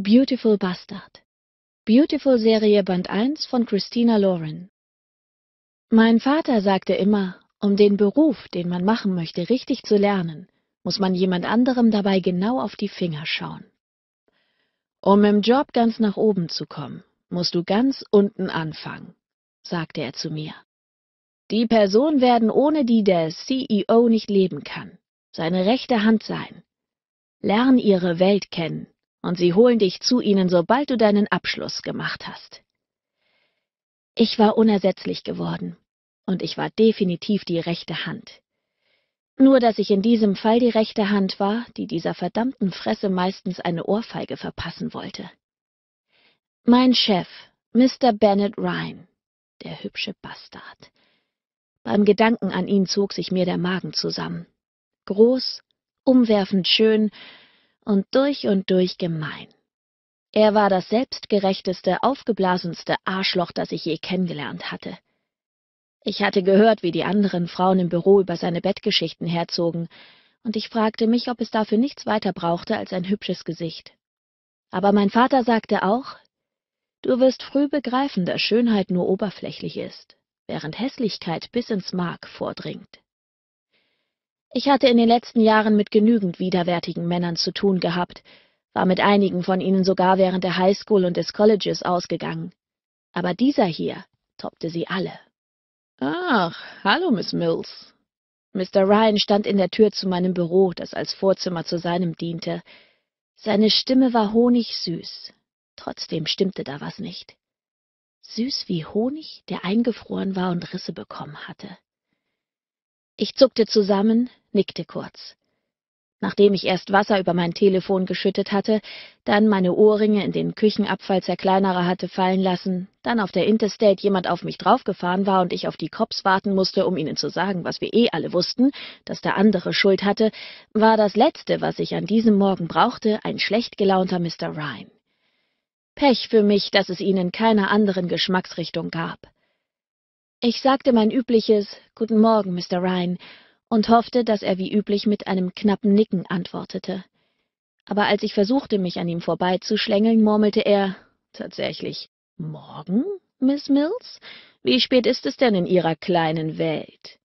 Beautiful Bastard. Beautiful Serie Band 1 von Christina Lauren. Mein Vater sagte immer, um den Beruf, den man machen möchte, richtig zu lernen, muss man jemand anderem dabei genau auf die Finger schauen. Um im Job ganz nach oben zu kommen, musst du ganz unten anfangen, sagte er zu mir. Die Person werden, ohne die der CEO nicht leben kann, seine rechte Hand sein. Lern ihre Welt kennen, und sie holen dich zu ihnen, sobald du deinen Abschluss gemacht hast. Ich war unersetzlich geworden, und ich war definitiv die rechte Hand. Nur dass ich in diesem Fall die rechte Hand war, die dieser verdammten Fresse meistens eine Ohrfeige verpassen wollte. Mein Chef, Mr. Bennett Ryan, der hübsche Bastard. Beim Gedanken an ihn zog sich mir der Magen zusammen. Groß, umwerfend schön, und durch und durch gemein. Er war das selbstgerechteste, aufgeblasenste Arschloch, das ich je kennengelernt hatte. Ich hatte gehört, wie die anderen Frauen im Büro über seine Bettgeschichten herzogen, und ich fragte mich, ob es dafür nichts weiter brauchte als ein hübsches Gesicht. Aber mein Vater sagte auch, Du wirst früh begreifen, dass Schönheit nur oberflächlich ist, während Hässlichkeit bis ins Mark vordringt. Ich hatte in den letzten Jahren mit genügend widerwärtigen Männern zu tun gehabt, war mit einigen von ihnen sogar während der Highschool und des Colleges ausgegangen. Aber dieser hier toppte sie alle. Ach, hallo, Miss Mills. Mr. Ryan stand in der Tür zu meinem Büro, das als Vorzimmer zu seinem diente. Seine Stimme war honigsüß. Trotzdem stimmte da was nicht. Süß wie Honig, der eingefroren war und Risse bekommen hatte. Ich zuckte zusammen, nickte kurz. Nachdem ich erst Wasser über mein Telefon geschüttet hatte, dann meine Ohrringe in den Küchenabfall zerkleinerer hatte fallen lassen, dann auf der Interstate jemand auf mich draufgefahren war und ich auf die Cops warten musste, um ihnen zu sagen, was wir eh alle wussten, dass der andere Schuld hatte, war das Letzte, was ich an diesem Morgen brauchte, ein schlecht gelaunter Mr. Ryan. Pech für mich, dass es ihnen keiner anderen Geschmacksrichtung gab. Ich sagte mein übliches Guten Morgen, Mr. Ryan, und hoffte, dass er wie üblich mit einem knappen Nicken antwortete. Aber als ich versuchte, mich an ihm vorbeizuschlängeln, murmelte er tatsächlich Morgen, Miss Mills? Wie spät ist es denn in Ihrer kleinen Welt?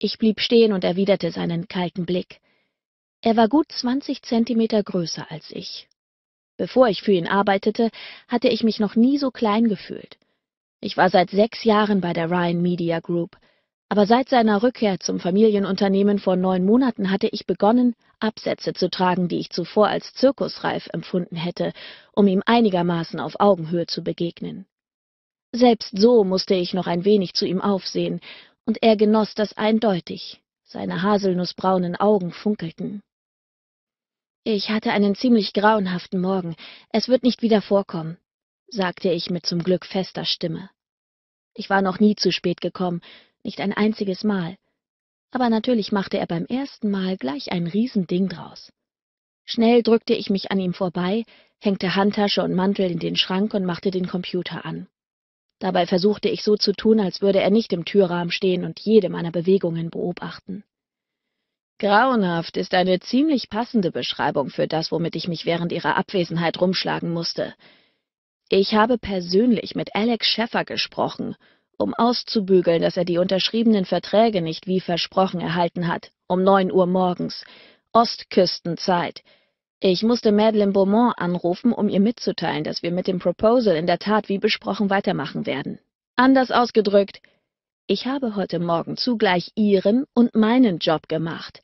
Ich blieb stehen und erwiderte seinen kalten Blick. Er war gut zwanzig Zentimeter größer als ich. Bevor ich für ihn arbeitete, hatte ich mich noch nie so klein gefühlt. Ich war seit sechs Jahren bei der Ryan Media Group, aber seit seiner Rückkehr zum Familienunternehmen vor neun Monaten hatte ich begonnen, Absätze zu tragen, die ich zuvor als zirkusreif empfunden hätte, um ihm einigermaßen auf Augenhöhe zu begegnen. Selbst so musste ich noch ein wenig zu ihm aufsehen, und er genoss das eindeutig. Seine haselnussbraunen Augen funkelten. Ich hatte einen ziemlich grauenhaften Morgen. Es wird nicht wieder vorkommen sagte ich mit zum Glück fester Stimme. Ich war noch nie zu spät gekommen, nicht ein einziges Mal. Aber natürlich machte er beim ersten Mal gleich ein Riesending draus. Schnell drückte ich mich an ihm vorbei, hängte Handtasche und Mantel in den Schrank und machte den Computer an. Dabei versuchte ich so zu tun, als würde er nicht im Türrahmen stehen und jede meiner Bewegungen beobachten. Grauenhaft ist eine ziemlich passende Beschreibung für das, womit ich mich während ihrer Abwesenheit rumschlagen musste, ich habe persönlich mit Alex Schäffer gesprochen, um auszubügeln, dass er die unterschriebenen Verträge nicht wie versprochen erhalten hat, um neun Uhr morgens, Ostküstenzeit. Ich musste Madeleine Beaumont anrufen, um ihr mitzuteilen, dass wir mit dem Proposal in der Tat wie besprochen weitermachen werden. Anders ausgedrückt, ich habe heute Morgen zugleich ihren und meinen Job gemacht.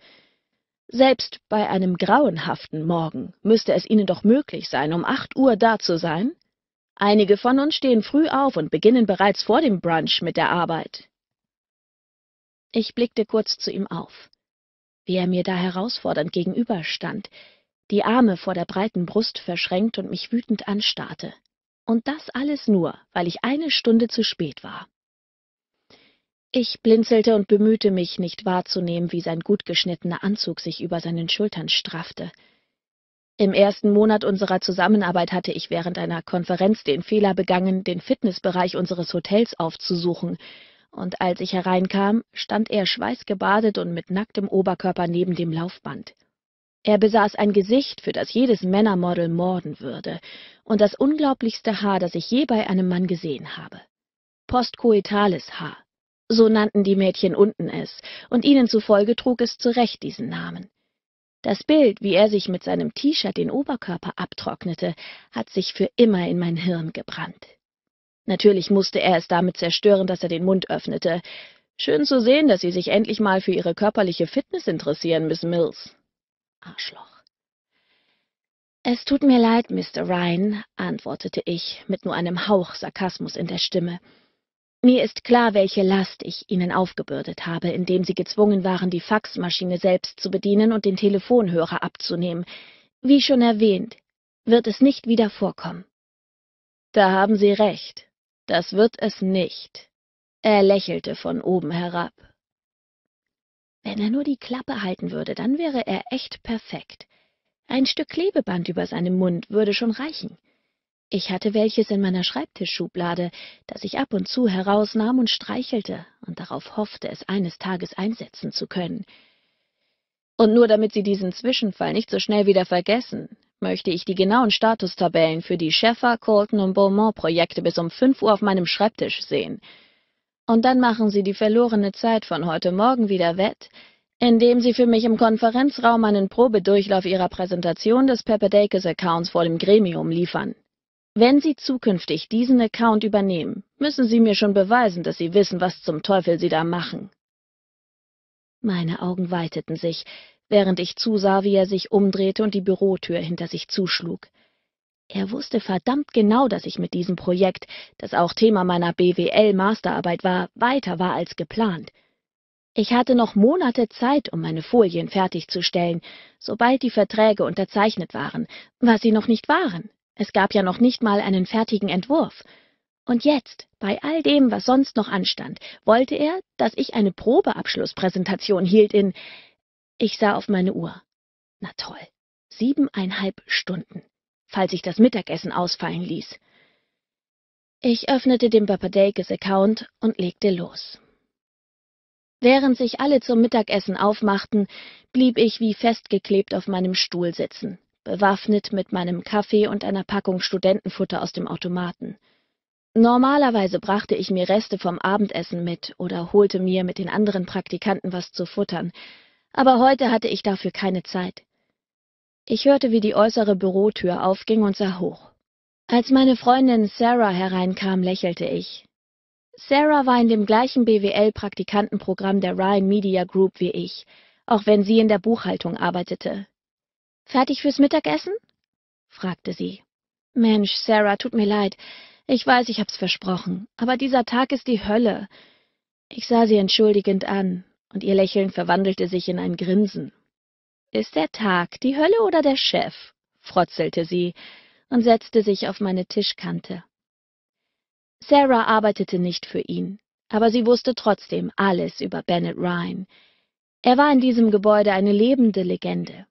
Selbst bei einem grauenhaften Morgen müsste es Ihnen doch möglich sein, um acht Uhr da zu sein, Einige von uns stehen früh auf und beginnen bereits vor dem Brunch mit der Arbeit. Ich blickte kurz zu ihm auf, wie er mir da herausfordernd gegenüberstand, die Arme vor der breiten Brust verschränkt und mich wütend anstarrte. Und das alles nur, weil ich eine Stunde zu spät war. Ich blinzelte und bemühte mich, nicht wahrzunehmen, wie sein gut geschnittener Anzug sich über seinen Schultern straffte. Im ersten Monat unserer Zusammenarbeit hatte ich während einer Konferenz den Fehler begangen, den Fitnessbereich unseres Hotels aufzusuchen. Und als ich hereinkam, stand er schweißgebadet und mit nacktem Oberkörper neben dem Laufband. Er besaß ein Gesicht, für das jedes Männermodel morden würde, und das unglaublichste Haar, das ich je bei einem Mann gesehen habe. Postkoitales Haar. So nannten die Mädchen unten es, und ihnen zufolge trug es zu Recht diesen Namen. Das Bild, wie er sich mit seinem T-Shirt den Oberkörper abtrocknete, hat sich für immer in mein Hirn gebrannt. Natürlich musste er es damit zerstören, dass er den Mund öffnete. Schön zu sehen, dass Sie sich endlich mal für Ihre körperliche Fitness interessieren, Miss Mills. Arschloch. Es tut mir leid, Mr. Ryan, antwortete ich mit nur einem Hauch Sarkasmus in der Stimme. Mir ist klar, welche Last ich ihnen aufgebürdet habe, indem sie gezwungen waren, die Faxmaschine selbst zu bedienen und den Telefonhörer abzunehmen. Wie schon erwähnt, wird es nicht wieder vorkommen. Da haben Sie recht. Das wird es nicht. Er lächelte von oben herab. Wenn er nur die Klappe halten würde, dann wäre er echt perfekt. Ein Stück Klebeband über seinem Mund würde schon reichen. Ich hatte welches in meiner Schreibtischschublade, das ich ab und zu herausnahm und streichelte und darauf hoffte, es eines Tages einsetzen zu können. Und nur damit Sie diesen Zwischenfall nicht so schnell wieder vergessen, möchte ich die genauen Statustabellen für die Schäffer, Colton und Beaumont-Projekte bis um fünf Uhr auf meinem Schreibtisch sehen. Und dann machen Sie die verlorene Zeit von heute Morgen wieder wett, indem Sie für mich im Konferenzraum einen Probedurchlauf Ihrer Präsentation des Papadeikis-Accounts vor dem Gremium liefern. Wenn Sie zukünftig diesen Account übernehmen, müssen Sie mir schon beweisen, dass Sie wissen, was zum Teufel Sie da machen. Meine Augen weiteten sich, während ich zusah, wie er sich umdrehte und die Bürotür hinter sich zuschlug. Er wusste verdammt genau, dass ich mit diesem Projekt, das auch Thema meiner BWL-Masterarbeit war, weiter war als geplant. Ich hatte noch Monate Zeit, um meine Folien fertigzustellen, sobald die Verträge unterzeichnet waren, was sie noch nicht waren. Es gab ja noch nicht mal einen fertigen Entwurf. Und jetzt, bei all dem, was sonst noch anstand, wollte er, dass ich eine Probeabschlusspräsentation hielt in Ich sah auf meine Uhr. Na toll. Siebeneinhalb Stunden, falls ich das Mittagessen ausfallen ließ. Ich öffnete den Papadeikis Account und legte los. Während sich alle zum Mittagessen aufmachten, blieb ich wie festgeklebt auf meinem Stuhl sitzen bewaffnet mit meinem Kaffee und einer Packung Studentenfutter aus dem Automaten. Normalerweise brachte ich mir Reste vom Abendessen mit oder holte mir mit den anderen Praktikanten was zu futtern, aber heute hatte ich dafür keine Zeit. Ich hörte, wie die äußere Bürotür aufging und sah hoch. Als meine Freundin Sarah hereinkam, lächelte ich. Sarah war in dem gleichen BWL-Praktikantenprogramm der Ryan Media Group wie ich, auch wenn sie in der Buchhaltung arbeitete. Fertig fürs Mittagessen? fragte sie. Mensch, Sarah, tut mir leid. Ich weiß, ich hab's versprochen, aber dieser Tag ist die Hölle. Ich sah sie entschuldigend an, und ihr Lächeln verwandelte sich in ein Grinsen. Ist der Tag die Hölle oder der Chef? frotzelte sie und setzte sich auf meine Tischkante. Sarah arbeitete nicht für ihn, aber sie wusste trotzdem alles über Bennett Ryan. Er war in diesem Gebäude eine lebende Legende.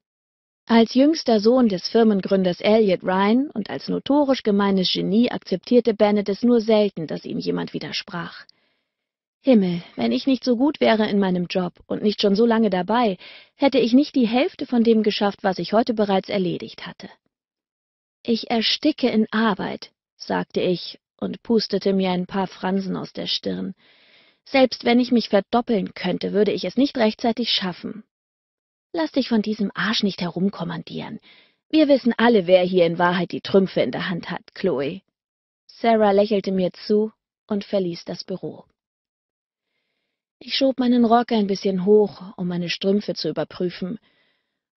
Als jüngster Sohn des Firmengründers Elliot Ryan und als notorisch gemeines Genie akzeptierte Bennett es nur selten, dass ihm jemand widersprach. Himmel, wenn ich nicht so gut wäre in meinem Job und nicht schon so lange dabei, hätte ich nicht die Hälfte von dem geschafft, was ich heute bereits erledigt hatte. Ich ersticke in Arbeit, sagte ich und pustete mir ein paar Fransen aus der Stirn. Selbst wenn ich mich verdoppeln könnte, würde ich es nicht rechtzeitig schaffen. Lass dich von diesem Arsch nicht herumkommandieren. Wir wissen alle, wer hier in Wahrheit die Trümpfe in der Hand hat, Chloe. Sarah lächelte mir zu und verließ das Büro. Ich schob meinen Rock ein bisschen hoch, um meine Strümpfe zu überprüfen.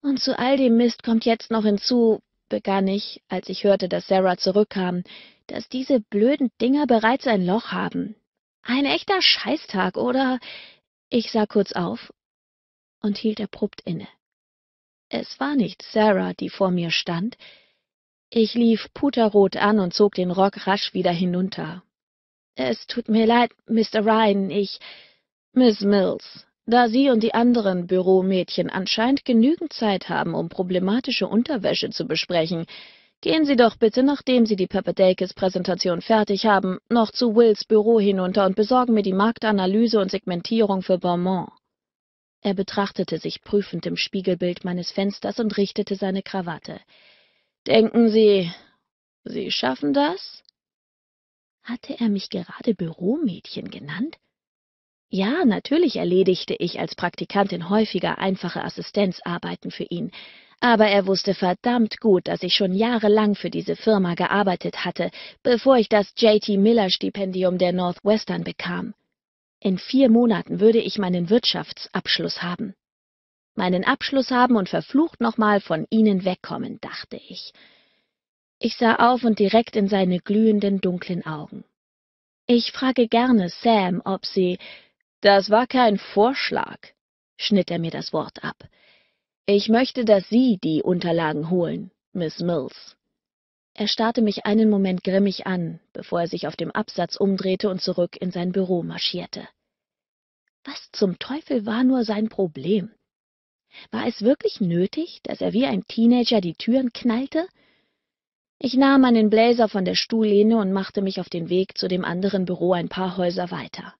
Und zu all dem Mist kommt jetzt noch hinzu, begann ich, als ich hörte, dass Sarah zurückkam, dass diese blöden Dinger bereits ein Loch haben. Ein echter Scheißtag, oder? Ich sah kurz auf und hielt abrupt inne. Es war nicht Sarah, die vor mir stand. Ich lief puterrot an und zog den Rock rasch wieder hinunter. Es tut mir leid, Mr. Ryan, ich. Miss Mills, da Sie und die anderen Büromädchen anscheinend genügend Zeit haben, um problematische Unterwäsche zu besprechen, gehen Sie doch bitte, nachdem Sie die pepperdakis präsentation fertig haben, noch zu Wills Büro hinunter und besorgen mir die Marktanalyse und Segmentierung für Beaumont er betrachtete sich prüfend im Spiegelbild meines Fensters und richtete seine Krawatte. Denken Sie, Sie schaffen das? Hatte er mich gerade Büromädchen genannt? Ja, natürlich erledigte ich als Praktikantin häufiger einfache Assistenzarbeiten für ihn, aber er wusste verdammt gut, dass ich schon jahrelang für diese Firma gearbeitet hatte, bevor ich das J.T. Miller Stipendium der Northwestern bekam. In vier Monaten würde ich meinen Wirtschaftsabschluss haben. Meinen Abschluss haben und verflucht nochmal von Ihnen wegkommen, dachte ich. Ich sah auf und direkt in seine glühenden, dunklen Augen. Ich frage gerne Sam, ob sie. Das war kein Vorschlag, schnitt er mir das Wort ab. Ich möchte, dass Sie die Unterlagen holen, Miss Mills. Er starrte mich einen Moment grimmig an, bevor er sich auf dem Absatz umdrehte und zurück in sein Büro marschierte. Was zum Teufel war nur sein Problem? War es wirklich nötig, dass er wie ein Teenager die Türen knallte? Ich nahm meinen Bläser von der Stuhllehne und machte mich auf den Weg zu dem anderen Büro ein paar Häuser weiter.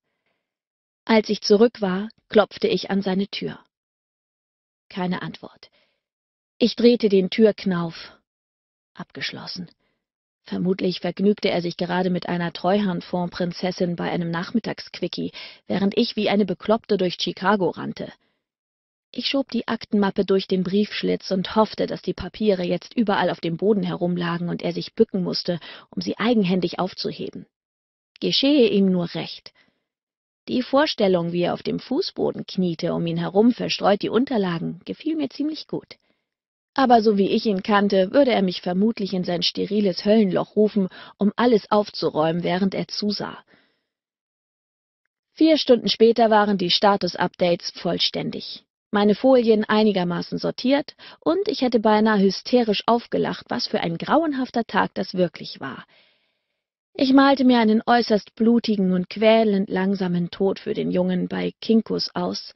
Als ich zurück war, klopfte ich an seine Tür. Keine Antwort. Ich drehte den Türknauf abgeschlossen. Vermutlich vergnügte er sich gerade mit einer Treuhandfondsprinzessin bei einem Nachmittagsquickie, während ich wie eine Bekloppte durch Chicago rannte. Ich schob die Aktenmappe durch den Briefschlitz und hoffte, dass die Papiere jetzt überall auf dem Boden herumlagen und er sich bücken musste, um sie eigenhändig aufzuheben. Geschehe ihm nur recht. Die Vorstellung, wie er auf dem Fußboden kniete, um ihn herum verstreut die Unterlagen, gefiel mir ziemlich gut aber so wie ich ihn kannte, würde er mich vermutlich in sein steriles Höllenloch rufen, um alles aufzuräumen, während er zusah. Vier Stunden später waren die Status-Updates vollständig. Meine Folien einigermaßen sortiert und ich hätte beinahe hysterisch aufgelacht, was für ein grauenhafter Tag das wirklich war. Ich malte mir einen äußerst blutigen und quälend langsamen Tod für den Jungen bei Kinkus aus.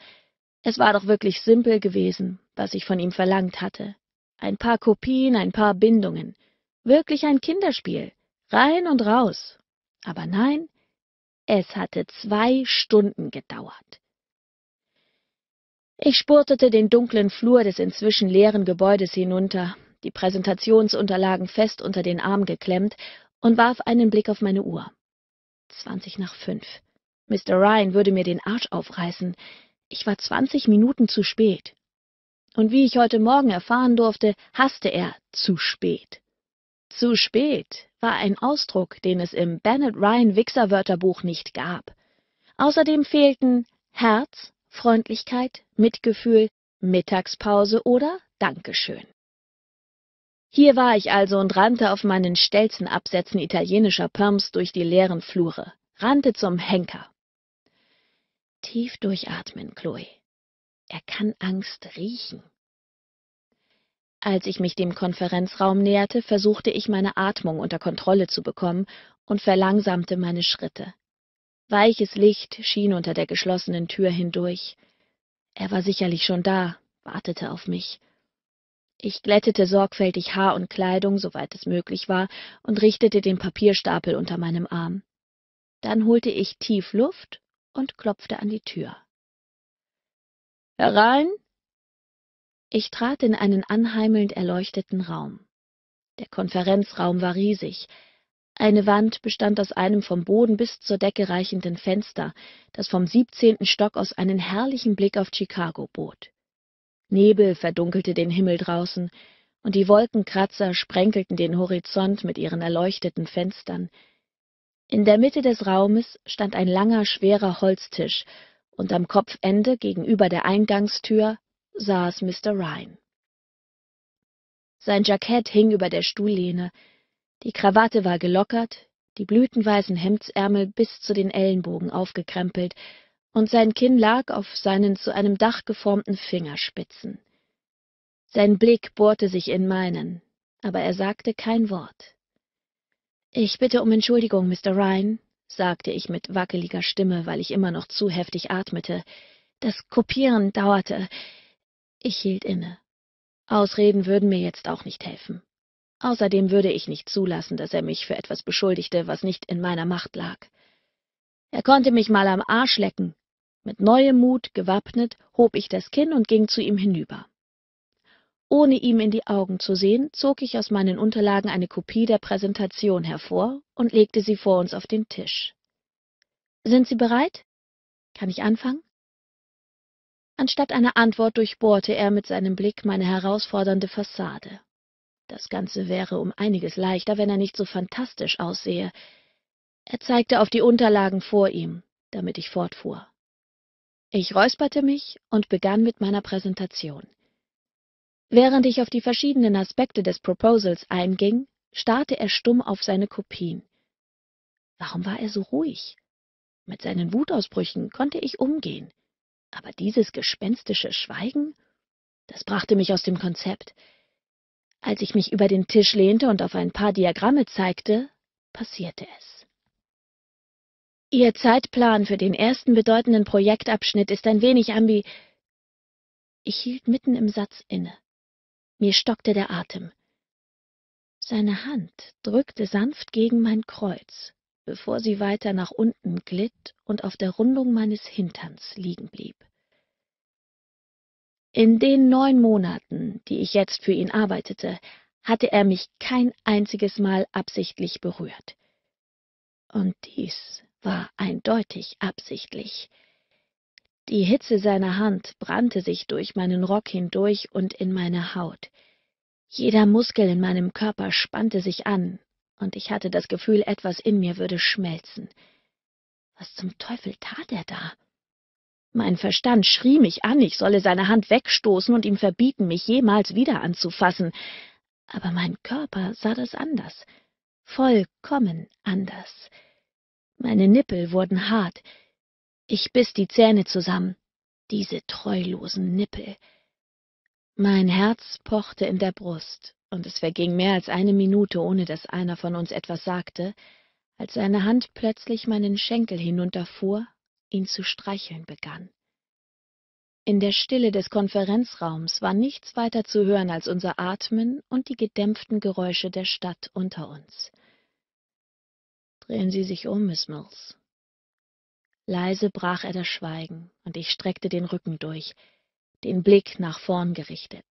Es war doch wirklich simpel gewesen, was ich von ihm verlangt hatte ein paar Kopien, ein paar Bindungen. Wirklich ein Kinderspiel. Rein und raus. Aber nein, es hatte zwei Stunden gedauert. Ich spurtete den dunklen Flur des inzwischen leeren Gebäudes hinunter, die Präsentationsunterlagen fest unter den Arm geklemmt und warf einen Blick auf meine Uhr. Zwanzig nach fünf. Mr. Ryan würde mir den Arsch aufreißen. Ich war zwanzig Minuten zu spät. Und wie ich heute Morgen erfahren durfte, hasste er zu spät. Zu spät war ein Ausdruck, den es im Bennett Ryan Wichser Wörterbuch nicht gab. Außerdem fehlten Herz, Freundlichkeit, Mitgefühl, Mittagspause oder Dankeschön. Hier war ich also und rannte auf meinen Stelzenabsätzen italienischer Pumps durch die leeren Flure, rannte zum Henker. Tief durchatmen, Chloe. Er kann Angst riechen. Als ich mich dem Konferenzraum näherte, versuchte ich meine Atmung unter Kontrolle zu bekommen und verlangsamte meine Schritte. Weiches Licht schien unter der geschlossenen Tür hindurch. Er war sicherlich schon da, wartete auf mich. Ich glättete sorgfältig Haar und Kleidung, soweit es möglich war, und richtete den Papierstapel unter meinem Arm. Dann holte ich tief Luft und klopfte an die Tür. Herein! Ich trat in einen anheimelnd erleuchteten Raum. Der Konferenzraum war riesig. Eine Wand bestand aus einem vom Boden bis zur Decke reichenden Fenster, das vom siebzehnten Stock aus einen herrlichen Blick auf Chicago bot. Nebel verdunkelte den Himmel draußen, und die Wolkenkratzer sprenkelten den Horizont mit ihren erleuchteten Fenstern. In der Mitte des Raumes stand ein langer, schwerer Holztisch, und am Kopfende gegenüber der Eingangstür saß Mr. Ryan. Sein Jackett hing über der Stuhllehne, die Krawatte war gelockert, die blütenweißen Hemdsärmel bis zu den Ellenbogen aufgekrempelt, und sein Kinn lag auf seinen zu einem Dach geformten Fingerspitzen. Sein Blick bohrte sich in meinen, aber er sagte kein Wort. Ich bitte um Entschuldigung, Mr. Ryan, sagte ich mit wackeliger Stimme, weil ich immer noch zu heftig atmete. Das Kopieren dauerte. Ich hielt inne. Ausreden würden mir jetzt auch nicht helfen. Außerdem würde ich nicht zulassen, dass er mich für etwas beschuldigte, was nicht in meiner Macht lag. Er konnte mich mal am Arsch lecken. Mit neuem Mut, gewappnet, hob ich das Kinn und ging zu ihm hinüber. Ohne ihm in die Augen zu sehen, zog ich aus meinen Unterlagen eine Kopie der Präsentation hervor und legte sie vor uns auf den Tisch. Sind Sie bereit? Kann ich anfangen? Anstatt einer Antwort durchbohrte er mit seinem Blick meine herausfordernde Fassade. Das Ganze wäre um einiges leichter, wenn er nicht so fantastisch aussehe. Er zeigte auf die Unterlagen vor ihm, damit ich fortfuhr. Ich räusperte mich und begann mit meiner Präsentation. Während ich auf die verschiedenen Aspekte des Proposals einging, starrte er stumm auf seine Kopien. Warum war er so ruhig? Mit seinen Wutausbrüchen konnte ich umgehen, aber dieses gespenstische Schweigen, das brachte mich aus dem Konzept. Als ich mich über den Tisch lehnte und auf ein paar Diagramme zeigte, passierte es. Ihr Zeitplan für den ersten bedeutenden Projektabschnitt ist ein wenig ambi. Ich hielt mitten im Satz inne. Mir stockte der Atem. Seine Hand drückte sanft gegen mein Kreuz, bevor sie weiter nach unten glitt und auf der Rundung meines Hinterns liegen blieb. In den neun Monaten, die ich jetzt für ihn arbeitete, hatte er mich kein einziges Mal absichtlich berührt. Und dies war eindeutig absichtlich. Die Hitze seiner Hand brannte sich durch meinen Rock hindurch und in meine Haut. Jeder Muskel in meinem Körper spannte sich an, und ich hatte das Gefühl, etwas in mir würde schmelzen. Was zum Teufel tat er da? Mein Verstand schrie mich an, ich solle seine Hand wegstoßen und ihm verbieten, mich jemals wieder anzufassen. Aber mein Körper sah das anders, vollkommen anders. Meine Nippel wurden hart, ich biss die Zähne zusammen. Diese treulosen Nippel. Mein Herz pochte in der Brust, und es verging mehr als eine Minute, ohne dass einer von uns etwas sagte, als seine Hand plötzlich meinen Schenkel hinunterfuhr, ihn zu streicheln begann. In der Stille des Konferenzraums war nichts weiter zu hören als unser Atmen und die gedämpften Geräusche der Stadt unter uns. Drehen Sie sich um, Miss Mills, Leise brach er das Schweigen, und ich streckte den Rücken durch, den Blick nach vorn gerichtet.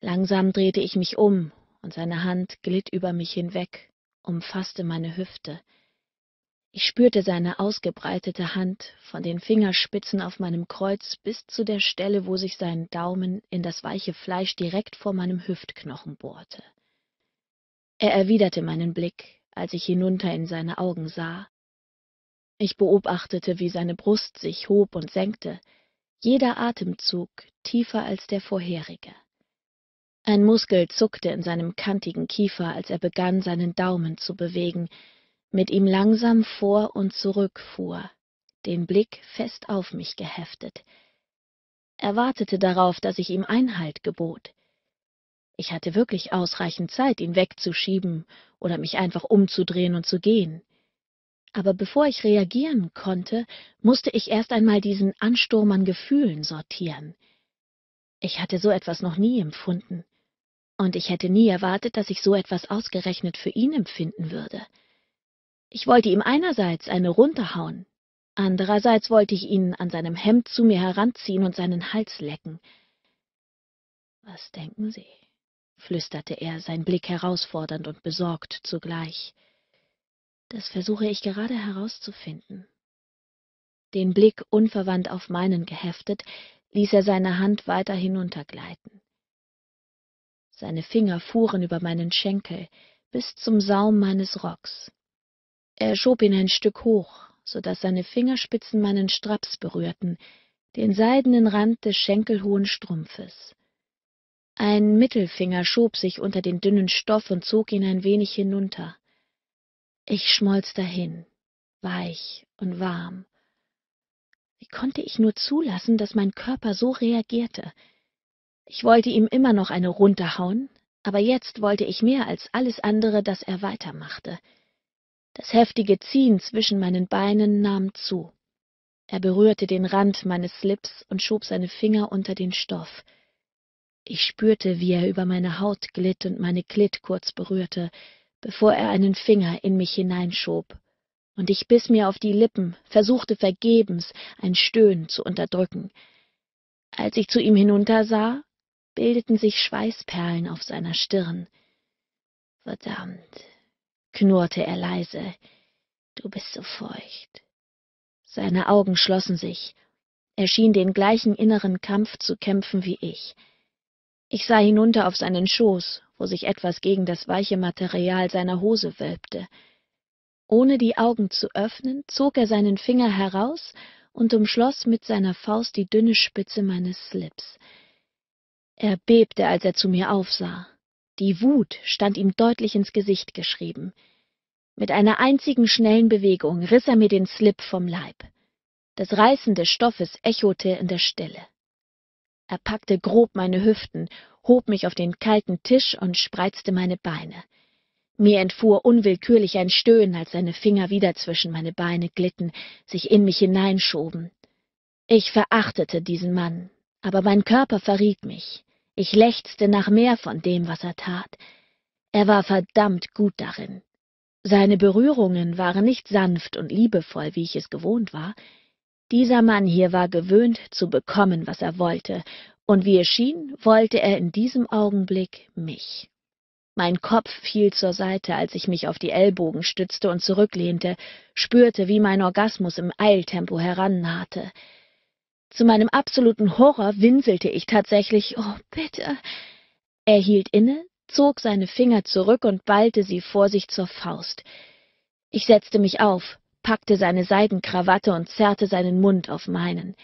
Langsam drehte ich mich um, und seine Hand glitt über mich hinweg, umfasste meine Hüfte. Ich spürte seine ausgebreitete Hand von den Fingerspitzen auf meinem Kreuz bis zu der Stelle, wo sich sein Daumen in das weiche Fleisch direkt vor meinem Hüftknochen bohrte. Er erwiderte meinen Blick, als ich hinunter in seine Augen sah, ich beobachtete, wie seine Brust sich hob und senkte, jeder Atemzug tiefer als der vorherige. Ein Muskel zuckte in seinem kantigen Kiefer, als er begann, seinen Daumen zu bewegen, mit ihm langsam vor und zurück fuhr, den Blick fest auf mich geheftet. Er wartete darauf, dass ich ihm Einhalt gebot. Ich hatte wirklich ausreichend Zeit, ihn wegzuschieben oder mich einfach umzudrehen und zu gehen. Aber bevor ich reagieren konnte, musste ich erst einmal diesen Ansturm an Gefühlen sortieren. Ich hatte so etwas noch nie empfunden. Und ich hätte nie erwartet, dass ich so etwas ausgerechnet für ihn empfinden würde. Ich wollte ihm einerseits eine runterhauen, andererseits wollte ich ihn an seinem Hemd zu mir heranziehen und seinen Hals lecken. Was denken Sie? flüsterte er, sein Blick herausfordernd und besorgt zugleich. Das versuche ich gerade herauszufinden. Den Blick unverwandt auf meinen geheftet, ließ er seine Hand weiter hinuntergleiten. Seine Finger fuhren über meinen Schenkel bis zum Saum meines Rocks. Er schob ihn ein Stück hoch, so daß seine Fingerspitzen meinen Straps berührten, den seidenen Rand des schenkelhohen Strumpfes. Ein Mittelfinger schob sich unter den dünnen Stoff und zog ihn ein wenig hinunter. Ich schmolz dahin, weich und warm. Wie konnte ich nur zulassen, dass mein Körper so reagierte? Ich wollte ihm immer noch eine runterhauen, aber jetzt wollte ich mehr als alles andere, dass er weitermachte. Das heftige Ziehen zwischen meinen Beinen nahm zu. Er berührte den Rand meines Slips und schob seine Finger unter den Stoff. Ich spürte, wie er über meine Haut glitt und meine Glitt kurz berührte, bevor er einen Finger in mich hineinschob, und ich biss mir auf die Lippen, versuchte vergebens, ein Stöhnen zu unterdrücken. Als ich zu ihm hinuntersah, bildeten sich Schweißperlen auf seiner Stirn. Verdammt, knurrte er leise, du bist so feucht. Seine Augen schlossen sich. Er schien den gleichen inneren Kampf zu kämpfen wie ich. Ich sah hinunter auf seinen Schoß wo sich etwas gegen das weiche Material seiner Hose wölbte. Ohne die Augen zu öffnen, zog er seinen Finger heraus und umschloss mit seiner Faust die dünne Spitze meines Slips. Er bebte, als er zu mir aufsah. Die Wut stand ihm deutlich ins Gesicht geschrieben. Mit einer einzigen schnellen Bewegung riss er mir den Slip vom Leib. Das Reißen des Stoffes echote in der Stille. Er packte grob meine Hüften, hob mich auf den kalten Tisch und spreizte meine Beine. Mir entfuhr unwillkürlich ein Stöhnen, als seine Finger wieder zwischen meine Beine glitten, sich in mich hineinschoben. Ich verachtete diesen Mann, aber mein Körper verriet mich. Ich lechzte nach mehr von dem, was er tat. Er war verdammt gut darin. Seine Berührungen waren nicht sanft und liebevoll, wie ich es gewohnt war, dieser Mann hier war gewöhnt zu bekommen, was er wollte, und wie es schien, wollte er in diesem Augenblick mich. Mein Kopf fiel zur Seite, als ich mich auf die Ellbogen stützte und zurücklehnte, spürte, wie mein Orgasmus im Eiltempo herannahte. Zu meinem absoluten Horror winselte ich tatsächlich, oh bitte. Er hielt inne, zog seine Finger zurück und ballte sie vor sich zur Faust. Ich setzte mich auf, packte seine Seidenkrawatte und zerrte seinen Mund auf meinen.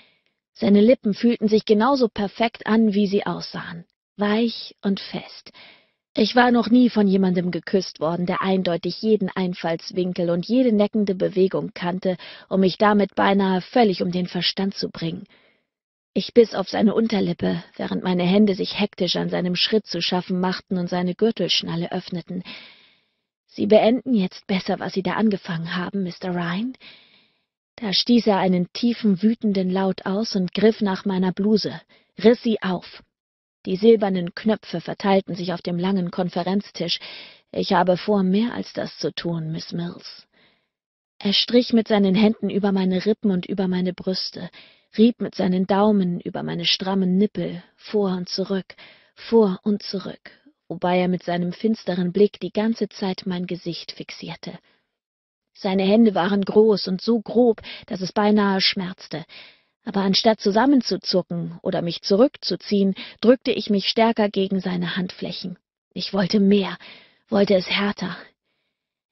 Seine Lippen fühlten sich genauso perfekt an, wie sie aussahen, weich und fest. Ich war noch nie von jemandem geküsst worden, der eindeutig jeden Einfallswinkel und jede neckende Bewegung kannte, um mich damit beinahe völlig um den Verstand zu bringen. Ich biss auf seine Unterlippe, während meine Hände sich hektisch an seinem Schritt zu schaffen machten und seine Gürtelschnalle öffneten. Sie beenden jetzt besser, was Sie da angefangen haben, Mr. Ryan. Da stieß er einen tiefen, wütenden Laut aus und griff nach meiner Bluse, riss sie auf. Die silbernen Knöpfe verteilten sich auf dem langen Konferenztisch. Ich habe vor, mehr als das zu tun, Miss Mills. Er strich mit seinen Händen über meine Rippen und über meine Brüste, rieb mit seinen Daumen über meine strammen Nippel, vor und zurück, vor und zurück, wobei er mit seinem finsteren Blick die ganze Zeit mein Gesicht fixierte. Seine Hände waren groß und so grob, dass es beinahe schmerzte, aber anstatt zusammenzuzucken oder mich zurückzuziehen, drückte ich mich stärker gegen seine Handflächen. Ich wollte mehr, wollte es härter.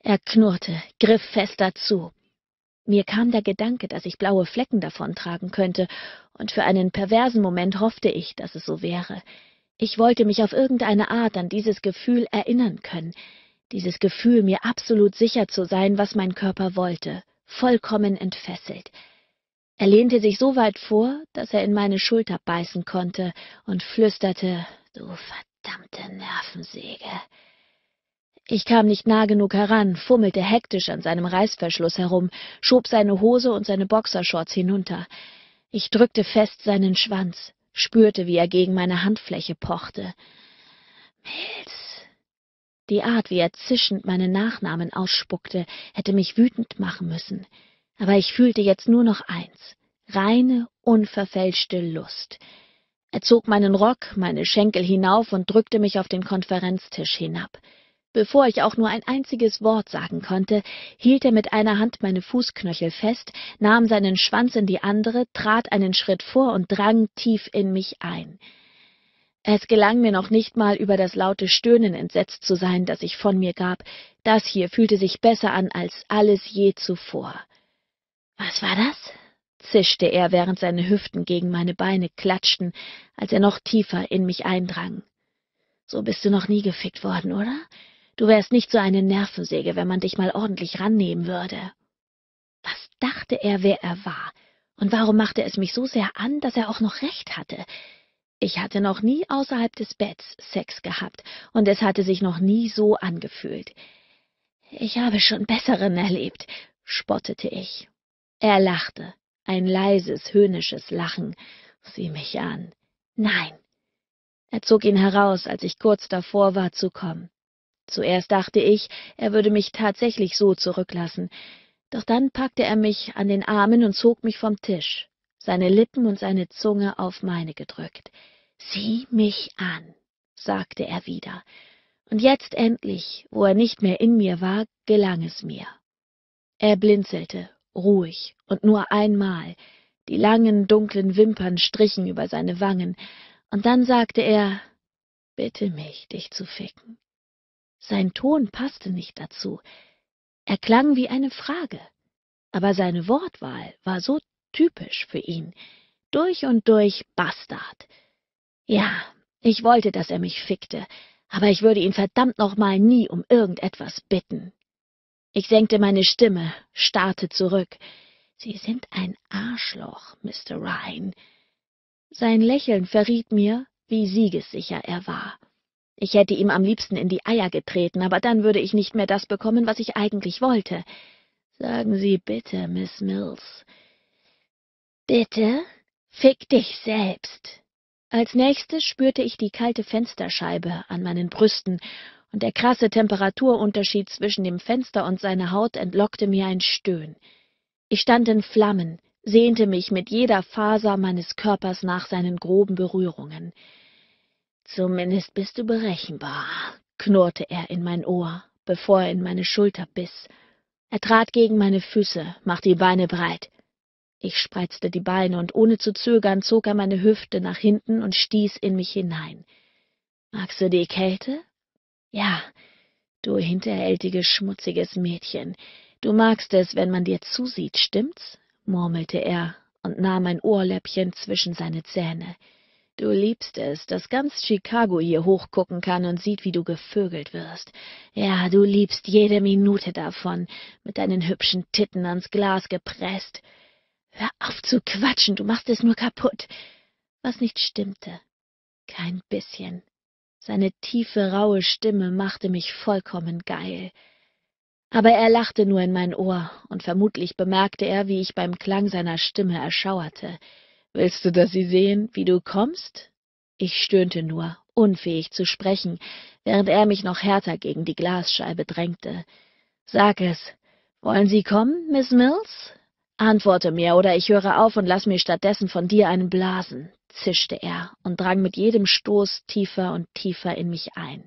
Er knurrte, griff fester zu. Mir kam der Gedanke, dass ich blaue Flecken davontragen könnte, und für einen perversen Moment hoffte ich, dass es so wäre. Ich wollte mich auf irgendeine Art an dieses Gefühl erinnern können, dieses Gefühl, mir absolut sicher zu sein, was mein Körper wollte, vollkommen entfesselt. Er lehnte sich so weit vor, dass er in meine Schulter beißen konnte und flüsterte, du verdammte Nervensäge. Ich kam nicht nah genug heran, fummelte hektisch an seinem Reißverschluss herum, schob seine Hose und seine Boxershorts hinunter. Ich drückte fest seinen Schwanz, spürte, wie er gegen meine Handfläche pochte. Milz. Die Art, wie er zischend meine Nachnamen ausspuckte, hätte mich wütend machen müssen. Aber ich fühlte jetzt nur noch eins. Reine, unverfälschte Lust. Er zog meinen Rock, meine Schenkel hinauf und drückte mich auf den Konferenztisch hinab. Bevor ich auch nur ein einziges Wort sagen konnte, hielt er mit einer Hand meine Fußknöchel fest, nahm seinen Schwanz in die andere, trat einen Schritt vor und drang tief in mich ein. Es gelang mir noch nicht mal über das laute Stöhnen entsetzt zu sein, das ich von mir gab. Das hier fühlte sich besser an als alles je zuvor. Was war das? zischte er, während seine Hüften gegen meine Beine klatschten, als er noch tiefer in mich eindrang. So bist du noch nie gefickt worden, oder? Du wärst nicht so eine Nervensäge, wenn man dich mal ordentlich rannehmen würde. Was dachte er, wer er war? Und warum machte es mich so sehr an, dass er auch noch recht hatte? Ich hatte noch nie außerhalb des Betts Sex gehabt, und es hatte sich noch nie so angefühlt. Ich habe schon Besseren erlebt, spottete ich. Er lachte, ein leises, höhnisches Lachen. Sieh mich an. Nein. Er zog ihn heraus, als ich kurz davor war zu kommen. Zuerst dachte ich, er würde mich tatsächlich so zurücklassen, doch dann packte er mich an den Armen und zog mich vom Tisch, seine Lippen und seine Zunge auf meine gedrückt. Sieh mich an, sagte er wieder, und jetzt endlich, wo er nicht mehr in mir war, gelang es mir. Er blinzelte, ruhig und nur einmal, die langen, dunklen Wimpern strichen über seine Wangen, und dann sagte er, Bitte mich, dich zu ficken. Sein Ton passte nicht dazu. Er klang wie eine Frage, aber seine Wortwahl war so typisch für ihn. Durch und durch Bastard. Ja, ich wollte, dass er mich fickte, aber ich würde ihn verdammt nochmal nie um irgendetwas bitten. Ich senkte meine Stimme, starrte zurück. Sie sind ein Arschloch, Mr. Ryan. Sein Lächeln verriet mir, wie siegessicher er war. Ich hätte ihm am liebsten in die Eier getreten, aber dann würde ich nicht mehr das bekommen, was ich eigentlich wollte. Sagen Sie bitte, Miss Mills. Bitte? Fick dich selbst. Als nächstes spürte ich die kalte Fensterscheibe an meinen Brüsten, und der krasse Temperaturunterschied zwischen dem Fenster und seiner Haut entlockte mir ein Stöhn. Ich stand in Flammen, sehnte mich mit jeder Faser meines Körpers nach seinen groben Berührungen. Zumindest bist du berechenbar, knurrte er in mein Ohr, bevor er in meine Schulter biss. Er trat gegen meine Füße, machte die Beine breit. Ich spreizte die Beine und ohne zu zögern zog er meine Hüfte nach hinten und stieß in mich hinein. Magst du die Kälte? Ja, du hinterhältiges, schmutziges Mädchen. Du magst es, wenn man dir zusieht, stimmt's? murmelte er und nahm mein Ohrläppchen zwischen seine Zähne. Du liebst es, dass ganz Chicago hier hochgucken kann und sieht, wie du gevögelt wirst. Ja, du liebst jede Minute davon, mit deinen hübschen Titten ans Glas gepresst. Hör auf zu quatschen, du machst es nur kaputt. Was nicht stimmte. Kein bisschen. Seine tiefe, raue Stimme machte mich vollkommen geil. Aber er lachte nur in mein Ohr, und vermutlich bemerkte er, wie ich beim Klang seiner Stimme erschauerte. Willst du, dass sie sehen, wie du kommst? Ich stöhnte nur, unfähig zu sprechen, während er mich noch härter gegen die Glasscheibe drängte. Sag es. Wollen Sie kommen, Miss Mills? Antworte mir, oder ich höre auf und lass mir stattdessen von dir einen blasen, zischte er und drang mit jedem Stoß tiefer und tiefer in mich ein.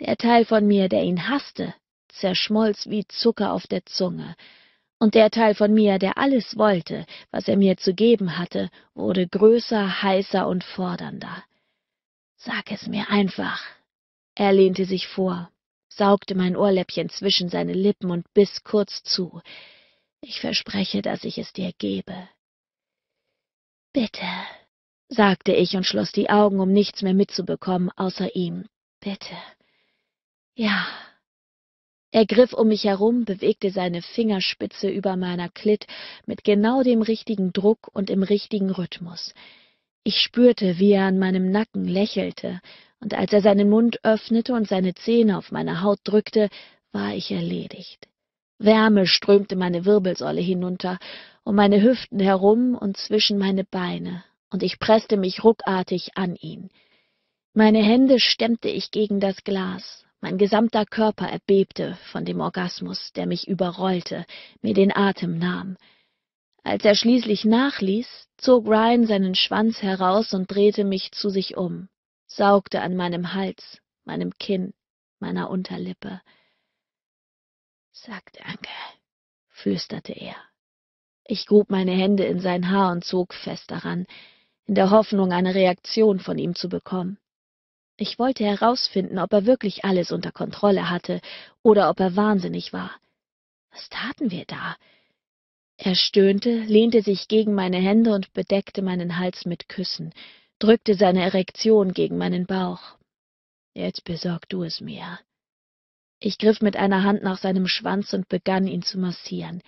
Der Teil von mir, der ihn hasste, zerschmolz wie Zucker auf der Zunge, und der Teil von mir, der alles wollte, was er mir zu geben hatte, wurde größer, heißer und fordernder. Sag es mir einfach. Er lehnte sich vor, saugte mein Ohrläppchen zwischen seine Lippen und biss kurz zu. Ich verspreche, dass ich es dir gebe. Bitte, sagte ich und schloss die Augen, um nichts mehr mitzubekommen außer ihm. Bitte. Ja. Er griff um mich herum, bewegte seine Fingerspitze über meiner Klit mit genau dem richtigen Druck und im richtigen Rhythmus. Ich spürte, wie er an meinem Nacken lächelte, und als er seinen Mund öffnete und seine Zähne auf meine Haut drückte, war ich erledigt. Wärme strömte meine Wirbelsäule hinunter, um meine Hüften herum und zwischen meine Beine, und ich presste mich ruckartig an ihn. Meine Hände stemmte ich gegen das Glas, mein gesamter Körper erbebte von dem Orgasmus, der mich überrollte, mir den Atem nahm. Als er schließlich nachließ, zog Ryan seinen Schwanz heraus und drehte mich zu sich um, saugte an meinem Hals, meinem Kinn, meiner Unterlippe. Sag danke, flüsterte er. Ich grub meine Hände in sein Haar und zog fest daran, in der Hoffnung, eine Reaktion von ihm zu bekommen. Ich wollte herausfinden, ob er wirklich alles unter Kontrolle hatte oder ob er wahnsinnig war. Was taten wir da? Er stöhnte, lehnte sich gegen meine Hände und bedeckte meinen Hals mit Küssen, drückte seine Erektion gegen meinen Bauch. Jetzt besorg du es mir. Ich griff mit einer Hand nach seinem Schwanz und begann ihn zu massieren.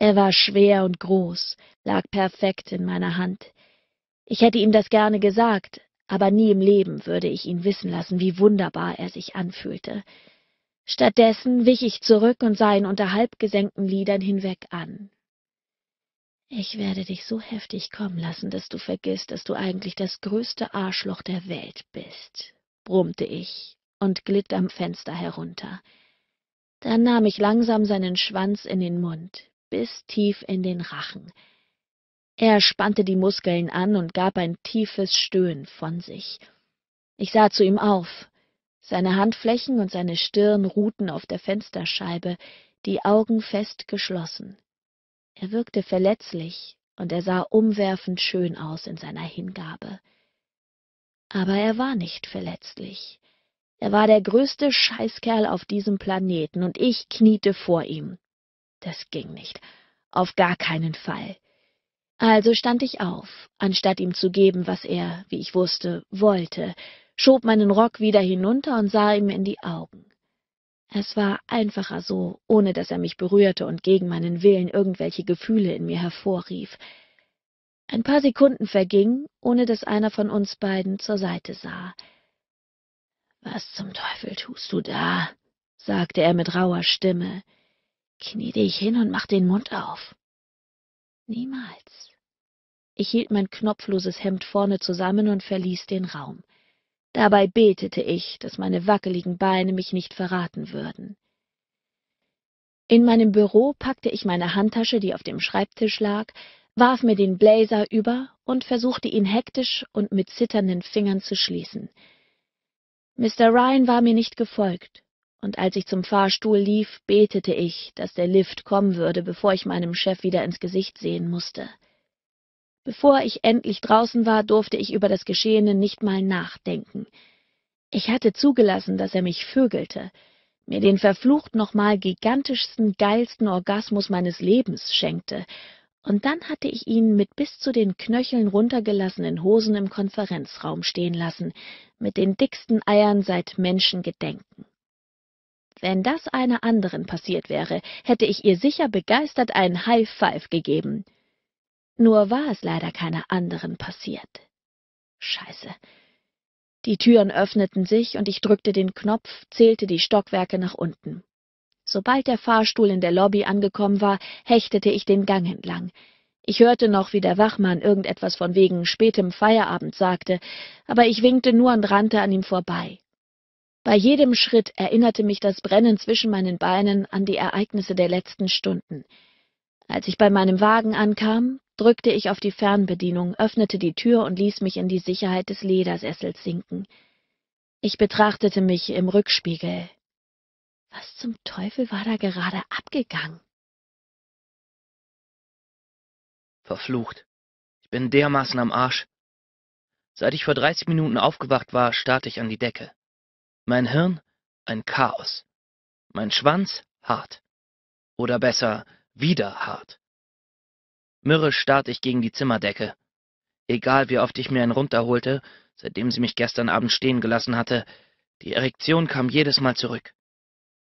Er war schwer und groß, lag perfekt in meiner Hand. Ich hätte ihm das gerne gesagt, aber nie im Leben würde ich ihn wissen lassen, wie wunderbar er sich anfühlte. Stattdessen wich ich zurück und sah ihn unter halb gesenkten Lidern hinweg an. Ich werde dich so heftig kommen lassen, dass du vergisst, dass du eigentlich das größte Arschloch der Welt bist, brummte ich und glitt am Fenster herunter. Dann nahm ich langsam seinen Schwanz in den Mund, bis tief in den Rachen, er spannte die Muskeln an und gab ein tiefes Stöhnen von sich. Ich sah zu ihm auf. Seine Handflächen und seine Stirn ruhten auf der Fensterscheibe, die Augen fest geschlossen. Er wirkte verletzlich, und er sah umwerfend schön aus in seiner Hingabe. Aber er war nicht verletzlich. Er war der größte Scheißkerl auf diesem Planeten, und ich kniete vor ihm. Das ging nicht. Auf gar keinen Fall. Also stand ich auf, anstatt ihm zu geben, was er, wie ich wusste, wollte, schob meinen Rock wieder hinunter und sah ihm in die Augen. Es war einfacher so, ohne dass er mich berührte und gegen meinen Willen irgendwelche Gefühle in mir hervorrief. Ein paar Sekunden verging, ohne dass einer von uns beiden zur Seite sah. Was zum Teufel tust du da? sagte er mit rauer Stimme. Knie dich hin und mach den Mund auf. Niemals. Ich hielt mein knopfloses Hemd vorne zusammen und verließ den Raum. Dabei betete ich, dass meine wackeligen Beine mich nicht verraten würden. In meinem Büro packte ich meine Handtasche, die auf dem Schreibtisch lag, warf mir den Blazer über und versuchte ihn hektisch und mit zitternden Fingern zu schließen. Mr. Ryan war mir nicht gefolgt, und als ich zum Fahrstuhl lief, betete ich, dass der Lift kommen würde, bevor ich meinem Chef wieder ins Gesicht sehen musste. Bevor ich endlich draußen war, durfte ich über das Geschehene nicht mal nachdenken. Ich hatte zugelassen, dass er mich vögelte, mir den verflucht nochmal gigantischsten, geilsten Orgasmus meines Lebens schenkte, und dann hatte ich ihn mit bis zu den Knöcheln runtergelassenen Hosen im Konferenzraum stehen lassen, mit den dicksten Eiern seit Menschengedenken. Wenn das einer anderen passiert wäre, hätte ich ihr sicher begeistert einen High Five gegeben. Nur war es leider keiner anderen passiert. Scheiße. Die Türen öffneten sich und ich drückte den Knopf, zählte die Stockwerke nach unten. Sobald der Fahrstuhl in der Lobby angekommen war, hechtete ich den Gang entlang. Ich hörte noch, wie der Wachmann irgendetwas von wegen spätem Feierabend sagte, aber ich winkte nur und rannte an ihm vorbei. Bei jedem Schritt erinnerte mich das Brennen zwischen meinen Beinen an die Ereignisse der letzten Stunden. Als ich bei meinem Wagen ankam, drückte ich auf die Fernbedienung, öffnete die Tür und ließ mich in die Sicherheit des Ledersessels sinken. Ich betrachtete mich im Rückspiegel. Was zum Teufel war da gerade abgegangen? Verflucht. Ich bin dermaßen am Arsch. Seit ich vor dreißig Minuten aufgewacht war, starrte ich an die Decke. Mein Hirn ein Chaos. Mein Schwanz hart. Oder besser, wieder hart. Mürrisch starrte ich gegen die Zimmerdecke. Egal wie oft ich mir einen runterholte, seitdem sie mich gestern Abend stehen gelassen hatte, die Erektion kam jedes Mal zurück.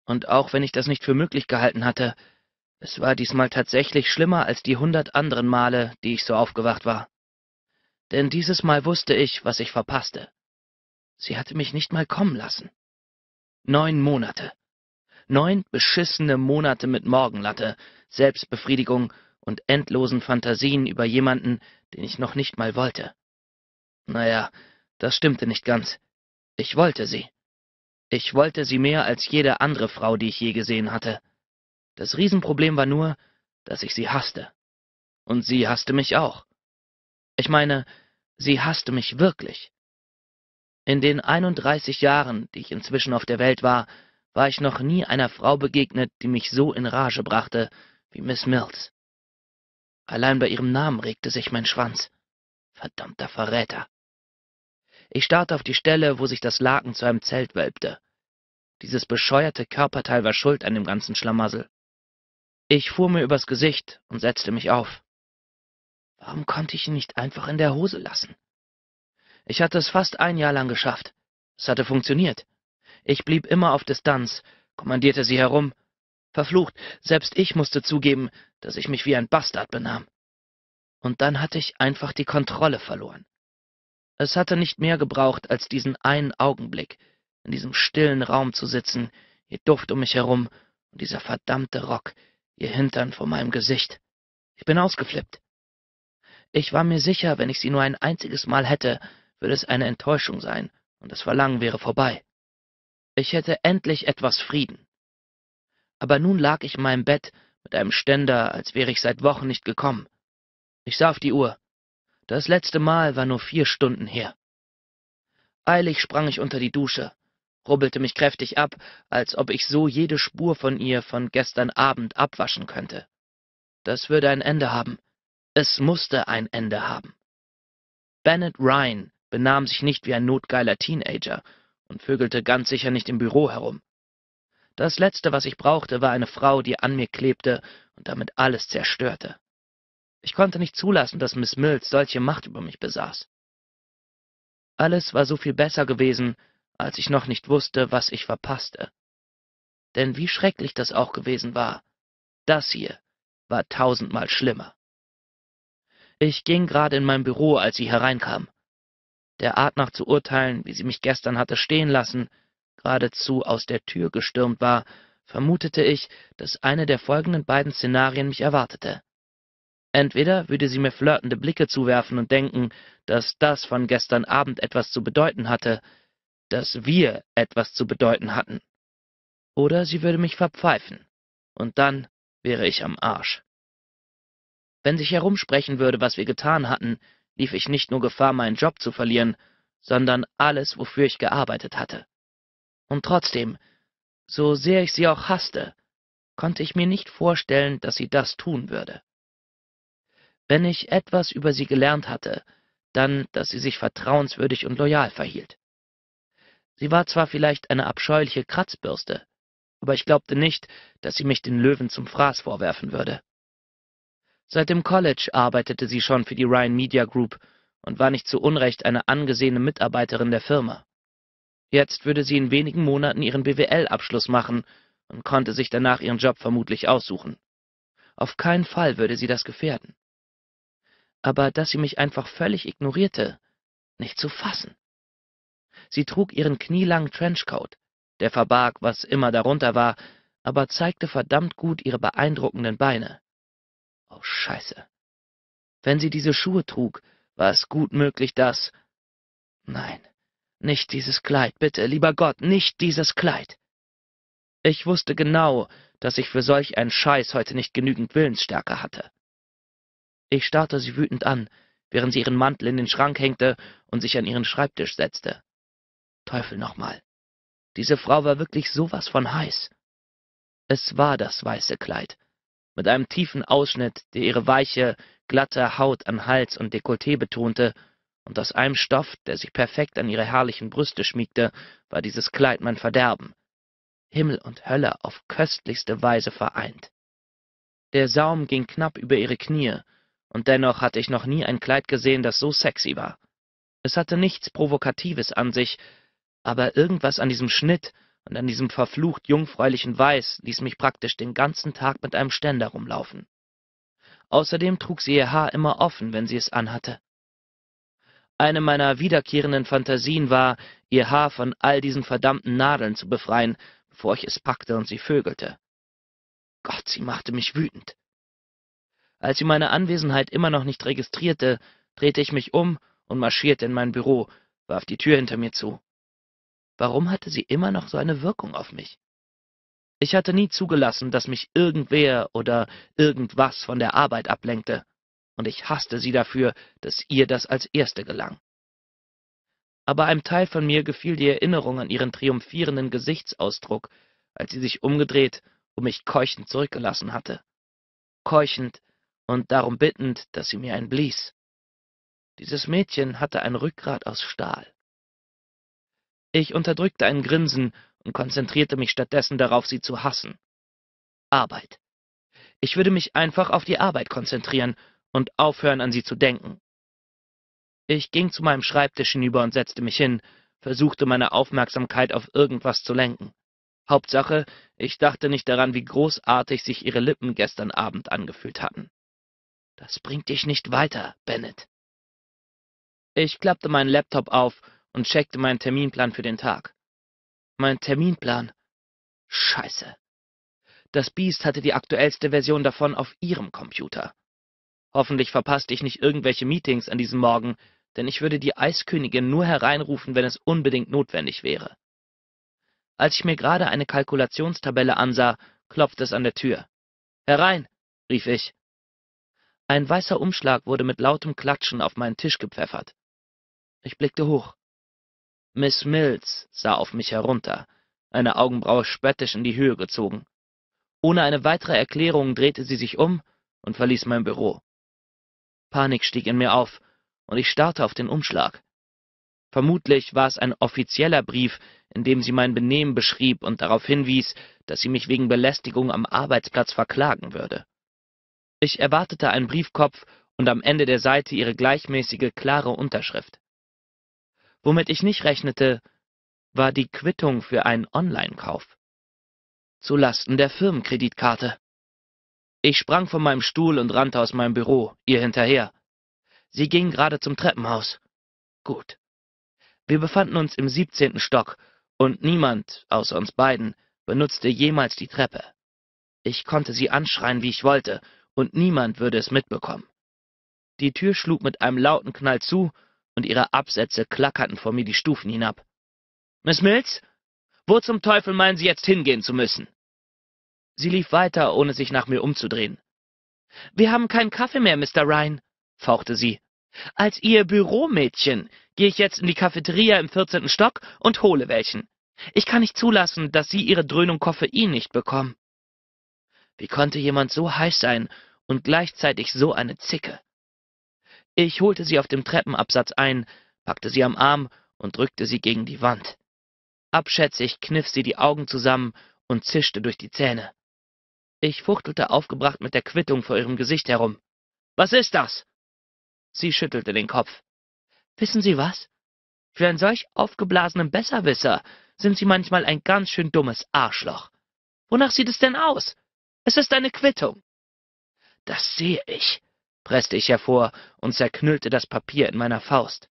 Und auch wenn ich das nicht für möglich gehalten hatte, es war diesmal tatsächlich schlimmer als die hundert anderen Male, die ich so aufgewacht war. Denn dieses Mal wusste ich, was ich verpasste. Sie hatte mich nicht mal kommen lassen. Neun Monate. Neun beschissene Monate mit Morgenlatte, Selbstbefriedigung und endlosen Fantasien über jemanden, den ich noch nicht mal wollte. Naja, das stimmte nicht ganz. Ich wollte sie. Ich wollte sie mehr als jede andere Frau, die ich je gesehen hatte. Das Riesenproblem war nur, dass ich sie hasste. Und sie hasste mich auch. Ich meine, sie hasste mich wirklich. In den 31 Jahren, die ich inzwischen auf der Welt war, war ich noch nie einer Frau begegnet, die mich so in Rage brachte wie Miss Mills. Allein bei ihrem Namen regte sich mein Schwanz. Verdammter Verräter. Ich starrte auf die Stelle, wo sich das Laken zu einem Zelt wölbte. Dieses bescheuerte Körperteil war schuld an dem ganzen Schlamassel. Ich fuhr mir übers Gesicht und setzte mich auf. Warum konnte ich ihn nicht einfach in der Hose lassen? Ich hatte es fast ein Jahr lang geschafft. Es hatte funktioniert. Ich blieb immer auf Distanz, kommandierte sie herum. Verflucht, selbst ich musste zugeben, dass ich mich wie ein Bastard benahm. Und dann hatte ich einfach die Kontrolle verloren. Es hatte nicht mehr gebraucht, als diesen einen Augenblick, in diesem stillen Raum zu sitzen, ihr Duft um mich herum und dieser verdammte Rock, ihr Hintern vor meinem Gesicht. Ich bin ausgeflippt. Ich war mir sicher, wenn ich sie nur ein einziges Mal hätte, würde es eine Enttäuschung sein, und das Verlangen wäre vorbei. Ich hätte endlich etwas Frieden. Aber nun lag ich in meinem Bett mit einem Ständer, als wäre ich seit Wochen nicht gekommen. Ich sah auf die Uhr. Das letzte Mal war nur vier Stunden her. Eilig sprang ich unter die Dusche, rubbelte mich kräftig ab, als ob ich so jede Spur von ihr von gestern Abend abwaschen könnte. Das würde ein Ende haben. Es musste ein Ende haben. Bennett Ryan benahm sich nicht wie ein notgeiler Teenager und vögelte ganz sicher nicht im Büro herum. Das Letzte, was ich brauchte, war eine Frau, die an mir klebte und damit alles zerstörte. Ich konnte nicht zulassen, dass Miss Mills solche Macht über mich besaß. Alles war so viel besser gewesen, als ich noch nicht wusste, was ich verpasste. Denn wie schrecklich das auch gewesen war, das hier war tausendmal schlimmer. Ich ging gerade in mein Büro, als sie hereinkam der Art nach zu urteilen, wie sie mich gestern hatte stehen lassen, geradezu aus der Tür gestürmt war, vermutete ich, dass eine der folgenden beiden Szenarien mich erwartete. Entweder würde sie mir flirtende Blicke zuwerfen und denken, dass das von gestern Abend etwas zu bedeuten hatte, dass wir etwas zu bedeuten hatten. Oder sie würde mich verpfeifen, und dann wäre ich am Arsch. Wenn sich herumsprechen würde, was wir getan hatten, lief ich nicht nur Gefahr, meinen Job zu verlieren, sondern alles, wofür ich gearbeitet hatte. Und trotzdem, so sehr ich sie auch hasste, konnte ich mir nicht vorstellen, dass sie das tun würde. Wenn ich etwas über sie gelernt hatte, dann, dass sie sich vertrauenswürdig und loyal verhielt. Sie war zwar vielleicht eine abscheuliche Kratzbürste, aber ich glaubte nicht, dass sie mich den Löwen zum Fraß vorwerfen würde. Seit dem College arbeitete sie schon für die Ryan Media Group und war nicht zu Unrecht eine angesehene Mitarbeiterin der Firma. Jetzt würde sie in wenigen Monaten ihren BWL-Abschluss machen und konnte sich danach ihren Job vermutlich aussuchen. Auf keinen Fall würde sie das gefährden. Aber dass sie mich einfach völlig ignorierte, nicht zu fassen. Sie trug ihren knielangen Trenchcoat, der verbarg, was immer darunter war, aber zeigte verdammt gut ihre beeindruckenden Beine. Oh Scheiße. Wenn sie diese Schuhe trug, war es gut möglich, dass... Nein, nicht dieses Kleid, bitte, lieber Gott, nicht dieses Kleid. Ich wusste genau, dass ich für solch einen Scheiß heute nicht genügend Willensstärke hatte. Ich starrte sie wütend an, während sie ihren Mantel in den Schrank hängte und sich an ihren Schreibtisch setzte. Teufel nochmal. Diese Frau war wirklich sowas von heiß. Es war das weiße Kleid, mit einem tiefen Ausschnitt, der ihre weiche, glatte Haut an Hals und Dekolleté betonte, und aus einem Stoff, der sich perfekt an ihre herrlichen Brüste schmiegte, war dieses Kleid mein Verderben. Himmel und Hölle auf köstlichste Weise vereint. Der Saum ging knapp über ihre Knie, und dennoch hatte ich noch nie ein Kleid gesehen, das so sexy war. Es hatte nichts Provokatives an sich, aber irgendwas an diesem Schnitt, und an diesem verflucht jungfräulichen Weiß ließ mich praktisch den ganzen Tag mit einem Ständer rumlaufen. Außerdem trug sie ihr Haar immer offen, wenn sie es anhatte. Eine meiner wiederkehrenden Fantasien war, ihr Haar von all diesen verdammten Nadeln zu befreien, bevor ich es packte und sie vögelte. Gott, sie machte mich wütend. Als sie meine Anwesenheit immer noch nicht registrierte, drehte ich mich um und marschierte in mein Büro, warf die Tür hinter mir zu. Warum hatte sie immer noch so eine Wirkung auf mich? Ich hatte nie zugelassen, dass mich irgendwer oder irgendwas von der Arbeit ablenkte, und ich hasste sie dafür, dass ihr das als Erste gelang. Aber einem Teil von mir gefiel die Erinnerung an ihren triumphierenden Gesichtsausdruck, als sie sich umgedreht und mich keuchend zurückgelassen hatte. Keuchend und darum bittend, dass sie mir einen blies. Dieses Mädchen hatte ein Rückgrat aus Stahl. Ich unterdrückte ein Grinsen und konzentrierte mich stattdessen darauf, sie zu hassen. Arbeit. Ich würde mich einfach auf die Arbeit konzentrieren und aufhören, an sie zu denken. Ich ging zu meinem Schreibtisch hinüber und setzte mich hin, versuchte meine Aufmerksamkeit auf irgendwas zu lenken. Hauptsache, ich dachte nicht daran, wie großartig sich ihre Lippen gestern Abend angefühlt hatten. Das bringt dich nicht weiter, Bennett. Ich klappte meinen Laptop auf und checkte meinen Terminplan für den Tag. Mein Terminplan? Scheiße. Das Biest hatte die aktuellste Version davon auf ihrem Computer. Hoffentlich verpasste ich nicht irgendwelche Meetings an diesem Morgen, denn ich würde die Eiskönigin nur hereinrufen, wenn es unbedingt notwendig wäre. Als ich mir gerade eine Kalkulationstabelle ansah, klopfte es an der Tür. Herein! rief ich. Ein weißer Umschlag wurde mit lautem Klatschen auf meinen Tisch gepfeffert. Ich blickte hoch. Miss Mills sah auf mich herunter, eine Augenbraue spöttisch in die Höhe gezogen. Ohne eine weitere Erklärung drehte sie sich um und verließ mein Büro. Panik stieg in mir auf, und ich starrte auf den Umschlag. Vermutlich war es ein offizieller Brief, in dem sie mein Benehmen beschrieb und darauf hinwies, dass sie mich wegen Belästigung am Arbeitsplatz verklagen würde. Ich erwartete einen Briefkopf und am Ende der Seite ihre gleichmäßige, klare Unterschrift. Womit ich nicht rechnete, war die Quittung für einen Online-Kauf. Zu Lasten der Firmenkreditkarte. Ich sprang von meinem Stuhl und rannte aus meinem Büro, ihr hinterher. Sie ging gerade zum Treppenhaus. Gut. Wir befanden uns im 17. Stock und niemand, außer uns beiden, benutzte jemals die Treppe. Ich konnte sie anschreien, wie ich wollte, und niemand würde es mitbekommen. Die Tür schlug mit einem lauten Knall zu und ihre Absätze klackerten vor mir die Stufen hinab. Miss Mills, wo zum Teufel meinen Sie jetzt hingehen zu müssen? Sie lief weiter, ohne sich nach mir umzudrehen. Wir haben keinen Kaffee mehr, Mr. Ryan, fauchte sie. Als Ihr Büromädchen gehe ich jetzt in die Cafeteria im 14. Stock und hole welchen. Ich kann nicht zulassen, dass Sie Ihre Dröhnung Koffein nicht bekommen. Wie konnte jemand so heiß sein und gleichzeitig so eine Zicke? Ich holte sie auf dem Treppenabsatz ein, packte sie am Arm und drückte sie gegen die Wand. Abschätzig kniff sie die Augen zusammen und zischte durch die Zähne. Ich fuchtelte aufgebracht mit der Quittung vor ihrem Gesicht herum. Was ist das? Sie schüttelte den Kopf. Wissen Sie was? Für einen solch aufgeblasenen Besserwisser sind Sie manchmal ein ganz schön dummes Arschloch. Wonach sieht es denn aus? Es ist eine Quittung. Das sehe ich, presste ich hervor und zerknüllte das Papier in meiner Faust.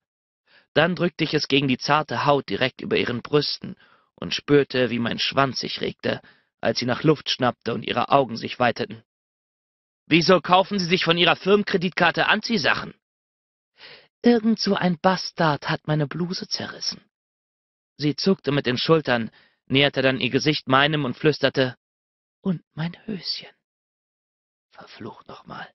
Dann drückte ich es gegen die zarte Haut direkt über ihren Brüsten und spürte, wie mein Schwanz sich regte, als sie nach Luft schnappte und ihre Augen sich weiteten. Wieso kaufen Sie sich von Ihrer Firmenkreditkarte Anziehsachen? Irgend so ein Bastard hat meine Bluse zerrissen. Sie zuckte mit den Schultern, näherte dann ihr Gesicht meinem und flüsterte, und mein Höschen. Verflucht nochmal.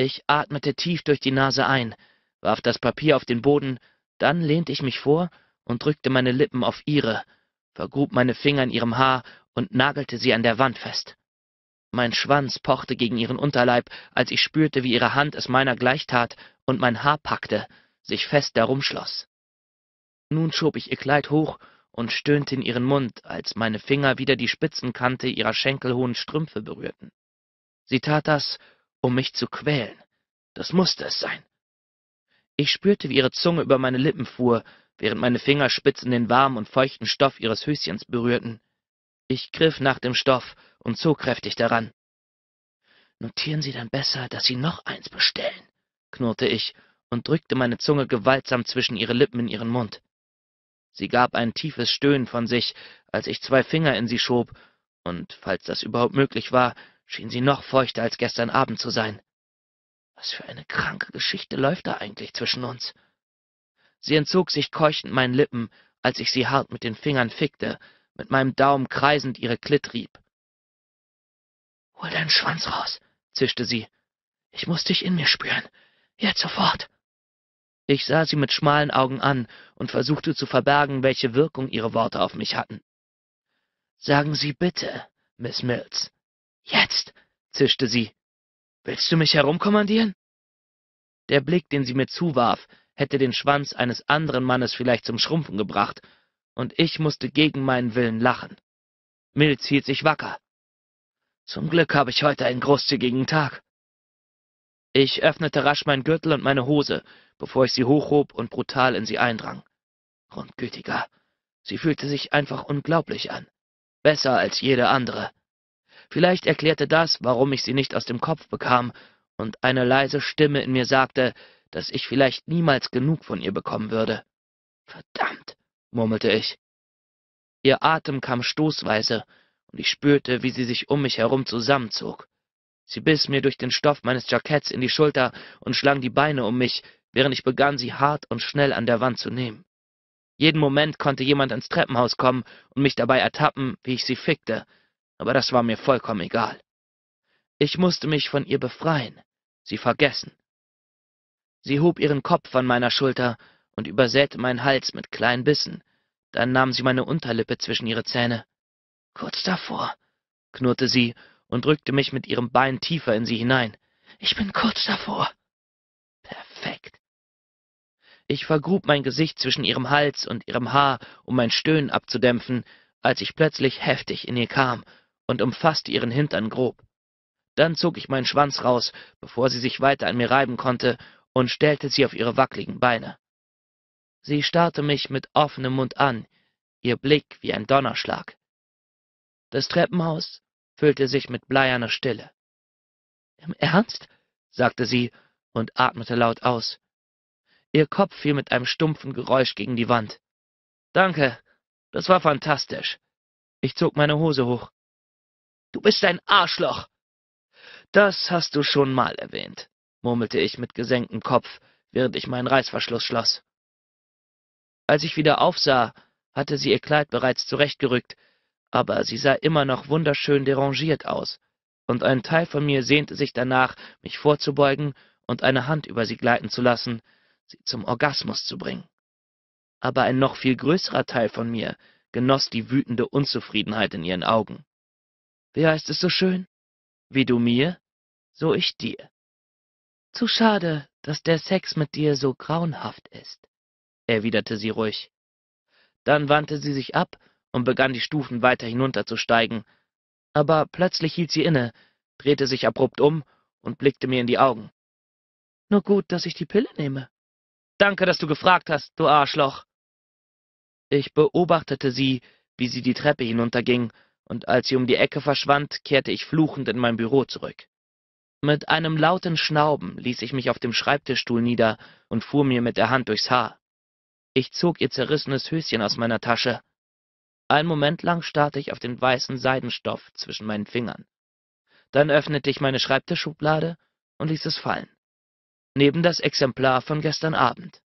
Ich atmete tief durch die Nase ein, warf das Papier auf den Boden, dann lehnte ich mich vor und drückte meine Lippen auf ihre, vergrub meine Finger in ihrem Haar und nagelte sie an der Wand fest. Mein Schwanz pochte gegen ihren Unterleib, als ich spürte, wie ihre Hand es meiner gleichtat und mein Haar packte, sich fest darum schloss. Nun schob ich ihr Kleid hoch und stöhnte in ihren Mund, als meine Finger wieder die Spitzenkante ihrer schenkelhohen Strümpfe berührten. Sie tat das, um mich zu quälen. Das musste es sein. Ich spürte, wie ihre Zunge über meine Lippen fuhr, während meine Fingerspitzen den warmen und feuchten Stoff ihres Höschens berührten. Ich griff nach dem Stoff und zog kräftig daran. Notieren Sie dann besser, dass Sie noch eins bestellen, knurrte ich und drückte meine Zunge gewaltsam zwischen ihre Lippen in ihren Mund. Sie gab ein tiefes Stöhnen von sich, als ich zwei Finger in sie schob, und falls das überhaupt möglich war, schien sie noch feuchter als gestern Abend zu sein. Was für eine kranke Geschichte läuft da eigentlich zwischen uns? Sie entzog sich keuchend meinen Lippen, als ich sie hart mit den Fingern fickte, mit meinem Daumen kreisend ihre Klitt rieb. Hol deinen Schwanz raus, zischte sie. Ich muß dich in mir spüren. Jetzt sofort. Ich sah sie mit schmalen Augen an und versuchte zu verbergen, welche Wirkung ihre Worte auf mich hatten. Sagen Sie bitte, Miss Mills, Jetzt! zischte sie. Willst du mich herumkommandieren? Der Blick, den sie mir zuwarf, hätte den Schwanz eines anderen Mannes vielleicht zum Schrumpfen gebracht, und ich musste gegen meinen Willen lachen. Milz hielt sich wacker. Zum Glück habe ich heute einen großzügigen Tag. Ich öffnete rasch meinen Gürtel und meine Hose, bevor ich sie hochhob und brutal in sie eindrang. Rundgütiger. Sie fühlte sich einfach unglaublich an. Besser als jede andere. Vielleicht erklärte das, warum ich sie nicht aus dem Kopf bekam und eine leise Stimme in mir sagte, dass ich vielleicht niemals genug von ihr bekommen würde. Verdammt, murmelte ich. Ihr Atem kam stoßweise, und ich spürte, wie sie sich um mich herum zusammenzog. Sie biss mir durch den Stoff meines Jacketts in die Schulter und schlang die Beine um mich, während ich begann, sie hart und schnell an der Wand zu nehmen. Jeden Moment konnte jemand ins Treppenhaus kommen und mich dabei ertappen, wie ich sie fickte, aber das war mir vollkommen egal. Ich musste mich von ihr befreien, sie vergessen. Sie hob ihren Kopf an meiner Schulter und übersäte meinen Hals mit kleinen Bissen, dann nahm sie meine Unterlippe zwischen ihre Zähne. Kurz davor, knurrte sie und drückte mich mit ihrem Bein tiefer in sie hinein. Ich bin kurz davor. Perfekt. Ich vergrub mein Gesicht zwischen ihrem Hals und ihrem Haar, um mein Stöhnen abzudämpfen, als ich plötzlich heftig in ihr kam und umfasste ihren Hintern grob. Dann zog ich meinen Schwanz raus, bevor sie sich weiter an mir reiben konnte, und stellte sie auf ihre wackligen Beine. Sie starrte mich mit offenem Mund an, ihr Blick wie ein Donnerschlag. Das Treppenhaus füllte sich mit bleierner Stille. Im Ernst? sagte sie und atmete laut aus. Ihr Kopf fiel mit einem stumpfen Geräusch gegen die Wand. Danke, das war fantastisch. Ich zog meine Hose hoch. Du bist ein Arschloch! Das hast du schon mal erwähnt, murmelte ich mit gesenktem Kopf, während ich meinen Reißverschluss schloss. Als ich wieder aufsah, hatte sie ihr Kleid bereits zurechtgerückt, aber sie sah immer noch wunderschön derangiert aus, und ein Teil von mir sehnte sich danach, mich vorzubeugen und eine Hand über sie gleiten zu lassen, sie zum Orgasmus zu bringen. Aber ein noch viel größerer Teil von mir genoss die wütende Unzufriedenheit in ihren Augen. Wie heißt es so schön? Wie du mir, so ich dir. Zu schade, dass der Sex mit dir so grauenhaft ist, erwiderte sie ruhig. Dann wandte sie sich ab und begann die Stufen weiter hinunterzusteigen, aber plötzlich hielt sie inne, drehte sich abrupt um und blickte mir in die Augen. Nur gut, dass ich die Pille nehme. Danke, dass du gefragt hast, du Arschloch. Ich beobachtete sie, wie sie die Treppe hinunterging und als sie um die Ecke verschwand, kehrte ich fluchend in mein Büro zurück. Mit einem lauten Schnauben ließ ich mich auf dem Schreibtischstuhl nieder und fuhr mir mit der Hand durchs Haar. Ich zog ihr zerrissenes Höschen aus meiner Tasche. Einen Moment lang starrte ich auf den weißen Seidenstoff zwischen meinen Fingern. Dann öffnete ich meine Schreibtischschublade und ließ es fallen. Neben das Exemplar von gestern Abend.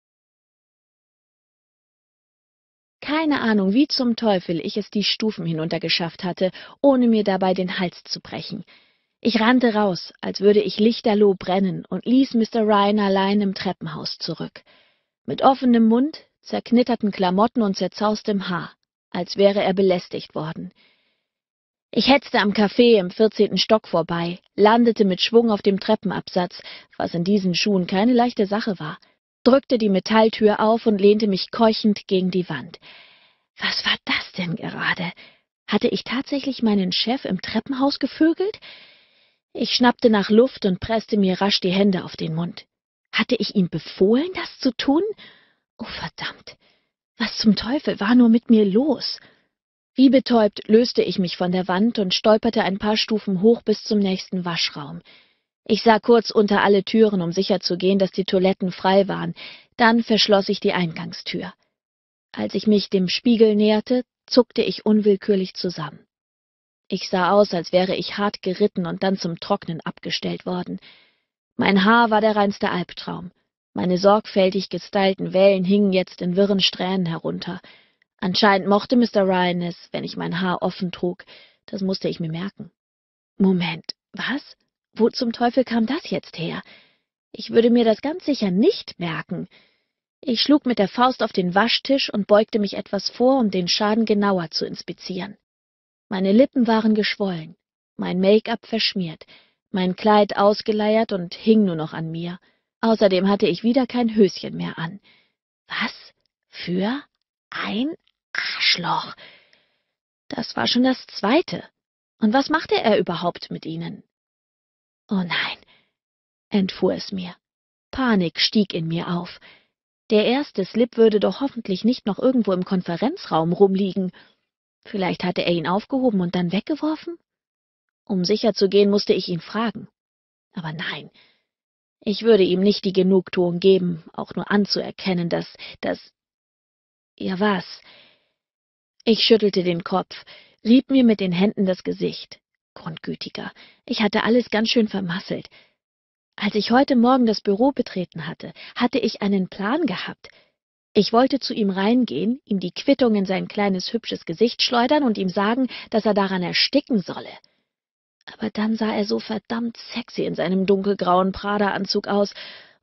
Keine Ahnung, wie zum Teufel ich es die Stufen hinuntergeschafft hatte, ohne mir dabei den Hals zu brechen. Ich rannte raus, als würde ich lichterloh brennen, und ließ Mr. Ryan allein im Treppenhaus zurück. Mit offenem Mund, zerknitterten Klamotten und zerzaustem Haar, als wäre er belästigt worden. Ich hetzte am Café im vierzehnten Stock vorbei, landete mit Schwung auf dem Treppenabsatz, was in diesen Schuhen keine leichte Sache war drückte die Metalltür auf und lehnte mich keuchend gegen die Wand. Was war das denn gerade? Hatte ich tatsächlich meinen Chef im Treppenhaus gevögelt? Ich schnappte nach Luft und presste mir rasch die Hände auf den Mund. Hatte ich ihm befohlen, das zu tun? Oh verdammt. Was zum Teufel war nur mit mir los? Wie betäubt löste ich mich von der Wand und stolperte ein paar Stufen hoch bis zum nächsten Waschraum. Ich sah kurz unter alle Türen, um sicherzugehen, dass die Toiletten frei waren. Dann verschloss ich die Eingangstür. Als ich mich dem Spiegel näherte, zuckte ich unwillkürlich zusammen. Ich sah aus, als wäre ich hart geritten und dann zum Trocknen abgestellt worden. Mein Haar war der reinste Albtraum. Meine sorgfältig gestylten Wellen hingen jetzt in wirren Strähnen herunter. Anscheinend mochte Mr. Ryan es, wenn ich mein Haar offen trug. Das musste ich mir merken. Moment, was? Wo zum Teufel kam das jetzt her? Ich würde mir das ganz sicher nicht merken. Ich schlug mit der Faust auf den Waschtisch und beugte mich etwas vor, um den Schaden genauer zu inspizieren. Meine Lippen waren geschwollen, mein Make-up verschmiert, mein Kleid ausgeleiert und hing nur noch an mir. Außerdem hatte ich wieder kein Höschen mehr an. Was für ein Arschloch! Das war schon das zweite. Und was machte er überhaupt mit ihnen? Oh nein, entfuhr es mir. Panik stieg in mir auf. Der erste Slip würde doch hoffentlich nicht noch irgendwo im Konferenzraum rumliegen. Vielleicht hatte er ihn aufgehoben und dann weggeworfen? Um sicher zu gehen, musste ich ihn fragen. Aber nein, ich würde ihm nicht die Genugtuung geben, auch nur anzuerkennen, dass, dass... Ja, was? Ich schüttelte den Kopf, rieb mir mit den Händen das Gesicht. Grundgütiger, ich hatte alles ganz schön vermasselt. Als ich heute Morgen das Büro betreten hatte, hatte ich einen Plan gehabt. Ich wollte zu ihm reingehen, ihm die Quittung in sein kleines hübsches Gesicht schleudern und ihm sagen, dass er daran ersticken solle. Aber dann sah er so verdammt sexy in seinem dunkelgrauen Prada-Anzug aus,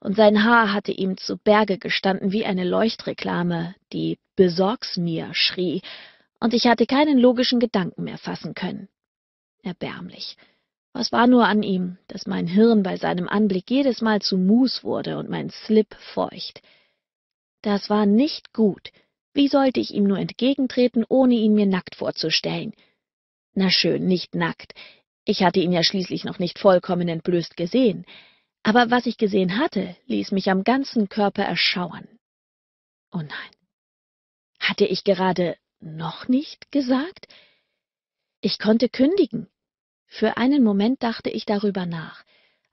und sein Haar hatte ihm zu Berge gestanden wie eine Leuchtreklame, die Besorg's mir schrie, und ich hatte keinen logischen Gedanken mehr fassen können. Erbärmlich. Was war nur an ihm, dass mein Hirn bei seinem Anblick jedes Mal zu Mus wurde und mein Slip feucht. Das war nicht gut. Wie sollte ich ihm nur entgegentreten, ohne ihn mir nackt vorzustellen? Na schön, nicht nackt. Ich hatte ihn ja schließlich noch nicht vollkommen entblößt gesehen. Aber was ich gesehen hatte, ließ mich am ganzen Körper erschauern. Oh nein. Hatte ich gerade noch nicht gesagt? Ich konnte kündigen. Für einen Moment dachte ich darüber nach,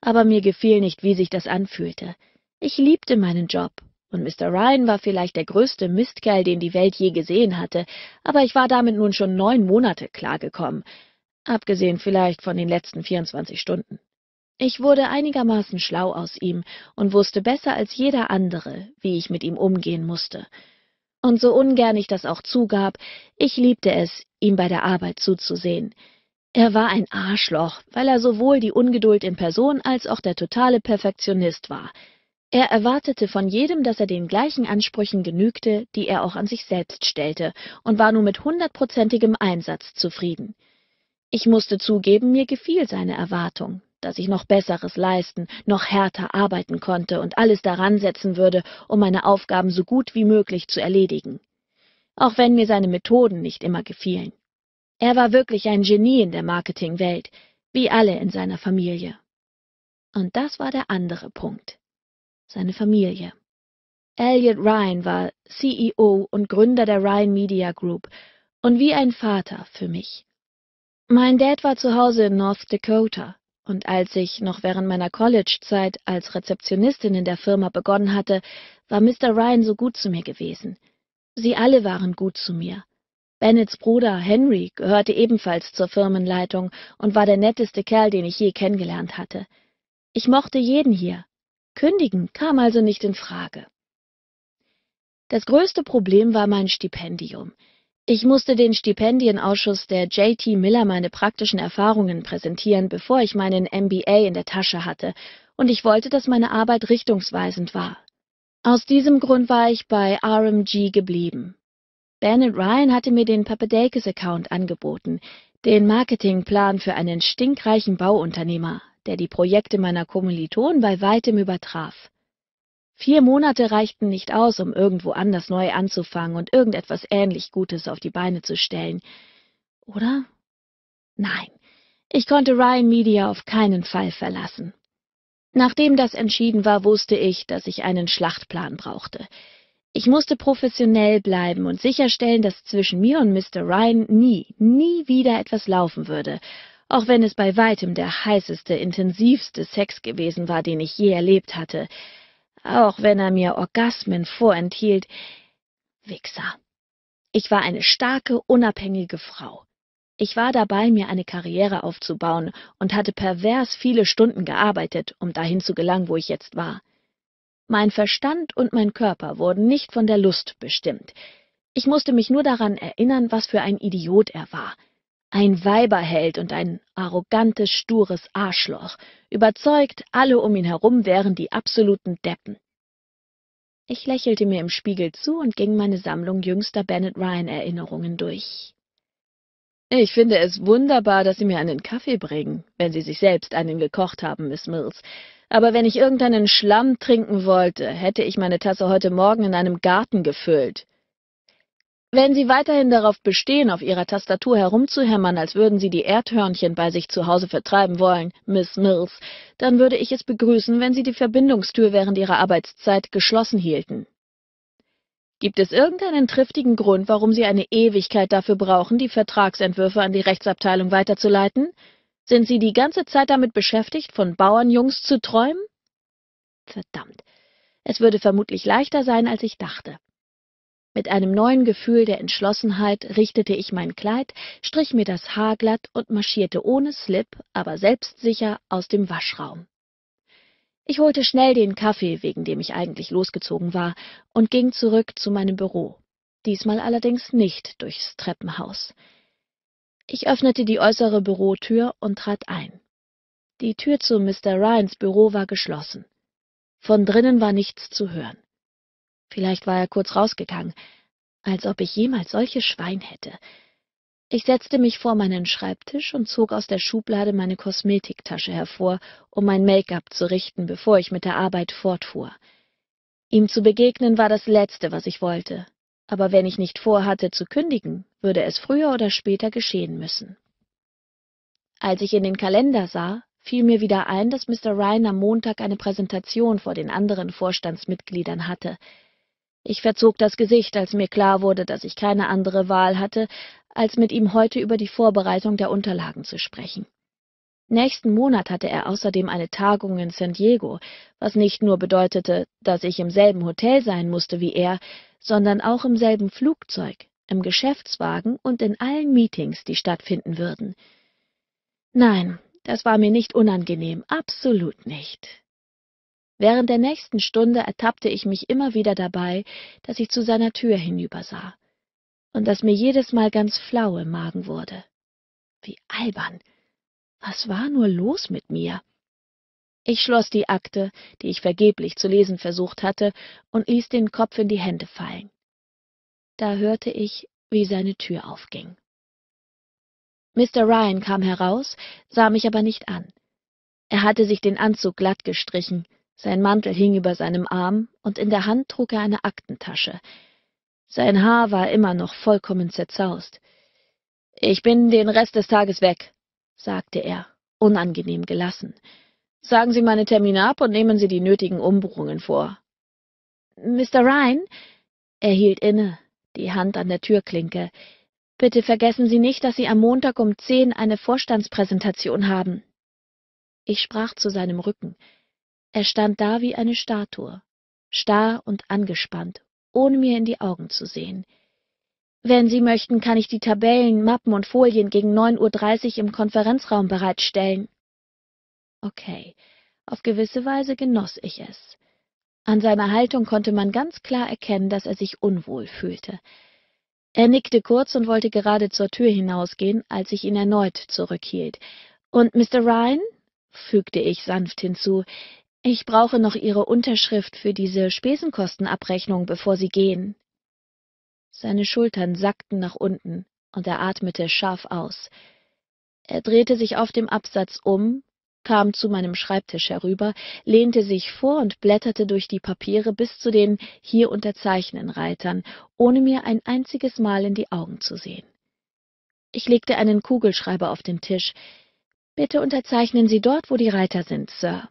aber mir gefiel nicht, wie sich das anfühlte. Ich liebte meinen Job, und Mr. Ryan war vielleicht der größte Mistkerl, den die Welt je gesehen hatte, aber ich war damit nun schon neun Monate klargekommen, abgesehen vielleicht von den letzten vierundzwanzig Stunden. Ich wurde einigermaßen schlau aus ihm und wusste besser als jeder andere, wie ich mit ihm umgehen musste. Und so ungern ich das auch zugab, ich liebte es, ihm bei der Arbeit zuzusehen. Er war ein Arschloch, weil er sowohl die Ungeduld in Person als auch der totale Perfektionist war. Er erwartete von jedem, dass er den gleichen Ansprüchen genügte, die er auch an sich selbst stellte, und war nur mit hundertprozentigem Einsatz zufrieden. Ich musste zugeben, mir gefiel seine Erwartung, dass ich noch Besseres leisten, noch härter arbeiten konnte und alles daran setzen würde, um meine Aufgaben so gut wie möglich zu erledigen. Auch wenn mir seine Methoden nicht immer gefielen. Er war wirklich ein Genie in der Marketingwelt, wie alle in seiner Familie. Und das war der andere Punkt. Seine Familie. Elliot Ryan war CEO und Gründer der Ryan Media Group und wie ein Vater für mich. Mein Dad war zu Hause in North Dakota. Und als ich noch während meiner Collegezeit als Rezeptionistin in der Firma begonnen hatte, war Mr. Ryan so gut zu mir gewesen. Sie alle waren gut zu mir. Bennets Bruder Henry gehörte ebenfalls zur Firmenleitung und war der netteste Kerl, den ich je kennengelernt hatte. Ich mochte jeden hier. Kündigen kam also nicht in Frage. Das größte Problem war mein Stipendium. Ich musste dem Stipendienausschuss der JT Miller meine praktischen Erfahrungen präsentieren, bevor ich meinen MBA in der Tasche hatte, und ich wollte, dass meine Arbeit richtungsweisend war. Aus diesem Grund war ich bei RMG geblieben. Ben Ryan hatte mir den Papadakis-Account angeboten, den Marketingplan für einen stinkreichen Bauunternehmer, der die Projekte meiner Kommilitonen bei weitem übertraf. Vier Monate reichten nicht aus, um irgendwo anders neu anzufangen und irgendetwas ähnlich Gutes auf die Beine zu stellen. Oder? Nein, ich konnte Ryan Media auf keinen Fall verlassen. Nachdem das entschieden war, wusste ich, dass ich einen Schlachtplan brauchte. Ich musste professionell bleiben und sicherstellen, dass zwischen mir und Mr. Ryan nie, nie wieder etwas laufen würde, auch wenn es bei weitem der heißeste, intensivste Sex gewesen war, den ich je erlebt hatte auch wenn er mir Orgasmen vorenthielt. Wichser. Ich war eine starke, unabhängige Frau. Ich war dabei, mir eine Karriere aufzubauen und hatte pervers viele Stunden gearbeitet, um dahin zu gelangen, wo ich jetzt war. Mein Verstand und mein Körper wurden nicht von der Lust bestimmt. Ich musste mich nur daran erinnern, was für ein Idiot er war, ein Weiberheld und ein arrogantes, stures Arschloch, überzeugt, alle um ihn herum wären die absoluten Deppen. Ich lächelte mir im Spiegel zu und ging meine Sammlung jüngster Bennett Ryan-Erinnerungen durch. Ich finde es wunderbar, dass Sie mir einen Kaffee bringen, wenn Sie sich selbst einen gekocht haben, Miss Mills. Aber wenn ich irgendeinen Schlamm trinken wollte, hätte ich meine Tasse heute Morgen in einem Garten gefüllt. Wenn Sie weiterhin darauf bestehen, auf Ihrer Tastatur herumzuhämmern, als würden Sie die Erdhörnchen bei sich zu Hause vertreiben wollen, Miss Mills, dann würde ich es begrüßen, wenn Sie die Verbindungstür während Ihrer Arbeitszeit geschlossen hielten. Gibt es irgendeinen triftigen Grund, warum Sie eine Ewigkeit dafür brauchen, die Vertragsentwürfe an die Rechtsabteilung weiterzuleiten? Sind Sie die ganze Zeit damit beschäftigt, von Bauernjungs zu träumen? Verdammt, es würde vermutlich leichter sein, als ich dachte. Mit einem neuen Gefühl der Entschlossenheit richtete ich mein Kleid, strich mir das Haar glatt und marschierte ohne Slip, aber selbstsicher aus dem Waschraum. Ich holte schnell den Kaffee, wegen dem ich eigentlich losgezogen war, und ging zurück zu meinem Büro, diesmal allerdings nicht durchs Treppenhaus. Ich öffnete die äußere Bürotür und trat ein. Die Tür zu Mr. Ryans Büro war geschlossen. Von drinnen war nichts zu hören. Vielleicht war er kurz rausgegangen, als ob ich jemals solche Schwein hätte. Ich setzte mich vor meinen Schreibtisch und zog aus der Schublade meine Kosmetiktasche hervor, um mein Make-up zu richten, bevor ich mit der Arbeit fortfuhr. Ihm zu begegnen war das Letzte, was ich wollte, aber wenn ich nicht vorhatte zu kündigen, würde es früher oder später geschehen müssen. Als ich in den Kalender sah, fiel mir wieder ein, dass Mr. Ryan am Montag eine Präsentation vor den anderen Vorstandsmitgliedern hatte, ich verzog das Gesicht, als mir klar wurde, dass ich keine andere Wahl hatte, als mit ihm heute über die Vorbereitung der Unterlagen zu sprechen. Nächsten Monat hatte er außerdem eine Tagung in San Diego, was nicht nur bedeutete, dass ich im selben Hotel sein musste wie er, sondern auch im selben Flugzeug, im Geschäftswagen und in allen Meetings, die stattfinden würden. Nein, das war mir nicht unangenehm, absolut nicht. Während der nächsten Stunde ertappte ich mich immer wieder dabei, dass ich zu seiner Tür hinübersah und dass mir jedes Mal ganz flau im Magen wurde. Wie albern! Was war nur los mit mir? Ich schloss die Akte, die ich vergeblich zu lesen versucht hatte, und ließ den Kopf in die Hände fallen. Da hörte ich, wie seine Tür aufging. Mr. Ryan kam heraus, sah mich aber nicht an. Er hatte sich den Anzug glatt gestrichen, sein Mantel hing über seinem Arm, und in der Hand trug er eine Aktentasche. Sein Haar war immer noch vollkommen zerzaust. Ich bin den Rest des Tages weg, sagte er, unangenehm gelassen. Sagen Sie meine Termine ab und nehmen Sie die nötigen Umbuchungen vor. Mr. Ryan, er hielt inne, die Hand an der Türklinke. Bitte vergessen Sie nicht, dass Sie am Montag um zehn eine Vorstandspräsentation haben. Ich sprach zu seinem Rücken. Er stand da wie eine Statue, starr und angespannt, ohne mir in die Augen zu sehen. Wenn Sie möchten, kann ich die Tabellen, Mappen und Folien gegen neun Uhr dreißig im Konferenzraum bereitstellen. Okay, auf gewisse Weise genoss ich es. An seiner Haltung konnte man ganz klar erkennen, dass er sich unwohl fühlte. Er nickte kurz und wollte gerade zur Tür hinausgehen, als ich ihn erneut zurückhielt. Und Mr. Ryan? fügte ich sanft hinzu. Ich brauche noch Ihre Unterschrift für diese Spesenkostenabrechnung, bevor Sie gehen. Seine Schultern sackten nach unten und er atmete scharf aus. Er drehte sich auf dem Absatz um, kam zu meinem Schreibtisch herüber, lehnte sich vor und blätterte durch die Papiere bis zu den hier unterzeichnen Reitern, ohne mir ein einziges Mal in die Augen zu sehen. Ich legte einen Kugelschreiber auf den Tisch. Bitte unterzeichnen Sie dort, wo die Reiter sind, Sir.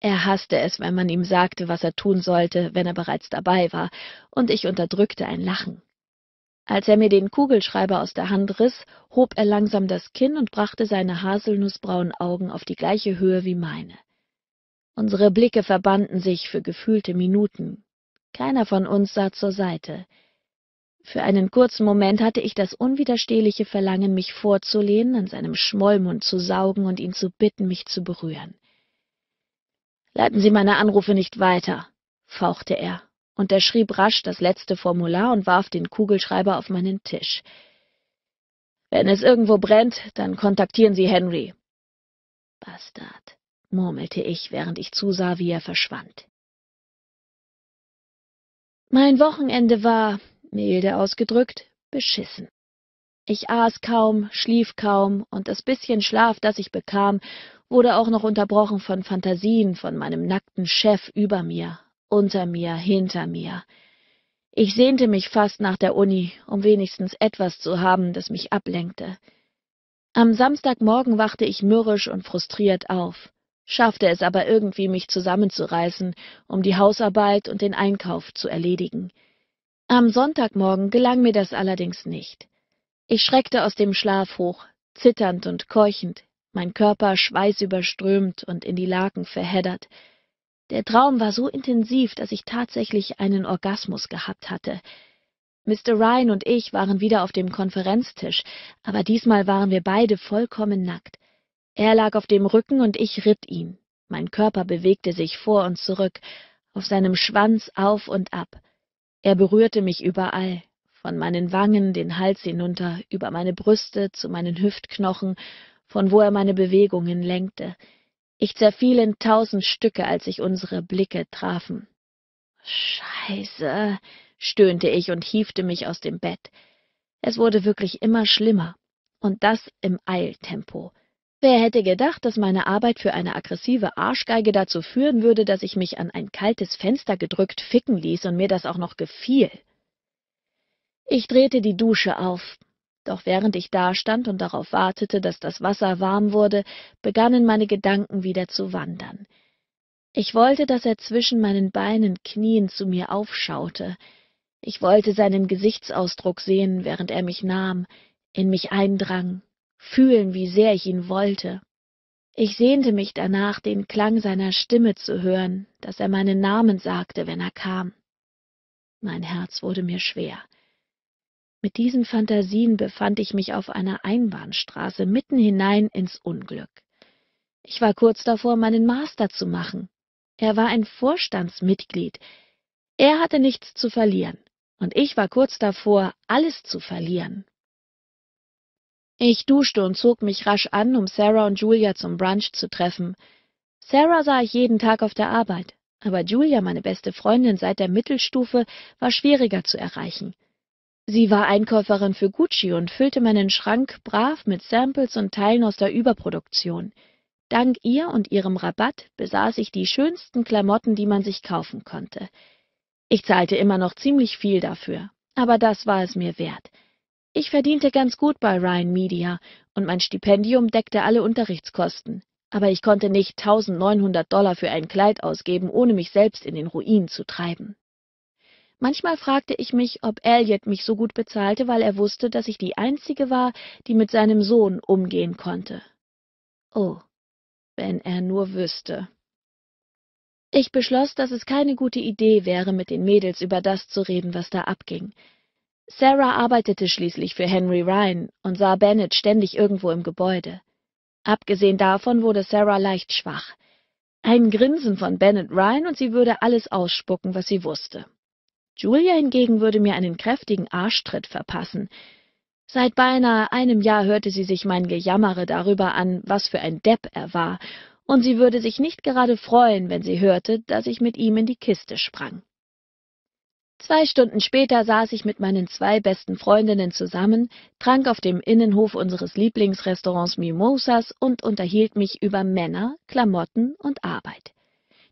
Er hasste es, wenn man ihm sagte, was er tun sollte, wenn er bereits dabei war, und ich unterdrückte ein Lachen. Als er mir den Kugelschreiber aus der Hand riss, hob er langsam das Kinn und brachte seine haselnussbraunen Augen auf die gleiche Höhe wie meine. Unsere Blicke verbanden sich für gefühlte Minuten. Keiner von uns sah zur Seite. Für einen kurzen Moment hatte ich das unwiderstehliche Verlangen, mich vorzulehnen, an seinem Schmollmund zu saugen und ihn zu bitten, mich zu berühren. Leiten Sie meine Anrufe nicht weiter, fauchte er, und er schrieb rasch das letzte Formular und warf den Kugelschreiber auf meinen Tisch. Wenn es irgendwo brennt, dann kontaktieren Sie Henry. Bastard, murmelte ich, während ich zusah, wie er verschwand. Mein Wochenende war, milde ausgedrückt, beschissen. Ich aß kaum, schlief kaum, und das bisschen Schlaf, das ich bekam, wurde auch noch unterbrochen von Phantasien von meinem nackten Chef über mir, unter mir, hinter mir. Ich sehnte mich fast nach der Uni, um wenigstens etwas zu haben, das mich ablenkte. Am Samstagmorgen wachte ich mürrisch und frustriert auf, schaffte es aber irgendwie, mich zusammenzureißen, um die Hausarbeit und den Einkauf zu erledigen. Am Sonntagmorgen gelang mir das allerdings nicht. Ich schreckte aus dem Schlaf hoch, zitternd und keuchend, mein Körper schweißüberströmt und in die Laken verheddert. Der Traum war so intensiv, dass ich tatsächlich einen Orgasmus gehabt hatte. Mr. Ryan und ich waren wieder auf dem Konferenztisch, aber diesmal waren wir beide vollkommen nackt. Er lag auf dem Rücken und ich ritt ihn. Mein Körper bewegte sich vor und zurück, auf seinem Schwanz auf und ab. Er berührte mich überall, von meinen Wangen den Hals hinunter, über meine Brüste zu meinen Hüftknochen, von wo er meine Bewegungen lenkte. Ich zerfiel in tausend Stücke, als sich unsere Blicke trafen. Scheiße, stöhnte ich und hiefte mich aus dem Bett. Es wurde wirklich immer schlimmer. Und das im Eiltempo. Wer hätte gedacht, dass meine Arbeit für eine aggressive Arschgeige dazu führen würde, dass ich mich an ein kaltes Fenster gedrückt ficken ließ und mir das auch noch gefiel? Ich drehte die Dusche auf. Doch während ich dastand und darauf wartete, dass das Wasser warm wurde, begannen meine Gedanken wieder zu wandern. Ich wollte, dass er zwischen meinen Beinen Knien zu mir aufschaute. Ich wollte seinen Gesichtsausdruck sehen, während er mich nahm, in mich eindrang, fühlen, wie sehr ich ihn wollte. Ich sehnte mich danach, den Klang seiner Stimme zu hören, dass er meinen Namen sagte, wenn er kam. Mein Herz wurde mir schwer. Mit diesen Fantasien befand ich mich auf einer Einbahnstraße mitten hinein ins Unglück. Ich war kurz davor, meinen Master zu machen. Er war ein Vorstandsmitglied. Er hatte nichts zu verlieren, und ich war kurz davor, alles zu verlieren. Ich duschte und zog mich rasch an, um Sarah und Julia zum Brunch zu treffen. Sarah sah ich jeden Tag auf der Arbeit, aber Julia, meine beste Freundin seit der Mittelstufe, war schwieriger zu erreichen. Sie war Einkäuferin für Gucci und füllte meinen Schrank brav mit Samples und Teilen aus der Überproduktion. Dank ihr und ihrem Rabatt besaß ich die schönsten Klamotten, die man sich kaufen konnte. Ich zahlte immer noch ziemlich viel dafür, aber das war es mir wert. Ich verdiente ganz gut bei Ryan Media und mein Stipendium deckte alle Unterrichtskosten, aber ich konnte nicht 1900 Dollar für ein Kleid ausgeben, ohne mich selbst in den Ruin zu treiben. Manchmal fragte ich mich, ob Elliot mich so gut bezahlte, weil er wusste, dass ich die Einzige war, die mit seinem Sohn umgehen konnte. Oh, wenn er nur wüsste. Ich beschloss, dass es keine gute Idee wäre, mit den Mädels über das zu reden, was da abging. Sarah arbeitete schließlich für Henry Ryan und sah Bennett ständig irgendwo im Gebäude. Abgesehen davon wurde Sarah leicht schwach. Ein Grinsen von Bennett Ryan und sie würde alles ausspucken, was sie wusste. Julia hingegen würde mir einen kräftigen Arschtritt verpassen. Seit beinahe einem Jahr hörte sie sich mein Gejammere darüber an, was für ein Depp er war, und sie würde sich nicht gerade freuen, wenn sie hörte, dass ich mit ihm in die Kiste sprang. Zwei Stunden später saß ich mit meinen zwei besten Freundinnen zusammen, trank auf dem Innenhof unseres Lieblingsrestaurants Mimosas und unterhielt mich über Männer, Klamotten und Arbeit.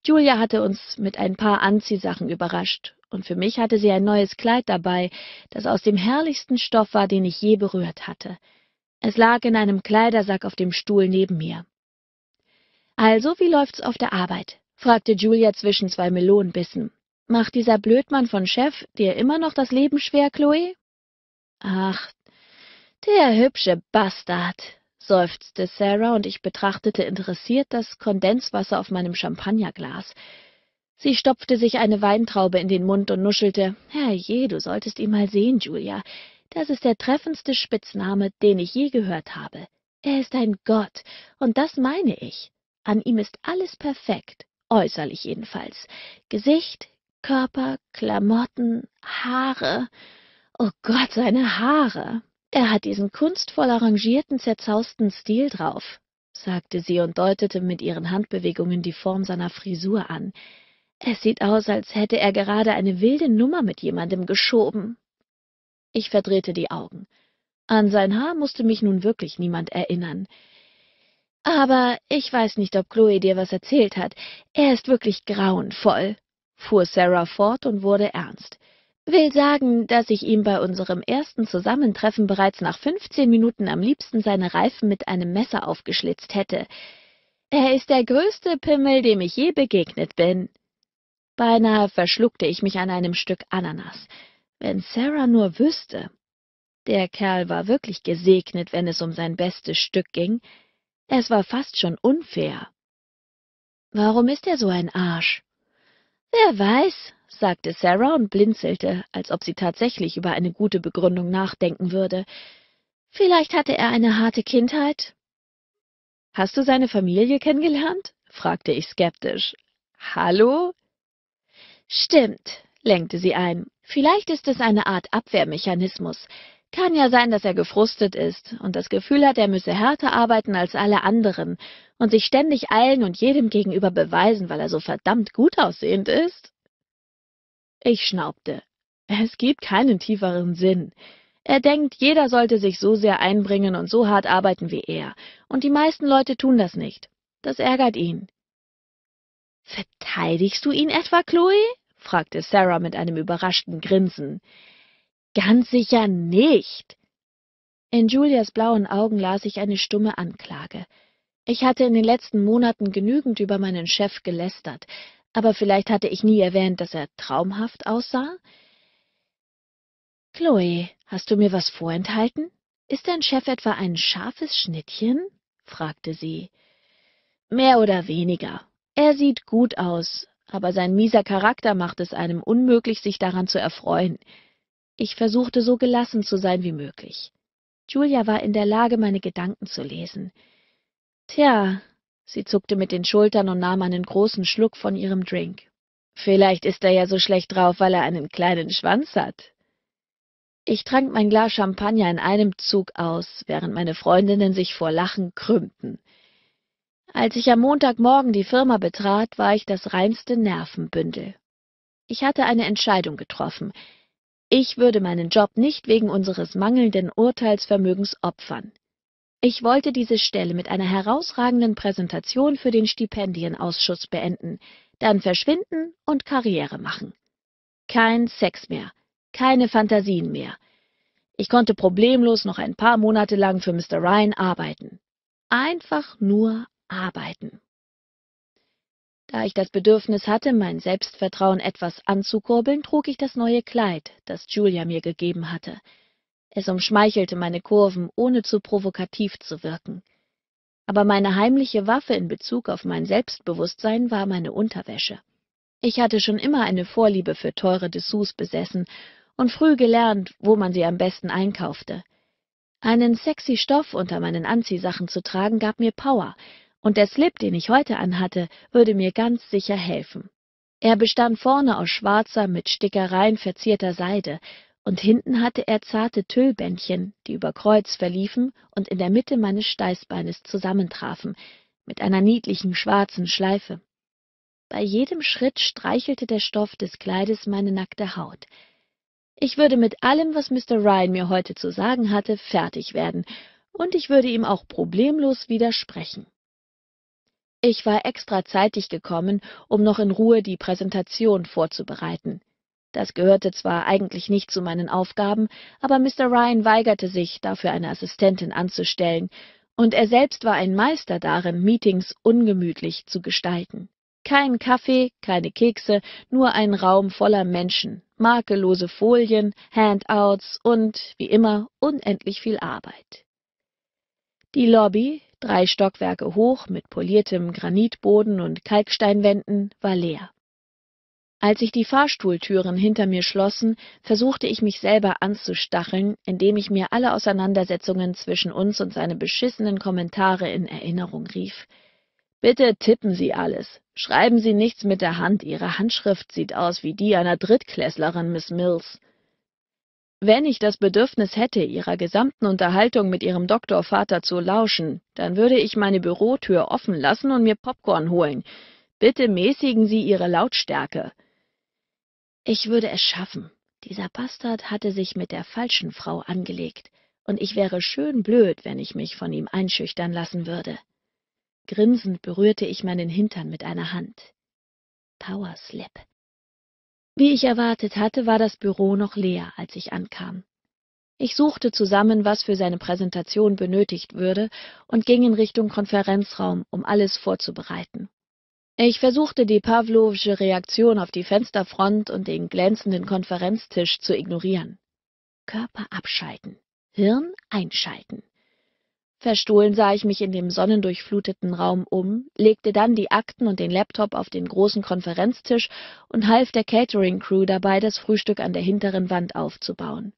Julia hatte uns mit ein paar Anziehsachen überrascht und für mich hatte sie ein neues Kleid dabei, das aus dem herrlichsten Stoff war, den ich je berührt hatte. Es lag in einem Kleidersack auf dem Stuhl neben mir. Also, wie läuft's auf der Arbeit? fragte Julia zwischen zwei Melonenbissen. Macht dieser Blödmann von Chef dir immer noch das Leben schwer, Chloe? Ach, der hübsche Bastard, seufzte Sarah und ich betrachtete interessiert das Kondenswasser auf meinem Champagnerglas. Sie stopfte sich eine Weintraube in den Mund und nuschelte. Herrje, du solltest ihn mal sehen, Julia. Das ist der treffendste Spitzname, den ich je gehört habe. Er ist ein Gott, und das meine ich. An ihm ist alles perfekt, äußerlich jedenfalls. Gesicht, Körper, Klamotten, Haare. Oh Gott, seine Haare. Er hat diesen kunstvoll arrangierten, zerzausten Stil drauf, sagte sie und deutete mit ihren Handbewegungen die Form seiner Frisur an. Es sieht aus, als hätte er gerade eine wilde Nummer mit jemandem geschoben. Ich verdrehte die Augen. An sein Haar musste mich nun wirklich niemand erinnern. Aber ich weiß nicht, ob Chloe dir was erzählt hat. Er ist wirklich grauenvoll, fuhr Sarah fort und wurde ernst. Will sagen, dass ich ihm bei unserem ersten Zusammentreffen bereits nach fünfzehn Minuten am liebsten seine Reifen mit einem Messer aufgeschlitzt hätte. Er ist der größte Pimmel, dem ich je begegnet bin. Beinahe verschluckte ich mich an einem Stück Ananas. Wenn Sarah nur wüsste. Der Kerl war wirklich gesegnet, wenn es um sein bestes Stück ging. Es war fast schon unfair. Warum ist er so ein Arsch? Wer weiß, sagte Sarah und blinzelte, als ob sie tatsächlich über eine gute Begründung nachdenken würde. Vielleicht hatte er eine harte Kindheit. Hast du seine Familie kennengelernt? fragte ich skeptisch. Hallo? Stimmt, lenkte sie ein. Vielleicht ist es eine Art Abwehrmechanismus. Kann ja sein, dass er gefrustet ist und das Gefühl hat, er müsse härter arbeiten als alle anderen und sich ständig allen und jedem gegenüber beweisen, weil er so verdammt gut aussehend ist. Ich schnaubte. Es gibt keinen tieferen Sinn. Er denkt, jeder sollte sich so sehr einbringen und so hart arbeiten wie er, und die meisten Leute tun das nicht. Das ärgert ihn. Verteidigst du ihn etwa, Chloe? fragte Sarah mit einem überraschten Grinsen. Ganz sicher nicht. In Julias blauen Augen las ich eine stumme Anklage. Ich hatte in den letzten Monaten genügend über meinen Chef gelästert, aber vielleicht hatte ich nie erwähnt, dass er traumhaft aussah. Chloe, hast du mir was vorenthalten? Ist dein Chef etwa ein scharfes Schnittchen? fragte sie. Mehr oder weniger, er sieht gut aus, aber sein mieser Charakter macht es einem unmöglich, sich daran zu erfreuen. Ich versuchte so gelassen zu sein wie möglich. Julia war in der Lage, meine Gedanken zu lesen. Tja, sie zuckte mit den Schultern und nahm einen großen Schluck von ihrem Drink. Vielleicht ist er ja so schlecht drauf, weil er einen kleinen Schwanz hat. Ich trank mein Glas Champagner in einem Zug aus, während meine Freundinnen sich vor Lachen krümmten. Als ich am Montagmorgen die Firma betrat, war ich das reinste Nervenbündel. Ich hatte eine Entscheidung getroffen. Ich würde meinen Job nicht wegen unseres mangelnden Urteilsvermögens opfern. Ich wollte diese Stelle mit einer herausragenden Präsentation für den Stipendienausschuss beenden, dann verschwinden und Karriere machen. Kein Sex mehr, keine Fantasien mehr. Ich konnte problemlos noch ein paar Monate lang für Mr. Ryan arbeiten. Einfach nur arbeiten. Da ich das Bedürfnis hatte, mein Selbstvertrauen etwas anzukurbeln, trug ich das neue Kleid, das Julia mir gegeben hatte. Es umschmeichelte meine Kurven, ohne zu provokativ zu wirken. Aber meine heimliche Waffe in Bezug auf mein Selbstbewusstsein war meine Unterwäsche. Ich hatte schon immer eine Vorliebe für teure Dessous besessen und früh gelernt, wo man sie am besten einkaufte. Einen sexy Stoff unter meinen Anziehsachen zu tragen gab mir Power, und der Slip, den ich heute anhatte, würde mir ganz sicher helfen. Er bestand vorne aus schwarzer, mit Stickereien verzierter Seide, und hinten hatte er zarte Tüllbändchen, die über Kreuz verliefen und in der Mitte meines Steißbeines zusammentrafen, mit einer niedlichen schwarzen Schleife. Bei jedem Schritt streichelte der Stoff des Kleides meine nackte Haut. Ich würde mit allem, was Mr. Ryan mir heute zu sagen hatte, fertig werden, und ich würde ihm auch problemlos widersprechen. Ich war extra zeitig gekommen, um noch in Ruhe die Präsentation vorzubereiten. Das gehörte zwar eigentlich nicht zu meinen Aufgaben, aber Mr. Ryan weigerte sich, dafür eine Assistentin anzustellen, und er selbst war ein Meister darin, Meetings ungemütlich zu gestalten. Kein Kaffee, keine Kekse, nur ein Raum voller Menschen, makellose Folien, Handouts und, wie immer, unendlich viel Arbeit. Die Lobby, drei Stockwerke hoch mit poliertem Granitboden und Kalksteinwänden, war leer. Als sich die Fahrstuhltüren hinter mir schlossen, versuchte ich mich selber anzustacheln, indem ich mir alle Auseinandersetzungen zwischen uns und seine beschissenen Kommentare in Erinnerung rief. Bitte tippen Sie alles. Schreiben Sie nichts mit der Hand. Ihre Handschrift sieht aus wie die einer Drittklässlerin, Miss Mills. Wenn ich das Bedürfnis hätte, ihrer gesamten Unterhaltung mit ihrem Doktorvater zu lauschen, dann würde ich meine Bürotür offen lassen und mir Popcorn holen. Bitte mäßigen Sie Ihre Lautstärke. Ich würde es schaffen. Dieser Bastard hatte sich mit der falschen Frau angelegt, und ich wäre schön blöd, wenn ich mich von ihm einschüchtern lassen würde. Grinsend berührte ich meinen Hintern mit einer Hand. Powerslip. Wie ich erwartet hatte, war das Büro noch leer, als ich ankam. Ich suchte zusammen, was für seine Präsentation benötigt würde, und ging in Richtung Konferenzraum, um alles vorzubereiten. Ich versuchte die Pavlovsche Reaktion auf die Fensterfront und den glänzenden Konferenztisch zu ignorieren. Körper abschalten, Hirn einschalten. Verstohlen sah ich mich in dem sonnendurchfluteten Raum um, legte dann die Akten und den Laptop auf den großen Konferenztisch und half der Catering-Crew dabei, das Frühstück an der hinteren Wand aufzubauen.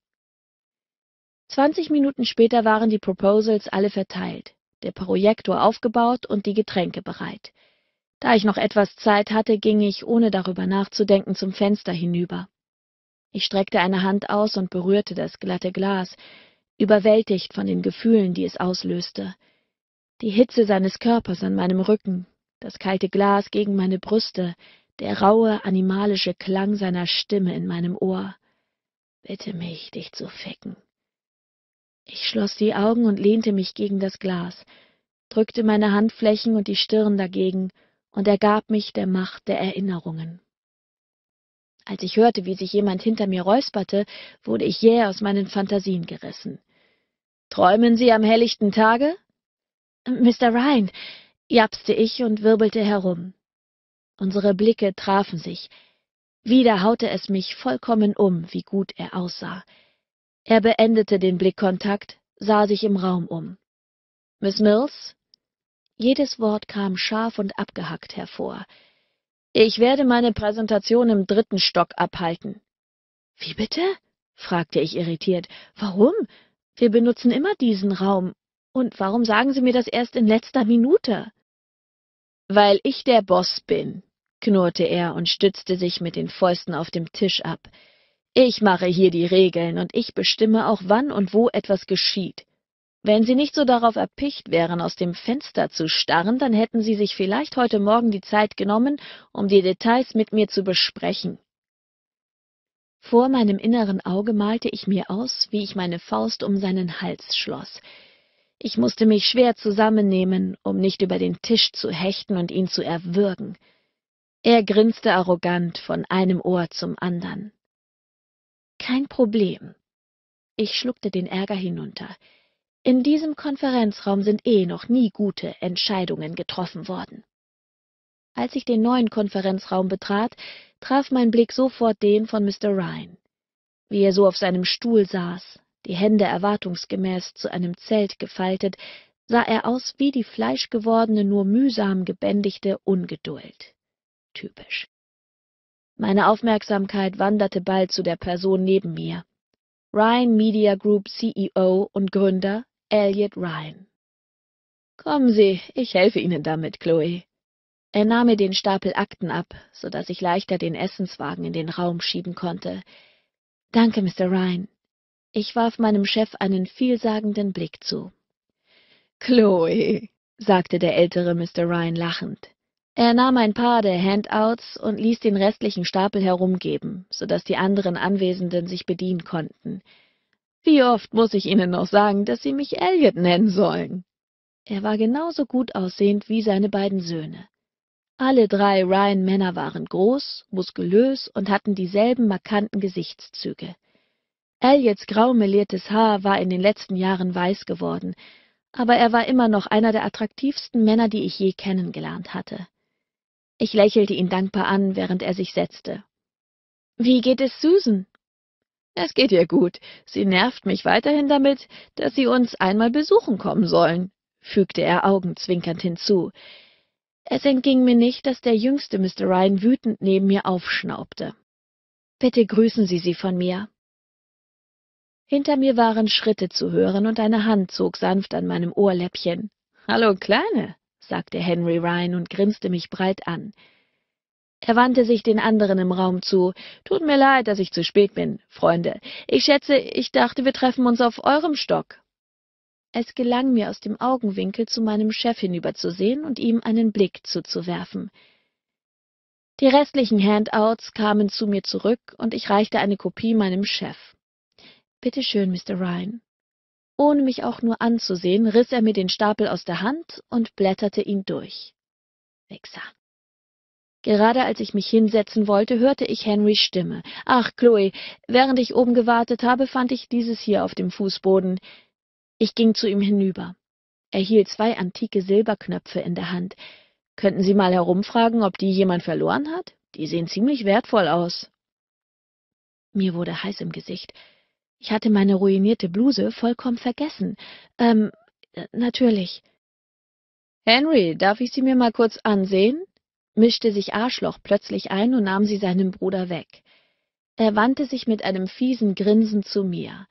20 Minuten später waren die Proposals alle verteilt, der Projektor aufgebaut und die Getränke bereit. Da ich noch etwas Zeit hatte, ging ich, ohne darüber nachzudenken, zum Fenster hinüber. Ich streckte eine Hand aus und berührte das glatte Glas, überwältigt von den Gefühlen, die es auslöste. Die Hitze seines Körpers an meinem Rücken, das kalte Glas gegen meine Brüste, der raue, animalische Klang seiner Stimme in meinem Ohr. Bitte mich, dich zu ficken. Ich schloss die Augen und lehnte mich gegen das Glas, drückte meine Handflächen und die Stirn dagegen und ergab mich der Macht der Erinnerungen. Als ich hörte, wie sich jemand hinter mir räusperte, wurde ich jäh aus meinen Phantasien gerissen. Träumen Sie am helllichten Tage? Mr. Ryan, japste ich und wirbelte herum. Unsere Blicke trafen sich. Wieder haute es mich vollkommen um, wie gut er aussah. Er beendete den Blickkontakt, sah sich im Raum um. Miss Mills? Jedes Wort kam scharf und abgehackt hervor. Ich werde meine Präsentation im dritten Stock abhalten. Wie bitte? fragte ich irritiert. Warum? Wir benutzen immer diesen Raum. Und warum sagen Sie mir das erst in letzter Minute? Weil ich der Boss bin, knurrte er und stützte sich mit den Fäusten auf dem Tisch ab. Ich mache hier die Regeln und ich bestimme auch, wann und wo etwas geschieht. Wenn Sie nicht so darauf erpicht wären, aus dem Fenster zu starren, dann hätten Sie sich vielleicht heute Morgen die Zeit genommen, um die Details mit mir zu besprechen. Vor meinem inneren Auge malte ich mir aus, wie ich meine Faust um seinen Hals schloss. Ich musste mich schwer zusammennehmen, um nicht über den Tisch zu hechten und ihn zu erwürgen. Er grinste arrogant von einem Ohr zum andern. Kein Problem. Ich schluckte den Ärger hinunter. In diesem Konferenzraum sind eh noch nie gute Entscheidungen getroffen worden. Als ich den neuen Konferenzraum betrat, traf mein Blick sofort den von Mr. Ryan. Wie er so auf seinem Stuhl saß, die Hände erwartungsgemäß zu einem Zelt gefaltet, sah er aus wie die fleischgewordene, nur mühsam gebändigte Ungeduld. Typisch. Meine Aufmerksamkeit wanderte bald zu der Person neben mir. Ryan Media Group CEO und Gründer Elliot Ryan. Kommen Sie, ich helfe Ihnen damit, Chloe. Er nahm mir den Stapel Akten ab, so dass ich leichter den Essenswagen in den Raum schieben konnte. Danke, Mr. Ryan. Ich warf meinem Chef einen vielsagenden Blick zu. Chloe, sagte der ältere Mr. Ryan lachend. Er nahm ein paar der Handouts und ließ den restlichen Stapel herumgeben, so dass die anderen Anwesenden sich bedienen konnten. Wie oft muß ich Ihnen noch sagen, daß Sie mich Elliot nennen sollen? Er war genauso gut aussehend wie seine beiden Söhne. Alle drei Ryan-Männer waren groß, muskulös und hatten dieselben markanten Gesichtszüge. Elliots graumeliertes Haar war in den letzten Jahren weiß geworden, aber er war immer noch einer der attraktivsten Männer, die ich je kennengelernt hatte. Ich lächelte ihn dankbar an, während er sich setzte. Wie geht es Susan? Es geht ihr gut. Sie nervt mich weiterhin damit, dass sie uns einmal besuchen kommen sollen, fügte er augenzwinkernd hinzu. Es entging mir nicht, dass der jüngste Mr. Ryan wütend neben mir aufschnaubte. Bitte grüßen Sie sie von mir. Hinter mir waren Schritte zu hören und eine Hand zog sanft an meinem Ohrläppchen. Hallo, Kleine, sagte Henry Ryan und grinste mich breit an. Er wandte sich den anderen im Raum zu. Tut mir leid, dass ich zu spät bin, Freunde. Ich schätze, ich dachte, wir treffen uns auf eurem Stock. Es gelang mir aus dem Augenwinkel zu meinem Chef hinüberzusehen und ihm einen Blick zuzuwerfen. Die restlichen Handouts kamen zu mir zurück und ich reichte eine Kopie meinem Chef. Bitte schön, Mr. Ryan. Ohne mich auch nur anzusehen, riss er mir den Stapel aus der Hand und blätterte ihn durch. Wichser. Gerade als ich mich hinsetzen wollte, hörte ich Henrys Stimme. Ach, Chloe, während ich oben gewartet habe, fand ich dieses hier auf dem Fußboden. Ich ging zu ihm hinüber. Er hielt zwei antike Silberknöpfe in der Hand. Könnten Sie mal herumfragen, ob die jemand verloren hat? Die sehen ziemlich wertvoll aus. Mir wurde heiß im Gesicht. Ich hatte meine ruinierte Bluse vollkommen vergessen. Ähm, natürlich. Henry, darf ich sie mir mal kurz ansehen? mischte sich Arschloch plötzlich ein und nahm sie seinem Bruder weg. Er wandte sich mit einem fiesen Grinsen zu mir.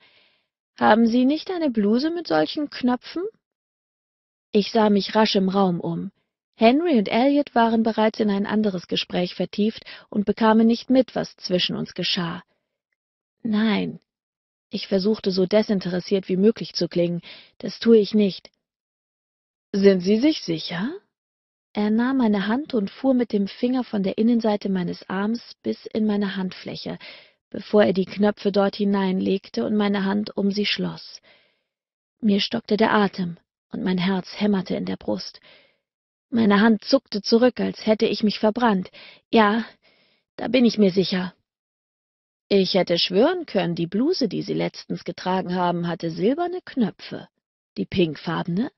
Haben Sie nicht eine Bluse mit solchen Knöpfen? Ich sah mich rasch im Raum um. Henry und Elliot waren bereits in ein anderes Gespräch vertieft und bekamen nicht mit, was zwischen uns geschah. Nein. Ich versuchte so desinteressiert wie möglich zu klingen. Das tue ich nicht. Sind Sie sich sicher? Er nahm meine Hand und fuhr mit dem Finger von der Innenseite meines Arms bis in meine Handfläche bevor er die Knöpfe dort hineinlegte und meine Hand um sie schloss. Mir stockte der Atem und mein Herz hämmerte in der Brust. Meine Hand zuckte zurück, als hätte ich mich verbrannt. Ja, da bin ich mir sicher. Ich hätte schwören können, die Bluse, die Sie letztens getragen haben, hatte silberne Knöpfe. Die pinkfarbene?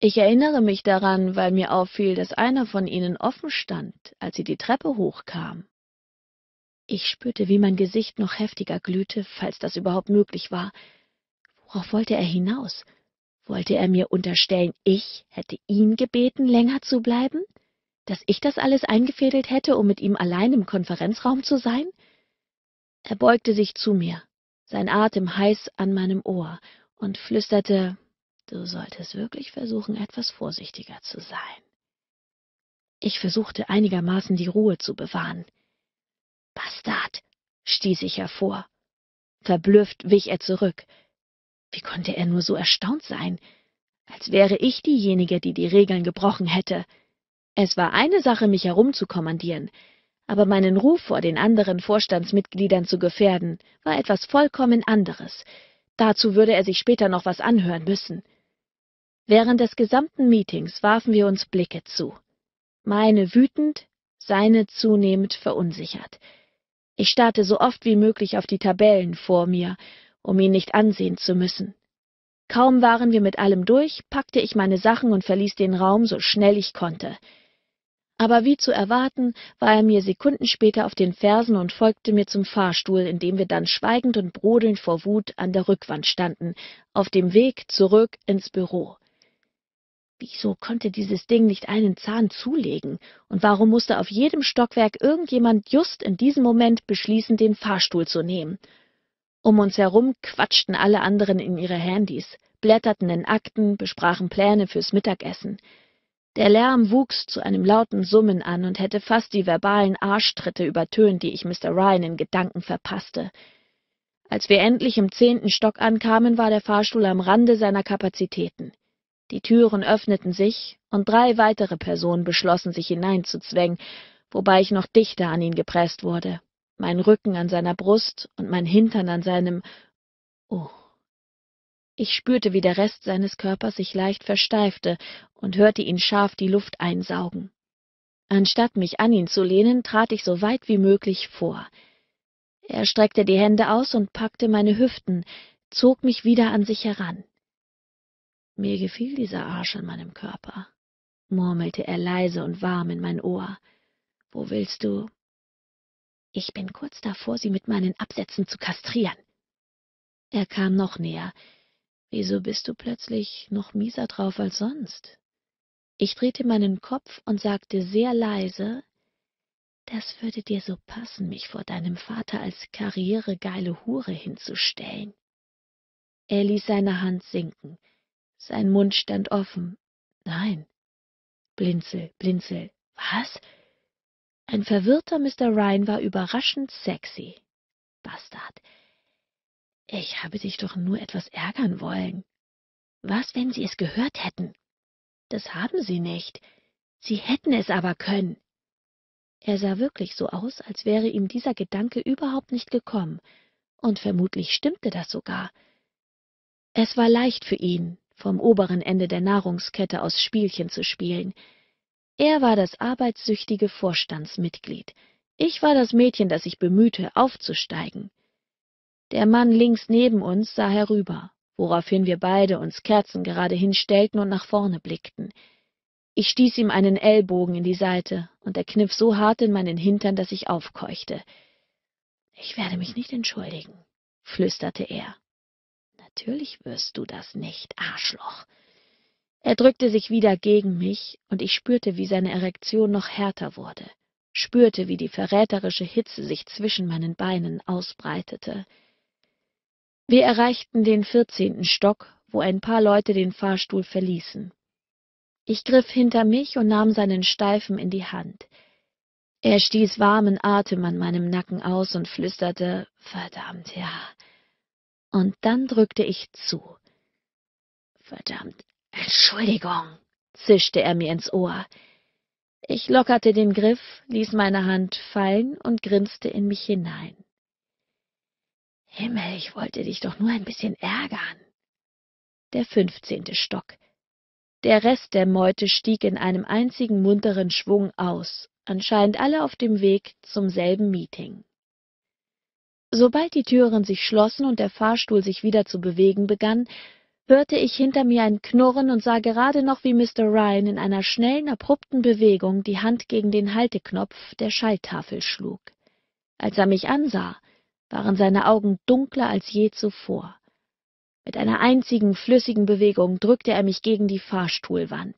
Ich erinnere mich daran, weil mir auffiel, dass einer von ihnen offen stand, als sie die Treppe hochkam. Ich spürte, wie mein Gesicht noch heftiger glühte, falls das überhaupt möglich war. Worauf wollte er hinaus? Wollte er mir unterstellen, ich hätte ihn gebeten, länger zu bleiben? Dass ich das alles eingefädelt hätte, um mit ihm allein im Konferenzraum zu sein? Er beugte sich zu mir, sein Atem heiß an meinem Ohr, und flüsterte, Du solltest wirklich versuchen, etwas vorsichtiger zu sein. Ich versuchte einigermaßen die Ruhe zu bewahren. Bastard, stieß ich hervor. Verblüfft wich er zurück. Wie konnte er nur so erstaunt sein? Als wäre ich diejenige, die die Regeln gebrochen hätte. Es war eine Sache, mich herumzukommandieren, aber meinen Ruf vor den anderen Vorstandsmitgliedern zu gefährden, war etwas vollkommen anderes. Dazu würde er sich später noch was anhören müssen. Während des gesamten Meetings warfen wir uns Blicke zu. Meine wütend, seine zunehmend verunsichert. Ich starrte so oft wie möglich auf die Tabellen vor mir, um ihn nicht ansehen zu müssen. Kaum waren wir mit allem durch, packte ich meine Sachen und verließ den Raum so schnell ich konnte. Aber wie zu erwarten, war er mir Sekunden später auf den Fersen und folgte mir zum Fahrstuhl, in dem wir dann schweigend und brodelnd vor Wut an der Rückwand standen, auf dem Weg zurück ins Büro. Wieso konnte dieses Ding nicht einen Zahn zulegen? Und warum musste auf jedem Stockwerk irgendjemand just in diesem Moment beschließen, den Fahrstuhl zu nehmen? Um uns herum quatschten alle anderen in ihre Handys, blätterten in Akten, besprachen Pläne fürs Mittagessen. Der Lärm wuchs zu einem lauten Summen an und hätte fast die verbalen Arschtritte übertönt, die ich Mr. Ryan in Gedanken verpasste. Als wir endlich im zehnten Stock ankamen, war der Fahrstuhl am Rande seiner Kapazitäten. Die Türen öffneten sich, und drei weitere Personen beschlossen, sich hineinzuzwängen, wobei ich noch dichter an ihn gepresst wurde, mein Rücken an seiner Brust und mein Hintern an seinem Oh. Ich spürte, wie der Rest seines Körpers sich leicht versteifte und hörte ihn scharf die Luft einsaugen. Anstatt mich an ihn zu lehnen, trat ich so weit wie möglich vor. Er streckte die Hände aus und packte meine Hüften, zog mich wieder an sich heran. Mir gefiel dieser Arsch an meinem Körper, murmelte er leise und warm in mein Ohr. Wo willst du? Ich bin kurz davor, sie mit meinen Absätzen zu kastrieren. Er kam noch näher. Wieso bist du plötzlich noch mieser drauf als sonst? Ich drehte meinen Kopf und sagte sehr leise, das würde dir so passen, mich vor deinem Vater als karrieregeile Hure hinzustellen. Er ließ seine Hand sinken. Sein Mund stand offen. Nein. Blinzel, Blinzel. Was? Ein verwirrter Mr. Ryan war überraschend sexy. Bastard. Ich habe dich doch nur etwas ärgern wollen. Was, wenn Sie es gehört hätten? Das haben Sie nicht. Sie hätten es aber können. Er sah wirklich so aus, als wäre ihm dieser Gedanke überhaupt nicht gekommen, und vermutlich stimmte das sogar. Es war leicht für ihn, vom oberen Ende der Nahrungskette aus Spielchen zu spielen. Er war das arbeitssüchtige Vorstandsmitglied. Ich war das Mädchen, das sich bemühte, aufzusteigen. Der Mann links neben uns sah herüber, woraufhin wir beide uns Kerzen gerade hinstellten und nach vorne blickten. Ich stieß ihm einen Ellbogen in die Seite, und er kniff so hart in meinen Hintern, dass ich aufkeuchte. Ich werde mich nicht entschuldigen, flüsterte er. Natürlich wirst du das nicht, Arschloch. Er drückte sich wieder gegen mich, und ich spürte, wie seine Erektion noch härter wurde, spürte, wie die verräterische Hitze sich zwischen meinen Beinen ausbreitete. Wir erreichten den vierzehnten Stock, wo ein paar Leute den Fahrstuhl verließen. Ich griff hinter mich und nahm seinen Steifen in die Hand. Er stieß warmen Atem an meinem Nacken aus und flüsterte, verdammt ja, und dann drückte ich zu. Verdammt, Entschuldigung, zischte er mir ins Ohr. Ich lockerte den Griff, ließ meine Hand fallen und grinste in mich hinein. Himmel, ich wollte dich doch nur ein bisschen ärgern. Der fünfzehnte Stock. Der Rest der Meute stieg in einem einzigen munteren Schwung aus, anscheinend alle auf dem Weg zum selben Meeting. Sobald die Türen sich schlossen und der Fahrstuhl sich wieder zu bewegen begann, hörte ich hinter mir ein Knurren und sah gerade noch, wie Mr. Ryan in einer schnellen, abrupten Bewegung die Hand gegen den Halteknopf der Schalltafel schlug. Als er mich ansah, waren seine Augen dunkler als je zuvor. Mit einer einzigen flüssigen Bewegung drückte er mich gegen die Fahrstuhlwand.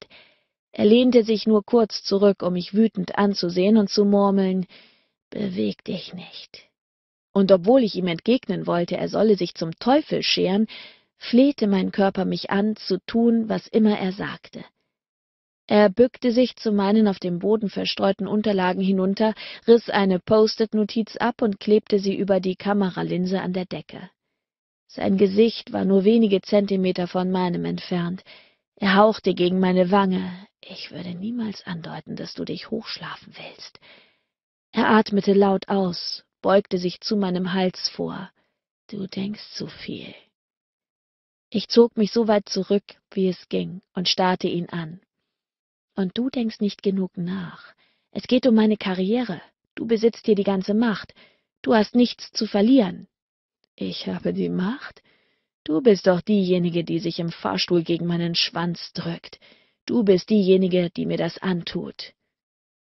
Er lehnte sich nur kurz zurück, um mich wütend anzusehen und zu murmeln Beweg dich nicht und obwohl ich ihm entgegnen wollte, er solle sich zum Teufel scheren, flehte mein Körper mich an, zu tun, was immer er sagte. Er bückte sich zu meinen auf dem Boden verstreuten Unterlagen hinunter, riss eine Post-it-Notiz ab und klebte sie über die Kameralinse an der Decke. Sein Gesicht war nur wenige Zentimeter von meinem entfernt. Er hauchte gegen meine Wange. Ich würde niemals andeuten, dass du dich hochschlafen willst. Er atmete laut aus beugte sich zu meinem Hals vor. Du denkst zu viel. Ich zog mich so weit zurück, wie es ging, und starrte ihn an. Und du denkst nicht genug nach. Es geht um meine Karriere. Du besitzt hier die ganze Macht. Du hast nichts zu verlieren. Ich habe die Macht? Du bist doch diejenige, die sich im Fahrstuhl gegen meinen Schwanz drückt. Du bist diejenige, die mir das antut.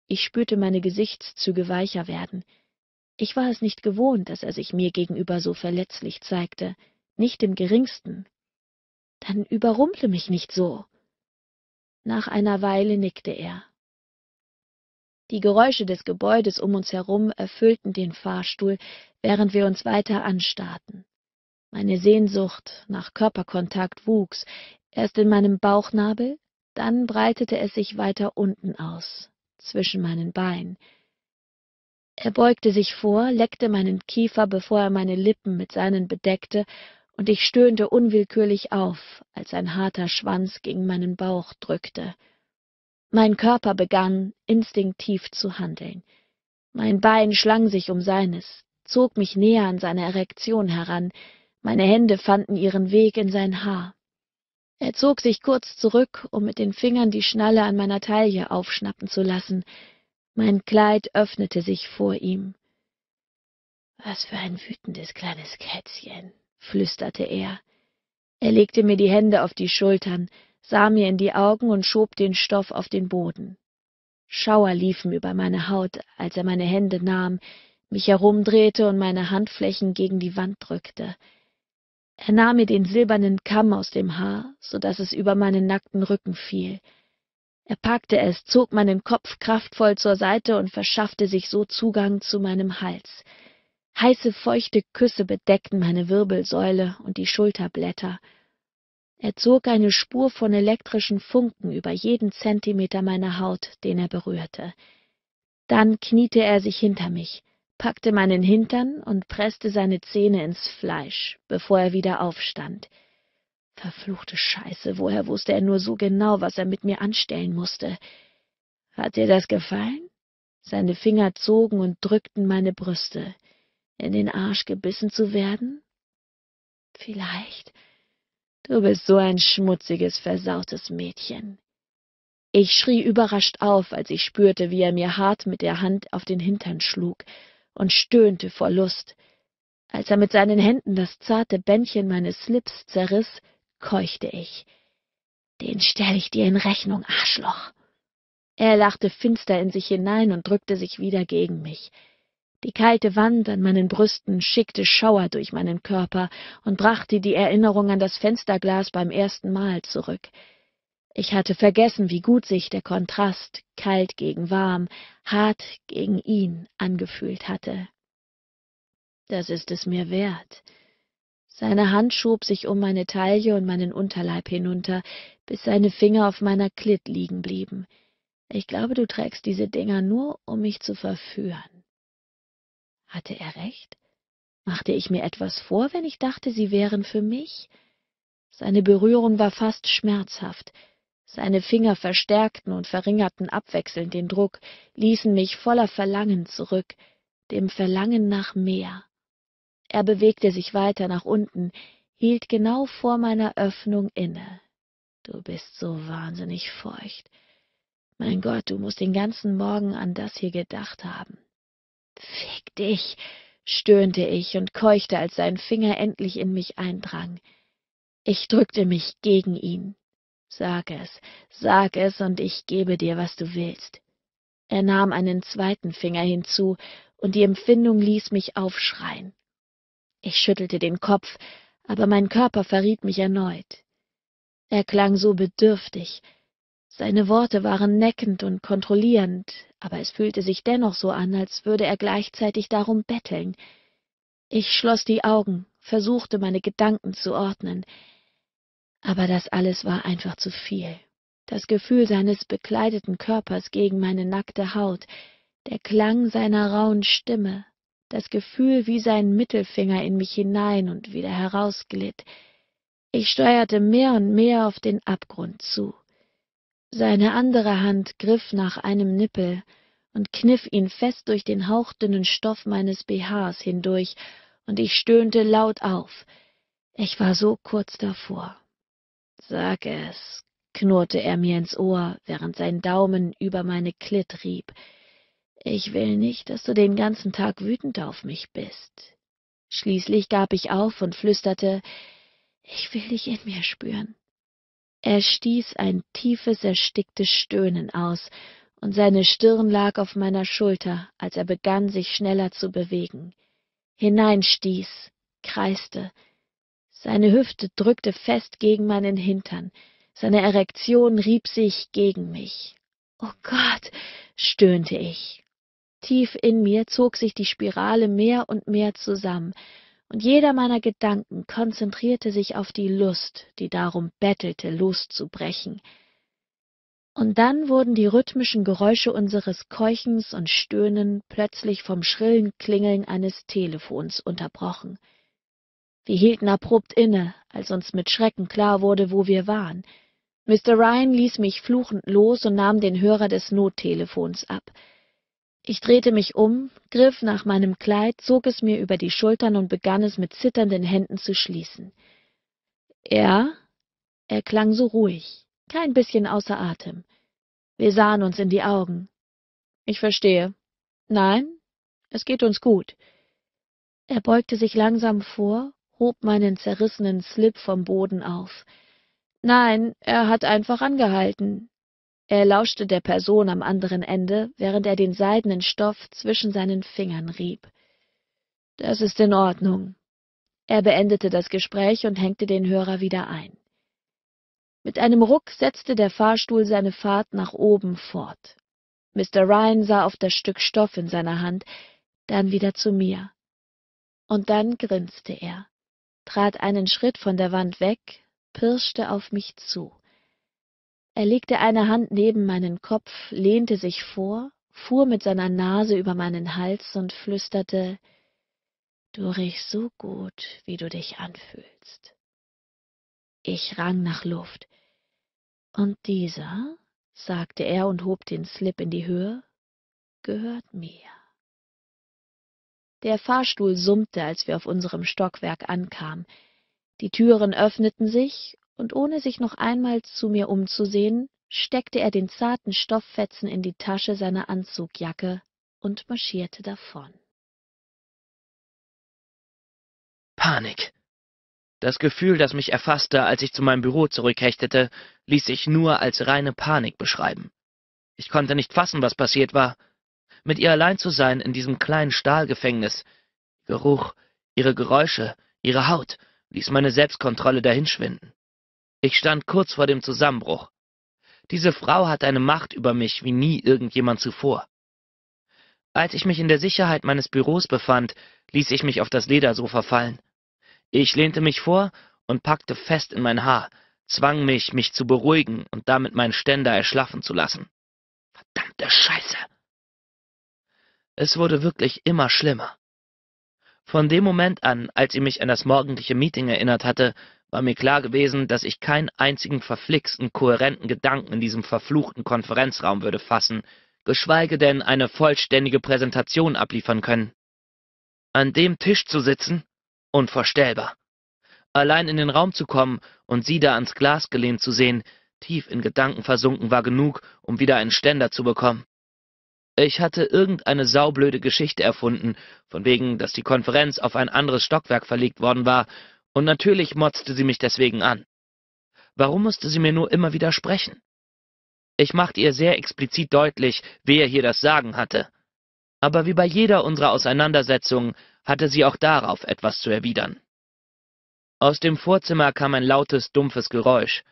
Ich spürte meine Gesichtszüge weicher werden. Ich war es nicht gewohnt, dass er sich mir gegenüber so verletzlich zeigte, nicht im geringsten. Dann überrumple mich nicht so. Nach einer Weile nickte er. Die Geräusche des Gebäudes um uns herum erfüllten den Fahrstuhl, während wir uns weiter anstarrten. Meine Sehnsucht nach Körperkontakt wuchs, erst in meinem Bauchnabel, dann breitete es sich weiter unten aus, zwischen meinen Beinen, er beugte sich vor, leckte meinen Kiefer, bevor er meine Lippen mit seinen bedeckte, und ich stöhnte unwillkürlich auf, als ein harter Schwanz gegen meinen Bauch drückte. Mein Körper begann, instinktiv zu handeln. Mein Bein schlang sich um seines, zog mich näher an seine Erektion heran, meine Hände fanden ihren Weg in sein Haar. Er zog sich kurz zurück, um mit den Fingern die Schnalle an meiner Taille aufschnappen zu lassen, mein Kleid öffnete sich vor ihm. Was für ein wütendes kleines Kätzchen, flüsterte er. Er legte mir die Hände auf die Schultern, sah mir in die Augen und schob den Stoff auf den Boden. Schauer liefen über meine Haut, als er meine Hände nahm, mich herumdrehte und meine Handflächen gegen die Wand drückte. Er nahm mir den silbernen Kamm aus dem Haar, so daß es über meinen nackten Rücken fiel. Er packte es, zog meinen Kopf kraftvoll zur Seite und verschaffte sich so Zugang zu meinem Hals. Heiße, feuchte Küsse bedeckten meine Wirbelsäule und die Schulterblätter. Er zog eine Spur von elektrischen Funken über jeden Zentimeter meiner Haut, den er berührte. Dann kniete er sich hinter mich, packte meinen Hintern und presste seine Zähne ins Fleisch, bevor er wieder aufstand. Verfluchte Scheiße, woher wusste er nur so genau, was er mit mir anstellen musste? Hat dir das gefallen? Seine Finger zogen und drückten meine Brüste. In den Arsch gebissen zu werden? Vielleicht. Du bist so ein schmutziges, versautes Mädchen. Ich schrie überrascht auf, als ich spürte, wie er mir hart mit der Hand auf den Hintern schlug und stöhnte vor Lust. Als er mit seinen Händen das zarte Bändchen meines Slips zerriss, keuchte ich. Den stell ich dir in Rechnung, Arschloch. Er lachte finster in sich hinein und drückte sich wieder gegen mich. Die kalte Wand an meinen Brüsten schickte Schauer durch meinen Körper und brachte die Erinnerung an das Fensterglas beim ersten Mal zurück. Ich hatte vergessen, wie gut sich der Kontrast, kalt gegen warm, hart gegen ihn, angefühlt hatte. Das ist es mir wert, seine Hand schob sich um meine Taille und meinen Unterleib hinunter, bis seine Finger auf meiner Klit liegen blieben. Ich glaube, du trägst diese Dinger nur, um mich zu verführen. Hatte er recht? Machte ich mir etwas vor, wenn ich dachte, sie wären für mich? Seine Berührung war fast schmerzhaft. Seine Finger verstärkten und verringerten abwechselnd den Druck, ließen mich voller Verlangen zurück, dem Verlangen nach mehr. Er bewegte sich weiter nach unten, hielt genau vor meiner Öffnung inne. Du bist so wahnsinnig feucht. Mein Gott, du musst den ganzen Morgen an das hier gedacht haben. Fick dich, stöhnte ich und keuchte, als sein Finger endlich in mich eindrang. Ich drückte mich gegen ihn. Sag es, sag es, und ich gebe dir, was du willst. Er nahm einen zweiten Finger hinzu, und die Empfindung ließ mich aufschreien. Ich schüttelte den Kopf, aber mein Körper verriet mich erneut. Er klang so bedürftig. Seine Worte waren neckend und kontrollierend, aber es fühlte sich dennoch so an, als würde er gleichzeitig darum betteln. Ich schloss die Augen, versuchte meine Gedanken zu ordnen. Aber das alles war einfach zu viel. Das Gefühl seines bekleideten Körpers gegen meine nackte Haut, der Klang seiner rauen Stimme, das Gefühl wie sein Mittelfinger in mich hinein und wieder herausglitt. Ich steuerte mehr und mehr auf den Abgrund zu. Seine andere Hand griff nach einem Nippel und kniff ihn fest durch den hauchdünnen Stoff meines BHs hindurch, und ich stöhnte laut auf. Ich war so kurz davor. Sag es, knurrte er mir ins Ohr, während sein Daumen über meine Klitt rieb. Ich will nicht, dass du den ganzen Tag wütend auf mich bist. Schließlich gab ich auf und flüsterte, ich will dich in mir spüren. Er stieß ein tiefes, ersticktes Stöhnen aus, und seine Stirn lag auf meiner Schulter, als er begann, sich schneller zu bewegen. Hineinstieß, kreiste. Seine Hüfte drückte fest gegen meinen Hintern, seine Erektion rieb sich gegen mich. Oh Gott, stöhnte ich Tief in mir zog sich die Spirale mehr und mehr zusammen, und jeder meiner Gedanken konzentrierte sich auf die Lust, die darum bettelte, loszubrechen. Und dann wurden die rhythmischen Geräusche unseres Keuchens und Stöhnen plötzlich vom schrillen Klingeln eines Telefons unterbrochen. Wir hielten abrupt inne, als uns mit Schrecken klar wurde, wo wir waren. Mr. Ryan ließ mich fluchend los und nahm den Hörer des Nottelefons ab. Ich drehte mich um, griff nach meinem Kleid, zog es mir über die Schultern und begann es mit zitternden Händen zu schließen. Er? Er klang so ruhig, kein bisschen außer Atem. Wir sahen uns in die Augen. Ich verstehe. Nein, es geht uns gut. Er beugte sich langsam vor, hob meinen zerrissenen Slip vom Boden auf. Nein, er hat einfach angehalten. Er lauschte der Person am anderen Ende, während er den seidenen Stoff zwischen seinen Fingern rieb. Das ist in Ordnung. Er beendete das Gespräch und hängte den Hörer wieder ein. Mit einem Ruck setzte der Fahrstuhl seine Fahrt nach oben fort. Mr. Ryan sah auf das Stück Stoff in seiner Hand, dann wieder zu mir. Und dann grinste er, trat einen Schritt von der Wand weg, pirschte auf mich zu. Er legte eine Hand neben meinen Kopf, lehnte sich vor, fuhr mit seiner Nase über meinen Hals und flüsterte Du riechst so gut, wie du dich anfühlst. Ich rang nach Luft. Und dieser, sagte er und hob den Slip in die Höhe, gehört mir. Der Fahrstuhl summte, als wir auf unserem Stockwerk ankamen. Die Türen öffneten sich und ohne sich noch einmal zu mir umzusehen, steckte er den zarten Stofffetzen in die Tasche seiner Anzugjacke und marschierte davon. Panik. Das Gefühl, das mich erfasste, als ich zu meinem Büro zurückhechtete, ließ sich nur als reine Panik beschreiben. Ich konnte nicht fassen, was passiert war. Mit ihr allein zu sein in diesem kleinen Stahlgefängnis, Geruch, ihre Geräusche, ihre Haut, ließ meine Selbstkontrolle dahinschwinden. Ich stand kurz vor dem Zusammenbruch. Diese Frau hat eine Macht über mich wie nie irgendjemand zuvor. Als ich mich in der Sicherheit meines Büros befand, ließ ich mich auf das Ledersofa fallen. Ich lehnte mich vor und packte fest in mein Haar, zwang mich, mich zu beruhigen und damit meinen Ständer erschlaffen zu lassen. Verdammte Scheiße! Es wurde wirklich immer schlimmer. Von dem Moment an, als sie mich an das morgendliche Meeting erinnert hatte, war mir klar gewesen, dass ich keinen einzigen verflixten, kohärenten Gedanken in diesem verfluchten Konferenzraum würde fassen, geschweige denn eine vollständige Präsentation abliefern können. An dem Tisch zu sitzen? Unvorstellbar. Allein in den Raum zu kommen und sie da ans Glas gelehnt zu sehen, tief in Gedanken versunken war genug, um wieder einen Ständer zu bekommen. Ich hatte irgendeine saublöde Geschichte erfunden, von wegen, dass die Konferenz auf ein anderes Stockwerk verlegt worden war und natürlich motzte sie mich deswegen an. Warum musste sie mir nur immer widersprechen? Ich machte ihr sehr explizit deutlich, wer hier das Sagen hatte. Aber wie bei jeder unserer Auseinandersetzungen hatte sie auch darauf etwas zu erwidern. Aus dem Vorzimmer kam ein lautes, dumpfes Geräusch.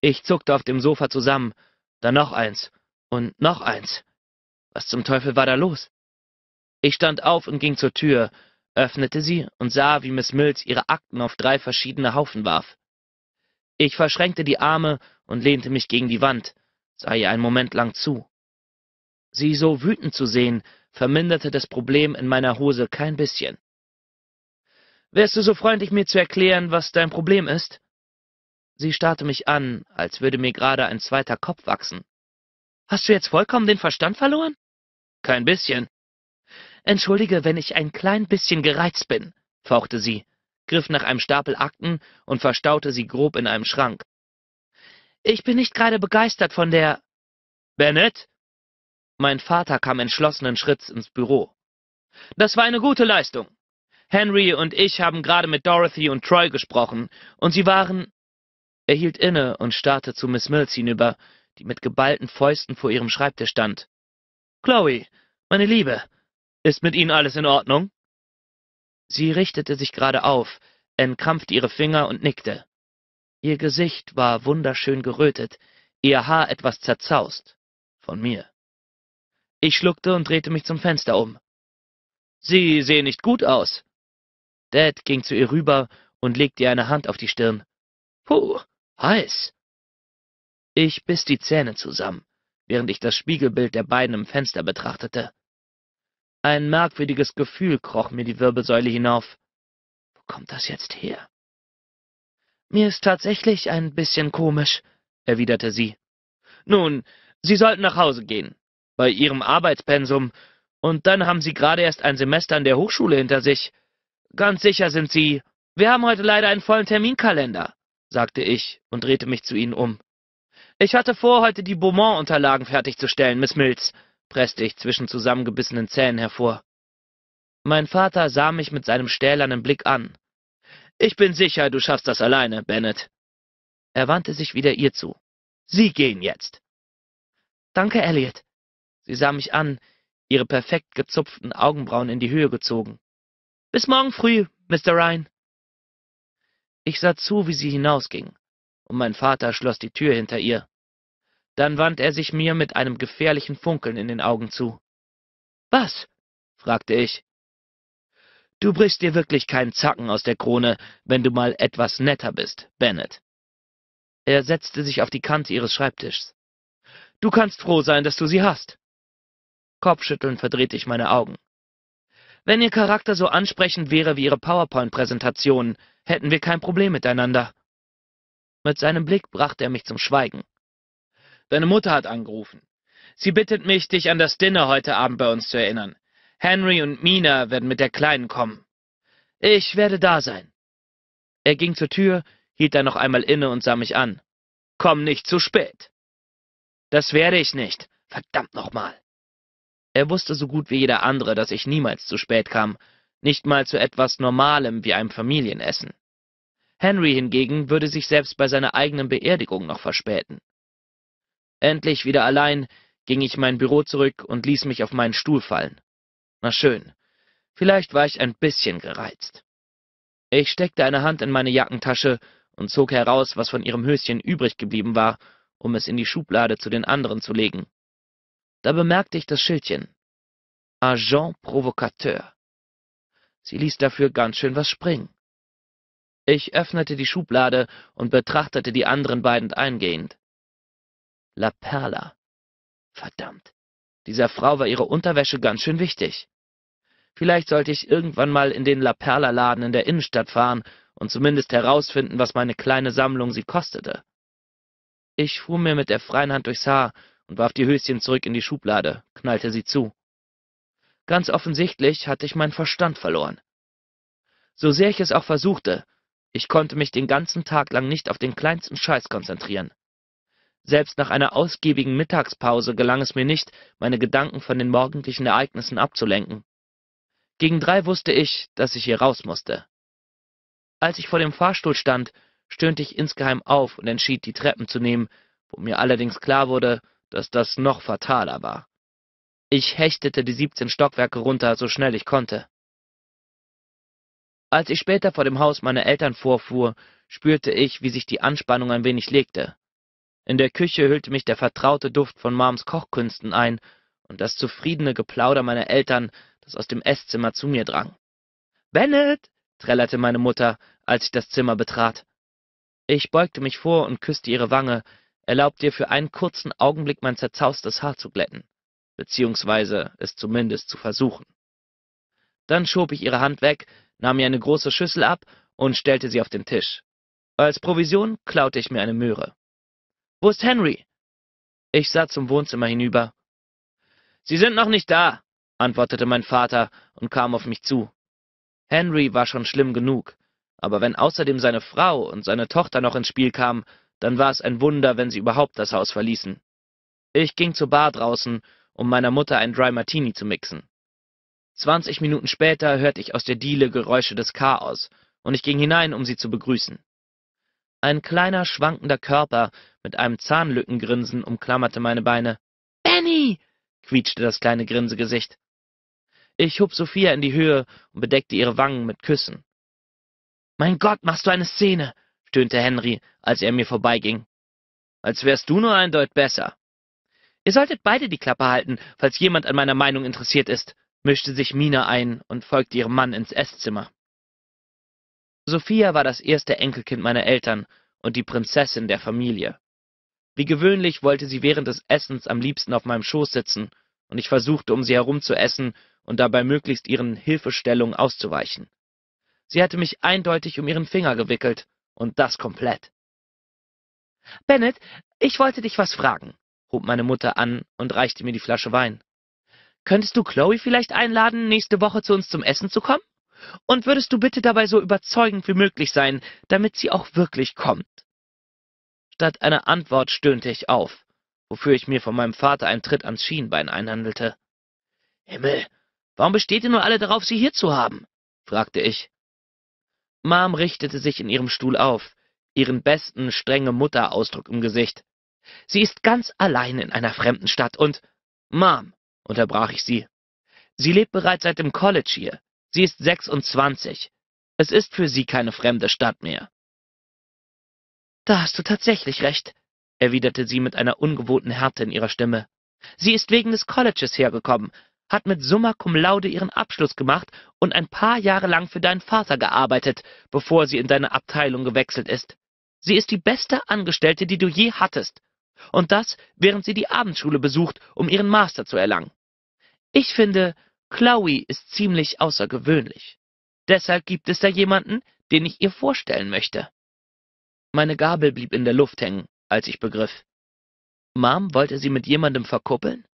Ich zuckte auf dem Sofa zusammen, dann noch eins und noch eins. Was zum Teufel war da los? Ich stand auf und ging zur Tür, öffnete sie und sah, wie Miss Mills ihre Akten auf drei verschiedene Haufen warf. Ich verschränkte die Arme und lehnte mich gegen die Wand, sah ihr einen Moment lang zu. Sie so wütend zu sehen, verminderte das Problem in meiner Hose kein bisschen. Wärst du so freundlich, mir zu erklären, was dein Problem ist? Sie starrte mich an, als würde mir gerade ein zweiter Kopf wachsen. Hast du jetzt vollkommen den Verstand verloren? Kein bisschen. Entschuldige, wenn ich ein klein bisschen gereizt bin, fauchte sie, griff nach einem Stapel Akten und verstaute sie grob in einem Schrank. Ich bin nicht gerade begeistert von der... Bennett? Mein Vater kam entschlossenen Schritts ins Büro. Das war eine gute Leistung. Henry und ich haben gerade mit Dorothy und Troy gesprochen, und sie waren... Er hielt inne und starrte zu Miss Mills hinüber, die mit geballten Fäusten vor ihrem Schreibtisch stand. Chloe, meine Liebe, ist mit Ihnen alles in Ordnung? Sie richtete sich gerade auf, entkrampfte ihre Finger und nickte. Ihr Gesicht war wunderschön gerötet, ihr Haar etwas zerzaust. Von mir. Ich schluckte und drehte mich zum Fenster um. Sie sehen nicht gut aus. Dad ging zu ihr rüber und legte ihr eine Hand auf die Stirn. Puh, heiß. Ich biss die Zähne zusammen, während ich das Spiegelbild der beiden im Fenster betrachtete. Ein merkwürdiges Gefühl kroch mir die Wirbelsäule hinauf. Wo kommt das jetzt her? Mir ist tatsächlich ein bisschen komisch, erwiderte sie. Nun, Sie sollten nach Hause gehen, bei Ihrem Arbeitspensum, und dann haben Sie gerade erst ein Semester an der Hochschule hinter sich. Ganz sicher sind Sie. Wir haben heute leider einen vollen Terminkalender, sagte ich und drehte mich zu Ihnen um. Ich hatte vor, heute die Beaumont-Unterlagen fertigzustellen, Miss Mills presste ich zwischen zusammengebissenen Zähnen hervor. Mein Vater sah mich mit seinem stählernen Blick an. Ich bin sicher, du schaffst das alleine, Bennett. Er wandte sich wieder ihr zu. Sie gehen jetzt. Danke, Elliot. Sie sah mich an, ihre perfekt gezupften Augenbrauen in die Höhe gezogen. Bis morgen früh, Mr. Ryan. Ich sah zu, wie sie hinausging, und mein Vater schloss die Tür hinter ihr dann wandte er sich mir mit einem gefährlichen Funkeln in den Augen zu. Was? fragte ich. Du brichst dir wirklich keinen Zacken aus der Krone, wenn du mal etwas netter bist, Bennett. Er setzte sich auf die Kante ihres Schreibtischs. Du kannst froh sein, dass du sie hast. Kopfschüttelnd verdrehte ich meine Augen. Wenn ihr Charakter so ansprechend wäre wie ihre PowerPoint-Präsentationen, hätten wir kein Problem miteinander. Mit seinem Blick brachte er mich zum Schweigen. Deine Mutter hat angerufen. Sie bittet mich, dich an das Dinner heute Abend bei uns zu erinnern. Henry und Mina werden mit der Kleinen kommen. Ich werde da sein. Er ging zur Tür, hielt dann noch einmal inne und sah mich an. Komm nicht zu spät. Das werde ich nicht. Verdammt nochmal. Er wusste so gut wie jeder andere, dass ich niemals zu spät kam, nicht mal zu etwas Normalem wie einem Familienessen. Henry hingegen würde sich selbst bei seiner eigenen Beerdigung noch verspäten. Endlich wieder allein, ging ich in mein Büro zurück und ließ mich auf meinen Stuhl fallen. Na schön. Vielleicht war ich ein bisschen gereizt. Ich steckte eine Hand in meine Jackentasche und zog heraus, was von ihrem Höschen übrig geblieben war, um es in die Schublade zu den anderen zu legen. Da bemerkte ich das Schildchen. Agent Provocateur. Sie ließ dafür ganz schön was springen. Ich öffnete die Schublade und betrachtete die anderen beiden eingehend. La Perla. Verdammt, dieser Frau war ihre Unterwäsche ganz schön wichtig. Vielleicht sollte ich irgendwann mal in den La Perla Laden in der Innenstadt fahren und zumindest herausfinden, was meine kleine Sammlung sie kostete. Ich fuhr mir mit der freien Hand durchs Haar und warf die Höschen zurück in die Schublade, knallte sie zu. Ganz offensichtlich hatte ich meinen Verstand verloren. So sehr ich es auch versuchte, ich konnte mich den ganzen Tag lang nicht auf den kleinsten Scheiß konzentrieren. Selbst nach einer ausgiebigen Mittagspause gelang es mir nicht, meine Gedanken von den morgendlichen Ereignissen abzulenken. Gegen drei wusste ich, dass ich hier raus musste. Als ich vor dem Fahrstuhl stand, stöhnte ich insgeheim auf und entschied, die Treppen zu nehmen, wo mir allerdings klar wurde, dass das noch fataler war. Ich hechtete die 17 Stockwerke runter, so schnell ich konnte. Als ich später vor dem Haus meiner Eltern vorfuhr, spürte ich, wie sich die Anspannung ein wenig legte. In der Küche hüllte mich der vertraute Duft von Moms Kochkünsten ein und das zufriedene Geplauder meiner Eltern, das aus dem Esszimmer zu mir drang. »Bennet!« trällerte meine Mutter, als ich das Zimmer betrat. Ich beugte mich vor und küsste ihre Wange, erlaubte ihr für einen kurzen Augenblick mein zerzaustes Haar zu glätten, beziehungsweise es zumindest zu versuchen. Dann schob ich ihre Hand weg, nahm mir eine große Schüssel ab und stellte sie auf den Tisch. Als Provision klaute ich mir eine Möhre. Wo ist Henry? Ich sah zum Wohnzimmer hinüber. Sie sind noch nicht da, antwortete mein Vater und kam auf mich zu. Henry war schon schlimm genug, aber wenn außerdem seine Frau und seine Tochter noch ins Spiel kamen, dann war es ein Wunder, wenn sie überhaupt das Haus verließen. Ich ging zur Bar draußen, um meiner Mutter ein Dry Martini zu mixen. Zwanzig Minuten später hörte ich aus der Diele Geräusche des Chaos, und ich ging hinein, um sie zu begrüßen. Ein kleiner, schwankender Körper mit einem Zahnlückengrinsen umklammerte meine Beine. »Benny!« quietschte das kleine Grinsegesicht. Ich hob Sophia in die Höhe und bedeckte ihre Wangen mit Küssen. »Mein Gott, machst du eine Szene!« stöhnte Henry, als er mir vorbeiging. »Als wärst du nur ein Deut besser.« »Ihr solltet beide die Klappe halten, falls jemand an meiner Meinung interessiert ist«, mischte sich Mina ein und folgte ihrem Mann ins Esszimmer. Sophia war das erste Enkelkind meiner Eltern und die Prinzessin der Familie. Wie gewöhnlich wollte sie während des Essens am liebsten auf meinem Schoß sitzen, und ich versuchte, um sie herumzuessen und dabei möglichst ihren Hilfestellungen auszuweichen. Sie hatte mich eindeutig um ihren Finger gewickelt, und das komplett. Bennett, ich wollte dich was fragen, hob meine Mutter an und reichte mir die Flasche Wein. Könntest du Chloe vielleicht einladen, nächste Woche zu uns zum Essen zu kommen? Und würdest du bitte dabei so überzeugend wie möglich sein, damit sie auch wirklich kommt? Statt einer Antwort stöhnte ich auf, wofür ich mir von meinem Vater einen Tritt ans Schienbein einhandelte. Himmel, warum besteht ihr nur alle darauf, sie hier zu haben? fragte ich. Mom richtete sich in ihrem Stuhl auf, ihren besten strenge Mutter-Ausdruck im Gesicht. Sie ist ganz allein in einer fremden Stadt und Mom, unterbrach ich sie. Sie lebt bereits seit dem College hier. Sie ist sechsundzwanzig. Es ist für sie keine fremde Stadt mehr. Da hast du tatsächlich recht, erwiderte sie mit einer ungewohnten Härte in ihrer Stimme. Sie ist wegen des Colleges hergekommen, hat mit Summa Cum Laude ihren Abschluss gemacht und ein paar Jahre lang für deinen Vater gearbeitet, bevor sie in deine Abteilung gewechselt ist. Sie ist die beste Angestellte, die du je hattest. Und das, während sie die Abendschule besucht, um ihren Master zu erlangen. Ich finde, Chloe ist ziemlich außergewöhnlich. Deshalb gibt es da jemanden, den ich ihr vorstellen möchte. Meine Gabel blieb in der Luft hängen, als ich begriff. Mom wollte sie mit jemandem verkuppeln?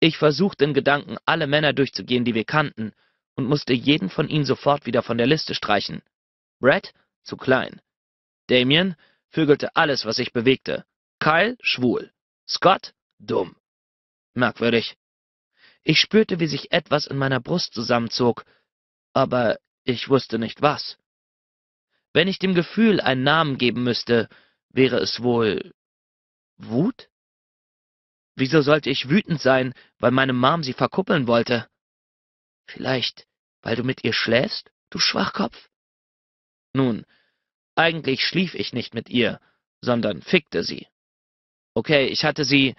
Ich versuchte in Gedanken, alle Männer durchzugehen, die wir kannten, und musste jeden von ihnen sofort wieder von der Liste streichen. Brett? Zu klein. Damien? Vögelte alles, was sich bewegte. Kyle? Schwul. Scott? Dumm. Merkwürdig. Ich spürte, wie sich etwas in meiner Brust zusammenzog, aber ich wusste nicht was. Wenn ich dem Gefühl einen Namen geben müsste, wäre es wohl Wut? Wieso sollte ich wütend sein, weil meine Mom sie verkuppeln wollte? Vielleicht, weil du mit ihr schläfst, du Schwachkopf? Nun, eigentlich schlief ich nicht mit ihr, sondern fickte sie. Okay, ich hatte sie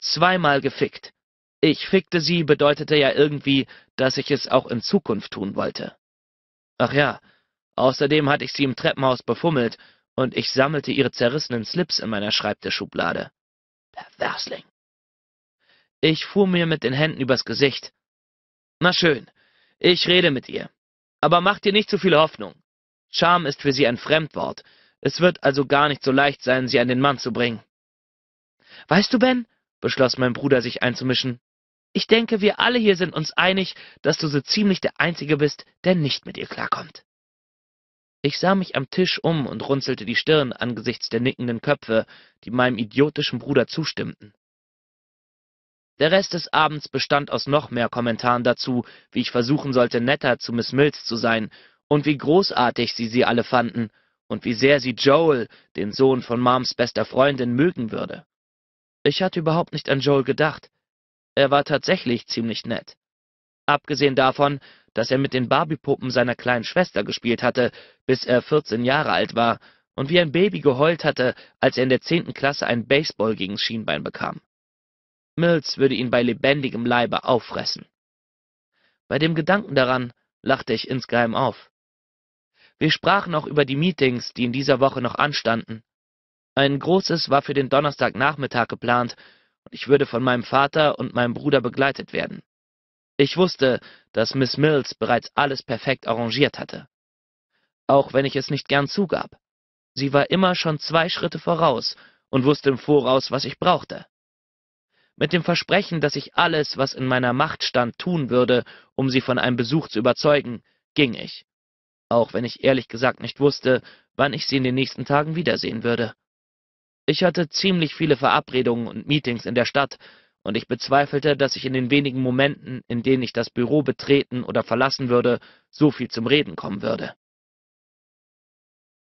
zweimal gefickt. Ich fickte sie bedeutete ja irgendwie, dass ich es auch in Zukunft tun wollte. Ach ja, außerdem hatte ich sie im Treppenhaus befummelt und ich sammelte ihre zerrissenen Slips in meiner Schreibtischschublade. Perversling. Ich fuhr mir mit den Händen übers Gesicht. Na schön, ich rede mit ihr. Aber mach dir nicht zu viel Hoffnung. Charme ist für sie ein Fremdwort. Es wird also gar nicht so leicht sein, sie an den Mann zu bringen. Weißt du, Ben, beschloss mein Bruder, sich einzumischen, ich denke, wir alle hier sind uns einig, dass du so ziemlich der Einzige bist, der nicht mit ihr klarkommt. Ich sah mich am Tisch um und runzelte die Stirn angesichts der nickenden Köpfe, die meinem idiotischen Bruder zustimmten. Der Rest des Abends bestand aus noch mehr Kommentaren dazu, wie ich versuchen sollte, netter zu Miss Mills zu sein und wie großartig sie sie alle fanden und wie sehr sie Joel, den Sohn von Moms bester Freundin, mögen würde. Ich hatte überhaupt nicht an Joel gedacht. Er war tatsächlich ziemlich nett. Abgesehen davon, dass er mit den Barbiepuppen seiner kleinen Schwester gespielt hatte, bis er 14 Jahre alt war und wie ein Baby geheult hatte, als er in der 10. Klasse einen Baseball gegens Schienbein bekam. Mills würde ihn bei lebendigem Leibe auffressen. Bei dem Gedanken daran lachte ich insgeheim auf. Wir sprachen auch über die Meetings, die in dieser Woche noch anstanden. Ein großes war für den Donnerstagnachmittag geplant, und ich würde von meinem Vater und meinem Bruder begleitet werden. Ich wusste, dass Miss Mills bereits alles perfekt arrangiert hatte. Auch wenn ich es nicht gern zugab. Sie war immer schon zwei Schritte voraus und wusste im Voraus, was ich brauchte. Mit dem Versprechen, dass ich alles, was in meiner Macht stand, tun würde, um sie von einem Besuch zu überzeugen, ging ich. Auch wenn ich ehrlich gesagt nicht wusste, wann ich sie in den nächsten Tagen wiedersehen würde. Ich hatte ziemlich viele Verabredungen und Meetings in der Stadt, und ich bezweifelte, dass ich in den wenigen Momenten, in denen ich das Büro betreten oder verlassen würde, so viel zum Reden kommen würde.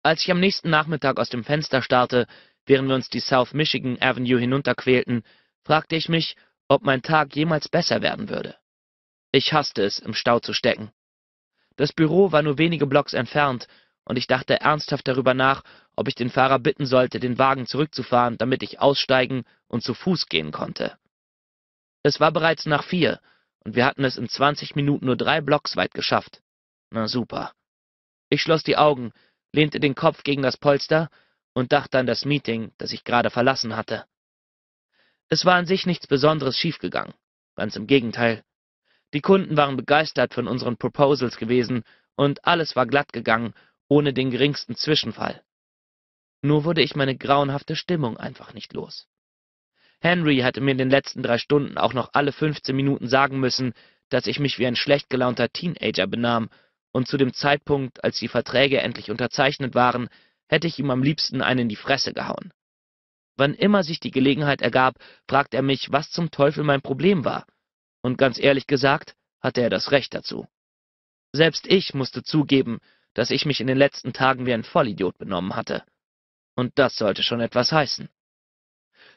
Als ich am nächsten Nachmittag aus dem Fenster starrte, während wir uns die South Michigan Avenue hinunterquälten, fragte ich mich, ob mein Tag jemals besser werden würde. Ich hasste es, im Stau zu stecken. Das Büro war nur wenige Blocks entfernt, und ich dachte ernsthaft darüber nach, ob ich den Fahrer bitten sollte, den Wagen zurückzufahren, damit ich aussteigen und zu Fuß gehen konnte. Es war bereits nach vier, und wir hatten es in zwanzig Minuten nur drei Blocks weit geschafft. Na super. Ich schloss die Augen, lehnte den Kopf gegen das Polster und dachte an das Meeting, das ich gerade verlassen hatte. Es war an sich nichts Besonderes schiefgegangen, ganz im Gegenteil. Die Kunden waren begeistert von unseren Proposals gewesen und alles war glatt gegangen ohne den geringsten Zwischenfall. Nur wurde ich meine grauenhafte Stimmung einfach nicht los. Henry hatte mir in den letzten drei Stunden auch noch alle 15 Minuten sagen müssen, dass ich mich wie ein schlecht gelaunter Teenager benahm, und zu dem Zeitpunkt, als die Verträge endlich unterzeichnet waren, hätte ich ihm am liebsten einen in die Fresse gehauen. Wann immer sich die Gelegenheit ergab, fragte er mich, was zum Teufel mein Problem war. Und ganz ehrlich gesagt, hatte er das Recht dazu. Selbst ich musste zugeben, dass ich mich in den letzten Tagen wie ein Vollidiot benommen hatte. Und das sollte schon etwas heißen.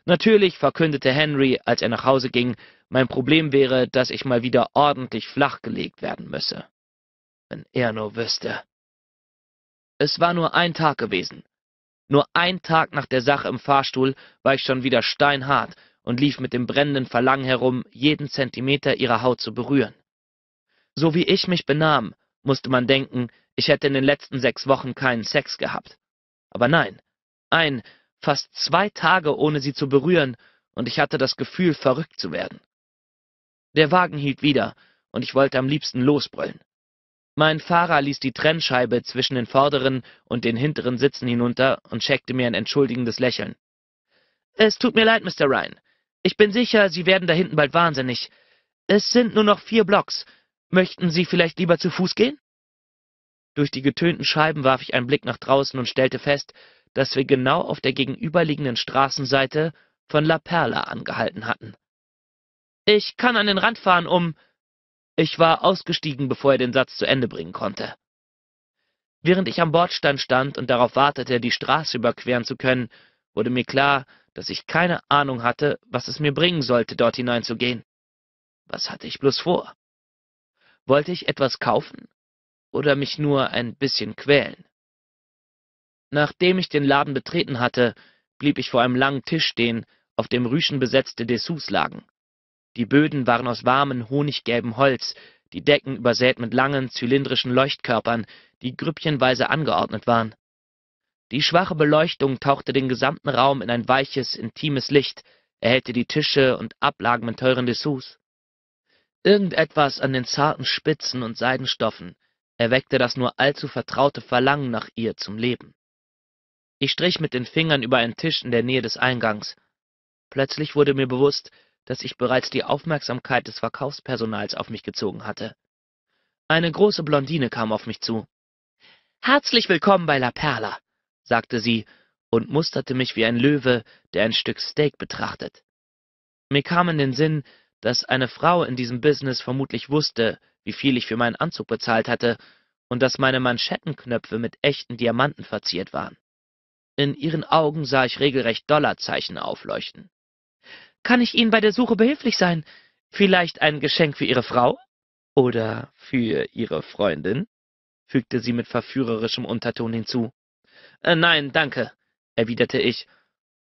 Natürlich verkündete Henry, als er nach Hause ging, mein Problem wäre, dass ich mal wieder ordentlich flachgelegt werden müsse. Wenn er nur wüsste. Es war nur ein Tag gewesen. Nur ein Tag nach der Sache im Fahrstuhl war ich schon wieder steinhart und lief mit dem brennenden Verlangen herum, jeden Zentimeter ihrer Haut zu berühren. So wie ich mich benahm, musste man denken, ich hätte in den letzten sechs Wochen keinen Sex gehabt. Aber nein, ein, fast zwei Tage ohne sie zu berühren, und ich hatte das Gefühl, verrückt zu werden. Der Wagen hielt wieder, und ich wollte am liebsten losbrüllen. Mein Fahrer ließ die Trennscheibe zwischen den vorderen und den hinteren Sitzen hinunter und schenkte mir ein entschuldigendes Lächeln. Es tut mir leid, Mr. Ryan. Ich bin sicher, Sie werden da hinten bald wahnsinnig. Es sind nur noch vier Blocks. Möchten Sie vielleicht lieber zu Fuß gehen? Durch die getönten Scheiben warf ich einen Blick nach draußen und stellte fest, dass wir genau auf der gegenüberliegenden Straßenseite von La Perla angehalten hatten. Ich kann an den Rand fahren, um... Ich war ausgestiegen, bevor er den Satz zu Ende bringen konnte. Während ich am Bordstand stand und darauf wartete, die Straße überqueren zu können, wurde mir klar, dass ich keine Ahnung hatte, was es mir bringen sollte, dort hineinzugehen. Was hatte ich bloß vor? Wollte ich etwas kaufen? oder mich nur ein bisschen quälen. Nachdem ich den Laden betreten hatte, blieb ich vor einem langen Tisch stehen, auf dem rüschenbesetzte Dessous lagen. Die Böden waren aus warmem, honiggelbem Holz, die Decken übersät mit langen, zylindrischen Leuchtkörpern, die grüppchenweise angeordnet waren. Die schwache Beleuchtung tauchte den gesamten Raum in ein weiches, intimes Licht, erhellte die Tische und Ablagen mit teuren Dessous. Irgendetwas an den zarten Spitzen und Seidenstoffen, erweckte das nur allzu vertraute Verlangen nach ihr zum Leben. Ich strich mit den Fingern über einen Tisch in der Nähe des Eingangs. Plötzlich wurde mir bewusst, dass ich bereits die Aufmerksamkeit des Verkaufspersonals auf mich gezogen hatte. Eine große Blondine kam auf mich zu. Herzlich willkommen bei La Perla, sagte sie und musterte mich wie ein Löwe, der ein Stück Steak betrachtet. Mir kam in den Sinn, dass eine Frau in diesem Business vermutlich wusste, wie viel ich für meinen Anzug bezahlt hatte und dass meine Manschettenknöpfe mit echten Diamanten verziert waren. In ihren Augen sah ich regelrecht Dollarzeichen aufleuchten. Kann ich Ihnen bei der Suche behilflich sein? Vielleicht ein Geschenk für Ihre Frau? Oder für Ihre Freundin? fügte sie mit verführerischem Unterton hinzu. Äh, nein, danke, erwiderte ich,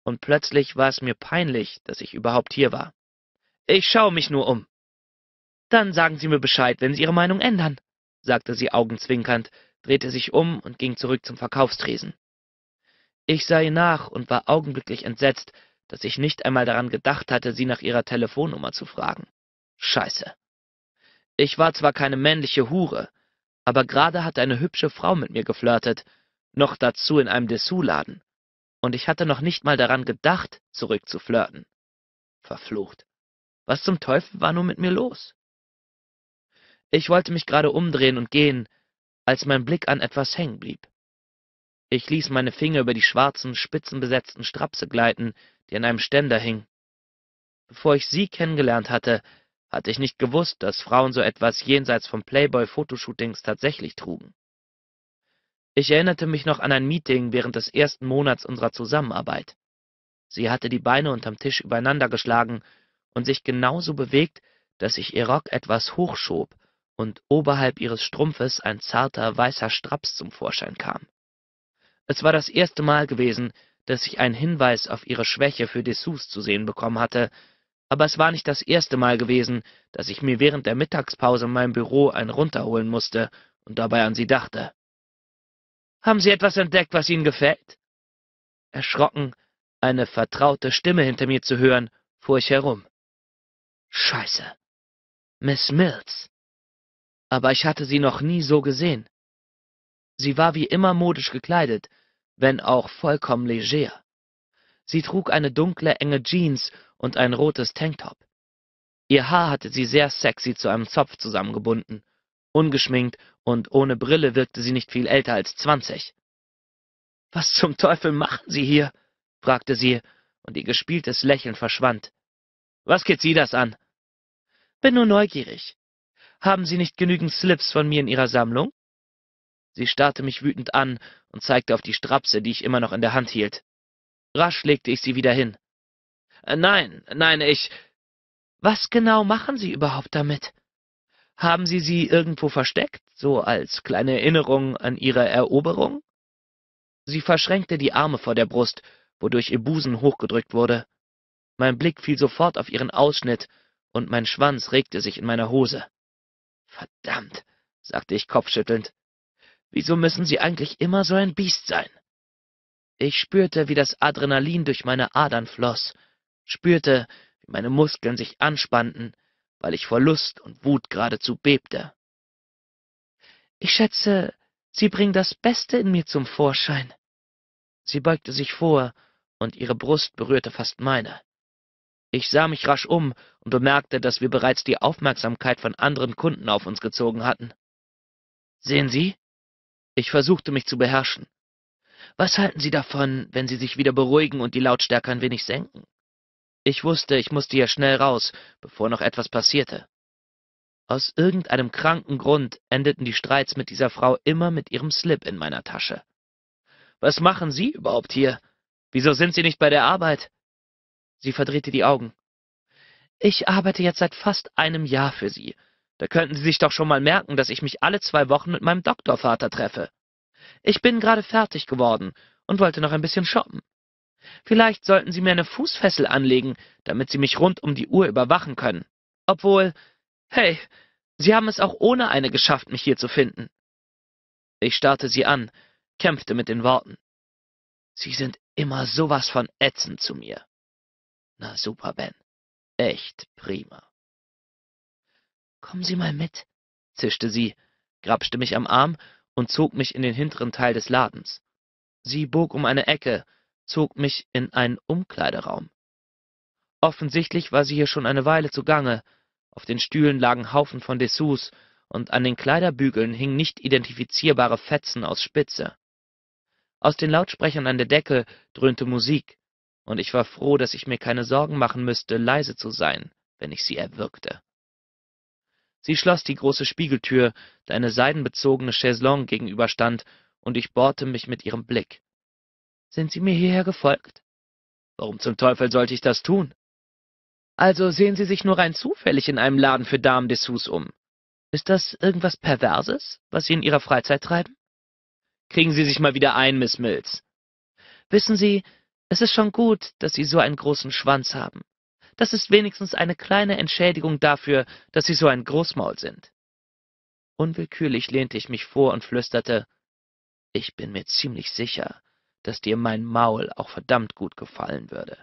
und plötzlich war es mir peinlich, dass ich überhaupt hier war. Ich schaue mich nur um. Dann sagen Sie mir Bescheid, wenn Sie Ihre Meinung ändern, sagte sie augenzwinkernd, drehte sich um und ging zurück zum Verkaufstresen. Ich sah ihr nach und war augenblicklich entsetzt, dass ich nicht einmal daran gedacht hatte, sie nach ihrer Telefonnummer zu fragen. Scheiße. Ich war zwar keine männliche Hure, aber gerade hatte eine hübsche Frau mit mir geflirtet, noch dazu in einem Dessous-Laden. Und ich hatte noch nicht mal daran gedacht, zurück zu flirten. Verflucht. Was zum Teufel war nun mit mir los? Ich wollte mich gerade umdrehen und gehen, als mein Blick an etwas hängen blieb. Ich ließ meine Finger über die schwarzen, spitzenbesetzten Strapse gleiten, die an einem Ständer hing. Bevor ich sie kennengelernt hatte, hatte ich nicht gewusst, dass Frauen so etwas jenseits von Playboy-Fotoshootings tatsächlich trugen. Ich erinnerte mich noch an ein Meeting während des ersten Monats unserer Zusammenarbeit. Sie hatte die Beine unterm Tisch übereinander geschlagen und sich genauso bewegt, dass ich ihr Rock etwas hochschob und oberhalb ihres Strumpfes ein zarter, weißer Straps zum Vorschein kam. Es war das erste Mal gewesen, dass ich einen Hinweis auf ihre Schwäche für Dessous zu sehen bekommen hatte, aber es war nicht das erste Mal gewesen, dass ich mir während der Mittagspause in meinem Büro ein runterholen musste und dabei an sie dachte. Haben Sie etwas entdeckt, was Ihnen gefällt? Erschrocken, eine vertraute Stimme hinter mir zu hören, fuhr ich herum. Scheiße. Miss Mills aber ich hatte sie noch nie so gesehen. Sie war wie immer modisch gekleidet, wenn auch vollkommen leger. Sie trug eine dunkle, enge Jeans und ein rotes Tanktop. Ihr Haar hatte sie sehr sexy zu einem Zopf zusammengebunden. Ungeschminkt und ohne Brille wirkte sie nicht viel älter als zwanzig. Was zum Teufel machen Sie hier? fragte sie, und ihr gespieltes Lächeln verschwand. Was geht Sie das an? Bin nur neugierig. Haben Sie nicht genügend Slips von mir in Ihrer Sammlung?« Sie starrte mich wütend an und zeigte auf die Strapse, die ich immer noch in der Hand hielt. Rasch legte ich sie wieder hin. Äh, »Nein, nein, ich...« »Was genau machen Sie überhaupt damit? Haben Sie sie irgendwo versteckt, so als kleine Erinnerung an Ihre Eroberung?« Sie verschränkte die Arme vor der Brust, wodurch ihr Busen hochgedrückt wurde. Mein Blick fiel sofort auf ihren Ausschnitt, und mein Schwanz regte sich in meiner Hose. Verdammt, sagte ich kopfschüttelnd. Wieso müssen Sie eigentlich immer so ein Biest sein? Ich spürte, wie das Adrenalin durch meine Adern floss, spürte, wie meine Muskeln sich anspannten, weil ich vor Lust und Wut geradezu bebte. Ich schätze, Sie bringen das Beste in mir zum Vorschein. Sie beugte sich vor, und ihre Brust berührte fast meine. Ich sah mich rasch um und bemerkte, dass wir bereits die Aufmerksamkeit von anderen Kunden auf uns gezogen hatten. Sehen Sie? Ich versuchte mich zu beherrschen. Was halten Sie davon, wenn Sie sich wieder beruhigen und die Lautstärke ein wenig senken? Ich wusste, ich musste ja schnell raus, bevor noch etwas passierte. Aus irgendeinem kranken Grund endeten die Streits mit dieser Frau immer mit ihrem Slip in meiner Tasche. Was machen Sie überhaupt hier? Wieso sind Sie nicht bei der Arbeit? Sie verdrehte die Augen. Ich arbeite jetzt seit fast einem Jahr für Sie. Da könnten Sie sich doch schon mal merken, dass ich mich alle zwei Wochen mit meinem Doktorvater treffe. Ich bin gerade fertig geworden und wollte noch ein bisschen shoppen. Vielleicht sollten Sie mir eine Fußfessel anlegen, damit Sie mich rund um die Uhr überwachen können. Obwohl, hey, Sie haben es auch ohne eine geschafft, mich hier zu finden. Ich starrte sie an, kämpfte mit den Worten. Sie sind immer sowas von ätzend zu mir. Na super, Ben. Echt prima. Kommen Sie mal mit, zischte sie, grapschte mich am Arm und zog mich in den hinteren Teil des Ladens. Sie bog um eine Ecke, zog mich in einen Umkleideraum. Offensichtlich war sie hier schon eine Weile zugange. Auf den Stühlen lagen Haufen von Dessous, und an den Kleiderbügeln hingen nicht identifizierbare Fetzen aus Spitze. Aus den Lautsprechern an der Decke dröhnte Musik und ich war froh, dass ich mir keine Sorgen machen müsste, leise zu sein, wenn ich sie erwürgte. Sie schloss die große Spiegeltür, da eine seidenbezogene Chaiselongue gegenüberstand, und ich bohrte mich mit ihrem Blick. Sind Sie mir hierher gefolgt? Warum zum Teufel sollte ich das tun? Also sehen Sie sich nur rein zufällig in einem Laden für Damen Dessous um. Ist das irgendwas Perverses, was Sie in Ihrer Freizeit treiben? Kriegen Sie sich mal wieder ein, Miss Mills. Wissen Sie, es ist schon gut, dass Sie so einen großen Schwanz haben. Das ist wenigstens eine kleine Entschädigung dafür, dass Sie so ein Großmaul sind. Unwillkürlich lehnte ich mich vor und flüsterte, ich bin mir ziemlich sicher, dass dir mein Maul auch verdammt gut gefallen würde.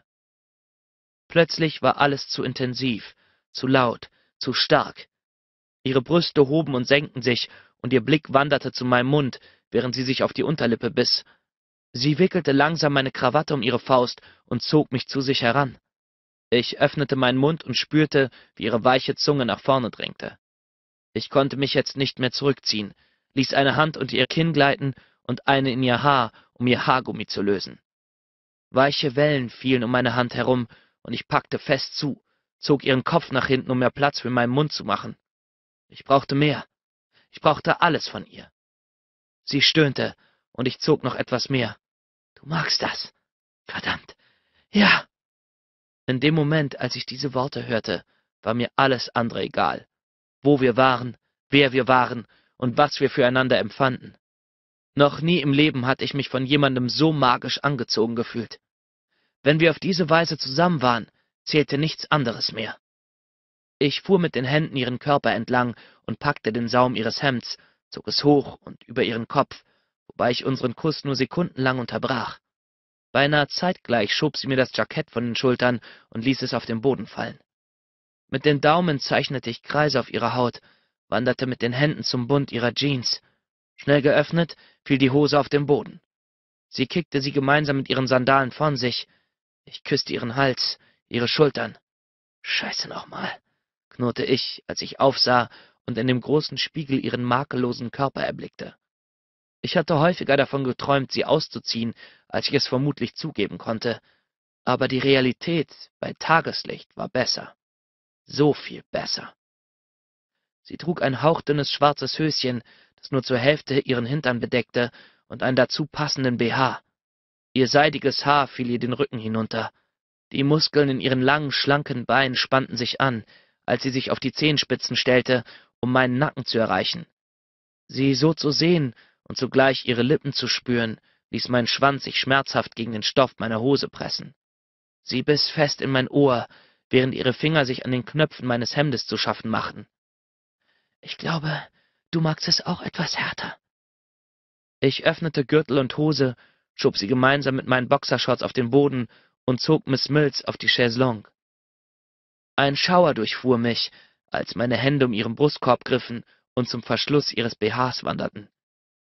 Plötzlich war alles zu intensiv, zu laut, zu stark. Ihre Brüste hoben und senkten sich, und ihr Blick wanderte zu meinem Mund, während sie sich auf die Unterlippe biss Sie wickelte langsam meine Krawatte um ihre Faust und zog mich zu sich heran. Ich öffnete meinen Mund und spürte, wie ihre weiche Zunge nach vorne drängte. Ich konnte mich jetzt nicht mehr zurückziehen, ließ eine Hand unter ihr Kinn gleiten und eine in ihr Haar, um ihr Haargummi zu lösen. Weiche Wellen fielen um meine Hand herum und ich packte fest zu, zog ihren Kopf nach hinten, um mehr Platz für meinen Mund zu machen. Ich brauchte mehr. Ich brauchte alles von ihr. Sie stöhnte, und ich zog noch etwas mehr. Du magst das. Verdammt. Ja. In dem Moment, als ich diese Worte hörte, war mir alles andere egal. Wo wir waren, wer wir waren und was wir füreinander empfanden. Noch nie im Leben hatte ich mich von jemandem so magisch angezogen gefühlt. Wenn wir auf diese Weise zusammen waren, zählte nichts anderes mehr. Ich fuhr mit den Händen ihren Körper entlang und packte den Saum ihres Hemds, zog es hoch und über ihren Kopf, wobei ich unseren Kuß nur sekundenlang unterbrach. Beinahe zeitgleich schob sie mir das Jackett von den Schultern und ließ es auf den Boden fallen. Mit den Daumen zeichnete ich Kreise auf ihrer Haut, wanderte mit den Händen zum Bund ihrer Jeans. Schnell geöffnet, fiel die Hose auf den Boden. Sie kickte sie gemeinsam mit ihren Sandalen von sich. Ich küsste ihren Hals, ihre Schultern. Scheiße nochmal, knurrte ich, als ich aufsah und in dem großen Spiegel ihren makellosen Körper erblickte. Ich hatte häufiger davon geträumt, sie auszuziehen, als ich es vermutlich zugeben konnte, aber die Realität bei Tageslicht war besser. So viel besser. Sie trug ein hauchdünnes schwarzes Höschen, das nur zur Hälfte ihren Hintern bedeckte, und einen dazu passenden BH. Ihr seidiges Haar fiel ihr den Rücken hinunter. Die Muskeln in ihren langen, schlanken Beinen spannten sich an, als sie sich auf die Zehenspitzen stellte, um meinen Nacken zu erreichen. Sie so zu sehen, und zugleich ihre Lippen zu spüren, ließ mein Schwanz sich schmerzhaft gegen den Stoff meiner Hose pressen. Sie biss fest in mein Ohr, während ihre Finger sich an den Knöpfen meines Hemdes zu schaffen machten. Ich glaube, du magst es auch etwas härter. Ich öffnete Gürtel und Hose, schob sie gemeinsam mit meinen Boxershorts auf den Boden und zog Miss Mills auf die Chaiselongue. Ein Schauer durchfuhr mich, als meine Hände um ihren Brustkorb griffen und zum Verschluss ihres BHs wanderten.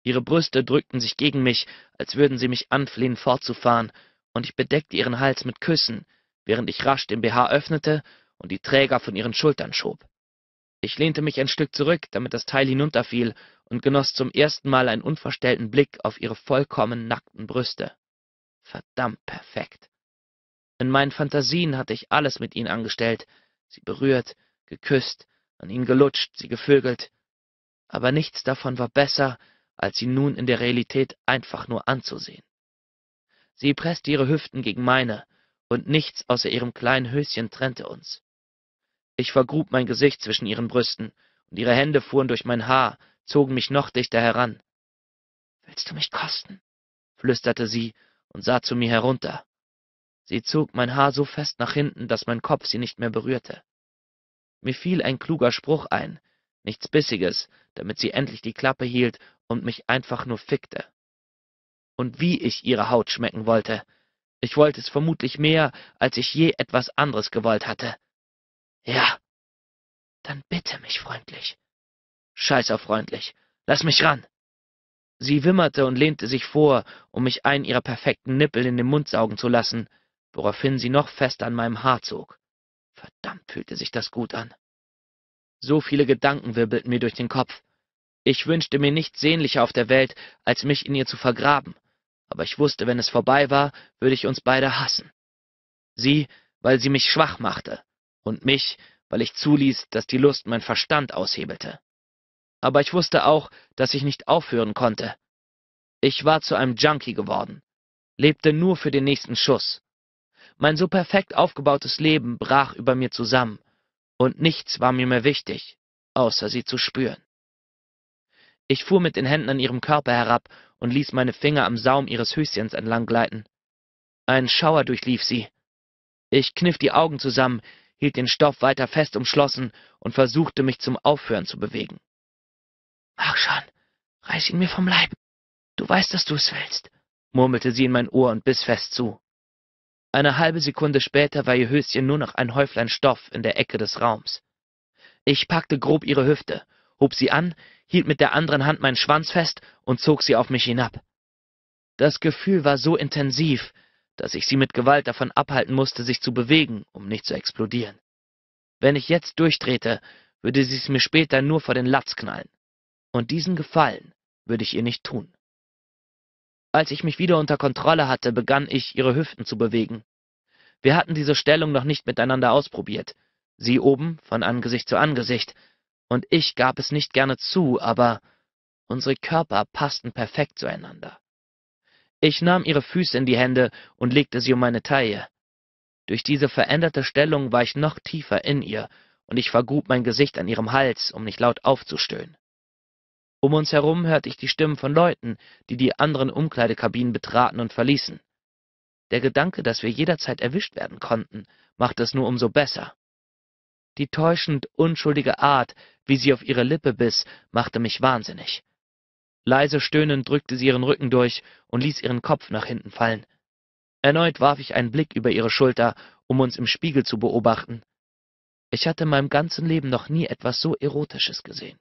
Ihre Brüste drückten sich gegen mich, als würden sie mich anflehen, fortzufahren, und ich bedeckte ihren Hals mit Küssen, während ich rasch den BH öffnete und die Träger von ihren Schultern schob. Ich lehnte mich ein Stück zurück, damit das Teil hinunterfiel, und genoss zum ersten Mal einen unverstellten Blick auf ihre vollkommen nackten Brüste. Verdammt perfekt. In meinen Fantasien hatte ich alles mit ihnen angestellt, sie berührt, geküsst, an ihnen gelutscht, sie gevögelt. Aber nichts davon war besser, als sie nun in der Realität einfach nur anzusehen. Sie presste ihre Hüften gegen meine, und nichts außer ihrem kleinen Höschen trennte uns. Ich vergrub mein Gesicht zwischen ihren Brüsten, und ihre Hände fuhren durch mein Haar, zogen mich noch dichter heran. Willst du mich kosten? flüsterte sie und sah zu mir herunter. Sie zog mein Haar so fest nach hinten, dass mein Kopf sie nicht mehr berührte. Mir fiel ein kluger Spruch ein, nichts Bissiges, damit sie endlich die Klappe hielt und mich einfach nur fickte. Und wie ich ihre Haut schmecken wollte. Ich wollte es vermutlich mehr, als ich je etwas anderes gewollt hatte. Ja. Dann bitte mich freundlich. Scheiß auf freundlich. Lass mich ran. Sie wimmerte und lehnte sich vor, um mich einen ihrer perfekten Nippel in den Mund saugen zu lassen, woraufhin sie noch fester an meinem Haar zog. Verdammt fühlte sich das gut an. So viele Gedanken wirbelten mir durch den Kopf. Ich wünschte mir nichts sehnlicher auf der Welt, als mich in ihr zu vergraben, aber ich wusste, wenn es vorbei war, würde ich uns beide hassen. Sie, weil sie mich schwach machte, und mich, weil ich zuließ, dass die Lust mein Verstand aushebelte. Aber ich wusste auch, dass ich nicht aufhören konnte. Ich war zu einem Junkie geworden, lebte nur für den nächsten Schuss. Mein so perfekt aufgebautes Leben brach über mir zusammen, und nichts war mir mehr wichtig, außer sie zu spüren. Ich fuhr mit den Händen an ihrem Körper herab und ließ meine Finger am Saum ihres Höschens entlang gleiten. Ein Schauer durchlief sie. Ich kniff die Augen zusammen, hielt den Stoff weiter fest umschlossen und versuchte mich zum Aufhören zu bewegen. Mach schon, reiß ihn mir vom Leib. Du weißt, dass du es willst, murmelte sie in mein Ohr und biss fest zu eine halbe Sekunde später war ihr Höschen nur noch ein Häuflein Stoff in der Ecke des Raums. Ich packte grob ihre Hüfte, hob sie an, hielt mit der anderen Hand meinen Schwanz fest und zog sie auf mich hinab. Das Gefühl war so intensiv, dass ich sie mit Gewalt davon abhalten musste, sich zu bewegen, um nicht zu explodieren. Wenn ich jetzt durchdrehte, würde sie es mir später nur vor den Latz knallen. Und diesen Gefallen würde ich ihr nicht tun. Als ich mich wieder unter Kontrolle hatte, begann ich, ihre Hüften zu bewegen. Wir hatten diese Stellung noch nicht miteinander ausprobiert. Sie oben, von Angesicht zu Angesicht, und ich gab es nicht gerne zu, aber unsere Körper passten perfekt zueinander. Ich nahm ihre Füße in die Hände und legte sie um meine Taille. Durch diese veränderte Stellung war ich noch tiefer in ihr, und ich vergrub mein Gesicht an ihrem Hals, um nicht laut aufzustöhnen. Um uns herum hörte ich die Stimmen von Leuten, die die anderen Umkleidekabinen betraten und verließen. Der Gedanke, dass wir jederzeit erwischt werden konnten, machte es nur umso besser. Die täuschend unschuldige Art, wie sie auf ihre Lippe biss, machte mich wahnsinnig. Leise stöhnend drückte sie ihren Rücken durch und ließ ihren Kopf nach hinten fallen. Erneut warf ich einen Blick über ihre Schulter, um uns im Spiegel zu beobachten. Ich hatte in meinem ganzen Leben noch nie etwas so Erotisches gesehen.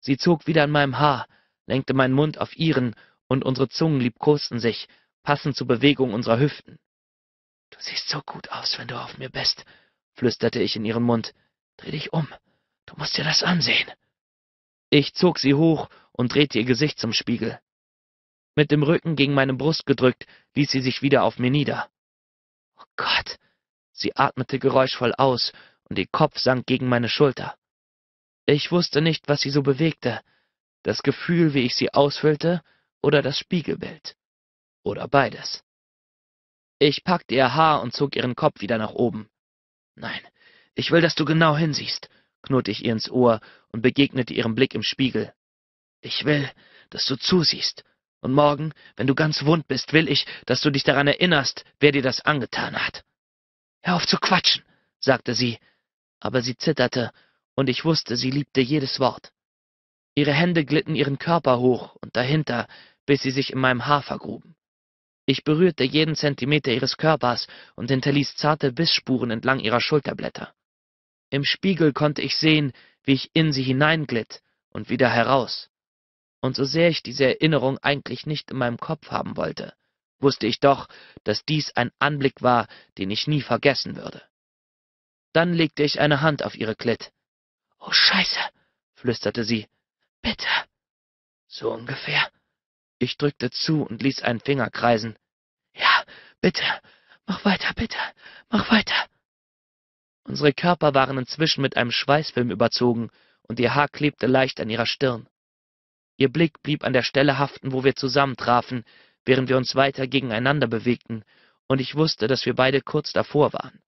Sie zog wieder an meinem Haar, lenkte meinen Mund auf ihren und unsere Zungen liebkosten sich, passend zur Bewegung unserer Hüften. Du siehst so gut aus, wenn du auf mir bist, flüsterte ich in ihren Mund. Dreh dich um. Du musst dir das ansehen. Ich zog sie hoch und drehte ihr Gesicht zum Spiegel. Mit dem Rücken gegen meine Brust gedrückt, ließ sie sich wieder auf mir nieder. Oh Gott! Sie atmete geräuschvoll aus und ihr Kopf sank gegen meine Schulter. Ich wusste nicht, was sie so bewegte, das Gefühl, wie ich sie ausfüllte, oder das Spiegelbild. Oder beides. Ich packte ihr Haar und zog ihren Kopf wieder nach oben. Nein, ich will, dass du genau hinsiehst, knurrte ich ihr ins Ohr und begegnete ihrem Blick im Spiegel. Ich will, dass du zusiehst. Und morgen, wenn du ganz wund bist, will ich, dass du dich daran erinnerst, wer dir das angetan hat. Hör auf zu quatschen, sagte sie, aber sie zitterte und ich wusste, sie liebte jedes Wort. Ihre Hände glitten ihren Körper hoch und dahinter, bis sie sich in meinem Haar vergruben. Ich berührte jeden Zentimeter ihres Körpers und hinterließ zarte Bissspuren entlang ihrer Schulterblätter. Im Spiegel konnte ich sehen, wie ich in sie hineinglitt und wieder heraus. Und so sehr ich diese Erinnerung eigentlich nicht in meinem Kopf haben wollte, wusste ich doch, dass dies ein Anblick war, den ich nie vergessen würde. Dann legte ich eine Hand auf ihre Klitt, Oh Scheiße, flüsterte sie. Bitte. So ungefähr. Ich drückte zu und ließ einen Finger kreisen. Ja, bitte. Mach weiter, bitte. Mach weiter. Unsere Körper waren inzwischen mit einem Schweißfilm überzogen und ihr Haar klebte leicht an ihrer Stirn. Ihr Blick blieb an der Stelle haften, wo wir zusammentrafen, während wir uns weiter gegeneinander bewegten, und ich wusste, dass wir beide kurz davor waren.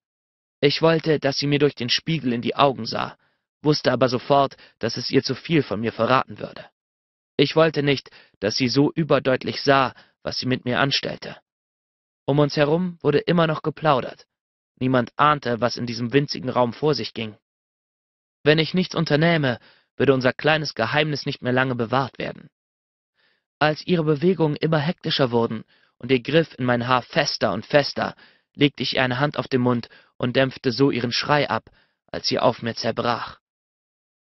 Ich wollte, dass sie mir durch den Spiegel in die Augen sah, wusste aber sofort, dass es ihr zu viel von mir verraten würde. Ich wollte nicht, dass sie so überdeutlich sah, was sie mit mir anstellte. Um uns herum wurde immer noch geplaudert. Niemand ahnte, was in diesem winzigen Raum vor sich ging. Wenn ich nichts unternähme, würde unser kleines Geheimnis nicht mehr lange bewahrt werden. Als ihre Bewegungen immer hektischer wurden und ihr Griff in mein Haar fester und fester, legte ich ihr eine Hand auf den Mund und dämpfte so ihren Schrei ab, als sie auf mir zerbrach.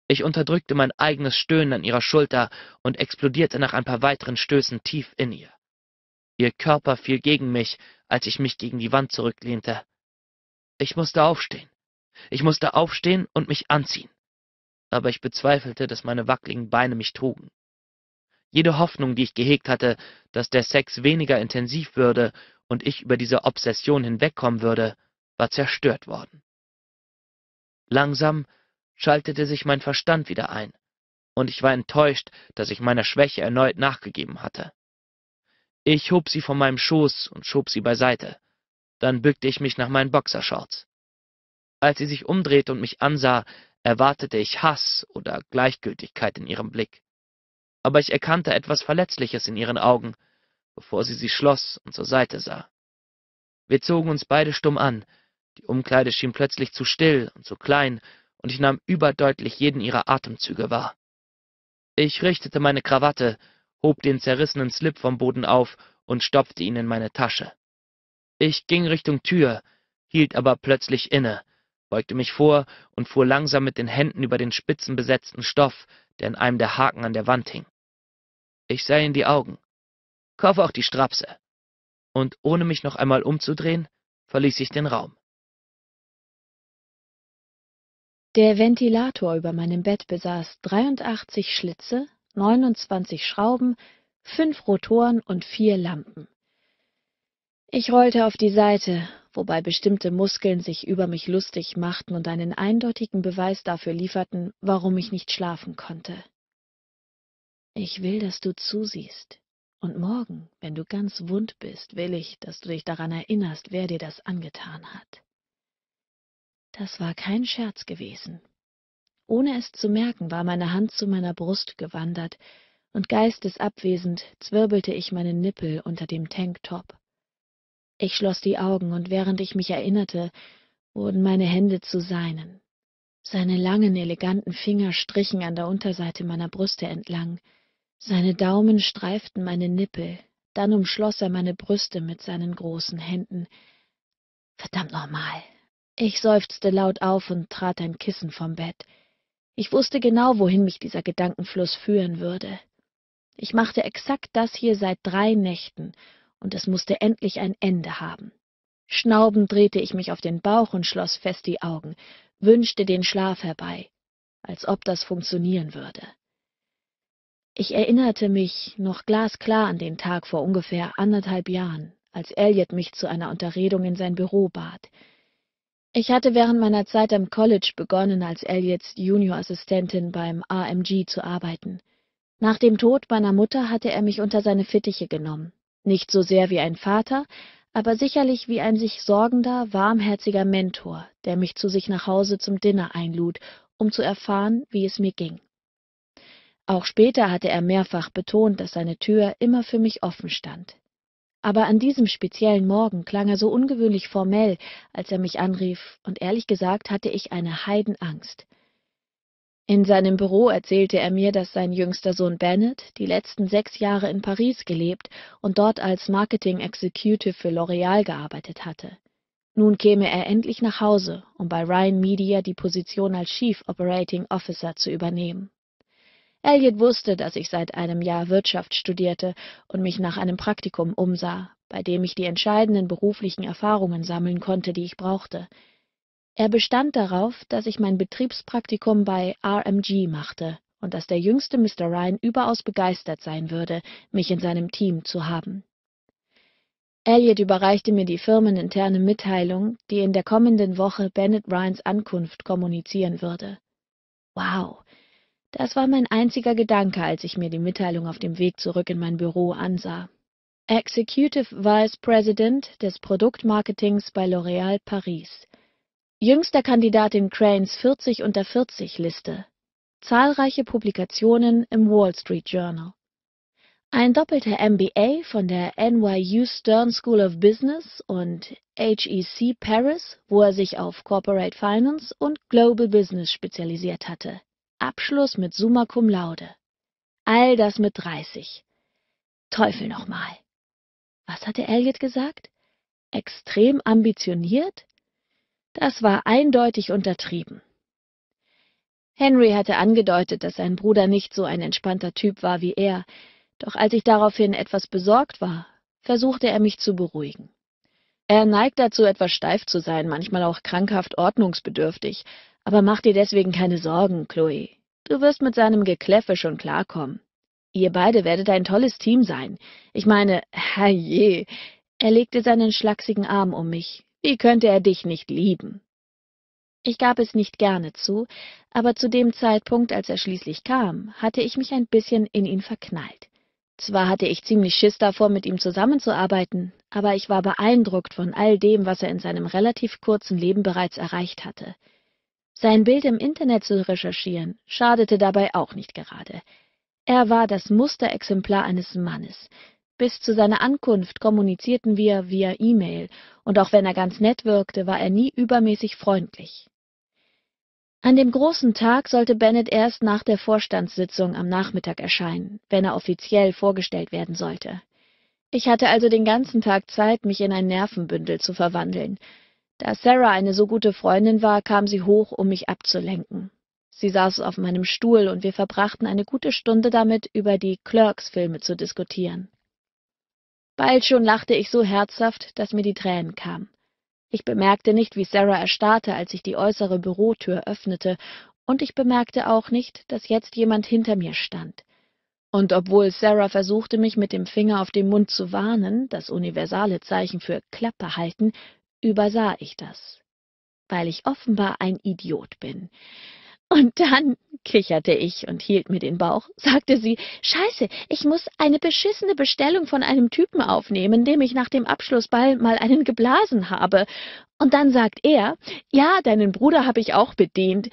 Ich unterdrückte mein eigenes Stöhnen an ihrer Schulter und explodierte nach ein paar weiteren Stößen tief in ihr. Ihr Körper fiel gegen mich, als ich mich gegen die Wand zurücklehnte. Ich musste aufstehen. Ich musste aufstehen und mich anziehen. Aber ich bezweifelte, dass meine wackligen Beine mich trugen. Jede Hoffnung, die ich gehegt hatte, dass der Sex weniger intensiv würde und ich über diese Obsession hinwegkommen würde, war zerstört worden. Langsam schaltete sich mein Verstand wieder ein, und ich war enttäuscht, dass ich meiner Schwäche erneut nachgegeben hatte. Ich hob sie von meinem Schoß und schob sie beiseite. Dann bückte ich mich nach meinen Boxershorts. Als sie sich umdrehte und mich ansah, erwartete ich Hass oder Gleichgültigkeit in ihrem Blick. Aber ich erkannte etwas Verletzliches in ihren Augen, bevor sie sie schloss und zur Seite sah. Wir zogen uns beide stumm an. Die Umkleide schien plötzlich zu still und zu klein, und ich nahm überdeutlich jeden ihrer Atemzüge wahr. Ich richtete meine Krawatte, hob den zerrissenen Slip vom Boden auf und stopfte ihn in meine Tasche. Ich ging Richtung Tür, hielt aber plötzlich inne, beugte mich vor und fuhr langsam mit den Händen über den spitzenbesetzten Stoff, der in einem der Haken an der Wand hing. Ich sah in die Augen, kauf auch die Strapse. Und ohne mich noch einmal umzudrehen, verließ ich den Raum. Der Ventilator über meinem Bett besaß 83 Schlitze, 29 Schrauben, fünf Rotoren und vier Lampen. Ich rollte auf die Seite, wobei bestimmte Muskeln sich über mich lustig machten und einen eindeutigen Beweis dafür lieferten, warum ich nicht schlafen konnte. Ich will, dass du zusiehst. Und morgen, wenn du ganz wund bist, will ich, dass du dich daran erinnerst, wer dir das angetan hat. Das war kein Scherz gewesen. Ohne es zu merken, war meine Hand zu meiner Brust gewandert, und geistesabwesend zwirbelte ich meinen Nippel unter dem Tanktop. Ich schloss die Augen, und während ich mich erinnerte, wurden meine Hände zu seinen. Seine langen, eleganten Finger strichen an der Unterseite meiner Brüste entlang, seine Daumen streiften meine Nippel, dann umschloss er meine Brüste mit seinen großen Händen. Verdammt nochmal, ich seufzte laut auf und trat ein Kissen vom Bett. Ich wusste genau, wohin mich dieser Gedankenfluss führen würde. Ich machte exakt das hier seit drei Nächten, und es musste endlich ein Ende haben. Schnaubend drehte ich mich auf den Bauch und schloss fest die Augen, wünschte den Schlaf herbei, als ob das funktionieren würde. Ich erinnerte mich noch glasklar an den Tag vor ungefähr anderthalb Jahren, als Elliot mich zu einer Unterredung in sein Büro bat. Ich hatte während meiner Zeit am College begonnen, als Elliots Juniorassistentin beim AMG zu arbeiten. Nach dem Tod meiner Mutter hatte er mich unter seine Fittiche genommen. Nicht so sehr wie ein Vater, aber sicherlich wie ein sich sorgender, warmherziger Mentor, der mich zu sich nach Hause zum Dinner einlud, um zu erfahren, wie es mir ging. Auch später hatte er mehrfach betont, dass seine Tür immer für mich offen stand. Aber an diesem speziellen Morgen klang er so ungewöhnlich formell, als er mich anrief, und ehrlich gesagt hatte ich eine Heidenangst. In seinem Büro erzählte er mir, dass sein jüngster Sohn Bennett die letzten sechs Jahre in Paris gelebt und dort als Marketing Executive für L'Oréal gearbeitet hatte. Nun käme er endlich nach Hause, um bei Ryan Media die Position als Chief Operating Officer zu übernehmen. Elliot wusste, dass ich seit einem Jahr Wirtschaft studierte und mich nach einem Praktikum umsah, bei dem ich die entscheidenden beruflichen Erfahrungen sammeln konnte, die ich brauchte. Er bestand darauf, dass ich mein Betriebspraktikum bei RMG machte und dass der jüngste Mr. Ryan überaus begeistert sein würde, mich in seinem Team zu haben. Elliot überreichte mir die firmeninterne Mitteilung, die in der kommenden Woche Bennett Ryans Ankunft kommunizieren würde. Wow, das war mein einziger Gedanke, als ich mir die Mitteilung auf dem Weg zurück in mein Büro ansah. Executive Vice President des Produktmarketings bei L'Oréal Paris. Jüngster Kandidat in Cranes 40 unter 40 Liste. Zahlreiche Publikationen im Wall Street Journal. Ein doppelter MBA von der NYU Stern School of Business und HEC Paris, wo er sich auf Corporate Finance und Global Business spezialisiert hatte. Abschluss mit Summa Cum Laude. All das mit 30. Teufel nochmal. Was hatte Elliot gesagt? Extrem ambitioniert? Das war eindeutig untertrieben. Henry hatte angedeutet, dass sein Bruder nicht so ein entspannter Typ war wie er, doch als ich daraufhin etwas besorgt war, versuchte er mich zu beruhigen. Er neigt dazu, etwas steif zu sein, manchmal auch krankhaft ordnungsbedürftig, aber mach dir deswegen keine Sorgen, Chloe. Du wirst mit seinem Gekläffe schon klarkommen. Ihr beide werdet ein tolles Team sein. Ich meine, je. Er legte seinen schlachsigen Arm um mich. Wie könnte er dich nicht lieben? Ich gab es nicht gerne zu, aber zu dem Zeitpunkt, als er schließlich kam, hatte ich mich ein bisschen in ihn verknallt. Zwar hatte ich ziemlich Schiss davor, mit ihm zusammenzuarbeiten, aber ich war beeindruckt von all dem, was er in seinem relativ kurzen Leben bereits erreicht hatte. Sein Bild im Internet zu recherchieren, schadete dabei auch nicht gerade. Er war das Musterexemplar eines Mannes. Bis zu seiner Ankunft kommunizierten wir via E-Mail, und auch wenn er ganz nett wirkte, war er nie übermäßig freundlich. An dem großen Tag sollte Bennett erst nach der Vorstandssitzung am Nachmittag erscheinen, wenn er offiziell vorgestellt werden sollte. Ich hatte also den ganzen Tag Zeit, mich in ein Nervenbündel zu verwandeln. Da Sarah eine so gute Freundin war, kam sie hoch, um mich abzulenken. Sie saß auf meinem Stuhl und wir verbrachten eine gute Stunde damit, über die Clerks-Filme zu diskutieren. Bald schon lachte ich so herzhaft, dass mir die Tränen kamen. Ich bemerkte nicht, wie Sarah erstarrte, als ich die äußere Bürotür öffnete, und ich bemerkte auch nicht, dass jetzt jemand hinter mir stand. Und obwohl Sarah versuchte, mich mit dem Finger auf den Mund zu warnen, das universale Zeichen für Klappe halten, übersah ich das, weil ich offenbar ein Idiot bin. Und dann, kicherte ich und hielt mir den Bauch, sagte sie, Scheiße, ich muss eine beschissene Bestellung von einem Typen aufnehmen, dem ich nach dem Abschlussball mal einen geblasen habe. Und dann sagt er, ja, deinen Bruder habe ich auch bedient.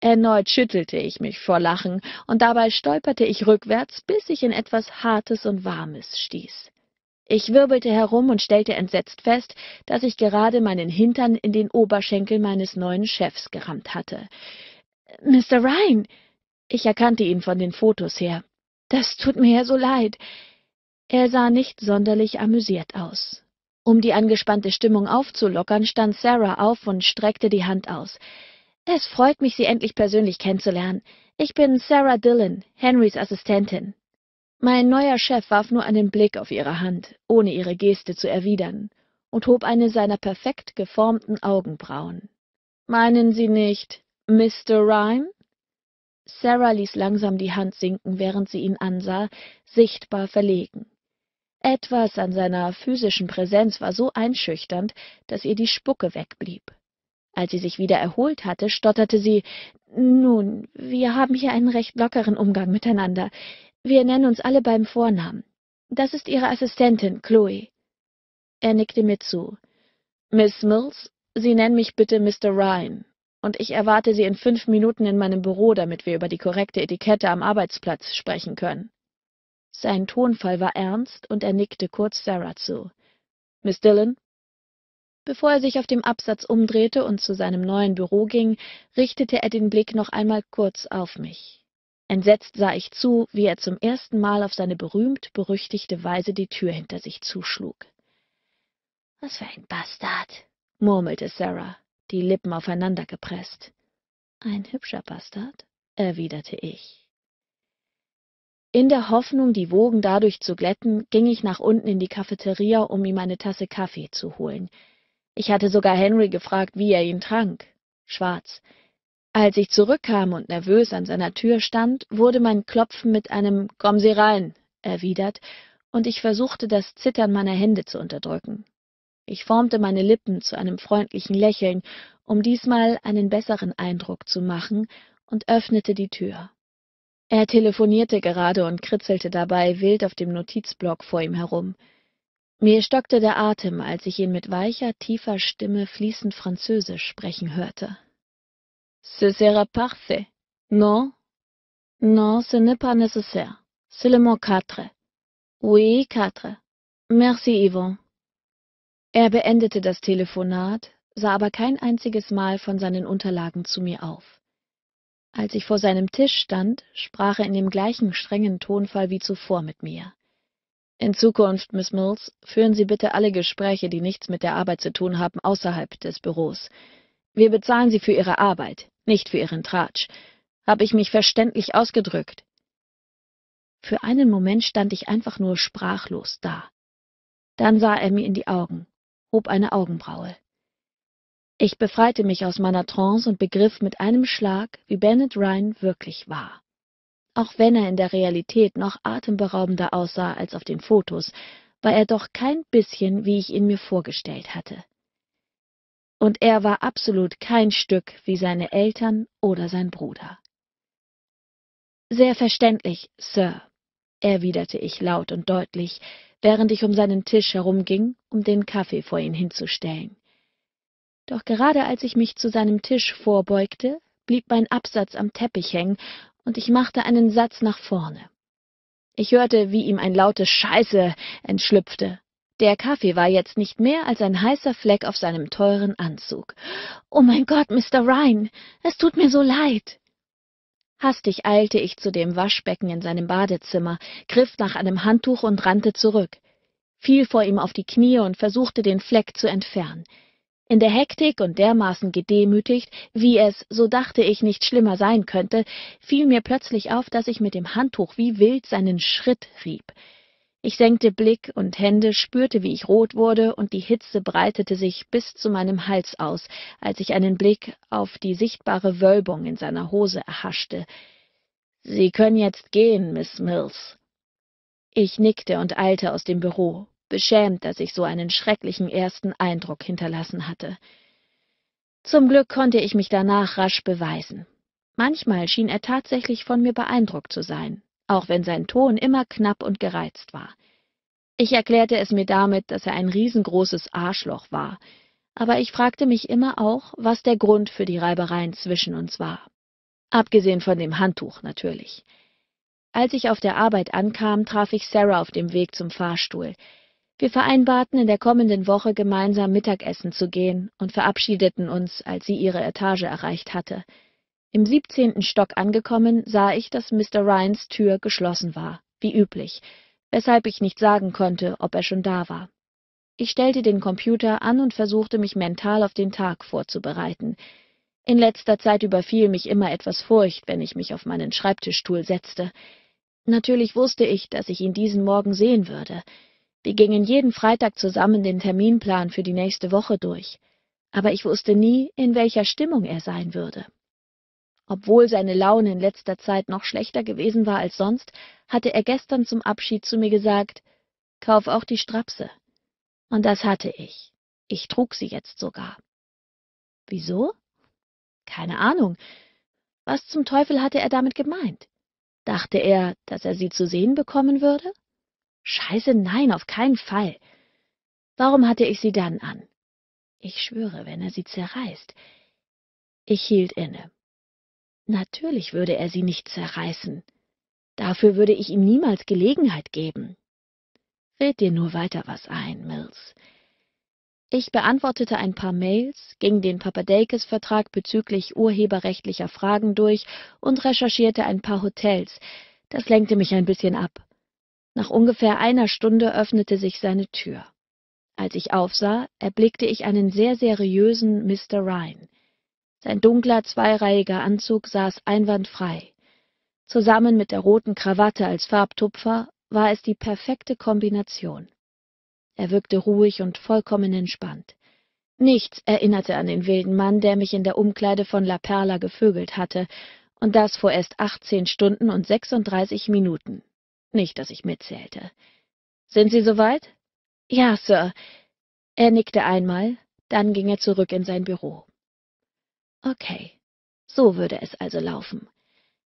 Erneut schüttelte ich mich vor Lachen, und dabei stolperte ich rückwärts, bis ich in etwas Hartes und Warmes stieß. Ich wirbelte herum und stellte entsetzt fest, dass ich gerade meinen Hintern in den Oberschenkel meines neuen Chefs gerammt hatte. Mr. Ryan! Ich erkannte ihn von den Fotos her. Das tut mir ja so leid. Er sah nicht sonderlich amüsiert aus. Um die angespannte Stimmung aufzulockern, stand Sarah auf und streckte die Hand aus. Es freut mich, Sie endlich persönlich kennenzulernen. Ich bin Sarah Dillon, Henrys Assistentin mein neuer chef warf nur einen blick auf ihre hand ohne ihre geste zu erwidern und hob eine seiner perfekt geformten augenbrauen meinen sie nicht Mr. rhyme Sarah ließ langsam die hand sinken während sie ihn ansah sichtbar verlegen etwas an seiner physischen präsenz war so einschüchternd daß ihr die spucke wegblieb als sie sich wieder erholt hatte stotterte sie nun wir haben hier einen recht lockeren umgang miteinander wir nennen uns alle beim Vornamen. Das ist Ihre Assistentin, Chloe. Er nickte mir zu. Miss Mills, Sie nennen mich bitte Mr. Ryan, und ich erwarte Sie in fünf Minuten in meinem Büro, damit wir über die korrekte Etikette am Arbeitsplatz sprechen können. Sein Tonfall war ernst, und er nickte kurz Sarah zu. Miss Dillon? Bevor er sich auf dem Absatz umdrehte und zu seinem neuen Büro ging, richtete er den Blick noch einmal kurz auf mich. Entsetzt sah ich zu, wie er zum ersten Mal auf seine berühmt-berüchtigte Weise die Tür hinter sich zuschlug. Was für ein Bastard, murmelte Sarah, die Lippen aufeinander aufeinandergepresst. Ein hübscher Bastard, erwiderte ich. In der Hoffnung, die Wogen dadurch zu glätten, ging ich nach unten in die Cafeteria, um ihm eine Tasse Kaffee zu holen. Ich hatte sogar Henry gefragt, wie er ihn trank. Schwarz. Als ich zurückkam und nervös an seiner Tür stand, wurde mein Klopfen mit einem Kommen Sie rein erwidert, und ich versuchte das Zittern meiner Hände zu unterdrücken. Ich formte meine Lippen zu einem freundlichen Lächeln, um diesmal einen besseren Eindruck zu machen, und öffnete die Tür. Er telefonierte gerade und kritzelte dabei wild auf dem Notizblock vor ihm herum. Mir stockte der Atem, als ich ihn mit weicher, tiefer Stimme fließend Französisch sprechen hörte. Ce sera parfait. Non. Non, ce n'est pas nécessaire. Seulement quatre. Oui, quatre. Merci, Yvonne. Er beendete das Telefonat, sah aber kein einziges Mal von seinen Unterlagen zu mir auf. Als ich vor seinem Tisch stand, sprach er in dem gleichen strengen Tonfall wie zuvor mit mir. In Zukunft, Miss Mills, führen Sie bitte alle Gespräche, die nichts mit der Arbeit zu tun haben, außerhalb des Büros. Wir bezahlen Sie für Ihre Arbeit nicht für Ihren Tratsch. Habe ich mich verständlich ausgedrückt? Für einen Moment stand ich einfach nur sprachlos da. Dann sah er mir in die Augen, hob eine Augenbraue. Ich befreite mich aus meiner Trance und begriff mit einem Schlag, wie Bennett Ryan wirklich war. Auch wenn er in der Realität noch atemberaubender aussah als auf den Fotos, war er doch kein bisschen, wie ich ihn mir vorgestellt hatte und er war absolut kein Stück wie seine Eltern oder sein Bruder. Sehr verständlich, Sir, erwiderte ich laut und deutlich, während ich um seinen Tisch herumging, um den Kaffee vor ihn hinzustellen. Doch gerade als ich mich zu seinem Tisch vorbeugte, blieb mein Absatz am Teppich hängen und ich machte einen Satz nach vorne. Ich hörte, wie ihm ein lautes Scheiße entschlüpfte der Kaffee war jetzt nicht mehr als ein heißer Fleck auf seinem teuren Anzug. Oh mein Gott, Mr. Ryan, es tut mir so leid. Hastig eilte ich zu dem Waschbecken in seinem Badezimmer, griff nach einem Handtuch und rannte zurück, fiel vor ihm auf die Knie und versuchte den Fleck zu entfernen. In der Hektik und dermaßen gedemütigt, wie es, so dachte ich, nicht schlimmer sein könnte, fiel mir plötzlich auf, dass ich mit dem Handtuch wie wild seinen Schritt rieb. Ich senkte Blick und Hände, spürte, wie ich rot wurde, und die Hitze breitete sich bis zu meinem Hals aus, als ich einen Blick auf die sichtbare Wölbung in seiner Hose erhaschte. Sie können jetzt gehen, Miss Mills. Ich nickte und eilte aus dem Büro, beschämt, dass ich so einen schrecklichen ersten Eindruck hinterlassen hatte. Zum Glück konnte ich mich danach rasch beweisen. Manchmal schien er tatsächlich von mir beeindruckt zu sein, auch wenn sein Ton immer knapp und gereizt war. Ich erklärte es mir damit, dass er ein riesengroßes Arschloch war, aber ich fragte mich immer auch, was der Grund für die Reibereien zwischen uns war. Abgesehen von dem Handtuch natürlich. Als ich auf der Arbeit ankam, traf ich Sarah auf dem Weg zum Fahrstuhl. Wir vereinbarten, in der kommenden Woche gemeinsam Mittagessen zu gehen und verabschiedeten uns, als sie ihre Etage erreicht hatte. Im siebzehnten Stock angekommen, sah ich, dass Mr. Ryans Tür geschlossen war, wie üblich, weshalb ich nicht sagen konnte, ob er schon da war. Ich stellte den Computer an und versuchte mich mental auf den Tag vorzubereiten. In letzter Zeit überfiel mich immer etwas Furcht, wenn ich mich auf meinen Schreibtischstuhl setzte. Natürlich wusste ich, dass ich ihn diesen Morgen sehen würde. Wir gingen jeden Freitag zusammen den Terminplan für die nächste Woche durch. Aber ich wusste nie, in welcher Stimmung er sein würde. Obwohl seine Laune in letzter Zeit noch schlechter gewesen war als sonst, hatte er gestern zum Abschied zu mir gesagt, Kauf auch die Strapse. Und das hatte ich. Ich trug sie jetzt sogar. Wieso? Keine Ahnung. Was zum Teufel hatte er damit gemeint? Dachte er, dass er sie zu sehen bekommen würde? Scheiße, nein, auf keinen Fall. Warum hatte ich sie dann an? Ich schwöre, wenn er sie zerreißt. Ich hielt inne. Natürlich würde er sie nicht zerreißen. Dafür würde ich ihm niemals Gelegenheit geben. Red dir nur weiter was ein, Mills. Ich beantwortete ein paar Mails, ging den Papadakis-Vertrag bezüglich urheberrechtlicher Fragen durch und recherchierte ein paar Hotels. Das lenkte mich ein bisschen ab. Nach ungefähr einer Stunde öffnete sich seine Tür. Als ich aufsah, erblickte ich einen sehr seriösen Mr. Ryan. Sein dunkler, zweireihiger Anzug saß einwandfrei. Zusammen mit der roten Krawatte als Farbtupfer war es die perfekte Kombination. Er wirkte ruhig und vollkommen entspannt. Nichts erinnerte an den wilden Mann, der mich in der Umkleide von La Perla gevögelt hatte, und das vor erst achtzehn Stunden und sechsunddreißig Minuten. Nicht, dass ich mitzählte. Sind Sie soweit? Ja, Sir. Er nickte einmal, dann ging er zurück in sein Büro. Okay, so würde es also laufen.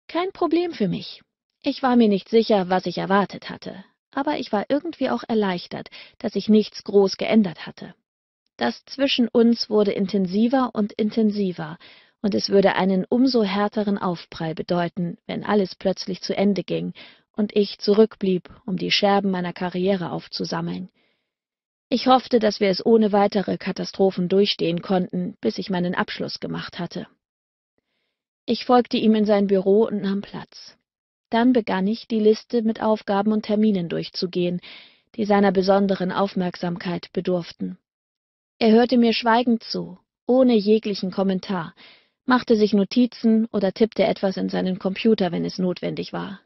Kein Problem für mich. Ich war mir nicht sicher, was ich erwartet hatte, aber ich war irgendwie auch erleichtert, dass sich nichts groß geändert hatte. Das zwischen uns wurde intensiver und intensiver, und es würde einen umso härteren Aufprall bedeuten, wenn alles plötzlich zu Ende ging und ich zurückblieb, um die Scherben meiner Karriere aufzusammeln. Ich hoffte, dass wir es ohne weitere Katastrophen durchstehen konnten, bis ich meinen Abschluss gemacht hatte. Ich folgte ihm in sein Büro und nahm Platz. Dann begann ich, die Liste mit Aufgaben und Terminen durchzugehen, die seiner besonderen Aufmerksamkeit bedurften. Er hörte mir schweigend zu, ohne jeglichen Kommentar, machte sich Notizen oder tippte etwas in seinen Computer, wenn es notwendig war.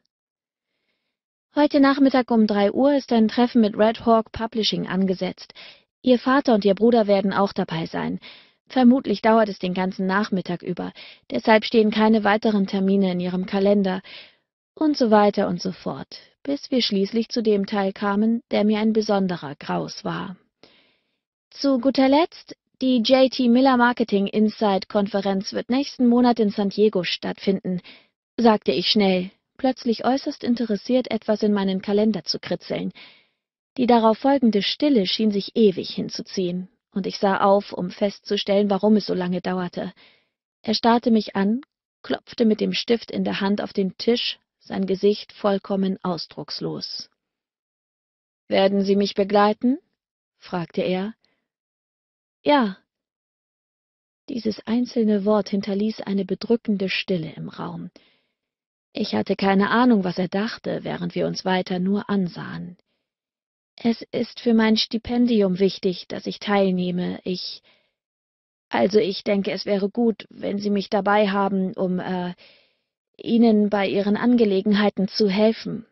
Heute Nachmittag um 3 Uhr ist ein Treffen mit Red Hawk Publishing angesetzt. Ihr Vater und ihr Bruder werden auch dabei sein. Vermutlich dauert es den ganzen Nachmittag über. Deshalb stehen keine weiteren Termine in ihrem Kalender. Und so weiter und so fort, bis wir schließlich zu dem Teil kamen, der mir ein besonderer Graus war. Zu guter Letzt, die JT Miller Marketing Insight Konferenz wird nächsten Monat in San Diego stattfinden, sagte ich schnell plötzlich äußerst interessiert, etwas in meinen Kalender zu kritzeln. Die darauf folgende Stille schien sich ewig hinzuziehen, und ich sah auf, um festzustellen, warum es so lange dauerte. Er starrte mich an, klopfte mit dem Stift in der Hand auf den Tisch, sein Gesicht vollkommen ausdruckslos. Werden Sie mich begleiten? fragte er. Ja. Dieses einzelne Wort hinterließ eine bedrückende Stille im Raum. Ich hatte keine Ahnung, was er dachte, während wir uns weiter nur ansahen. Es ist für mein Stipendium wichtig, dass ich teilnehme. Ich. Also ich denke, es wäre gut, wenn Sie mich dabei haben, um äh, Ihnen bei Ihren Angelegenheiten zu helfen.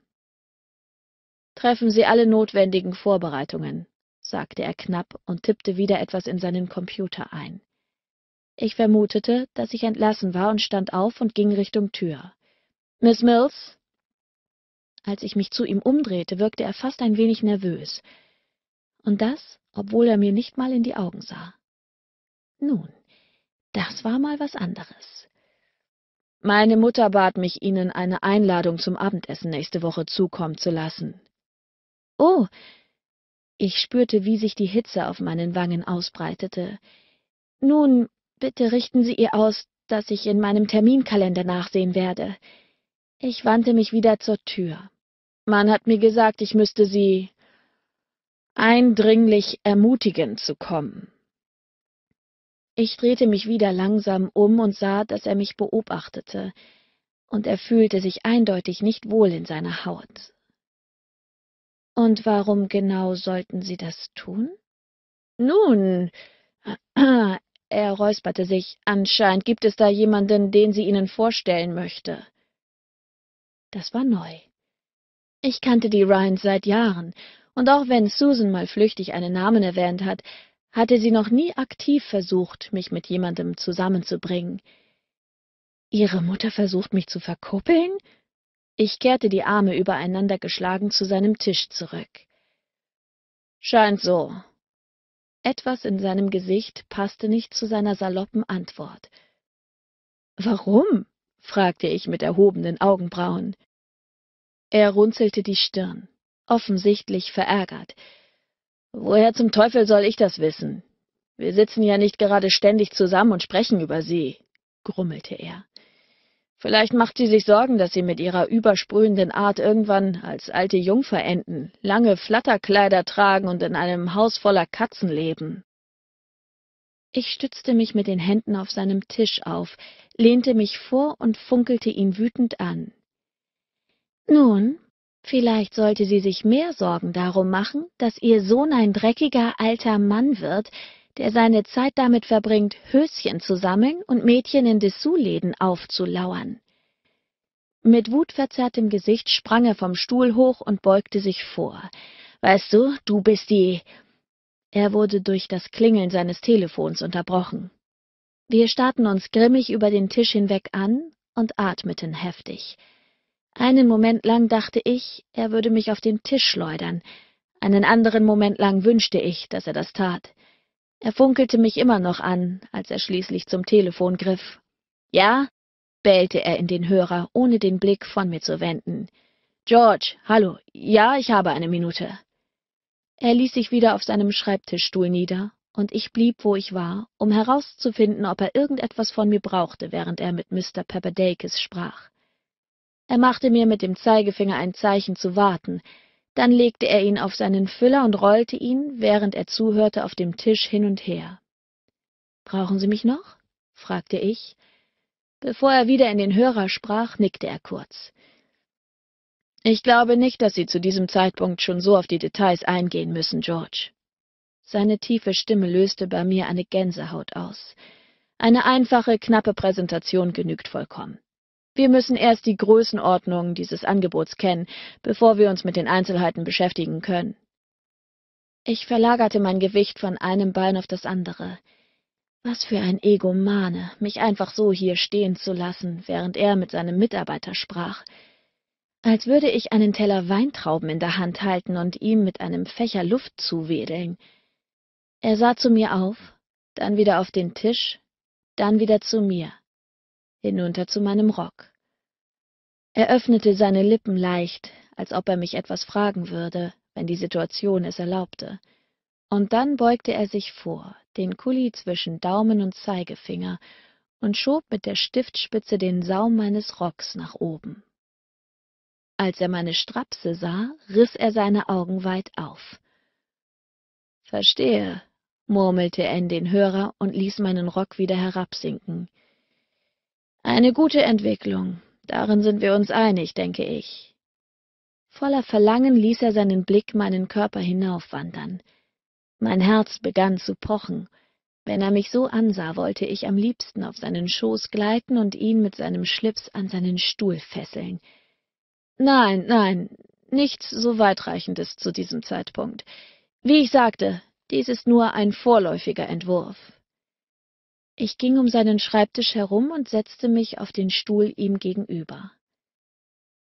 Treffen Sie alle notwendigen Vorbereitungen, sagte er knapp und tippte wieder etwas in seinen Computer ein. Ich vermutete, dass ich entlassen war und stand auf und ging Richtung Tür. Miss Mills?« Als ich mich zu ihm umdrehte, wirkte er fast ein wenig nervös. Und das, obwohl er mir nicht mal in die Augen sah. Nun, das war mal was anderes. Meine Mutter bat mich, Ihnen eine Einladung zum Abendessen nächste Woche zukommen zu lassen. Oh! Ich spürte, wie sich die Hitze auf meinen Wangen ausbreitete. Nun, bitte richten Sie ihr aus, dass ich in meinem Terminkalender nachsehen werde. Ich wandte mich wieder zur Tür. Man hat mir gesagt, ich müsste sie eindringlich ermutigen zu kommen. Ich drehte mich wieder langsam um und sah, dass er mich beobachtete, und er fühlte sich eindeutig nicht wohl in seiner Haut. Und warum genau sollten Sie das tun? Nun, er räusperte sich, anscheinend gibt es da jemanden, den sie Ihnen vorstellen möchte. Das war neu. Ich kannte die Ryans seit Jahren, und auch wenn Susan mal flüchtig einen Namen erwähnt hat, hatte sie noch nie aktiv versucht, mich mit jemandem zusammenzubringen. Ihre Mutter versucht, mich zu verkuppeln? Ich kehrte die Arme übereinander geschlagen zu seinem Tisch zurück. Scheint so. Etwas in seinem Gesicht passte nicht zu seiner saloppen Antwort. Warum? fragte ich mit erhobenen Augenbrauen. Er runzelte die Stirn, offensichtlich verärgert. Woher zum Teufel soll ich das wissen? Wir sitzen ja nicht gerade ständig zusammen und sprechen über Sie, grummelte er. Vielleicht macht sie sich Sorgen, dass sie mit ihrer übersprühenden Art irgendwann als alte Jungfer enden, lange Flatterkleider tragen und in einem Haus voller Katzen leben. Ich stützte mich mit den Händen auf seinem Tisch auf, lehnte mich vor und funkelte ihn wütend an. Nun, vielleicht sollte sie sich mehr Sorgen darum machen, dass ihr Sohn ein dreckiger alter Mann wird, der seine Zeit damit verbringt, Höschen zu sammeln und Mädchen in Dessous-Läden aufzulauern. Mit wutverzerrtem Gesicht sprang er vom Stuhl hoch und beugte sich vor. Weißt du, du bist die... Er wurde durch das Klingeln seines Telefons unterbrochen. Wir starrten uns grimmig über den Tisch hinweg an und atmeten heftig. Einen Moment lang dachte ich, er würde mich auf den Tisch schleudern. Einen anderen Moment lang wünschte ich, dass er das tat. Er funkelte mich immer noch an, als er schließlich zum Telefon griff. Ja? bellte er in den Hörer, ohne den Blick von mir zu wenden. George, hallo. Ja, ich habe eine Minute. Er ließ sich wieder auf seinem Schreibtischstuhl nieder, und ich blieb, wo ich war, um herauszufinden, ob er irgendetwas von mir brauchte, während er mit Mr. Papadakis sprach. Er machte mir mit dem Zeigefinger ein Zeichen zu warten, dann legte er ihn auf seinen Füller und rollte ihn, während er zuhörte, auf dem Tisch hin und her. »Brauchen Sie mich noch?« fragte ich. Bevor er wieder in den Hörer sprach, nickte er kurz. »Ich glaube nicht, dass Sie zu diesem Zeitpunkt schon so auf die Details eingehen müssen, George.« Seine tiefe Stimme löste bei mir eine Gänsehaut aus. Eine einfache, knappe Präsentation genügt vollkommen. Wir müssen erst die Größenordnung dieses Angebots kennen, bevor wir uns mit den Einzelheiten beschäftigen können. Ich verlagerte mein Gewicht von einem Bein auf das andere. Was für ein Egomane, mich einfach so hier stehen zu lassen, während er mit seinem Mitarbeiter sprach. Als würde ich einen Teller Weintrauben in der Hand halten und ihm mit einem Fächer Luft zuwedeln. Er sah zu mir auf, dann wieder auf den Tisch, dann wieder zu mir hinunter zu meinem Rock. Er öffnete seine Lippen leicht, als ob er mich etwas fragen würde, wenn die Situation es erlaubte. Und dann beugte er sich vor, den Kuli zwischen Daumen und Zeigefinger, und schob mit der Stiftspitze den Saum meines Rocks nach oben. Als er meine Strapse sah, riss er seine Augen weit auf. Verstehe, murmelte er in den Hörer und ließ meinen Rock wieder herabsinken. Eine gute Entwicklung, darin sind wir uns einig, denke ich. Voller Verlangen ließ er seinen Blick meinen Körper hinaufwandern. Mein Herz begann zu pochen. Wenn er mich so ansah, wollte ich am liebsten auf seinen Schoß gleiten und ihn mit seinem Schlips an seinen Stuhl fesseln. Nein, nein, nichts so weitreichendes zu diesem Zeitpunkt. Wie ich sagte, dies ist nur ein vorläufiger Entwurf. Ich ging um seinen Schreibtisch herum und setzte mich auf den Stuhl ihm gegenüber.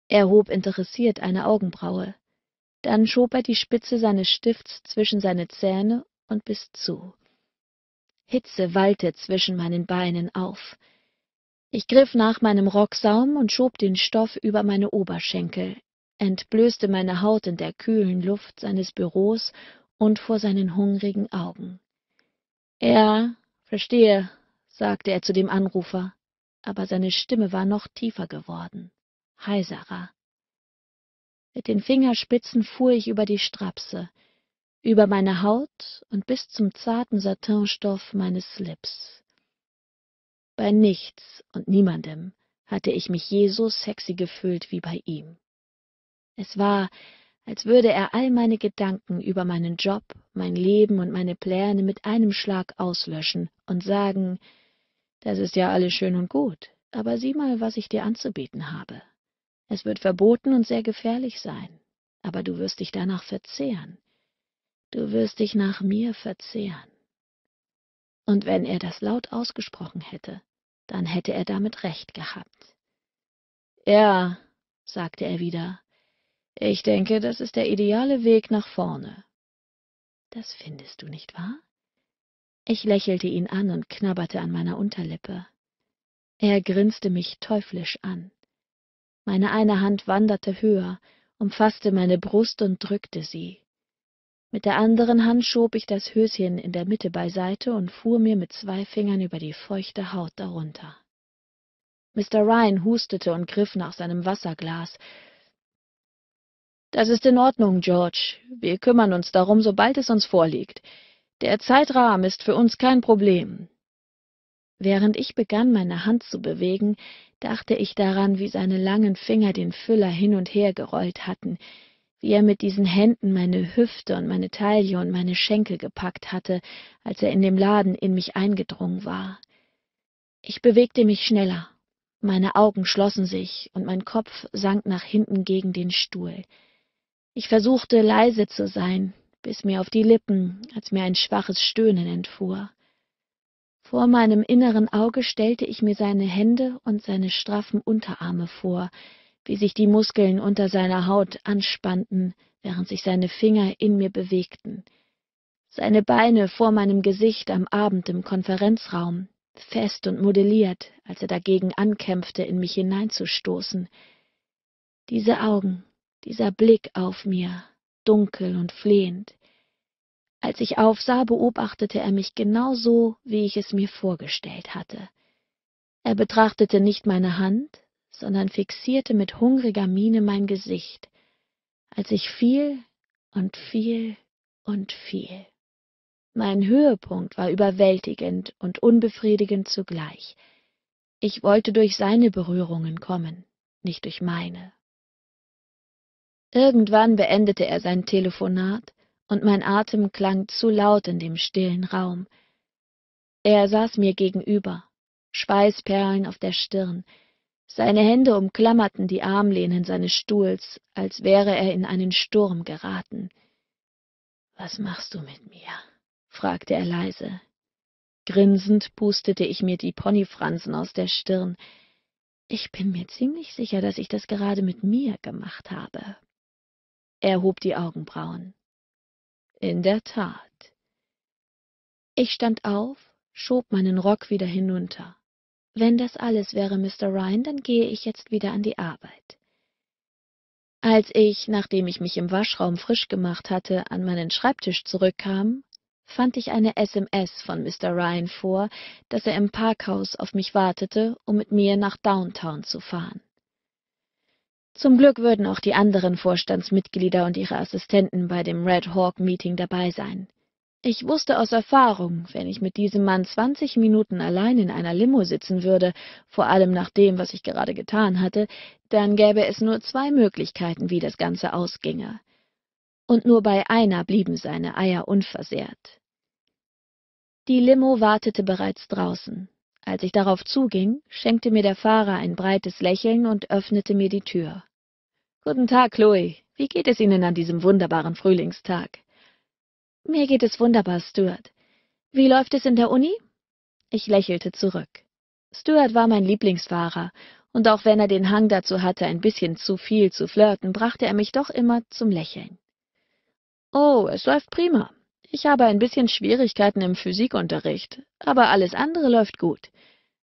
Er hob interessiert eine Augenbraue. Dann schob er die Spitze seines Stifts zwischen seine Zähne und biss zu. Hitze wallte zwischen meinen Beinen auf. Ich griff nach meinem Rocksaum und schob den Stoff über meine Oberschenkel, entblößte meine Haut in der kühlen Luft seines Büros und vor seinen hungrigen Augen. Er Verstehe, sagte er zu dem Anrufer, aber seine Stimme war noch tiefer geworden, heiserer. Mit den Fingerspitzen fuhr ich über die Strapse, über meine Haut und bis zum zarten Satinstoff meines Slips. Bei nichts und niemandem hatte ich mich je so sexy gefühlt wie bei ihm. Es war, als würde er all meine Gedanken über meinen Job, mein Leben und meine Pläne mit einem Schlag auslöschen und sagen, das ist ja alles schön und gut, aber sieh mal, was ich dir anzubieten habe. Es wird verboten und sehr gefährlich sein, aber du wirst dich danach verzehren. Du wirst dich nach mir verzehren. Und wenn er das laut ausgesprochen hätte, dann hätte er damit recht gehabt. Ja, sagte er wieder, ich denke, das ist der ideale Weg nach vorne. Das findest du nicht wahr? Ich lächelte ihn an und knabberte an meiner Unterlippe. Er grinste mich teuflisch an. Meine eine Hand wanderte höher, umfasste meine Brust und drückte sie. Mit der anderen Hand schob ich das Höschen in der Mitte beiseite und fuhr mir mit zwei Fingern über die feuchte Haut darunter. Mr. Ryan hustete und griff nach seinem Wasserglas, das ist in Ordnung, George. Wir kümmern uns darum, sobald es uns vorliegt. Der Zeitrahmen ist für uns kein Problem. Während ich begann, meine Hand zu bewegen, dachte ich daran, wie seine langen Finger den Füller hin und her gerollt hatten, wie er mit diesen Händen meine Hüfte und meine Taille und meine Schenkel gepackt hatte, als er in dem Laden in mich eingedrungen war. Ich bewegte mich schneller. Meine Augen schlossen sich und mein Kopf sank nach hinten gegen den Stuhl. Ich versuchte leise zu sein, bis mir auf die Lippen, als mir ein schwaches Stöhnen entfuhr. Vor meinem inneren Auge stellte ich mir seine Hände und seine straffen Unterarme vor, wie sich die Muskeln unter seiner Haut anspannten, während sich seine Finger in mir bewegten. Seine Beine vor meinem Gesicht am Abend im Konferenzraum, fest und modelliert, als er dagegen ankämpfte, in mich hineinzustoßen. Diese Augen, dieser Blick auf mir, dunkel und flehend. Als ich aufsah, beobachtete er mich genau so, wie ich es mir vorgestellt hatte. Er betrachtete nicht meine Hand, sondern fixierte mit hungriger Miene mein Gesicht, als ich fiel und fiel und fiel. Mein Höhepunkt war überwältigend und unbefriedigend zugleich. Ich wollte durch seine Berührungen kommen, nicht durch meine. Irgendwann beendete er sein Telefonat, und mein Atem klang zu laut in dem stillen Raum. Er saß mir gegenüber, Schweißperlen auf der Stirn. Seine Hände umklammerten die Armlehnen seines Stuhls, als wäre er in einen Sturm geraten. Was machst du mit mir? fragte er leise. Grinsend pustete ich mir die Ponyfransen aus der Stirn. Ich bin mir ziemlich sicher, dass ich das gerade mit mir gemacht habe. Er hob die Augenbrauen. In der Tat. Ich stand auf, schob meinen Rock wieder hinunter. Wenn das alles wäre, Mr. Ryan, dann gehe ich jetzt wieder an die Arbeit. Als ich, nachdem ich mich im Waschraum frisch gemacht hatte, an meinen Schreibtisch zurückkam, fand ich eine SMS von Mr. Ryan vor, dass er im Parkhaus auf mich wartete, um mit mir nach Downtown zu fahren. Zum Glück würden auch die anderen Vorstandsmitglieder und ihre Assistenten bei dem Red Hawk Meeting dabei sein. Ich wusste aus Erfahrung, wenn ich mit diesem Mann zwanzig Minuten allein in einer Limo sitzen würde, vor allem nach dem, was ich gerade getan hatte, dann gäbe es nur zwei Möglichkeiten, wie das Ganze ausginge. Und nur bei einer blieben seine Eier unversehrt. Die Limo wartete bereits draußen. Als ich darauf zuging, schenkte mir der Fahrer ein breites Lächeln und öffnete mir die Tür. Guten Tag, Chloe. Wie geht es Ihnen an diesem wunderbaren Frühlingstag? Mir geht es wunderbar, Stuart. Wie läuft es in der Uni? Ich lächelte zurück. Stuart war mein Lieblingsfahrer, und auch wenn er den Hang dazu hatte, ein bisschen zu viel zu flirten, brachte er mich doch immer zum Lächeln. Oh, es läuft prima. Ich habe ein bisschen Schwierigkeiten im Physikunterricht, aber alles andere läuft gut.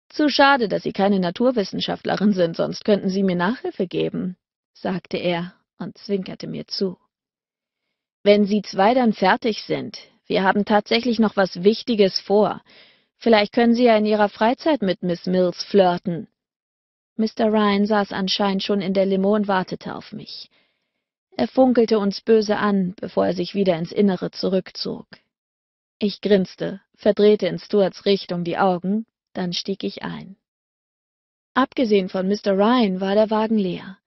Zu schade, dass Sie keine Naturwissenschaftlerin sind, sonst könnten Sie mir Nachhilfe geben sagte er und zwinkerte mir zu. Wenn Sie zwei dann fertig sind, wir haben tatsächlich noch was Wichtiges vor. Vielleicht können Sie ja in Ihrer Freizeit mit Miss Mills flirten. Mr. Ryan saß anscheinend schon in der Limo und wartete auf mich. Er funkelte uns böse an, bevor er sich wieder ins Innere zurückzog. Ich grinste, verdrehte in Stuarts Richtung die Augen, dann stieg ich ein. Abgesehen von Mr. Ryan war der Wagen leer.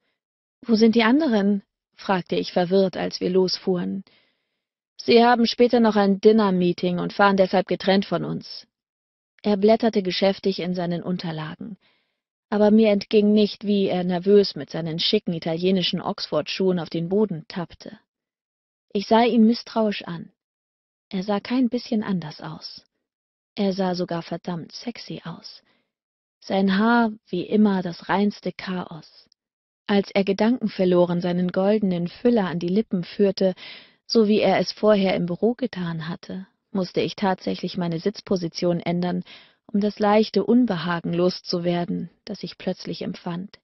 Wo sind die anderen? fragte ich verwirrt, als wir losfuhren. Sie haben später noch ein Dinner-Meeting und fahren deshalb getrennt von uns. Er blätterte geschäftig in seinen Unterlagen. Aber mir entging nicht, wie er nervös mit seinen schicken italienischen Oxford-Schuhen auf den Boden tappte. Ich sah ihn misstrauisch an. Er sah kein bisschen anders aus. Er sah sogar verdammt sexy aus. Sein Haar, wie immer, das reinste Chaos als er gedankenverloren seinen goldenen Füller an die Lippen führte, so wie er es vorher im Büro getan hatte, musste ich tatsächlich meine Sitzposition ändern, um das leichte Unbehagen loszuwerden, das ich plötzlich empfand.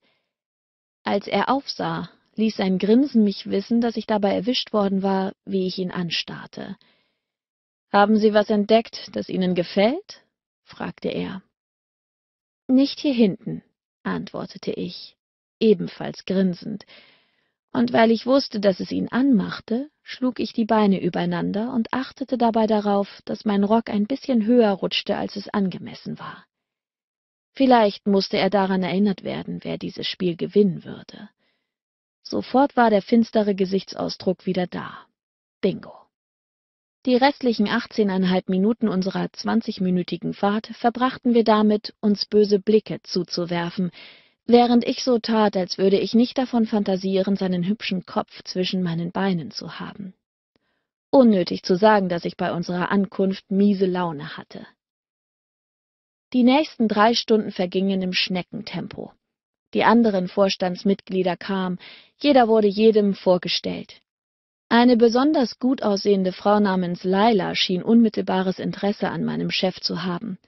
Als er aufsah, ließ sein Grinsen mich wissen, dass ich dabei erwischt worden war, wie ich ihn anstarrte. Haben Sie was entdeckt, das Ihnen gefällt? fragte er. Nicht hier hinten, antwortete ich ebenfalls grinsend, und weil ich wusste, dass es ihn anmachte, schlug ich die Beine übereinander und achtete dabei darauf, dass mein Rock ein bisschen höher rutschte, als es angemessen war. Vielleicht musste er daran erinnert werden, wer dieses Spiel gewinnen würde. Sofort war der finstere Gesichtsausdruck wieder da. Bingo. Die restlichen 18,5 Minuten unserer 20-minütigen Fahrt verbrachten wir damit, uns böse Blicke zuzuwerfen, während ich so tat, als würde ich nicht davon fantasieren, seinen hübschen Kopf zwischen meinen Beinen zu haben. Unnötig zu sagen, dass ich bei unserer Ankunft miese Laune hatte. Die nächsten drei Stunden vergingen im Schneckentempo. Die anderen Vorstandsmitglieder kamen, jeder wurde jedem vorgestellt. Eine besonders gut aussehende Frau namens Laila schien unmittelbares Interesse an meinem Chef zu haben.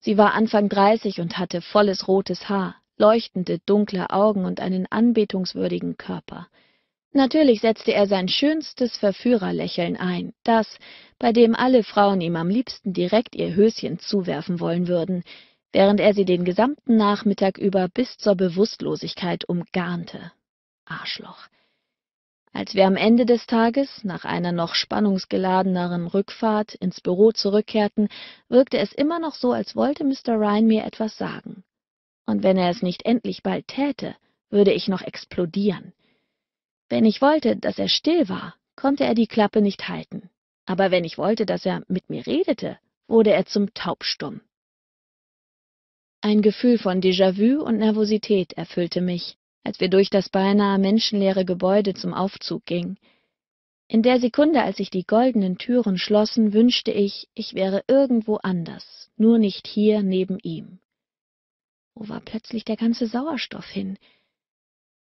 Sie war Anfang dreißig und hatte volles rotes Haar, leuchtende, dunkle Augen und einen anbetungswürdigen Körper. Natürlich setzte er sein schönstes Verführerlächeln ein, das, bei dem alle Frauen ihm am liebsten direkt ihr Höschen zuwerfen wollen würden, während er sie den gesamten Nachmittag über bis zur Bewusstlosigkeit umgarnte. Arschloch. Als wir am Ende des Tages, nach einer noch spannungsgeladeneren Rückfahrt, ins Büro zurückkehrten, wirkte es immer noch so, als wollte Mr. Ryan mir etwas sagen und wenn er es nicht endlich bald täte, würde ich noch explodieren. Wenn ich wollte, dass er still war, konnte er die Klappe nicht halten, aber wenn ich wollte, dass er mit mir redete, wurde er zum Taubstumm. Ein Gefühl von Déjà-vu und Nervosität erfüllte mich, als wir durch das beinahe menschenleere Gebäude zum Aufzug gingen. In der Sekunde, als sich die goldenen Türen schlossen, wünschte ich, ich wäre irgendwo anders, nur nicht hier neben ihm. Wo war plötzlich der ganze Sauerstoff hin?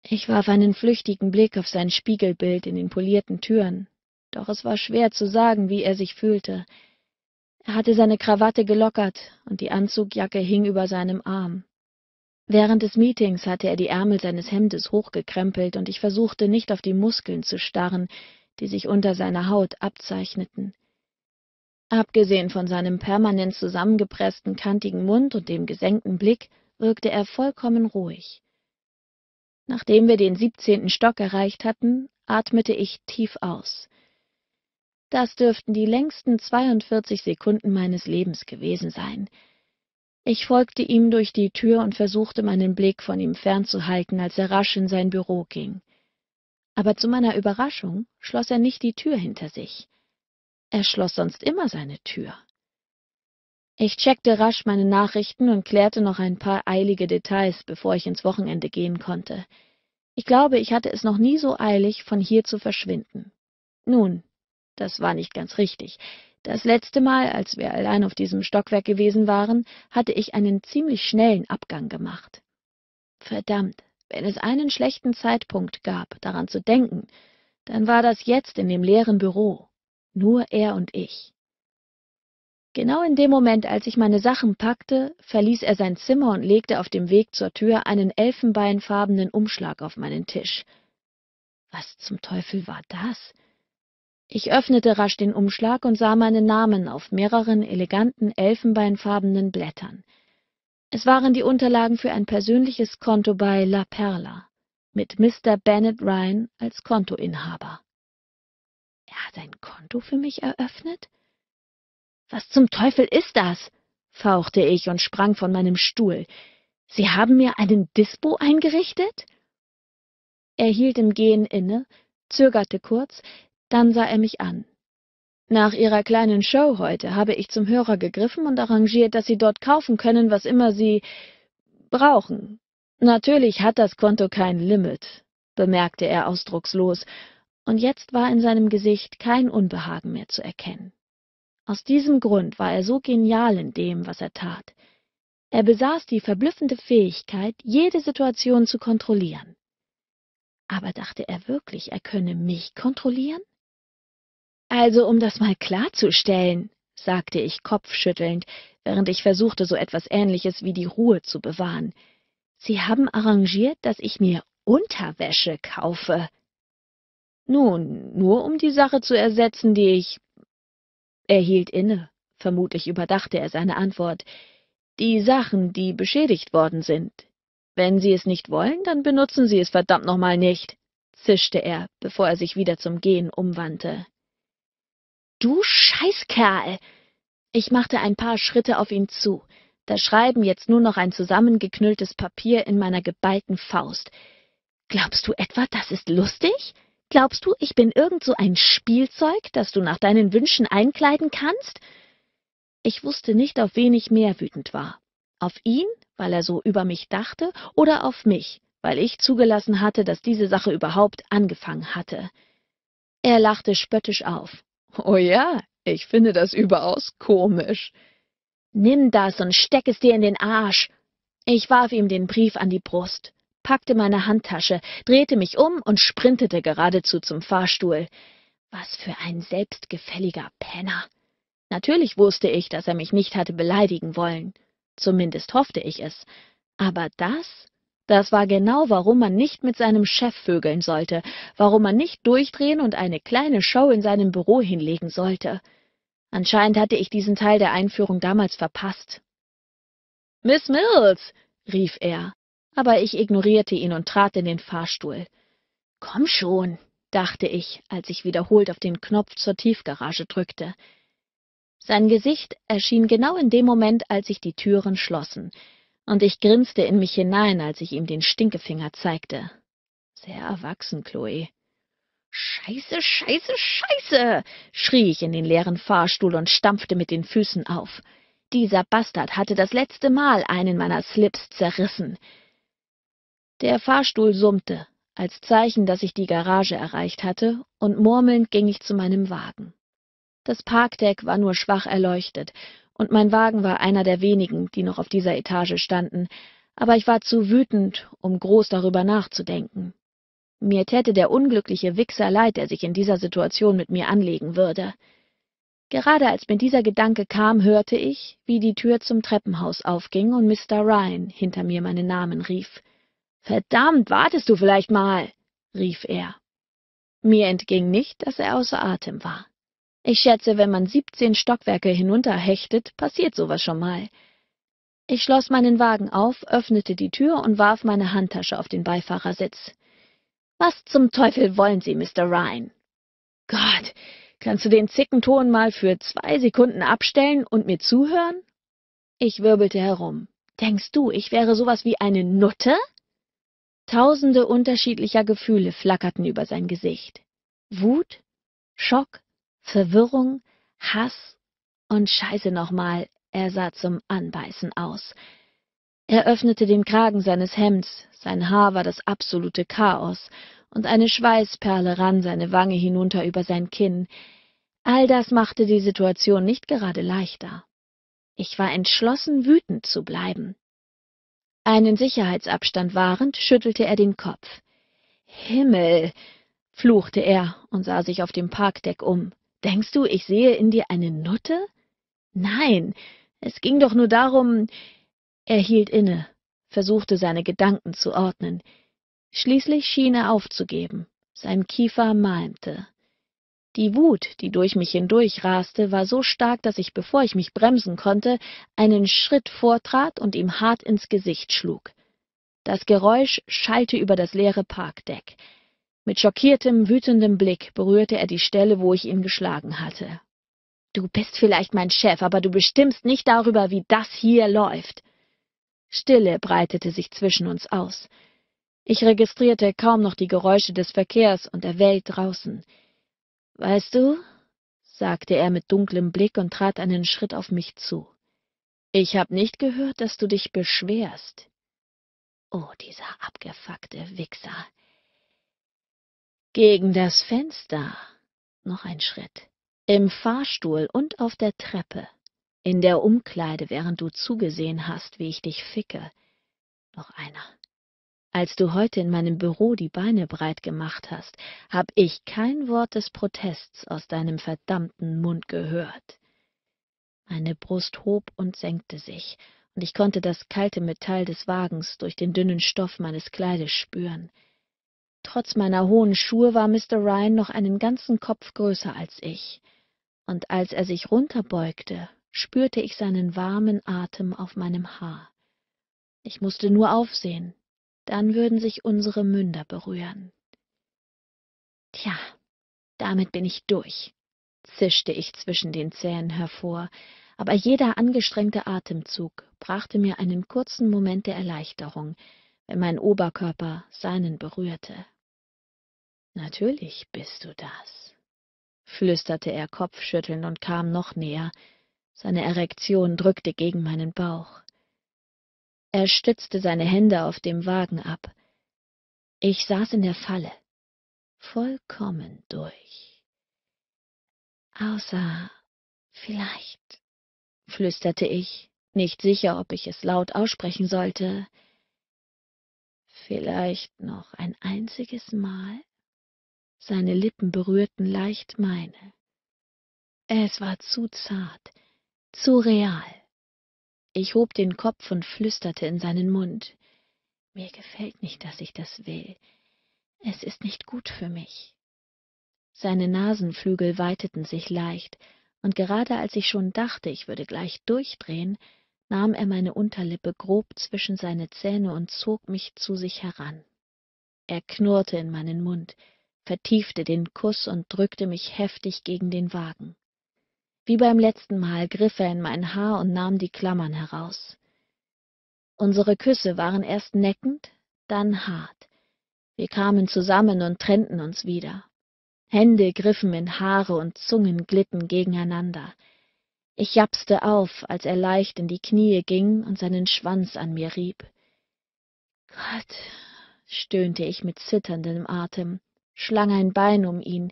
Ich warf einen flüchtigen Blick auf sein Spiegelbild in den polierten Türen, doch es war schwer zu sagen, wie er sich fühlte. Er hatte seine Krawatte gelockert und die Anzugjacke hing über seinem Arm. Während des Meetings hatte er die Ärmel seines Hemdes hochgekrempelt und ich versuchte nicht auf die Muskeln zu starren, die sich unter seiner Haut abzeichneten. Abgesehen von seinem permanent zusammengepressten, kantigen Mund und dem gesenkten Blick wirkte er vollkommen ruhig. Nachdem wir den siebzehnten Stock erreicht hatten, atmete ich tief aus. Das dürften die längsten 42 Sekunden meines Lebens gewesen sein. Ich folgte ihm durch die Tür und versuchte meinen Blick von ihm fernzuhalten, als er rasch in sein Büro ging. Aber zu meiner Überraschung schloss er nicht die Tür hinter sich. Er schloss sonst immer seine Tür. Ich checkte rasch meine Nachrichten und klärte noch ein paar eilige Details, bevor ich ins Wochenende gehen konnte. Ich glaube, ich hatte es noch nie so eilig, von hier zu verschwinden. Nun, das war nicht ganz richtig. Das letzte Mal, als wir allein auf diesem Stockwerk gewesen waren, hatte ich einen ziemlich schnellen Abgang gemacht. Verdammt, wenn es einen schlechten Zeitpunkt gab, daran zu denken, dann war das jetzt in dem leeren Büro. Nur er und ich. Genau in dem Moment, als ich meine Sachen packte, verließ er sein Zimmer und legte auf dem Weg zur Tür einen elfenbeinfarbenen Umschlag auf meinen Tisch. Was zum Teufel war das? Ich öffnete rasch den Umschlag und sah meinen Namen auf mehreren eleganten elfenbeinfarbenen Blättern. Es waren die Unterlagen für ein persönliches Konto bei La Perla mit Mr. Bennett Ryan als Kontoinhaber. Er hat ein Konto für mich eröffnet? Was zum Teufel ist das? fauchte ich und sprang von meinem Stuhl. Sie haben mir einen Dispo eingerichtet? Er hielt im Gehen inne, zögerte kurz, dann sah er mich an. Nach Ihrer kleinen Show heute habe ich zum Hörer gegriffen und arrangiert, dass Sie dort kaufen können, was immer Sie brauchen. Natürlich hat das Konto kein Limit, bemerkte er ausdruckslos, und jetzt war in seinem Gesicht kein Unbehagen mehr zu erkennen. Aus diesem Grund war er so genial in dem, was er tat. Er besaß die verblüffende Fähigkeit, jede Situation zu kontrollieren. Aber dachte er wirklich, er könne mich kontrollieren? Also, um das mal klarzustellen, sagte ich kopfschüttelnd, während ich versuchte, so etwas Ähnliches wie die Ruhe zu bewahren. Sie haben arrangiert, dass ich mir Unterwäsche kaufe. Nun, nur um die Sache zu ersetzen, die ich er hielt inne, vermutlich überdachte er seine Antwort. Die Sachen, die beschädigt worden sind. Wenn Sie es nicht wollen, dann benutzen Sie es verdammt nochmal nicht, zischte er, bevor er sich wieder zum Gehen umwandte. Du Scheißkerl! Ich machte ein paar Schritte auf ihn zu, das Schreiben jetzt nur noch ein zusammengeknülltes Papier in meiner geballten Faust. Glaubst du etwa, das ist lustig? Glaubst du, ich bin irgend so ein Spielzeug, das du nach deinen Wünschen einkleiden kannst? Ich wusste nicht, auf wen ich mehr wütend war. Auf ihn, weil er so über mich dachte, oder auf mich, weil ich zugelassen hatte, dass diese Sache überhaupt angefangen hatte. Er lachte spöttisch auf. Oh ja, ich finde das überaus komisch. Nimm das und steck es dir in den Arsch. Ich warf ihm den Brief an die Brust packte meine Handtasche, drehte mich um und sprintete geradezu zum Fahrstuhl. Was für ein selbstgefälliger Penner. Natürlich wusste ich, dass er mich nicht hatte beleidigen wollen. Zumindest hoffte ich es. Aber das? Das war genau, warum man nicht mit seinem Chef vögeln sollte, warum man nicht durchdrehen und eine kleine Show in seinem Büro hinlegen sollte. Anscheinend hatte ich diesen Teil der Einführung damals verpasst. Miss Mills, rief er aber ich ignorierte ihn und trat in den Fahrstuhl. Komm schon, dachte ich, als ich wiederholt auf den Knopf zur Tiefgarage drückte. Sein Gesicht erschien genau in dem Moment, als sich die Türen schlossen, und ich grinste in mich hinein, als ich ihm den Stinkefinger zeigte. Sehr erwachsen, Chloe. Scheiße, scheiße, scheiße, schrie ich in den leeren Fahrstuhl und stampfte mit den Füßen auf. Dieser Bastard hatte das letzte Mal einen meiner Slips zerrissen. Der Fahrstuhl summte, als Zeichen, dass ich die Garage erreicht hatte, und murmelnd ging ich zu meinem Wagen. Das Parkdeck war nur schwach erleuchtet, und mein Wagen war einer der wenigen, die noch auf dieser Etage standen, aber ich war zu wütend, um groß darüber nachzudenken. Mir täte der unglückliche Wichser leid, der sich in dieser Situation mit mir anlegen würde. Gerade als mir dieser Gedanke kam, hörte ich, wie die Tür zum Treppenhaus aufging und Mr. Ryan hinter mir meinen Namen rief. Verdammt, wartest du vielleicht mal, rief er. Mir entging nicht, dass er außer Atem war. Ich schätze, wenn man siebzehn Stockwerke hinunterhechtet, passiert sowas schon mal. Ich schloss meinen Wagen auf, öffnete die Tür und warf meine Handtasche auf den Beifahrersitz. Was zum Teufel wollen Sie, Mr. Ryan? Gott, kannst du den Zickenton mal für zwei Sekunden abstellen und mir zuhören? Ich wirbelte herum. Denkst du, ich wäre sowas wie eine Nutte? Tausende unterschiedlicher Gefühle flackerten über sein Gesicht. Wut, Schock, Verwirrung, Hass und Scheiße nochmal, er sah zum Anbeißen aus. Er öffnete den Kragen seines Hemds, sein Haar war das absolute Chaos, und eine Schweißperle rann seine Wange hinunter über sein Kinn. All das machte die Situation nicht gerade leichter. Ich war entschlossen, wütend zu bleiben. Einen Sicherheitsabstand wahrend, schüttelte er den Kopf. Himmel, fluchte er und sah sich auf dem Parkdeck um. Denkst du, ich sehe in dir eine Nutte? Nein, es ging doch nur darum. Er hielt inne, versuchte seine Gedanken zu ordnen. Schließlich schien er aufzugeben. Sein Kiefer malmte. Die Wut, die durch mich hindurch raste, war so stark, dass ich, bevor ich mich bremsen konnte, einen Schritt vortrat und ihm hart ins Gesicht schlug. Das Geräusch schallte über das leere Parkdeck. Mit schockiertem, wütendem Blick berührte er die Stelle, wo ich ihn geschlagen hatte. Du bist vielleicht mein Chef, aber du bestimmst nicht darüber, wie das hier läuft. Stille breitete sich zwischen uns aus. Ich registrierte kaum noch die Geräusche des Verkehrs und der Welt draußen. Weißt du, sagte er mit dunklem Blick und trat einen Schritt auf mich zu. Ich hab nicht gehört, dass du dich beschwerst. Oh, dieser abgefackte Wichser. Gegen das Fenster. Noch ein Schritt. Im Fahrstuhl und auf der Treppe. In der Umkleide, während du zugesehen hast, wie ich dich ficke. Noch einer. Als du heute in meinem Büro die Beine breit gemacht hast, hab ich kein Wort des Protests aus deinem verdammten Mund gehört. Meine Brust hob und senkte sich, und ich konnte das kalte Metall des Wagens durch den dünnen Stoff meines Kleides spüren. Trotz meiner hohen Schuhe war Mr. Ryan noch einen ganzen Kopf größer als ich, und als er sich runterbeugte, spürte ich seinen warmen Atem auf meinem Haar. Ich musste nur aufsehen, dann würden sich unsere Münder berühren. Tja, damit bin ich durch, zischte ich zwischen den Zähnen hervor, aber jeder angestrengte Atemzug brachte mir einen kurzen Moment der Erleichterung, wenn mein Oberkörper seinen berührte. Natürlich bist du das, flüsterte er kopfschüttelnd und kam noch näher. Seine Erektion drückte gegen meinen Bauch. Er stützte seine Hände auf dem Wagen ab. Ich saß in der Falle, vollkommen durch. Außer vielleicht, flüsterte ich, nicht sicher, ob ich es laut aussprechen sollte. Vielleicht noch ein einziges Mal? Seine Lippen berührten leicht meine. Es war zu zart, zu real. Ich hob den Kopf und flüsterte in seinen Mund. Mir gefällt nicht, dass ich das will. Es ist nicht gut für mich. Seine Nasenflügel weiteten sich leicht, und gerade als ich schon dachte, ich würde gleich durchdrehen, nahm er meine Unterlippe grob zwischen seine Zähne und zog mich zu sich heran. Er knurrte in meinen Mund, vertiefte den Kuss und drückte mich heftig gegen den Wagen. Wie beim letzten Mal griff er in mein Haar und nahm die Klammern heraus. Unsere Küsse waren erst neckend, dann hart. Wir kamen zusammen und trennten uns wieder. Hände griffen in Haare und Zungen glitten gegeneinander. Ich japste auf, als er leicht in die Knie ging und seinen Schwanz an mir rieb. Gott, stöhnte ich mit zitterndem Atem, schlang ein Bein um ihn,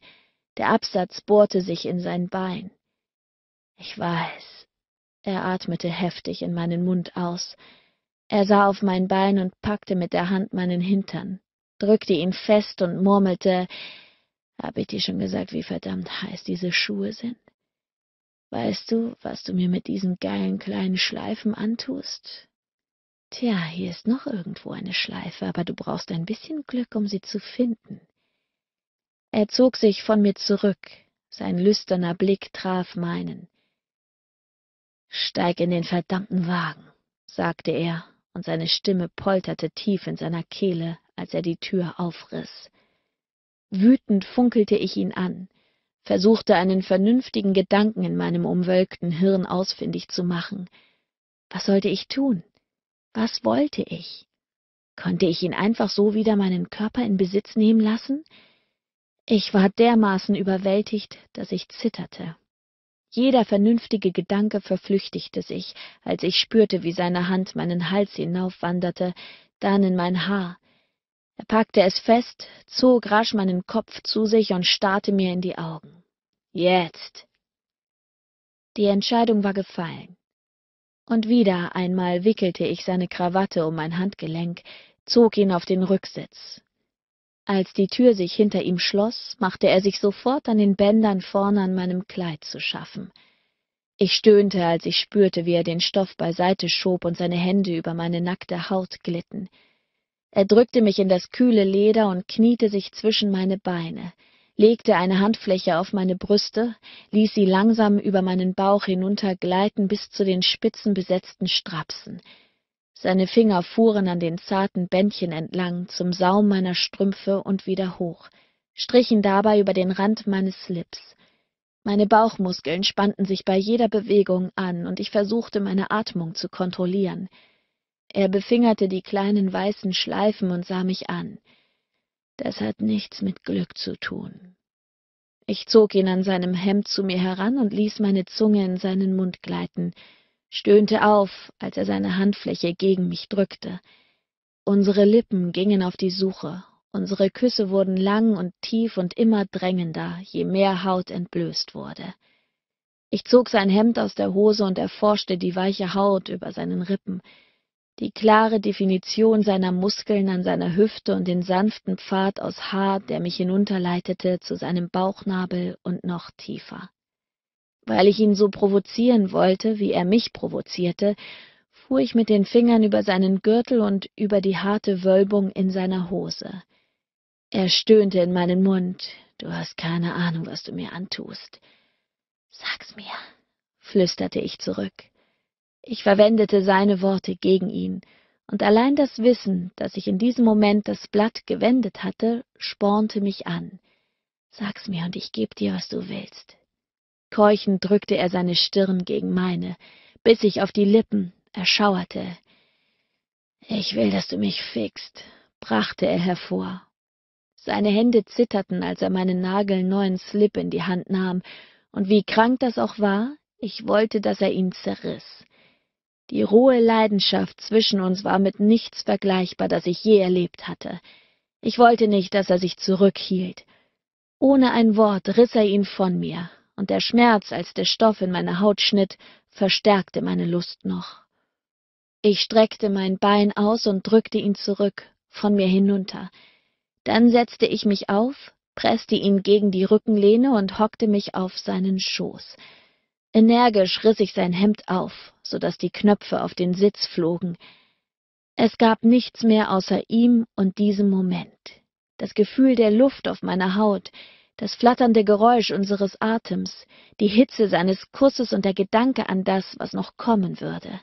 der Absatz bohrte sich in sein Bein. Ich weiß. Er atmete heftig in meinen Mund aus. Er sah auf mein Bein und packte mit der Hand meinen Hintern, drückte ihn fest und murmelte, hab ich dir schon gesagt, wie verdammt heiß diese Schuhe sind? Weißt du, was du mir mit diesen geilen kleinen Schleifen antust? Tja, hier ist noch irgendwo eine Schleife, aber du brauchst ein bisschen Glück, um sie zu finden. Er zog sich von mir zurück, sein lüsterner Blick traf meinen. Steig in den verdammten Wagen, sagte er, und seine Stimme polterte tief in seiner Kehle, als er die Tür aufriss. Wütend funkelte ich ihn an, versuchte einen vernünftigen Gedanken in meinem umwölkten Hirn ausfindig zu machen. Was sollte ich tun? Was wollte ich? Konnte ich ihn einfach so wieder meinen Körper in Besitz nehmen lassen? Ich war dermaßen überwältigt, dass ich zitterte. Jeder vernünftige Gedanke verflüchtigte sich, als ich spürte, wie seine Hand meinen Hals hinaufwanderte, dann in mein Haar. Er packte es fest, zog rasch meinen Kopf zu sich und starrte mir in die Augen. Jetzt! Die Entscheidung war gefallen. Und wieder einmal wickelte ich seine Krawatte um mein Handgelenk, zog ihn auf den Rücksitz, als die Tür sich hinter ihm schloss, machte er sich sofort an den Bändern vorn an meinem Kleid zu schaffen. Ich stöhnte, als ich spürte, wie er den Stoff beiseite schob und seine Hände über meine nackte Haut glitten. Er drückte mich in das kühle Leder und kniete sich zwischen meine Beine, legte eine Handfläche auf meine Brüste, ließ sie langsam über meinen Bauch hinuntergleiten bis zu den spitzenbesetzten Strapsen. Seine Finger fuhren an den zarten Bändchen entlang zum Saum meiner Strümpfe und wieder hoch, strichen dabei über den Rand meines Slips. Meine Bauchmuskeln spannten sich bei jeder Bewegung an, und ich versuchte, meine Atmung zu kontrollieren. Er befingerte die kleinen weißen Schleifen und sah mich an. Das hat nichts mit Glück zu tun. Ich zog ihn an seinem Hemd zu mir heran und ließ meine Zunge in seinen Mund gleiten stöhnte auf, als er seine Handfläche gegen mich drückte. Unsere Lippen gingen auf die Suche, unsere Küsse wurden lang und tief und immer drängender, je mehr Haut entblößt wurde. Ich zog sein Hemd aus der Hose und erforschte die weiche Haut über seinen Rippen, die klare Definition seiner Muskeln an seiner Hüfte und den sanften Pfad aus Haar, der mich hinunterleitete zu seinem Bauchnabel und noch tiefer. Weil ich ihn so provozieren wollte, wie er mich provozierte, fuhr ich mit den Fingern über seinen Gürtel und über die harte Wölbung in seiner Hose. Er stöhnte in meinen Mund. Du hast keine Ahnung, was du mir antust. Sag's mir, flüsterte ich zurück. Ich verwendete seine Worte gegen ihn, und allein das Wissen, dass ich in diesem Moment das Blatt gewendet hatte, spornte mich an. Sag's mir, und ich geb dir, was du willst. Keuchend drückte er seine Stirn gegen meine, biss ich auf die Lippen, erschauerte. Ich will, dass du mich fixst, brachte er hervor. Seine Hände zitterten, als er meinen nagelneuen Slip in die Hand nahm, und wie krank das auch war, ich wollte, dass er ihn zerriss. Die rohe Leidenschaft zwischen uns war mit nichts vergleichbar, das ich je erlebt hatte. Ich wollte nicht, dass er sich zurückhielt. Ohne ein Wort riss er ihn von mir, und der Schmerz, als der Stoff in meine Haut schnitt, verstärkte meine Lust noch. Ich streckte mein Bein aus und drückte ihn zurück, von mir hinunter. Dann setzte ich mich auf, presste ihn gegen die Rückenlehne und hockte mich auf seinen Schoß. Energisch riss ich sein Hemd auf, so daß die Knöpfe auf den Sitz flogen. Es gab nichts mehr außer ihm und diesem Moment. Das Gefühl der Luft auf meiner Haut, das flatternde Geräusch unseres Atems, die Hitze seines Kusses und der Gedanke an das, was noch kommen würde.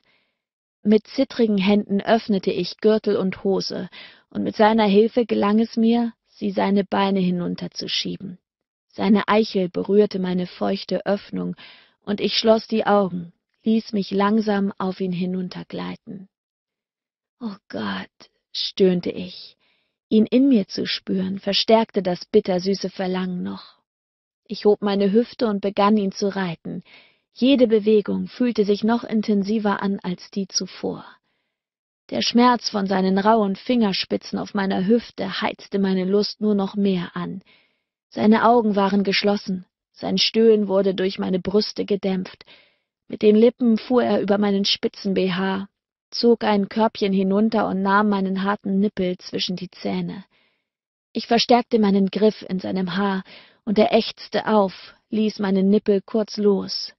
Mit zittrigen Händen öffnete ich Gürtel und Hose, und mit seiner Hilfe gelang es mir, sie seine Beine hinunterzuschieben. Seine Eichel berührte meine feuchte Öffnung, und ich schloss die Augen, ließ mich langsam auf ihn hinuntergleiten. Oh Gott, stöhnte ich, Ihn in mir zu spüren, verstärkte das bittersüße Verlangen noch. Ich hob meine Hüfte und begann ihn zu reiten. Jede Bewegung fühlte sich noch intensiver an als die zuvor. Der Schmerz von seinen rauen Fingerspitzen auf meiner Hüfte heizte meine Lust nur noch mehr an. Seine Augen waren geschlossen, sein Stöhnen wurde durch meine Brüste gedämpft. Mit den Lippen fuhr er über meinen spitzen BH, zog ein Körbchen hinunter und nahm meinen harten Nippel zwischen die Zähne. Ich verstärkte meinen Griff in seinem Haar, und er ächzte auf, ließ meinen Nippel kurz los.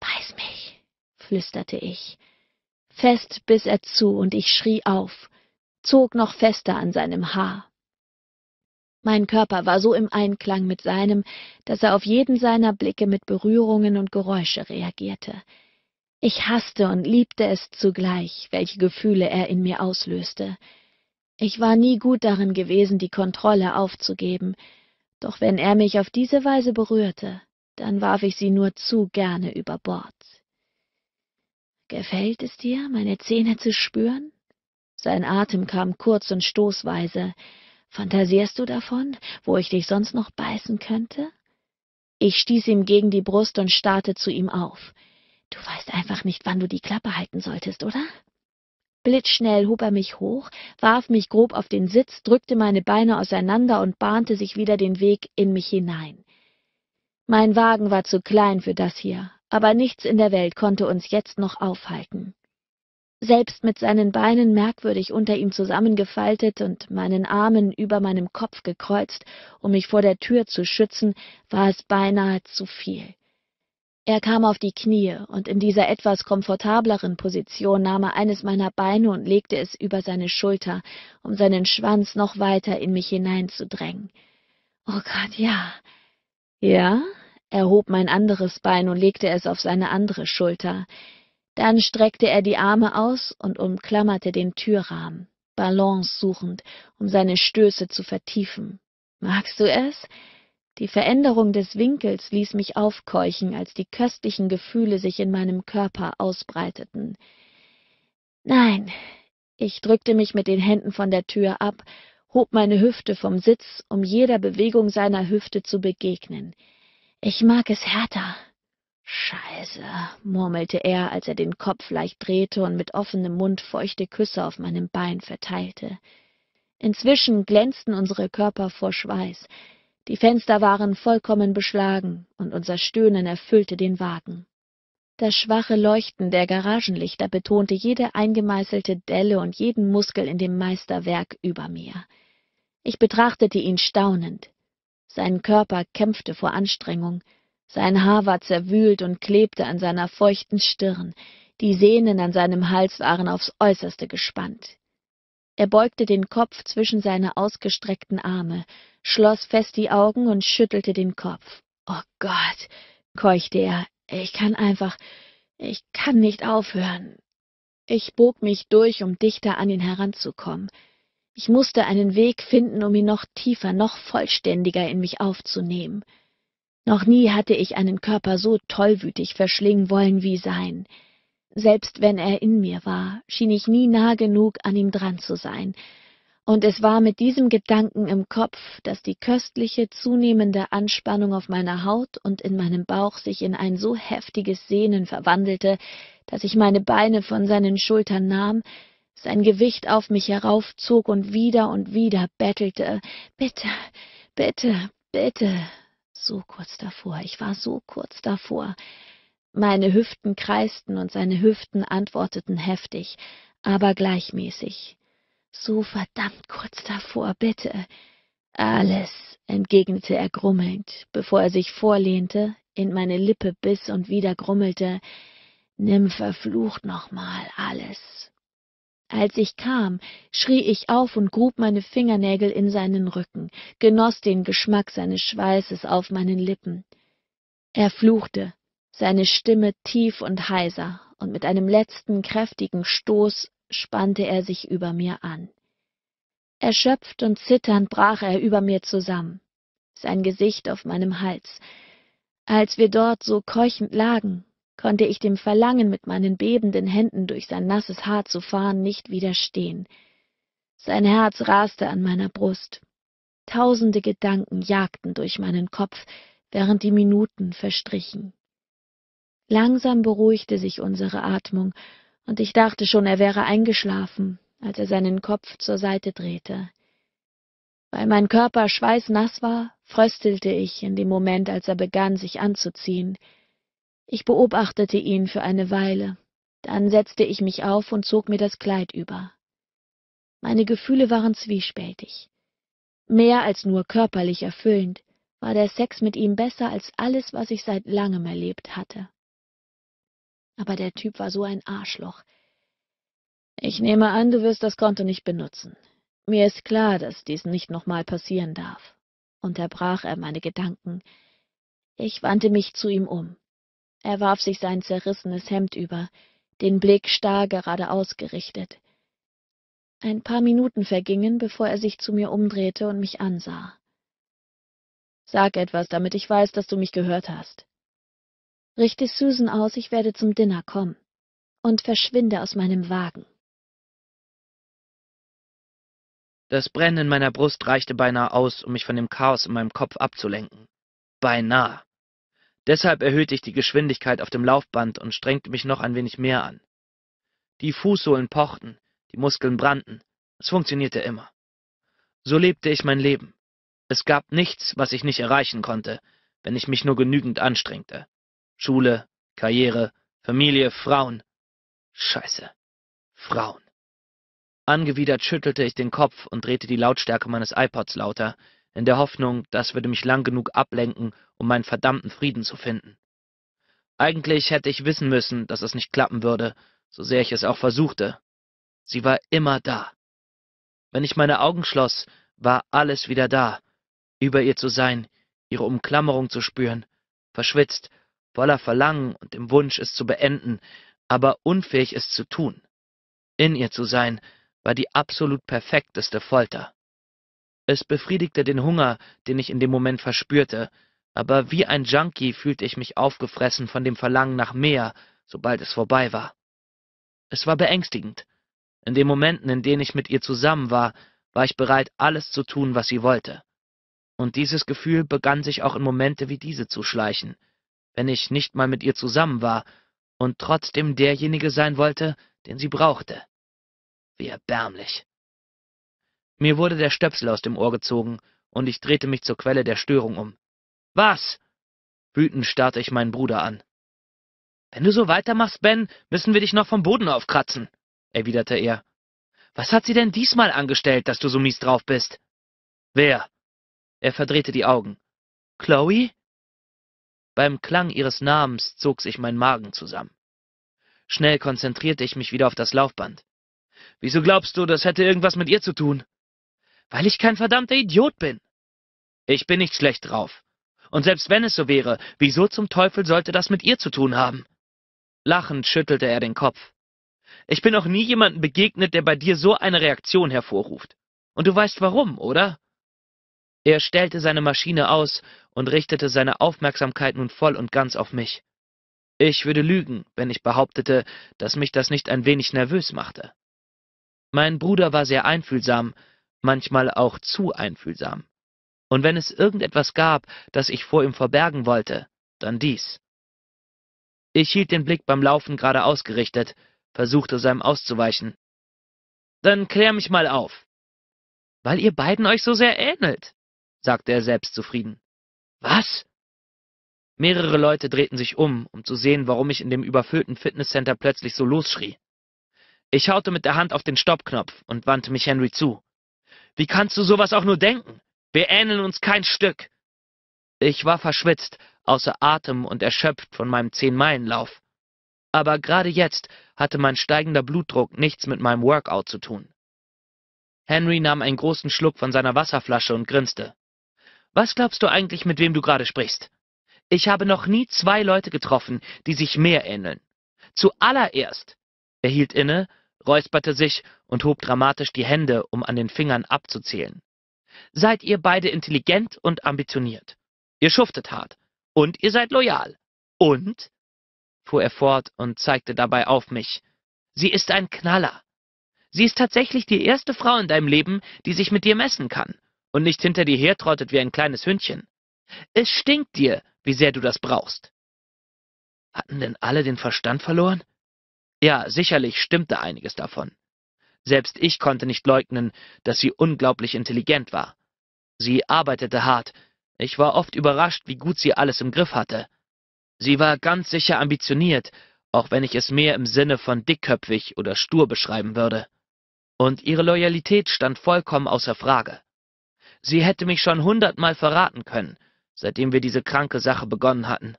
Beiß mich, flüsterte ich. Fest biss er zu, und ich schrie auf, zog noch fester an seinem Haar. Mein Körper war so im Einklang mit seinem, dass er auf jeden seiner Blicke mit Berührungen und Geräusche reagierte. Ich hasste und liebte es zugleich, welche Gefühle er in mir auslöste. Ich war nie gut darin gewesen, die Kontrolle aufzugeben, doch wenn er mich auf diese Weise berührte, dann warf ich sie nur zu gerne über Bord. Gefällt es dir, meine Zähne zu spüren? Sein Atem kam kurz und stoßweise. Fantasierst du davon, wo ich dich sonst noch beißen könnte? Ich stieß ihm gegen die Brust und starrte zu ihm auf. Du weißt einfach nicht, wann du die Klappe halten solltest, oder? Blitzschnell hob er mich hoch, warf mich grob auf den Sitz, drückte meine Beine auseinander und bahnte sich wieder den Weg in mich hinein. Mein Wagen war zu klein für das hier, aber nichts in der Welt konnte uns jetzt noch aufhalten. Selbst mit seinen Beinen merkwürdig unter ihm zusammengefaltet und meinen Armen über meinem Kopf gekreuzt, um mich vor der Tür zu schützen, war es beinahe zu viel er kam auf die knie und in dieser etwas komfortableren position nahm er eines meiner beine und legte es über seine schulter um seinen schwanz noch weiter in mich hineinzudrängen o oh gott ja ja er hob mein anderes bein und legte es auf seine andere schulter dann streckte er die arme aus und umklammerte den türrahmen balance suchend um seine stöße zu vertiefen magst du es die Veränderung des Winkels ließ mich aufkeuchen, als die köstlichen Gefühle sich in meinem Körper ausbreiteten. Nein, ich drückte mich mit den Händen von der Tür ab, hob meine Hüfte vom Sitz, um jeder Bewegung seiner Hüfte zu begegnen. Ich mag es härter. Scheiße, murmelte er, als er den Kopf leicht drehte und mit offenem Mund feuchte Küsse auf meinem Bein verteilte. Inzwischen glänzten unsere Körper vor Schweiß. Die Fenster waren vollkommen beschlagen, und unser Stöhnen erfüllte den Wagen. Das schwache Leuchten der Garagenlichter betonte jede eingemeißelte Delle und jeden Muskel in dem Meisterwerk über mir. Ich betrachtete ihn staunend. Sein Körper kämpfte vor Anstrengung, sein Haar war zerwühlt und klebte an seiner feuchten Stirn, die Sehnen an seinem Hals waren aufs äußerste gespannt. Er beugte den Kopf zwischen seine ausgestreckten Arme, schloss fest die Augen und schüttelte den Kopf. Oh Gott, keuchte er, ich kann einfach, ich kann nicht aufhören. Ich bog mich durch, um dichter an ihn heranzukommen. Ich musste einen Weg finden, um ihn noch tiefer, noch vollständiger in mich aufzunehmen. Noch nie hatte ich einen Körper so tollwütig verschlingen wollen wie sein. Selbst wenn er in mir war, schien ich nie nah genug an ihm dran zu sein, und es war mit diesem Gedanken im Kopf, dass die köstliche, zunehmende Anspannung auf meiner Haut und in meinem Bauch sich in ein so heftiges Sehnen verwandelte, dass ich meine Beine von seinen Schultern nahm, sein Gewicht auf mich heraufzog und wieder und wieder bettelte, bitte, bitte, bitte, so kurz davor, ich war so kurz davor. Meine Hüften kreisten und seine Hüften antworteten heftig, aber gleichmäßig. So verdammt kurz davor, bitte. Alles, entgegnete er grummelnd, bevor er sich vorlehnte, in meine Lippe biss und wieder grummelte, nimm verflucht nochmal alles. Als ich kam, schrie ich auf und grub meine Fingernägel in seinen Rücken, genoss den Geschmack seines Schweißes auf meinen Lippen. Er fluchte, seine Stimme tief und heiser, und mit einem letzten kräftigen Stoß spannte er sich über mir an. Erschöpft und zitternd brach er über mir zusammen, sein Gesicht auf meinem Hals. Als wir dort so keuchend lagen, konnte ich dem Verlangen, mit meinen bebenden Händen durch sein nasses Haar zu fahren, nicht widerstehen. Sein Herz raste an meiner Brust. Tausende Gedanken jagten durch meinen Kopf, während die Minuten verstrichen. Langsam beruhigte sich unsere Atmung, und ich dachte schon, er wäre eingeschlafen, als er seinen Kopf zur Seite drehte. Weil mein Körper schweißnass war, fröstelte ich in dem Moment, als er begann, sich anzuziehen. Ich beobachtete ihn für eine Weile, dann setzte ich mich auf und zog mir das Kleid über. Meine Gefühle waren zwiespältig. Mehr als nur körperlich erfüllend war der Sex mit ihm besser als alles, was ich seit langem erlebt hatte aber der Typ war so ein Arschloch. Ich nehme an, du wirst das Konto nicht benutzen. Mir ist klar, dass dies nicht nochmal passieren darf, unterbrach er meine Gedanken. Ich wandte mich zu ihm um. Er warf sich sein zerrissenes Hemd über, den Blick starr geradeaus gerichtet. Ein paar Minuten vergingen, bevor er sich zu mir umdrehte und mich ansah. Sag etwas, damit ich weiß, dass du mich gehört hast richte Susan aus, ich werde zum Dinner kommen, und verschwinde aus meinem Wagen. Das Brennen in meiner Brust reichte beinahe aus, um mich von dem Chaos in meinem Kopf abzulenken. Beinahe. Deshalb erhöhte ich die Geschwindigkeit auf dem Laufband und strengte mich noch ein wenig mehr an. Die Fußsohlen pochten, die Muskeln brannten, es funktionierte immer. So lebte ich mein Leben. Es gab nichts, was ich nicht erreichen konnte, wenn ich mich nur genügend anstrengte. Schule, Karriere, Familie, Frauen. Scheiße. Frauen. Angewidert schüttelte ich den Kopf und drehte die Lautstärke meines iPods lauter, in der Hoffnung, das würde mich lang genug ablenken, um meinen verdammten Frieden zu finden. Eigentlich hätte ich wissen müssen, dass es nicht klappen würde, so sehr ich es auch versuchte. Sie war immer da. Wenn ich meine Augen schloss, war alles wieder da. Über ihr zu sein, ihre Umklammerung zu spüren, verschwitzt, voller Verlangen und dem Wunsch, es zu beenden, aber unfähig, es zu tun. In ihr zu sein, war die absolut perfekteste Folter. Es befriedigte den Hunger, den ich in dem Moment verspürte, aber wie ein Junkie fühlte ich mich aufgefressen von dem Verlangen nach mehr, sobald es vorbei war. Es war beängstigend. In den Momenten, in denen ich mit ihr zusammen war, war ich bereit, alles zu tun, was sie wollte. Und dieses Gefühl begann sich auch in Momente wie diese zu schleichen – wenn ich nicht mal mit ihr zusammen war und trotzdem derjenige sein wollte, den sie brauchte. Wie erbärmlich. Mir wurde der Stöpsel aus dem Ohr gezogen, und ich drehte mich zur Quelle der Störung um. Was? Wütend starrte ich meinen Bruder an. Wenn du so weitermachst, Ben, müssen wir dich noch vom Boden aufkratzen, erwiderte er. Was hat sie denn diesmal angestellt, dass du so mies drauf bist? Wer? Er verdrehte die Augen. Chloe? Beim Klang ihres Namens zog sich mein Magen zusammen. Schnell konzentrierte ich mich wieder auf das Laufband. Wieso glaubst du, das hätte irgendwas mit ihr zu tun? Weil ich kein verdammter Idiot bin. Ich bin nicht schlecht drauf. Und selbst wenn es so wäre, wieso zum Teufel sollte das mit ihr zu tun haben? Lachend schüttelte er den Kopf. Ich bin noch nie jemandem begegnet, der bei dir so eine Reaktion hervorruft. Und du weißt warum, oder? Er stellte seine Maschine aus und richtete seine Aufmerksamkeit nun voll und ganz auf mich. Ich würde lügen, wenn ich behauptete, dass mich das nicht ein wenig nervös machte. Mein Bruder war sehr einfühlsam, manchmal auch zu einfühlsam. Und wenn es irgendetwas gab, das ich vor ihm verbergen wollte, dann dies. Ich hielt den Blick beim Laufen gerade ausgerichtet, versuchte seinem auszuweichen. Dann klär mich mal auf. Weil ihr beiden euch so sehr ähnelt sagte er selbstzufrieden. Was? Mehrere Leute drehten sich um, um zu sehen, warum ich in dem überfüllten Fitnesscenter plötzlich so losschrie. Ich schaute mit der Hand auf den Stoppknopf und wandte mich Henry zu. Wie kannst du sowas auch nur denken? Wir ähneln uns kein Stück. Ich war verschwitzt, außer Atem und erschöpft von meinem Zehn-Meilen-Lauf. Aber gerade jetzt hatte mein steigender Blutdruck nichts mit meinem Workout zu tun. Henry nahm einen großen Schluck von seiner Wasserflasche und grinste. Was glaubst du eigentlich, mit wem du gerade sprichst? Ich habe noch nie zwei Leute getroffen, die sich mehr ähneln. Zuallererst. Er hielt inne, räusperte sich und hob dramatisch die Hände, um an den Fingern abzuzählen. Seid ihr beide intelligent und ambitioniert. Ihr schuftet hart. Und ihr seid loyal. Und? fuhr er fort und zeigte dabei auf mich. Sie ist ein Knaller. Sie ist tatsächlich die erste Frau in deinem Leben, die sich mit dir messen kann und nicht hinter dir hertrottet wie ein kleines Hündchen. Es stinkt dir, wie sehr du das brauchst. Hatten denn alle den Verstand verloren? Ja, sicherlich stimmte einiges davon. Selbst ich konnte nicht leugnen, dass sie unglaublich intelligent war. Sie arbeitete hart. Ich war oft überrascht, wie gut sie alles im Griff hatte. Sie war ganz sicher ambitioniert, auch wenn ich es mehr im Sinne von dickköpfig oder stur beschreiben würde. Und ihre Loyalität stand vollkommen außer Frage. Sie hätte mich schon hundertmal verraten können, seitdem wir diese kranke Sache begonnen hatten.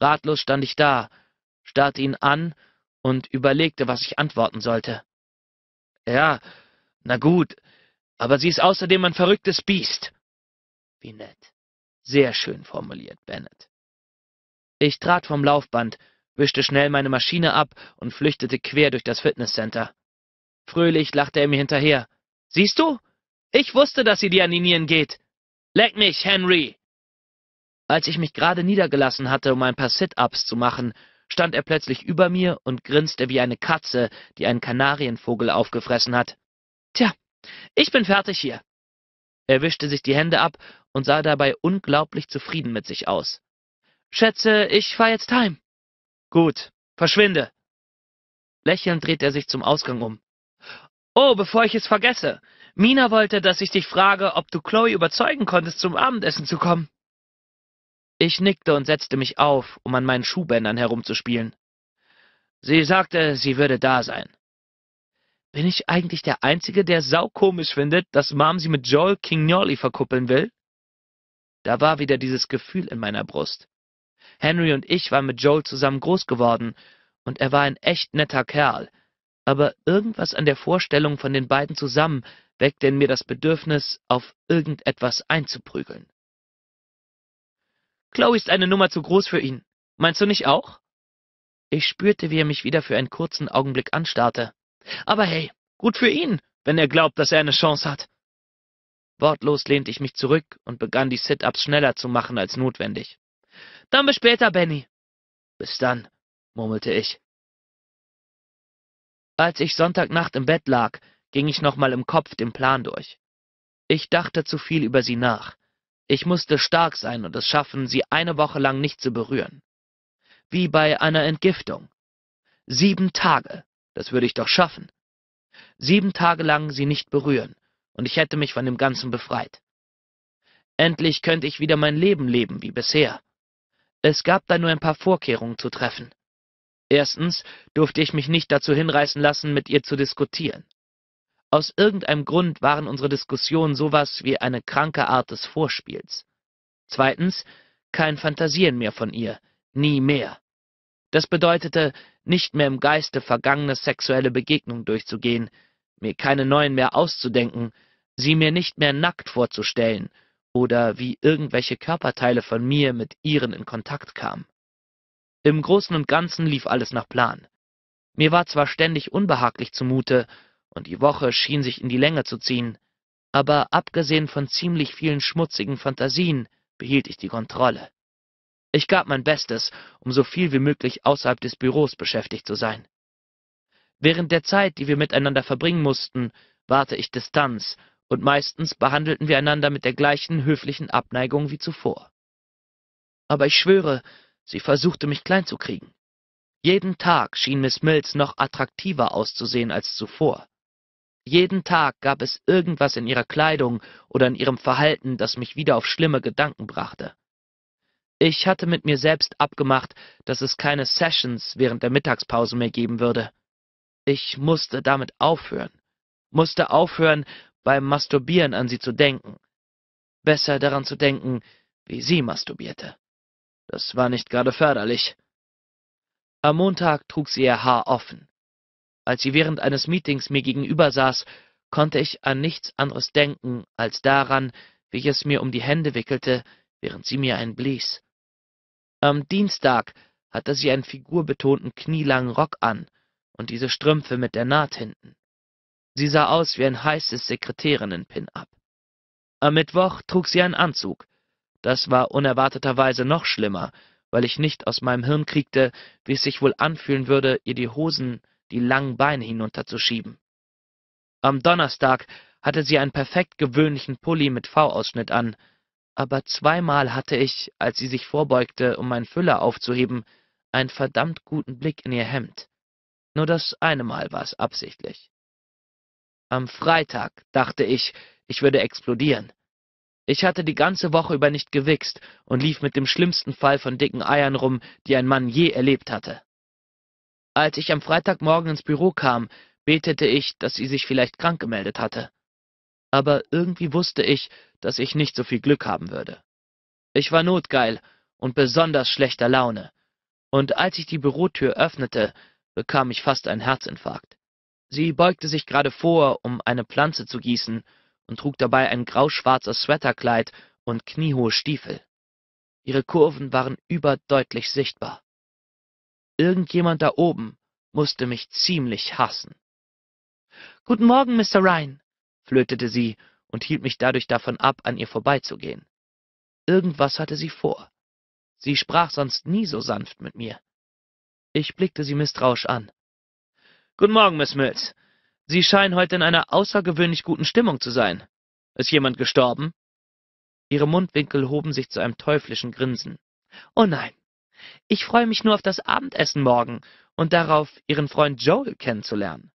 Ratlos stand ich da, starrte ihn an und überlegte, was ich antworten sollte. Ja, na gut, aber sie ist außerdem ein verrücktes Biest. Wie nett. Sehr schön formuliert, Bennett. Ich trat vom Laufband, wischte schnell meine Maschine ab und flüchtete quer durch das Fitnesscenter. Fröhlich lachte er mir hinterher. Siehst du? Ich wusste, dass sie dir an die Nieren geht. Leck mich, Henry! Als ich mich gerade niedergelassen hatte, um ein paar Sit-Ups zu machen, stand er plötzlich über mir und grinste wie eine Katze, die einen Kanarienvogel aufgefressen hat. Tja, ich bin fertig hier. Er wischte sich die Hände ab und sah dabei unglaublich zufrieden mit sich aus. Schätze, ich fahr jetzt heim. Gut, verschwinde. Lächelnd dreht er sich zum Ausgang um. Oh, bevor ich es vergesse, Mina wollte, dass ich dich frage, ob du Chloe überzeugen konntest, zum Abendessen zu kommen. Ich nickte und setzte mich auf, um an meinen Schuhbändern herumzuspielen. Sie sagte, sie würde da sein. Bin ich eigentlich der Einzige, der saukomisch findet, dass Mom sie mit Joel King Kingnoli verkuppeln will? Da war wieder dieses Gefühl in meiner Brust. Henry und ich waren mit Joel zusammen groß geworden, und er war ein echt netter Kerl, aber irgendwas an der Vorstellung von den beiden zusammen weckt in mir das Bedürfnis, auf irgendetwas einzuprügeln. Chloe ist eine Nummer zu groß für ihn. Meinst du nicht auch? Ich spürte, wie er mich wieder für einen kurzen Augenblick anstarrte. Aber hey, gut für ihn, wenn er glaubt, dass er eine Chance hat. Wortlos lehnte ich mich zurück und begann die Sit-ups schneller zu machen als notwendig. Dann bis später, Benny. Bis dann, murmelte ich. Als ich Sonntagnacht im Bett lag, ging ich nochmal im Kopf den Plan durch. Ich dachte zu viel über sie nach. Ich musste stark sein und es schaffen, sie eine Woche lang nicht zu berühren. Wie bei einer Entgiftung. Sieben Tage, das würde ich doch schaffen. Sieben Tage lang sie nicht berühren, und ich hätte mich von dem Ganzen befreit. Endlich könnte ich wieder mein Leben leben wie bisher. Es gab da nur ein paar Vorkehrungen zu treffen. Erstens durfte ich mich nicht dazu hinreißen lassen, mit ihr zu diskutieren. Aus irgendeinem Grund waren unsere Diskussionen sowas wie eine kranke Art des Vorspiels. Zweitens, kein Fantasieren mehr von ihr, nie mehr. Das bedeutete, nicht mehr im Geiste vergangene sexuelle Begegnungen durchzugehen, mir keine neuen mehr auszudenken, sie mir nicht mehr nackt vorzustellen oder wie irgendwelche Körperteile von mir mit ihren in Kontakt kamen. Im Großen und Ganzen lief alles nach Plan. Mir war zwar ständig unbehaglich zumute und die Woche schien sich in die Länge zu ziehen, aber abgesehen von ziemlich vielen schmutzigen Fantasien behielt ich die Kontrolle. Ich gab mein Bestes, um so viel wie möglich außerhalb des Büros beschäftigt zu sein. Während der Zeit, die wir miteinander verbringen mussten, warte ich Distanz, und meistens behandelten wir einander mit der gleichen höflichen Abneigung wie zuvor. Aber ich schwöre, sie versuchte mich klein zu kriegen. Jeden Tag schien Miss Mills noch attraktiver auszusehen als zuvor. Jeden Tag gab es irgendwas in ihrer Kleidung oder in ihrem Verhalten, das mich wieder auf schlimme Gedanken brachte. Ich hatte mit mir selbst abgemacht, dass es keine Sessions während der Mittagspause mehr geben würde. Ich musste damit aufhören, musste aufhören, beim Masturbieren an sie zu denken. Besser daran zu denken, wie sie masturbierte. Das war nicht gerade förderlich. Am Montag trug sie ihr Haar offen. Als sie während eines Meetings mir gegenübersaß, konnte ich an nichts anderes denken als daran, wie ich es mir um die Hände wickelte, während sie mir einen blies. Am Dienstag hatte sie einen figurbetonten knielangen Rock an und diese Strümpfe mit der Naht hinten. Sie sah aus wie ein heißes Sekretärinnen-Pin-Up. Am Mittwoch trug sie einen Anzug. Das war unerwarteterweise noch schlimmer, weil ich nicht aus meinem Hirn kriegte, wie es sich wohl anfühlen würde, ihr die Hosen die langen Beine hinunterzuschieben. Am Donnerstag hatte sie einen perfekt gewöhnlichen Pulli mit V-Ausschnitt an, aber zweimal hatte ich, als sie sich vorbeugte, um meinen Füller aufzuheben, einen verdammt guten Blick in ihr Hemd. Nur das eine Mal war es absichtlich. Am Freitag dachte ich, ich würde explodieren. Ich hatte die ganze Woche über nicht gewichst und lief mit dem schlimmsten Fall von dicken Eiern rum, die ein Mann je erlebt hatte. Als ich am Freitagmorgen ins Büro kam, betete ich, dass sie sich vielleicht krank gemeldet hatte. Aber irgendwie wusste ich, dass ich nicht so viel Glück haben würde. Ich war notgeil und besonders schlechter Laune, und als ich die Bürotür öffnete, bekam ich fast einen Herzinfarkt. Sie beugte sich gerade vor, um eine Pflanze zu gießen, und trug dabei ein grauschwarzes Sweaterkleid und kniehohe Stiefel. Ihre Kurven waren überdeutlich sichtbar. Irgendjemand da oben musste mich ziemlich hassen. Guten Morgen, Mr. Ryan, flötete sie und hielt mich dadurch davon ab, an ihr vorbeizugehen. Irgendwas hatte sie vor. Sie sprach sonst nie so sanft mit mir. Ich blickte sie misstrauisch an. Guten Morgen, Miss Mills. Sie scheinen heute in einer außergewöhnlich guten Stimmung zu sein. Ist jemand gestorben? Ihre Mundwinkel hoben sich zu einem teuflischen Grinsen. Oh nein, ich freue mich nur auf das Abendessen morgen und darauf, Ihren Freund Joel kennenzulernen.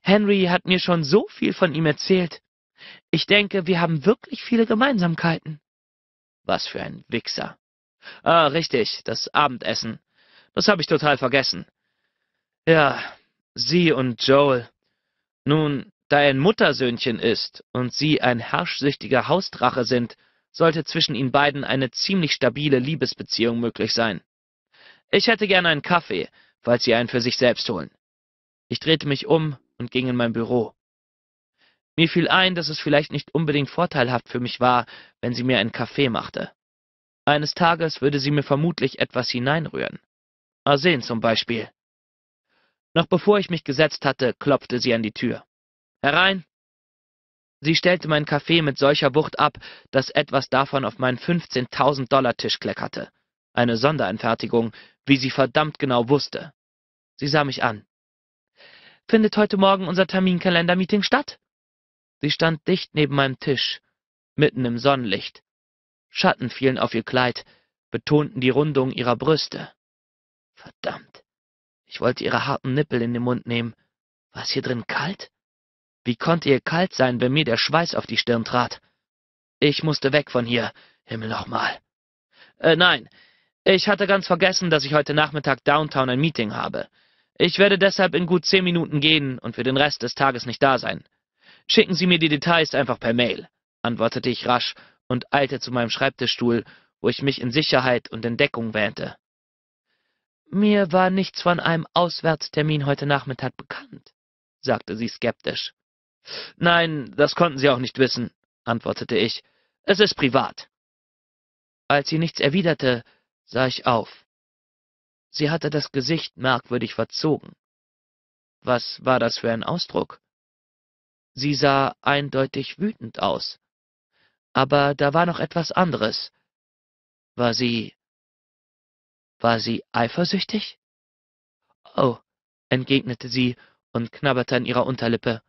Henry hat mir schon so viel von ihm erzählt. Ich denke, wir haben wirklich viele Gemeinsamkeiten. Was für ein Wichser. Ah, richtig, das Abendessen. Das habe ich total vergessen. Ja, sie und Joel. Nun, da er ein Muttersöhnchen ist und sie ein herrschsüchtiger Hausdrache sind, sollte zwischen ihnen beiden eine ziemlich stabile Liebesbeziehung möglich sein. Ich hätte gern einen Kaffee, falls Sie einen für sich selbst holen. Ich drehte mich um und ging in mein Büro. Mir fiel ein, dass es vielleicht nicht unbedingt vorteilhaft für mich war, wenn sie mir einen Kaffee machte. Eines Tages würde sie mir vermutlich etwas hineinrühren. Arsen zum Beispiel. Noch bevor ich mich gesetzt hatte, klopfte sie an die Tür. Herein! Sie stellte meinen Kaffee mit solcher Wucht ab, dass etwas davon auf meinen 15.000 Dollar Tisch kleckerte. Eine Sonderanfertigung, wie sie verdammt genau wusste. Sie sah mich an. Findet heute Morgen unser Terminkalender-Meeting statt? Sie stand dicht neben meinem Tisch, mitten im Sonnenlicht. Schatten fielen auf ihr Kleid, betonten die Rundung ihrer Brüste. Verdammt. Ich wollte ihre harten Nippel in den Mund nehmen. War es hier drin kalt? Wie konnte ihr kalt sein, wenn mir der Schweiß auf die Stirn trat? Ich musste weg von hier, Himmel nochmal. Äh, nein, ich hatte ganz vergessen, dass ich heute Nachmittag downtown ein Meeting habe. Ich werde deshalb in gut zehn Minuten gehen und für den Rest des Tages nicht da sein. Schicken Sie mir die Details einfach per Mail, antwortete ich rasch und eilte zu meinem Schreibtischstuhl, wo ich mich in Sicherheit und Entdeckung wähnte. Mir war nichts von einem Auswärtstermin heute Nachmittag bekannt, sagte sie skeptisch. Nein, das konnten Sie auch nicht wissen, antwortete ich. Es ist privat. Als sie nichts erwiderte, sah ich auf. Sie hatte das Gesicht merkwürdig verzogen. Was war das für ein Ausdruck? Sie sah eindeutig wütend aus. Aber da war noch etwas anderes. War sie... War sie eifersüchtig? Oh, entgegnete sie und knabberte an ihrer Unterlippe.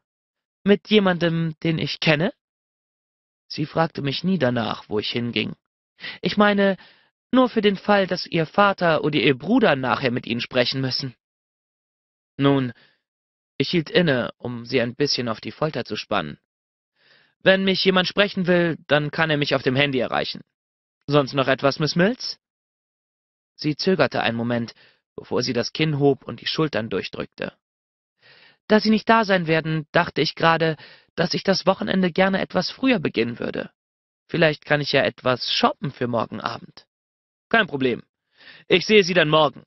Mit jemandem, den ich kenne? Sie fragte mich nie danach, wo ich hinging. Ich meine, nur für den Fall, dass ihr Vater oder ihr Bruder nachher mit ihnen sprechen müssen. Nun, ich hielt inne, um sie ein bisschen auf die Folter zu spannen. Wenn mich jemand sprechen will, dann kann er mich auf dem Handy erreichen. Sonst noch etwas, Miss Mills? Sie zögerte einen Moment, bevor sie das Kinn hob und die Schultern durchdrückte. Da Sie nicht da sein werden, dachte ich gerade, dass ich das Wochenende gerne etwas früher beginnen würde. Vielleicht kann ich ja etwas shoppen für morgen Abend. Kein Problem. Ich sehe Sie dann morgen.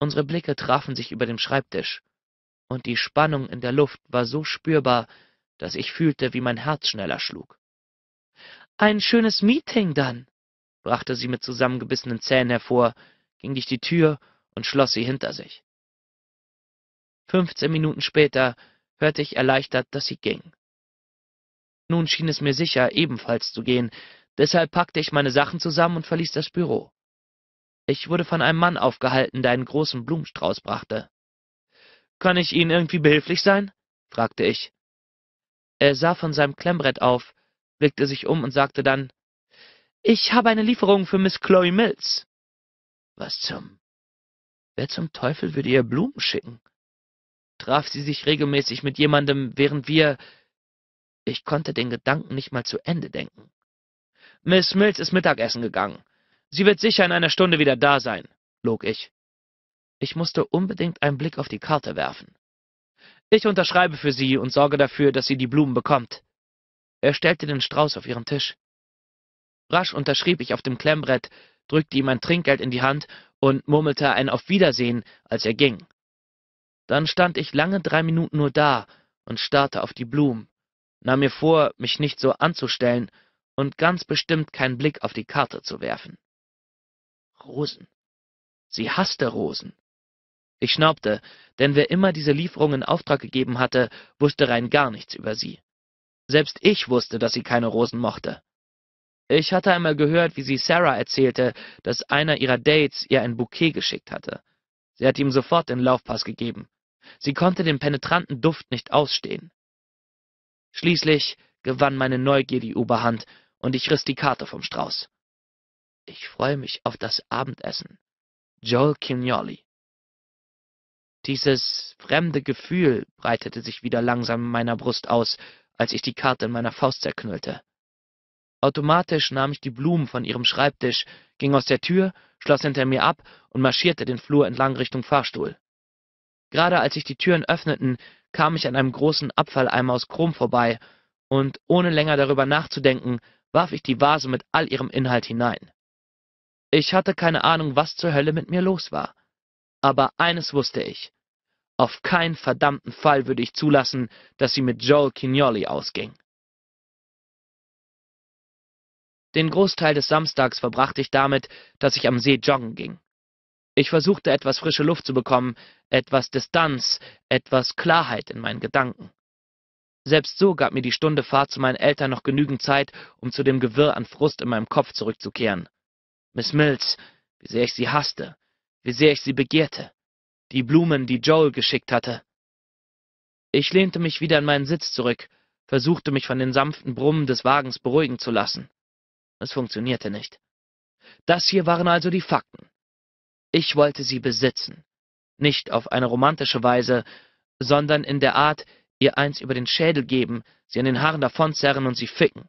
Unsere Blicke trafen sich über dem Schreibtisch, und die Spannung in der Luft war so spürbar, dass ich fühlte, wie mein Herz schneller schlug. Ein schönes Meeting dann, brachte sie mit zusammengebissenen Zähnen hervor, ging durch die Tür und schloss sie hinter sich. Fünfzehn Minuten später hörte ich erleichtert, dass sie ging. Nun schien es mir sicher, ebenfalls zu gehen, Deshalb packte ich meine Sachen zusammen und verließ das Büro. Ich wurde von einem Mann aufgehalten, der einen großen Blumenstrauß brachte. Kann ich Ihnen irgendwie behilflich sein? fragte ich. Er sah von seinem Klemmbrett auf, blickte sich um und sagte dann, ich habe eine Lieferung für Miss Chloe Mills. Was zum? Wer zum Teufel würde ihr Blumen schicken? Traf sie sich regelmäßig mit jemandem, während wir... Ich konnte den Gedanken nicht mal zu Ende denken. Miss Mills ist Mittagessen gegangen. Sie wird sicher in einer Stunde wieder da sein, log ich. Ich musste unbedingt einen Blick auf die Karte werfen. Ich unterschreibe für Sie und sorge dafür, dass sie die Blumen bekommt. Er stellte den Strauß auf ihren Tisch. Rasch unterschrieb ich auf dem Klemmbrett, drückte ihm ein Trinkgeld in die Hand und murmelte ein Auf Wiedersehen, als er ging. Dann stand ich lange drei Minuten nur da und starrte auf die Blumen, nahm mir vor, mich nicht so anzustellen und ganz bestimmt keinen Blick auf die Karte zu werfen. Rosen. Sie hasste Rosen. Ich schnaubte, denn wer immer diese Lieferung in Auftrag gegeben hatte, wusste rein gar nichts über sie. Selbst ich wusste, dass sie keine Rosen mochte. Ich hatte einmal gehört, wie sie Sarah erzählte, dass einer ihrer Dates ihr ein Bouquet geschickt hatte. Sie hatte ihm sofort den Laufpass gegeben. Sie konnte den penetranten Duft nicht ausstehen. Schließlich gewann meine Neugier die Oberhand und ich riss die Karte vom Strauß. Ich freue mich auf das Abendessen. Joel Kignoli. Dieses fremde Gefühl breitete sich wieder langsam in meiner Brust aus, als ich die Karte in meiner Faust zerknüllte. Automatisch nahm ich die Blumen von ihrem Schreibtisch, ging aus der Tür, schloss hinter mir ab und marschierte den Flur entlang Richtung Fahrstuhl. Gerade als sich die Türen öffneten, kam ich an einem großen Abfalleimer aus Chrom vorbei und, ohne länger darüber nachzudenken, warf ich die Vase mit all ihrem Inhalt hinein. Ich hatte keine Ahnung, was zur Hölle mit mir los war. Aber eines wusste ich. Auf keinen verdammten Fall würde ich zulassen, dass sie mit Joel Quignoli ausging. Den Großteil des Samstags verbrachte ich damit, dass ich am See joggen ging. Ich versuchte etwas frische Luft zu bekommen, etwas Distanz, etwas Klarheit in meinen Gedanken. Selbst so gab mir die Stunde Fahrt zu meinen Eltern noch genügend Zeit, um zu dem Gewirr an Frust in meinem Kopf zurückzukehren. Miss Mills, wie sehr ich sie hasste, wie sehr ich sie begehrte. Die Blumen, die Joel geschickt hatte. Ich lehnte mich wieder in meinen Sitz zurück, versuchte mich von den sanften Brummen des Wagens beruhigen zu lassen. Es funktionierte nicht. Das hier waren also die Fakten. Ich wollte sie besitzen. Nicht auf eine romantische Weise, sondern in der Art, ihr eins über den Schädel geben, sie an den Haaren davonzerren und sie ficken.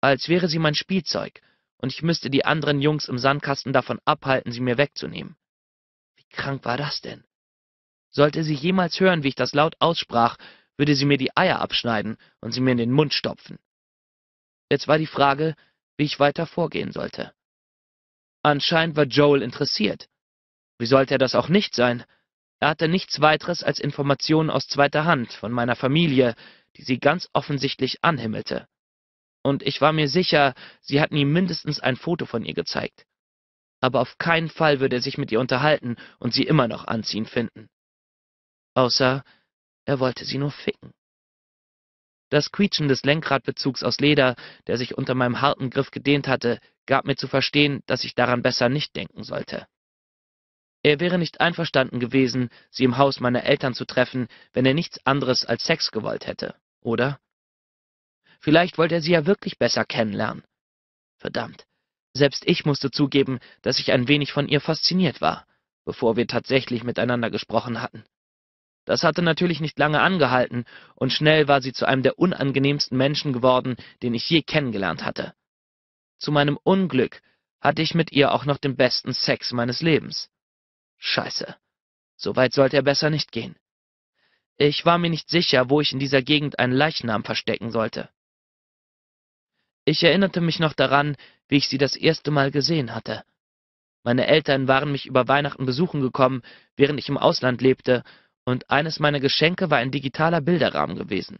Als wäre sie mein Spielzeug und ich müsste die anderen Jungs im Sandkasten davon abhalten, sie mir wegzunehmen. Wie krank war das denn? Sollte sie jemals hören, wie ich das laut aussprach, würde sie mir die Eier abschneiden und sie mir in den Mund stopfen. Jetzt war die Frage, wie ich weiter vorgehen sollte. Anscheinend war Joel interessiert. Wie sollte er das auch nicht sein? Er hatte nichts Weiteres als Informationen aus zweiter Hand von meiner Familie, die sie ganz offensichtlich anhimmelte. Und ich war mir sicher, sie hatten ihm mindestens ein Foto von ihr gezeigt. Aber auf keinen Fall würde er sich mit ihr unterhalten und sie immer noch anziehend finden. Außer, er wollte sie nur ficken. Das Quietschen des Lenkradbezugs aus Leder, der sich unter meinem harten Griff gedehnt hatte, gab mir zu verstehen, dass ich daran besser nicht denken sollte. Er wäre nicht einverstanden gewesen, sie im Haus meiner Eltern zu treffen, wenn er nichts anderes als Sex gewollt hätte, oder? Vielleicht wollte er sie ja wirklich besser kennenlernen. Verdammt. Selbst ich musste zugeben, dass ich ein wenig von ihr fasziniert war, bevor wir tatsächlich miteinander gesprochen hatten. Das hatte natürlich nicht lange angehalten, und schnell war sie zu einem der unangenehmsten Menschen geworden, den ich je kennengelernt hatte. Zu meinem Unglück hatte ich mit ihr auch noch den besten Sex meines Lebens. Scheiße. So weit sollte er besser nicht gehen. Ich war mir nicht sicher, wo ich in dieser Gegend einen Leichnam verstecken sollte. Ich erinnerte mich noch daran, wie ich sie das erste Mal gesehen hatte. Meine Eltern waren mich über Weihnachten besuchen gekommen, während ich im Ausland lebte, und eines meiner Geschenke war ein digitaler Bilderrahmen gewesen.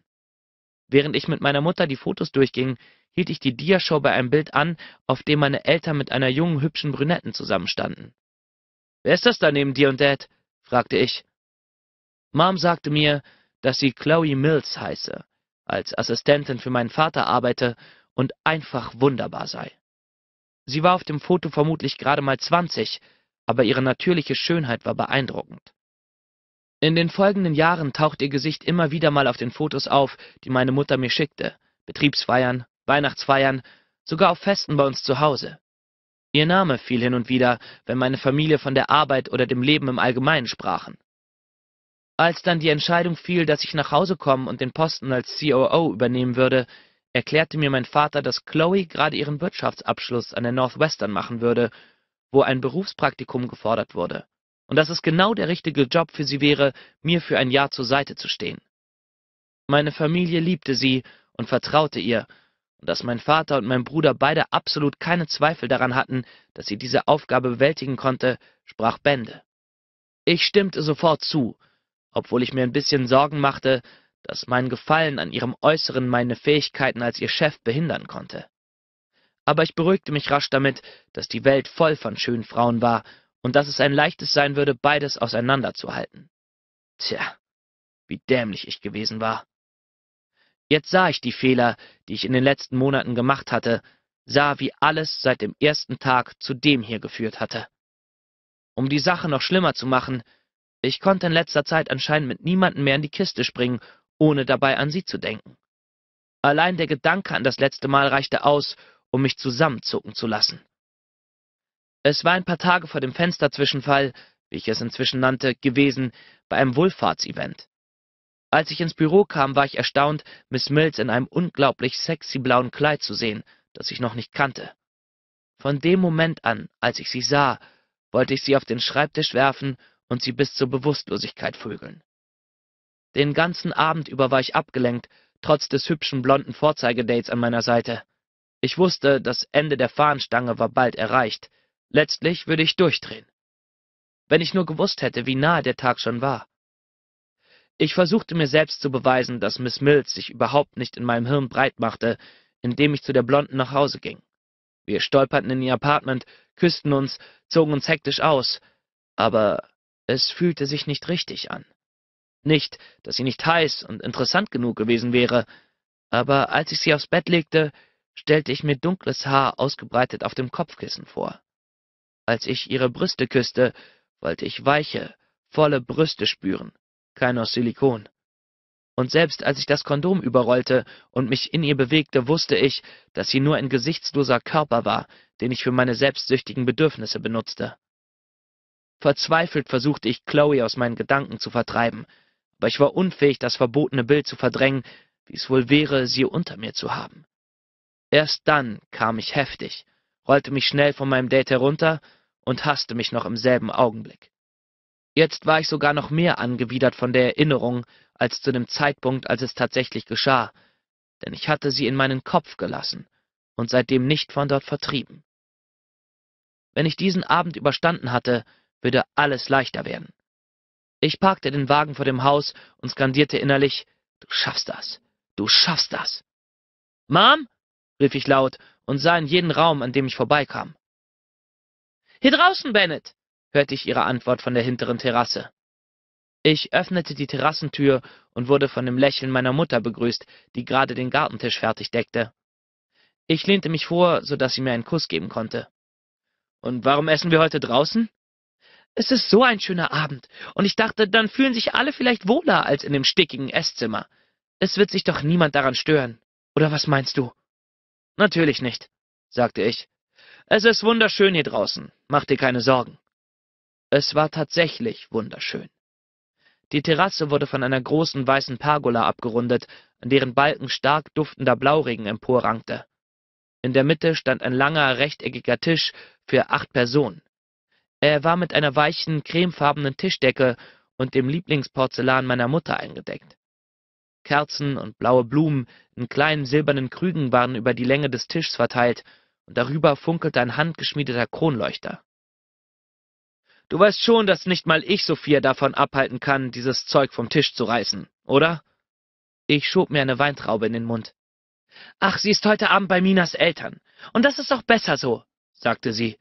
Während ich mit meiner Mutter die Fotos durchging, hielt ich die Diashow bei einem Bild an, auf dem meine Eltern mit einer jungen, hübschen Brünetten zusammenstanden. Wer ist das da neben dir und Dad? fragte ich. Mom sagte mir, dass sie Chloe Mills heiße, als Assistentin für meinen Vater arbeite und einfach wunderbar sei. Sie war auf dem Foto vermutlich gerade mal 20, aber ihre natürliche Schönheit war beeindruckend. In den folgenden Jahren taucht ihr Gesicht immer wieder mal auf den Fotos auf, die meine Mutter mir schickte, Betriebsfeiern, Weihnachtsfeiern, sogar auf Festen bei uns zu Hause. Ihr Name fiel hin und wieder, wenn meine Familie von der Arbeit oder dem Leben im Allgemeinen sprachen. Als dann die Entscheidung fiel, dass ich nach Hause kommen und den Posten als COO übernehmen würde, erklärte mir mein Vater, dass Chloe gerade ihren Wirtschaftsabschluss an der Northwestern machen würde, wo ein Berufspraktikum gefordert wurde, und dass es genau der richtige Job für sie wäre, mir für ein Jahr zur Seite zu stehen. Meine Familie liebte sie und vertraute ihr, und dass mein Vater und mein Bruder beide absolut keine Zweifel daran hatten, dass sie diese Aufgabe bewältigen konnte, sprach Bände. Ich stimmte sofort zu, obwohl ich mir ein bisschen Sorgen machte, dass mein Gefallen an ihrem Äußeren meine Fähigkeiten als ihr Chef behindern konnte. Aber ich beruhigte mich rasch damit, dass die Welt voll von schönen Frauen war und dass es ein leichtes sein würde, beides auseinanderzuhalten. Tja, wie dämlich ich gewesen war. Jetzt sah ich die Fehler, die ich in den letzten Monaten gemacht hatte, sah, wie alles seit dem ersten Tag zu dem hier geführt hatte. Um die Sache noch schlimmer zu machen, ich konnte in letzter Zeit anscheinend mit niemandem mehr in die Kiste springen, ohne dabei an sie zu denken. Allein der Gedanke an das letzte Mal reichte aus, um mich zusammenzucken zu lassen. Es war ein paar Tage vor dem Fensterzwischenfall, wie ich es inzwischen nannte, gewesen, bei einem Wohlfahrtsevent. Als ich ins Büro kam, war ich erstaunt, Miss Mills in einem unglaublich sexy blauen Kleid zu sehen, das ich noch nicht kannte. Von dem Moment an, als ich sie sah, wollte ich sie auf den Schreibtisch werfen und sie bis zur Bewusstlosigkeit vögeln. Den ganzen Abend über war ich abgelenkt, trotz des hübschen blonden Vorzeigedates an meiner Seite. Ich wusste, das Ende der Fahnenstange war bald erreicht. Letztlich würde ich durchdrehen. Wenn ich nur gewusst hätte, wie nahe der Tag schon war. Ich versuchte mir selbst zu beweisen, dass Miss Mills sich überhaupt nicht in meinem Hirn breit machte, indem ich zu der Blonden nach Hause ging. Wir stolperten in ihr Apartment, küssten uns, zogen uns hektisch aus, aber es fühlte sich nicht richtig an. Nicht, dass sie nicht heiß und interessant genug gewesen wäre, aber als ich sie aufs Bett legte, stellte ich mir dunkles Haar ausgebreitet auf dem Kopfkissen vor. Als ich ihre Brüste küsste, wollte ich weiche, volle Brüste spüren, kein aus Silikon. Und selbst als ich das Kondom überrollte und mich in ihr bewegte, wusste ich, dass sie nur ein gesichtsloser Körper war, den ich für meine selbstsüchtigen Bedürfnisse benutzte. Verzweifelt versuchte ich, Chloe aus meinen Gedanken zu vertreiben, aber ich war unfähig, das verbotene Bild zu verdrängen, wie es wohl wäre, sie unter mir zu haben. Erst dann kam ich heftig, rollte mich schnell von meinem Date herunter und hasste mich noch im selben Augenblick. Jetzt war ich sogar noch mehr angewidert von der Erinnerung als zu dem Zeitpunkt, als es tatsächlich geschah, denn ich hatte sie in meinen Kopf gelassen und seitdem nicht von dort vertrieben. Wenn ich diesen Abend überstanden hatte, würde alles leichter werden. Ich parkte den Wagen vor dem Haus und skandierte innerlich, Du schaffst das, du schaffst das. Mom? rief ich laut und sah in jeden Raum, an dem ich vorbeikam. Hier draußen, Bennett, hörte ich ihre Antwort von der hinteren Terrasse. Ich öffnete die Terrassentür und wurde von dem Lächeln meiner Mutter begrüßt, die gerade den Gartentisch fertig deckte. Ich lehnte mich vor, so dass sie mir einen Kuss geben konnte. Und warum essen wir heute draußen? Es ist so ein schöner Abend, und ich dachte, dann fühlen sich alle vielleicht wohler als in dem stickigen Esszimmer. Es wird sich doch niemand daran stören. Oder was meinst du? Natürlich nicht, sagte ich. Es ist wunderschön hier draußen. Mach dir keine Sorgen. Es war tatsächlich wunderschön. Die Terrasse wurde von einer großen weißen Pergola abgerundet, an deren Balken stark duftender Blauregen emporrankte. In der Mitte stand ein langer, rechteckiger Tisch für acht Personen. Er war mit einer weichen, cremefarbenen Tischdecke und dem Lieblingsporzellan meiner Mutter eingedeckt. Kerzen und blaue Blumen in kleinen silbernen Krügen waren über die Länge des Tisches verteilt, und darüber funkelte ein handgeschmiedeter Kronleuchter. Du weißt schon, dass nicht mal ich Sophia davon abhalten kann, dieses Zeug vom Tisch zu reißen, oder? Ich schob mir eine Weintraube in den Mund. Ach, sie ist heute Abend bei Minas Eltern. Und das ist doch besser so, sagte sie.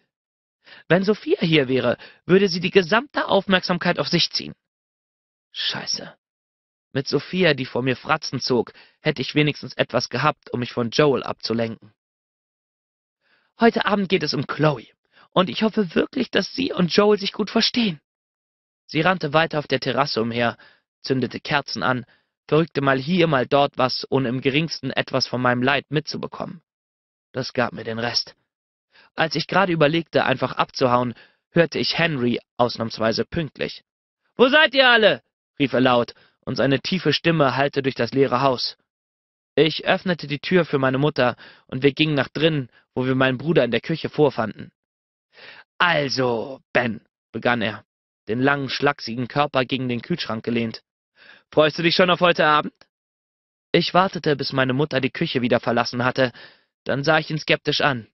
Wenn Sophia hier wäre, würde sie die gesamte Aufmerksamkeit auf sich ziehen. Scheiße. Mit Sophia, die vor mir Fratzen zog, hätte ich wenigstens etwas gehabt, um mich von Joel abzulenken. Heute Abend geht es um Chloe und ich hoffe wirklich, dass Sie und Joel sich gut verstehen. Sie rannte weiter auf der Terrasse umher, zündete Kerzen an, verrückte mal hier, mal dort was, ohne im geringsten etwas von meinem Leid mitzubekommen. Das gab mir den Rest. Als ich gerade überlegte, einfach abzuhauen, hörte ich Henry ausnahmsweise pünktlich. Wo seid ihr alle? rief er laut, und seine tiefe Stimme hallte durch das leere Haus. Ich öffnete die Tür für meine Mutter, und wir gingen nach drinnen, wo wir meinen Bruder in der Küche vorfanden. Also, Ben, begann er, den langen, schlaksigen Körper gegen den Kühlschrank gelehnt. Freust du dich schon auf heute Abend? Ich wartete, bis meine Mutter die Küche wieder verlassen hatte. Dann sah ich ihn skeptisch an.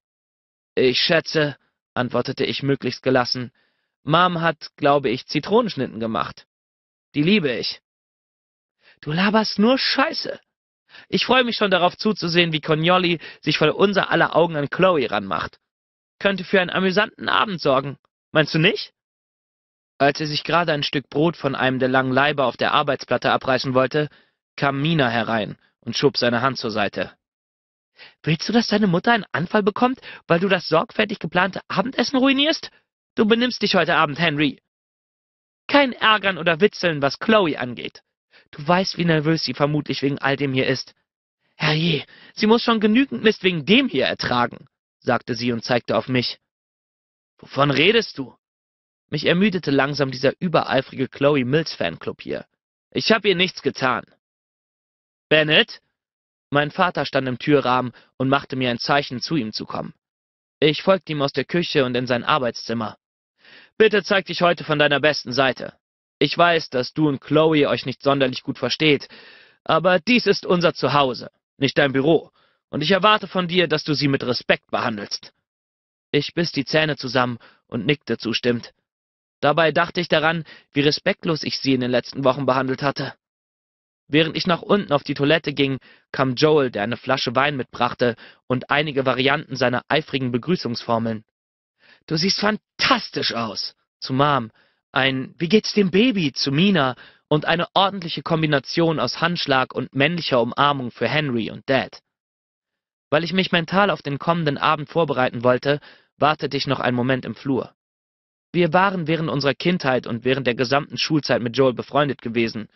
Ich schätze, antwortete ich möglichst gelassen, Mom hat, glaube ich, Zitronenschnitten gemacht. Die liebe ich. Du laberst nur Scheiße. Ich freue mich schon darauf zuzusehen, wie Cognoli sich vor unser aller Augen an Chloe ranmacht könnte für einen amüsanten Abend sorgen. Meinst du nicht? Als er sich gerade ein Stück Brot von einem der langen Leiber auf der Arbeitsplatte abreißen wollte, kam Mina herein und schob seine Hand zur Seite. Willst du, dass deine Mutter einen Anfall bekommt, weil du das sorgfältig geplante Abendessen ruinierst? Du benimmst dich heute Abend, Henry. Kein Ärgern oder Witzeln, was Chloe angeht. Du weißt, wie nervös sie vermutlich wegen all dem hier ist. Herrje, sie muss schon genügend Mist wegen dem hier ertragen sagte sie und zeigte auf mich. Wovon redest du? Mich ermüdete langsam dieser übereifrige Chloe Mills Fanclub hier. Ich hab ihr nichts getan. Bennett? Mein Vater stand im Türrahmen und machte mir ein Zeichen, zu ihm zu kommen. Ich folgte ihm aus der Küche und in sein Arbeitszimmer. Bitte zeig dich heute von deiner besten Seite. Ich weiß, dass du und Chloe euch nicht sonderlich gut versteht, aber dies ist unser Zuhause, nicht dein Büro, und ich erwarte von dir, dass du sie mit Respekt behandelst. Ich biss die Zähne zusammen und nickte zustimmend. Dabei dachte ich daran, wie respektlos ich sie in den letzten Wochen behandelt hatte. Während ich nach unten auf die Toilette ging, kam Joel, der eine Flasche Wein mitbrachte und einige Varianten seiner eifrigen Begrüßungsformeln. Du siehst fantastisch aus, zu Mom, ein Wie geht's dem Baby zu Mina und eine ordentliche Kombination aus Handschlag und männlicher Umarmung für Henry und Dad. Weil ich mich mental auf den kommenden Abend vorbereiten wollte, wartete ich noch einen Moment im Flur. Wir waren während unserer Kindheit und während der gesamten Schulzeit mit Joel befreundet gewesen,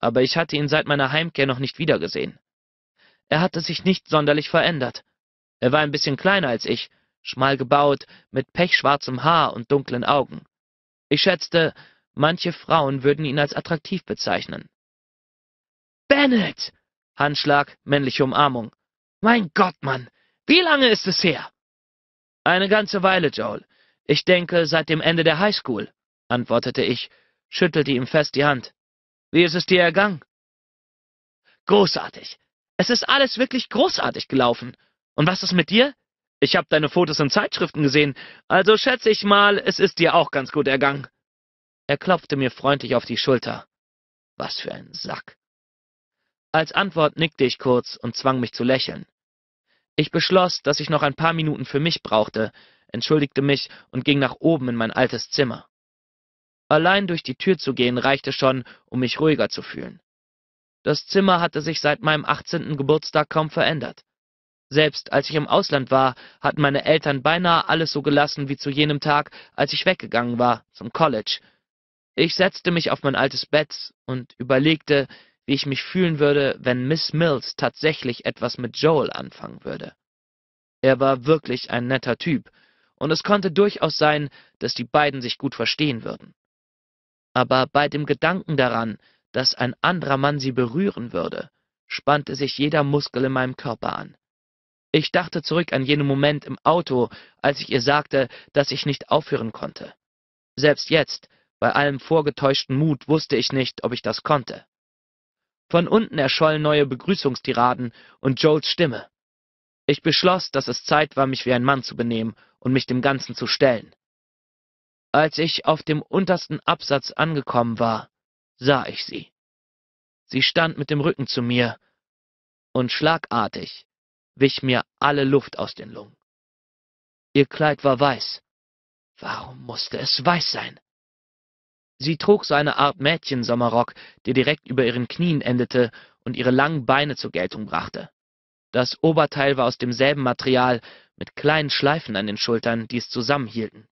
aber ich hatte ihn seit meiner Heimkehr noch nicht wiedergesehen. Er hatte sich nicht sonderlich verändert. Er war ein bisschen kleiner als ich, schmal gebaut, mit pechschwarzem Haar und dunklen Augen. Ich schätzte, manche Frauen würden ihn als attraktiv bezeichnen. Bennett! Handschlag, männliche Umarmung. Mein Gott, Mann! Wie lange ist es her? Eine ganze Weile, Joel. Ich denke, seit dem Ende der Highschool, antwortete ich, schüttelte ihm fest die Hand. Wie ist es dir ergangen? Großartig. Es ist alles wirklich großartig gelaufen. Und was ist mit dir? Ich habe deine Fotos in Zeitschriften gesehen, also schätze ich mal, es ist dir auch ganz gut ergangen. Er klopfte mir freundlich auf die Schulter. Was für ein Sack. Als Antwort nickte ich kurz und zwang mich zu lächeln. Ich beschloss, dass ich noch ein paar Minuten für mich brauchte, entschuldigte mich und ging nach oben in mein altes Zimmer. Allein durch die Tür zu gehen reichte schon, um mich ruhiger zu fühlen. Das Zimmer hatte sich seit meinem 18. Geburtstag kaum verändert. Selbst als ich im Ausland war, hatten meine Eltern beinahe alles so gelassen wie zu jenem Tag, als ich weggegangen war, zum College. Ich setzte mich auf mein altes Bett und überlegte, wie ich mich fühlen würde, wenn Miss Mills tatsächlich etwas mit Joel anfangen würde. Er war wirklich ein netter Typ, und es konnte durchaus sein, dass die beiden sich gut verstehen würden. Aber bei dem Gedanken daran, dass ein anderer Mann sie berühren würde, spannte sich jeder Muskel in meinem Körper an. Ich dachte zurück an jenen Moment im Auto, als ich ihr sagte, dass ich nicht aufhören konnte. Selbst jetzt, bei allem vorgetäuschten Mut, wusste ich nicht, ob ich das konnte. Von unten erschollen neue Begrüßungstiraden und Joels Stimme. Ich beschloss, dass es Zeit war, mich wie ein Mann zu benehmen und mich dem Ganzen zu stellen. Als ich auf dem untersten Absatz angekommen war, sah ich sie. Sie stand mit dem Rücken zu mir und schlagartig wich mir alle Luft aus den Lungen. Ihr Kleid war weiß. Warum musste es weiß sein? Sie trug so eine Art Mädchensommerrock, der direkt über ihren Knien endete und ihre langen Beine zur Geltung brachte. Das Oberteil war aus demselben Material, mit kleinen Schleifen an den Schultern, die es zusammenhielten.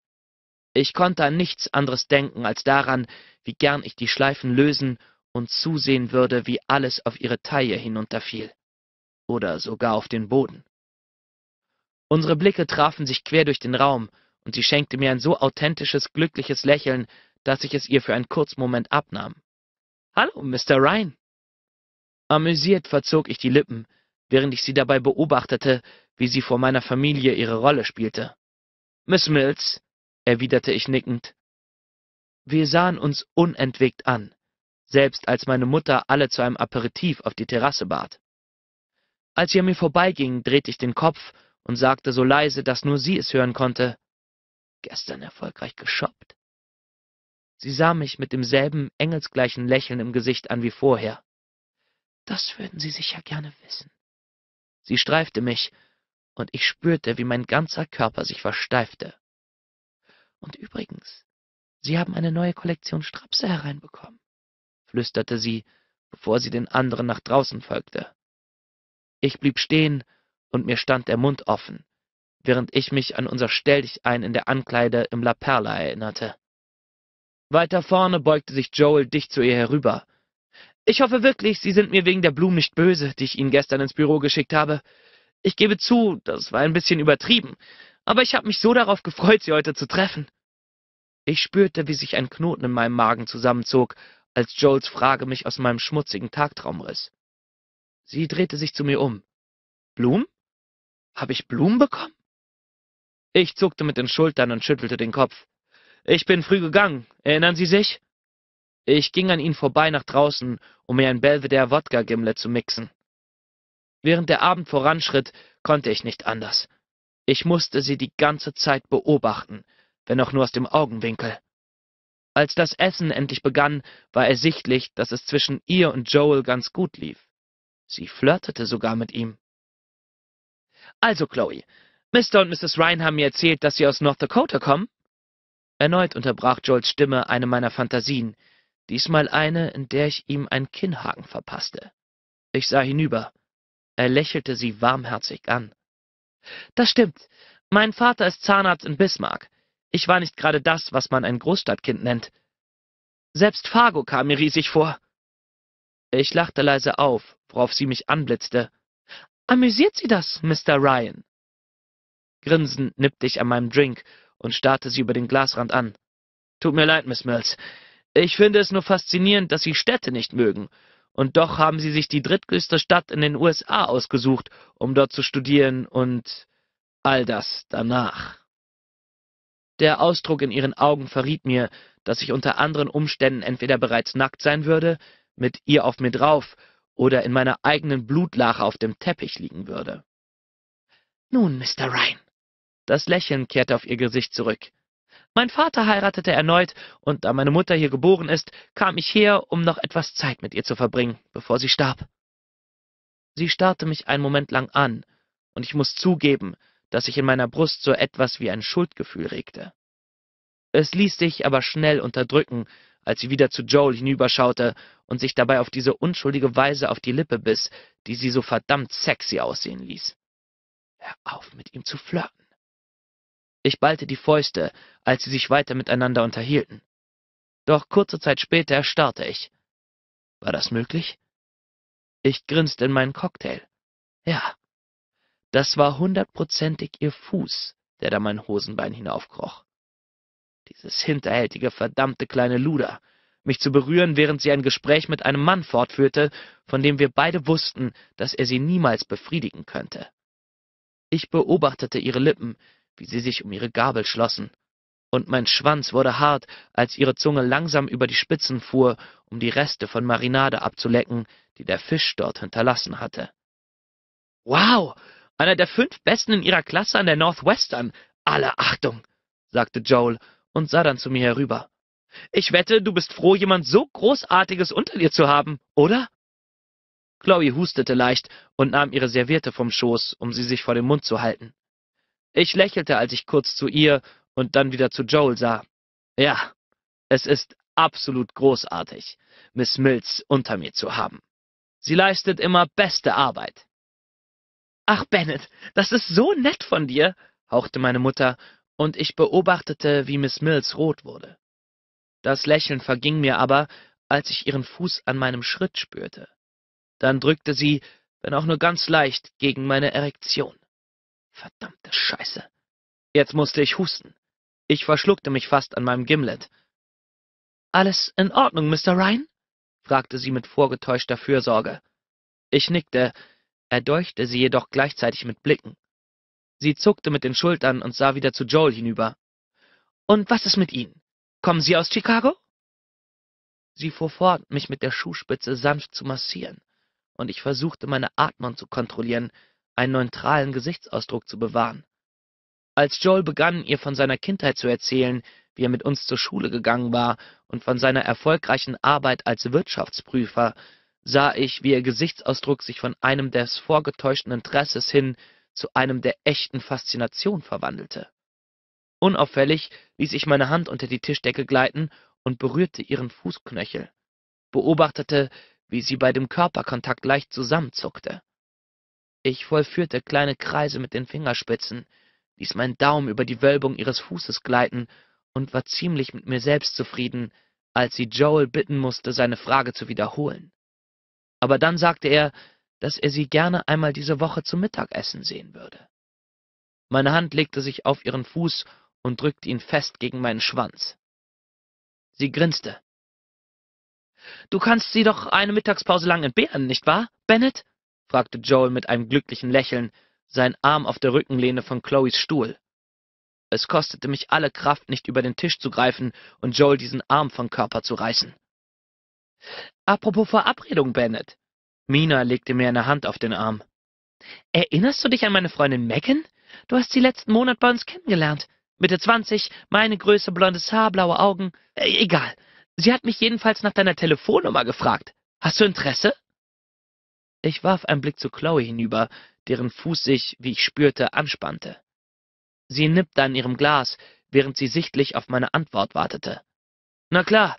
Ich konnte an nichts anderes denken als daran, wie gern ich die Schleifen lösen und zusehen würde, wie alles auf ihre Taille hinunterfiel. Oder sogar auf den Boden. Unsere Blicke trafen sich quer durch den Raum, und sie schenkte mir ein so authentisches, glückliches Lächeln, dass ich es ihr für einen kurzen Moment abnahm. Hallo, Mr. Ryan. Amüsiert verzog ich die Lippen, während ich sie dabei beobachtete, wie sie vor meiner Familie ihre Rolle spielte. Miss Mills, erwiderte ich nickend. Wir sahen uns unentwegt an, selbst als meine Mutter alle zu einem Aperitif auf die Terrasse bat. Als sie an mir vorbeiging, drehte ich den Kopf und sagte so leise, dass nur sie es hören konnte. Gestern erfolgreich geschoppt. Sie sah mich mit demselben engelsgleichen Lächeln im Gesicht an wie vorher. Das würden Sie sicher gerne wissen. Sie streifte mich, und ich spürte, wie mein ganzer Körper sich versteifte. Und übrigens, Sie haben eine neue Kollektion Strapse hereinbekommen, flüsterte sie, bevor sie den anderen nach draußen folgte. Ich blieb stehen, und mir stand der Mund offen, während ich mich an unser Stelldichein in der Ankleide im La Perla erinnerte. Weiter vorne beugte sich Joel dicht zu ihr herüber. Ich hoffe wirklich, Sie sind mir wegen der Blumen nicht böse, die ich Ihnen gestern ins Büro geschickt habe. Ich gebe zu, das war ein bisschen übertrieben, aber ich habe mich so darauf gefreut, Sie heute zu treffen. Ich spürte, wie sich ein Knoten in meinem Magen zusammenzog, als Joels Frage mich aus meinem schmutzigen Tagtraum riss. Sie drehte sich zu mir um. Blumen? Habe ich Blumen bekommen? Ich zuckte mit den Schultern und schüttelte den Kopf. Ich bin früh gegangen. Erinnern Sie sich? Ich ging an ihnen vorbei nach draußen, um mir ein Belvedere Wodka Gimlet zu mixen. Während der Abend voranschritt, konnte ich nicht anders. Ich musste sie die ganze Zeit beobachten, wenn auch nur aus dem Augenwinkel. Als das Essen endlich begann, war ersichtlich, dass es zwischen ihr und Joel ganz gut lief. Sie flirtete sogar mit ihm. Also, Chloe, Mr. und Mrs. Ryan haben mir erzählt, dass Sie aus North Dakota kommen? Erneut unterbrach Jolts Stimme eine meiner Phantasien, diesmal eine, in der ich ihm einen Kinnhaken verpasste. Ich sah hinüber. Er lächelte sie warmherzig an. Das stimmt. Mein Vater ist Zahnarzt in Bismarck. Ich war nicht gerade das, was man ein Großstadtkind nennt. Selbst Fargo kam mir riesig vor. Ich lachte leise auf, worauf sie mich anblitzte. Amüsiert Sie das, Mr. Ryan? Grinsend nippte ich an meinem Drink und starrte sie über den Glasrand an. Tut mir leid, Miss Mills. Ich finde es nur faszinierend, dass Sie Städte nicht mögen. Und doch haben Sie sich die drittgrößte Stadt in den USA ausgesucht, um dort zu studieren und all das danach. Der Ausdruck in ihren Augen verriet mir, dass ich unter anderen Umständen entweder bereits nackt sein würde, mit ihr auf mir drauf oder in meiner eigenen Blutlache auf dem Teppich liegen würde. Nun, Mr. Ryan, das Lächeln kehrte auf ihr Gesicht zurück. Mein Vater heiratete erneut, und da meine Mutter hier geboren ist, kam ich her, um noch etwas Zeit mit ihr zu verbringen, bevor sie starb. Sie starrte mich einen Moment lang an, und ich muß zugeben, dass sich in meiner Brust so etwas wie ein Schuldgefühl regte. Es ließ sich aber schnell unterdrücken, als sie wieder zu Joel hinüberschaute und sich dabei auf diese unschuldige Weise auf die Lippe biss, die sie so verdammt sexy aussehen ließ. Hör auf, mit ihm zu flirten. Ich ballte die Fäuste, als sie sich weiter miteinander unterhielten. Doch kurze Zeit später erstarrte ich. War das möglich? Ich grinste in meinen Cocktail. Ja. Das war hundertprozentig ihr Fuß, der da mein Hosenbein hinaufkroch. Dieses hinterhältige, verdammte kleine Luder, mich zu berühren, während sie ein Gespräch mit einem Mann fortführte, von dem wir beide wussten, dass er sie niemals befriedigen könnte. Ich beobachtete ihre Lippen, wie sie sich um ihre Gabel schlossen. Und mein Schwanz wurde hart, als ihre Zunge langsam über die Spitzen fuhr, um die Reste von Marinade abzulecken, die der Fisch dort hinterlassen hatte. Wow! Einer der fünf Besten in ihrer Klasse an der Northwestern! Alle Achtung! sagte Joel und sah dann zu mir herüber. Ich wette, du bist froh, jemand so Großartiges unter dir zu haben, oder? Chloe hustete leicht und nahm ihre Serviette vom Schoß, um sie sich vor den Mund zu halten. Ich lächelte, als ich kurz zu ihr und dann wieder zu Joel sah. Ja, es ist absolut großartig, Miss Mills unter mir zu haben. Sie leistet immer beste Arbeit. Ach, Bennett, das ist so nett von dir, hauchte meine Mutter, und ich beobachtete, wie Miss Mills rot wurde. Das Lächeln verging mir aber, als ich ihren Fuß an meinem Schritt spürte. Dann drückte sie, wenn auch nur ganz leicht, gegen meine Erektion. Verdammte Scheiße! Jetzt musste ich husten. Ich verschluckte mich fast an meinem Gimlet. Alles in Ordnung, Mr. Ryan? fragte sie mit vorgetäuschter Fürsorge. Ich nickte, erdolchte sie jedoch gleichzeitig mit Blicken. Sie zuckte mit den Schultern und sah wieder zu Joel hinüber. Und was ist mit Ihnen? Kommen Sie aus Chicago? Sie fuhr fort, mich mit der Schuhspitze sanft zu massieren, und ich versuchte, meine Atmung zu kontrollieren, einen neutralen Gesichtsausdruck zu bewahren. Als Joel begann, ihr von seiner Kindheit zu erzählen, wie er mit uns zur Schule gegangen war und von seiner erfolgreichen Arbeit als Wirtschaftsprüfer, sah ich, wie ihr Gesichtsausdruck sich von einem des vorgetäuschten Interesses hin zu einem der echten Faszination verwandelte. Unauffällig ließ ich meine Hand unter die Tischdecke gleiten und berührte ihren Fußknöchel, beobachtete, wie sie bei dem Körperkontakt leicht zusammenzuckte. Ich vollführte kleine Kreise mit den Fingerspitzen, ließ meinen Daumen über die Wölbung ihres Fußes gleiten und war ziemlich mit mir selbst zufrieden, als sie Joel bitten musste, seine Frage zu wiederholen. Aber dann sagte er, dass er sie gerne einmal diese Woche zum Mittagessen sehen würde. Meine Hand legte sich auf ihren Fuß und drückte ihn fest gegen meinen Schwanz. Sie grinste. Du kannst sie doch eine Mittagspause lang entbehren, nicht wahr, Bennett? fragte Joel mit einem glücklichen Lächeln, sein Arm auf der Rückenlehne von Chloes Stuhl. Es kostete mich alle Kraft, nicht über den Tisch zu greifen und Joel diesen Arm vom Körper zu reißen. Apropos Verabredung, Bennett. Mina legte mir eine Hand auf den Arm. Erinnerst du dich an meine Freundin Megan? Du hast sie letzten Monat bei uns kennengelernt. Mitte zwanzig, meine Größe, blondes Haar, blaue Augen. Äh, egal. Sie hat mich jedenfalls nach deiner Telefonnummer gefragt. Hast du Interesse? Ich warf einen Blick zu Chloe hinüber, deren Fuß sich, wie ich spürte, anspannte. Sie nippte an ihrem Glas, während sie sichtlich auf meine Antwort wartete. Na klar,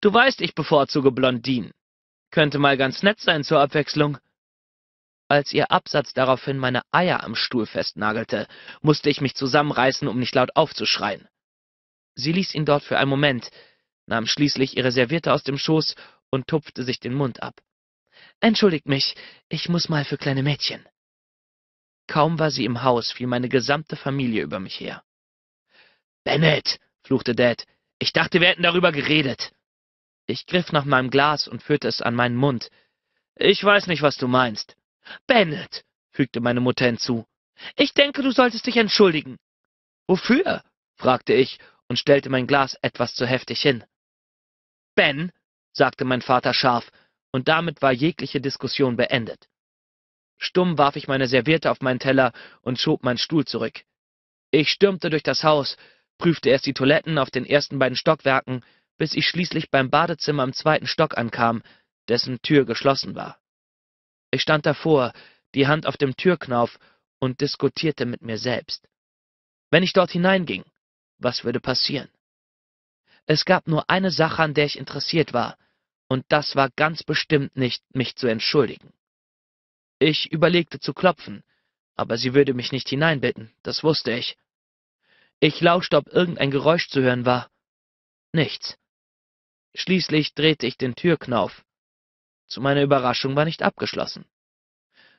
du weißt, ich bevorzuge Blondinen. Könnte mal ganz nett sein zur Abwechslung. Als ihr Absatz daraufhin meine Eier am Stuhl festnagelte, musste ich mich zusammenreißen, um nicht laut aufzuschreien. Sie ließ ihn dort für einen Moment, nahm schließlich ihre Serviette aus dem Schoß und tupfte sich den Mund ab. Entschuldigt mich, ich muss mal für kleine Mädchen. Kaum war sie im Haus, fiel meine gesamte Familie über mich her. Bennett, fluchte Dad, ich dachte, wir hätten darüber geredet. Ich griff nach meinem Glas und führte es an meinen Mund. Ich weiß nicht, was du meinst. Bennett, fügte meine Mutter hinzu, ich denke, du solltest dich entschuldigen. Wofür? fragte ich und stellte mein Glas etwas zu heftig hin. Ben, sagte mein Vater scharf und damit war jegliche Diskussion beendet. Stumm warf ich meine Serviette auf meinen Teller und schob meinen Stuhl zurück. Ich stürmte durch das Haus, prüfte erst die Toiletten auf den ersten beiden Stockwerken, bis ich schließlich beim Badezimmer im zweiten Stock ankam, dessen Tür geschlossen war. Ich stand davor, die Hand auf dem Türknauf und diskutierte mit mir selbst. Wenn ich dort hineinging, was würde passieren? Es gab nur eine Sache, an der ich interessiert war – und das war ganz bestimmt nicht, mich zu entschuldigen. Ich überlegte zu klopfen, aber sie würde mich nicht hineinbitten, das wusste ich. Ich lauschte, ob irgendein Geräusch zu hören war. Nichts. Schließlich drehte ich den Türknauf. Zu meiner Überraschung war nicht abgeschlossen.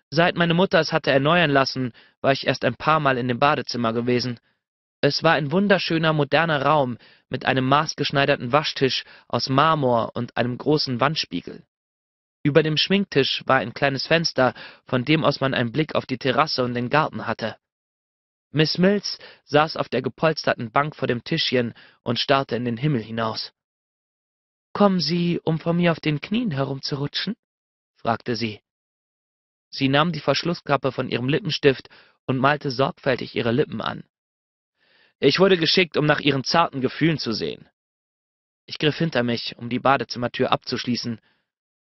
Seit meine Mutter es hatte erneuern lassen, war ich erst ein paar Mal in dem Badezimmer gewesen. Es war ein wunderschöner moderner Raum mit einem maßgeschneiderten Waschtisch aus Marmor und einem großen Wandspiegel. Über dem Schminktisch war ein kleines Fenster, von dem aus man einen Blick auf die Terrasse und den Garten hatte. Miss Mills saß auf der gepolsterten Bank vor dem Tischchen und starrte in den Himmel hinaus. Kommen Sie, um vor mir auf den Knien herumzurutschen? fragte sie. Sie nahm die Verschlussklappe von ihrem Lippenstift und malte sorgfältig ihre Lippen an. Ich wurde geschickt, um nach ihren zarten Gefühlen zu sehen. Ich griff hinter mich, um die Badezimmertür abzuschließen.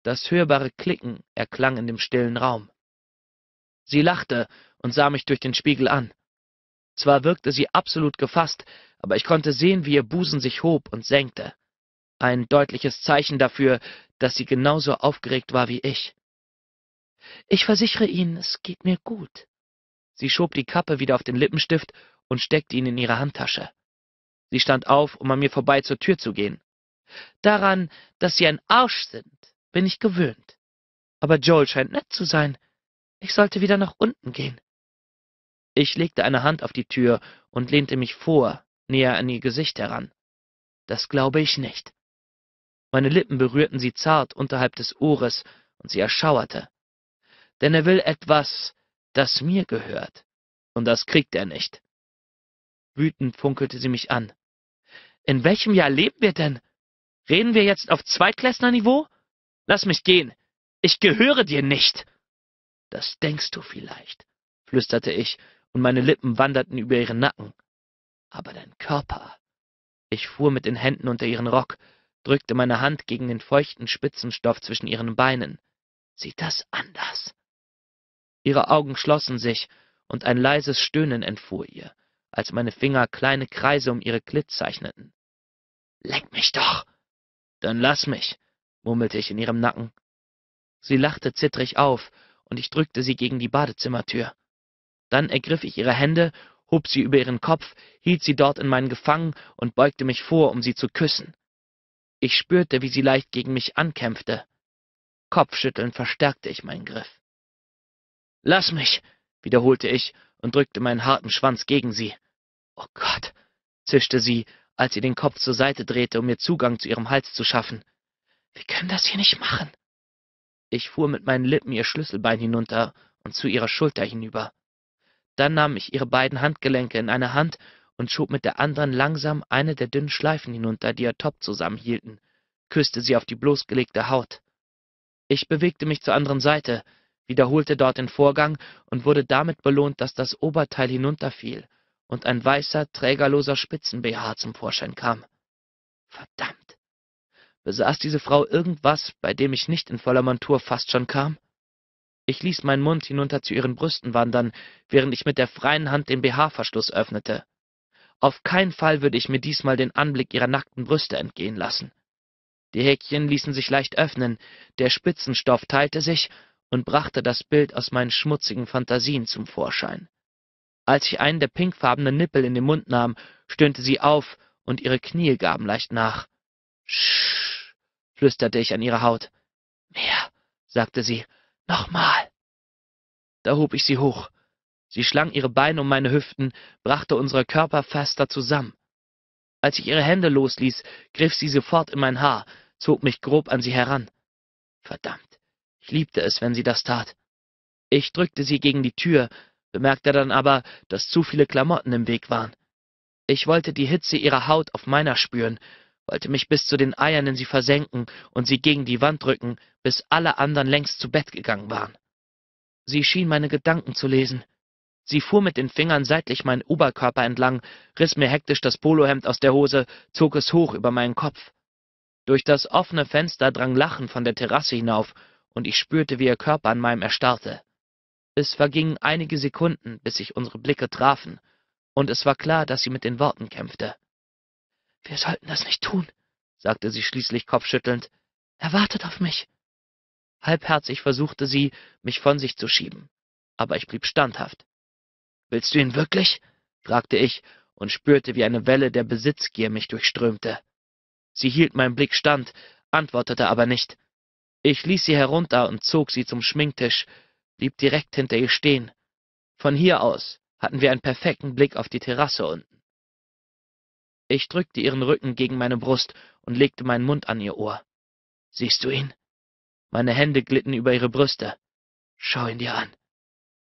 Das hörbare Klicken erklang in dem stillen Raum. Sie lachte und sah mich durch den Spiegel an. Zwar wirkte sie absolut gefasst, aber ich konnte sehen, wie ihr Busen sich hob und senkte. Ein deutliches Zeichen dafür, dass sie genauso aufgeregt war wie ich. Ich versichere Ihnen, es geht mir gut. Sie schob die Kappe wieder auf den Lippenstift und steckte ihn in ihre Handtasche. Sie stand auf, um an mir vorbei zur Tür zu gehen. Daran, dass Sie ein Arsch sind, bin ich gewöhnt. Aber Joel scheint nett zu sein. Ich sollte wieder nach unten gehen. Ich legte eine Hand auf die Tür und lehnte mich vor, näher an ihr Gesicht heran. Das glaube ich nicht. Meine Lippen berührten sie zart unterhalb des Ohres und sie erschauerte. Denn er will etwas, das mir gehört. Und das kriegt er nicht. Wütend funkelte sie mich an. In welchem Jahr leben wir denn? Reden wir jetzt auf Zweitklässlerniveau? Lass mich gehen. Ich gehöre dir nicht. Das denkst du vielleicht, flüsterte ich, und meine Lippen wanderten über ihren Nacken. Aber dein Körper. Ich fuhr mit den Händen unter ihren Rock, drückte meine Hand gegen den feuchten Spitzenstoff zwischen ihren Beinen. Sieht das anders? Ihre Augen schlossen sich, und ein leises Stöhnen entfuhr ihr als meine Finger kleine Kreise um ihre Glit zeichneten. Leck mich doch! Dann lass mich, murmelte ich in ihrem Nacken. Sie lachte zittrig auf, und ich drückte sie gegen die Badezimmertür. Dann ergriff ich ihre Hände, hob sie über ihren Kopf, hielt sie dort in meinen Gefangen und beugte mich vor, um sie zu küssen. Ich spürte, wie sie leicht gegen mich ankämpfte. Kopfschüttelnd verstärkte ich meinen Griff. Lass mich, wiederholte ich und drückte meinen harten Schwanz gegen sie. Oh Gott, zischte sie, als sie den Kopf zur Seite drehte, um mir Zugang zu ihrem Hals zu schaffen. Wir können das hier nicht machen. Ich fuhr mit meinen Lippen ihr Schlüsselbein hinunter und zu ihrer Schulter hinüber. Dann nahm ich ihre beiden Handgelenke in eine Hand und schob mit der anderen langsam eine der dünnen Schleifen hinunter, die ihr Top zusammenhielten, küsste sie auf die bloßgelegte Haut. Ich bewegte mich zur anderen Seite, wiederholte dort den Vorgang und wurde damit belohnt, dass das Oberteil hinunterfiel und ein weißer, trägerloser Spitzen-BH zum Vorschein kam. Verdammt! Besaß diese Frau irgendwas, bei dem ich nicht in voller Montur fast schon kam? Ich ließ meinen Mund hinunter zu ihren Brüsten wandern, während ich mit der freien Hand den BH-Verschluss öffnete. Auf keinen Fall würde ich mir diesmal den Anblick ihrer nackten Brüste entgehen lassen. Die Häkchen ließen sich leicht öffnen, der Spitzenstoff teilte sich und brachte das Bild aus meinen schmutzigen Fantasien zum Vorschein. Als ich einen der pinkfarbenen Nippel in den Mund nahm, stöhnte sie auf, und ihre Knie gaben leicht nach. Sch, flüsterte ich an ihre Haut. Mehr, sagte sie. Nochmal. Da hob ich sie hoch. Sie schlang ihre Beine um meine Hüften, brachte unsere Körper fester zusammen. Als ich ihre Hände losließ, griff sie sofort in mein Haar, zog mich grob an sie heran. Verdammt, ich liebte es, wenn sie das tat. Ich drückte sie gegen die Tür, bemerkte dann aber, dass zu viele Klamotten im Weg waren. Ich wollte die Hitze ihrer Haut auf meiner spüren, wollte mich bis zu den Eiern in sie versenken und sie gegen die Wand drücken, bis alle anderen längst zu Bett gegangen waren. Sie schien meine Gedanken zu lesen. Sie fuhr mit den Fingern seitlich meinen Oberkörper entlang, riss mir hektisch das Polohemd aus der Hose, zog es hoch über meinen Kopf. Durch das offene Fenster drang Lachen von der Terrasse hinauf, und ich spürte, wie ihr Körper an meinem erstarrte. Es vergingen einige Sekunden, bis sich unsere Blicke trafen, und es war klar, dass sie mit den Worten kämpfte. Wir sollten das nicht tun, sagte sie schließlich kopfschüttelnd. Er wartet auf mich. Halbherzig versuchte sie, mich von sich zu schieben, aber ich blieb standhaft. Willst du ihn wirklich? fragte ich und spürte, wie eine Welle der Besitzgier mich durchströmte. Sie hielt meinen Blick stand, antwortete aber nicht. Ich ließ sie herunter und zog sie zum Schminktisch, blieb direkt hinter ihr stehen. Von hier aus hatten wir einen perfekten Blick auf die Terrasse unten. Ich drückte ihren Rücken gegen meine Brust und legte meinen Mund an ihr Ohr. Siehst du ihn? Meine Hände glitten über ihre Brüste. Schau ihn dir an.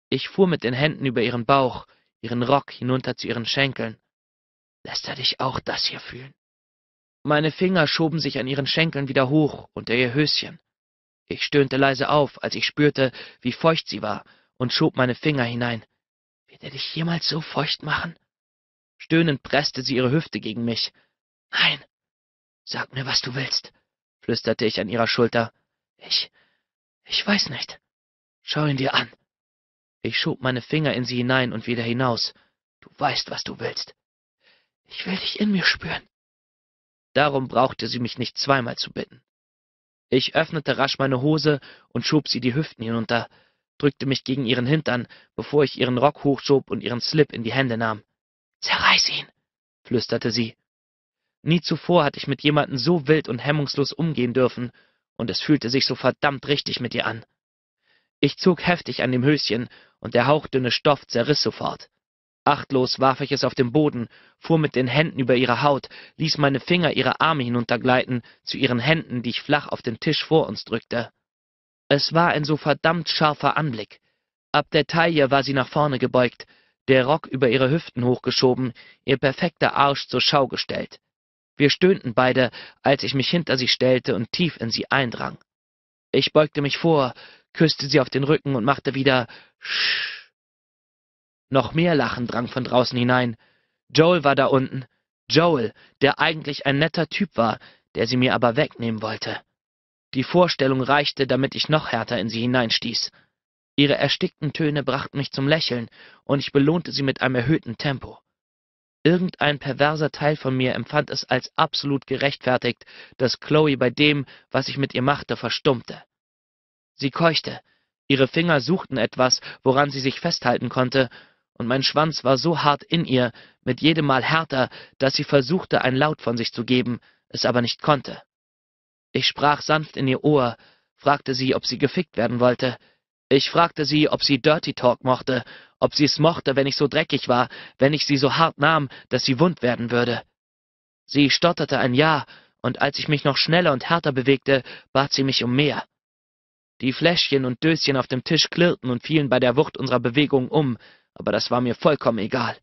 Ich fuhr mit den Händen über ihren Bauch, ihren Rock hinunter zu ihren Schenkeln. Lässt er dich auch das hier fühlen? Meine Finger schoben sich an ihren Schenkeln wieder hoch unter ihr Höschen. Ich stöhnte leise auf, als ich spürte, wie feucht sie war, und schob meine Finger hinein. Wird er dich jemals so feucht machen? Stöhnend presste sie ihre Hüfte gegen mich. Nein. Sag mir, was du willst, flüsterte ich an ihrer Schulter. Ich. ich weiß nicht. Schau ihn dir an. Ich schob meine Finger in sie hinein und wieder hinaus. Du weißt, was du willst. Ich will dich in mir spüren. Darum brauchte sie mich nicht zweimal zu bitten. Ich öffnete rasch meine Hose und schob sie die Hüften hinunter, drückte mich gegen ihren Hintern, bevor ich ihren Rock hochschob und ihren Slip in die Hände nahm. Zerreiß ihn, flüsterte sie. Nie zuvor hatte ich mit jemandem so wild und hemmungslos umgehen dürfen, und es fühlte sich so verdammt richtig mit ihr an. Ich zog heftig an dem Höschen, und der hauchdünne Stoff zerriss sofort. Achtlos warf ich es auf den Boden, fuhr mit den Händen über ihre Haut, ließ meine Finger ihre Arme hinuntergleiten zu ihren Händen, die ich flach auf den Tisch vor uns drückte. Es war ein so verdammt scharfer Anblick. Ab der Taille war sie nach vorne gebeugt, der Rock über ihre Hüften hochgeschoben, ihr perfekter Arsch zur Schau gestellt. Wir stöhnten beide, als ich mich hinter sie stellte und tief in sie eindrang. Ich beugte mich vor, küsste sie auf den Rücken und machte wieder Sch. Noch mehr Lachen drang von draußen hinein. Joel war da unten. Joel, der eigentlich ein netter Typ war, der sie mir aber wegnehmen wollte. Die Vorstellung reichte, damit ich noch härter in sie hineinstieß. Ihre erstickten Töne brachten mich zum Lächeln, und ich belohnte sie mit einem erhöhten Tempo. Irgendein perverser Teil von mir empfand es als absolut gerechtfertigt, dass Chloe bei dem, was ich mit ihr machte, verstummte. Sie keuchte, ihre Finger suchten etwas, woran sie sich festhalten konnte, und mein Schwanz war so hart in ihr, mit jedem Mal härter, dass sie versuchte, ein Laut von sich zu geben, es aber nicht konnte. Ich sprach sanft in ihr Ohr, fragte sie, ob sie gefickt werden wollte. Ich fragte sie, ob sie Dirty Talk mochte, ob sie es mochte, wenn ich so dreckig war, wenn ich sie so hart nahm, dass sie wund werden würde. Sie stotterte ein Ja, und als ich mich noch schneller und härter bewegte, bat sie mich um mehr. Die Fläschchen und Döschen auf dem Tisch klirrten und fielen bei der Wucht unserer Bewegung um, aber das war mir vollkommen egal.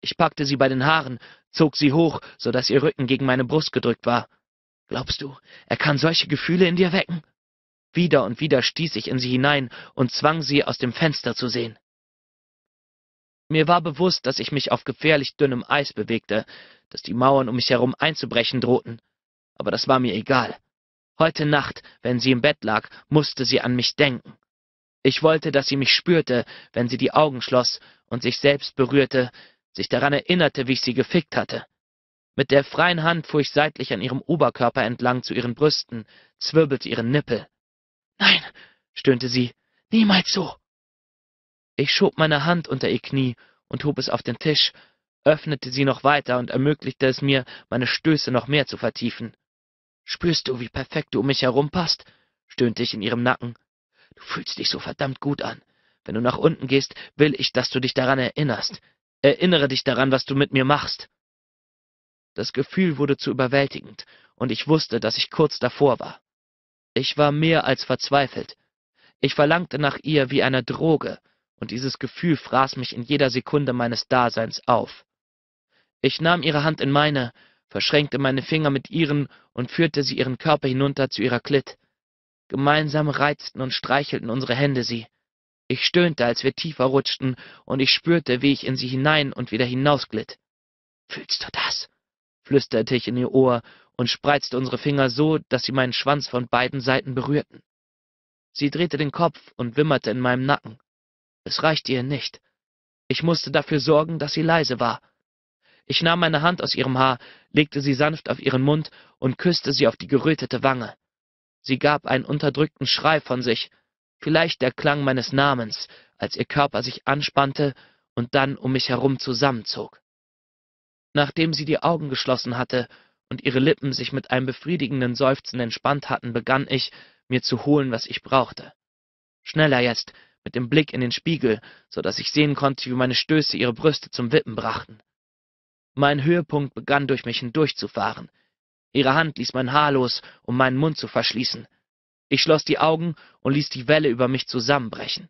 Ich packte sie bei den Haaren, zog sie hoch, so daß ihr Rücken gegen meine Brust gedrückt war. Glaubst du, er kann solche Gefühle in dir wecken? Wieder und wieder stieß ich in sie hinein und zwang sie, aus dem Fenster zu sehen. Mir war bewusst, dass ich mich auf gefährlich dünnem Eis bewegte, dass die Mauern um mich herum einzubrechen drohten. Aber das war mir egal. Heute Nacht, wenn sie im Bett lag, musste sie an mich denken. Ich wollte, dass sie mich spürte, wenn sie die Augen schloss und sich selbst berührte, sich daran erinnerte, wie ich sie gefickt hatte. Mit der freien Hand fuhr ich seitlich an ihrem Oberkörper entlang zu ihren Brüsten, zwirbelte ihren Nippel. Nein, stöhnte sie, niemals so. Ich schob meine Hand unter ihr Knie und hob es auf den Tisch, öffnete sie noch weiter und ermöglichte es mir, meine Stöße noch mehr zu vertiefen. Spürst du, wie perfekt du um mich herum herumpasst? stöhnte ich in ihrem Nacken. Du fühlst dich so verdammt gut an. Wenn du nach unten gehst, will ich, dass du dich daran erinnerst. Erinnere dich daran, was du mit mir machst. Das Gefühl wurde zu überwältigend, und ich wusste, dass ich kurz davor war. Ich war mehr als verzweifelt. Ich verlangte nach ihr wie einer Droge, und dieses Gefühl fraß mich in jeder Sekunde meines Daseins auf. Ich nahm ihre Hand in meine, verschränkte meine Finger mit ihren und führte sie ihren Körper hinunter zu ihrer Klit. Gemeinsam reizten und streichelten unsere Hände sie. Ich stöhnte, als wir tiefer rutschten, und ich spürte, wie ich in sie hinein und wieder hinausglitt. Fühlst du das? flüsterte ich in ihr Ohr und spreizte unsere Finger so, dass sie meinen Schwanz von beiden Seiten berührten. Sie drehte den Kopf und wimmerte in meinem Nacken. Es reichte ihr nicht. Ich musste dafür sorgen, dass sie leise war. Ich nahm meine Hand aus ihrem Haar, legte sie sanft auf ihren Mund und küsste sie auf die gerötete Wange. Sie gab einen unterdrückten Schrei von sich, vielleicht der Klang meines Namens, als ihr Körper sich anspannte und dann um mich herum zusammenzog. Nachdem sie die Augen geschlossen hatte und ihre Lippen sich mit einem befriedigenden Seufzen entspannt hatten, begann ich, mir zu holen, was ich brauchte. Schneller jetzt, mit dem Blick in den Spiegel, so dass ich sehen konnte, wie meine Stöße ihre Brüste zum Wippen brachten. Mein Höhepunkt begann durch mich hindurchzufahren – Ihre Hand ließ mein Haar los, um meinen Mund zu verschließen. Ich schloss die Augen und ließ die Welle über mich zusammenbrechen.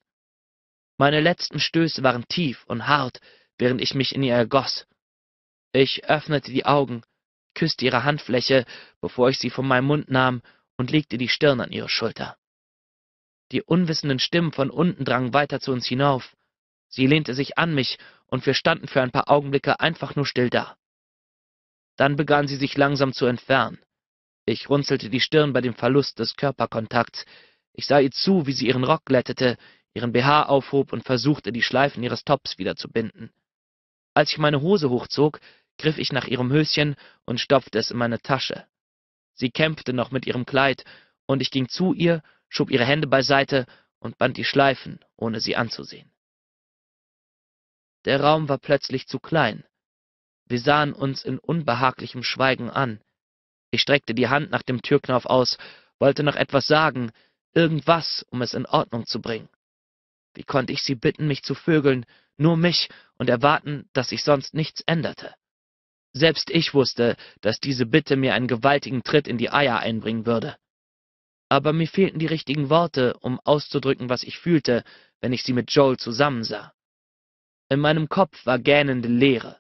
Meine letzten Stöße waren tief und hart, während ich mich in ihr ergoss. Ich öffnete die Augen, küsste ihre Handfläche, bevor ich sie von meinem Mund nahm und legte die Stirn an ihre Schulter. Die unwissenden Stimmen von unten drangen weiter zu uns hinauf. Sie lehnte sich an mich, und wir standen für ein paar Augenblicke einfach nur still da. Dann begann sie sich langsam zu entfernen. Ich runzelte die Stirn bei dem Verlust des Körperkontakts. Ich sah ihr zu, wie sie ihren Rock glättete, ihren BH aufhob und versuchte, die Schleifen ihres Tops wieder zu binden. Als ich meine Hose hochzog, griff ich nach ihrem Höschen und stopfte es in meine Tasche. Sie kämpfte noch mit ihrem Kleid, und ich ging zu ihr, schob ihre Hände beiseite und band die Schleifen, ohne sie anzusehen. Der Raum war plötzlich zu klein. Wir sahen uns in unbehaglichem Schweigen an. Ich streckte die Hand nach dem Türknauf aus, wollte noch etwas sagen, irgendwas, um es in Ordnung zu bringen. Wie konnte ich sie bitten, mich zu vögeln, nur mich, und erwarten, dass sich sonst nichts änderte? Selbst ich wusste, dass diese Bitte mir einen gewaltigen Tritt in die Eier einbringen würde. Aber mir fehlten die richtigen Worte, um auszudrücken, was ich fühlte, wenn ich sie mit Joel zusammensah. In meinem Kopf war gähnende Leere.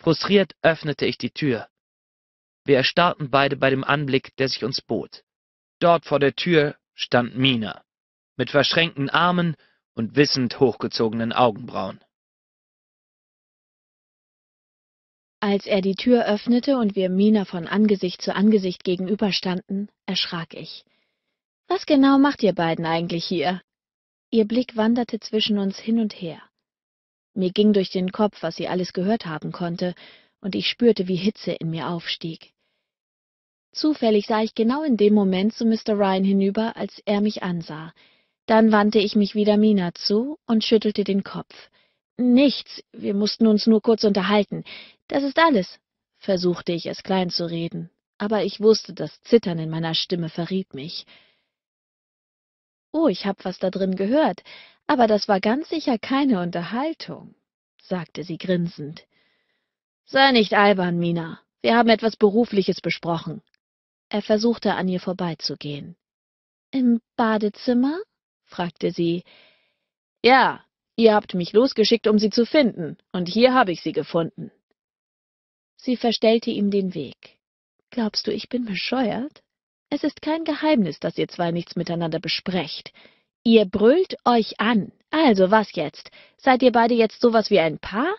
Frustriert öffnete ich die Tür. Wir erstarrten beide bei dem Anblick, der sich uns bot. Dort vor der Tür stand Mina, mit verschränkten Armen und wissend hochgezogenen Augenbrauen. Als er die Tür öffnete und wir Mina von Angesicht zu Angesicht gegenüberstanden, erschrak ich. Was genau macht ihr beiden eigentlich hier? Ihr Blick wanderte zwischen uns hin und her. Mir ging durch den Kopf, was sie alles gehört haben konnte, und ich spürte, wie Hitze in mir aufstieg. Zufällig sah ich genau in dem Moment zu Mr. Ryan hinüber, als er mich ansah. Dann wandte ich mich wieder Mina zu und schüttelte den Kopf. Nichts, wir mussten uns nur kurz unterhalten. Das ist alles, versuchte ich es klein zu reden, aber ich wusste, das Zittern in meiner Stimme verriet mich. Oh, ich hab was da drin gehört. Aber das war ganz sicher keine Unterhaltung, sagte sie grinsend. Sei nicht albern, Mina. Wir haben etwas Berufliches besprochen. Er versuchte, an ihr vorbeizugehen. Im Badezimmer? fragte sie. Ja, ihr habt mich losgeschickt, um sie zu finden, und hier habe ich sie gefunden. Sie verstellte ihm den Weg. Glaubst du, ich bin bescheuert? Es ist kein Geheimnis, dass ihr zwei nichts miteinander besprecht. Ihr brüllt euch an. Also was jetzt? Seid ihr beide jetzt sowas wie ein Paar?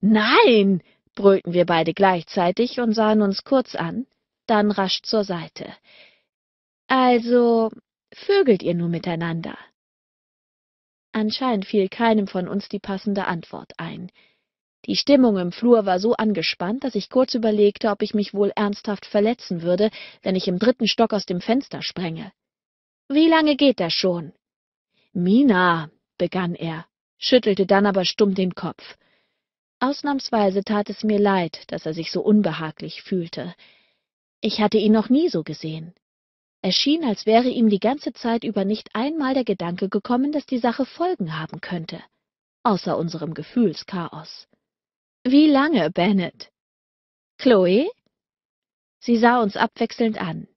Nein, brüllten wir beide gleichzeitig und sahen uns kurz an, dann rasch zur Seite. Also vögelt ihr nur miteinander? Anscheinend fiel keinem von uns die passende Antwort ein. Die Stimmung im Flur war so angespannt, dass ich kurz überlegte, ob ich mich wohl ernsthaft verletzen würde, wenn ich im dritten Stock aus dem Fenster sprenge. Wie lange geht das schon? Mina, begann er, schüttelte dann aber stumm den Kopf. Ausnahmsweise tat es mir leid, dass er sich so unbehaglich fühlte. Ich hatte ihn noch nie so gesehen. Er schien, als wäre ihm die ganze Zeit über nicht einmal der Gedanke gekommen, dass die Sache Folgen haben könnte, außer unserem Gefühlschaos. Wie lange, Bennett? Chloe? Sie sah uns abwechselnd an.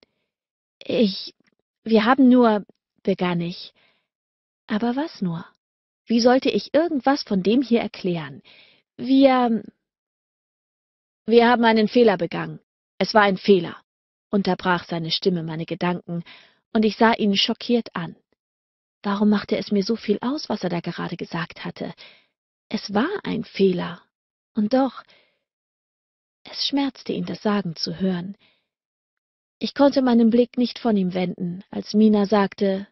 Ich. Wir haben nur, begann ich. Aber was nur? Wie sollte ich irgendwas von dem hier erklären? Wir. Wir haben einen Fehler begangen. Es war ein Fehler, unterbrach seine Stimme meine Gedanken, und ich sah ihn schockiert an. Warum machte es mir so viel aus, was er da gerade gesagt hatte? Es war ein Fehler. Und doch. Es schmerzte ihn, das sagen zu hören. Ich konnte meinen Blick nicht von ihm wenden, als Mina sagte,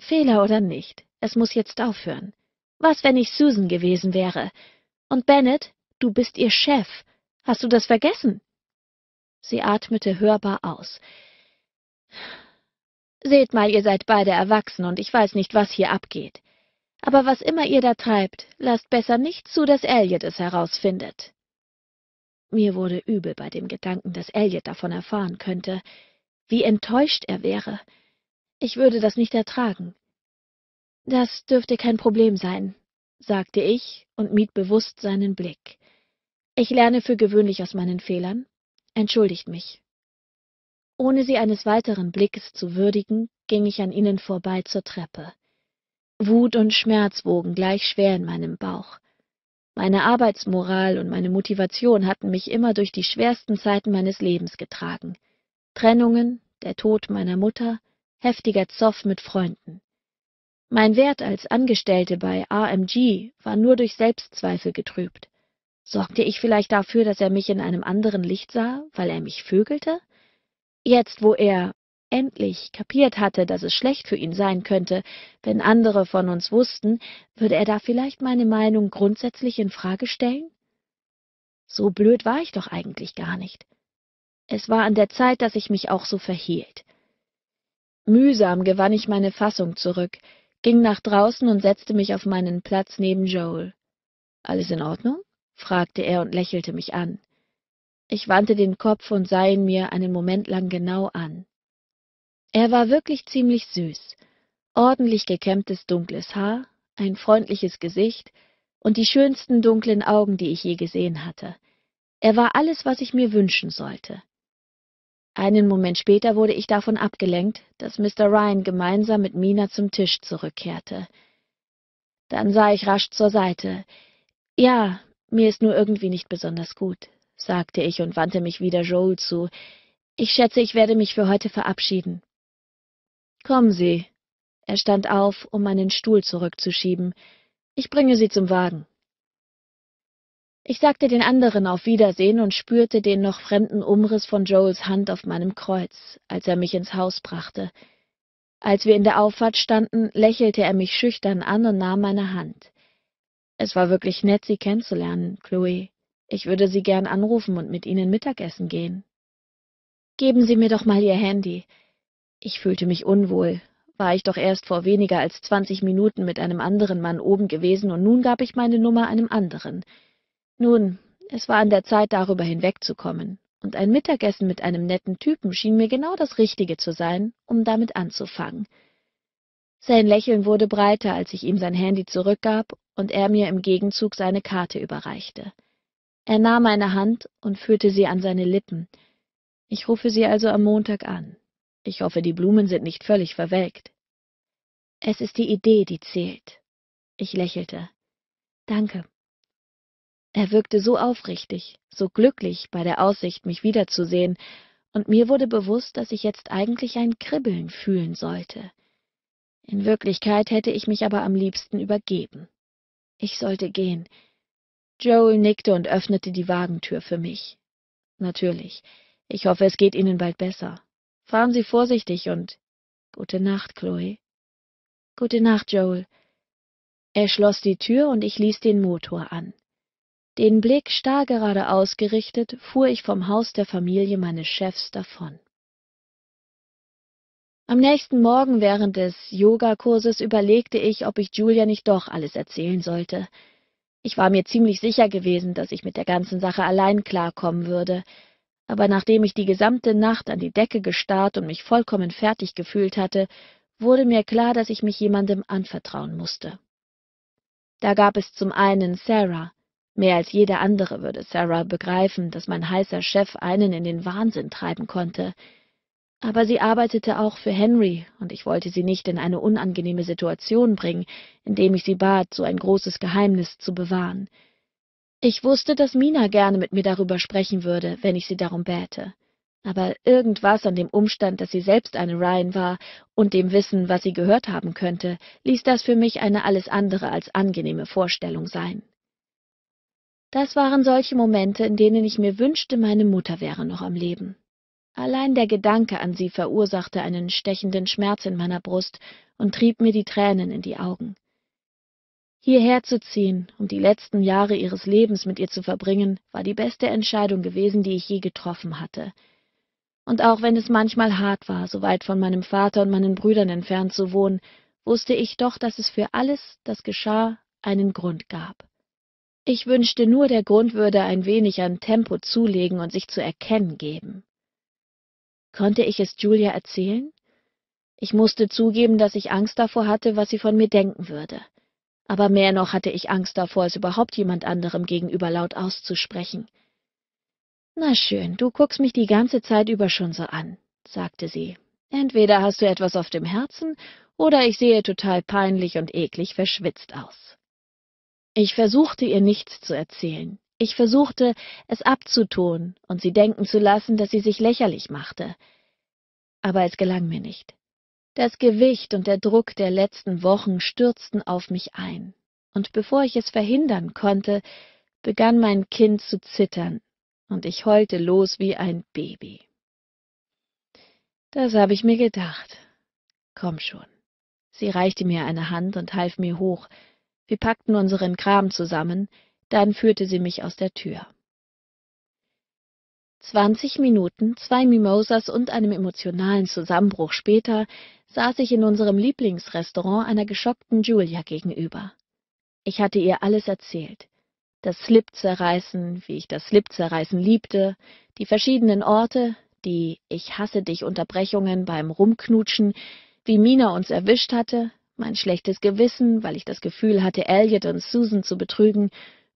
Fehler oder nicht, es muss jetzt aufhören. Was, wenn ich Susan gewesen wäre? Und Bennett, du bist ihr Chef. Hast du das vergessen? Sie atmete hörbar aus. Seht mal, ihr seid beide erwachsen und ich weiß nicht, was hier abgeht. Aber was immer ihr da treibt, lasst besser nicht zu, dass Elliot es herausfindet. Mir wurde übel bei dem Gedanken, dass Elliot davon erfahren könnte. Wie enttäuscht er wäre. Ich würde das nicht ertragen. Das dürfte kein Problem sein, sagte ich und mied bewusst seinen Blick. Ich lerne für gewöhnlich aus meinen Fehlern. Entschuldigt mich. Ohne sie eines weiteren Blickes zu würdigen, ging ich an ihnen vorbei zur Treppe. Wut und Schmerz wogen gleich schwer in meinem Bauch. Meine Arbeitsmoral und meine Motivation hatten mich immer durch die schwersten Zeiten meines Lebens getragen. Trennungen, der Tod meiner Mutter, heftiger Zoff mit Freunden. Mein Wert als Angestellte bei AMG war nur durch Selbstzweifel getrübt. Sorgte ich vielleicht dafür, dass er mich in einem anderen Licht sah, weil er mich vögelte? Jetzt, wo er endlich kapiert hatte, dass es schlecht für ihn sein könnte, wenn andere von uns wussten, würde er da vielleicht meine Meinung grundsätzlich in Frage stellen? So blöd war ich doch eigentlich gar nicht. Es war an der Zeit, dass ich mich auch so verhielt. Mühsam gewann ich meine Fassung zurück ging nach draußen und setzte mich auf meinen Platz neben Joel. Alles in Ordnung? fragte er und lächelte mich an. Ich wandte den Kopf und sah ihn mir einen Moment lang genau an. Er war wirklich ziemlich süß. Ordentlich gekämmtes dunkles Haar, ein freundliches Gesicht und die schönsten dunklen Augen, die ich je gesehen hatte. Er war alles, was ich mir wünschen sollte. Einen Moment später wurde ich davon abgelenkt, dass Mr. Ryan gemeinsam mit Mina zum Tisch zurückkehrte. Dann sah ich rasch zur Seite. Ja, mir ist nur irgendwie nicht besonders gut, sagte ich und wandte mich wieder Joel zu. Ich schätze, ich werde mich für heute verabschieden. Kommen Sie. Er stand auf, um meinen Stuhl zurückzuschieben. Ich bringe Sie zum Wagen. Ich sagte den anderen auf Wiedersehen und spürte den noch fremden Umriss von Joels Hand auf meinem Kreuz, als er mich ins Haus brachte. Als wir in der Auffahrt standen, lächelte er mich schüchtern an und nahm meine Hand. Es war wirklich nett, Sie kennenzulernen, Chloe. Ich würde Sie gern anrufen und mit Ihnen Mittagessen gehen. Geben Sie mir doch mal Ihr Handy. Ich fühlte mich unwohl. War ich doch erst vor weniger als zwanzig Minuten mit einem anderen Mann oben gewesen und nun gab ich meine Nummer einem anderen. Nun, es war an der Zeit, darüber hinwegzukommen, und ein Mittagessen mit einem netten Typen schien mir genau das Richtige zu sein, um damit anzufangen. Sein Lächeln wurde breiter, als ich ihm sein Handy zurückgab und er mir im Gegenzug seine Karte überreichte. Er nahm meine Hand und führte sie an seine Lippen. Ich rufe sie also am Montag an. Ich hoffe, die Blumen sind nicht völlig verwelkt. Es ist die Idee, die zählt. Ich lächelte. Danke, er wirkte so aufrichtig, so glücklich bei der Aussicht, mich wiederzusehen, und mir wurde bewusst, dass ich jetzt eigentlich ein Kribbeln fühlen sollte. In Wirklichkeit hätte ich mich aber am liebsten übergeben. Ich sollte gehen. Joel nickte und öffnete die Wagentür für mich. Natürlich. Ich hoffe, es geht Ihnen bald besser. Fahren Sie vorsichtig und gute Nacht, Chloe. Gute Nacht, Joel. Er schloss die Tür und ich ließ den Motor an. Den Blick starr geradeaus gerichtet, fuhr ich vom Haus der Familie meines Chefs davon. Am nächsten Morgen während des Yogakurses überlegte ich, ob ich Julia nicht doch alles erzählen sollte. Ich war mir ziemlich sicher gewesen, dass ich mit der ganzen Sache allein klarkommen würde, aber nachdem ich die gesamte Nacht an die Decke gestarrt und mich vollkommen fertig gefühlt hatte, wurde mir klar, dass ich mich jemandem anvertrauen musste. Da gab es zum einen Sarah, Mehr als jeder andere würde Sarah begreifen, dass mein heißer Chef einen in den Wahnsinn treiben konnte. Aber sie arbeitete auch für Henry, und ich wollte sie nicht in eine unangenehme Situation bringen, indem ich sie bat, so ein großes Geheimnis zu bewahren. Ich wusste, dass Mina gerne mit mir darüber sprechen würde, wenn ich sie darum bäte. Aber irgendwas an dem Umstand, dass sie selbst eine Ryan war und dem Wissen, was sie gehört haben könnte, ließ das für mich eine alles andere als angenehme Vorstellung sein. Das waren solche Momente, in denen ich mir wünschte, meine Mutter wäre noch am Leben. Allein der Gedanke an sie verursachte einen stechenden Schmerz in meiner Brust und trieb mir die Tränen in die Augen. Hierher zu ziehen, um die letzten Jahre ihres Lebens mit ihr zu verbringen, war die beste Entscheidung gewesen, die ich je getroffen hatte. Und auch wenn es manchmal hart war, so weit von meinem Vater und meinen Brüdern entfernt zu wohnen, wusste ich doch, dass es für alles, das geschah, einen Grund gab. Ich wünschte nur, der Grund würde ein wenig an Tempo zulegen und sich zu erkennen geben. Konnte ich es Julia erzählen? Ich musste zugeben, dass ich Angst davor hatte, was sie von mir denken würde. Aber mehr noch hatte ich Angst davor, es überhaupt jemand anderem gegenüber laut auszusprechen. Na schön, du guckst mich die ganze Zeit über schon so an, sagte sie. Entweder hast du etwas auf dem Herzen, oder ich sehe total peinlich und eklig verschwitzt aus. Ich versuchte ihr nichts zu erzählen. Ich versuchte, es abzutun und sie denken zu lassen, dass sie sich lächerlich machte. Aber es gelang mir nicht. Das Gewicht und der Druck der letzten Wochen stürzten auf mich ein, und bevor ich es verhindern konnte, begann mein Kind zu zittern, und ich heulte los wie ein Baby. Das habe ich mir gedacht. Komm schon. Sie reichte mir eine Hand und half mir hoch, wir packten unseren Kram zusammen, dann führte sie mich aus der Tür. 20 Minuten, zwei Mimosas und einem emotionalen Zusammenbruch später saß ich in unserem Lieblingsrestaurant einer geschockten Julia gegenüber. Ich hatte ihr alles erzählt. Das Slip-Zerreißen, wie ich das Slip-Zerreißen liebte, die verschiedenen Orte, die Ich hasse dich Unterbrechungen beim Rumknutschen, wie Mina uns erwischt hatte, mein schlechtes Gewissen, weil ich das Gefühl hatte, Elliot und Susan zu betrügen,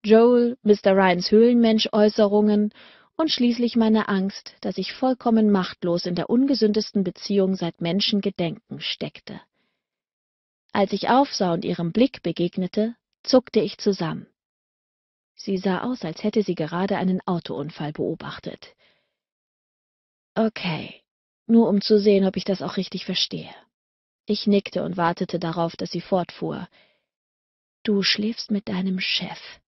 Joel, Mr. Ryans Höhlenmensch-Äußerungen und schließlich meine Angst, dass ich vollkommen machtlos in der ungesündesten Beziehung seit Menschengedenken steckte. Als ich aufsah und ihrem Blick begegnete, zuckte ich zusammen. Sie sah aus, als hätte sie gerade einen Autounfall beobachtet. Okay, nur um zu sehen, ob ich das auch richtig verstehe. Ich nickte und wartete darauf, dass sie fortfuhr. Du schläfst mit deinem Chef.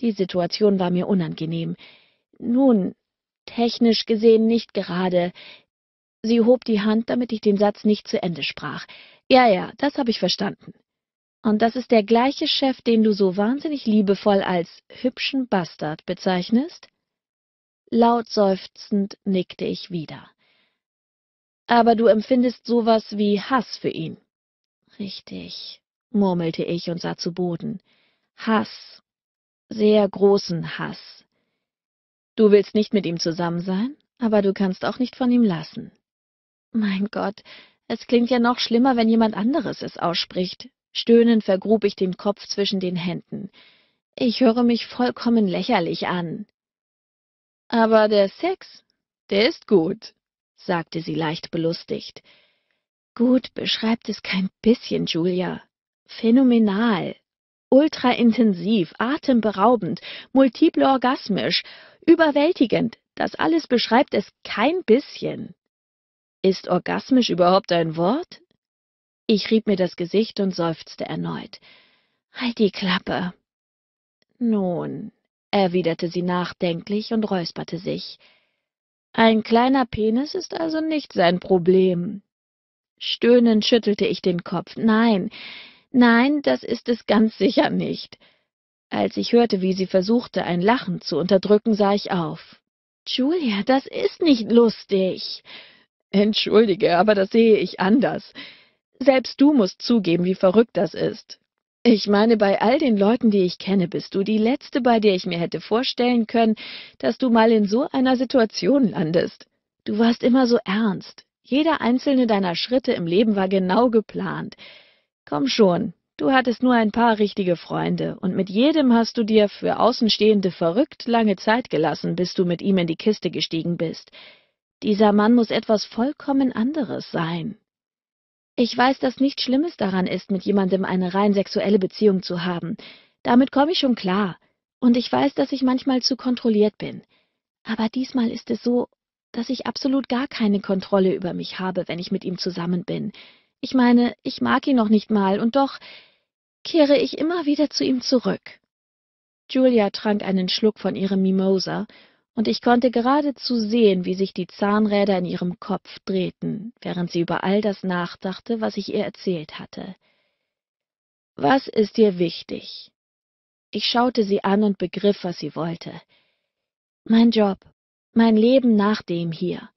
Die Situation war mir unangenehm. Nun, technisch gesehen nicht gerade. Sie hob die Hand, damit ich den Satz nicht zu Ende sprach. Ja, ja, das habe ich verstanden. Und das ist der gleiche Chef, den du so wahnsinnig liebevoll als hübschen Bastard bezeichnest? Laut seufzend nickte ich wieder aber du empfindest sowas wie Hass für ihn. Richtig, murmelte ich und sah zu Boden. Hass. Sehr großen Hass. Du willst nicht mit ihm zusammen sein, aber du kannst auch nicht von ihm lassen. Mein Gott, es klingt ja noch schlimmer, wenn jemand anderes es ausspricht. Stöhnend vergrub ich den Kopf zwischen den Händen. Ich höre mich vollkommen lächerlich an. Aber der Sex, der ist gut sagte sie leicht belustigt. Gut beschreibt es kein bisschen, Julia. Phänomenal. Ultraintensiv, atemberaubend, multiple orgasmisch, überwältigend, das alles beschreibt es kein bisschen. Ist orgasmisch überhaupt ein Wort? Ich rieb mir das Gesicht und seufzte erneut. Halt die Klappe. Nun, erwiderte sie nachdenklich und räusperte sich. Ein kleiner Penis ist also nicht sein Problem. Stöhnend schüttelte ich den Kopf. Nein, nein, das ist es ganz sicher nicht. Als ich hörte, wie sie versuchte, ein Lachen zu unterdrücken, sah ich auf. Julia, das ist nicht lustig. Entschuldige, aber das sehe ich anders. Selbst du musst zugeben, wie verrückt das ist. Ich meine, bei all den Leuten, die ich kenne, bist du die Letzte, bei der ich mir hätte vorstellen können, dass du mal in so einer Situation landest. Du warst immer so ernst. Jeder einzelne deiner Schritte im Leben war genau geplant. Komm schon, du hattest nur ein paar richtige Freunde, und mit jedem hast du dir für Außenstehende verrückt lange Zeit gelassen, bis du mit ihm in die Kiste gestiegen bist. Dieser Mann muss etwas vollkommen anderes sein. Ich weiß, dass nichts Schlimmes daran ist, mit jemandem eine rein sexuelle Beziehung zu haben. Damit komme ich schon klar. Und ich weiß, dass ich manchmal zu kontrolliert bin. Aber diesmal ist es so, dass ich absolut gar keine Kontrolle über mich habe, wenn ich mit ihm zusammen bin. Ich meine, ich mag ihn noch nicht mal, und doch kehre ich immer wieder zu ihm zurück. Julia trank einen Schluck von ihrem Mimosa und ich konnte geradezu sehen, wie sich die Zahnräder in ihrem Kopf drehten, während sie über all das nachdachte, was ich ihr erzählt hatte. Was ist dir wichtig? Ich schaute sie an und begriff, was sie wollte. Mein Job, mein Leben nach dem hier,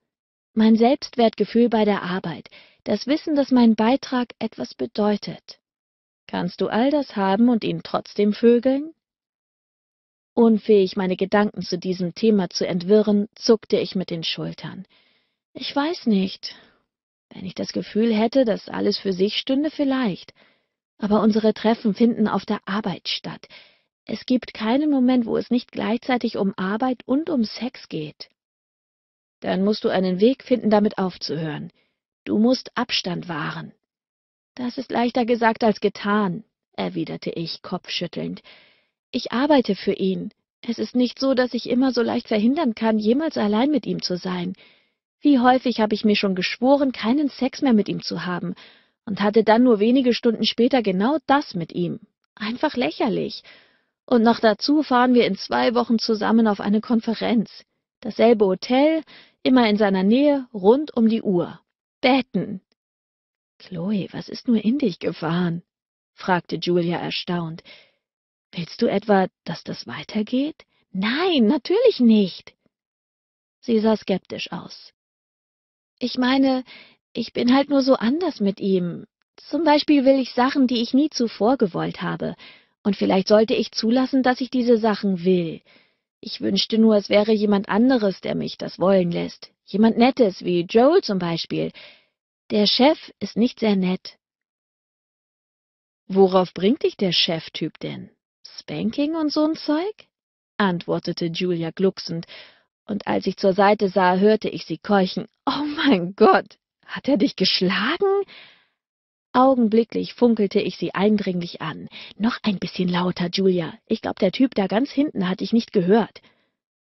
mein Selbstwertgefühl bei der Arbeit, das Wissen, dass mein Beitrag etwas bedeutet. Kannst du all das haben und ihn trotzdem vögeln? Unfähig, meine Gedanken zu diesem Thema zu entwirren, zuckte ich mit den Schultern. Ich weiß nicht. Wenn ich das Gefühl hätte, dass alles für sich stünde, vielleicht. Aber unsere Treffen finden auf der Arbeit statt. Es gibt keinen Moment, wo es nicht gleichzeitig um Arbeit und um Sex geht. Dann musst du einen Weg finden, damit aufzuhören. Du musst Abstand wahren. Das ist leichter gesagt als getan, erwiderte ich kopfschüttelnd. Ich arbeite für ihn. Es ist nicht so, dass ich immer so leicht verhindern kann, jemals allein mit ihm zu sein. Wie häufig habe ich mir schon geschworen, keinen Sex mehr mit ihm zu haben, und hatte dann nur wenige Stunden später genau das mit ihm. Einfach lächerlich. Und noch dazu fahren wir in zwei Wochen zusammen auf eine Konferenz. Dasselbe Hotel, immer in seiner Nähe, rund um die Uhr. Betten. Chloe, was ist nur in dich gefahren? fragte Julia erstaunt. Willst du etwa, dass das weitergeht? Nein, natürlich nicht. Sie sah skeptisch aus. Ich meine, ich bin halt nur so anders mit ihm. Zum Beispiel will ich Sachen, die ich nie zuvor gewollt habe. Und vielleicht sollte ich zulassen, dass ich diese Sachen will. Ich wünschte nur, es wäre jemand anderes, der mich das wollen lässt. Jemand Nettes, wie Joel zum Beispiel. Der Chef ist nicht sehr nett. Worauf bringt dich der Cheftyp denn? Spanking und so'n Zeug? antwortete Julia glucksend, und als ich zur Seite sah, hörte ich sie keuchen. Oh mein Gott, hat er dich geschlagen? Augenblicklich funkelte ich sie eindringlich an. Noch ein bisschen lauter, Julia. Ich glaub, der Typ da ganz hinten hat dich nicht gehört.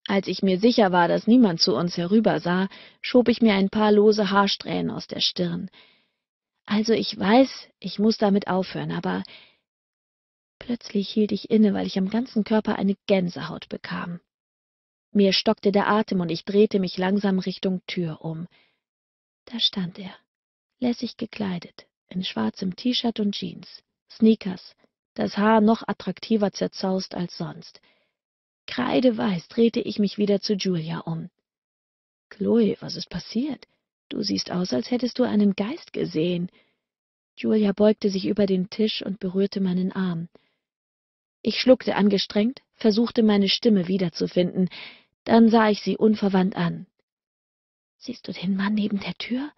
Als ich mir sicher war, dass niemand zu uns herübersah, schob ich mir ein paar lose Haarsträhnen aus der Stirn. Also ich weiß, ich muss damit aufhören, aber Plötzlich hielt ich inne, weil ich am ganzen Körper eine Gänsehaut bekam. Mir stockte der Atem und ich drehte mich langsam Richtung Tür um. Da stand er, lässig gekleidet, in schwarzem T-Shirt und Jeans, Sneakers, das Haar noch attraktiver zerzaust als sonst. Kreideweiß drehte ich mich wieder zu Julia um. Chloe, was ist passiert? Du siehst aus, als hättest du einen Geist gesehen. Julia beugte sich über den Tisch und berührte meinen Arm. Ich schluckte angestrengt, versuchte meine Stimme wiederzufinden. Dann sah ich sie unverwandt an. Siehst du den Mann neben der Tür?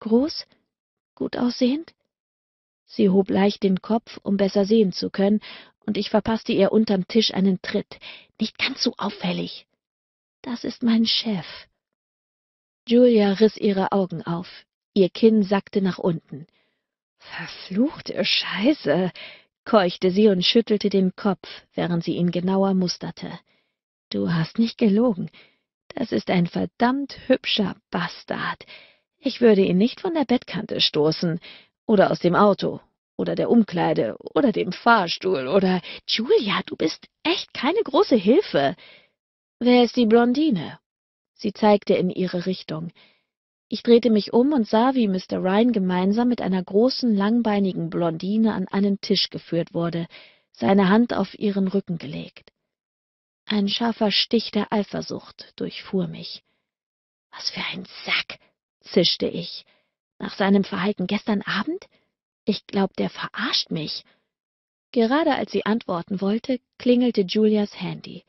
Groß? Gut aussehend? Sie hob leicht den Kopf, um besser sehen zu können, und ich verpasste ihr unterm Tisch einen Tritt. Nicht ganz so auffällig. Das ist mein Chef. Julia riss ihre Augen auf. Ihr Kinn sackte nach unten. Verfluchte Scheiße, keuchte sie und schüttelte den Kopf, während sie ihn genauer musterte. Du hast nicht gelogen. Das ist ein verdammt hübscher Bastard. Ich würde ihn nicht von der Bettkante stoßen, oder aus dem Auto, oder der Umkleide, oder dem Fahrstuhl, oder... Julia, du bist echt keine große Hilfe. Wer ist die Blondine? Sie zeigte in ihre Richtung. Ich drehte mich um und sah, wie Mr. Ryan gemeinsam mit einer großen, langbeinigen Blondine an einen Tisch geführt wurde, seine Hand auf ihren Rücken gelegt. Ein scharfer Stich der Eifersucht durchfuhr mich. Was für ein Sack, zischte ich. Nach seinem Verhalten gestern Abend? Ich glaub, der verarscht mich. Gerade als sie antworten wollte, klingelte Julias Handy.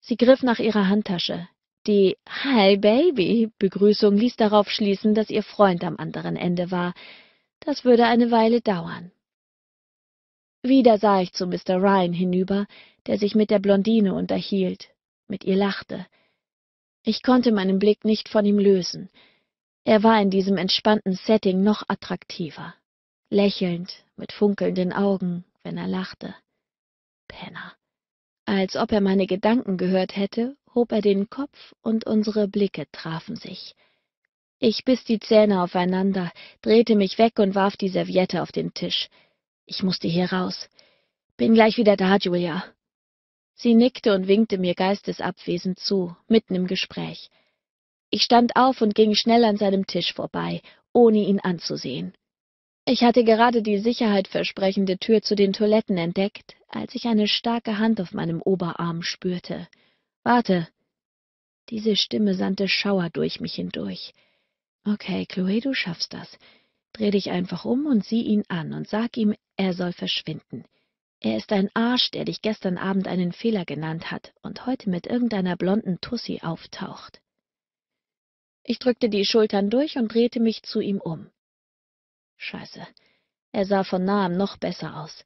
Sie griff nach ihrer Handtasche, die Hi Baby Begrüßung ließ darauf schließen, dass ihr Freund am anderen Ende war. Das würde eine Weile dauern. Wieder sah ich zu Mr. Ryan hinüber, der sich mit der Blondine unterhielt, mit ihr lachte. Ich konnte meinen Blick nicht von ihm lösen. Er war in diesem entspannten Setting noch attraktiver, lächelnd, mit funkelnden Augen, wenn er lachte. Penner. Als ob er meine Gedanken gehört hätte hob er den Kopf, und unsere Blicke trafen sich. Ich biss die Zähne aufeinander, drehte mich weg und warf die Serviette auf den Tisch. Ich musste hier raus. Bin gleich wieder da, Julia. Sie nickte und winkte mir geistesabwesend zu, mitten im Gespräch. Ich stand auf und ging schnell an seinem Tisch vorbei, ohne ihn anzusehen. Ich hatte gerade die sicherheitversprechende Tür zu den Toiletten entdeckt, als ich eine starke Hand auf meinem Oberarm spürte. Warte. Diese Stimme sandte Schauer durch mich hindurch. Okay, Chloe, du schaffst das. Dreh dich einfach um und sieh ihn an und sag ihm, er soll verschwinden. Er ist ein Arsch, der dich gestern Abend einen Fehler genannt hat und heute mit irgendeiner blonden Tussi auftaucht. Ich drückte die Schultern durch und drehte mich zu ihm um. Scheiße. Er sah von nahem noch besser aus.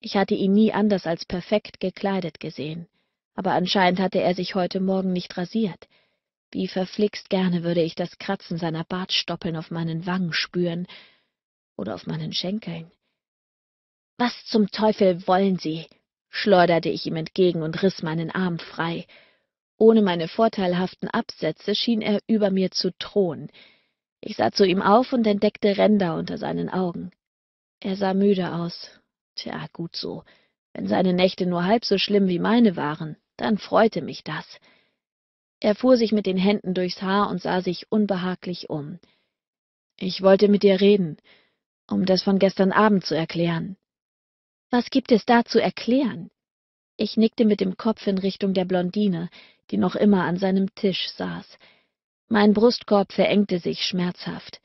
Ich hatte ihn nie anders als perfekt gekleidet gesehen aber anscheinend hatte er sich heute Morgen nicht rasiert. Wie verflixt gerne würde ich das Kratzen seiner Bartstoppeln auf meinen Wangen spüren oder auf meinen Schenkeln. Was zum Teufel wollen Sie? schleuderte ich ihm entgegen und riss meinen Arm frei. Ohne meine vorteilhaften Absätze schien er über mir zu thron. Ich sah zu ihm auf und entdeckte Ränder unter seinen Augen. Er sah müde aus. Tja, gut so, wenn seine Nächte nur halb so schlimm wie meine waren dann freute mich das. Er fuhr sich mit den Händen durchs Haar und sah sich unbehaglich um. Ich wollte mit dir reden, um das von gestern Abend zu erklären. Was gibt es da zu erklären? Ich nickte mit dem Kopf in Richtung der Blondine, die noch immer an seinem Tisch saß. Mein Brustkorb verengte sich schmerzhaft.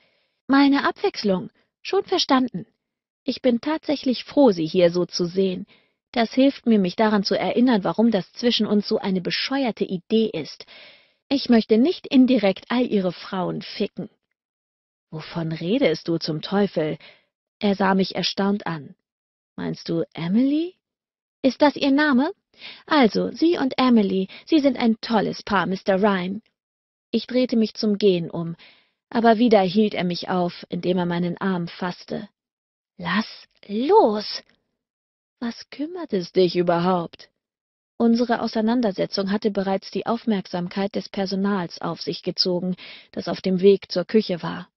Meine Abwechslung. Schon verstanden. Ich bin tatsächlich froh, Sie hier so zu sehen. Das hilft mir, mich daran zu erinnern, warum das zwischen uns so eine bescheuerte Idee ist. Ich möchte nicht indirekt all ihre Frauen ficken. Wovon redest du zum Teufel? Er sah mich erstaunt an. Meinst du Emily? Ist das ihr Name? Also, sie und Emily, sie sind ein tolles Paar, Mr. Ryan. Ich drehte mich zum Gehen um, aber wieder hielt er mich auf, indem er meinen Arm fasste. Lass los! Was kümmert es dich überhaupt? Unsere Auseinandersetzung hatte bereits die Aufmerksamkeit des Personals auf sich gezogen, das auf dem Weg zur Küche war.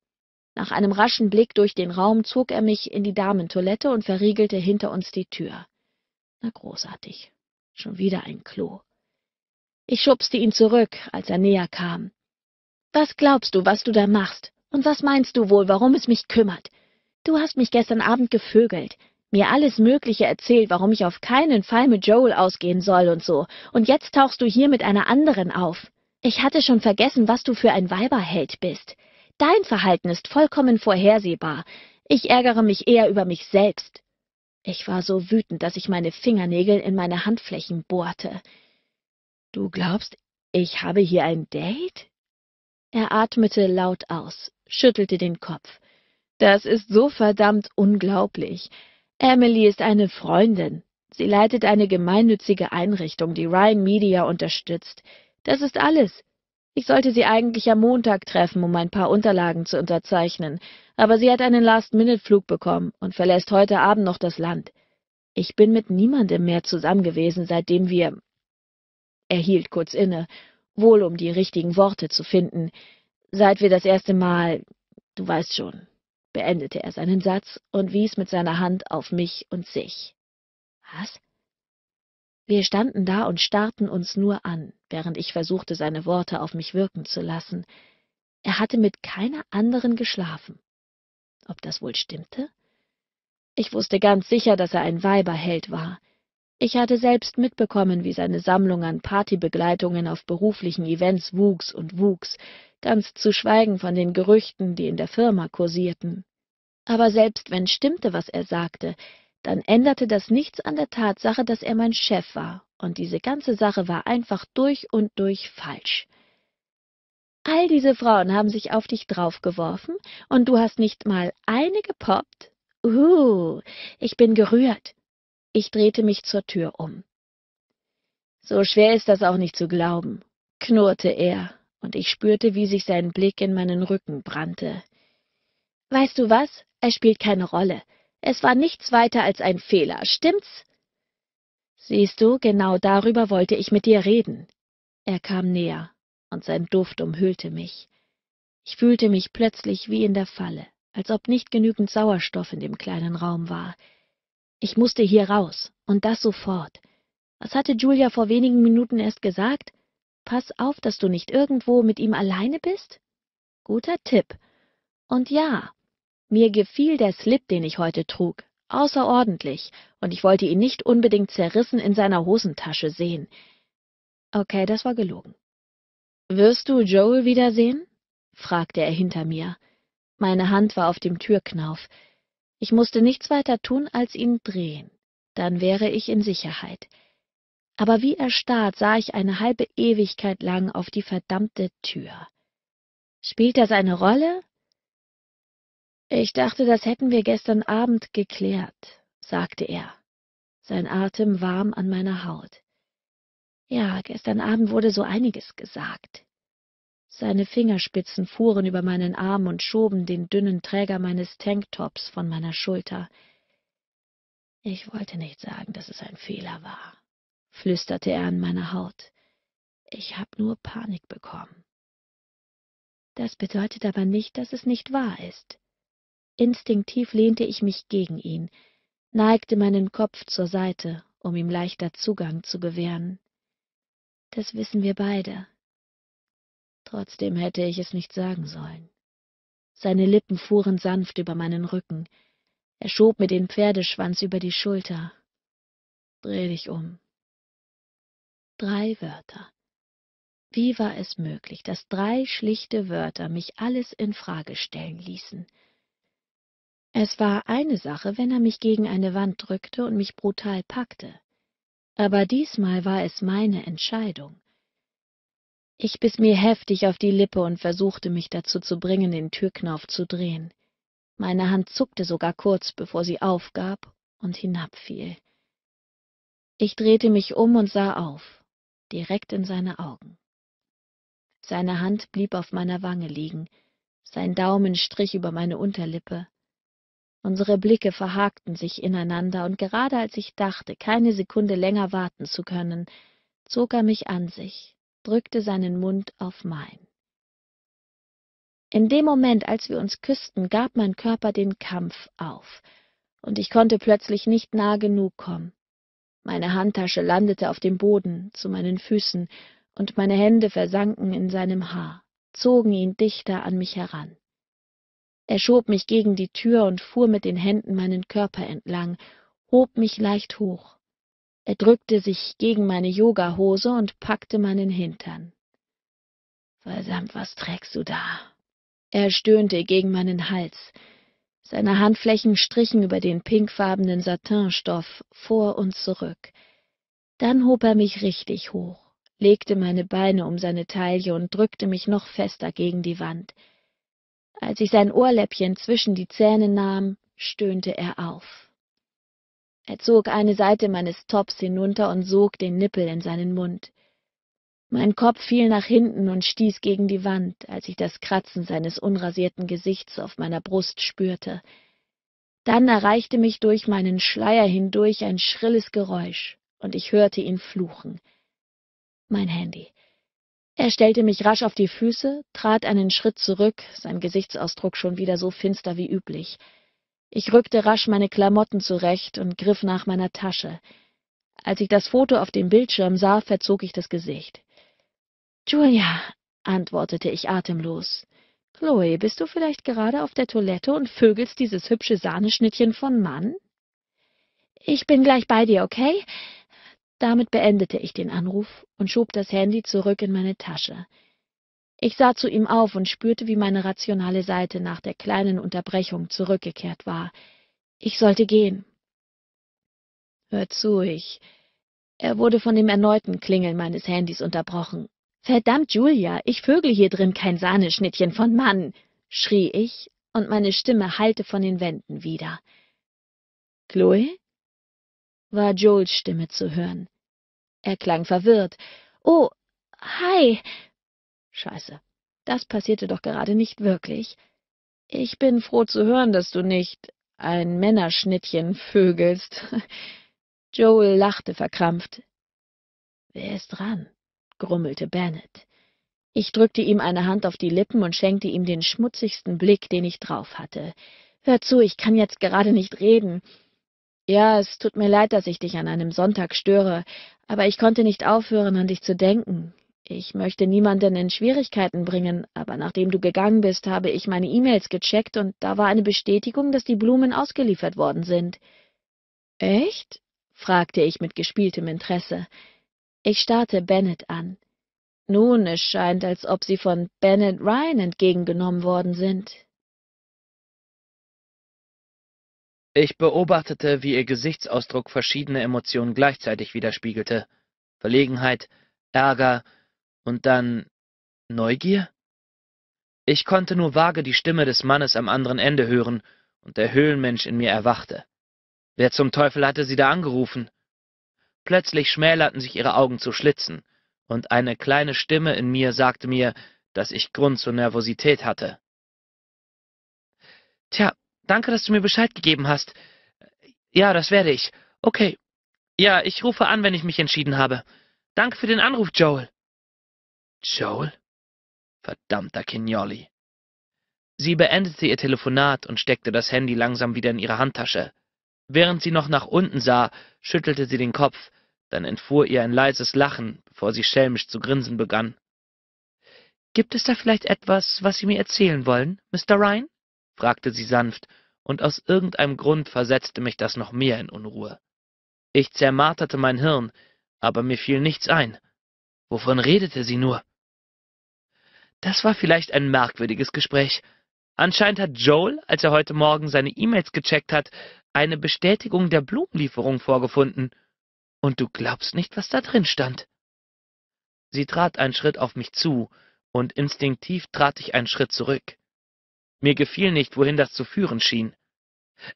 Nach einem raschen Blick durch den Raum zog er mich in die Damentoilette und verriegelte hinter uns die Tür. Na großartig. Schon wieder ein Klo. Ich schubste ihn zurück, als er näher kam. Was glaubst du, was du da machst? Und was meinst du wohl, warum es mich kümmert? Du hast mich gestern Abend gevögelt mir alles Mögliche erzählt, warum ich auf keinen Fall mit Joel ausgehen soll und so, und jetzt tauchst du hier mit einer anderen auf. Ich hatte schon vergessen, was du für ein Weiberheld bist. Dein Verhalten ist vollkommen vorhersehbar. Ich ärgere mich eher über mich selbst. Ich war so wütend, dass ich meine Fingernägel in meine Handflächen bohrte. Du glaubst, ich habe hier ein Date? Er atmete laut aus, schüttelte den Kopf. Das ist so verdammt unglaublich. Emily ist eine Freundin. Sie leitet eine gemeinnützige Einrichtung, die Ryan Media unterstützt. Das ist alles. Ich sollte sie eigentlich am Montag treffen, um ein paar Unterlagen zu unterzeichnen, aber sie hat einen Last-Minute-Flug bekommen und verlässt heute Abend noch das Land. Ich bin mit niemandem mehr zusammen gewesen, seitdem wir. Er hielt kurz inne, wohl um die richtigen Worte zu finden. Seit wir das erste Mal. Du weißt schon beendete er seinen Satz und wies mit seiner Hand auf mich und sich. Was? Wir standen da und starrten uns nur an, während ich versuchte, seine Worte auf mich wirken zu lassen. Er hatte mit keiner anderen geschlafen. Ob das wohl stimmte? Ich wusste ganz sicher, dass er ein Weiberheld war. Ich hatte selbst mitbekommen, wie seine Sammlung an Partybegleitungen auf beruflichen Events wuchs und wuchs, ganz zu schweigen von den Gerüchten, die in der Firma kursierten. Aber selbst wenn stimmte, was er sagte, dann änderte das nichts an der Tatsache, dass er mein Chef war, und diese ganze Sache war einfach durch und durch falsch. All diese Frauen haben sich auf dich draufgeworfen, und du hast nicht mal eine gepoppt? Uh, ich bin gerührt. Ich drehte mich zur Tür um. So schwer ist das auch nicht zu glauben, knurrte er, und ich spürte, wie sich sein Blick in meinen Rücken brannte. Weißt du was? Es spielt keine Rolle. Es war nichts weiter als ein Fehler, stimmt's? Siehst du, genau darüber wollte ich mit dir reden. Er kam näher, und sein Duft umhüllte mich. Ich fühlte mich plötzlich wie in der Falle, als ob nicht genügend Sauerstoff in dem kleinen Raum war. Ich musste hier raus, und das sofort. Was hatte Julia vor wenigen Minuten erst gesagt? Pass auf, dass du nicht irgendwo mit ihm alleine bist? Guter Tipp. Und ja, mir gefiel der Slip, den ich heute trug, außerordentlich, und ich wollte ihn nicht unbedingt zerrissen in seiner Hosentasche sehen. Okay, das war gelogen. Wirst du Joel wiedersehen? fragte er hinter mir. Meine Hand war auf dem Türknauf. Ich musste nichts weiter tun, als ihn drehen. Dann wäre ich in Sicherheit. Aber wie erstarrt sah ich eine halbe Ewigkeit lang auf die verdammte Tür. Spielt das eine Rolle? Ich dachte, das hätten wir gestern Abend geklärt, sagte er, sein Atem warm an meiner Haut. Ja, gestern Abend wurde so einiges gesagt. Seine Fingerspitzen fuhren über meinen Arm und schoben den dünnen Träger meines Tanktops von meiner Schulter. Ich wollte nicht sagen, dass es ein Fehler war, flüsterte er an meiner Haut. Ich habe nur Panik bekommen. Das bedeutet aber nicht, dass es nicht wahr ist. Instinktiv lehnte ich mich gegen ihn, neigte meinen Kopf zur Seite, um ihm leichter Zugang zu gewähren. Das wissen wir beide, Trotzdem hätte ich es nicht sagen sollen. Seine Lippen fuhren sanft über meinen Rücken. Er schob mir den Pferdeschwanz über die Schulter. Dreh dich um. Drei Wörter. Wie war es möglich, dass drei schlichte Wörter mich alles in Frage stellen ließen? Es war eine Sache, wenn er mich gegen eine Wand drückte und mich brutal packte. Aber diesmal war es meine Entscheidung. Ich biss mir heftig auf die Lippe und versuchte mich dazu zu bringen, den Türknauf zu drehen. Meine Hand zuckte sogar kurz, bevor sie aufgab und hinabfiel. Ich drehte mich um und sah auf, direkt in seine Augen. Seine Hand blieb auf meiner Wange liegen, sein Daumen strich über meine Unterlippe. Unsere Blicke verhakten sich ineinander, und gerade als ich dachte, keine Sekunde länger warten zu können, zog er mich an sich, drückte seinen Mund auf mein. In dem Moment, als wir uns küssten, gab mein Körper den Kampf auf, und ich konnte plötzlich nicht nah genug kommen. Meine Handtasche landete auf dem Boden zu meinen Füßen, und meine Hände versanken in seinem Haar, zogen ihn dichter an mich heran. Er schob mich gegen die Tür und fuhr mit den Händen meinen Körper entlang, hob mich leicht hoch er drückte sich gegen meine Yogahose und packte meinen Hintern. Verdammt, was trägst du da? Er stöhnte gegen meinen Hals. Seine Handflächen strichen über den pinkfarbenen Satinstoff vor und zurück. Dann hob er mich richtig hoch, legte meine Beine um seine Taille und drückte mich noch fester gegen die Wand. Als ich sein Ohrläppchen zwischen die Zähne nahm, stöhnte er auf. Er zog eine Seite meines Tops hinunter und sog den Nippel in seinen Mund. Mein Kopf fiel nach hinten und stieß gegen die Wand, als ich das Kratzen seines unrasierten Gesichts auf meiner Brust spürte. Dann erreichte mich durch meinen Schleier hindurch ein schrilles Geräusch, und ich hörte ihn fluchen. Mein Handy. Er stellte mich rasch auf die Füße, trat einen Schritt zurück, sein Gesichtsausdruck schon wieder so finster wie üblich. Ich rückte rasch meine Klamotten zurecht und griff nach meiner Tasche. Als ich das Foto auf dem Bildschirm sah, verzog ich das Gesicht. Julia, antwortete ich atemlos. Chloe, bist du vielleicht gerade auf der Toilette und vögelst dieses hübsche Sahneschnittchen von Mann? Ich bin gleich bei dir, okay? Damit beendete ich den Anruf und schob das Handy zurück in meine Tasche. Ich sah zu ihm auf und spürte, wie meine rationale Seite nach der kleinen Unterbrechung zurückgekehrt war. Ich sollte gehen. Hör zu, ich. Er wurde von dem erneuten Klingeln meines Handys unterbrochen. Verdammt, Julia, ich vögel hier drin kein Sahneschnittchen von Mann, schrie ich, und meine Stimme hallte von den Wänden wieder. Chloe? war Joels Stimme zu hören. Er klang verwirrt. Oh, hi, Scheiße. Das passierte doch gerade nicht wirklich. Ich bin froh zu hören, dass du nicht ein Männerschnittchen vögelst. Joel lachte verkrampft. Wer ist dran? grummelte Bennett. Ich drückte ihm eine Hand auf die Lippen und schenkte ihm den schmutzigsten Blick, den ich drauf hatte. Hör zu, ich kann jetzt gerade nicht reden. Ja, es tut mir leid, dass ich dich an einem Sonntag störe, aber ich konnte nicht aufhören, an dich zu denken. Ich möchte niemanden in Schwierigkeiten bringen, aber nachdem du gegangen bist, habe ich meine E-Mails gecheckt und da war eine Bestätigung, dass die Blumen ausgeliefert worden sind. Echt? fragte ich mit gespieltem Interesse. Ich starrte Bennett an. Nun, es scheint, als ob sie von Bennett Ryan entgegengenommen worden sind. Ich beobachtete, wie ihr Gesichtsausdruck verschiedene Emotionen gleichzeitig widerspiegelte. Verlegenheit, Ärger, und dann Neugier? Ich konnte nur vage die Stimme des Mannes am anderen Ende hören, und der Höhlenmensch in mir erwachte. Wer zum Teufel hatte sie da angerufen? Plötzlich schmälerten sich ihre Augen zu Schlitzen, und eine kleine Stimme in mir sagte mir, dass ich Grund zur Nervosität hatte. Tja, danke, dass du mir Bescheid gegeben hast. Ja, das werde ich. Okay. Ja, ich rufe an, wenn ich mich entschieden habe. Danke für den Anruf, Joel. Joel? Verdammter Kinyolli. Sie beendete ihr Telefonat und steckte das Handy langsam wieder in ihre Handtasche. Während sie noch nach unten sah, schüttelte sie den Kopf, dann entfuhr ihr ein leises Lachen, bevor sie schelmisch zu grinsen begann. Gibt es da vielleicht etwas, was Sie mir erzählen wollen, Mr. Ryan? fragte sie sanft, und aus irgendeinem Grund versetzte mich das noch mehr in Unruhe. Ich zermarterte mein Hirn, aber mir fiel nichts ein. Wovon redete sie nur? Das war vielleicht ein merkwürdiges Gespräch. Anscheinend hat Joel, als er heute Morgen seine E-Mails gecheckt hat, eine Bestätigung der Blumenlieferung vorgefunden. Und du glaubst nicht, was da drin stand. Sie trat einen Schritt auf mich zu, und instinktiv trat ich einen Schritt zurück. Mir gefiel nicht, wohin das zu führen schien.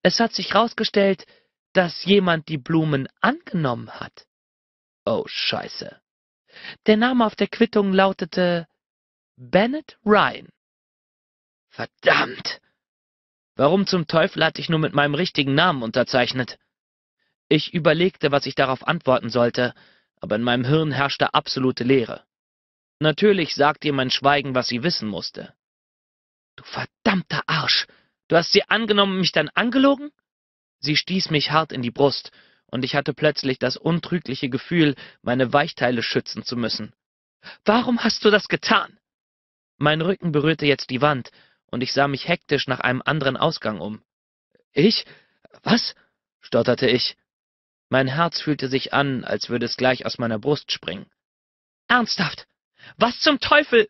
Es hat sich herausgestellt, dass jemand die Blumen angenommen hat. Oh Scheiße. Der Name auf der Quittung lautete Bennett Ryan. Verdammt! Warum zum Teufel hatte ich nur mit meinem richtigen Namen unterzeichnet? Ich überlegte, was ich darauf antworten sollte, aber in meinem Hirn herrschte absolute Leere. Natürlich sagte ihr mein Schweigen, was sie wissen musste. Du verdammter Arsch! Du hast sie angenommen, und mich dann angelogen? Sie stieß mich hart in die Brust, und ich hatte plötzlich das untrügliche Gefühl, meine Weichteile schützen zu müssen. Warum hast du das getan? Mein Rücken berührte jetzt die Wand, und ich sah mich hektisch nach einem anderen Ausgang um. Ich? Was? stotterte ich. Mein Herz fühlte sich an, als würde es gleich aus meiner Brust springen. Ernsthaft? Was zum Teufel?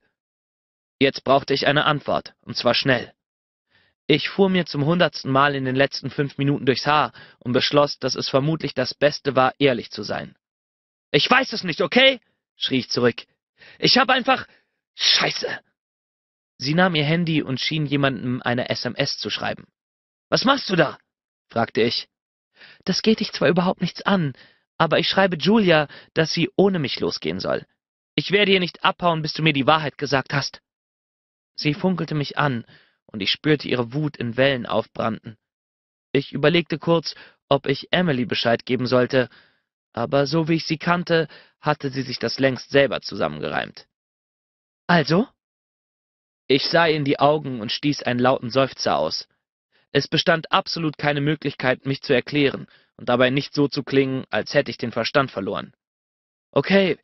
Jetzt brauchte ich eine Antwort, und zwar schnell. Ich fuhr mir zum hundertsten Mal in den letzten fünf Minuten durchs Haar und beschloss, dass es vermutlich das Beste war, ehrlich zu sein. Ich weiß es nicht, okay? schrie ich zurück. Ich habe einfach Scheiße. Sie nahm ihr Handy und schien jemandem eine SMS zu schreiben. Was machst du da? fragte ich. Das geht dich zwar überhaupt nichts an, aber ich schreibe Julia, dass sie ohne mich losgehen soll. Ich werde ihr nicht abhauen, bis du mir die Wahrheit gesagt hast. Sie funkelte mich an, und ich spürte ihre Wut in Wellen aufbranden. Ich überlegte kurz, ob ich Emily Bescheid geben sollte, aber so wie ich sie kannte, hatte sie sich das längst selber zusammengereimt. Also? Ich sah ihr in die Augen und stieß einen lauten Seufzer aus. Es bestand absolut keine Möglichkeit, mich zu erklären und dabei nicht so zu klingen, als hätte ich den Verstand verloren. Okay,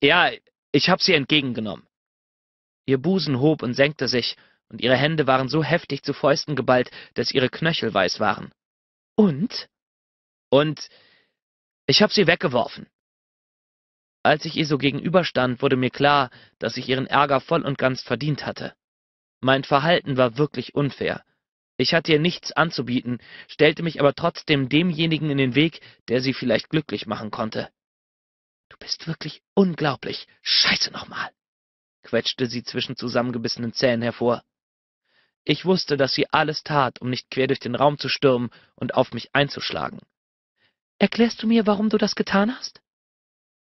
ja, ich hab sie entgegengenommen. Ihr Busen hob und senkte sich, und ihre Hände waren so heftig zu Fäusten geballt, dass ihre Knöchel weiß waren. Und? Und ich hab sie weggeworfen. Als ich ihr so gegenüberstand, wurde mir klar, dass ich ihren Ärger voll und ganz verdient hatte. Mein Verhalten war wirklich unfair. Ich hatte ihr nichts anzubieten, stellte mich aber trotzdem demjenigen in den Weg, der sie vielleicht glücklich machen konnte. Du bist wirklich unglaublich. Scheiße nochmal, quetschte sie zwischen zusammengebissenen Zähnen hervor. Ich wusste, dass sie alles tat, um nicht quer durch den Raum zu stürmen und auf mich einzuschlagen. Erklärst du mir, warum du das getan hast?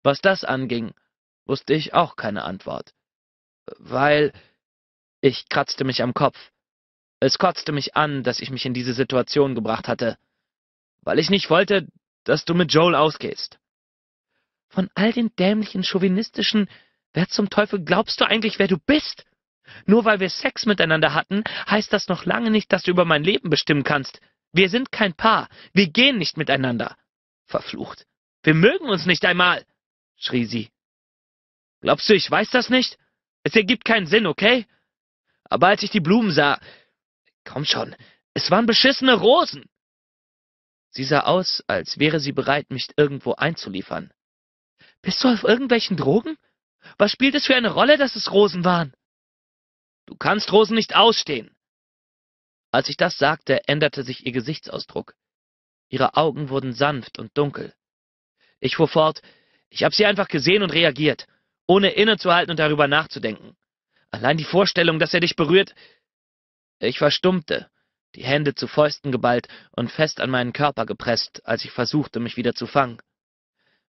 Was das anging, wusste ich auch keine Antwort. Weil ich kratzte mich am Kopf. Es kotzte mich an, dass ich mich in diese Situation gebracht hatte. Weil ich nicht wollte, dass du mit Joel ausgehst. Von all den dämlichen chauvinistischen, wer zum Teufel glaubst du eigentlich, wer du bist? Nur weil wir Sex miteinander hatten, heißt das noch lange nicht, dass du über mein Leben bestimmen kannst. Wir sind kein Paar. Wir gehen nicht miteinander. Verflucht. Wir mögen uns nicht einmal schrie sie. Glaubst du, ich weiß das nicht? Es ergibt keinen Sinn, okay? Aber als ich die Blumen sah. Komm schon, es waren beschissene Rosen. Sie sah aus, als wäre sie bereit, mich irgendwo einzuliefern. Bist du auf irgendwelchen Drogen? Was spielt es für eine Rolle, dass es Rosen waren? Du kannst Rosen nicht ausstehen. Als ich das sagte, änderte sich ihr Gesichtsausdruck. Ihre Augen wurden sanft und dunkel. Ich fuhr fort, ich habe sie einfach gesehen und reagiert, ohne innezuhalten und darüber nachzudenken. Allein die Vorstellung, dass er dich berührt. Ich verstummte, die Hände zu Fäusten geballt und fest an meinen Körper gepresst, als ich versuchte, mich wieder zu fangen.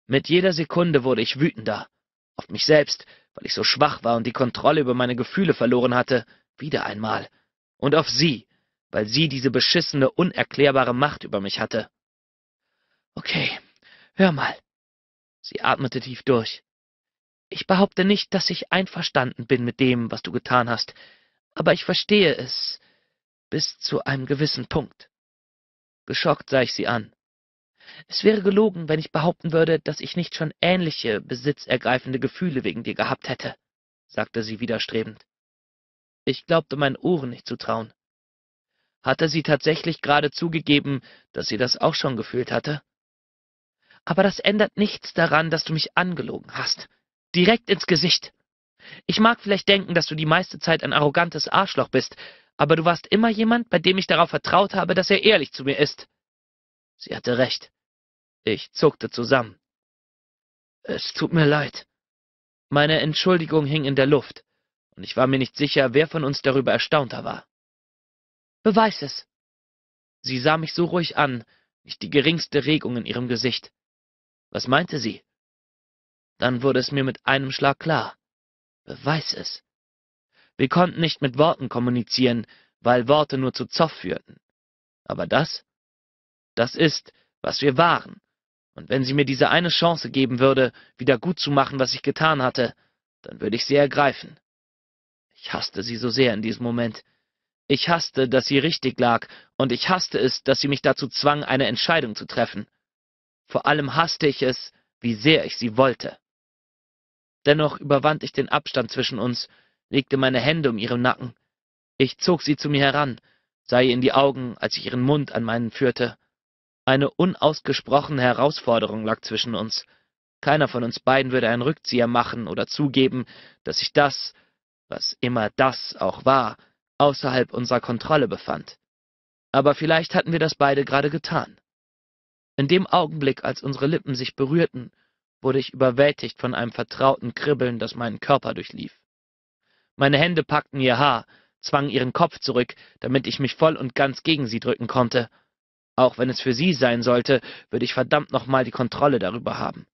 Mit jeder Sekunde wurde ich wütender. Auf mich selbst, weil ich so schwach war und die Kontrolle über meine Gefühle verloren hatte. Wieder einmal. Und auf sie, weil sie diese beschissene, unerklärbare Macht über mich hatte. Okay, hör mal. Sie atmete tief durch. Ich behaupte nicht, dass ich einverstanden bin mit dem, was du getan hast, aber ich verstehe es bis zu einem gewissen Punkt. Geschockt sah ich sie an. Es wäre gelogen, wenn ich behaupten würde, dass ich nicht schon ähnliche, besitzergreifende Gefühle wegen dir gehabt hätte, sagte sie widerstrebend. Ich glaubte meinen Ohren nicht zu trauen. Hatte sie tatsächlich gerade zugegeben, dass sie das auch schon gefühlt hatte? Aber das ändert nichts daran, dass du mich angelogen hast. Direkt ins Gesicht. Ich mag vielleicht denken, dass du die meiste Zeit ein arrogantes Arschloch bist, aber du warst immer jemand, bei dem ich darauf vertraut habe, dass er ehrlich zu mir ist. Sie hatte recht. Ich zuckte zusammen. Es tut mir leid. Meine Entschuldigung hing in der Luft, und ich war mir nicht sicher, wer von uns darüber erstaunter war. Beweis es. Sie sah mich so ruhig an, nicht die geringste Regung in ihrem Gesicht. Was meinte sie? Dann wurde es mir mit einem Schlag klar. Beweis es. Wir konnten nicht mit Worten kommunizieren, weil Worte nur zu Zoff führten. Aber das? Das ist, was wir waren. Und wenn sie mir diese eine Chance geben würde, wieder gut zu machen, was ich getan hatte, dann würde ich sie ergreifen. Ich hasste sie so sehr in diesem Moment. Ich hasste, dass sie richtig lag, und ich hasste es, dass sie mich dazu zwang, eine Entscheidung zu treffen vor allem hasste ich es, wie sehr ich sie wollte. Dennoch überwand ich den Abstand zwischen uns, legte meine Hände um ihren Nacken. Ich zog sie zu mir heran, sah ihr in die Augen, als ich ihren Mund an meinen führte. Eine unausgesprochene Herausforderung lag zwischen uns. Keiner von uns beiden würde einen Rückzieher machen oder zugeben, dass sich das, was immer das auch war, außerhalb unserer Kontrolle befand. Aber vielleicht hatten wir das beide gerade getan. In dem Augenblick, als unsere Lippen sich berührten, wurde ich überwältigt von einem vertrauten Kribbeln, das meinen Körper durchlief. Meine Hände packten ihr Haar, zwangen ihren Kopf zurück, damit ich mich voll und ganz gegen sie drücken konnte. Auch wenn es für sie sein sollte, würde ich verdammt nochmal die Kontrolle darüber haben.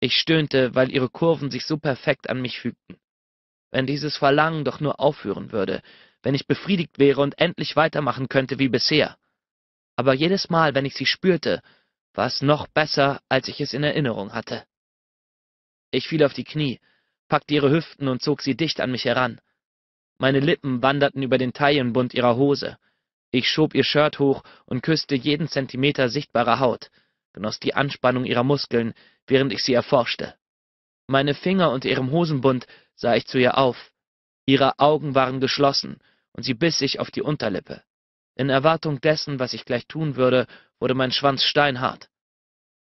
Ich stöhnte, weil ihre Kurven sich so perfekt an mich fügten. Wenn dieses Verlangen doch nur aufhören würde, wenn ich befriedigt wäre und endlich weitermachen könnte wie bisher. Aber jedes Mal, wenn ich sie spürte, war's noch besser, als ich es in Erinnerung hatte. Ich fiel auf die Knie, packte ihre Hüften und zog sie dicht an mich heran. Meine Lippen wanderten über den Taillenbund ihrer Hose. Ich schob ihr Shirt hoch und küsste jeden Zentimeter sichtbarer Haut, genoss die Anspannung ihrer Muskeln, während ich sie erforschte. Meine Finger unter ihrem Hosenbund sah ich zu ihr auf. Ihre Augen waren geschlossen, und sie biss sich auf die Unterlippe. In Erwartung dessen, was ich gleich tun würde, wurde mein Schwanz steinhart.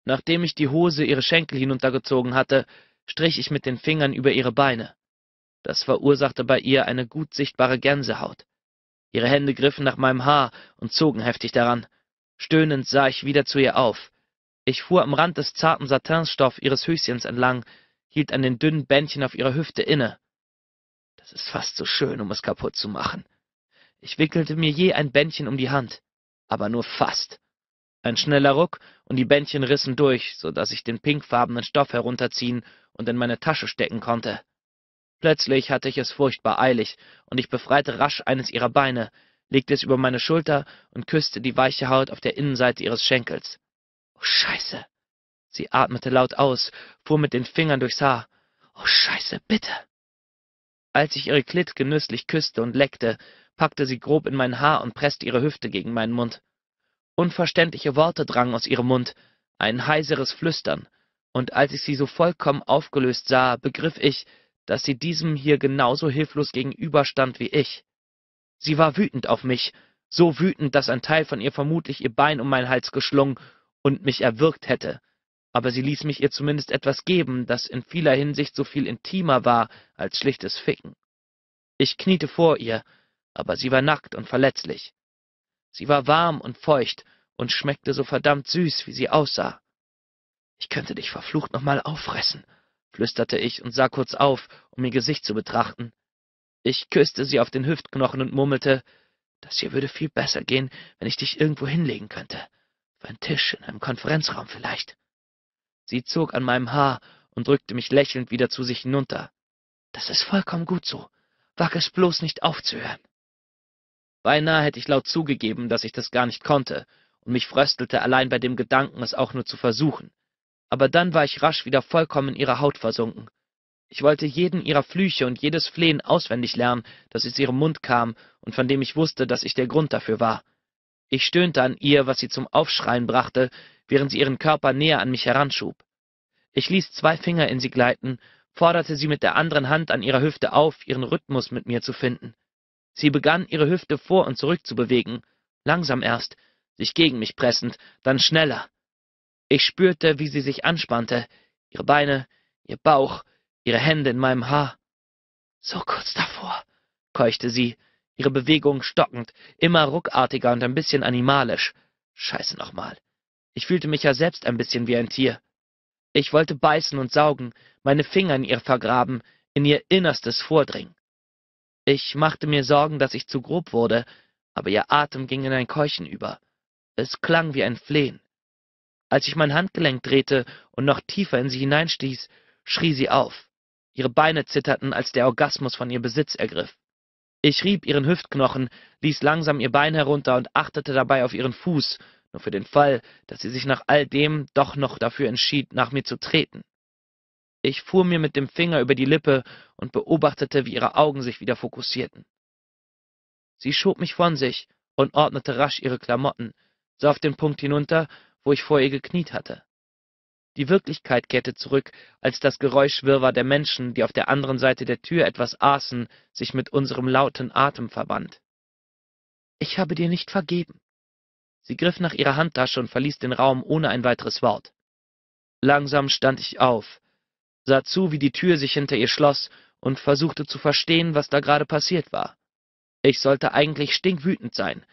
Nachdem ich die Hose ihre Schenkel hinuntergezogen hatte, strich ich mit den Fingern über ihre Beine. Das verursachte bei ihr eine gut sichtbare Gänsehaut. Ihre Hände griffen nach meinem Haar und zogen heftig daran. Stöhnend sah ich wieder zu ihr auf. Ich fuhr am Rand des zarten Satinstoff ihres Höschens entlang, hielt an den dünnen Bändchen auf ihrer Hüfte inne. Das ist fast zu so schön, um es kaputt zu machen, ich wickelte mir je ein Bändchen um die Hand, aber nur fast. Ein schneller Ruck und die Bändchen rissen durch, so dass ich den pinkfarbenen Stoff herunterziehen und in meine Tasche stecken konnte. Plötzlich hatte ich es furchtbar eilig und ich befreite rasch eines ihrer Beine, legte es über meine Schulter und küsste die weiche Haut auf der Innenseite ihres Schenkels. Oh Scheiße! Sie atmete laut aus, fuhr mit den Fingern durchs Haar. Oh Scheiße, bitte! Als ich ihre Klit genüsslich küsste und leckte, packte sie grob in mein haar und preßte ihre hüfte gegen meinen mund unverständliche worte drangen aus ihrem mund ein heiseres flüstern und als ich sie so vollkommen aufgelöst sah begriff ich daß sie diesem hier genau so hilflos gegenüberstand wie ich sie war wütend auf mich so wütend, daß ein Teil von ihr vermutlich ihr bein um meinen hals geschlungen und mich erwürgt hätte aber sie ließ mich ihr zumindest etwas geben das in vieler hinsicht so viel intimer war als schlichtes ficken ich kniete vor ihr aber sie war nackt und verletzlich. Sie war warm und feucht und schmeckte so verdammt süß, wie sie aussah. Ich könnte dich verflucht nochmal auffressen, flüsterte ich und sah kurz auf, um ihr Gesicht zu betrachten. Ich küsste sie auf den Hüftknochen und murmelte, das hier würde viel besser gehen, wenn ich dich irgendwo hinlegen könnte. Auf einen Tisch in einem Konferenzraum vielleicht. Sie zog an meinem Haar und drückte mich lächelnd wieder zu sich hinunter. Das ist vollkommen gut so. Wag es bloß nicht aufzuhören. Beinahe hätte ich laut zugegeben, dass ich das gar nicht konnte und mich fröstelte allein bei dem Gedanken, es auch nur zu versuchen. Aber dann war ich rasch wieder vollkommen in ihre Haut versunken. Ich wollte jeden ihrer Flüche und jedes Flehen auswendig lernen, das aus ihrem Mund kam und von dem ich wusste, dass ich der Grund dafür war. Ich stöhnte an ihr, was sie zum Aufschreien brachte, während sie ihren Körper näher an mich heranschub. Ich ließ zwei Finger in sie gleiten, forderte sie mit der anderen Hand an ihrer Hüfte auf, ihren Rhythmus mit mir zu finden. Sie begann, ihre Hüfte vor und zurück zu bewegen, langsam erst, sich gegen mich pressend, dann schneller. Ich spürte, wie sie sich anspannte, ihre Beine, ihr Bauch, ihre Hände in meinem Haar. So kurz davor, keuchte sie, ihre Bewegung stockend, immer ruckartiger und ein bisschen animalisch. Scheiße nochmal. Ich fühlte mich ja selbst ein bisschen wie ein Tier. Ich wollte beißen und saugen, meine Finger in ihr vergraben, in ihr Innerstes vordringen. Ich machte mir Sorgen, dass ich zu grob wurde, aber ihr Atem ging in ein Keuchen über. Es klang wie ein Flehen. Als ich mein Handgelenk drehte und noch tiefer in sie hineinstieß, schrie sie auf. Ihre Beine zitterten, als der Orgasmus von ihr Besitz ergriff. Ich rieb ihren Hüftknochen, ließ langsam ihr Bein herunter und achtete dabei auf ihren Fuß, nur für den Fall, dass sie sich nach all dem doch noch dafür entschied, nach mir zu treten. Ich fuhr mir mit dem Finger über die Lippe und beobachtete, wie ihre Augen sich wieder fokussierten. Sie schob mich von sich und ordnete rasch ihre Klamotten, sah auf den Punkt hinunter, wo ich vor ihr gekniet hatte. Die Wirklichkeit kehrte zurück, als das Geräuschwirrwarr der Menschen, die auf der anderen Seite der Tür etwas aßen, sich mit unserem lauten Atem verband. Ich habe dir nicht vergeben. Sie griff nach ihrer Handtasche und verließ den Raum ohne ein weiteres Wort. Langsam stand ich auf, sah zu, wie die Tür sich hinter ihr schloss und versuchte zu verstehen, was da gerade passiert war. Ich sollte eigentlich stinkwütend sein,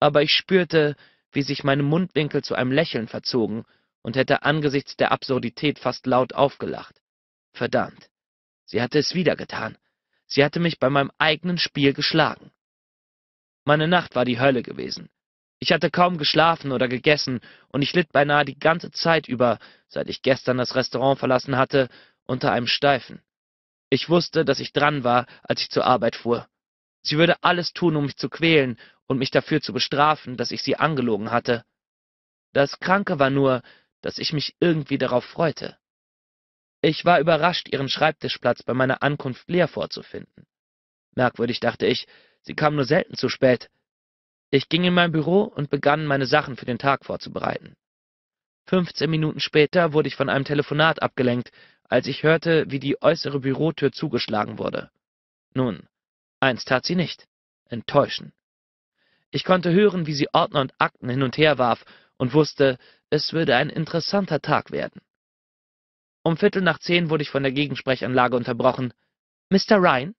aber ich spürte, wie sich meine Mundwinkel zu einem Lächeln verzogen und hätte angesichts der Absurdität fast laut aufgelacht. Verdammt. Sie hatte es wieder getan. Sie hatte mich bei meinem eigenen Spiel geschlagen. Meine Nacht war die Hölle gewesen. Ich hatte kaum geschlafen oder gegessen und ich litt beinahe die ganze Zeit über, seit ich gestern das Restaurant verlassen hatte, unter einem Steifen. Ich wusste, dass ich dran war, als ich zur Arbeit fuhr. Sie würde alles tun, um mich zu quälen und mich dafür zu bestrafen, dass ich sie angelogen hatte. Das Kranke war nur, dass ich mich irgendwie darauf freute. Ich war überrascht, ihren Schreibtischplatz bei meiner Ankunft leer vorzufinden. Merkwürdig, dachte ich, sie kam nur selten zu spät. Ich ging in mein Büro und begann, meine Sachen für den Tag vorzubereiten. Fünfzehn Minuten später wurde ich von einem Telefonat abgelenkt, als ich hörte, wie die äußere Bürotür zugeschlagen wurde. Nun, eins tat sie nicht. Enttäuschen. Ich konnte hören, wie sie Ordner und Akten hin und her warf und wusste, es würde ein interessanter Tag werden. Um Viertel nach zehn wurde ich von der Gegensprechanlage unterbrochen. Mr. Ryan?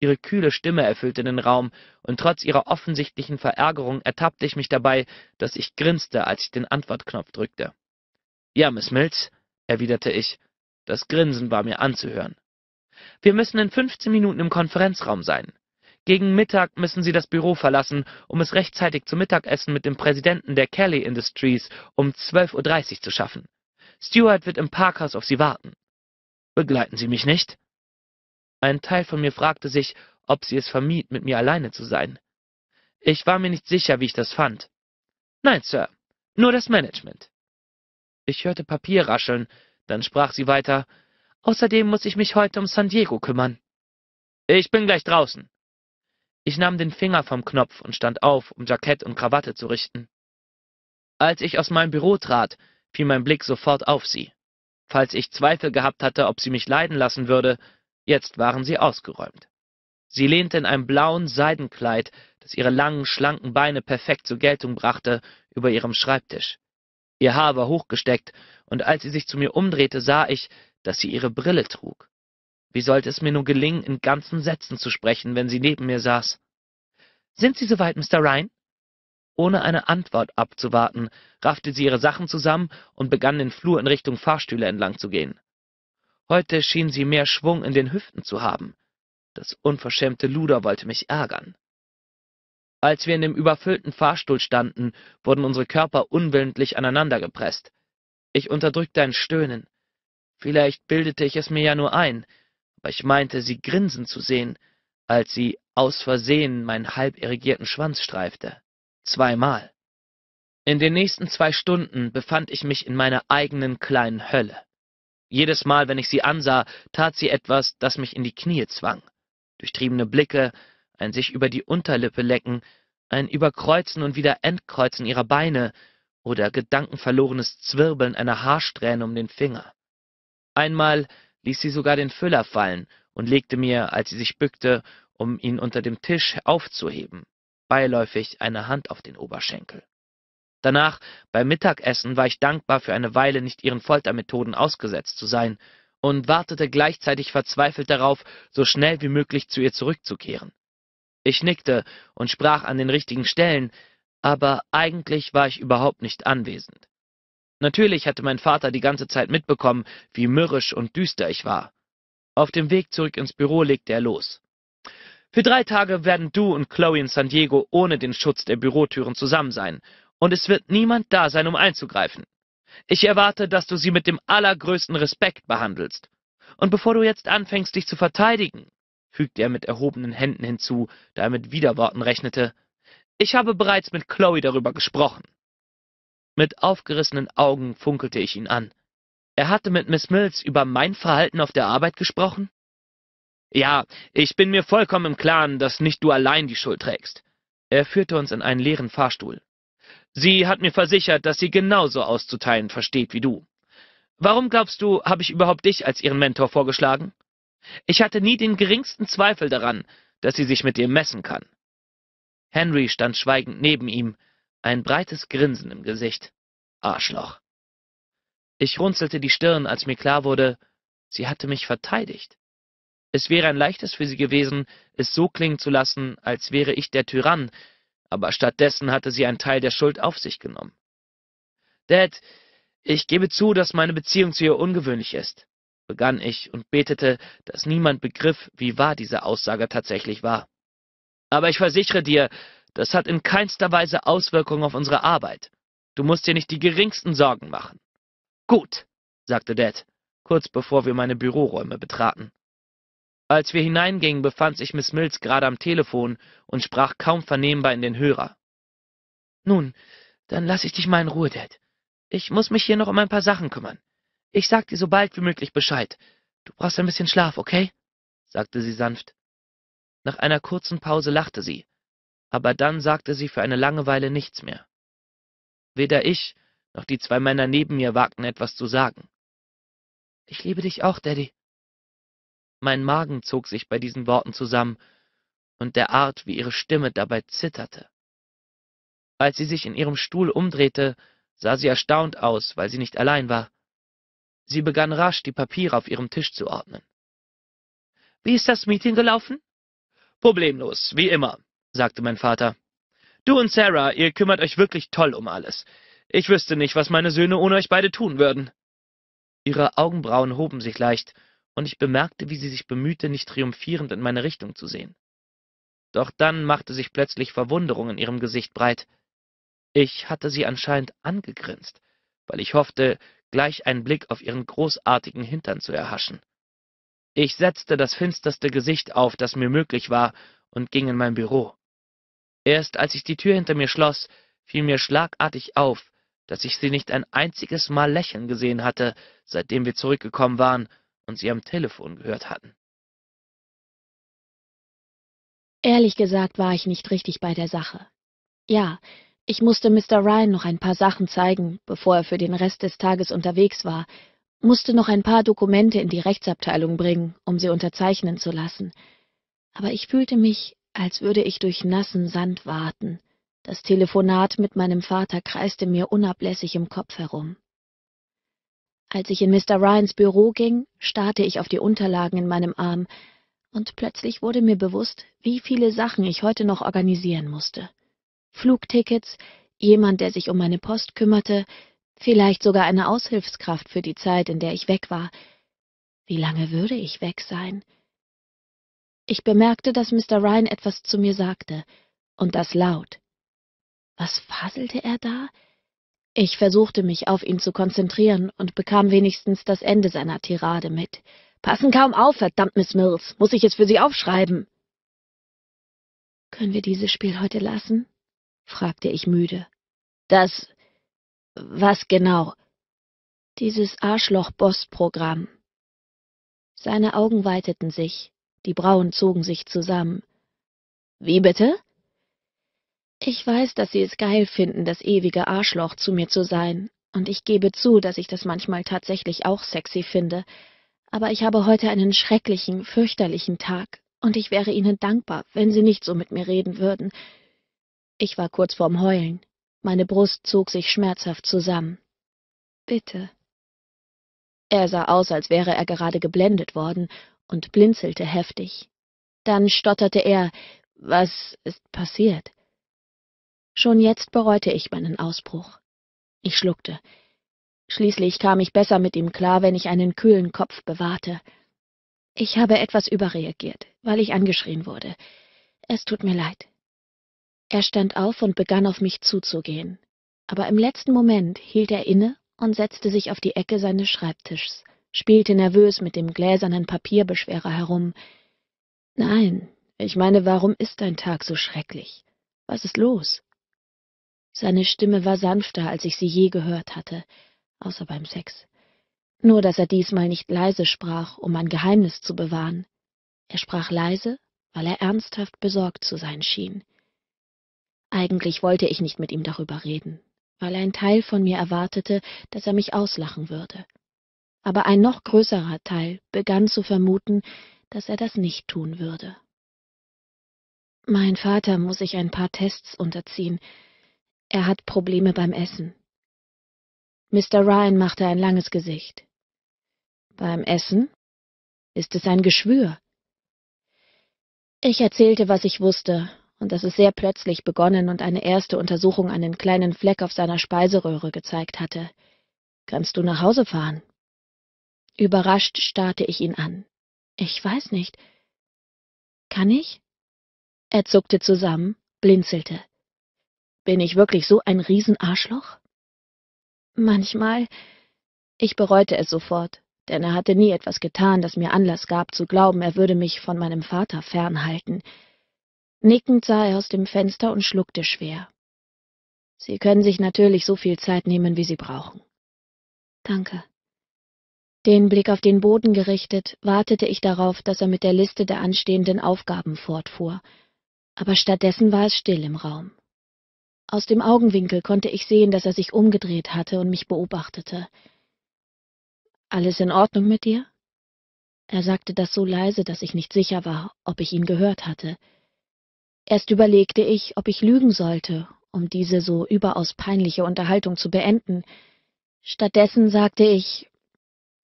Ihre kühle Stimme erfüllte den Raum, und trotz ihrer offensichtlichen Verärgerung ertappte ich mich dabei, dass ich grinste, als ich den Antwortknopf drückte. Ja, Miss Mills, erwiderte ich das Grinsen war mir anzuhören. Wir müssen in 15 Minuten im Konferenzraum sein. Gegen Mittag müssen Sie das Büro verlassen, um es rechtzeitig zum Mittagessen mit dem Präsidenten der Kelly Industries um 12.30 Uhr zu schaffen. Stewart wird im Parkhaus auf Sie warten. Begleiten Sie mich nicht? Ein Teil von mir fragte sich, ob sie es vermied, mit mir alleine zu sein. Ich war mir nicht sicher, wie ich das fand. Nein, Sir, nur das Management. Ich hörte Papier rascheln, dann sprach sie weiter, Außerdem muss ich mich heute um San Diego kümmern. Ich bin gleich draußen. Ich nahm den Finger vom Knopf und stand auf, um Jackett und Krawatte zu richten. Als ich aus meinem Büro trat, fiel mein Blick sofort auf sie. Falls ich Zweifel gehabt hatte, ob sie mich leiden lassen würde, jetzt waren sie ausgeräumt. Sie lehnte in einem blauen Seidenkleid, das ihre langen, schlanken Beine perfekt zur Geltung brachte, über ihrem Schreibtisch. Ihr Haar war hochgesteckt, und als sie sich zu mir umdrehte, sah ich, dass sie ihre Brille trug. Wie sollte es mir nur gelingen, in ganzen Sätzen zu sprechen, wenn sie neben mir saß? Sind Sie soweit, Mr. Ryan? Ohne eine Antwort abzuwarten, raffte sie ihre Sachen zusammen und begann den Flur in Richtung Fahrstühle entlang zu gehen. Heute schien sie mehr Schwung in den Hüften zu haben. Das unverschämte Luder wollte mich ärgern. Als wir in dem überfüllten Fahrstuhl standen, wurden unsere Körper unwillentlich aneinander aneinandergepresst. Ich unterdrückte ein Stöhnen. Vielleicht bildete ich es mir ja nur ein, aber ich meinte, sie grinsen zu sehen, als sie aus Versehen meinen halb erigierten Schwanz streifte. Zweimal. In den nächsten zwei Stunden befand ich mich in meiner eigenen kleinen Hölle. Jedes Mal, wenn ich sie ansah, tat sie etwas, das mich in die Knie zwang. Durchtriebene Blicke, ein sich über die Unterlippe lecken, ein Überkreuzen und wieder Entkreuzen ihrer Beine oder gedankenverlorenes Zwirbeln einer Haarsträhne um den Finger. Einmal ließ sie sogar den Füller fallen und legte mir, als sie sich bückte, um ihn unter dem Tisch aufzuheben, beiläufig eine Hand auf den Oberschenkel. Danach, beim Mittagessen, war ich dankbar für eine Weile nicht ihren Foltermethoden ausgesetzt zu sein und wartete gleichzeitig verzweifelt darauf, so schnell wie möglich zu ihr zurückzukehren. Ich nickte und sprach an den richtigen Stellen, aber eigentlich war ich überhaupt nicht anwesend. Natürlich hatte mein Vater die ganze Zeit mitbekommen, wie mürrisch und düster ich war. Auf dem Weg zurück ins Büro legte er los. Für drei Tage werden du und Chloe in San Diego ohne den Schutz der Bürotüren zusammen sein, und es wird niemand da sein, um einzugreifen. Ich erwarte, dass du sie mit dem allergrößten Respekt behandelst. Und bevor du jetzt anfängst, dich zu verteidigen, fügte er mit erhobenen Händen hinzu, da er mit Widerworten rechnete. Ich habe bereits mit Chloe darüber gesprochen. Mit aufgerissenen Augen funkelte ich ihn an. Er hatte mit Miss Mills über mein Verhalten auf der Arbeit gesprochen? Ja, ich bin mir vollkommen im Klaren, dass nicht du allein die Schuld trägst. Er führte uns in einen leeren Fahrstuhl. Sie hat mir versichert, dass sie genauso auszuteilen versteht wie du. Warum glaubst du, habe ich überhaupt dich als ihren Mentor vorgeschlagen? Ich hatte nie den geringsten Zweifel daran, dass sie sich mit ihm messen kann. Henry stand schweigend neben ihm, ein breites Grinsen im Gesicht. Arschloch. Ich runzelte die Stirn, als mir klar wurde, sie hatte mich verteidigt. Es wäre ein leichtes für sie gewesen, es so klingen zu lassen, als wäre ich der Tyrann, aber stattdessen hatte sie einen Teil der Schuld auf sich genommen. Dad, ich gebe zu, dass meine Beziehung zu ihr ungewöhnlich ist begann ich und betete, dass niemand begriff, wie wahr diese Aussage tatsächlich war. Aber ich versichere dir, das hat in keinster Weise Auswirkungen auf unsere Arbeit. Du musst dir nicht die geringsten Sorgen machen. Gut, sagte Dad, kurz bevor wir meine Büroräume betraten. Als wir hineingingen, befand sich Miss Mills gerade am Telefon und sprach kaum vernehmbar in den Hörer. Nun, dann lass ich dich mal in Ruhe, Dad. Ich muss mich hier noch um ein paar Sachen kümmern. Ich sag dir so bald wie möglich Bescheid. Du brauchst ein bisschen Schlaf, okay? sagte sie sanft. Nach einer kurzen Pause lachte sie, aber dann sagte sie für eine lange Weile nichts mehr. Weder ich noch die zwei Männer neben mir wagten etwas zu sagen. Ich liebe dich auch, Daddy. Mein Magen zog sich bei diesen Worten zusammen und der Art, wie ihre Stimme dabei zitterte. Als sie sich in ihrem Stuhl umdrehte, sah sie erstaunt aus, weil sie nicht allein war. Sie begann rasch, die Papiere auf ihrem Tisch zu ordnen. Wie ist das Meeting gelaufen? Problemlos, wie immer, sagte mein Vater. Du und Sarah, ihr kümmert euch wirklich toll um alles. Ich wüsste nicht, was meine Söhne ohne euch beide tun würden. Ihre Augenbrauen hoben sich leicht, und ich bemerkte, wie sie sich bemühte, nicht triumphierend in meine Richtung zu sehen. Doch dann machte sich plötzlich Verwunderung in ihrem Gesicht breit. Ich hatte sie anscheinend angegrinst, weil ich hoffte, gleich einen Blick auf ihren großartigen Hintern zu erhaschen. Ich setzte das finsterste Gesicht auf, das mir möglich war, und ging in mein Büro. Erst als ich die Tür hinter mir schloss, fiel mir schlagartig auf, dass ich sie nicht ein einziges Mal lächeln gesehen hatte, seitdem wir zurückgekommen waren und sie am Telefon gehört hatten. Ehrlich gesagt war ich nicht richtig bei der Sache. Ja, ich musste Mr. Ryan noch ein paar Sachen zeigen, bevor er für den Rest des Tages unterwegs war, musste noch ein paar Dokumente in die Rechtsabteilung bringen, um sie unterzeichnen zu lassen. Aber ich fühlte mich, als würde ich durch nassen Sand warten. Das Telefonat mit meinem Vater kreiste mir unablässig im Kopf herum. Als ich in Mr. Ryans Büro ging, starrte ich auf die Unterlagen in meinem Arm, und plötzlich wurde mir bewusst, wie viele Sachen ich heute noch organisieren musste. Flugtickets, jemand, der sich um meine Post kümmerte, vielleicht sogar eine Aushilfskraft für die Zeit, in der ich weg war. Wie lange würde ich weg sein? Ich bemerkte, dass Mr. Ryan etwas zu mir sagte, und das laut. Was faselte er da? Ich versuchte mich auf ihn zu konzentrieren und bekam wenigstens das Ende seiner Tirade mit. Passen kaum auf, verdammt Miss Mills. Muss ich es für Sie aufschreiben? Können wir dieses Spiel heute lassen? fragte ich müde. Das. Was genau? Dieses Arschloch-Boss-Programm. Seine Augen weiteten sich, die Brauen zogen sich zusammen. Wie bitte? Ich weiß, dass Sie es geil finden, das ewige Arschloch zu mir zu sein, und ich gebe zu, dass ich das manchmal tatsächlich auch sexy finde, aber ich habe heute einen schrecklichen, fürchterlichen Tag, und ich wäre Ihnen dankbar, wenn Sie nicht so mit mir reden würden, ich war kurz vorm Heulen. Meine Brust zog sich schmerzhaft zusammen. Bitte. Er sah aus, als wäre er gerade geblendet worden und blinzelte heftig. Dann stotterte er, was ist passiert? Schon jetzt bereute ich meinen Ausbruch. Ich schluckte. Schließlich kam ich besser mit ihm klar, wenn ich einen kühlen Kopf bewahrte. Ich habe etwas überreagiert, weil ich angeschrien wurde. Es tut mir leid. Er stand auf und begann auf mich zuzugehen. Aber im letzten Moment hielt er inne und setzte sich auf die Ecke seines Schreibtischs, spielte nervös mit dem gläsernen Papierbeschwerer herum. Nein, ich meine, warum ist dein Tag so schrecklich? Was ist los? Seine Stimme war sanfter, als ich sie je gehört hatte, außer beim Sex. Nur, dass er diesmal nicht leise sprach, um ein Geheimnis zu bewahren. Er sprach leise, weil er ernsthaft besorgt zu sein schien. Eigentlich wollte ich nicht mit ihm darüber reden, weil ein Teil von mir erwartete, dass er mich auslachen würde. Aber ein noch größerer Teil begann zu vermuten, dass er das nicht tun würde. Mein Vater muss sich ein paar Tests unterziehen. Er hat Probleme beim Essen. Mr. Ryan machte ein langes Gesicht. Beim Essen? Ist es ein Geschwür? Ich erzählte, was ich wusste, und dass es sehr plötzlich begonnen und eine erste Untersuchung einen kleinen Fleck auf seiner Speiseröhre gezeigt hatte. Kannst du nach Hause fahren? Überrascht starrte ich ihn an. Ich weiß nicht. Kann ich? Er zuckte zusammen, blinzelte. Bin ich wirklich so ein Riesenarschloch? Manchmal. Ich bereute es sofort, denn er hatte nie etwas getan, das mir Anlass gab zu glauben, er würde mich von meinem Vater fernhalten. Nickend sah er aus dem Fenster und schluckte schwer. Sie können sich natürlich so viel Zeit nehmen, wie Sie brauchen. Danke. Den Blick auf den Boden gerichtet, wartete ich darauf, dass er mit der Liste der anstehenden Aufgaben fortfuhr, aber stattdessen war es still im Raum. Aus dem Augenwinkel konnte ich sehen, dass er sich umgedreht hatte und mich beobachtete. Alles in Ordnung mit dir? Er sagte das so leise, dass ich nicht sicher war, ob ich ihn gehört hatte. Erst überlegte ich, ob ich lügen sollte, um diese so überaus peinliche Unterhaltung zu beenden. Stattdessen sagte ich,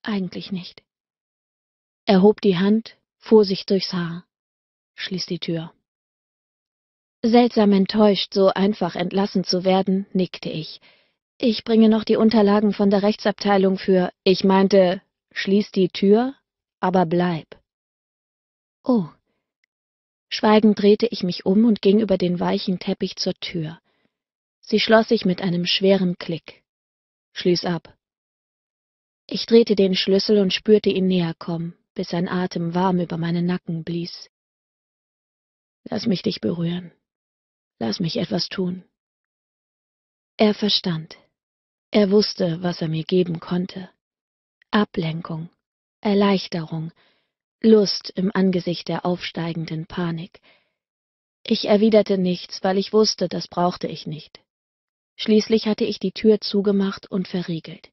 eigentlich nicht. Er hob die Hand, fuhr sich durchs Haar, schließ die Tür. Seltsam enttäuscht, so einfach entlassen zu werden, nickte ich. Ich bringe noch die Unterlagen von der Rechtsabteilung für. Ich meinte, schließ die Tür, aber bleib. Oh. Schweigend drehte ich mich um und ging über den weichen Teppich zur Tür. Sie schloss sich mit einem schweren Klick. Schließ ab. Ich drehte den Schlüssel und spürte ihn näher kommen, bis sein Atem warm über meinen Nacken blies. Lass mich dich berühren. Lass mich etwas tun. Er verstand. Er wusste, was er mir geben konnte. Ablenkung, Erleichterung, Lust im Angesicht der aufsteigenden Panik. Ich erwiderte nichts, weil ich wusste, das brauchte ich nicht. Schließlich hatte ich die Tür zugemacht und verriegelt.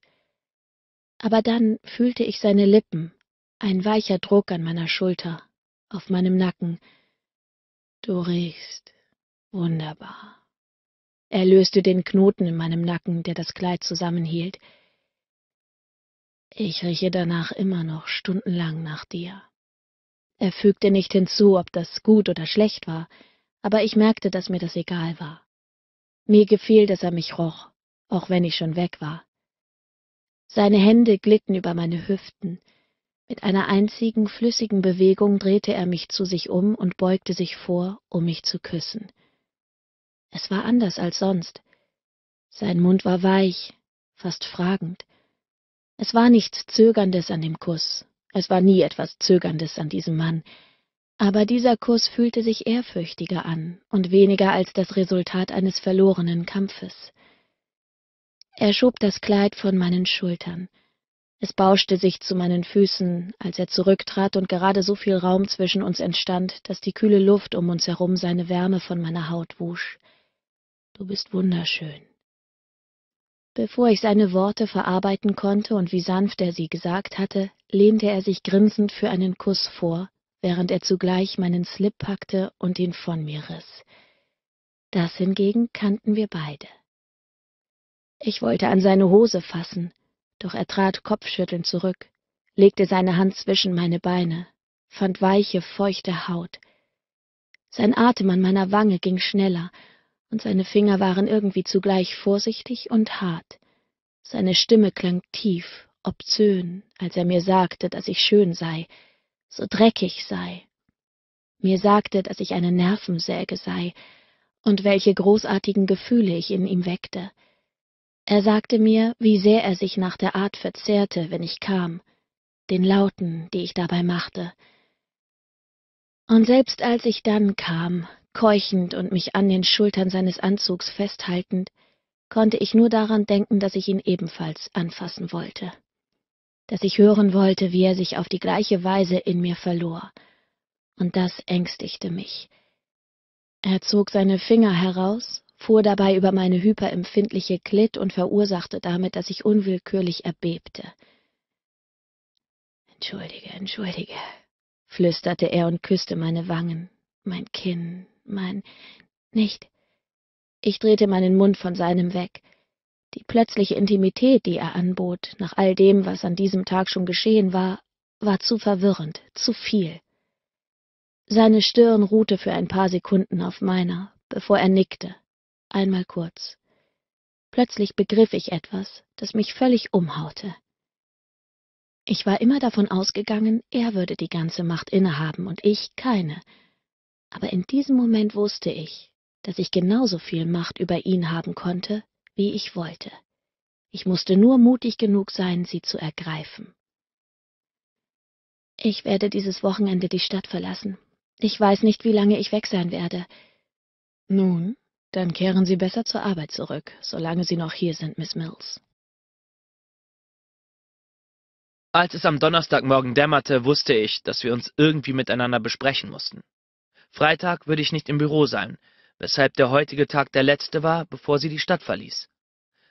Aber dann fühlte ich seine Lippen, ein weicher Druck an meiner Schulter, auf meinem Nacken. Du riechst wunderbar. Er löste den Knoten in meinem Nacken, der das Kleid zusammenhielt. Ich rieche danach immer noch stundenlang nach dir. Er fügte nicht hinzu, ob das gut oder schlecht war, aber ich merkte, dass mir das egal war. Mir gefiel, dass er mich roch, auch wenn ich schon weg war. Seine Hände glitten über meine Hüften. Mit einer einzigen flüssigen Bewegung drehte er mich zu sich um und beugte sich vor, um mich zu küssen. Es war anders als sonst. Sein Mund war weich, fast fragend. Es war nichts Zögerndes an dem Kuss, es war nie etwas Zögerndes an diesem Mann. Aber dieser Kuss fühlte sich ehrfürchtiger an und weniger als das Resultat eines verlorenen Kampfes. Er schob das Kleid von meinen Schultern. Es bauschte sich zu meinen Füßen, als er zurücktrat und gerade so viel Raum zwischen uns entstand, dass die kühle Luft um uns herum seine Wärme von meiner Haut wusch. Du bist wunderschön, Bevor ich seine Worte verarbeiten konnte und wie sanft er sie gesagt hatte, lehnte er sich grinsend für einen Kuss vor, während er zugleich meinen Slip packte und ihn von mir riss. Das hingegen kannten wir beide. Ich wollte an seine Hose fassen, doch er trat kopfschüttelnd zurück, legte seine Hand zwischen meine Beine, fand weiche, feuchte Haut. Sein Atem an meiner Wange ging schneller, und seine Finger waren irgendwie zugleich vorsichtig und hart. Seine Stimme klang tief, obzön, als er mir sagte, dass ich schön sei, so dreckig sei. Mir sagte, dass ich eine Nervensäge sei und welche großartigen Gefühle ich in ihm weckte. Er sagte mir, wie sehr er sich nach der Art verzehrte, wenn ich kam, den Lauten, die ich dabei machte. Und selbst als ich dann kam, Keuchend und mich an den Schultern seines Anzugs festhaltend, konnte ich nur daran denken, dass ich ihn ebenfalls anfassen wollte, dass ich hören wollte, wie er sich auf die gleiche Weise in mir verlor, und das ängstigte mich. Er zog seine Finger heraus, fuhr dabei über meine hyperempfindliche Klit und verursachte damit, dass ich unwillkürlich erbebte. Entschuldige, entschuldige, flüsterte er und küsste meine Wangen, mein Kinn, Nein, nicht. Ich drehte meinen Mund von seinem weg. Die plötzliche Intimität, die er anbot, nach all dem, was an diesem Tag schon geschehen war, war zu verwirrend, zu viel. Seine Stirn ruhte für ein paar Sekunden auf meiner, bevor er nickte. Einmal kurz. Plötzlich begriff ich etwas, das mich völlig umhaute. Ich war immer davon ausgegangen, er würde die ganze Macht innehaben und ich keine aber in diesem Moment wusste ich, dass ich genauso viel Macht über ihn haben konnte, wie ich wollte. Ich musste nur mutig genug sein, sie zu ergreifen. Ich werde dieses Wochenende die Stadt verlassen. Ich weiß nicht, wie lange ich weg sein werde. Nun, dann kehren Sie besser zur Arbeit zurück, solange Sie noch hier sind, Miss Mills. Als es am Donnerstagmorgen dämmerte, wusste ich, dass wir uns irgendwie miteinander besprechen mussten. Freitag würde ich nicht im Büro sein, weshalb der heutige Tag der letzte war, bevor sie die Stadt verließ.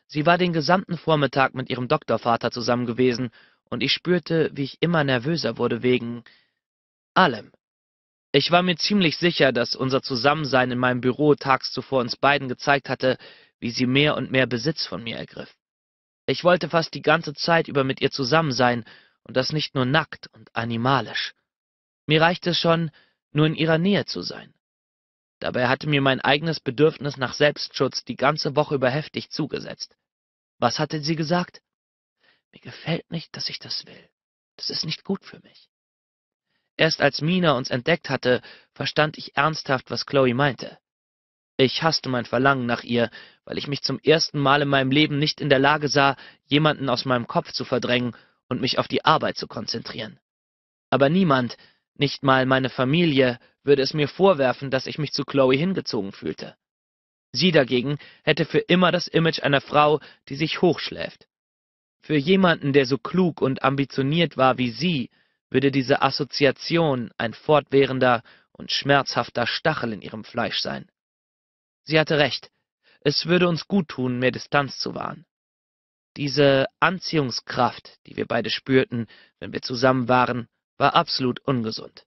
Sie war den gesamten Vormittag mit ihrem Doktorvater zusammen gewesen, und ich spürte, wie ich immer nervöser wurde wegen allem. Ich war mir ziemlich sicher, dass unser Zusammensein in meinem Büro tags zuvor uns beiden gezeigt hatte, wie sie mehr und mehr Besitz von mir ergriff. Ich wollte fast die ganze Zeit über mit ihr zusammen sein, und das nicht nur nackt und animalisch. Mir reichte es schon, nur in ihrer Nähe zu sein. Dabei hatte mir mein eigenes Bedürfnis nach Selbstschutz die ganze Woche über heftig zugesetzt. Was hatte sie gesagt? Mir gefällt nicht, dass ich das will. Das ist nicht gut für mich. Erst als Mina uns entdeckt hatte, verstand ich ernsthaft, was Chloe meinte. Ich hasste mein Verlangen nach ihr, weil ich mich zum ersten Mal in meinem Leben nicht in der Lage sah, jemanden aus meinem Kopf zu verdrängen und mich auf die Arbeit zu konzentrieren. Aber niemand, nicht mal meine Familie würde es mir vorwerfen, dass ich mich zu Chloe hingezogen fühlte. Sie dagegen hätte für immer das Image einer Frau, die sich hochschläft. Für jemanden, der so klug und ambitioniert war wie sie, würde diese Assoziation ein fortwährender und schmerzhafter Stachel in ihrem Fleisch sein. Sie hatte recht, es würde uns gut tun, mehr Distanz zu wahren. Diese Anziehungskraft, die wir beide spürten, wenn wir zusammen waren, war absolut ungesund.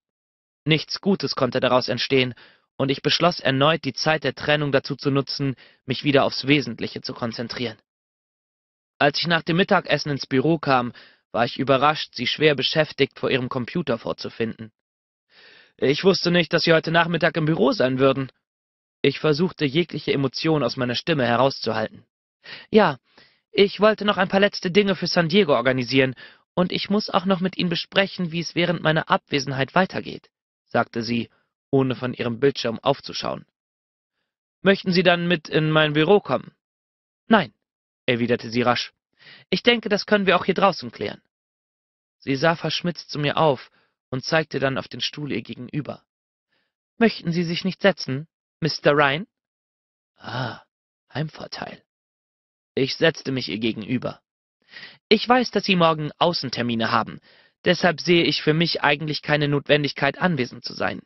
Nichts Gutes konnte daraus entstehen, und ich beschloss erneut, die Zeit der Trennung dazu zu nutzen, mich wieder aufs Wesentliche zu konzentrieren. Als ich nach dem Mittagessen ins Büro kam, war ich überrascht, sie schwer beschäftigt vor ihrem Computer vorzufinden. Ich wusste nicht, dass Sie heute Nachmittag im Büro sein würden. Ich versuchte, jegliche Emotion aus meiner Stimme herauszuhalten. Ja, ich wollte noch ein paar letzte Dinge für San Diego organisieren und ich muss auch noch mit Ihnen besprechen, wie es während meiner Abwesenheit weitergeht, sagte sie, ohne von ihrem Bildschirm aufzuschauen. Möchten Sie dann mit in mein Büro kommen? Nein, erwiderte sie rasch. Ich denke, das können wir auch hier draußen klären. Sie sah verschmitzt zu mir auf und zeigte dann auf den Stuhl ihr gegenüber. Möchten Sie sich nicht setzen, Mr. Ryan? Ah, Heimvorteil. Ich setzte mich ihr gegenüber. Ich weiß, dass Sie morgen Außentermine haben. Deshalb sehe ich für mich eigentlich keine Notwendigkeit, anwesend zu sein.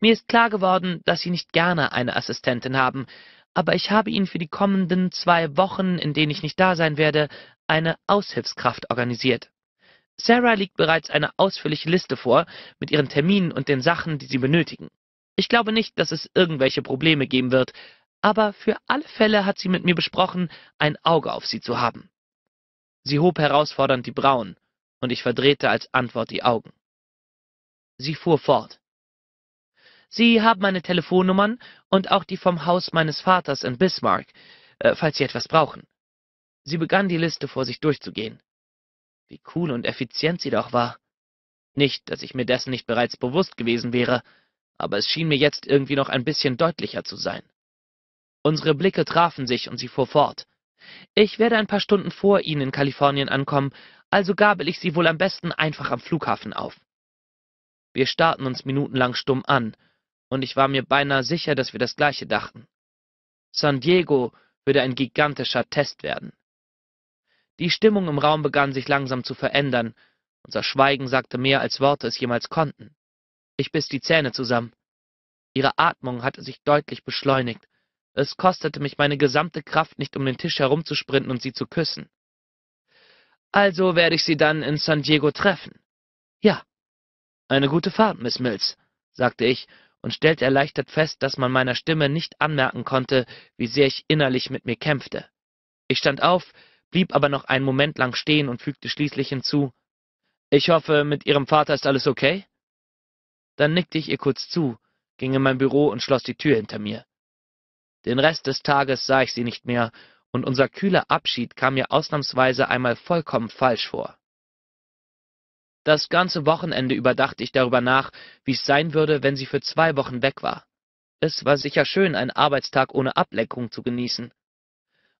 Mir ist klar geworden, dass Sie nicht gerne eine Assistentin haben, aber ich habe Ihnen für die kommenden zwei Wochen, in denen ich nicht da sein werde, eine Aushilfskraft organisiert. Sarah liegt bereits eine ausführliche Liste vor mit ihren Terminen und den Sachen, die Sie benötigen. Ich glaube nicht, dass es irgendwelche Probleme geben wird, aber für alle Fälle hat sie mit mir besprochen, ein Auge auf Sie zu haben. Sie hob herausfordernd die Brauen, und ich verdrehte als Antwort die Augen. Sie fuhr fort. Sie haben meine Telefonnummern und auch die vom Haus meines Vaters in Bismarck, äh, falls Sie etwas brauchen. Sie begann die Liste vor sich durchzugehen. Wie cool und effizient sie doch war. Nicht, dass ich mir dessen nicht bereits bewusst gewesen wäre, aber es schien mir jetzt irgendwie noch ein bisschen deutlicher zu sein. Unsere Blicke trafen sich und sie fuhr fort. Ich werde ein paar Stunden vor Ihnen in Kalifornien ankommen, also gabel ich Sie wohl am besten einfach am Flughafen auf. Wir starrten uns minutenlang stumm an, und ich war mir beinahe sicher, dass wir das Gleiche dachten. San Diego würde ein gigantischer Test werden. Die Stimmung im Raum begann sich langsam zu verändern, unser Schweigen sagte mehr, als Worte es jemals konnten. Ich biss die Zähne zusammen. Ihre Atmung hatte sich deutlich beschleunigt, es kostete mich meine gesamte Kraft nicht, um den Tisch herumzusprinten und sie zu küssen. Also werde ich sie dann in San Diego treffen. Ja. Eine gute Fahrt, Miss Mills, sagte ich und stellte erleichtert fest, dass man meiner Stimme nicht anmerken konnte, wie sehr ich innerlich mit mir kämpfte. Ich stand auf, blieb aber noch einen Moment lang stehen und fügte schließlich hinzu, ich hoffe, mit Ihrem Vater ist alles okay? Dann nickte ich ihr kurz zu, ging in mein Büro und schloss die Tür hinter mir. Den Rest des Tages sah ich sie nicht mehr, und unser kühler Abschied kam mir ausnahmsweise einmal vollkommen falsch vor. Das ganze Wochenende überdachte ich darüber nach, wie es sein würde, wenn sie für zwei Wochen weg war. Es war sicher schön, einen Arbeitstag ohne Ablenkung zu genießen.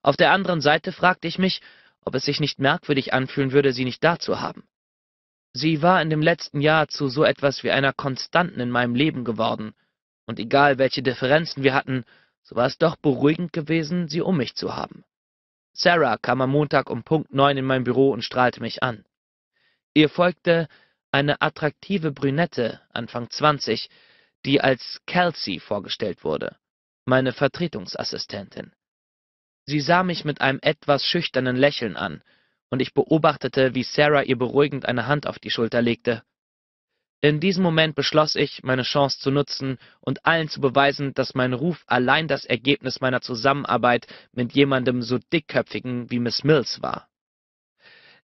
Auf der anderen Seite fragte ich mich, ob es sich nicht merkwürdig anfühlen würde, sie nicht da zu haben. Sie war in dem letzten Jahr zu so etwas wie einer Konstanten in meinem Leben geworden, und egal welche Differenzen wir hatten, so war es doch beruhigend gewesen, sie um mich zu haben. Sarah kam am Montag um Punkt neun in mein Büro und strahlte mich an. Ihr folgte eine attraktive Brünette, Anfang zwanzig, die als Kelsey vorgestellt wurde, meine Vertretungsassistentin. Sie sah mich mit einem etwas schüchternen Lächeln an, und ich beobachtete, wie Sarah ihr beruhigend eine Hand auf die Schulter legte in diesem Moment beschloss ich, meine Chance zu nutzen und allen zu beweisen, dass mein Ruf allein das Ergebnis meiner Zusammenarbeit mit jemandem so dickköpfigen wie Miss Mills war.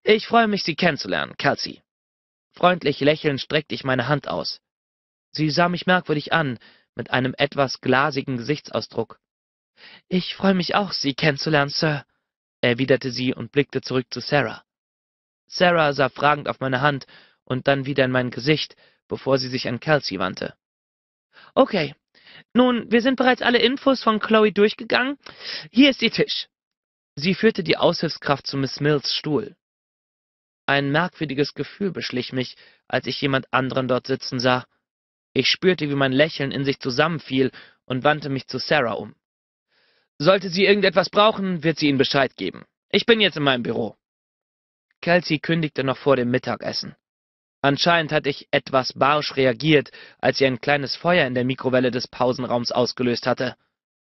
Ich freue mich, Sie kennenzulernen, Kelsey. Freundlich lächelnd streckte ich meine Hand aus. Sie sah mich merkwürdig an, mit einem etwas glasigen Gesichtsausdruck. Ich freue mich auch, Sie kennenzulernen, Sir, erwiderte sie und blickte zurück zu Sarah. Sarah sah fragend auf meine Hand und dann wieder in mein Gesicht, bevor sie sich an Kelsey wandte. Okay, nun, wir sind bereits alle Infos von Chloe durchgegangen. Hier ist ihr Tisch. Sie führte die Aushilfskraft zu Miss Mills Stuhl. Ein merkwürdiges Gefühl beschlich mich, als ich jemand anderen dort sitzen sah. Ich spürte, wie mein Lächeln in sich zusammenfiel und wandte mich zu Sarah um. Sollte sie irgendetwas brauchen, wird sie Ihnen Bescheid geben. Ich bin jetzt in meinem Büro. Kelsey kündigte noch vor dem Mittagessen. Anscheinend hatte ich etwas barsch reagiert, als sie ein kleines Feuer in der Mikrowelle des Pausenraums ausgelöst hatte.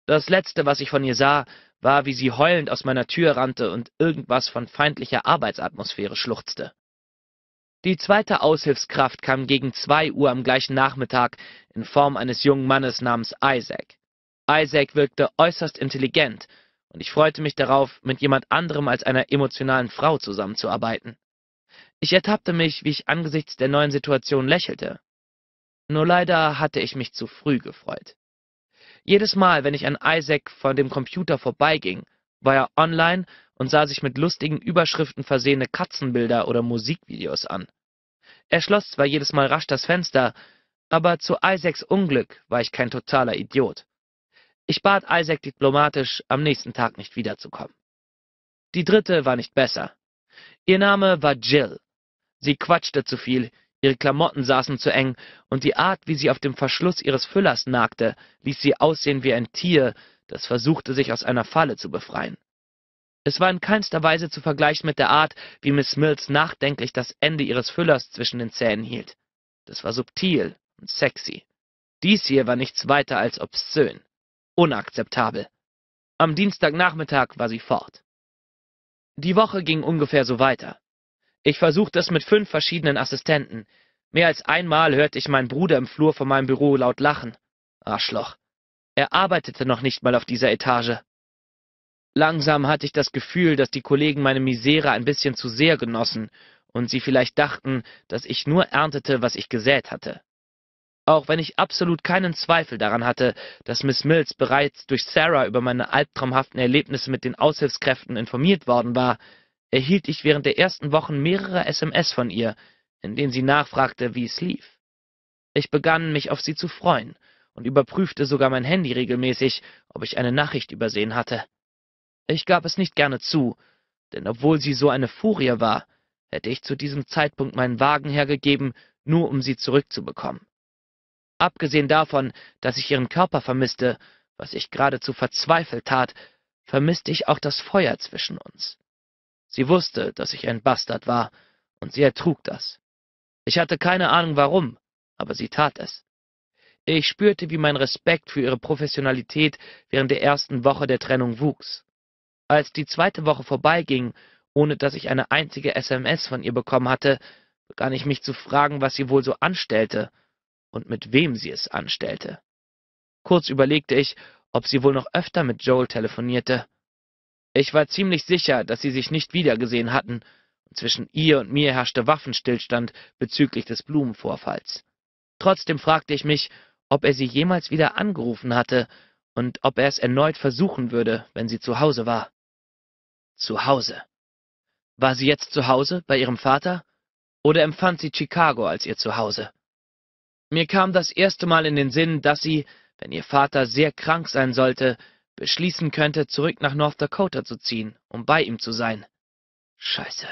Das Letzte, was ich von ihr sah, war, wie sie heulend aus meiner Tür rannte und irgendwas von feindlicher Arbeitsatmosphäre schluchzte. Die zweite Aushilfskraft kam gegen zwei Uhr am gleichen Nachmittag in Form eines jungen Mannes namens Isaac. Isaac wirkte äußerst intelligent, und ich freute mich darauf, mit jemand anderem als einer emotionalen Frau zusammenzuarbeiten. Ich ertappte mich, wie ich angesichts der neuen Situation lächelte. Nur leider hatte ich mich zu früh gefreut. Jedes Mal, wenn ich an Isaac von dem Computer vorbeiging, war er online und sah sich mit lustigen Überschriften versehene Katzenbilder oder Musikvideos an. Er schloss zwar jedes Mal rasch das Fenster, aber zu Isaacs Unglück war ich kein totaler Idiot. Ich bat Isaac diplomatisch, am nächsten Tag nicht wiederzukommen. Die dritte war nicht besser. Ihr Name war Jill Sie quatschte zu viel, ihre Klamotten saßen zu eng, und die Art, wie sie auf dem Verschluss ihres Füllers nagte, ließ sie aussehen wie ein Tier, das versuchte, sich aus einer Falle zu befreien. Es war in keinster Weise zu vergleichen mit der Art, wie Miss Mills nachdenklich das Ende ihres Füllers zwischen den Zähnen hielt. Das war subtil und sexy. Dies hier war nichts weiter als obszön. Unakzeptabel. Am Dienstagnachmittag war sie fort. Die Woche ging ungefähr so weiter. Ich versuchte es mit fünf verschiedenen Assistenten. Mehr als einmal hörte ich meinen Bruder im Flur von meinem Büro laut lachen. Arschloch. Er arbeitete noch nicht mal auf dieser Etage. Langsam hatte ich das Gefühl, dass die Kollegen meine Misere ein bisschen zu sehr genossen und sie vielleicht dachten, dass ich nur erntete, was ich gesät hatte. Auch wenn ich absolut keinen Zweifel daran hatte, dass Miss Mills bereits durch Sarah über meine albtraumhaften Erlebnisse mit den Aushilfskräften informiert worden war, erhielt ich während der ersten Wochen mehrere SMS von ihr, in denen sie nachfragte, wie es lief. Ich begann, mich auf sie zu freuen und überprüfte sogar mein Handy regelmäßig, ob ich eine Nachricht übersehen hatte. Ich gab es nicht gerne zu, denn obwohl sie so eine Furie war, hätte ich zu diesem Zeitpunkt meinen Wagen hergegeben, nur um sie zurückzubekommen. Abgesehen davon, dass ich ihren Körper vermisste, was ich geradezu verzweifelt tat, vermisste ich auch das Feuer zwischen uns. Sie wusste, dass ich ein Bastard war, und sie ertrug das. Ich hatte keine Ahnung warum, aber sie tat es. Ich spürte, wie mein Respekt für ihre Professionalität während der ersten Woche der Trennung wuchs. Als die zweite Woche vorbeiging, ohne dass ich eine einzige SMS von ihr bekommen hatte, begann ich mich zu fragen, was sie wohl so anstellte und mit wem sie es anstellte. Kurz überlegte ich, ob sie wohl noch öfter mit Joel telefonierte. Ich war ziemlich sicher, dass sie sich nicht wiedergesehen hatten, und zwischen ihr und mir herrschte Waffenstillstand bezüglich des Blumenvorfalls. Trotzdem fragte ich mich, ob er sie jemals wieder angerufen hatte und ob er es erneut versuchen würde, wenn sie zu Hause war. Zu Hause. War sie jetzt zu Hause bei ihrem Vater? Oder empfand sie Chicago als ihr Zuhause? Mir kam das erste Mal in den Sinn, dass sie, wenn ihr Vater sehr krank sein sollte, beschließen könnte, zurück nach North Dakota zu ziehen, um bei ihm zu sein. Scheiße.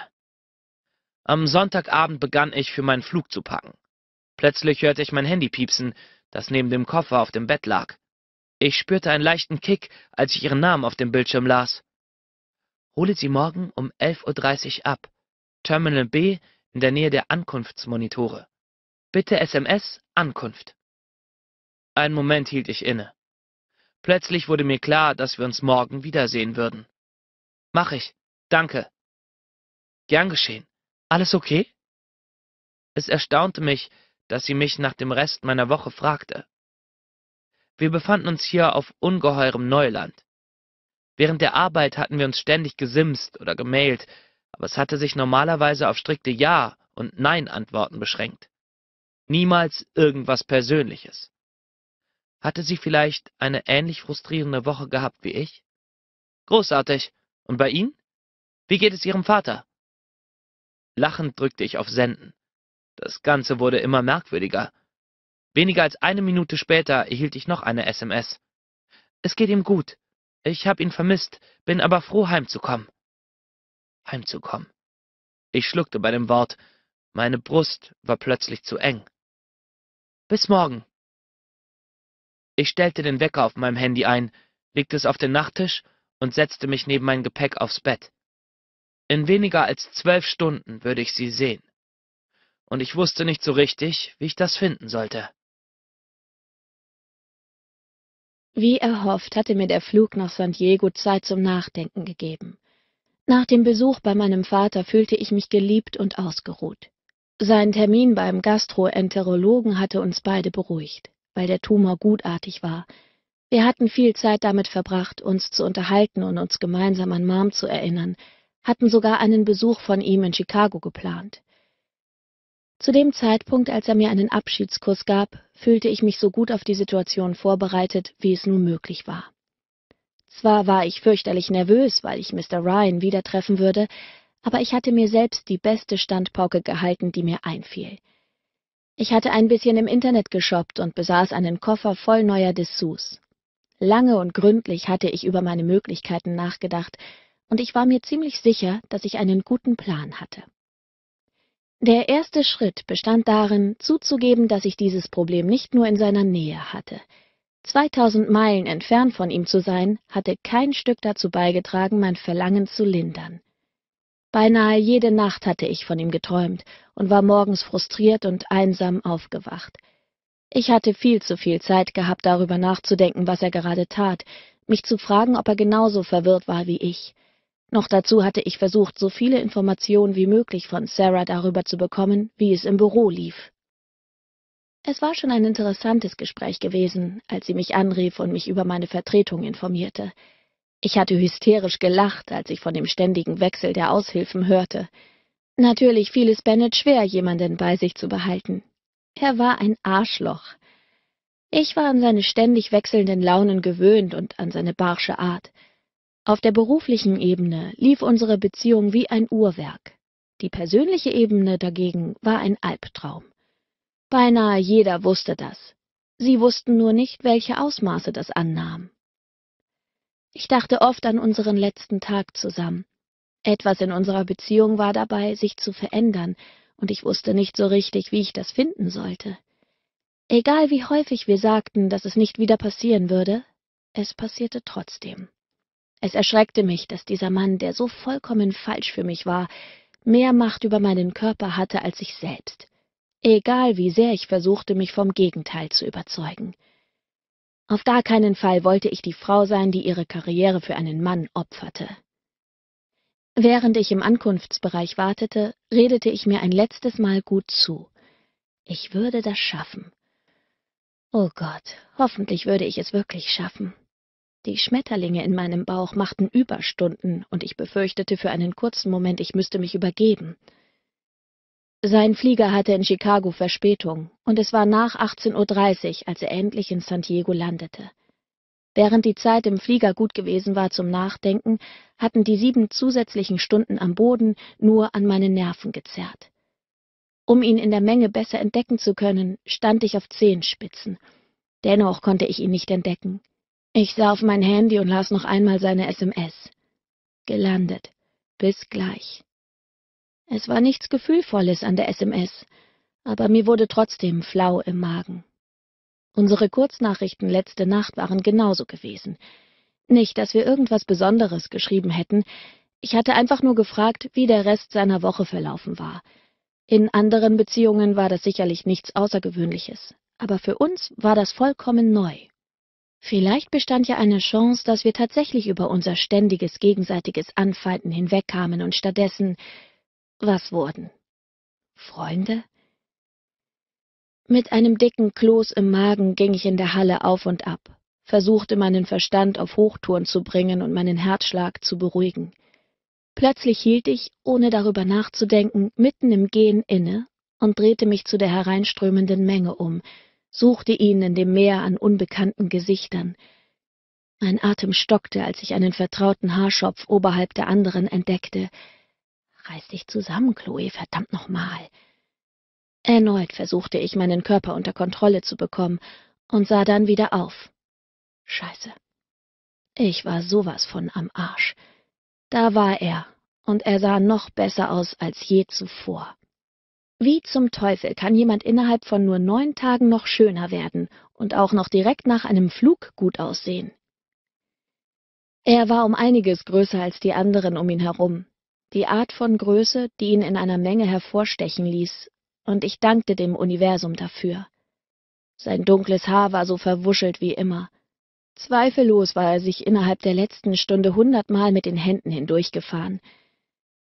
Am Sonntagabend begann ich, für meinen Flug zu packen. Plötzlich hörte ich mein Handy piepsen, das neben dem Koffer auf dem Bett lag. Ich spürte einen leichten Kick, als ich ihren Namen auf dem Bildschirm las. Hole sie morgen um 11.30 Uhr ab. Terminal B in der Nähe der Ankunftsmonitore. Bitte SMS Ankunft. Einen Moment hielt ich inne. Plötzlich wurde mir klar, dass wir uns morgen wiedersehen würden. Mach ich. Danke. Gern geschehen. Alles okay? Es erstaunte mich, dass sie mich nach dem Rest meiner Woche fragte. Wir befanden uns hier auf ungeheurem Neuland. Während der Arbeit hatten wir uns ständig gesimst oder gemailt, aber es hatte sich normalerweise auf strikte Ja- und Nein-Antworten beschränkt. Niemals irgendwas Persönliches. Hatte sie vielleicht eine ähnlich frustrierende Woche gehabt wie ich? Großartig. Und bei Ihnen? Wie geht es Ihrem Vater? Lachend drückte ich auf Senden. Das Ganze wurde immer merkwürdiger. Weniger als eine Minute später erhielt ich noch eine SMS. Es geht ihm gut. Ich habe ihn vermisst, bin aber froh, heimzukommen. Heimzukommen. Ich schluckte bei dem Wort. Meine Brust war plötzlich zu eng. Bis morgen. Ich stellte den Wecker auf meinem Handy ein, legte es auf den Nachttisch und setzte mich neben mein Gepäck aufs Bett. In weniger als zwölf Stunden würde ich sie sehen. Und ich wusste nicht so richtig, wie ich das finden sollte. Wie erhofft hatte mir der Flug nach San Diego Zeit zum Nachdenken gegeben. Nach dem Besuch bei meinem Vater fühlte ich mich geliebt und ausgeruht. Sein Termin beim Gastroenterologen hatte uns beide beruhigt weil der Tumor gutartig war. Wir hatten viel Zeit damit verbracht, uns zu unterhalten und uns gemeinsam an Mom zu erinnern, hatten sogar einen Besuch von ihm in Chicago geplant. Zu dem Zeitpunkt, als er mir einen Abschiedskuss gab, fühlte ich mich so gut auf die Situation vorbereitet, wie es nur möglich war. Zwar war ich fürchterlich nervös, weil ich Mr. Ryan wieder treffen würde, aber ich hatte mir selbst die beste Standpauke gehalten, die mir einfiel. Ich hatte ein bisschen im Internet geshoppt und besaß einen Koffer voll neuer Dessous. Lange und gründlich hatte ich über meine Möglichkeiten nachgedacht, und ich war mir ziemlich sicher, dass ich einen guten Plan hatte. Der erste Schritt bestand darin, zuzugeben, dass ich dieses Problem nicht nur in seiner Nähe hatte. 2000 Meilen entfernt von ihm zu sein, hatte kein Stück dazu beigetragen, mein Verlangen zu lindern. Beinahe jede Nacht hatte ich von ihm geträumt und war morgens frustriert und einsam aufgewacht. Ich hatte viel zu viel Zeit gehabt, darüber nachzudenken, was er gerade tat, mich zu fragen, ob er genauso verwirrt war wie ich. Noch dazu hatte ich versucht, so viele Informationen wie möglich von Sarah darüber zu bekommen, wie es im Büro lief. Es war schon ein interessantes Gespräch gewesen, als sie mich anrief und mich über meine Vertretung informierte. Ich hatte hysterisch gelacht, als ich von dem ständigen Wechsel der Aushilfen hörte. Natürlich fiel es Bennett schwer, jemanden bei sich zu behalten. Er war ein Arschloch. Ich war an seine ständig wechselnden Launen gewöhnt und an seine barsche Art. Auf der beruflichen Ebene lief unsere Beziehung wie ein Uhrwerk. Die persönliche Ebene dagegen war ein Albtraum. Beinahe jeder wusste das. Sie wussten nur nicht, welche Ausmaße das annahm. Ich dachte oft an unseren letzten Tag zusammen. Etwas in unserer Beziehung war dabei, sich zu verändern, und ich wusste nicht so richtig, wie ich das finden sollte. Egal wie häufig wir sagten, dass es nicht wieder passieren würde, es passierte trotzdem. Es erschreckte mich, dass dieser Mann, der so vollkommen falsch für mich war, mehr Macht über meinen Körper hatte als ich selbst, egal wie sehr ich versuchte, mich vom Gegenteil zu überzeugen. Auf gar keinen Fall wollte ich die Frau sein, die ihre Karriere für einen Mann opferte. Während ich im Ankunftsbereich wartete, redete ich mir ein letztes Mal gut zu. Ich würde das schaffen. Oh Gott, hoffentlich würde ich es wirklich schaffen. Die Schmetterlinge in meinem Bauch machten Überstunden, und ich befürchtete für einen kurzen Moment, ich müsste mich übergeben. Sein Flieger hatte in Chicago Verspätung, und es war nach 18.30 Uhr, als er endlich in San Diego landete. Während die Zeit im Flieger gut gewesen war zum Nachdenken, hatten die sieben zusätzlichen Stunden am Boden nur an meine Nerven gezerrt. Um ihn in der Menge besser entdecken zu können, stand ich auf Zehenspitzen. Dennoch konnte ich ihn nicht entdecken. Ich sah auf mein Handy und las noch einmal seine SMS. Gelandet. Bis gleich. Es war nichts Gefühlvolles an der SMS, aber mir wurde trotzdem flau im Magen. Unsere Kurznachrichten letzte Nacht waren genauso gewesen. Nicht, dass wir irgendwas Besonderes geschrieben hätten, ich hatte einfach nur gefragt, wie der Rest seiner Woche verlaufen war. In anderen Beziehungen war das sicherlich nichts Außergewöhnliches, aber für uns war das vollkommen neu. Vielleicht bestand ja eine Chance, dass wir tatsächlich über unser ständiges gegenseitiges Anfeinden hinwegkamen und stattdessen was wurden? Freunde? Mit einem dicken Kloß im Magen ging ich in der Halle auf und ab, versuchte meinen Verstand auf Hochtouren zu bringen und meinen Herzschlag zu beruhigen. Plötzlich hielt ich, ohne darüber nachzudenken, mitten im Gehen inne und drehte mich zu der hereinströmenden Menge um, suchte ihn in dem Meer an unbekannten Gesichtern. Mein Atem stockte, als ich einen vertrauten Haarschopf oberhalb der anderen entdeckte, Reiß dich zusammen, Chloe, verdammt nochmal. Erneut versuchte ich, meinen Körper unter Kontrolle zu bekommen und sah dann wieder auf. Scheiße. Ich war sowas von am Arsch. Da war er, und er sah noch besser aus als je zuvor. Wie zum Teufel kann jemand innerhalb von nur neun Tagen noch schöner werden und auch noch direkt nach einem Flug gut aussehen? Er war um einiges größer als die anderen um ihn herum, die Art von Größe, die ihn in einer Menge hervorstechen ließ, und ich dankte dem Universum dafür. Sein dunkles Haar war so verwuschelt wie immer. Zweifellos war er sich innerhalb der letzten Stunde hundertmal mit den Händen hindurchgefahren.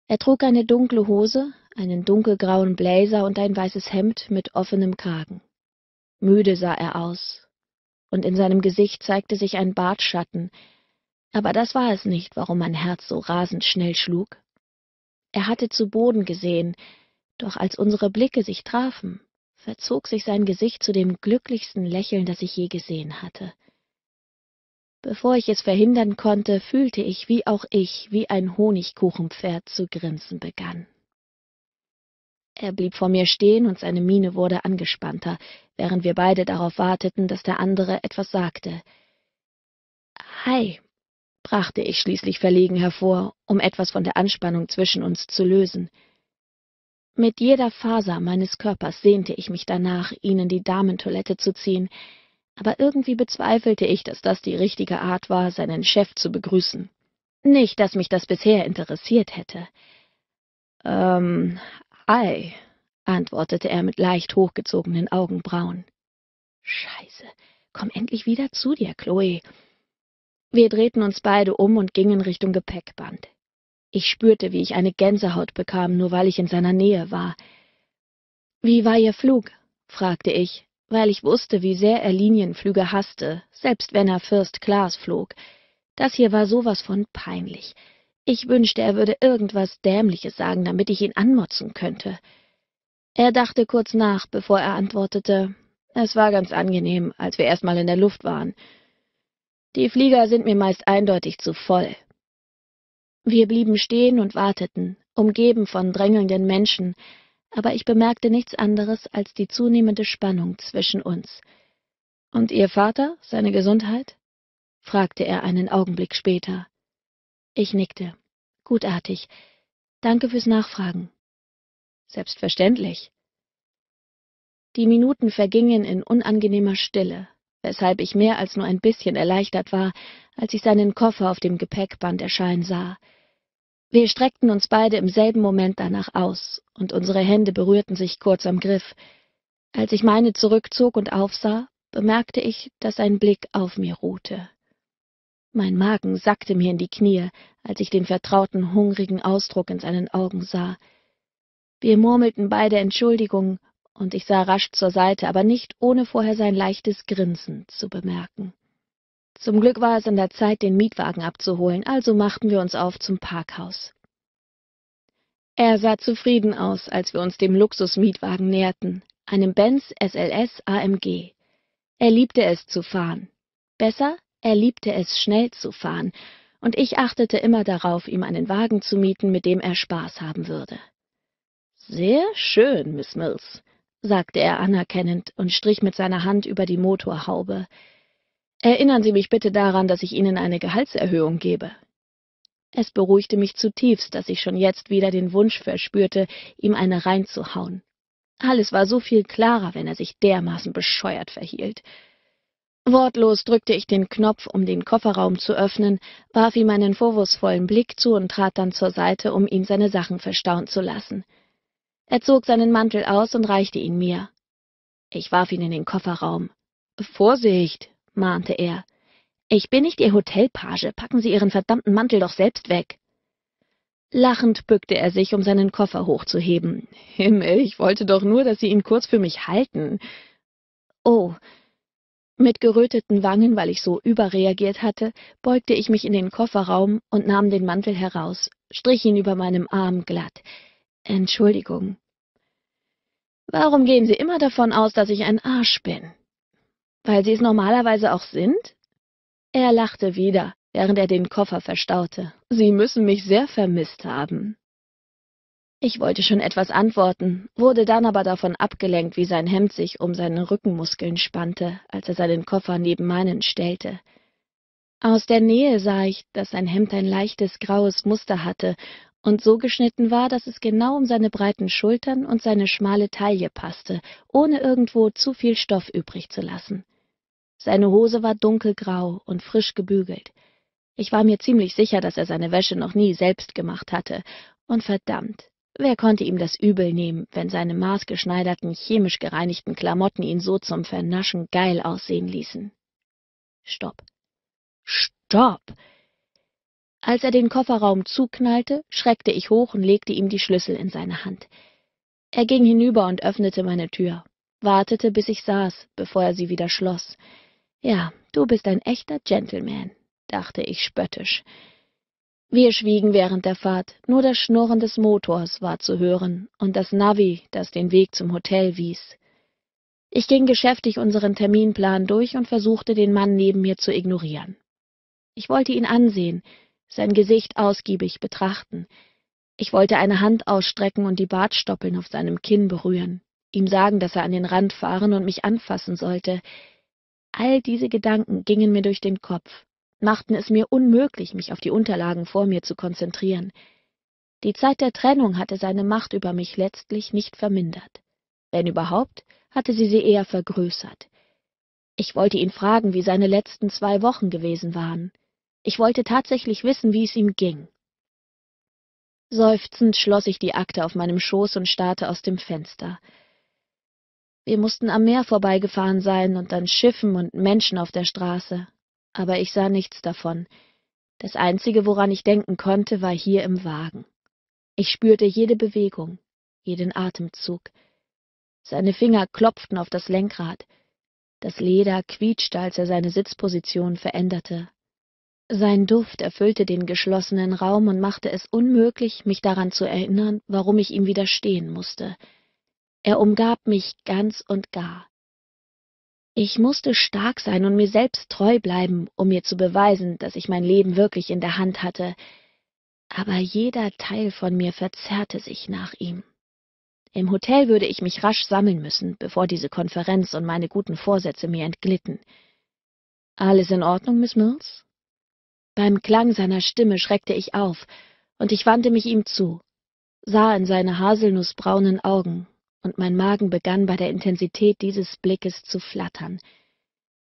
Er trug eine dunkle Hose, einen dunkelgrauen Blazer und ein weißes Hemd mit offenem Kragen. Müde sah er aus, und in seinem Gesicht zeigte sich ein Bartschatten, aber das war es nicht, warum mein Herz so rasend schnell schlug. Er hatte zu Boden gesehen, doch als unsere Blicke sich trafen, verzog sich sein Gesicht zu dem glücklichsten Lächeln, das ich je gesehen hatte. Bevor ich es verhindern konnte, fühlte ich, wie auch ich, wie ein Honigkuchenpferd zu grinsen begann. Er blieb vor mir stehen und seine Miene wurde angespannter, während wir beide darauf warteten, dass der andere etwas sagte. Hi, brachte ich schließlich verlegen hervor, um etwas von der Anspannung zwischen uns zu lösen. Mit jeder Faser meines Körpers sehnte ich mich danach, ihnen die Damentoilette zu ziehen, aber irgendwie bezweifelte ich, dass das die richtige Art war, seinen Chef zu begrüßen. Nicht, dass mich das bisher interessiert hätte. Ähm, ei, antwortete er mit leicht hochgezogenen Augenbrauen. Scheiße, komm endlich wieder zu dir, Chloe. Wir drehten uns beide um und gingen Richtung Gepäckband. Ich spürte, wie ich eine Gänsehaut bekam, nur weil ich in seiner Nähe war. Wie war Ihr Flug? fragte ich, weil ich wusste, wie sehr er Linienflüge hasste, selbst wenn er First Class flog. Das hier war sowas von peinlich. Ich wünschte, er würde irgendwas Dämliches sagen, damit ich ihn anmotzen könnte. Er dachte kurz nach, bevor er antwortete. Es war ganz angenehm, als wir erstmal in der Luft waren. Die Flieger sind mir meist eindeutig zu voll. Wir blieben stehen und warteten, umgeben von drängelnden Menschen, aber ich bemerkte nichts anderes als die zunehmende Spannung zwischen uns. Und Ihr Vater, seine Gesundheit? fragte er einen Augenblick später. Ich nickte. Gutartig. Danke fürs Nachfragen. Selbstverständlich. Die Minuten vergingen in unangenehmer Stille weshalb ich mehr als nur ein bisschen erleichtert war, als ich seinen Koffer auf dem Gepäckband erscheinen sah. Wir streckten uns beide im selben Moment danach aus, und unsere Hände berührten sich kurz am Griff. Als ich meine zurückzog und aufsah, bemerkte ich, dass ein Blick auf mir ruhte. Mein Magen sackte mir in die Knie, als ich den vertrauten, hungrigen Ausdruck in seinen Augen sah. Wir murmelten beide Entschuldigungen und ich sah rasch zur Seite, aber nicht ohne vorher sein leichtes Grinsen zu bemerken. Zum Glück war es an der Zeit, den Mietwagen abzuholen, also machten wir uns auf zum Parkhaus. Er sah zufrieden aus, als wir uns dem Luxus-Mietwagen näherten, einem Benz SLS AMG. Er liebte es zu fahren. Besser, er liebte es schnell zu fahren, und ich achtete immer darauf, ihm einen Wagen zu mieten, mit dem er Spaß haben würde. Sehr schön, Miss Mills sagte er anerkennend und strich mit seiner Hand über die Motorhaube. Erinnern Sie mich bitte daran, dass ich Ihnen eine Gehaltserhöhung gebe. Es beruhigte mich zutiefst, dass ich schon jetzt wieder den Wunsch verspürte, ihm eine reinzuhauen. Alles war so viel klarer, wenn er sich dermaßen bescheuert verhielt. Wortlos drückte ich den Knopf, um den Kofferraum zu öffnen, warf ihm einen vorwurfsvollen Blick zu und trat dann zur Seite, um ihn seine Sachen verstauen zu lassen. Er zog seinen Mantel aus und reichte ihn mir. Ich warf ihn in den Kofferraum. Vorsicht, mahnte er. Ich bin nicht Ihr Hotelpage. Packen Sie Ihren verdammten Mantel doch selbst weg. Lachend bückte er sich, um seinen Koffer hochzuheben. Himmel, ich wollte doch nur, dass Sie ihn kurz für mich halten. Oh. Mit geröteten Wangen, weil ich so überreagiert hatte, beugte ich mich in den Kofferraum und nahm den Mantel heraus, strich ihn über meinem Arm glatt. Entschuldigung. Warum gehen Sie immer davon aus, dass ich ein Arsch bin? Weil Sie es normalerweise auch sind? Er lachte wieder, während er den Koffer verstaute. Sie müssen mich sehr vermisst haben. Ich wollte schon etwas antworten, wurde dann aber davon abgelenkt, wie sein Hemd sich um seine Rückenmuskeln spannte, als er seinen Koffer neben meinen stellte. Aus der Nähe sah ich, dass sein Hemd ein leichtes graues Muster hatte und so geschnitten war, dass es genau um seine breiten Schultern und seine schmale Taille passte, ohne irgendwo zu viel Stoff übrig zu lassen. Seine Hose war dunkelgrau und frisch gebügelt. Ich war mir ziemlich sicher, dass er seine Wäsche noch nie selbst gemacht hatte, und verdammt, wer konnte ihm das übel nehmen, wenn seine maßgeschneiderten, chemisch gereinigten Klamotten ihn so zum Vernaschen geil aussehen ließen? Stopp. Stopp! Als er den Kofferraum zuknallte, schreckte ich hoch und legte ihm die Schlüssel in seine Hand. Er ging hinüber und öffnete meine Tür, wartete, bis ich saß, bevor er sie wieder schloss. Ja, du bist ein echter Gentleman, dachte ich spöttisch. Wir schwiegen während der Fahrt, nur das Schnurren des Motors war zu hören und das Navi, das den Weg zum Hotel wies. Ich ging geschäftig unseren Terminplan durch und versuchte, den Mann neben mir zu ignorieren. Ich wollte ihn ansehen, sein Gesicht ausgiebig betrachten. Ich wollte eine Hand ausstrecken und die Bartstoppeln auf seinem Kinn berühren, ihm sagen, dass er an den Rand fahren und mich anfassen sollte. All diese Gedanken gingen mir durch den Kopf, machten es mir unmöglich, mich auf die Unterlagen vor mir zu konzentrieren. Die Zeit der Trennung hatte seine Macht über mich letztlich nicht vermindert. Wenn überhaupt, hatte sie sie eher vergrößert. Ich wollte ihn fragen, wie seine letzten zwei Wochen gewesen waren. Ich wollte tatsächlich wissen, wie es ihm ging. Seufzend schloss ich die Akte auf meinem Schoß und starrte aus dem Fenster. Wir mussten am Meer vorbeigefahren sein und an Schiffen und Menschen auf der Straße, aber ich sah nichts davon. Das Einzige, woran ich denken konnte, war hier im Wagen. Ich spürte jede Bewegung, jeden Atemzug. Seine Finger klopften auf das Lenkrad. Das Leder quietschte, als er seine Sitzposition veränderte. Sein Duft erfüllte den geschlossenen Raum und machte es unmöglich, mich daran zu erinnern, warum ich ihm widerstehen musste. Er umgab mich ganz und gar. Ich musste stark sein und mir selbst treu bleiben, um mir zu beweisen, dass ich mein Leben wirklich in der Hand hatte, aber jeder Teil von mir verzerrte sich nach ihm. Im Hotel würde ich mich rasch sammeln müssen, bevor diese Konferenz und meine guten Vorsätze mir entglitten. Alles in Ordnung, Miss Mills? Beim Klang seiner Stimme schreckte ich auf, und ich wandte mich ihm zu, sah in seine haselnussbraunen Augen, und mein Magen begann bei der Intensität dieses Blickes zu flattern.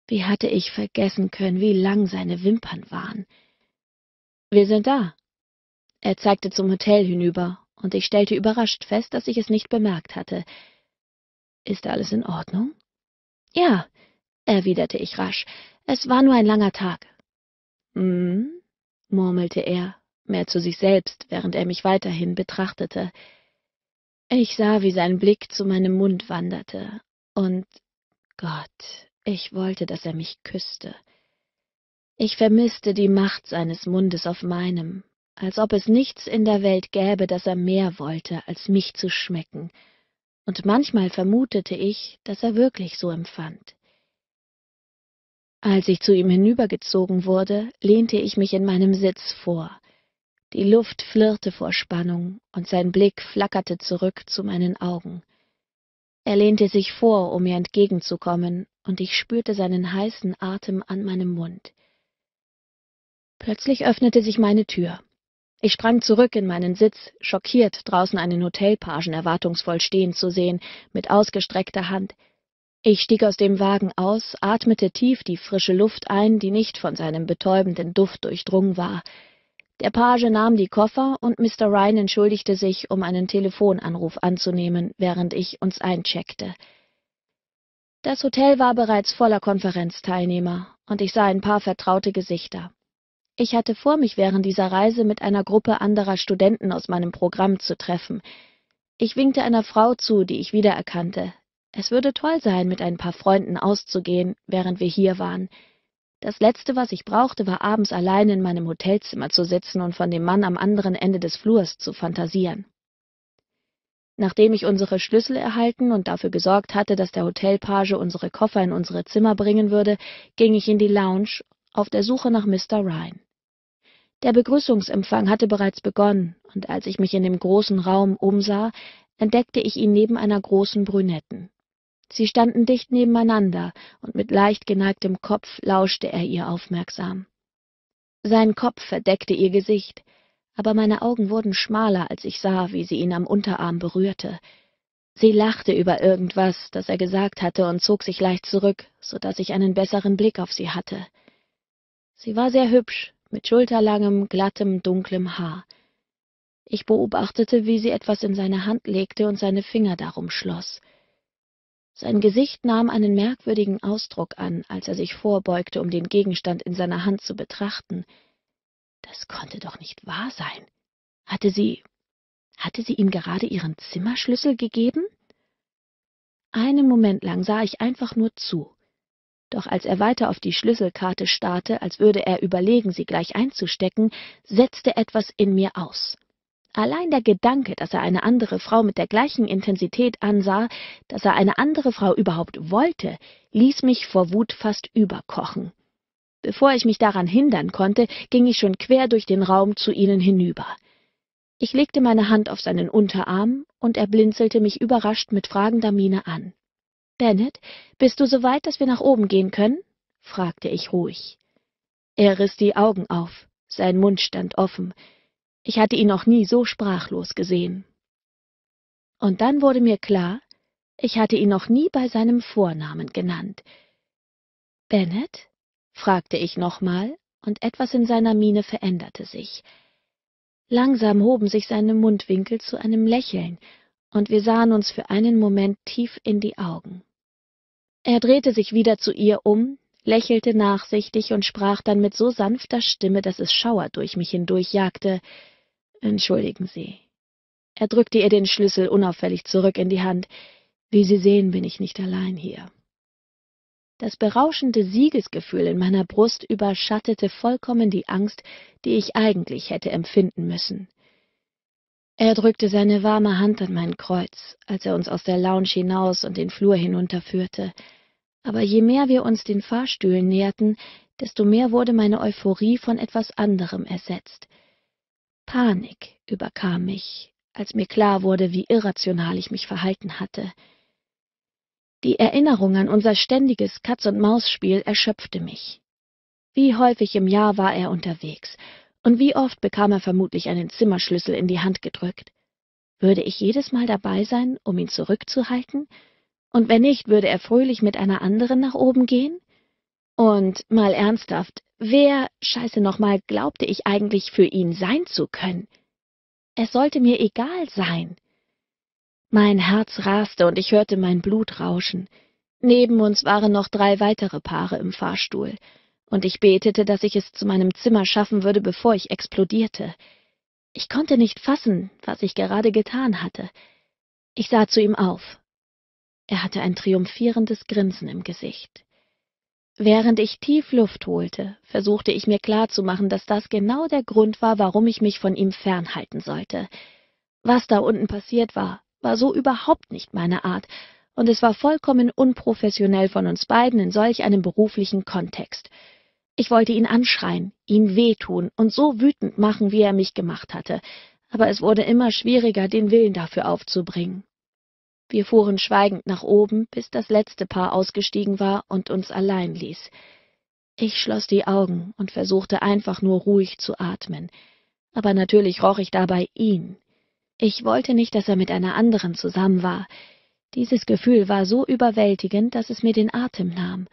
Wie hatte ich vergessen können, wie lang seine Wimpern waren? Wir sind da. Er zeigte zum Hotel hinüber, und ich stellte überrascht fest, dass ich es nicht bemerkt hatte. Ist alles in Ordnung? Ja, erwiderte ich rasch. Es war nur ein langer Tag. Hm, murmelte er, mehr zu sich selbst, während er mich weiterhin betrachtete. Ich sah, wie sein Blick zu meinem Mund wanderte, und Gott, ich wollte, dass er mich küsste. Ich vermisste die Macht seines Mundes auf meinem, als ob es nichts in der Welt gäbe, das er mehr wollte, als mich zu schmecken, und manchmal vermutete ich, dass er wirklich so empfand. Als ich zu ihm hinübergezogen wurde, lehnte ich mich in meinem Sitz vor. Die Luft flirrte vor Spannung und sein Blick flackerte zurück zu meinen Augen. Er lehnte sich vor, um mir entgegenzukommen, und ich spürte seinen heißen Atem an meinem Mund. Plötzlich öffnete sich meine Tür. Ich sprang zurück in meinen Sitz, schockiert, draußen einen Hotelpagen erwartungsvoll stehen zu sehen, mit ausgestreckter Hand. Ich stieg aus dem Wagen aus, atmete tief die frische Luft ein, die nicht von seinem betäubenden Duft durchdrungen war. Der Page nahm die Koffer und Mr. Ryan entschuldigte sich, um einen Telefonanruf anzunehmen, während ich uns eincheckte. Das Hotel war bereits voller Konferenzteilnehmer, und ich sah ein paar vertraute Gesichter. Ich hatte vor, mich während dieser Reise mit einer Gruppe anderer Studenten aus meinem Programm zu treffen. Ich winkte einer Frau zu, die ich wiedererkannte, es würde toll sein, mit ein paar Freunden auszugehen, während wir hier waren. Das Letzte, was ich brauchte, war abends allein in meinem Hotelzimmer zu sitzen und von dem Mann am anderen Ende des Flurs zu fantasieren. Nachdem ich unsere Schlüssel erhalten und dafür gesorgt hatte, dass der Hotelpage unsere Koffer in unsere Zimmer bringen würde, ging ich in die Lounge auf der Suche nach Mr. Ryan. Der Begrüßungsempfang hatte bereits begonnen, und als ich mich in dem großen Raum umsah, entdeckte ich ihn neben einer großen Brünetten. Sie standen dicht nebeneinander, und mit leicht geneigtem Kopf lauschte er ihr aufmerksam. Sein Kopf verdeckte ihr Gesicht, aber meine Augen wurden schmaler, als ich sah, wie sie ihn am Unterarm berührte. Sie lachte über irgendwas, das er gesagt hatte, und zog sich leicht zurück, so dass ich einen besseren Blick auf sie hatte. Sie war sehr hübsch, mit schulterlangem, glattem, dunklem Haar. Ich beobachtete, wie sie etwas in seine Hand legte und seine Finger darum schloss. Sein Gesicht nahm einen merkwürdigen Ausdruck an, als er sich vorbeugte, um den Gegenstand in seiner Hand zu betrachten. Das konnte doch nicht wahr sein. Hatte sie. hatte sie ihm gerade ihren Zimmerschlüssel gegeben? Einen Moment lang sah ich einfach nur zu. Doch als er weiter auf die Schlüsselkarte starrte, als würde er überlegen, sie gleich einzustecken, setzte etwas in mir aus. Allein der Gedanke, dass er eine andere Frau mit der gleichen Intensität ansah, dass er eine andere Frau überhaupt wollte, ließ mich vor Wut fast überkochen. Bevor ich mich daran hindern konnte, ging ich schon quer durch den Raum zu ihnen hinüber. Ich legte meine Hand auf seinen Unterarm, und er blinzelte mich überrascht mit fragender Miene an. Bennett, bist du so weit, dass wir nach oben gehen können? fragte ich ruhig. Er riss die Augen auf, sein Mund stand offen, ich hatte ihn noch nie so sprachlos gesehen. Und dann wurde mir klar, ich hatte ihn noch nie bei seinem Vornamen genannt. Bennett? fragte ich nochmal, und etwas in seiner Miene veränderte sich. Langsam hoben sich seine Mundwinkel zu einem Lächeln, und wir sahen uns für einen Moment tief in die Augen. Er drehte sich wieder zu ihr um, lächelte nachsichtig und sprach dann mit so sanfter Stimme, dass es Schauer durch mich hindurchjagte. Entschuldigen Sie. Er drückte ihr den Schlüssel unauffällig zurück in die Hand. Wie Sie sehen, bin ich nicht allein hier. Das berauschende Siegesgefühl in meiner Brust überschattete vollkommen die Angst, die ich eigentlich hätte empfinden müssen. Er drückte seine warme Hand an mein Kreuz, als er uns aus der Lounge hinaus und den Flur hinunterführte. Aber je mehr wir uns den Fahrstühlen näherten, desto mehr wurde meine Euphorie von etwas anderem ersetzt. Panik überkam mich, als mir klar wurde, wie irrational ich mich verhalten hatte. Die Erinnerung an unser ständiges Katz-und-Maus-Spiel erschöpfte mich. Wie häufig im Jahr war er unterwegs, und wie oft bekam er vermutlich einen Zimmerschlüssel in die Hand gedrückt. Würde ich jedes Mal dabei sein, um ihn zurückzuhalten? Und wenn nicht, würde er fröhlich mit einer anderen nach oben gehen? Und mal ernsthaft, wer, scheiße nochmal, glaubte ich eigentlich für ihn sein zu können? Es sollte mir egal sein. Mein Herz raste und ich hörte mein Blut rauschen. Neben uns waren noch drei weitere Paare im Fahrstuhl, und ich betete, dass ich es zu meinem Zimmer schaffen würde, bevor ich explodierte. Ich konnte nicht fassen, was ich gerade getan hatte. Ich sah zu ihm auf. Er hatte ein triumphierendes Grinsen im Gesicht. Während ich tief Luft holte, versuchte ich mir klarzumachen, dass das genau der Grund war, warum ich mich von ihm fernhalten sollte. Was da unten passiert war, war so überhaupt nicht meine Art, und es war vollkommen unprofessionell von uns beiden in solch einem beruflichen Kontext. Ich wollte ihn anschreien, ihm wehtun und so wütend machen, wie er mich gemacht hatte, aber es wurde immer schwieriger, den Willen dafür aufzubringen. Wir fuhren schweigend nach oben, bis das letzte Paar ausgestiegen war und uns allein ließ. Ich schloss die Augen und versuchte einfach nur ruhig zu atmen, aber natürlich roch ich dabei ihn. Ich wollte nicht, dass er mit einer anderen zusammen war. Dieses Gefühl war so überwältigend, dass es mir den Atem nahm.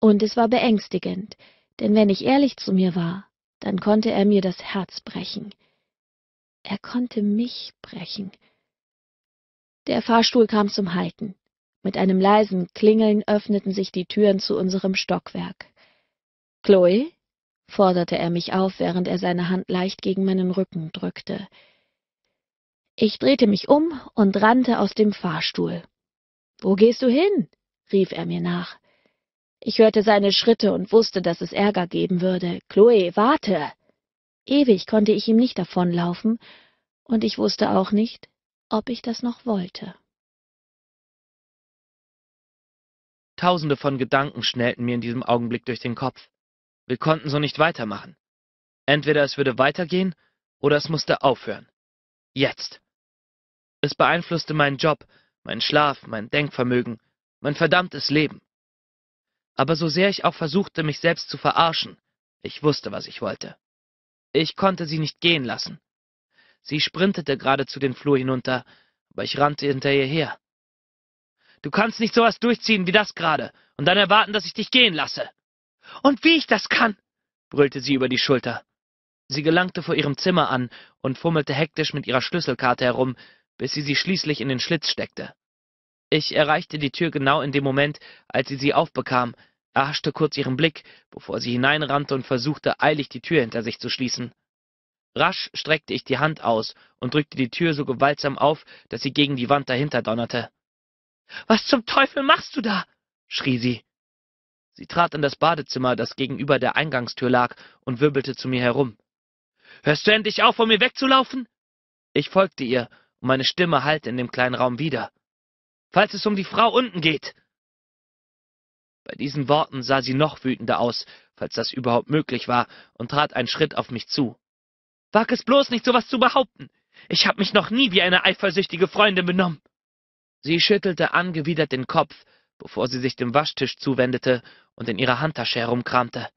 Und es war beängstigend, denn wenn ich ehrlich zu mir war, dann konnte er mir das Herz brechen. Er konnte mich brechen. Der Fahrstuhl kam zum Halten. Mit einem leisen Klingeln öffneten sich die Türen zu unserem Stockwerk. Chloe? forderte er mich auf, während er seine Hand leicht gegen meinen Rücken drückte. Ich drehte mich um und rannte aus dem Fahrstuhl. Wo gehst du hin? rief er mir nach. Ich hörte seine Schritte und wusste, dass es Ärger geben würde. Chloe, warte! Ewig konnte ich ihm nicht davonlaufen, und ich wusste auch nicht, ob ich das noch wollte. Tausende von Gedanken schnellten mir in diesem Augenblick durch den Kopf. Wir konnten so nicht weitermachen. Entweder es würde weitergehen oder es musste aufhören. Jetzt. Es beeinflusste meinen Job, meinen Schlaf, mein Denkvermögen, mein verdammtes Leben. Aber so sehr ich auch versuchte, mich selbst zu verarschen, ich wusste, was ich wollte. Ich konnte sie nicht gehen lassen. Sie sprintete geradezu den Flur hinunter, aber ich rannte hinter ihr her. Du kannst nicht sowas durchziehen wie das gerade und dann erwarten, dass ich dich gehen lasse. Und wie ich das kann, brüllte sie über die Schulter. Sie gelangte vor ihrem Zimmer an und fummelte hektisch mit ihrer Schlüsselkarte herum, bis sie sie schließlich in den Schlitz steckte. Ich erreichte die Tür genau in dem Moment, als sie sie aufbekam, erhaschte kurz ihren Blick, bevor sie hineinrannte und versuchte eilig die Tür hinter sich zu schließen rasch streckte ich die hand aus und drückte die tür so gewaltsam auf daß sie gegen die wand dahinter donnerte was zum teufel machst du da schrie sie sie trat in das badezimmer das gegenüber der eingangstür lag und wirbelte zu mir herum hörst du endlich auf von mir wegzulaufen ich folgte ihr und meine stimme hallte in dem kleinen raum wieder falls es um die frau unten geht bei diesen Worten sah sie noch wütender aus, falls das überhaupt möglich war, und trat einen Schritt auf mich zu. Wag es bloß nicht, sowas zu behaupten. Ich habe mich noch nie wie eine eifersüchtige Freundin benommen. Sie schüttelte angewidert den Kopf, bevor sie sich dem Waschtisch zuwendete und in ihrer Handtasche herumkramte.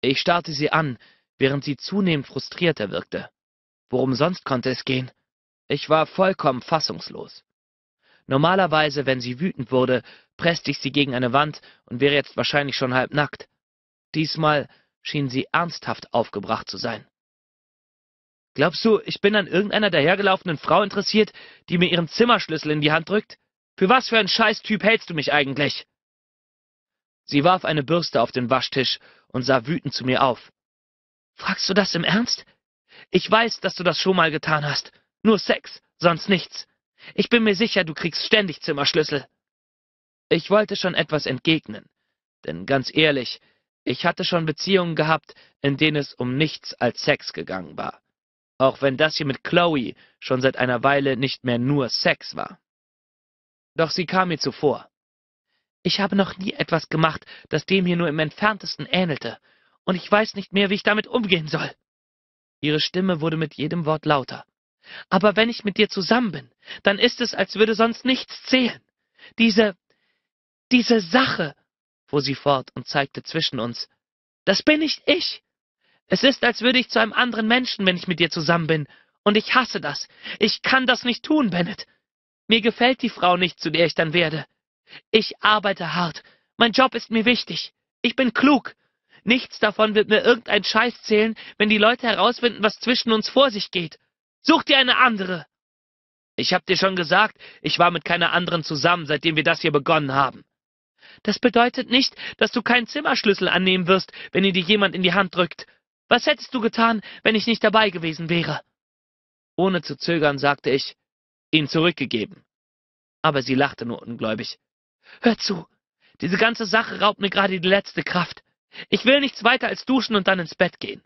Ich starrte sie an, während sie zunehmend frustrierter wirkte. Worum sonst konnte es gehen? Ich war vollkommen fassungslos. Normalerweise, wenn sie wütend wurde, presste ich sie gegen eine Wand und wäre jetzt wahrscheinlich schon halb nackt. Diesmal schien sie ernsthaft aufgebracht zu sein. Glaubst du, ich bin an irgendeiner dahergelaufenen Frau interessiert, die mir ihren Zimmerschlüssel in die Hand drückt? Für was für ein Scheißtyp hältst du mich eigentlich? Sie warf eine Bürste auf den Waschtisch und sah wütend zu mir auf. Fragst du das im Ernst? Ich weiß, dass du das schon mal getan hast. Nur Sex, sonst nichts. Ich bin mir sicher, du kriegst ständig Zimmerschlüssel. Ich wollte schon etwas entgegnen, denn ganz ehrlich, ich hatte schon Beziehungen gehabt, in denen es um nichts als Sex gegangen war auch wenn das hier mit Chloe schon seit einer Weile nicht mehr nur Sex war. Doch sie kam mir zuvor. Ich habe noch nie etwas gemacht, das dem hier nur im entferntesten ähnelte, und ich weiß nicht mehr, wie ich damit umgehen soll. Ihre Stimme wurde mit jedem Wort lauter. Aber wenn ich mit dir zusammen bin, dann ist es, als würde sonst nichts zählen. Diese, diese Sache, fuhr sie fort und zeigte zwischen uns, das bin nicht ich, es ist, als würde ich zu einem anderen Menschen, wenn ich mit dir zusammen bin. Und ich hasse das. Ich kann das nicht tun, Bennett. Mir gefällt die Frau nicht, zu der ich dann werde. Ich arbeite hart. Mein Job ist mir wichtig. Ich bin klug. Nichts davon wird mir irgendein Scheiß zählen, wenn die Leute herausfinden, was zwischen uns vor sich geht. Such dir eine andere. Ich hab dir schon gesagt, ich war mit keiner anderen zusammen, seitdem wir das hier begonnen haben. Das bedeutet nicht, dass du keinen Zimmerschlüssel annehmen wirst, wenn ihn dir jemand in die Hand drückt. Was hättest du getan, wenn ich nicht dabei gewesen wäre? Ohne zu zögern sagte ich, ihn zurückgegeben. Aber sie lachte nur ungläubig. Hör zu, diese ganze Sache raubt mir gerade die letzte Kraft. Ich will nichts weiter als duschen und dann ins Bett gehen.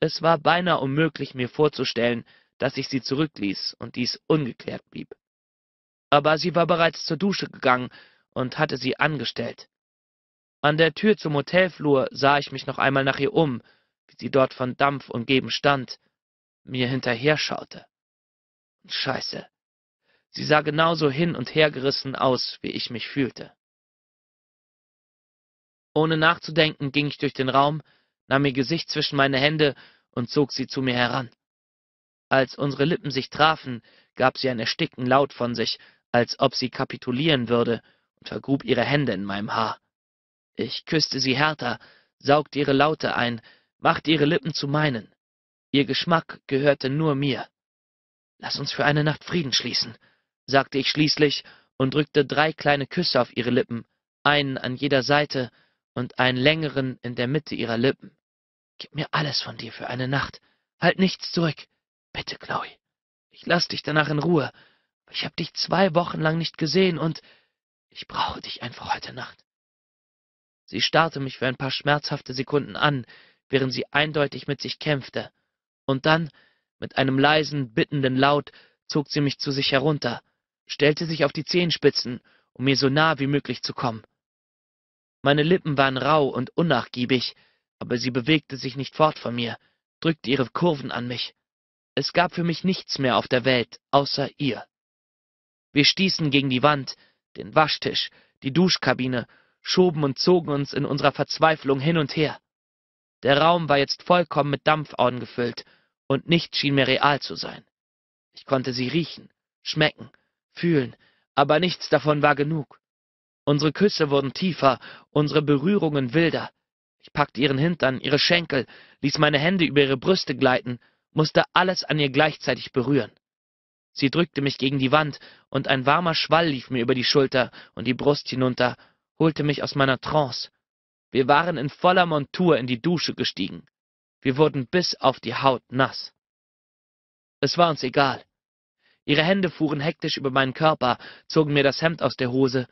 Es war beinahe unmöglich, mir vorzustellen, dass ich sie zurückließ und dies ungeklärt blieb. Aber sie war bereits zur Dusche gegangen und hatte sie angestellt an der tür zum hotelflur sah ich mich noch einmal nach ihr um wie sie dort von dampf umgeben stand mir hinterher schaute. scheiße sie sah genauso hin und hergerissen aus wie ich mich fühlte ohne nachzudenken ging ich durch den raum nahm ihr gesicht zwischen meine hände und zog sie zu mir heran als unsere lippen sich trafen gab sie ein ersticken laut von sich als ob sie kapitulieren würde und vergrub ihre hände in meinem haar ich küsste sie härter, saugte ihre Laute ein, machte ihre Lippen zu meinen. Ihr Geschmack gehörte nur mir. Lass uns für eine Nacht Frieden schließen, sagte ich schließlich und drückte drei kleine Küsse auf ihre Lippen, einen an jeder Seite und einen längeren in der Mitte ihrer Lippen. Gib mir alles von dir für eine Nacht. Halt nichts zurück. Bitte, Chloe. Ich lass dich danach in Ruhe. Ich hab dich zwei Wochen lang nicht gesehen und ich brauche dich einfach heute Nacht. Sie starrte mich für ein paar schmerzhafte Sekunden an, während sie eindeutig mit sich kämpfte. Und dann, mit einem leisen, bittenden Laut, zog sie mich zu sich herunter, stellte sich auf die Zehenspitzen, um mir so nah wie möglich zu kommen. Meine Lippen waren rau und unnachgiebig, aber sie bewegte sich nicht fort von mir, drückte ihre Kurven an mich. Es gab für mich nichts mehr auf der Welt, außer ihr. Wir stießen gegen die Wand, den Waschtisch, die Duschkabine schoben und zogen uns in unserer Verzweiflung hin und her. Der Raum war jetzt vollkommen mit Dampforden gefüllt, und nichts schien mir real zu sein. Ich konnte sie riechen, schmecken, fühlen, aber nichts davon war genug. Unsere Küsse wurden tiefer, unsere Berührungen wilder. Ich packte ihren Hintern, ihre Schenkel, ließ meine Hände über ihre Brüste gleiten, musste alles an ihr gleichzeitig berühren. Sie drückte mich gegen die Wand, und ein warmer Schwall lief mir über die Schulter und die Brust hinunter holte mich aus meiner Trance. Wir waren in voller Montur in die Dusche gestiegen. Wir wurden bis auf die Haut nass. Es war uns egal. Ihre Hände fuhren hektisch über meinen Körper, zogen mir das Hemd aus der Hose.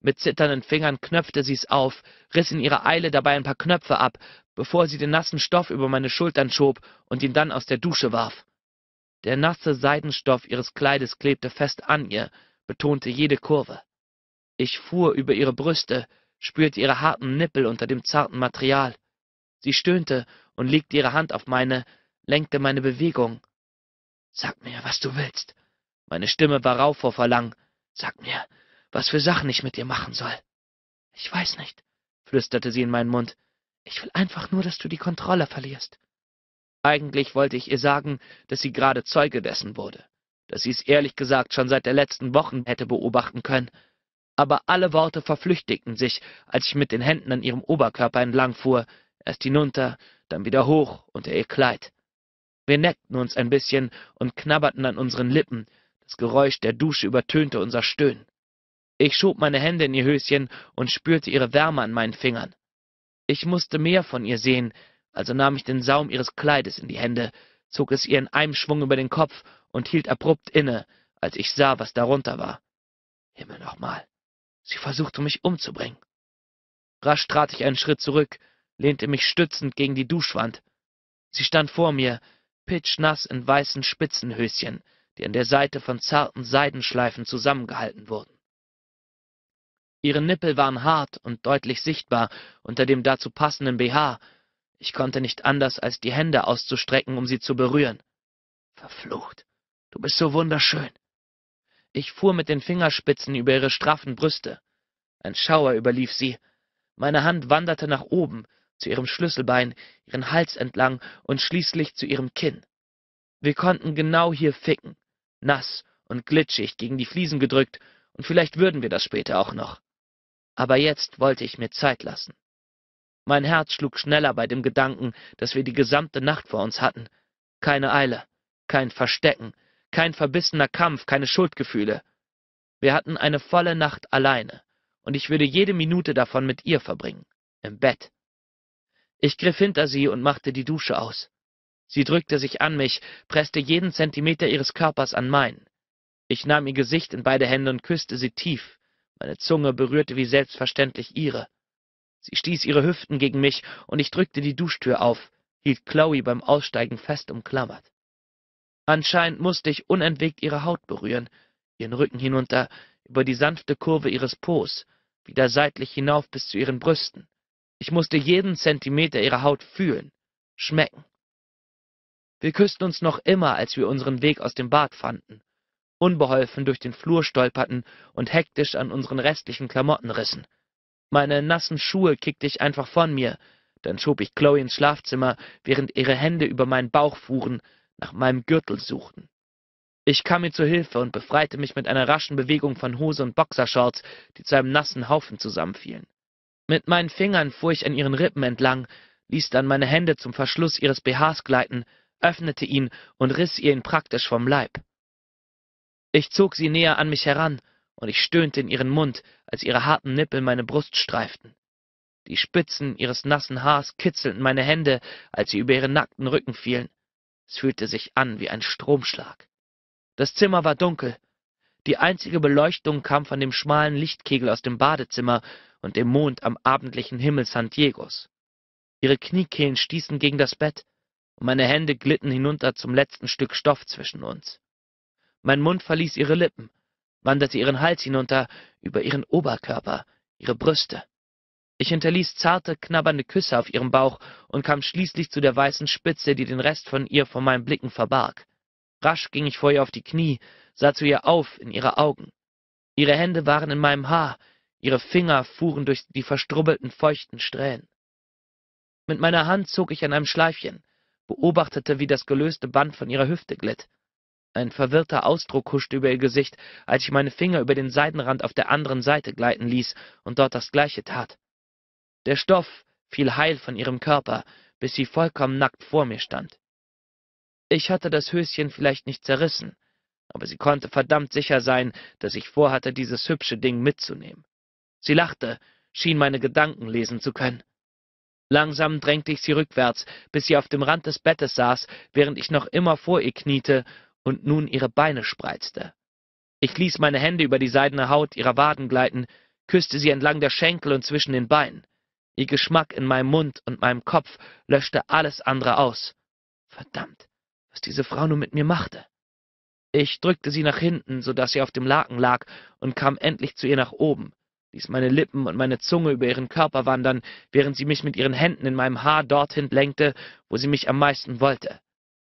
Mit zitternden Fingern knöpfte sie es auf, riss in ihrer Eile dabei ein paar Knöpfe ab, bevor sie den nassen Stoff über meine Schultern schob und ihn dann aus der Dusche warf. Der nasse Seidenstoff ihres Kleides klebte fest an ihr, betonte jede Kurve. Ich fuhr über ihre Brüste, spürte ihre harten Nippel unter dem zarten Material. Sie stöhnte und legte ihre Hand auf meine, lenkte meine Bewegung. Sag mir, was du willst. Meine Stimme war rau vor Verlangen. Sag mir, was für Sachen ich mit dir machen soll. Ich weiß nicht, flüsterte sie in meinen Mund. Ich will einfach nur, dass du die Kontrolle verlierst. Eigentlich wollte ich ihr sagen, dass sie gerade Zeuge dessen wurde, dass sie es ehrlich gesagt schon seit der letzten Wochen hätte beobachten können, aber alle Worte verflüchtigten sich, als ich mit den Händen an ihrem Oberkörper entlangfuhr, erst hinunter, dann wieder hoch unter ihr Kleid. Wir neckten uns ein bisschen und knabberten an unseren Lippen, das Geräusch der Dusche übertönte unser Stöhnen. Ich schob meine Hände in ihr Höschen und spürte ihre Wärme an meinen Fingern. Ich musste mehr von ihr sehen, also nahm ich den Saum ihres Kleides in die Hände, zog es ihr in einem Schwung über den Kopf und hielt abrupt inne, als ich sah, was darunter war. Himmel nochmal. Sie versuchte mich umzubringen. Rasch trat ich einen Schritt zurück, lehnte mich stützend gegen die Duschwand. Sie stand vor mir, pitschnass in weißen Spitzenhöschen, die an der Seite von zarten Seidenschleifen zusammengehalten wurden. Ihre Nippel waren hart und deutlich sichtbar unter dem dazu passenden BH. Ich konnte nicht anders, als die Hände auszustrecken, um sie zu berühren. Verflucht, du bist so wunderschön, ich fuhr mit den Fingerspitzen über ihre straffen Brüste. Ein Schauer überlief sie. Meine Hand wanderte nach oben, zu ihrem Schlüsselbein, ihren Hals entlang und schließlich zu ihrem Kinn. Wir konnten genau hier ficken, nass und glitschig gegen die Fliesen gedrückt, und vielleicht würden wir das später auch noch. Aber jetzt wollte ich mir Zeit lassen. Mein Herz schlug schneller bei dem Gedanken, dass wir die gesamte Nacht vor uns hatten. Keine Eile, kein Verstecken, kein verbissener Kampf, keine Schuldgefühle. Wir hatten eine volle Nacht alleine, und ich würde jede Minute davon mit ihr verbringen, im Bett. Ich griff hinter sie und machte die Dusche aus. Sie drückte sich an mich, presste jeden Zentimeter ihres Körpers an meinen. Ich nahm ihr Gesicht in beide Hände und küsste sie tief, meine Zunge berührte wie selbstverständlich ihre. Sie stieß ihre Hüften gegen mich, und ich drückte die Duschtür auf, hielt Chloe beim Aussteigen fest umklammert. Anscheinend musste ich unentwegt ihre Haut berühren, ihren Rücken hinunter, über die sanfte Kurve ihres Po's, wieder seitlich hinauf bis zu ihren Brüsten. Ich musste jeden Zentimeter ihrer Haut fühlen, schmecken. Wir küssten uns noch immer, als wir unseren Weg aus dem Bad fanden, unbeholfen durch den Flur stolperten und hektisch an unseren restlichen Klamotten rissen. Meine nassen Schuhe kickte ich einfach von mir, dann schob ich Chloe ins Schlafzimmer, während ihre Hände über meinen Bauch fuhren, nach meinem Gürtel suchten. Ich kam ihr zur Hilfe und befreite mich mit einer raschen Bewegung von Hose und Boxershorts, die zu einem nassen Haufen zusammenfielen. Mit meinen Fingern fuhr ich an ihren Rippen entlang, ließ dann meine Hände zum Verschluss ihres BHs gleiten, öffnete ihn und riss ihr ihn praktisch vom Leib. Ich zog sie näher an mich heran, und ich stöhnte in ihren Mund, als ihre harten Nippel meine Brust streiften. Die Spitzen ihres nassen Haars kitzelten meine Hände, als sie über ihren nackten Rücken fielen. Es fühlte sich an wie ein Stromschlag. Das Zimmer war dunkel. Die einzige Beleuchtung kam von dem schmalen Lichtkegel aus dem Badezimmer und dem Mond am abendlichen Himmel San Diegos. Ihre Kniekehlen stießen gegen das Bett und meine Hände glitten hinunter zum letzten Stück Stoff zwischen uns. Mein Mund verließ ihre Lippen, wanderte ihren Hals hinunter über ihren Oberkörper, ihre Brüste ich hinterließ zarte, knabbernde Küsse auf ihrem Bauch und kam schließlich zu der weißen Spitze, die den Rest von ihr vor meinen Blicken verbarg. Rasch ging ich vor ihr auf die Knie, sah zu ihr auf in ihre Augen. Ihre Hände waren in meinem Haar, ihre Finger fuhren durch die verstrubbelten, feuchten Strähnen. Mit meiner Hand zog ich an einem Schleifchen, beobachtete, wie das gelöste Band von ihrer Hüfte glitt. Ein verwirrter Ausdruck huschte über ihr Gesicht, als ich meine Finger über den Seidenrand auf der anderen Seite gleiten ließ und dort das Gleiche tat der stoff fiel heil von ihrem körper bis sie vollkommen nackt vor mir stand ich hatte das höschen vielleicht nicht zerrissen aber sie konnte verdammt sicher sein daß ich vorhatte dieses hübsche ding mitzunehmen sie lachte schien meine gedanken lesen zu können langsam drängte ich sie rückwärts bis sie auf dem rand des bettes saß während ich noch immer vor ihr kniete und nun ihre beine spreizte ich ließ meine hände über die seidene haut ihrer waden gleiten küßte sie entlang der schenkel und zwischen den beinen Ihr Geschmack in meinem Mund und meinem Kopf löschte alles andere aus. Verdammt, was diese Frau nun mit mir machte. Ich drückte sie nach hinten, so daß sie auf dem Laken lag, und kam endlich zu ihr nach oben, ließ meine Lippen und meine Zunge über ihren Körper wandern, während sie mich mit ihren Händen in meinem Haar dorthin lenkte, wo sie mich am meisten wollte.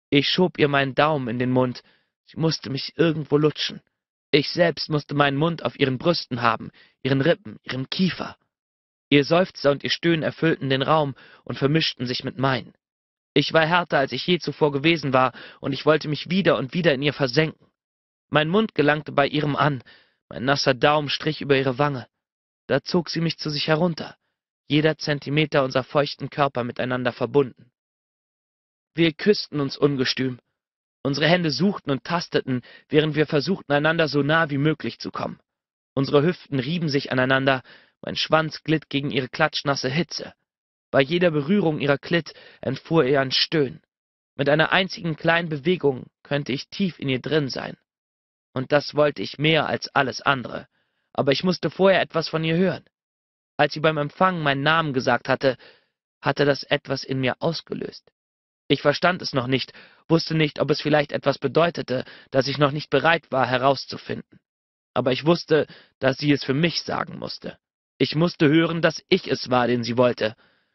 Ich schob ihr meinen Daumen in den Mund, sie musste mich irgendwo lutschen. Ich selbst musste meinen Mund auf ihren Brüsten haben, ihren Rippen, ihrem Kiefer. Ihr Seufzer und ihr Stöhnen erfüllten den Raum und vermischten sich mit meinen. Ich war härter, als ich je zuvor gewesen war, und ich wollte mich wieder und wieder in ihr versenken. Mein Mund gelangte bei ihrem an, mein nasser Daumen strich über ihre Wange. Da zog sie mich zu sich herunter, jeder Zentimeter unserer feuchten Körper miteinander verbunden. Wir küssten uns ungestüm. Unsere Hände suchten und tasteten, während wir versuchten, einander so nah wie möglich zu kommen. Unsere Hüften rieben sich aneinander, mein Schwanz glitt gegen ihre klatschnasse Hitze. Bei jeder Berührung ihrer Klitt entfuhr ihr ein Stöhn. Mit einer einzigen kleinen Bewegung könnte ich tief in ihr drin sein. Und das wollte ich mehr als alles andere. Aber ich musste vorher etwas von ihr hören. Als sie beim Empfang meinen Namen gesagt hatte, hatte das etwas in mir ausgelöst. Ich verstand es noch nicht, wusste nicht, ob es vielleicht etwas bedeutete, das ich noch nicht bereit war herauszufinden. Aber ich wusste, dass sie es für mich sagen musste. Ich musste hören, dass ich es war, den sie wollte,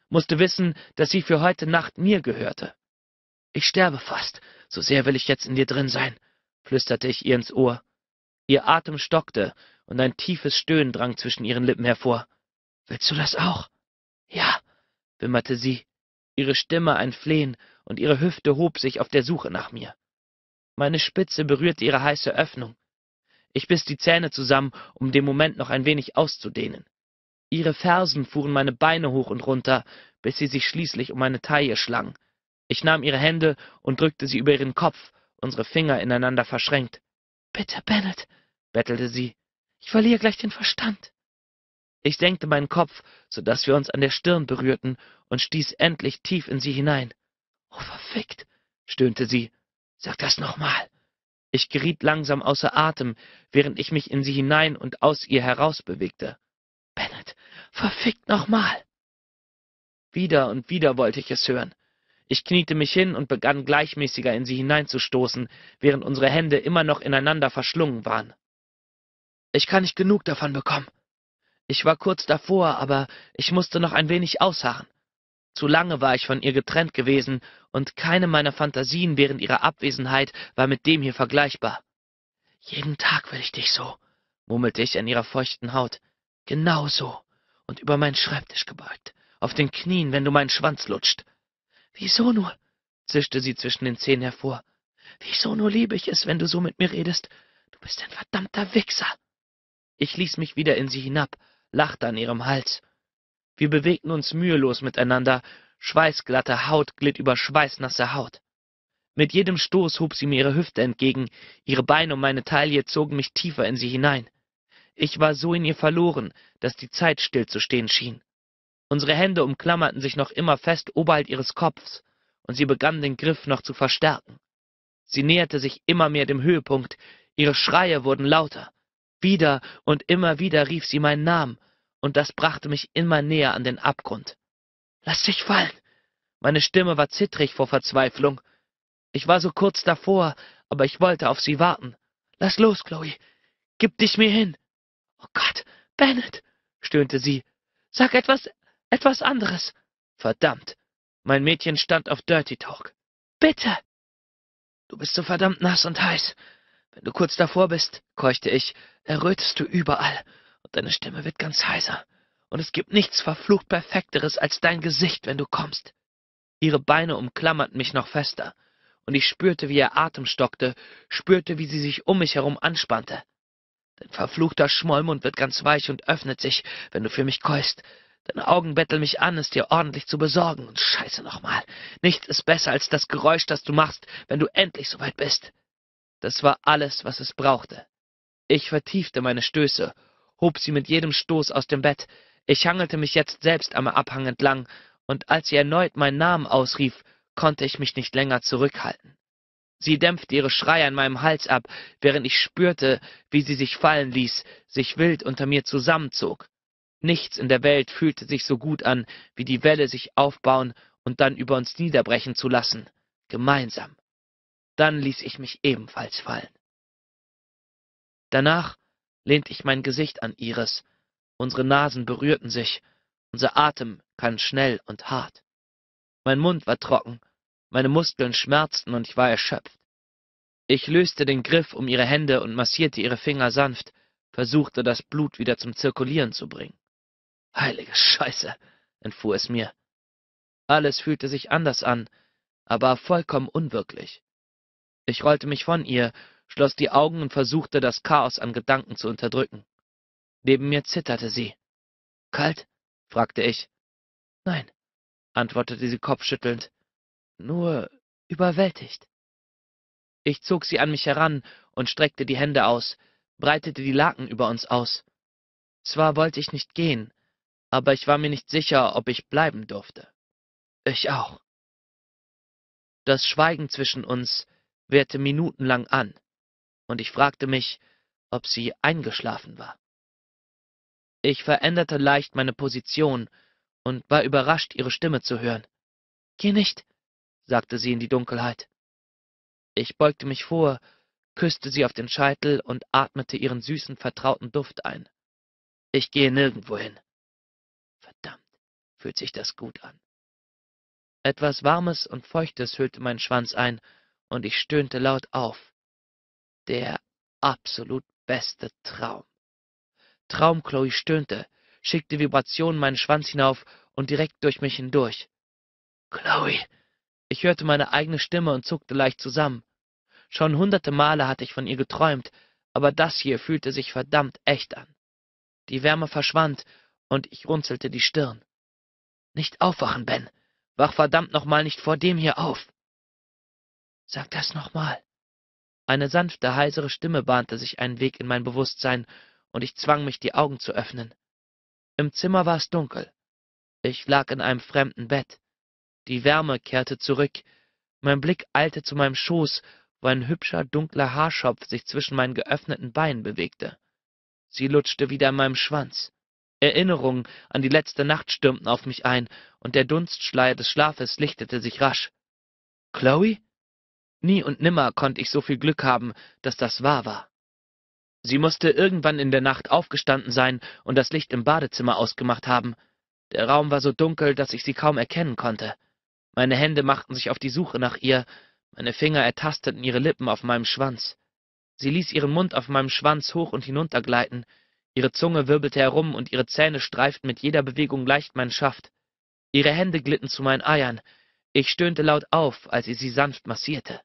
musste wissen, dass sie für heute Nacht mir gehörte. Ich sterbe fast, so sehr will ich jetzt in dir drin sein, flüsterte ich ihr ins Ohr. Ihr Atem stockte, und ein tiefes Stöhnen drang zwischen ihren Lippen hervor. Willst du das auch? Ja, wimmerte sie, ihre Stimme ein Flehen, und ihre Hüfte hob sich auf der Suche nach mir. Meine Spitze berührte ihre heiße Öffnung. Ich biss die Zähne zusammen, um den Moment noch ein wenig auszudehnen. Ihre Fersen fuhren meine Beine hoch und runter, bis sie sich schließlich um meine Taille schlang. Ich nahm ihre Hände und drückte sie über ihren Kopf, unsere Finger ineinander verschränkt. Bitte, Bennett, bettelte sie. Ich verliere gleich den Verstand. Ich senkte meinen Kopf, so daß wir uns an der Stirn berührten und stieß endlich tief in sie hinein. Oh, verfickt, stöhnte sie. Sag das nochmal. Ich geriet langsam außer Atem, während ich mich in sie hinein und aus ihr herausbewegte. Verfickt nochmal! Wieder und wieder wollte ich es hören. Ich kniete mich hin und begann gleichmäßiger in sie hineinzustoßen, während unsere Hände immer noch ineinander verschlungen waren. Ich kann nicht genug davon bekommen. Ich war kurz davor, aber ich musste noch ein wenig ausharren. Zu lange war ich von ihr getrennt gewesen, und keine meiner Fantasien während ihrer Abwesenheit war mit dem hier vergleichbar. Jeden Tag will ich dich so, murmelte ich an ihrer feuchten Haut. Genau so und über meinen Schreibtisch gebeugt, auf den Knien, wenn du meinen Schwanz lutscht. Wieso nur? zischte sie zwischen den Zähnen hervor. Wieso nur liebe ich es, wenn du so mit mir redest? Du bist ein verdammter Wichser. Ich ließ mich wieder in sie hinab, lachte an ihrem Hals. Wir bewegten uns mühelos miteinander, schweißglatte Haut glitt über schweißnasse Haut. Mit jedem Stoß hob sie mir ihre Hüfte entgegen, ihre Beine um meine Taille zogen mich tiefer in sie hinein. Ich war so in ihr verloren, dass die Zeit stillzustehen schien. Unsere Hände umklammerten sich noch immer fest oberhalb ihres Kopfs, und sie begann den Griff noch zu verstärken. Sie näherte sich immer mehr dem Höhepunkt, ihre Schreie wurden lauter. Wieder und immer wieder rief sie meinen Namen, und das brachte mich immer näher an den Abgrund. Lass dich fallen! Meine Stimme war zittrig vor Verzweiflung. Ich war so kurz davor, aber ich wollte auf sie warten. Lass los, Chloe! Gib dich mir hin! Oh Gott, Bennett, stöhnte sie. Sag etwas, etwas anderes. Verdammt. Mein Mädchen stand auf Dirty Talk. Bitte! Du bist so verdammt nass und heiß. Wenn du kurz davor bist, keuchte ich, errötest du überall und deine Stimme wird ganz heiser. Und es gibt nichts verflucht perfekteres als dein Gesicht, wenn du kommst. Ihre Beine umklammerten mich noch fester, und ich spürte, wie ihr Atem stockte, spürte, wie sie sich um mich herum anspannte. Dein verfluchter Schmollmund wird ganz weich und öffnet sich, wenn du für mich keust. Deine Augen betteln mich an, es dir ordentlich zu besorgen. Und scheiße nochmal. Nichts ist besser als das Geräusch, das du machst, wenn du endlich soweit bist. Das war alles, was es brauchte. Ich vertiefte meine Stöße, hob sie mit jedem Stoß aus dem Bett. Ich hangelte mich jetzt selbst am Abhang entlang, und als sie erneut meinen Namen ausrief, konnte ich mich nicht länger zurückhalten. Sie dämpfte ihre Schreie an meinem Hals ab, während ich spürte, wie sie sich fallen ließ, sich wild unter mir zusammenzog. Nichts in der Welt fühlte sich so gut an, wie die Welle sich aufbauen und dann über uns niederbrechen zu lassen. Gemeinsam. Dann ließ ich mich ebenfalls fallen. Danach lehnte ich mein Gesicht an ihres. Unsere Nasen berührten sich. Unser Atem kam schnell und hart. Mein Mund war trocken meine Muskeln schmerzten und ich war erschöpft. Ich löste den Griff um ihre Hände und massierte ihre Finger sanft, versuchte das Blut wieder zum Zirkulieren zu bringen. Heilige Scheiße, entfuhr es mir. Alles fühlte sich anders an, aber vollkommen unwirklich. Ich rollte mich von ihr, schloss die Augen und versuchte, das Chaos an Gedanken zu unterdrücken. Neben mir zitterte sie. Kalt? fragte ich. Nein, antwortete sie kopfschüttelnd nur überwältigt. Ich zog sie an mich heran und streckte die Hände aus, breitete die Laken über uns aus. Zwar wollte ich nicht gehen, aber ich war mir nicht sicher, ob ich bleiben durfte. Ich auch. Das Schweigen zwischen uns währte minutenlang an, und ich fragte mich, ob sie eingeschlafen war. Ich veränderte leicht meine Position und war überrascht, ihre Stimme zu hören. Geh nicht, sagte sie in die Dunkelheit. Ich beugte mich vor, küsste sie auf den Scheitel und atmete ihren süßen, vertrauten Duft ein. Ich gehe nirgendwo hin. Verdammt, fühlt sich das gut an. Etwas Warmes und Feuchtes hüllte meinen Schwanz ein, und ich stöhnte laut auf. Der absolut beste Traum. Traum Chloe stöhnte, schickte Vibrationen meinen Schwanz hinauf und direkt durch mich hindurch. Chloe, ich hörte meine eigene Stimme und zuckte leicht zusammen. Schon hunderte Male hatte ich von ihr geträumt, aber das hier fühlte sich verdammt echt an. Die Wärme verschwand und ich runzelte die Stirn. Nicht aufwachen, Ben. Wach verdammt nochmal nicht vor dem hier auf. Sag das nochmal. Eine sanfte, heisere Stimme bahnte sich einen Weg in mein Bewusstsein, und ich zwang mich, die Augen zu öffnen. Im Zimmer war es dunkel. Ich lag in einem fremden Bett. Die Wärme kehrte zurück. Mein Blick eilte zu meinem Schoß, wo ein hübscher, dunkler Haarschopf sich zwischen meinen geöffneten Beinen bewegte. Sie lutschte wieder an meinem Schwanz. Erinnerungen an die letzte Nacht stürmten auf mich ein, und der Dunstschleier des Schlafes lichtete sich rasch. Chloe? Nie und nimmer konnte ich so viel Glück haben, dass das wahr war. Sie musste irgendwann in der Nacht aufgestanden sein und das Licht im Badezimmer ausgemacht haben. Der Raum war so dunkel, dass ich sie kaum erkennen konnte. Meine Hände machten sich auf die Suche nach ihr, meine Finger ertasteten ihre Lippen auf meinem Schwanz. Sie ließ ihren Mund auf meinem Schwanz hoch und hinunter gleiten, ihre Zunge wirbelte herum und ihre Zähne streiften mit jeder Bewegung leicht meinen Schaft. Ihre Hände glitten zu meinen Eiern. Ich stöhnte laut auf, als ich sie sanft massierte.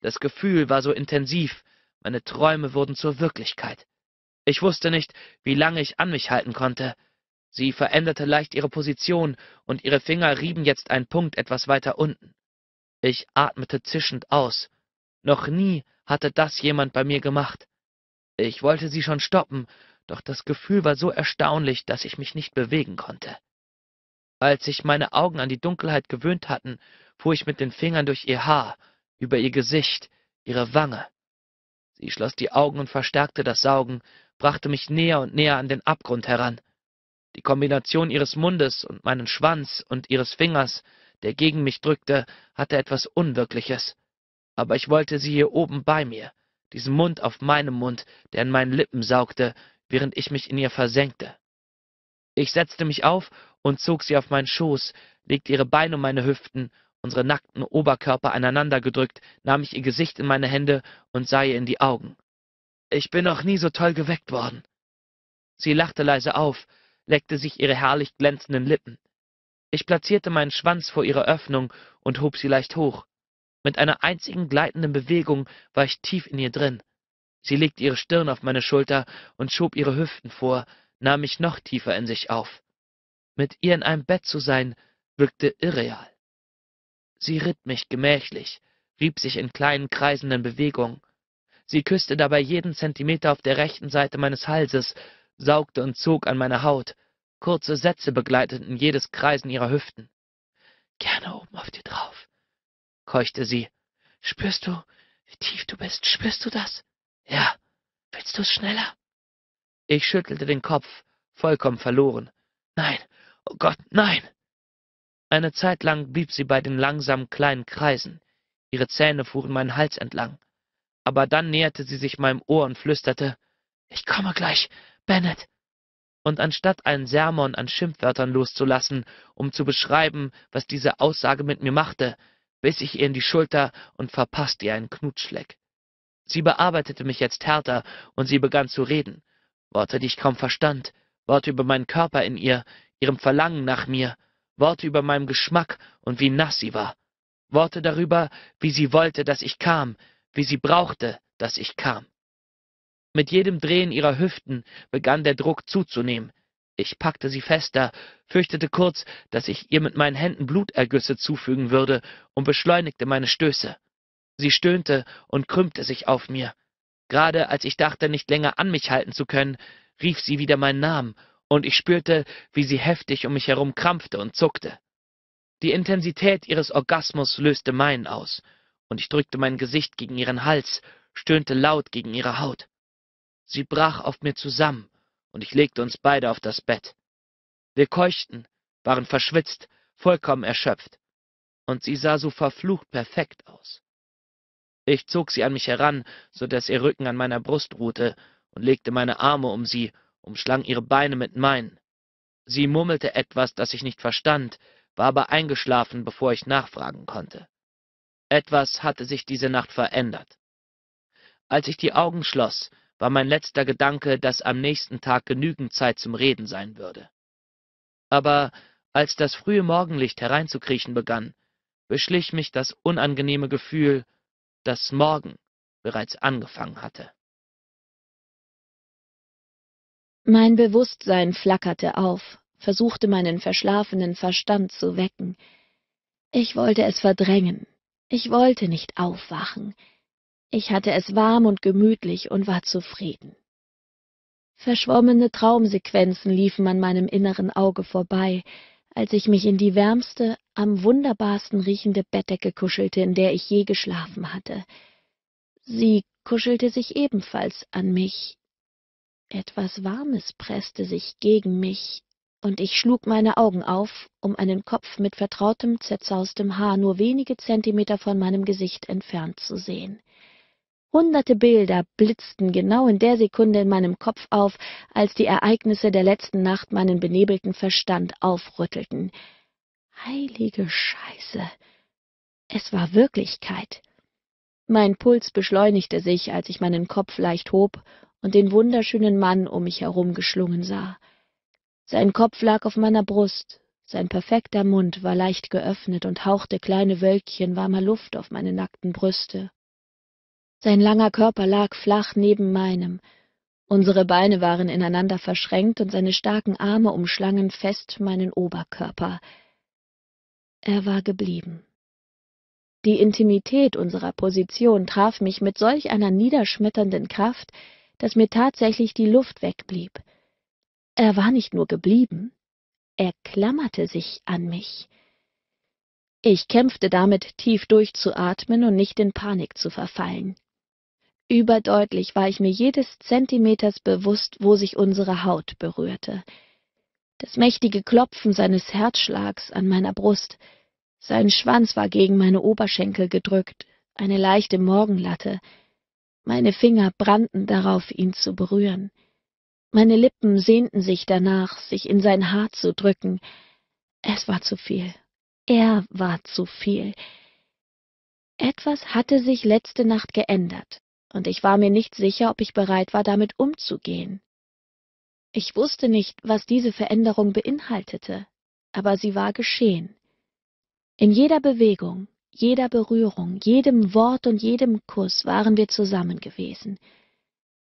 Das Gefühl war so intensiv, meine Träume wurden zur Wirklichkeit. Ich wusste nicht, wie lange ich an mich halten konnte, Sie veränderte leicht ihre Position, und ihre Finger rieben jetzt einen Punkt etwas weiter unten. Ich atmete zischend aus. Noch nie hatte das jemand bei mir gemacht. Ich wollte sie schon stoppen, doch das Gefühl war so erstaunlich, dass ich mich nicht bewegen konnte. Als sich meine Augen an die Dunkelheit gewöhnt hatten, fuhr ich mit den Fingern durch ihr Haar, über ihr Gesicht, ihre Wange. Sie schloss die Augen und verstärkte das Saugen, brachte mich näher und näher an den Abgrund heran. Die Kombination ihres Mundes und meinen Schwanz und ihres Fingers, der gegen mich drückte, hatte etwas Unwirkliches. Aber ich wollte sie hier oben bei mir, diesen Mund auf meinem Mund, der an meinen Lippen saugte, während ich mich in ihr versenkte. Ich setzte mich auf und zog sie auf meinen Schoß, legte ihre Beine um meine Hüften, unsere nackten Oberkörper aneinander gedrückt, nahm ich ihr Gesicht in meine Hände und sah ihr in die Augen. Ich bin noch nie so toll geweckt worden. Sie lachte leise auf, leckte sich ihre herrlich glänzenden lippen. Ich platzierte meinen Schwanz vor ihrer Öffnung und hob sie leicht hoch. Mit einer einzigen gleitenden Bewegung war ich tief in ihr drin. Sie legte ihre Stirn auf meine Schulter und schob ihre Hüften vor, nahm mich noch tiefer in sich auf. Mit ihr in einem Bett zu sein, wirkte irreal. Sie ritt mich gemächlich, rieb sich in kleinen kreisenden Bewegungen. Sie küsste dabei jeden Zentimeter auf der rechten Seite meines Halses, saugte und zog an meiner Haut. Kurze Sätze begleiteten jedes Kreisen ihrer Hüften. Gerne oben auf dir drauf, keuchte sie. Spürst du, wie tief du bist? Spürst du das? Ja. Willst du es schneller? Ich schüttelte den Kopf, vollkommen verloren. Nein, oh Gott, nein! Eine Zeit lang blieb sie bei den langsamen kleinen Kreisen. Ihre Zähne fuhren meinen Hals entlang. Aber dann näherte sie sich meinem Ohr und flüsterte, ich komme gleich, Bennett, und anstatt einen Sermon an Schimpfwörtern loszulassen, um zu beschreiben, was diese Aussage mit mir machte, biss ich ihr in die Schulter und verpasste ihr einen Knutschleck. Sie bearbeitete mich jetzt härter und sie begann zu reden. Worte, die ich kaum verstand, Worte über meinen Körper in ihr, ihrem Verlangen nach mir, Worte über meinen Geschmack und wie nass sie war, Worte darüber, wie sie wollte, dass ich kam, wie sie brauchte, dass ich kam. Mit jedem Drehen ihrer Hüften begann der Druck zuzunehmen. Ich packte sie fester, fürchtete kurz, dass ich ihr mit meinen Händen Blutergüsse zufügen würde und beschleunigte meine Stöße. Sie stöhnte und krümmte sich auf mir. Gerade als ich dachte, nicht länger an mich halten zu können, rief sie wieder meinen Namen, und ich spürte, wie sie heftig um mich herum krampfte und zuckte. Die Intensität ihres Orgasmus löste meinen aus, und ich drückte mein Gesicht gegen ihren Hals, stöhnte laut gegen ihre Haut. Sie brach auf mir zusammen, und ich legte uns beide auf das Bett. Wir keuchten, waren verschwitzt, vollkommen erschöpft, und sie sah so verflucht perfekt aus. Ich zog sie an mich heran, so daß ihr Rücken an meiner Brust ruhte, und legte meine Arme um sie, umschlang ihre Beine mit meinen. Sie murmelte etwas, das ich nicht verstand, war aber eingeschlafen, bevor ich nachfragen konnte. Etwas hatte sich diese Nacht verändert. Als ich die Augen schloss, war mein letzter Gedanke, dass am nächsten Tag genügend Zeit zum Reden sein würde. Aber als das frühe Morgenlicht hereinzukriechen begann, beschlich mich das unangenehme Gefühl, dass morgen bereits angefangen hatte. Mein Bewusstsein flackerte auf, versuchte meinen verschlafenen Verstand zu wecken. Ich wollte es verdrängen, ich wollte nicht aufwachen, ich hatte es warm und gemütlich und war zufrieden. Verschwommene Traumsequenzen liefen an meinem inneren Auge vorbei, als ich mich in die wärmste, am wunderbarsten riechende Bettdecke kuschelte, in der ich je geschlafen hatte. Sie kuschelte sich ebenfalls an mich. Etwas Warmes presste sich gegen mich, und ich schlug meine Augen auf, um einen Kopf mit vertrautem, zerzaustem Haar nur wenige Zentimeter von meinem Gesicht entfernt zu sehen. Hunderte Bilder blitzten genau in der Sekunde in meinem Kopf auf, als die Ereignisse der letzten Nacht meinen benebelten Verstand aufrüttelten. Heilige Scheiße. Es war Wirklichkeit. Mein Puls beschleunigte sich, als ich meinen Kopf leicht hob und den wunderschönen Mann um mich herum geschlungen sah. Sein Kopf lag auf meiner Brust, sein perfekter Mund war leicht geöffnet und hauchte kleine Wölkchen warmer Luft auf meine nackten Brüste sein langer Körper lag flach neben meinem. Unsere Beine waren ineinander verschränkt und seine starken Arme umschlangen fest meinen Oberkörper. Er war geblieben. Die Intimität unserer Position traf mich mit solch einer niederschmetternden Kraft, dass mir tatsächlich die Luft wegblieb. Er war nicht nur geblieben, er klammerte sich an mich. Ich kämpfte damit, tief durchzuatmen und nicht in Panik zu verfallen. Überdeutlich war ich mir jedes Zentimeters bewusst, wo sich unsere Haut berührte. Das mächtige Klopfen seines Herzschlags an meiner Brust. Sein Schwanz war gegen meine Oberschenkel gedrückt, eine leichte Morgenlatte. Meine Finger brannten darauf, ihn zu berühren. Meine Lippen sehnten sich danach, sich in sein Haar zu drücken. Es war zu viel. Er war zu viel. Etwas hatte sich letzte Nacht geändert und ich war mir nicht sicher, ob ich bereit war, damit umzugehen. Ich wusste nicht, was diese Veränderung beinhaltete, aber sie war geschehen. In jeder Bewegung, jeder Berührung, jedem Wort und jedem Kuss waren wir zusammen gewesen.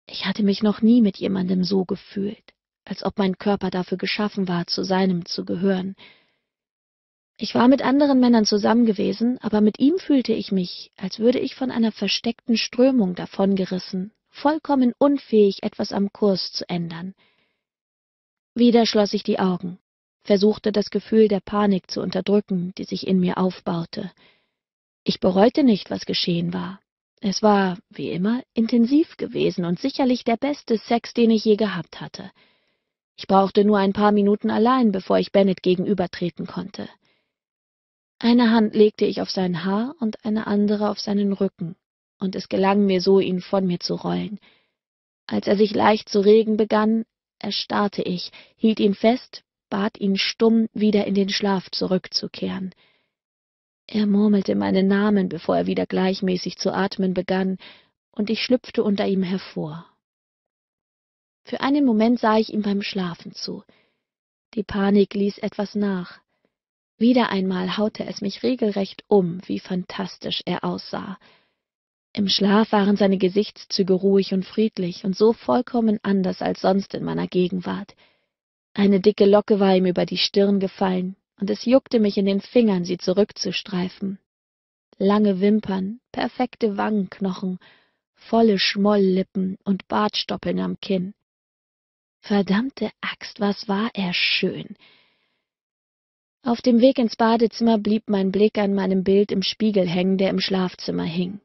Ich hatte mich noch nie mit jemandem so gefühlt, als ob mein Körper dafür geschaffen war, zu seinem zu gehören, ich war mit anderen Männern zusammen gewesen, aber mit ihm fühlte ich mich, als würde ich von einer versteckten Strömung davongerissen, vollkommen unfähig, etwas am Kurs zu ändern. Wieder schloss ich die Augen, versuchte das Gefühl der Panik zu unterdrücken, die sich in mir aufbaute. Ich bereute nicht, was geschehen war. Es war, wie immer, intensiv gewesen und sicherlich der beste Sex, den ich je gehabt hatte. Ich brauchte nur ein paar Minuten allein, bevor ich Bennett gegenübertreten konnte eine hand legte ich auf sein haar und eine andere auf seinen rücken und es gelang mir so ihn von mir zu rollen als er sich leicht zu regen begann erstarrte ich hielt ihn fest bat ihn stumm wieder in den schlaf zurückzukehren er murmelte meinen namen bevor er wieder gleichmäßig zu atmen begann und ich schlüpfte unter ihm hervor für einen moment sah ich ihm beim schlafen zu die panik ließ etwas nach wieder einmal haute es mich regelrecht um, wie fantastisch er aussah. Im Schlaf waren seine Gesichtszüge ruhig und friedlich und so vollkommen anders als sonst in meiner Gegenwart. Eine dicke Locke war ihm über die Stirn gefallen, und es juckte mich in den Fingern, sie zurückzustreifen. Lange Wimpern, perfekte Wangenknochen, volle Schmolllippen und Bartstoppeln am Kinn. Verdammte Axt, was war er schön! Auf dem Weg ins Badezimmer blieb mein Blick an meinem Bild im Spiegel hängen, der im Schlafzimmer hing.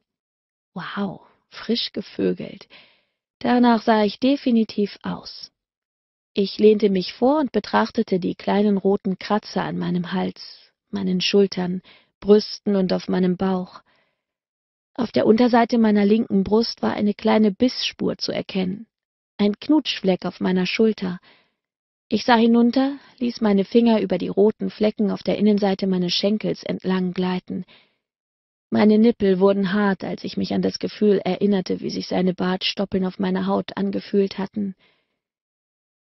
Wow, frisch gevögelt. Danach sah ich definitiv aus. Ich lehnte mich vor und betrachtete die kleinen roten Kratzer an meinem Hals, meinen Schultern, Brüsten und auf meinem Bauch. Auf der Unterseite meiner linken Brust war eine kleine Bissspur zu erkennen, ein Knutschfleck auf meiner Schulter, ich sah hinunter, ließ meine Finger über die roten Flecken auf der Innenseite meines Schenkels entlang gleiten. Meine Nippel wurden hart, als ich mich an das Gefühl erinnerte, wie sich seine Bartstoppeln auf meiner Haut angefühlt hatten.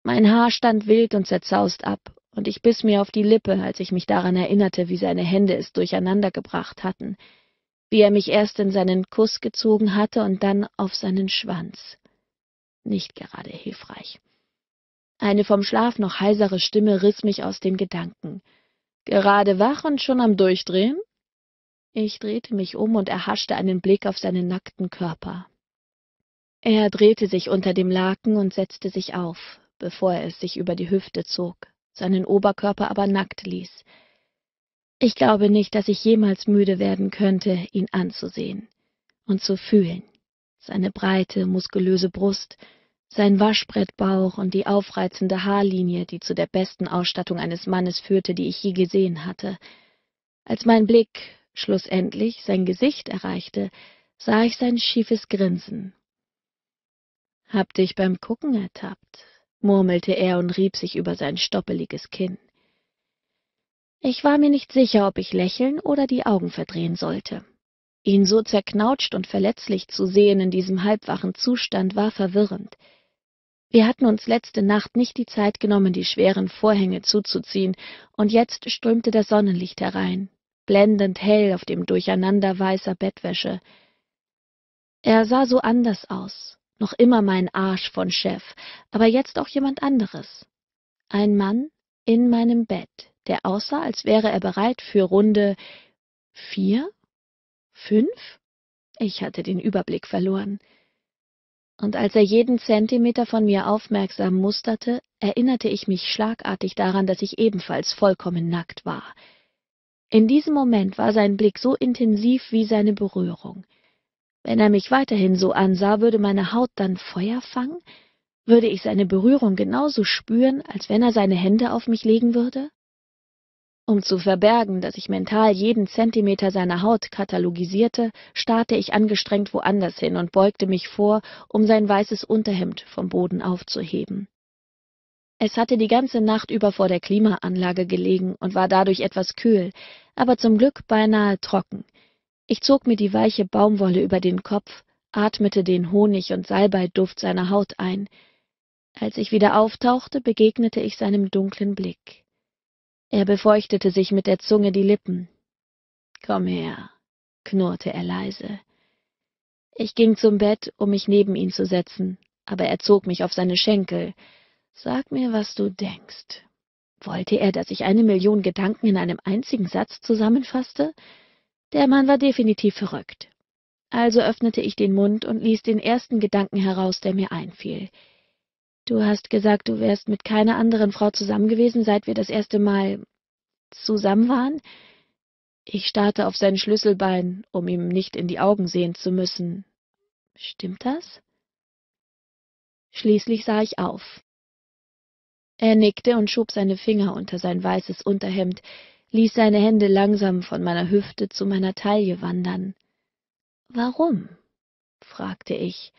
Mein Haar stand wild und zerzaust ab, und ich biss mir auf die Lippe, als ich mich daran erinnerte, wie seine Hände es durcheinandergebracht hatten, wie er mich erst in seinen Kuss gezogen hatte und dann auf seinen Schwanz. Nicht gerade hilfreich. Eine vom Schlaf noch heisere Stimme riss mich aus den Gedanken. Gerade wach und schon am Durchdrehen? Ich drehte mich um und erhaschte einen Blick auf seinen nackten Körper. Er drehte sich unter dem Laken und setzte sich auf, bevor er es sich über die Hüfte zog, seinen Oberkörper aber nackt ließ. Ich glaube nicht, dass ich jemals müde werden könnte, ihn anzusehen und zu fühlen. Seine breite, muskulöse Brust, sein Waschbrettbauch und die aufreizende Haarlinie, die zu der besten Ausstattung eines Mannes führte, die ich je gesehen hatte. Als mein Blick schlussendlich sein Gesicht erreichte, sah ich sein schiefes Grinsen. Hab dich beim Gucken ertappt, murmelte er und rieb sich über sein stoppeliges Kinn. Ich war mir nicht sicher, ob ich lächeln oder die Augen verdrehen sollte. Ihn so zerknautscht und verletzlich zu sehen in diesem halbwachen Zustand war verwirrend. Wir hatten uns letzte Nacht nicht die Zeit genommen, die schweren Vorhänge zuzuziehen, und jetzt strömte das Sonnenlicht herein, blendend hell auf dem Durcheinander weißer Bettwäsche. Er sah so anders aus, noch immer mein Arsch von Chef, aber jetzt auch jemand anderes. Ein Mann in meinem Bett, der aussah, als wäre er bereit für Runde vier? Fünf? Ich hatte den Überblick verloren und als er jeden Zentimeter von mir aufmerksam musterte, erinnerte ich mich schlagartig daran, dass ich ebenfalls vollkommen nackt war. In diesem Moment war sein Blick so intensiv wie seine Berührung. Wenn er mich weiterhin so ansah, würde meine Haut dann Feuer fangen? Würde ich seine Berührung genauso spüren, als wenn er seine Hände auf mich legen würde? Um zu verbergen, dass ich mental jeden Zentimeter seiner Haut katalogisierte, starrte ich angestrengt woanders hin und beugte mich vor, um sein weißes Unterhemd vom Boden aufzuheben. Es hatte die ganze Nacht über vor der Klimaanlage gelegen und war dadurch etwas kühl, aber zum Glück beinahe trocken. Ich zog mir die weiche Baumwolle über den Kopf, atmete den Honig- und Salbeiduft seiner Haut ein. Als ich wieder auftauchte, begegnete ich seinem dunklen Blick. Er befeuchtete sich mit der Zunge die Lippen. Komm her, knurrte er leise. Ich ging zum Bett, um mich neben ihn zu setzen, aber er zog mich auf seine Schenkel. Sag mir, was du denkst. Wollte er, dass ich eine Million Gedanken in einem einzigen Satz zusammenfasste? Der Mann war definitiv verrückt. Also öffnete ich den Mund und ließ den ersten Gedanken heraus, der mir einfiel. Du hast gesagt, du wärst mit keiner anderen Frau zusammen gewesen, seit wir das erste Mal zusammen waren? Ich starrte auf sein Schlüsselbein, um ihm nicht in die Augen sehen zu müssen. Stimmt das? Schließlich sah ich auf. Er nickte und schob seine Finger unter sein weißes Unterhemd, ließ seine Hände langsam von meiner Hüfte zu meiner Taille wandern. Warum? fragte ich.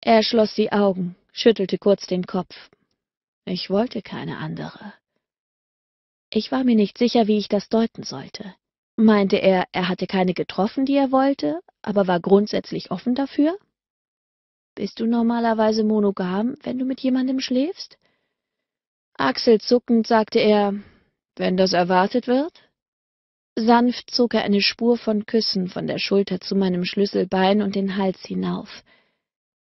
Er schloss die Augen schüttelte kurz den Kopf. Ich wollte keine andere. Ich war mir nicht sicher, wie ich das deuten sollte. Meinte er, er hatte keine getroffen, die er wollte, aber war grundsätzlich offen dafür? Bist du normalerweise monogam, wenn du mit jemandem schläfst? Achselzuckend sagte er, wenn das erwartet wird? Sanft zog er eine Spur von Küssen von der Schulter zu meinem Schlüsselbein und den Hals hinauf.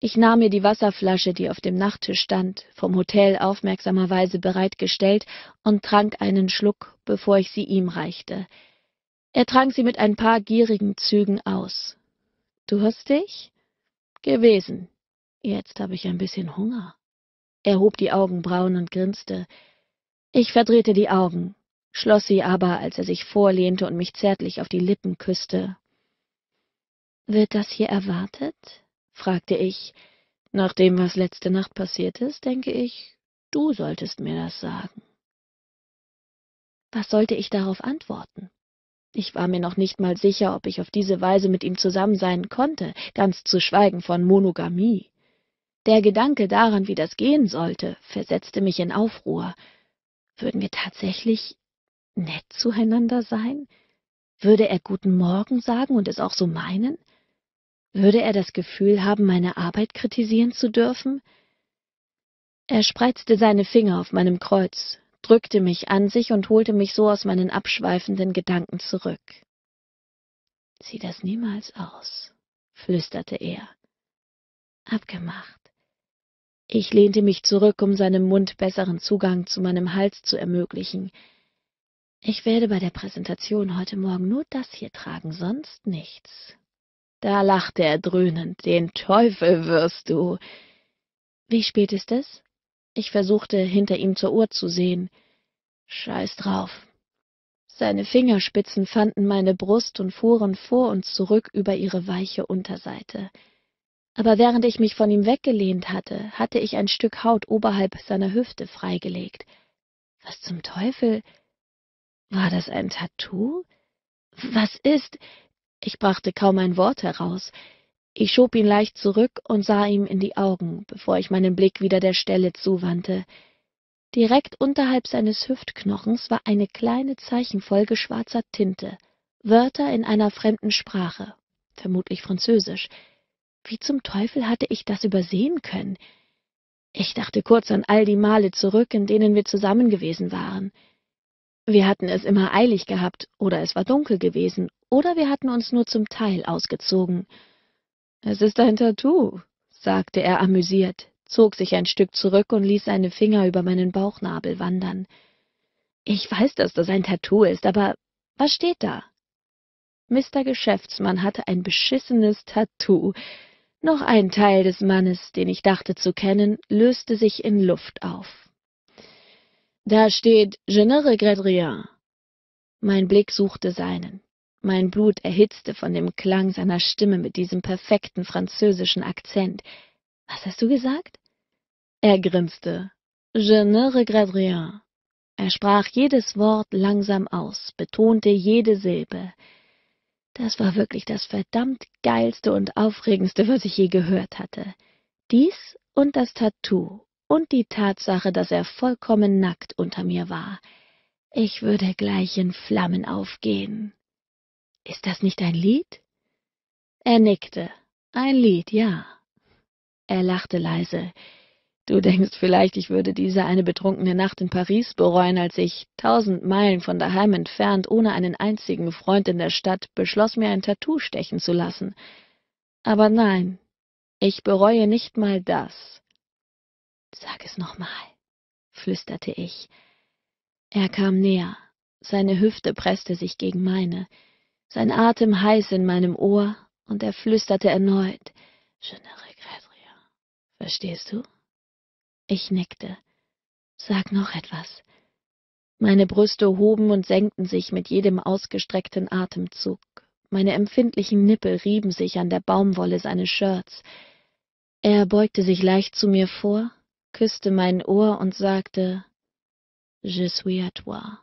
Ich nahm mir die Wasserflasche, die auf dem Nachttisch stand, vom Hotel aufmerksamerweise bereitgestellt, und trank einen Schluck, bevor ich sie ihm reichte. Er trank sie mit ein paar gierigen Zügen aus. Durstig? Gewesen. Jetzt habe ich ein bisschen Hunger. Er hob die Augenbrauen und grinste. Ich verdrehte die Augen, schloss sie aber, als er sich vorlehnte und mich zärtlich auf die Lippen küsste. Wird das hier erwartet? fragte ich. Nach dem, was letzte Nacht passiert ist, denke ich, du solltest mir das sagen. Was sollte ich darauf antworten? Ich war mir noch nicht mal sicher, ob ich auf diese Weise mit ihm zusammen sein konnte, ganz zu schweigen von Monogamie. Der Gedanke daran, wie das gehen sollte, versetzte mich in Aufruhr. Würden wir tatsächlich nett zueinander sein? Würde er Guten Morgen sagen und es auch so meinen? Würde er das Gefühl haben, meine Arbeit kritisieren zu dürfen? Er spreizte seine Finger auf meinem Kreuz, drückte mich an sich und holte mich so aus meinen abschweifenden Gedanken zurück. Sieh das niemals aus, flüsterte er. Abgemacht. Ich lehnte mich zurück, um seinem Mund besseren Zugang zu meinem Hals zu ermöglichen. Ich werde bei der Präsentation heute Morgen nur das hier tragen, sonst nichts. Da lachte er dröhnend. Den Teufel wirst du. Wie spät ist es? Ich versuchte, hinter ihm zur Uhr zu sehen. Scheiß drauf. Seine Fingerspitzen fanden meine Brust und fuhren vor und zurück über ihre weiche Unterseite. Aber während ich mich von ihm weggelehnt hatte, hatte ich ein Stück Haut oberhalb seiner Hüfte freigelegt. Was zum Teufel? War das ein Tattoo? Was ist? Ich brachte kaum ein Wort heraus. Ich schob ihn leicht zurück und sah ihm in die Augen, bevor ich meinen Blick wieder der Stelle zuwandte. Direkt unterhalb seines Hüftknochens war eine kleine Zeichenfolge schwarzer Tinte, Wörter in einer fremden Sprache, vermutlich Französisch. Wie zum Teufel hatte ich das übersehen können? Ich dachte kurz an all die Male zurück, in denen wir zusammen gewesen waren. Wir hatten es immer eilig gehabt, oder es war dunkel gewesen, oder wir hatten uns nur zum Teil ausgezogen. Es ist ein Tattoo, sagte er amüsiert, zog sich ein Stück zurück und ließ seine Finger über meinen Bauchnabel wandern. Ich weiß, dass das ein Tattoo ist, aber was steht da? Mr. Geschäftsmann hatte ein beschissenes Tattoo. Noch ein Teil des Mannes, den ich dachte zu kennen, löste sich in Luft auf. Da steht Je ne Mein Blick suchte seinen. Mein Blut erhitzte von dem Klang seiner Stimme mit diesem perfekten französischen Akzent. Was hast du gesagt? Er grinste. Je ne regrette rien. Er sprach jedes Wort langsam aus, betonte jede Silbe. Das war wirklich das verdammt geilste und aufregendste, was ich je gehört hatte. Dies und das Tattoo und die Tatsache, dass er vollkommen nackt unter mir war. Ich würde gleich in Flammen aufgehen. Ist das nicht ein Lied? Er nickte. Ein Lied, ja. Er lachte leise. Du denkst vielleicht, ich würde diese eine betrunkene Nacht in Paris bereuen, als ich, tausend Meilen von daheim entfernt, ohne einen einzigen Freund in der Stadt, beschloss, mir ein Tattoo stechen zu lassen. Aber nein, ich bereue nicht mal das. Sag es nochmal, flüsterte ich. Er kam näher, seine Hüfte presste sich gegen meine sein Atem heiß in meinem Ohr, und er flüsterte erneut, Je ne regrette Verstehst du? Ich nickte. Sag noch etwas. Meine Brüste hoben und senkten sich mit jedem ausgestreckten Atemzug. Meine empfindlichen Nippel rieben sich an der Baumwolle seines Shirts. Er beugte sich leicht zu mir vor, küsste mein Ohr und sagte, Je suis à toi.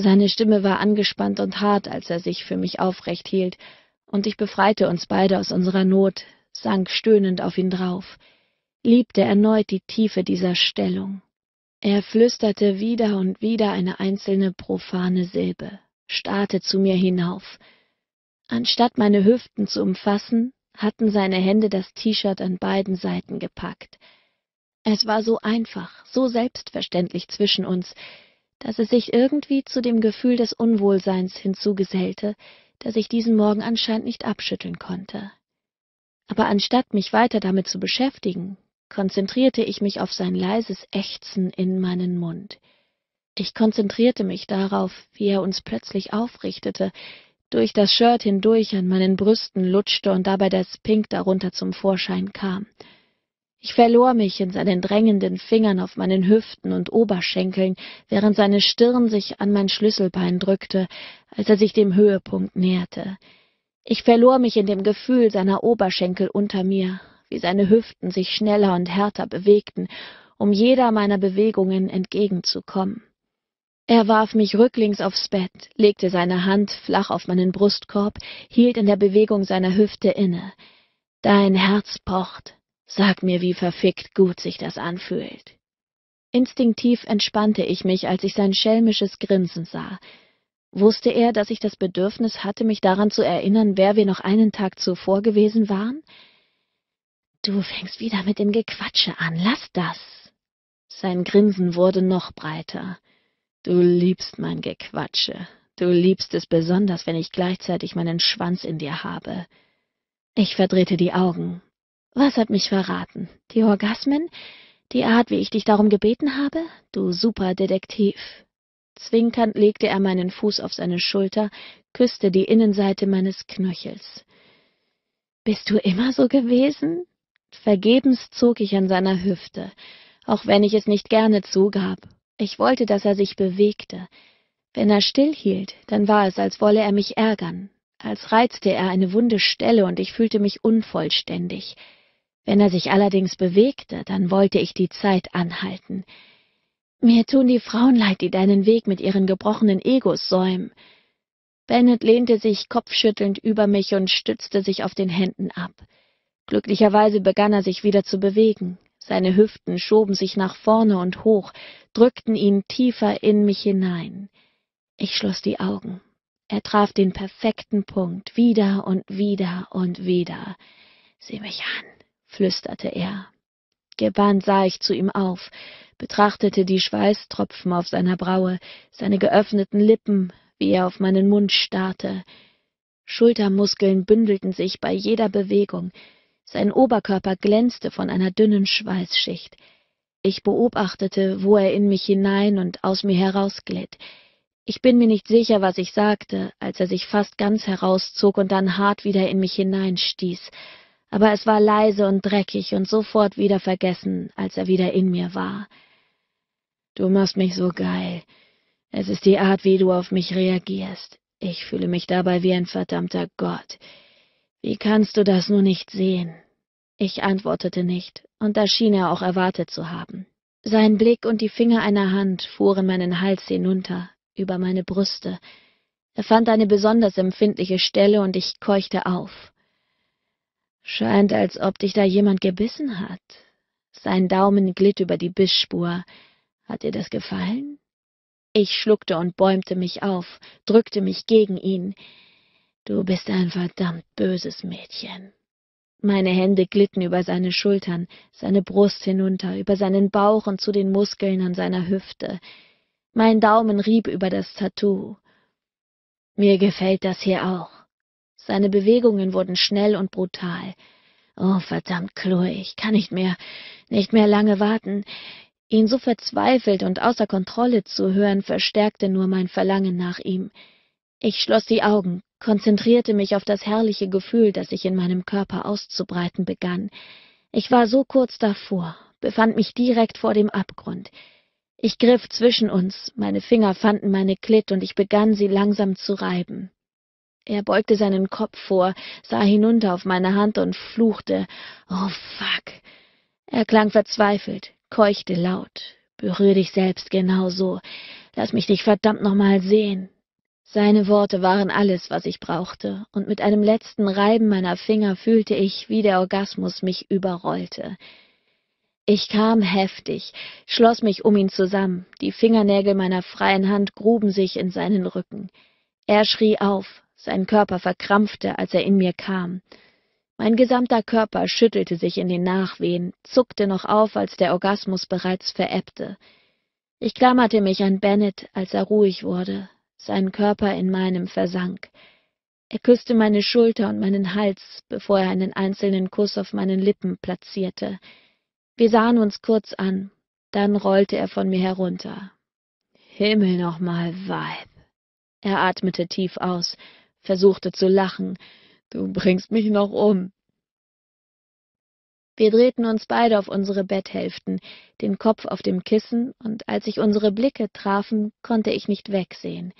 Seine Stimme war angespannt und hart, als er sich für mich aufrecht hielt, und ich befreite uns beide aus unserer Not, sank stöhnend auf ihn drauf, liebte erneut die Tiefe dieser Stellung. Er flüsterte wieder und wieder eine einzelne profane Silbe, starrte zu mir hinauf. Anstatt meine Hüften zu umfassen, hatten seine Hände das T-Shirt an beiden Seiten gepackt. Es war so einfach, so selbstverständlich zwischen uns, dass es sich irgendwie zu dem Gefühl des Unwohlseins hinzugesellte, das ich diesen Morgen anscheinend nicht abschütteln konnte. Aber anstatt mich weiter damit zu beschäftigen, konzentrierte ich mich auf sein leises Ächzen in meinen Mund. Ich konzentrierte mich darauf, wie er uns plötzlich aufrichtete, durch das Shirt hindurch an meinen Brüsten lutschte und dabei das Pink darunter zum Vorschein kam. Ich verlor mich in seinen drängenden Fingern auf meinen Hüften und Oberschenkeln, während seine Stirn sich an mein Schlüsselbein drückte, als er sich dem Höhepunkt näherte. Ich verlor mich in dem Gefühl seiner Oberschenkel unter mir, wie seine Hüften sich schneller und härter bewegten, um jeder meiner Bewegungen entgegenzukommen. Er warf mich rücklings aufs Bett, legte seine Hand flach auf meinen Brustkorb, hielt in der Bewegung seiner Hüfte inne. Dein Herz pocht, Sag mir, wie verfickt gut sich das anfühlt. Instinktiv entspannte ich mich, als ich sein schelmisches Grinsen sah. Wusste er, dass ich das Bedürfnis hatte, mich daran zu erinnern, wer wir noch einen Tag zuvor gewesen waren? Du fängst wieder mit dem Gequatsche an, lass das. Sein Grinsen wurde noch breiter. Du liebst mein Gequatsche. Du liebst es besonders, wenn ich gleichzeitig meinen Schwanz in dir habe. Ich verdrehte die Augen. Was hat mich verraten? Die Orgasmen? Die Art, wie ich dich darum gebeten habe? Du Superdetektiv. Zwinkernd legte er meinen Fuß auf seine Schulter, küsste die Innenseite meines Knöchels. Bist du immer so gewesen? Vergebens zog ich an seiner Hüfte, auch wenn ich es nicht gerne zugab. Ich wollte, dass er sich bewegte. Wenn er stillhielt, dann war es, als wolle er mich ärgern, als reizte er eine wunde Stelle und ich fühlte mich unvollständig. Wenn er sich allerdings bewegte, dann wollte ich die Zeit anhalten. Mir tun die Frauen leid, die deinen Weg mit ihren gebrochenen Egos säumen. Bennett lehnte sich kopfschüttelnd über mich und stützte sich auf den Händen ab. Glücklicherweise begann er sich wieder zu bewegen. Seine Hüften schoben sich nach vorne und hoch, drückten ihn tiefer in mich hinein. Ich schloss die Augen. Er traf den perfekten Punkt wieder und wieder und wieder. Sieh mich an, flüsterte er. Gebannt sah ich zu ihm auf, betrachtete die Schweißtropfen auf seiner Braue, seine geöffneten Lippen, wie er auf meinen Mund starrte. Schultermuskeln bündelten sich bei jeder Bewegung, sein Oberkörper glänzte von einer dünnen Schweißschicht. Ich beobachtete, wo er in mich hinein und aus mir herausglitt. Ich bin mir nicht sicher, was ich sagte, als er sich fast ganz herauszog und dann hart wieder in mich hineinstieß aber es war leise und dreckig und sofort wieder vergessen, als er wieder in mir war. Du machst mich so geil. Es ist die Art, wie du auf mich reagierst. Ich fühle mich dabei wie ein verdammter Gott. Wie kannst du das nur nicht sehen? Ich antwortete nicht, und das schien er auch erwartet zu haben. Sein Blick und die Finger einer Hand fuhren meinen Hals hinunter, über meine Brüste. Er fand eine besonders empfindliche Stelle und ich keuchte auf. Scheint, als ob dich da jemand gebissen hat. Sein Daumen glitt über die Bissspur. Hat dir das gefallen? Ich schluckte und bäumte mich auf, drückte mich gegen ihn. Du bist ein verdammt böses Mädchen. Meine Hände glitten über seine Schultern, seine Brust hinunter, über seinen Bauch und zu den Muskeln an seiner Hüfte. Mein Daumen rieb über das Tattoo. Mir gefällt das hier auch. Seine Bewegungen wurden schnell und brutal. Oh, verdammt, Chloe, ich kann nicht mehr, nicht mehr lange warten. Ihn so verzweifelt und außer Kontrolle zu hören, verstärkte nur mein Verlangen nach ihm. Ich schloss die Augen, konzentrierte mich auf das herrliche Gefühl, das sich in meinem Körper auszubreiten begann. Ich war so kurz davor, befand mich direkt vor dem Abgrund. Ich griff zwischen uns, meine Finger fanden meine Klit und ich begann sie langsam zu reiben. Er beugte seinen Kopf vor, sah hinunter auf meine Hand und fluchte. Oh, fuck. Er klang verzweifelt, keuchte laut. Berühr dich selbst genau so. Lass mich dich verdammt nochmal sehen. Seine Worte waren alles, was ich brauchte, und mit einem letzten Reiben meiner Finger fühlte ich, wie der Orgasmus mich überrollte. Ich kam heftig, schloss mich um ihn zusammen, die Fingernägel meiner freien Hand gruben sich in seinen Rücken. Er schrie auf, sein Körper verkrampfte, als er in mir kam. Mein gesamter Körper schüttelte sich in den Nachwehen, zuckte noch auf, als der Orgasmus bereits verebbte. Ich klammerte mich an Bennett, als er ruhig wurde, sein Körper in meinem versank. Er küsste meine Schulter und meinen Hals, bevor er einen einzelnen Kuss auf meinen Lippen platzierte. Wir sahen uns kurz an, dann rollte er von mir herunter. Himmel nochmal, Weib! Er atmete tief aus, versuchte zu lachen. Du bringst mich noch um. Wir drehten uns beide auf unsere Betthälften, den Kopf auf dem Kissen, und als sich unsere Blicke trafen, konnte ich nicht wegsehen.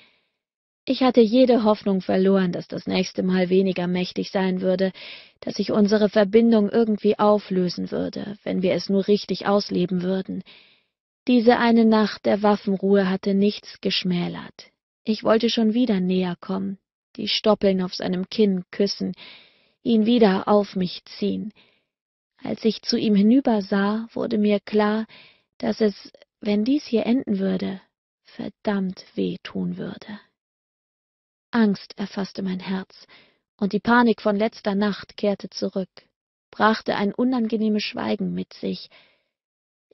Ich hatte jede Hoffnung verloren, dass das nächste Mal weniger mächtig sein würde, dass sich unsere Verbindung irgendwie auflösen würde, wenn wir es nur richtig ausleben würden. Diese eine Nacht der Waffenruhe hatte nichts geschmälert. Ich wollte schon wieder näher kommen, die Stoppeln auf seinem Kinn küssen, ihn wieder auf mich ziehen. Als ich zu ihm hinübersah, wurde mir klar, dass es, wenn dies hier enden würde, verdammt weh tun würde. Angst erfasste mein Herz, und die Panik von letzter Nacht kehrte zurück, brachte ein unangenehmes Schweigen mit sich.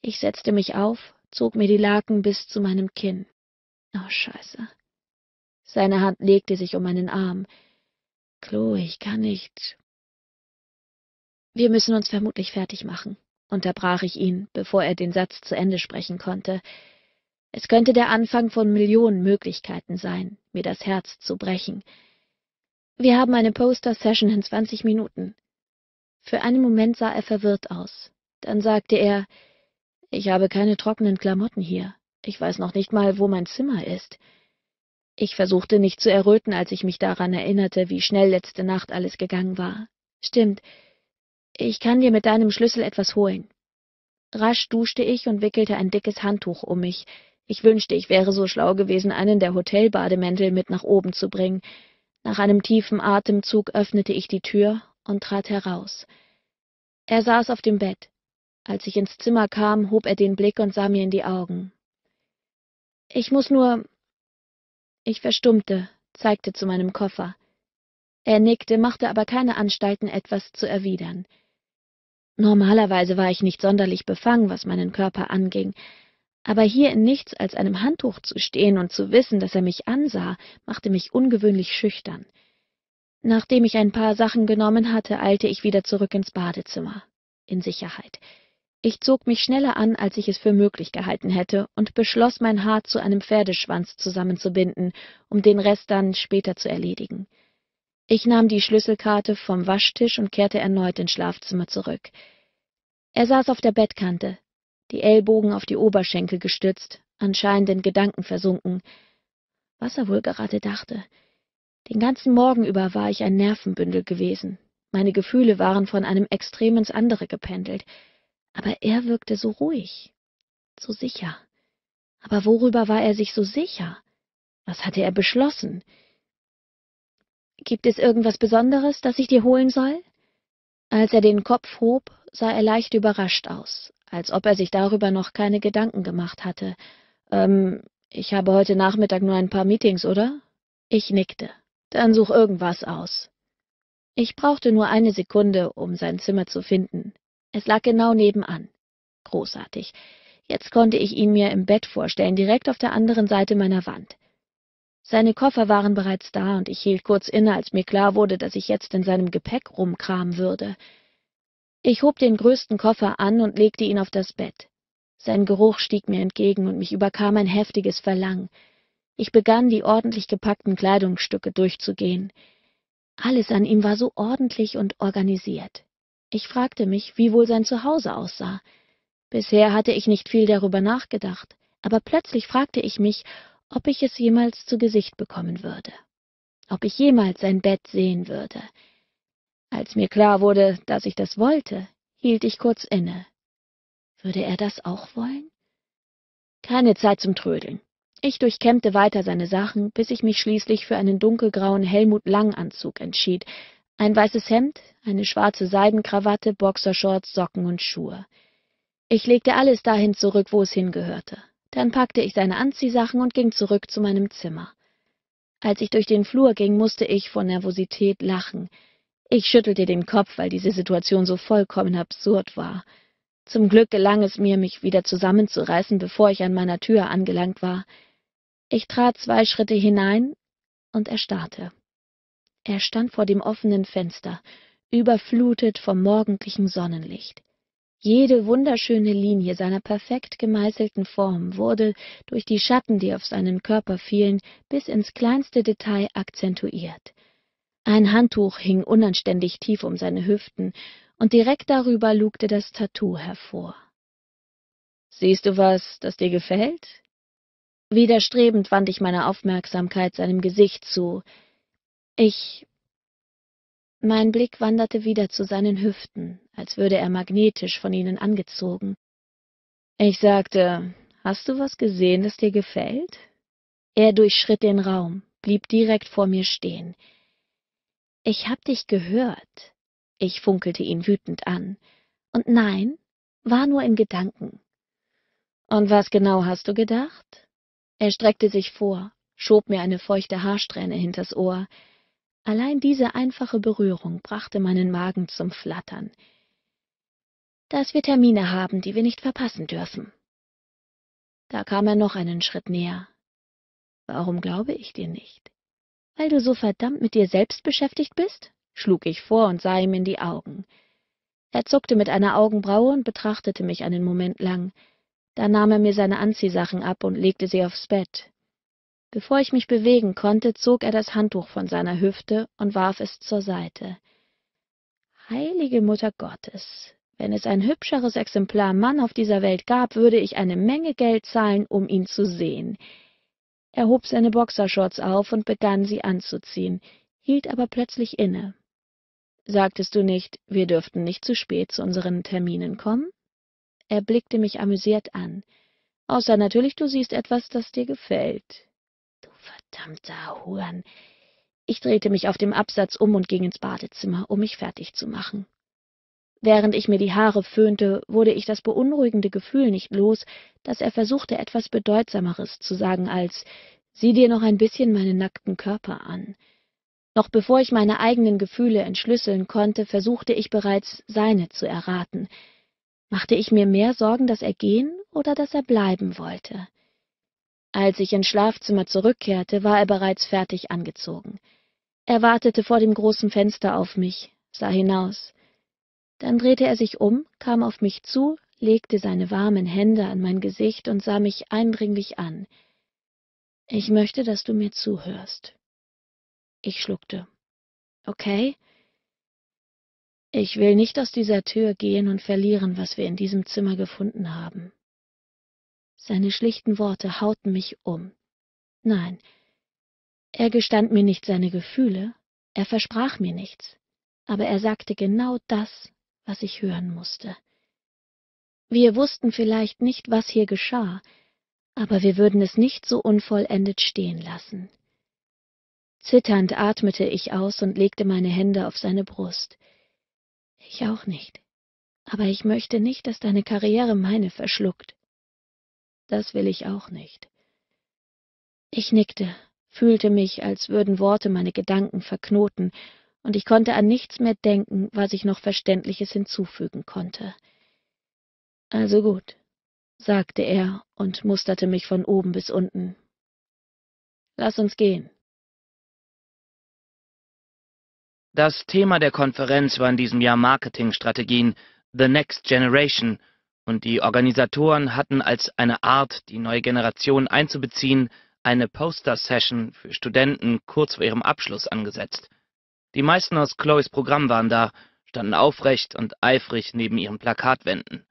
Ich setzte mich auf, zog mir die Laken bis zu meinem Kinn. Oh Scheiße. Seine Hand legte sich um meinen Arm. Chloe, ich kann nicht. Wir müssen uns vermutlich fertig machen, unterbrach ich ihn, bevor er den Satz zu Ende sprechen konnte. Es könnte der Anfang von Millionen Möglichkeiten sein, mir das Herz zu brechen. Wir haben eine Poster-Session in zwanzig Minuten. Für einen Moment sah er verwirrt aus. Dann sagte er, ich habe keine trockenen Klamotten hier. Ich weiß noch nicht mal, wo mein Zimmer ist. Ich versuchte nicht zu erröten, als ich mich daran erinnerte, wie schnell letzte Nacht alles gegangen war. Stimmt. Ich kann dir mit deinem Schlüssel etwas holen. Rasch duschte ich und wickelte ein dickes Handtuch um mich. Ich wünschte, ich wäre so schlau gewesen, einen der Hotelbademäntel mit nach oben zu bringen. Nach einem tiefen Atemzug öffnete ich die Tür und trat heraus. Er saß auf dem Bett. Als ich ins Zimmer kam, hob er den Blick und sah mir in die Augen. Ich muss nur, ich verstummte, zeigte zu meinem Koffer. Er nickte, machte aber keine Anstalten, etwas zu erwidern. Normalerweise war ich nicht sonderlich befangen, was meinen Körper anging, aber hier in nichts als einem Handtuch zu stehen und zu wissen, dass er mich ansah, machte mich ungewöhnlich schüchtern. Nachdem ich ein paar Sachen genommen hatte, eilte ich wieder zurück ins Badezimmer. In Sicherheit. Ich zog mich schneller an, als ich es für möglich gehalten hätte, und beschloss, mein Haar zu einem Pferdeschwanz zusammenzubinden, um den Rest dann später zu erledigen. Ich nahm die Schlüsselkarte vom Waschtisch und kehrte erneut ins Schlafzimmer zurück. Er saß auf der Bettkante, die Ellbogen auf die Oberschenkel gestützt, anscheinend in Gedanken versunken. Was er wohl gerade dachte. Den ganzen Morgen über war ich ein Nervenbündel gewesen. Meine Gefühle waren von einem Extrem ins andere gependelt aber er wirkte so ruhig, so sicher. Aber worüber war er sich so sicher? Was hatte er beschlossen? Gibt es irgendwas Besonderes, das ich dir holen soll? Als er den Kopf hob, sah er leicht überrascht aus, als ob er sich darüber noch keine Gedanken gemacht hatte. Ähm, ich habe heute Nachmittag nur ein paar Meetings, oder? Ich nickte. Dann such irgendwas aus. Ich brauchte nur eine Sekunde, um sein Zimmer zu finden. Es lag genau nebenan. Großartig. Jetzt konnte ich ihn mir im Bett vorstellen, direkt auf der anderen Seite meiner Wand. Seine Koffer waren bereits da und ich hielt kurz inne, als mir klar wurde, dass ich jetzt in seinem Gepäck rumkramen würde. Ich hob den größten Koffer an und legte ihn auf das Bett. Sein Geruch stieg mir entgegen und mich überkam ein heftiges Verlangen. Ich begann, die ordentlich gepackten Kleidungsstücke durchzugehen. Alles an ihm war so ordentlich und organisiert. Ich fragte mich, wie wohl sein Zuhause aussah. Bisher hatte ich nicht viel darüber nachgedacht, aber plötzlich fragte ich mich, ob ich es jemals zu Gesicht bekommen würde, ob ich jemals sein Bett sehen würde. Als mir klar wurde, dass ich das wollte, hielt ich kurz inne. Würde er das auch wollen? Keine Zeit zum Trödeln. Ich durchkämmte weiter seine Sachen, bis ich mich schließlich für einen dunkelgrauen Helmut Lang Anzug entschied, ein weißes Hemd, eine schwarze Seidenkrawatte, Boxershorts, Socken und Schuhe. Ich legte alles dahin zurück, wo es hingehörte. Dann packte ich seine Anziehsachen und ging zurück zu meinem Zimmer. Als ich durch den Flur ging, musste ich vor Nervosität lachen. Ich schüttelte den Kopf, weil diese Situation so vollkommen absurd war. Zum Glück gelang es mir, mich wieder zusammenzureißen, bevor ich an meiner Tür angelangt war. Ich trat zwei Schritte hinein und erstarrte. Er stand vor dem offenen Fenster, überflutet vom morgendlichen Sonnenlicht. Jede wunderschöne Linie seiner perfekt gemeißelten Form wurde durch die Schatten, die auf seinen Körper fielen, bis ins kleinste Detail akzentuiert. Ein Handtuch hing unanständig tief um seine Hüften, und direkt darüber lugte das Tattoo hervor. Siehst du was, das dir gefällt? Widerstrebend wandte ich meine Aufmerksamkeit seinem Gesicht zu, ich. Mein Blick wanderte wieder zu seinen Hüften, als würde er magnetisch von ihnen angezogen. Ich sagte, hast du was gesehen, das dir gefällt? Er durchschritt den Raum, blieb direkt vor mir stehen. Ich hab dich gehört. Ich funkelte ihn wütend an. Und nein, war nur in Gedanken. Und was genau hast du gedacht? Er streckte sich vor, schob mir eine feuchte Haarsträhne hinters Ohr. Allein diese einfache Berührung brachte meinen Magen zum Flattern. Dass wir Termine haben, die wir nicht verpassen dürfen. Da kam er noch einen Schritt näher. Warum glaube ich dir nicht? Weil du so verdammt mit dir selbst beschäftigt bist? schlug ich vor und sah ihm in die Augen. Er zuckte mit einer Augenbraue und betrachtete mich einen Moment lang. Dann nahm er mir seine Anziehsachen ab und legte sie aufs Bett. Bevor ich mich bewegen konnte, zog er das Handtuch von seiner Hüfte und warf es zur Seite. Heilige Mutter Gottes, wenn es ein hübscheres Exemplar Mann auf dieser Welt gab, würde ich eine Menge Geld zahlen, um ihn zu sehen. Er hob seine Boxershorts auf und begann sie anzuziehen, hielt aber plötzlich inne. Sagtest du nicht, wir dürften nicht zu spät zu unseren Terminen kommen? Er blickte mich amüsiert an. Außer natürlich, du siehst etwas, das dir gefällt. Verdammter Huan. Ich drehte mich auf dem Absatz um und ging ins Badezimmer, um mich fertig zu machen. Während ich mir die Haare föhnte, wurde ich das beunruhigende Gefühl nicht los, dass er versuchte, etwas Bedeutsameres zu sagen als Sieh dir noch ein bisschen meinen nackten Körper an. Noch bevor ich meine eigenen Gefühle entschlüsseln konnte, versuchte ich bereits, seine zu erraten. Machte ich mir mehr Sorgen, dass er gehen oder dass er bleiben wollte? Als ich ins Schlafzimmer zurückkehrte, war er bereits fertig angezogen. Er wartete vor dem großen Fenster auf mich, sah hinaus. Dann drehte er sich um, kam auf mich zu, legte seine warmen Hände an mein Gesicht und sah mich eindringlich an. Ich möchte, dass du mir zuhörst. Ich schluckte. Okay? Ich will nicht aus dieser Tür gehen und verlieren, was wir in diesem Zimmer gefunden haben. Seine schlichten Worte hauten mich um. Nein, er gestand mir nicht seine Gefühle, er versprach mir nichts, aber er sagte genau das, was ich hören musste. Wir wussten vielleicht nicht, was hier geschah, aber wir würden es nicht so unvollendet stehen lassen. Zitternd atmete ich aus und legte meine Hände auf seine Brust. Ich auch nicht. Aber ich möchte nicht, dass deine Karriere meine verschluckt. Das will ich auch nicht. Ich nickte, fühlte mich, als würden Worte meine Gedanken verknoten, und ich konnte an nichts mehr denken, was ich noch Verständliches hinzufügen konnte. Also gut, sagte er und musterte mich von oben bis unten. Lass uns gehen. Das Thema der Konferenz war in diesem Jahr Marketingstrategien, The Next Generation, und die Organisatoren hatten als eine Art, die neue Generation einzubeziehen, eine Poster-Session für Studenten kurz vor ihrem Abschluss angesetzt. Die meisten aus Chloes Programm waren da, standen aufrecht und eifrig neben ihren Plakatwänden.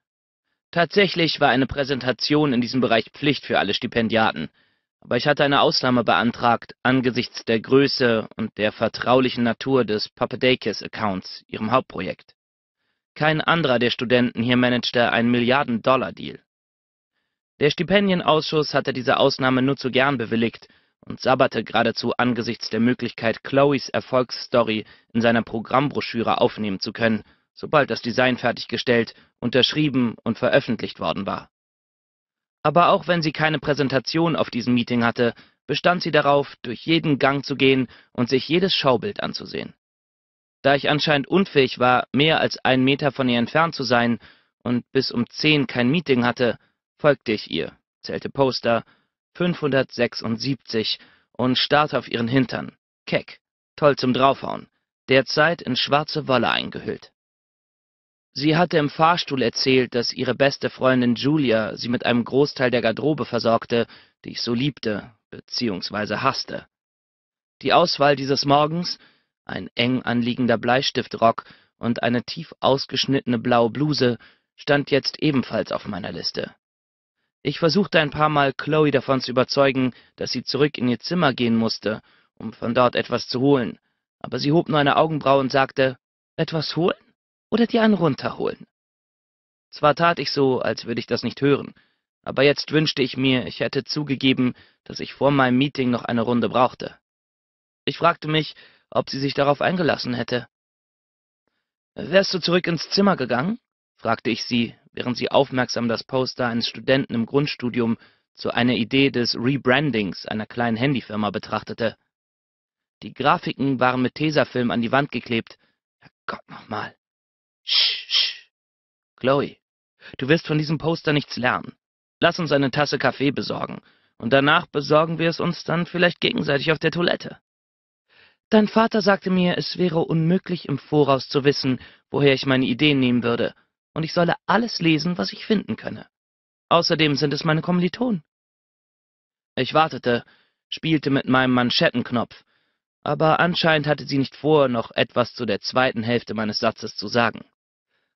Tatsächlich war eine Präsentation in diesem Bereich Pflicht für alle Stipendiaten, aber ich hatte eine Ausnahme beantragt angesichts der Größe und der vertraulichen Natur des Papadakis-Accounts, ihrem Hauptprojekt. Kein anderer der Studenten hier managte einen Milliarden-Dollar-Deal. Der Stipendienausschuss hatte diese Ausnahme nur zu gern bewilligt und sabberte geradezu angesichts der Möglichkeit, Chloes Erfolgsstory in seiner Programmbroschüre aufnehmen zu können, sobald das Design fertiggestellt, unterschrieben und veröffentlicht worden war. Aber auch wenn sie keine Präsentation auf diesem Meeting hatte, bestand sie darauf, durch jeden Gang zu gehen und sich jedes Schaubild anzusehen. Da ich anscheinend unfähig war, mehr als einen Meter von ihr entfernt zu sein und bis um zehn kein Meeting hatte, folgte ich ihr, zählte Poster 576 und starrte auf ihren Hintern, keck, toll zum Draufhauen, derzeit in schwarze Wolle eingehüllt. Sie hatte im Fahrstuhl erzählt, dass ihre beste Freundin Julia sie mit einem Großteil der Garderobe versorgte, die ich so liebte beziehungsweise hasste. Die Auswahl dieses Morgens ein eng anliegender Bleistiftrock und eine tief ausgeschnittene blaue Bluse stand jetzt ebenfalls auf meiner Liste. Ich versuchte ein paar Mal Chloe davon zu überzeugen, dass sie zurück in ihr Zimmer gehen musste, um von dort etwas zu holen, aber sie hob nur eine Augenbraue und sagte, »Etwas holen? Oder dir einen runterholen?« Zwar tat ich so, als würde ich das nicht hören, aber jetzt wünschte ich mir, ich hätte zugegeben, dass ich vor meinem Meeting noch eine Runde brauchte. Ich fragte mich, ob sie sich darauf eingelassen hätte. Wärst du zurück ins Zimmer gegangen? fragte ich sie, während sie aufmerksam das Poster eines Studenten im Grundstudium zu einer Idee des Rebrandings einer kleinen Handyfirma betrachtete. Die Grafiken waren mit Tesafilm an die Wand geklebt. Herrgott nochmal. Sch, sch. Chloe, du wirst von diesem Poster nichts lernen. Lass uns eine Tasse Kaffee besorgen. Und danach besorgen wir es uns dann vielleicht gegenseitig auf der Toilette. Dein Vater sagte mir, es wäre unmöglich im Voraus zu wissen, woher ich meine Ideen nehmen würde, und ich solle alles lesen, was ich finden könne. Außerdem sind es meine Kommilitonen. Ich wartete, spielte mit meinem Manschettenknopf, aber anscheinend hatte sie nicht vor, noch etwas zu der zweiten Hälfte meines Satzes zu sagen.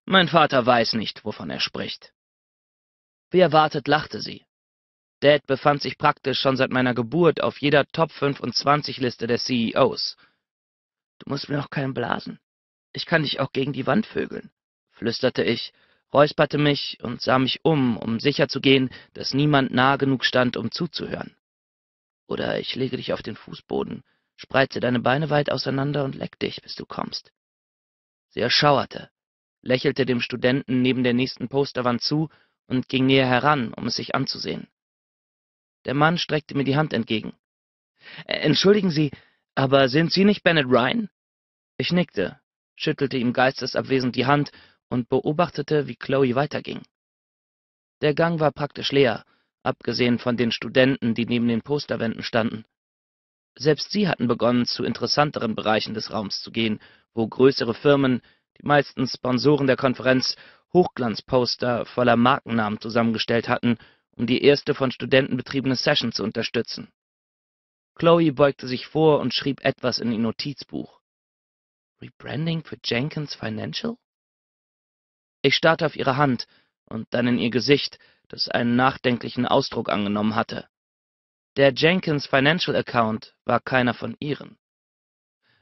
Mein Vater weiß nicht, wovon er spricht. Wie erwartet, lachte sie. Dad befand sich praktisch schon seit meiner Geburt auf jeder Top-25-Liste der CEOs. Du musst mir auch keinen blasen. Ich kann dich auch gegen die Wand vögeln, flüsterte ich, räusperte mich und sah mich um, um sicherzugehen, dass niemand nahe genug stand, um zuzuhören. Oder ich lege dich auf den Fußboden, spreize deine Beine weit auseinander und leck dich, bis du kommst. Sie erschauerte, lächelte dem Studenten neben der nächsten Posterwand zu und ging näher heran, um es sich anzusehen. Der Mann streckte mir die Hand entgegen. Entschuldigen Sie, aber sind Sie nicht Bennett Ryan? Ich nickte, schüttelte ihm geistesabwesend die Hand und beobachtete, wie Chloe weiterging. Der Gang war praktisch leer, abgesehen von den Studenten, die neben den Posterwänden standen. Selbst sie hatten begonnen, zu interessanteren Bereichen des Raums zu gehen, wo größere Firmen, die meisten Sponsoren der Konferenz, Hochglanzposter voller Markennamen zusammengestellt hatten um die erste von Studenten betriebene Session zu unterstützen. Chloe beugte sich vor und schrieb etwas in ihr Notizbuch. Rebranding für Jenkins Financial? Ich starrte auf ihre Hand und dann in ihr Gesicht, das einen nachdenklichen Ausdruck angenommen hatte. Der Jenkins Financial Account war keiner von ihren.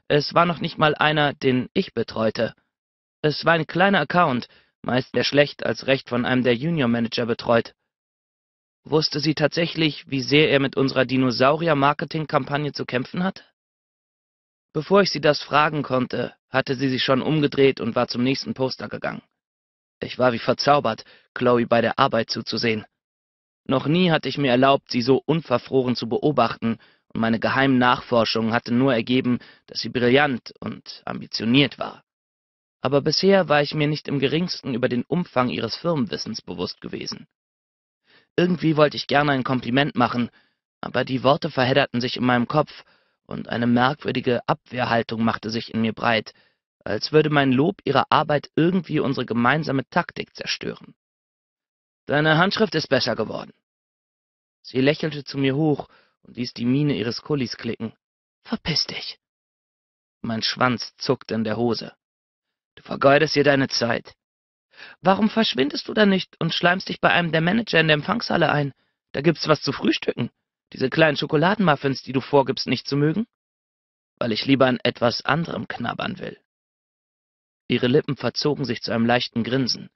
Es war noch nicht mal einer, den ich betreute. Es war ein kleiner Account, meist sehr schlecht als recht von einem der Junior Manager betreut, Wusste sie tatsächlich, wie sehr er mit unserer Dinosaurier-Marketing-Kampagne zu kämpfen hatte? Bevor ich sie das fragen konnte, hatte sie sich schon umgedreht und war zum nächsten Poster gegangen. Ich war wie verzaubert, Chloe bei der Arbeit zuzusehen. Noch nie hatte ich mir erlaubt, sie so unverfroren zu beobachten, und meine geheimen Nachforschungen hatten nur ergeben, dass sie brillant und ambitioniert war. Aber bisher war ich mir nicht im geringsten über den Umfang ihres Firmenwissens bewusst gewesen. Irgendwie wollte ich gerne ein Kompliment machen, aber die Worte verhedderten sich in meinem Kopf und eine merkwürdige Abwehrhaltung machte sich in mir breit, als würde mein Lob ihrer Arbeit irgendwie unsere gemeinsame Taktik zerstören. Deine Handschrift ist besser geworden. Sie lächelte zu mir hoch und ließ die Miene ihres Kullis klicken. Verpiss dich. Mein Schwanz zuckte in der Hose. Du vergeudest dir deine Zeit. Warum verschwindest du da nicht und schleimst dich bei einem der Manager in der Empfangshalle ein? Da gibt's was zu frühstücken. Diese kleinen Schokoladenmuffins, die du vorgibst, nicht zu mögen? Weil ich lieber an etwas anderem knabbern will. Ihre Lippen verzogen sich zu einem leichten Grinsen.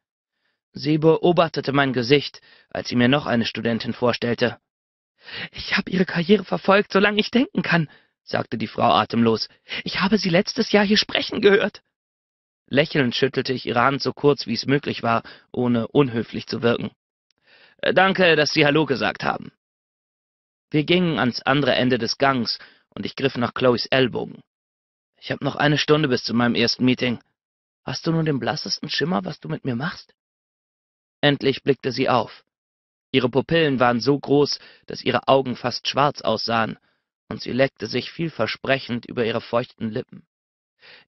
Sie beobachtete mein Gesicht, als sie mir noch eine Studentin vorstellte. Ich habe ihre Karriere verfolgt, solange ich denken kann, sagte die Frau atemlos. Ich habe sie letztes Jahr hier sprechen gehört. Lächelnd schüttelte ich ihre Hand so kurz, wie es möglich war, ohne unhöflich zu wirken. Äh, danke, dass Sie Hallo gesagt haben. Wir gingen ans andere Ende des Gangs und ich griff nach Chloes Ellbogen. Ich habe noch eine Stunde bis zu meinem ersten Meeting. Hast du nun den blassesten Schimmer, was du mit mir machst? Endlich blickte sie auf. Ihre Pupillen waren so groß, dass ihre Augen fast schwarz aussahen, und sie leckte sich vielversprechend über ihre feuchten Lippen.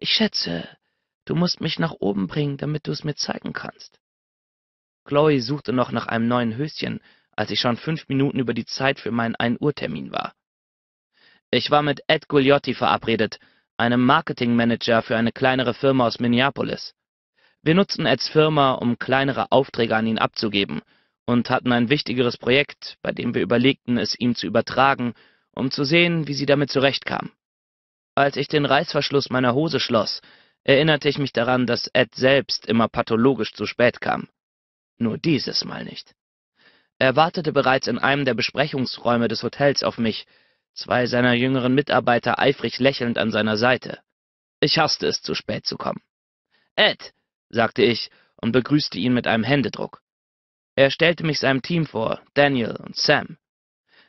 Ich schätze, Du musst mich nach oben bringen, damit du es mir zeigen kannst. Chloe suchte noch nach einem neuen Höschen, als ich schon fünf Minuten über die Zeit für meinen ein Uhr Termin war. Ich war mit Ed Gugliotti verabredet, einem Marketingmanager für eine kleinere Firma aus Minneapolis. Wir nutzten Eds Firma, um kleinere Aufträge an ihn abzugeben und hatten ein wichtigeres Projekt, bei dem wir überlegten, es ihm zu übertragen, um zu sehen, wie sie damit zurechtkam. Als ich den Reißverschluss meiner Hose schloss, erinnerte ich mich daran, dass Ed selbst immer pathologisch zu spät kam. Nur dieses Mal nicht. Er wartete bereits in einem der Besprechungsräume des Hotels auf mich, zwei seiner jüngeren Mitarbeiter eifrig lächelnd an seiner Seite. Ich hasste es, zu spät zu kommen. Ed, sagte ich und begrüßte ihn mit einem Händedruck. Er stellte mich seinem Team vor, Daniel und Sam.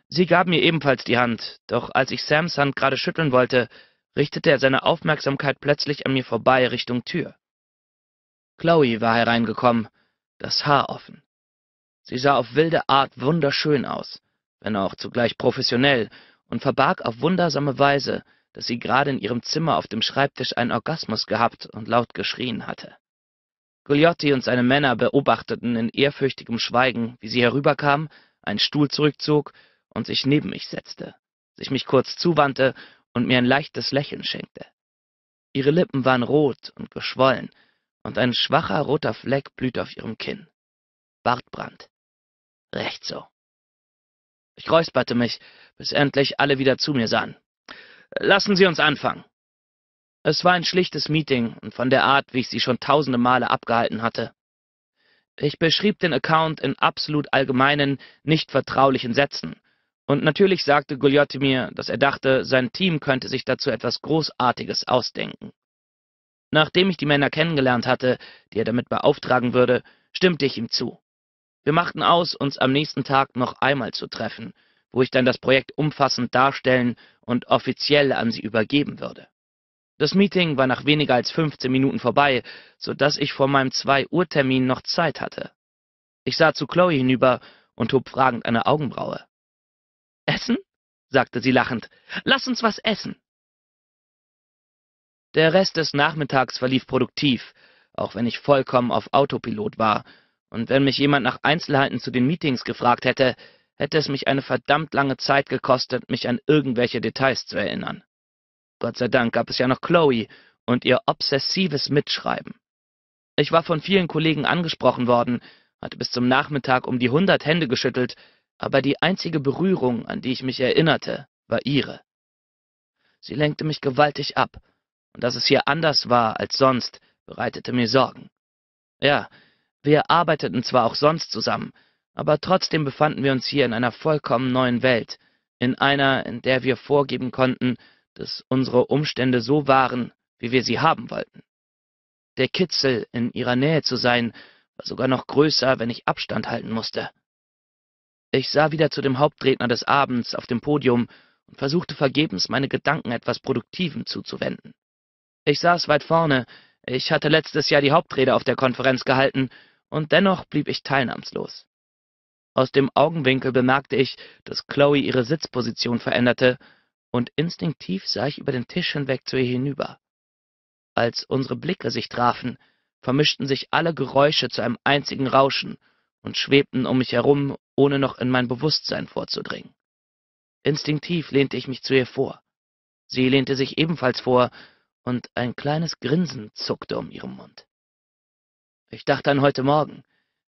Sie gaben mir ebenfalls die Hand, doch als ich Sams Hand gerade schütteln wollte, richtete er seine Aufmerksamkeit plötzlich an mir vorbei Richtung Tür. Chloe war hereingekommen, das Haar offen. Sie sah auf wilde Art wunderschön aus, wenn auch zugleich professionell, und verbarg auf wundersame Weise, dass sie gerade in ihrem Zimmer auf dem Schreibtisch einen Orgasmus gehabt und laut geschrien hatte. Gugliotti und seine Männer beobachteten in ehrfürchtigem Schweigen, wie sie herüberkam, einen Stuhl zurückzog und sich neben mich setzte, sich mich kurz zuwandte und mir ein leichtes Lächeln schenkte. Ihre Lippen waren rot und geschwollen, und ein schwacher roter Fleck blühte auf ihrem Kinn. Bartbrand. Recht so. Ich räusperte mich, bis endlich alle wieder zu mir sahen. Lassen Sie uns anfangen. Es war ein schlichtes Meeting und von der Art, wie ich sie schon tausende Male abgehalten hatte. Ich beschrieb den Account in absolut allgemeinen, nicht vertraulichen Sätzen und natürlich sagte Gugliotti mir, dass er dachte, sein Team könnte sich dazu etwas Großartiges ausdenken. Nachdem ich die Männer kennengelernt hatte, die er damit beauftragen würde, stimmte ich ihm zu. Wir machten aus, uns am nächsten Tag noch einmal zu treffen, wo ich dann das Projekt umfassend darstellen und offiziell an sie übergeben würde. Das Meeting war nach weniger als 15 Minuten vorbei, so dass ich vor meinem 2 Uhr Termin noch Zeit hatte. Ich sah zu Chloe hinüber und hob fragend eine Augenbraue. Essen? sagte sie lachend. Lass uns was essen. Der Rest des Nachmittags verlief produktiv, auch wenn ich vollkommen auf Autopilot war, und wenn mich jemand nach Einzelheiten zu den Meetings gefragt hätte, hätte es mich eine verdammt lange Zeit gekostet, mich an irgendwelche Details zu erinnern. Gott sei Dank gab es ja noch Chloe und ihr obsessives Mitschreiben. Ich war von vielen Kollegen angesprochen worden, hatte bis zum Nachmittag um die hundert Hände geschüttelt, aber die einzige Berührung, an die ich mich erinnerte, war ihre. Sie lenkte mich gewaltig ab, und dass es hier anders war als sonst, bereitete mir Sorgen. Ja, wir arbeiteten zwar auch sonst zusammen, aber trotzdem befanden wir uns hier in einer vollkommen neuen Welt, in einer, in der wir vorgeben konnten, dass unsere Umstände so waren, wie wir sie haben wollten. Der Kitzel, in ihrer Nähe zu sein, war sogar noch größer, wenn ich Abstand halten musste. Ich sah wieder zu dem Hauptredner des Abends auf dem Podium und versuchte vergebens, meine Gedanken etwas Produktivem zuzuwenden. Ich saß weit vorne, ich hatte letztes Jahr die Hauptrede auf der Konferenz gehalten, und dennoch blieb ich teilnahmslos. Aus dem Augenwinkel bemerkte ich, dass Chloe ihre Sitzposition veränderte, und instinktiv sah ich über den Tisch hinweg zu ihr hinüber. Als unsere Blicke sich trafen, vermischten sich alle Geräusche zu einem einzigen Rauschen, und schwebten um mich herum, ohne noch in mein Bewusstsein vorzudringen. Instinktiv lehnte ich mich zu ihr vor. Sie lehnte sich ebenfalls vor, und ein kleines Grinsen zuckte um ihren Mund. Ich dachte an heute Morgen,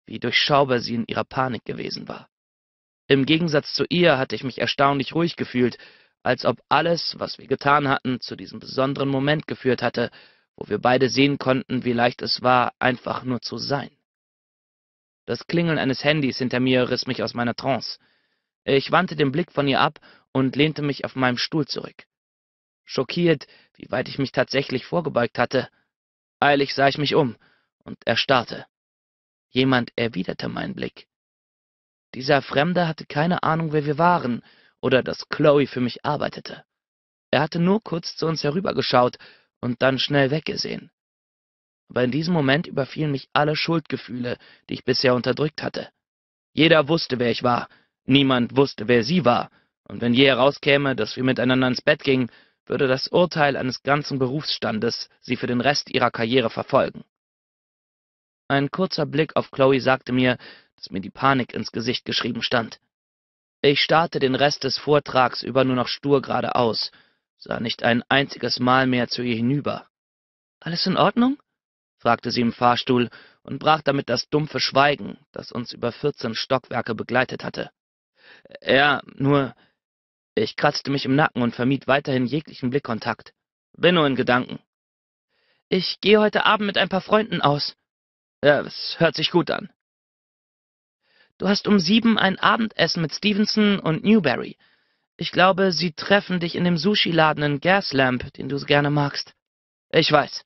wie durchschaubar sie in ihrer Panik gewesen war. Im Gegensatz zu ihr hatte ich mich erstaunlich ruhig gefühlt, als ob alles, was wir getan hatten, zu diesem besonderen Moment geführt hatte, wo wir beide sehen konnten, wie leicht es war, einfach nur zu sein. Das Klingeln eines Handys hinter mir riss mich aus meiner Trance. Ich wandte den Blick von ihr ab und lehnte mich auf meinem Stuhl zurück. Schockiert, wie weit ich mich tatsächlich vorgebeugt hatte. Eilig sah ich mich um und erstarrte. Jemand erwiderte meinen Blick. Dieser Fremde hatte keine Ahnung, wer wir waren oder dass Chloe für mich arbeitete. Er hatte nur kurz zu uns herübergeschaut und dann schnell weggesehen aber in diesem Moment überfielen mich alle Schuldgefühle, die ich bisher unterdrückt hatte. Jeder wusste, wer ich war, niemand wusste, wer sie war, und wenn je herauskäme, dass wir miteinander ins Bett gingen, würde das Urteil eines ganzen Berufsstandes sie für den Rest ihrer Karriere verfolgen. Ein kurzer Blick auf Chloe sagte mir, dass mir die Panik ins Gesicht geschrieben stand. Ich starrte den Rest des Vortrags über nur noch stur geradeaus, sah nicht ein einziges Mal mehr zu ihr hinüber. Alles in Ordnung? fragte sie im Fahrstuhl und brach damit das dumpfe Schweigen, das uns über vierzehn Stockwerke begleitet hatte. Äh, ja, nur... Ich kratzte mich im Nacken und vermied weiterhin jeglichen Blickkontakt. Bin nur in Gedanken. Ich gehe heute Abend mit ein paar Freunden aus. Ja, es hört sich gut an. Du hast um sieben ein Abendessen mit Stevenson und Newberry. Ich glaube, sie treffen dich in dem Sushi-Laden in Gaslamp, den du so gerne magst. Ich weiß.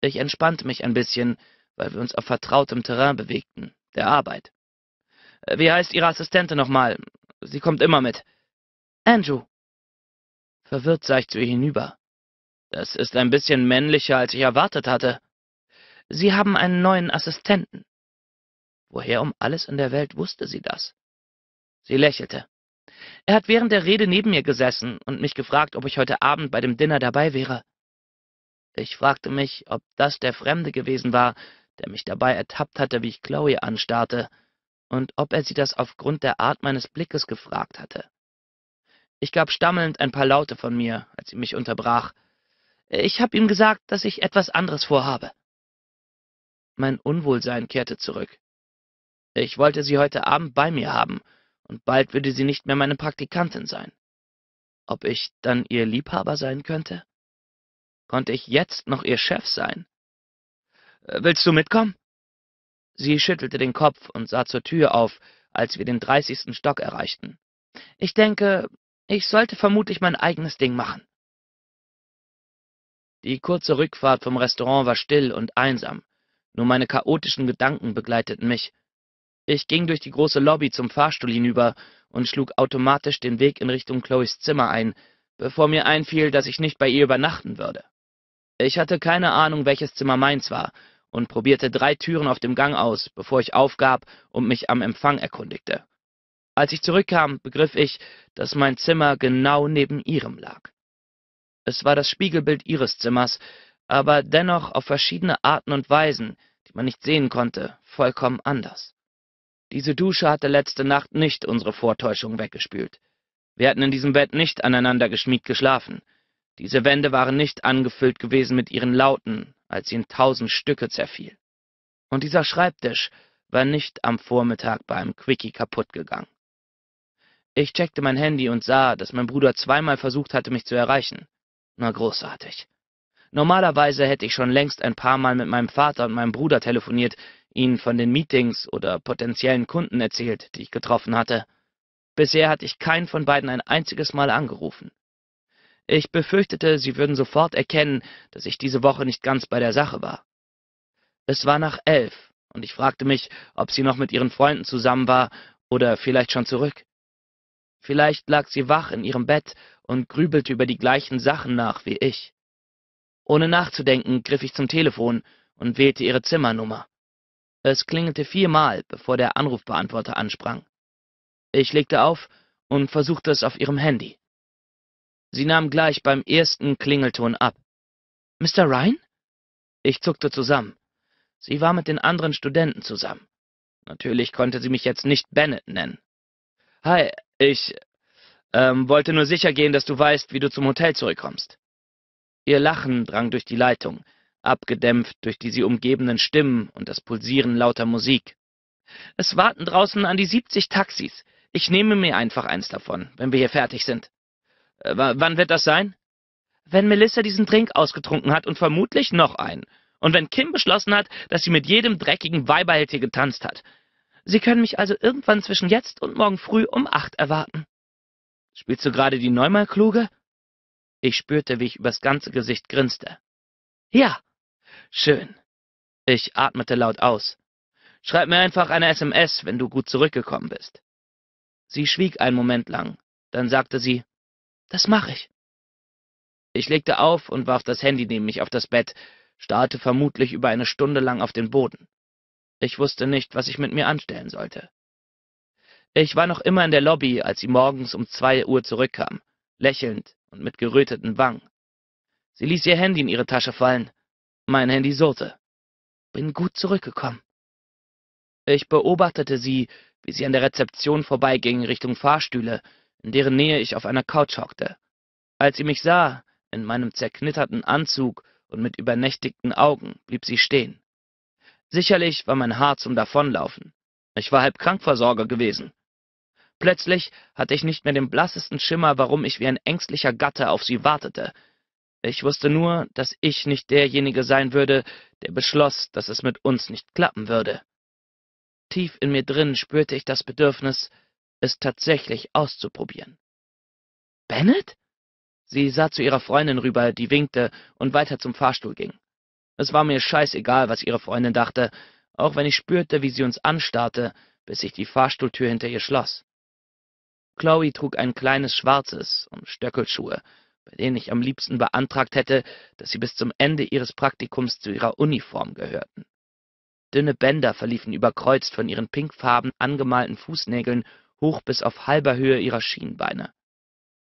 Ich entspannte mich ein bisschen, weil wir uns auf vertrautem Terrain bewegten, der Arbeit. Äh, wie heißt Ihre Assistentin nochmal? Sie kommt immer mit. Andrew. Verwirrt sah ich zu ihr hinüber. Das ist ein bisschen männlicher, als ich erwartet hatte. Sie haben einen neuen Assistenten. Woher um alles in der Welt wusste sie das? Sie lächelte. Er hat während der Rede neben mir gesessen und mich gefragt, ob ich heute Abend bei dem Dinner dabei wäre. Ich fragte mich, ob das der Fremde gewesen war, der mich dabei ertappt hatte, wie ich Chloe anstarrte, und ob er sie das aufgrund der Art meines Blickes gefragt hatte. Ich gab stammelnd ein paar Laute von mir, als sie mich unterbrach. Ich habe ihm gesagt, dass ich etwas anderes vorhabe. Mein Unwohlsein kehrte zurück. Ich wollte sie heute Abend bei mir haben, und bald würde sie nicht mehr meine Praktikantin sein. Ob ich dann ihr Liebhaber sein könnte? konnte ich jetzt noch ihr Chef sein. Äh, willst du mitkommen? Sie schüttelte den Kopf und sah zur Tür auf, als wir den dreißigsten Stock erreichten. Ich denke, ich sollte vermutlich mein eigenes Ding machen. Die kurze Rückfahrt vom Restaurant war still und einsam. Nur meine chaotischen Gedanken begleiteten mich. Ich ging durch die große Lobby zum Fahrstuhl hinüber und schlug automatisch den Weg in Richtung Chloes Zimmer ein, bevor mir einfiel, dass ich nicht bei ihr übernachten würde. Ich hatte keine Ahnung, welches Zimmer meins war und probierte drei Türen auf dem Gang aus, bevor ich aufgab und mich am Empfang erkundigte. Als ich zurückkam, begriff ich, dass mein Zimmer genau neben ihrem lag. Es war das Spiegelbild ihres Zimmers, aber dennoch auf verschiedene Arten und Weisen, die man nicht sehen konnte, vollkommen anders. Diese Dusche hatte letzte Nacht nicht unsere Vortäuschung weggespült. Wir hatten in diesem Bett nicht aneinander geschmiegt geschlafen. Diese Wände waren nicht angefüllt gewesen mit ihren Lauten, als sie in tausend Stücke zerfiel. Und dieser Schreibtisch war nicht am Vormittag beim Quickie kaputt gegangen. Ich checkte mein Handy und sah, dass mein Bruder zweimal versucht hatte, mich zu erreichen. Na großartig. Normalerweise hätte ich schon längst ein paar Mal mit meinem Vater und meinem Bruder telefoniert, ihnen von den Meetings oder potenziellen Kunden erzählt, die ich getroffen hatte. Bisher hatte ich keinen von beiden ein einziges Mal angerufen. Ich befürchtete, Sie würden sofort erkennen, dass ich diese Woche nicht ganz bei der Sache war. Es war nach elf, und ich fragte mich, ob sie noch mit ihren Freunden zusammen war oder vielleicht schon zurück. Vielleicht lag sie wach in ihrem Bett und grübelte über die gleichen Sachen nach wie ich. Ohne nachzudenken griff ich zum Telefon und wählte ihre Zimmernummer. Es klingelte viermal, bevor der Anrufbeantworter ansprang. Ich legte auf und versuchte es auf ihrem Handy. Sie nahm gleich beim ersten Klingelton ab. »Mr. Ryan?« Ich zuckte zusammen. Sie war mit den anderen Studenten zusammen. Natürlich konnte sie mich jetzt nicht Bennett nennen. »Hi, ich ähm, wollte nur sicher gehen, dass du weißt, wie du zum Hotel zurückkommst.« Ihr Lachen drang durch die Leitung, abgedämpft durch die sie umgebenden Stimmen und das Pulsieren lauter Musik. »Es warten draußen an die siebzig Taxis. Ich nehme mir einfach eins davon, wenn wir hier fertig sind.« äh, w wann wird das sein? Wenn Melissa diesen Trink ausgetrunken hat und vermutlich noch einen. Und wenn Kim beschlossen hat, dass sie mit jedem dreckigen Weiberheld hier getanzt hat. Sie können mich also irgendwann zwischen jetzt und morgen früh um acht erwarten. Spielst du gerade die Neumalkluge? Ich spürte, wie ich übers ganze Gesicht grinste. Ja. Schön. Ich atmete laut aus. Schreib mir einfach eine SMS, wenn du gut zurückgekommen bist. Sie schwieg einen Moment lang. Dann sagte sie, das mache ich. Ich legte auf und warf das Handy neben mich auf das Bett, starrte vermutlich über eine Stunde lang auf den Boden. Ich wusste nicht, was ich mit mir anstellen sollte. Ich war noch immer in der Lobby, als sie morgens um zwei Uhr zurückkam, lächelnd und mit geröteten Wangen. Sie ließ ihr Handy in ihre Tasche fallen. Mein Handy surrte. Bin gut zurückgekommen. Ich beobachtete sie, wie sie an der Rezeption vorbeiging Richtung Fahrstühle, in deren Nähe ich auf einer Couch hockte. Als sie mich sah, in meinem zerknitterten Anzug und mit übernächtigten Augen, blieb sie stehen. Sicherlich war mein Haar zum Davonlaufen. Ich war halb Krankversorger gewesen. Plötzlich hatte ich nicht mehr den blassesten Schimmer, warum ich wie ein ängstlicher Gatte auf sie wartete. Ich wusste nur, dass ich nicht derjenige sein würde, der beschloss, dass es mit uns nicht klappen würde. Tief in mir drin spürte ich das Bedürfnis, es tatsächlich auszuprobieren. Bennett? Sie sah zu ihrer Freundin rüber, die winkte und weiter zum Fahrstuhl ging. Es war mir scheißegal, was ihre Freundin dachte, auch wenn ich spürte, wie sie uns anstarrte, bis sich die Fahrstuhltür hinter ihr schloss. Chloe trug ein kleines schwarzes und Stöckelschuhe, bei denen ich am liebsten beantragt hätte, dass sie bis zum Ende ihres Praktikums zu ihrer Uniform gehörten. Dünne Bänder verliefen überkreuzt von ihren pinkfarben angemalten Fußnägeln hoch bis auf halber Höhe ihrer Schienbeine.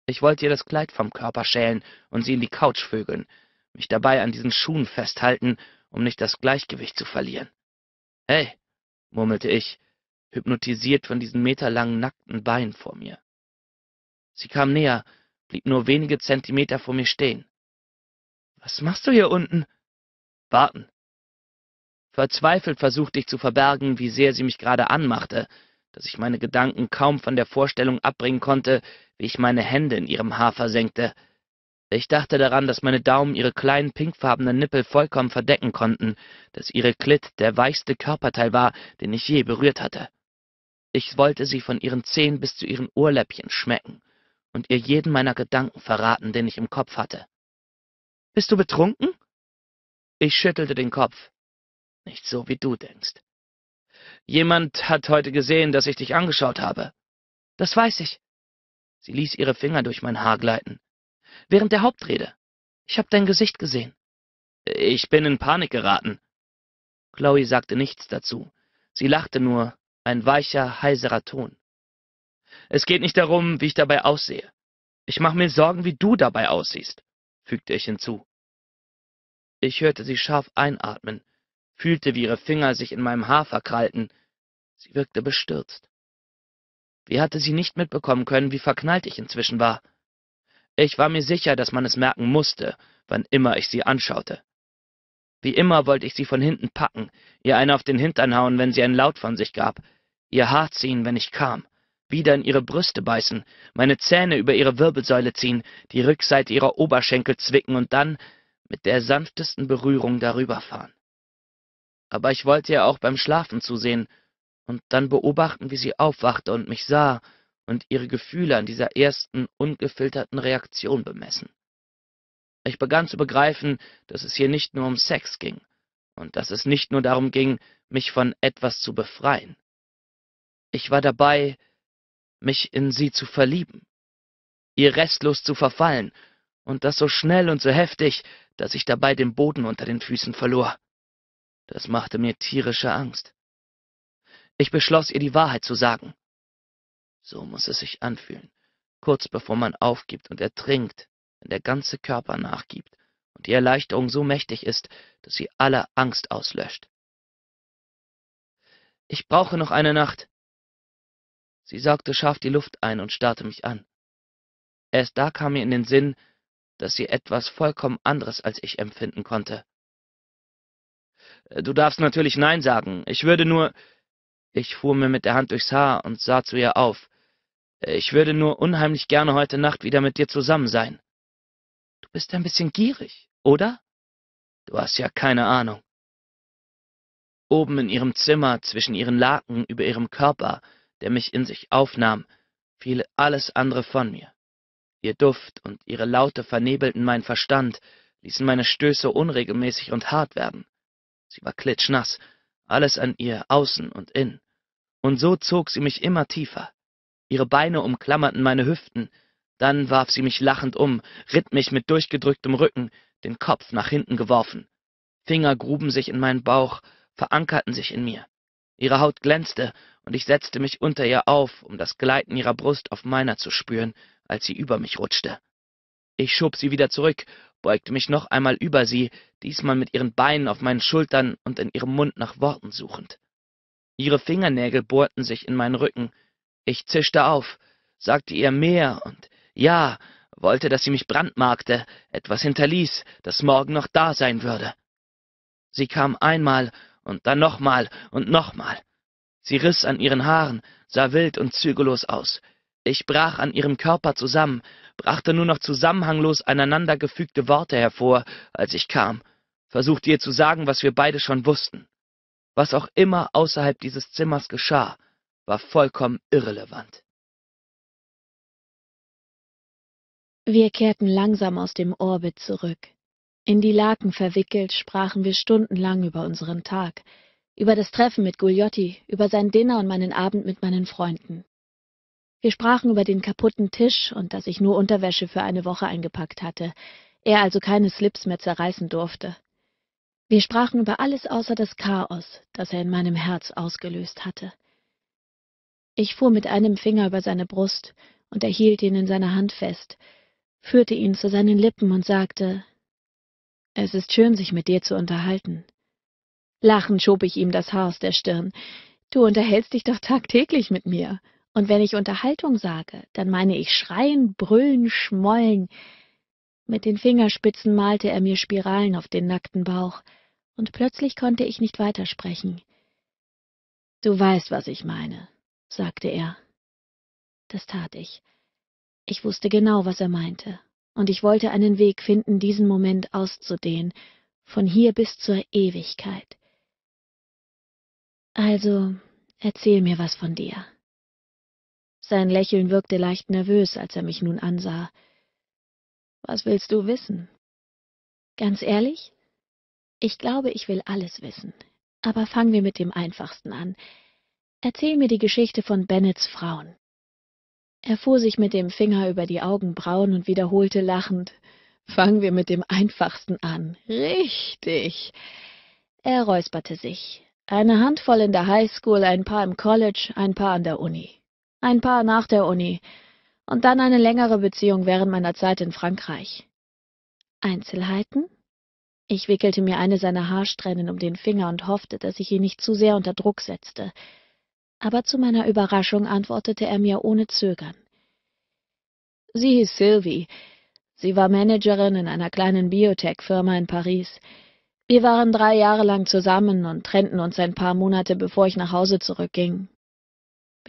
Ich wollte ihr das Kleid vom Körper schälen und sie in die Couch vögeln, mich dabei an diesen Schuhen festhalten, um nicht das Gleichgewicht zu verlieren. Hey, murmelte ich, hypnotisiert von diesen meterlangen nackten Beinen vor mir. Sie kam näher, blieb nur wenige Zentimeter vor mir stehen. Was machst du hier unten? Warten. Verzweifelt versuchte ich zu verbergen, wie sehr sie mich gerade anmachte, dass ich meine Gedanken kaum von der Vorstellung abbringen konnte, wie ich meine Hände in ihrem Haar versenkte. Ich dachte daran, dass meine Daumen ihre kleinen pinkfarbenen Nippel vollkommen verdecken konnten, dass ihre Klitt der weichste Körperteil war, den ich je berührt hatte. Ich wollte sie von ihren Zehen bis zu ihren Ohrläppchen schmecken und ihr jeden meiner Gedanken verraten, den ich im Kopf hatte. Bist du betrunken? Ich schüttelte den Kopf. Nicht so, wie du denkst. Jemand hat heute gesehen, dass ich dich angeschaut habe. Das weiß ich. Sie ließ ihre Finger durch mein Haar gleiten. Während der Hauptrede. Ich habe dein Gesicht gesehen. Ich bin in Panik geraten. Chloe sagte nichts dazu. Sie lachte nur, ein weicher, heiserer Ton. Es geht nicht darum, wie ich dabei aussehe. Ich mache mir Sorgen, wie du dabei aussiehst, fügte ich hinzu. Ich hörte sie scharf einatmen, fühlte, wie ihre Finger sich in meinem Haar verkrallten, Sie wirkte bestürzt. Wie hatte sie nicht mitbekommen können, wie verknallt ich inzwischen war? Ich war mir sicher, dass man es merken musste, wann immer ich sie anschaute. Wie immer wollte ich sie von hinten packen, ihr eine auf den Hintern hauen, wenn sie einen Laut von sich gab, ihr Haar ziehen, wenn ich kam, wieder in ihre Brüste beißen, meine Zähne über ihre Wirbelsäule ziehen, die Rückseite ihrer Oberschenkel zwicken und dann mit der sanftesten Berührung darüber fahren. Aber ich wollte ihr auch beim Schlafen zusehen und dann beobachten, wie sie aufwachte und mich sah und ihre Gefühle an dieser ersten ungefilterten Reaktion bemessen. Ich begann zu begreifen, dass es hier nicht nur um Sex ging und dass es nicht nur darum ging, mich von etwas zu befreien. Ich war dabei, mich in sie zu verlieben, ihr restlos zu verfallen und das so schnell und so heftig, dass ich dabei den Boden unter den Füßen verlor. Das machte mir tierische Angst. Ich beschloss, ihr die Wahrheit zu sagen. So muss es sich anfühlen, kurz bevor man aufgibt und ertrinkt, wenn der ganze Körper nachgibt und die Erleichterung so mächtig ist, dass sie alle Angst auslöscht. Ich brauche noch eine Nacht. Sie saugte scharf die Luft ein und starrte mich an. Erst da kam mir in den Sinn, dass sie etwas vollkommen anderes als ich empfinden konnte. Äh, du darfst natürlich Nein sagen. Ich würde nur, ich fuhr mir mit der Hand durchs Haar und sah zu ihr auf. Ich würde nur unheimlich gerne heute Nacht wieder mit dir zusammen sein. Du bist ein bisschen gierig, oder? Du hast ja keine Ahnung. Oben in ihrem Zimmer, zwischen ihren Laken, über ihrem Körper, der mich in sich aufnahm, fiel alles andere von mir. Ihr Duft und ihre Laute vernebelten meinen Verstand, ließen meine Stöße unregelmäßig und hart werden. Sie war klitschnass, alles an ihr außen und innen. Und so zog sie mich immer tiefer. Ihre Beine umklammerten meine Hüften, dann warf sie mich lachend um, ritt mich mit durchgedrücktem Rücken, den Kopf nach hinten geworfen. Finger gruben sich in meinen Bauch, verankerten sich in mir. Ihre Haut glänzte, und ich setzte mich unter ihr auf, um das Gleiten ihrer Brust auf meiner zu spüren, als sie über mich rutschte. Ich schob sie wieder zurück beugte mich noch einmal über sie, diesmal mit ihren Beinen auf meinen Schultern und in ihrem Mund nach Worten suchend. Ihre Fingernägel bohrten sich in meinen Rücken. Ich zischte auf, sagte ihr mehr und ja, wollte, dass sie mich brandmarkte, etwas hinterließ, das morgen noch da sein würde. Sie kam einmal und dann nochmal und nochmal. Sie riss an ihren Haaren, sah wild und zügellos aus. Ich brach an ihrem Körper zusammen, brachte nur noch zusammenhanglos aneinander gefügte Worte hervor, als ich kam, versuchte ihr zu sagen, was wir beide schon wussten. Was auch immer außerhalb dieses Zimmers geschah, war vollkommen irrelevant. Wir kehrten langsam aus dem Orbit zurück. In die Laken verwickelt sprachen wir stundenlang über unseren Tag, über das Treffen mit Gugliotti, über sein Dinner und meinen Abend mit meinen Freunden. Wir sprachen über den kaputten Tisch und dass ich nur Unterwäsche für eine Woche eingepackt hatte, er also keine Slips mehr zerreißen durfte. Wir sprachen über alles außer das Chaos, das er in meinem Herz ausgelöst hatte. Ich fuhr mit einem Finger über seine Brust und er hielt ihn in seiner Hand fest, führte ihn zu seinen Lippen und sagte, es ist schön, sich mit dir zu unterhalten. Lachend schob ich ihm das Haar aus der Stirn. Du unterhältst dich doch tagtäglich mit mir. Und wenn ich Unterhaltung sage, dann meine ich schreien, brüllen, schmollen. Mit den Fingerspitzen malte er mir Spiralen auf den nackten Bauch, und plötzlich konnte ich nicht weitersprechen. Du weißt, was ich meine, sagte er. Das tat ich. Ich wusste genau, was er meinte, und ich wollte einen Weg finden, diesen Moment auszudehnen, von hier bis zur Ewigkeit. Also, erzähl mir was von dir. Sein Lächeln wirkte leicht nervös, als er mich nun ansah. Was willst du wissen? Ganz ehrlich? Ich glaube, ich will alles wissen. Aber fangen wir mit dem Einfachsten an. Erzähl mir die Geschichte von Bennets Frauen. Er fuhr sich mit dem Finger über die Augenbrauen und wiederholte lachend, Fangen wir mit dem Einfachsten an. Richtig. Er räusperte sich. Eine Handvoll in der Highschool, ein paar im College, ein paar an der Uni. Ein Paar nach der Uni. Und dann eine längere Beziehung während meiner Zeit in Frankreich. Einzelheiten? Ich wickelte mir eine seiner Haarsträhnen um den Finger und hoffte, dass ich ihn nicht zu sehr unter Druck setzte. Aber zu meiner Überraschung antwortete er mir ohne Zögern. Sie hieß Sylvie. Sie war Managerin in einer kleinen Biotech-Firma in Paris. Wir waren drei Jahre lang zusammen und trennten uns ein paar Monate, bevor ich nach Hause zurückging.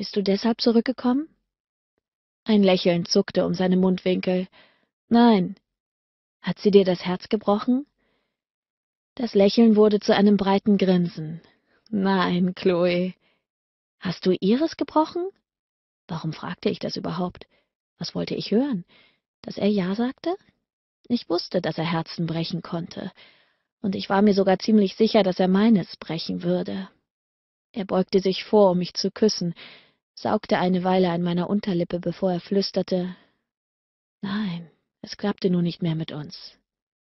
Bist du deshalb zurückgekommen? Ein Lächeln zuckte um seine Mundwinkel. Nein. Hat sie dir das Herz gebrochen? Das Lächeln wurde zu einem breiten Grinsen. Nein, Chloe. Hast du ihres gebrochen? Warum fragte ich das überhaupt? Was wollte ich hören? Dass er Ja sagte? Ich wusste, dass er Herzen brechen konnte, und ich war mir sogar ziemlich sicher, dass er meines brechen würde. Er beugte sich vor, um mich zu küssen, saugte eine Weile an meiner Unterlippe, bevor er flüsterte. Nein, es klappte nun nicht mehr mit uns.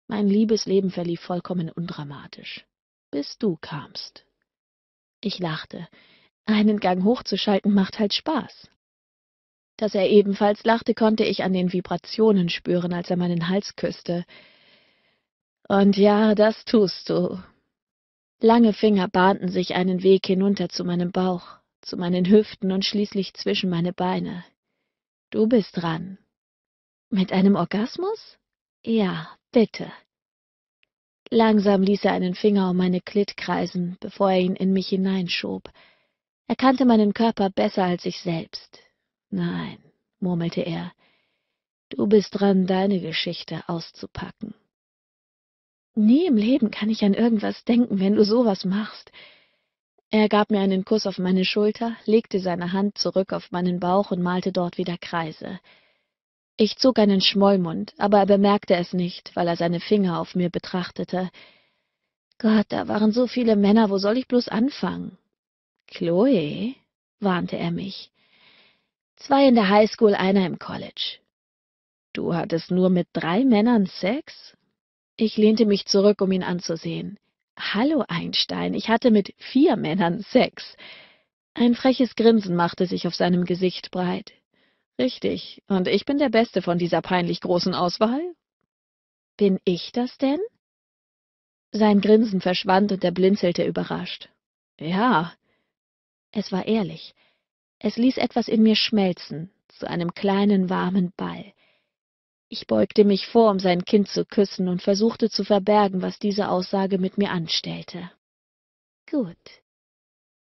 Mein Liebesleben verlief vollkommen undramatisch. Bis du kamst. Ich lachte. Einen Gang hochzuschalten macht halt Spaß. Dass er ebenfalls lachte, konnte ich an den Vibrationen spüren, als er meinen Hals küsste. Und ja, das tust du. Lange Finger bahnten sich einen Weg hinunter zu meinem Bauch zu meinen Hüften und schließlich zwischen meine Beine. Du bist dran. Mit einem Orgasmus? Ja, bitte. Langsam ließ er einen Finger um meine Klit kreisen, bevor er ihn in mich hineinschob. Er kannte meinen Körper besser als ich selbst. Nein, murmelte er, du bist dran, deine Geschichte auszupacken. Nie im Leben kann ich an irgendwas denken, wenn du sowas machst er gab mir einen Kuß auf meine Schulter, legte seine Hand zurück auf meinen Bauch und malte dort wieder Kreise. Ich zog einen Schmollmund, aber er bemerkte es nicht, weil er seine Finger auf mir betrachtete. Gott, da waren so viele Männer, wo soll ich bloß anfangen? Chloe, warnte er mich. Zwei in der Highschool, einer im College. Du hattest nur mit drei Männern Sex? Ich lehnte mich zurück, um ihn anzusehen. Hallo Einstein, ich hatte mit vier Männern Sex. Ein freches Grinsen machte sich auf seinem Gesicht breit. Richtig, und ich bin der Beste von dieser peinlich großen Auswahl? Bin ich das denn? Sein Grinsen verschwand und er blinzelte überrascht. Ja. Es war ehrlich. Es ließ etwas in mir schmelzen, zu einem kleinen warmen Ball. Ich beugte mich vor, um sein Kind zu küssen und versuchte zu verbergen, was diese Aussage mit mir anstellte. Gut.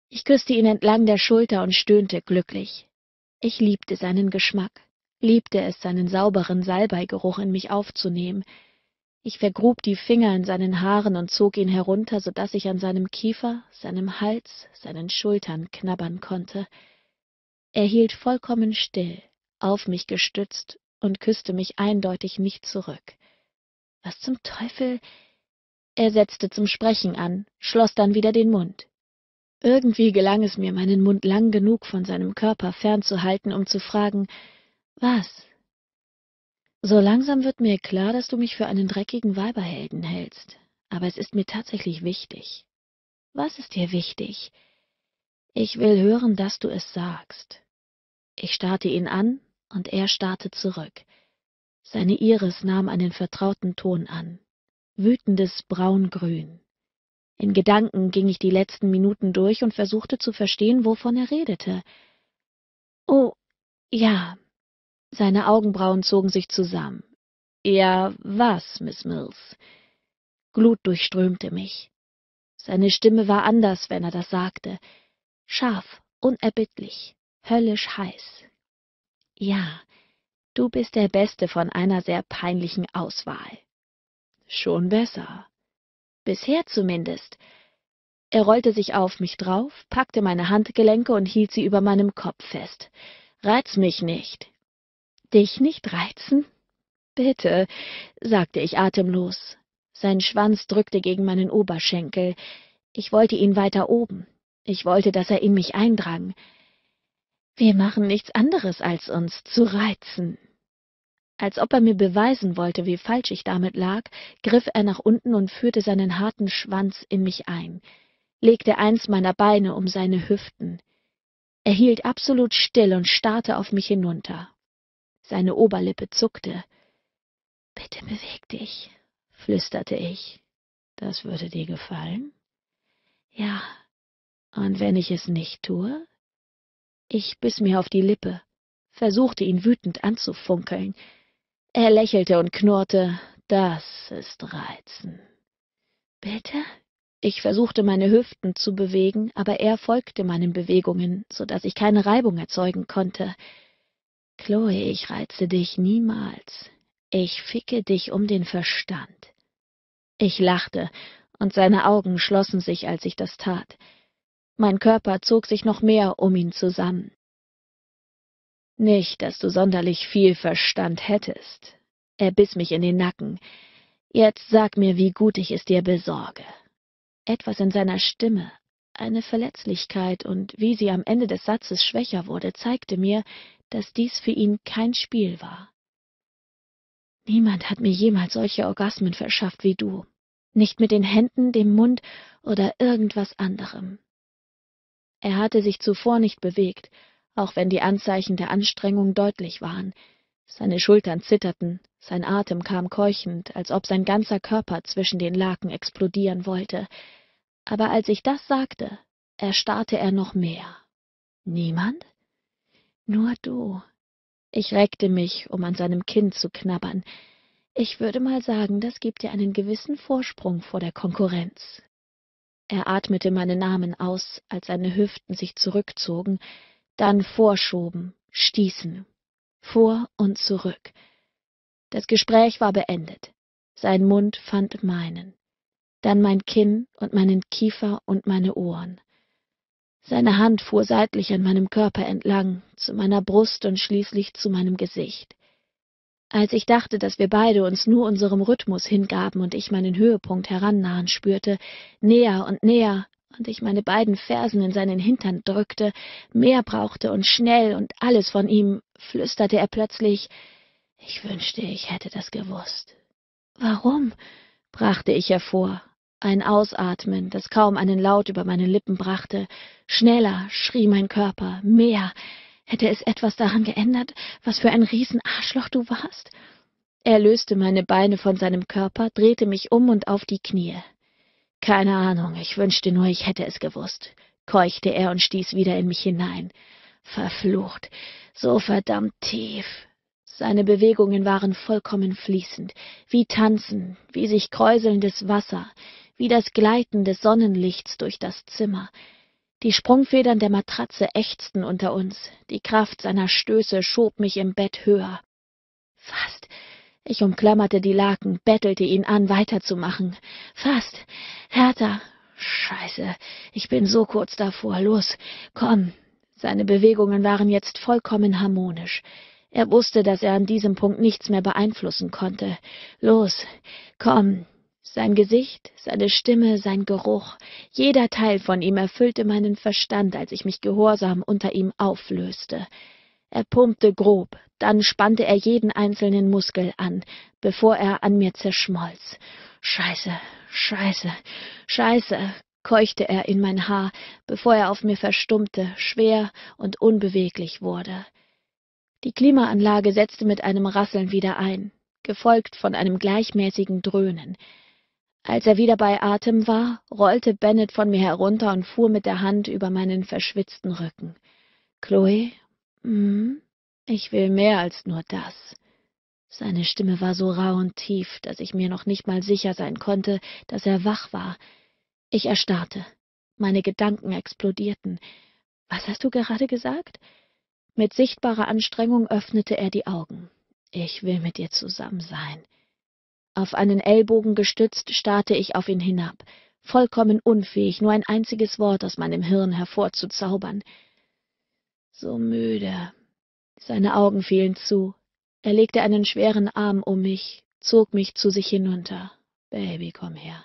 Ich küsste ihn entlang der Schulter und stöhnte glücklich. Ich liebte seinen Geschmack, liebte es, seinen sauberen Salbeigeruch in mich aufzunehmen. Ich vergrub die Finger in seinen Haaren und zog ihn herunter, so daß ich an seinem Kiefer, seinem Hals, seinen Schultern knabbern konnte. Er hielt vollkommen still, auf mich gestützt und küsste mich eindeutig nicht zurück. Was zum Teufel? Er setzte zum Sprechen an, schloss dann wieder den Mund. Irgendwie gelang es mir, meinen Mund lang genug von seinem Körper fernzuhalten, um zu fragen, was? So langsam wird mir klar, dass du mich für einen dreckigen Weiberhelden hältst, aber es ist mir tatsächlich wichtig. Was ist dir wichtig? Ich will hören, dass du es sagst. Ich starrte ihn an und er starrte zurück. Seine Iris nahm einen vertrauten Ton an, wütendes Braungrün. In Gedanken ging ich die letzten Minuten durch und versuchte zu verstehen, wovon er redete. Oh, ja. Seine Augenbrauen zogen sich zusammen. Ja, was, Miss Mills? Glut durchströmte mich. Seine Stimme war anders, wenn er das sagte. Scharf, unerbittlich, höllisch heiß. Ja, du bist der Beste von einer sehr peinlichen Auswahl. Schon besser. Bisher zumindest. Er rollte sich auf mich drauf, packte meine Handgelenke und hielt sie über meinem Kopf fest. Reiz mich nicht. Dich nicht reizen? Bitte, sagte ich atemlos. Sein Schwanz drückte gegen meinen Oberschenkel. Ich wollte ihn weiter oben. Ich wollte, dass er in mich eindrang. Wir machen nichts anderes, als uns zu reizen. Als ob er mir beweisen wollte, wie falsch ich damit lag, griff er nach unten und führte seinen harten Schwanz in mich ein, legte eins meiner Beine um seine Hüften. Er hielt absolut still und starrte auf mich hinunter. Seine Oberlippe zuckte. Bitte beweg dich, flüsterte ich. Das würde dir gefallen? Ja, und wenn ich es nicht tue? Ich biss mir auf die Lippe, versuchte ihn wütend anzufunkeln. Er lächelte und knurrte, das ist Reizen. Bitte? Ich versuchte, meine Hüften zu bewegen, aber er folgte meinen Bewegungen, so dass ich keine Reibung erzeugen konnte. Chloe, ich reize dich niemals. Ich ficke dich um den Verstand. Ich lachte, und seine Augen schlossen sich, als ich das tat. Mein Körper zog sich noch mehr um ihn zusammen. Nicht, dass du sonderlich viel Verstand hättest. Er biss mich in den Nacken. Jetzt sag mir, wie gut ich es dir besorge. Etwas in seiner Stimme, eine Verletzlichkeit und wie sie am Ende des Satzes schwächer wurde, zeigte mir, dass dies für ihn kein Spiel war. Niemand hat mir jemals solche Orgasmen verschafft wie du. Nicht mit den Händen, dem Mund oder irgendwas anderem. Er hatte sich zuvor nicht bewegt, auch wenn die Anzeichen der Anstrengung deutlich waren. Seine Schultern zitterten, sein Atem kam keuchend, als ob sein ganzer Körper zwischen den Laken explodieren wollte. Aber als ich das sagte, erstarrte er noch mehr. Niemand? Nur du. Ich reckte mich, um an seinem Kinn zu knabbern. Ich würde mal sagen, das gibt dir einen gewissen Vorsprung vor der Konkurrenz. Er atmete meinen Namen aus, als seine Hüften sich zurückzogen, dann vorschoben, stießen. Vor und zurück. Das Gespräch war beendet. Sein Mund fand meinen. Dann mein Kinn und meinen Kiefer und meine Ohren. Seine Hand fuhr seitlich an meinem Körper entlang, zu meiner Brust und schließlich zu meinem Gesicht. Als ich dachte, dass wir beide uns nur unserem Rhythmus hingaben und ich meinen Höhepunkt herannahen spürte, näher und näher, und ich meine beiden Fersen in seinen Hintern drückte, mehr brauchte und schnell und alles von ihm, flüsterte er plötzlich Ich wünschte, ich hätte das gewusst. Warum? brachte ich hervor. Ein Ausatmen, das kaum einen Laut über meine Lippen brachte. Schneller schrie mein Körper, mehr. Hätte es etwas daran geändert, was für ein Riesenarschloch du warst? Er löste meine Beine von seinem Körper, drehte mich um und auf die Knie. Keine Ahnung, ich wünschte nur, ich hätte es gewusst, keuchte er und stieß wieder in mich hinein. Verflucht, so verdammt tief. Seine Bewegungen waren vollkommen fließend, wie Tanzen, wie sich kräuselndes Wasser, wie das Gleiten des Sonnenlichts durch das Zimmer, die Sprungfedern der Matratze ächzten unter uns. Die Kraft seiner Stöße schob mich im Bett höher. Fast. Ich umklammerte die Laken, bettelte ihn an, weiterzumachen. Fast. Härter. Scheiße. Ich bin so kurz davor. Los. Komm. Seine Bewegungen waren jetzt vollkommen harmonisch. Er wusste, dass er an diesem Punkt nichts mehr beeinflussen konnte. Los. Komm. Sein Gesicht, seine Stimme, sein Geruch, jeder Teil von ihm erfüllte meinen Verstand, als ich mich gehorsam unter ihm auflöste. Er pumpte grob, dann spannte er jeden einzelnen Muskel an, bevor er an mir zerschmolz. Scheiße, Scheiße, Scheiße, keuchte er in mein Haar, bevor er auf mir verstummte, schwer und unbeweglich wurde. Die Klimaanlage setzte mit einem Rasseln wieder ein, gefolgt von einem gleichmäßigen Dröhnen. Als er wieder bei Atem war, rollte Bennett von mir herunter und fuhr mit der Hand über meinen verschwitzten Rücken. Chloe, hm, ich will mehr als nur das. Seine Stimme war so rau und tief, dass ich mir noch nicht mal sicher sein konnte, dass er wach war. Ich erstarrte. Meine Gedanken explodierten. Was hast du gerade gesagt? Mit sichtbarer Anstrengung öffnete er die Augen. Ich will mit dir zusammen sein. Auf einen Ellbogen gestützt starrte ich auf ihn hinab, vollkommen unfähig, nur ein einziges Wort aus meinem Hirn hervorzuzaubern. So müde. Seine Augen fielen zu. Er legte einen schweren Arm um mich, zog mich zu sich hinunter. Baby, komm her.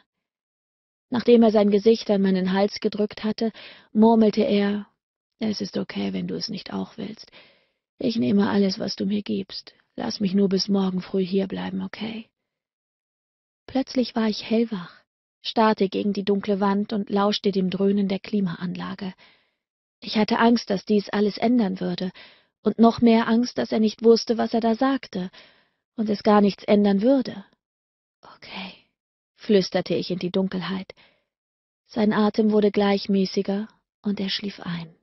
Nachdem er sein Gesicht an meinen Hals gedrückt hatte, murmelte er, es ist okay, wenn du es nicht auch willst. Ich nehme alles, was du mir gibst. Lass mich nur bis morgen früh hierbleiben, okay? Plötzlich war ich hellwach, starrte gegen die dunkle Wand und lauschte dem Dröhnen der Klimaanlage. Ich hatte Angst, dass dies alles ändern würde, und noch mehr Angst, dass er nicht wusste, was er da sagte, und es gar nichts ändern würde. Okay, flüsterte ich in die Dunkelheit. Sein Atem wurde gleichmäßiger, und er schlief ein.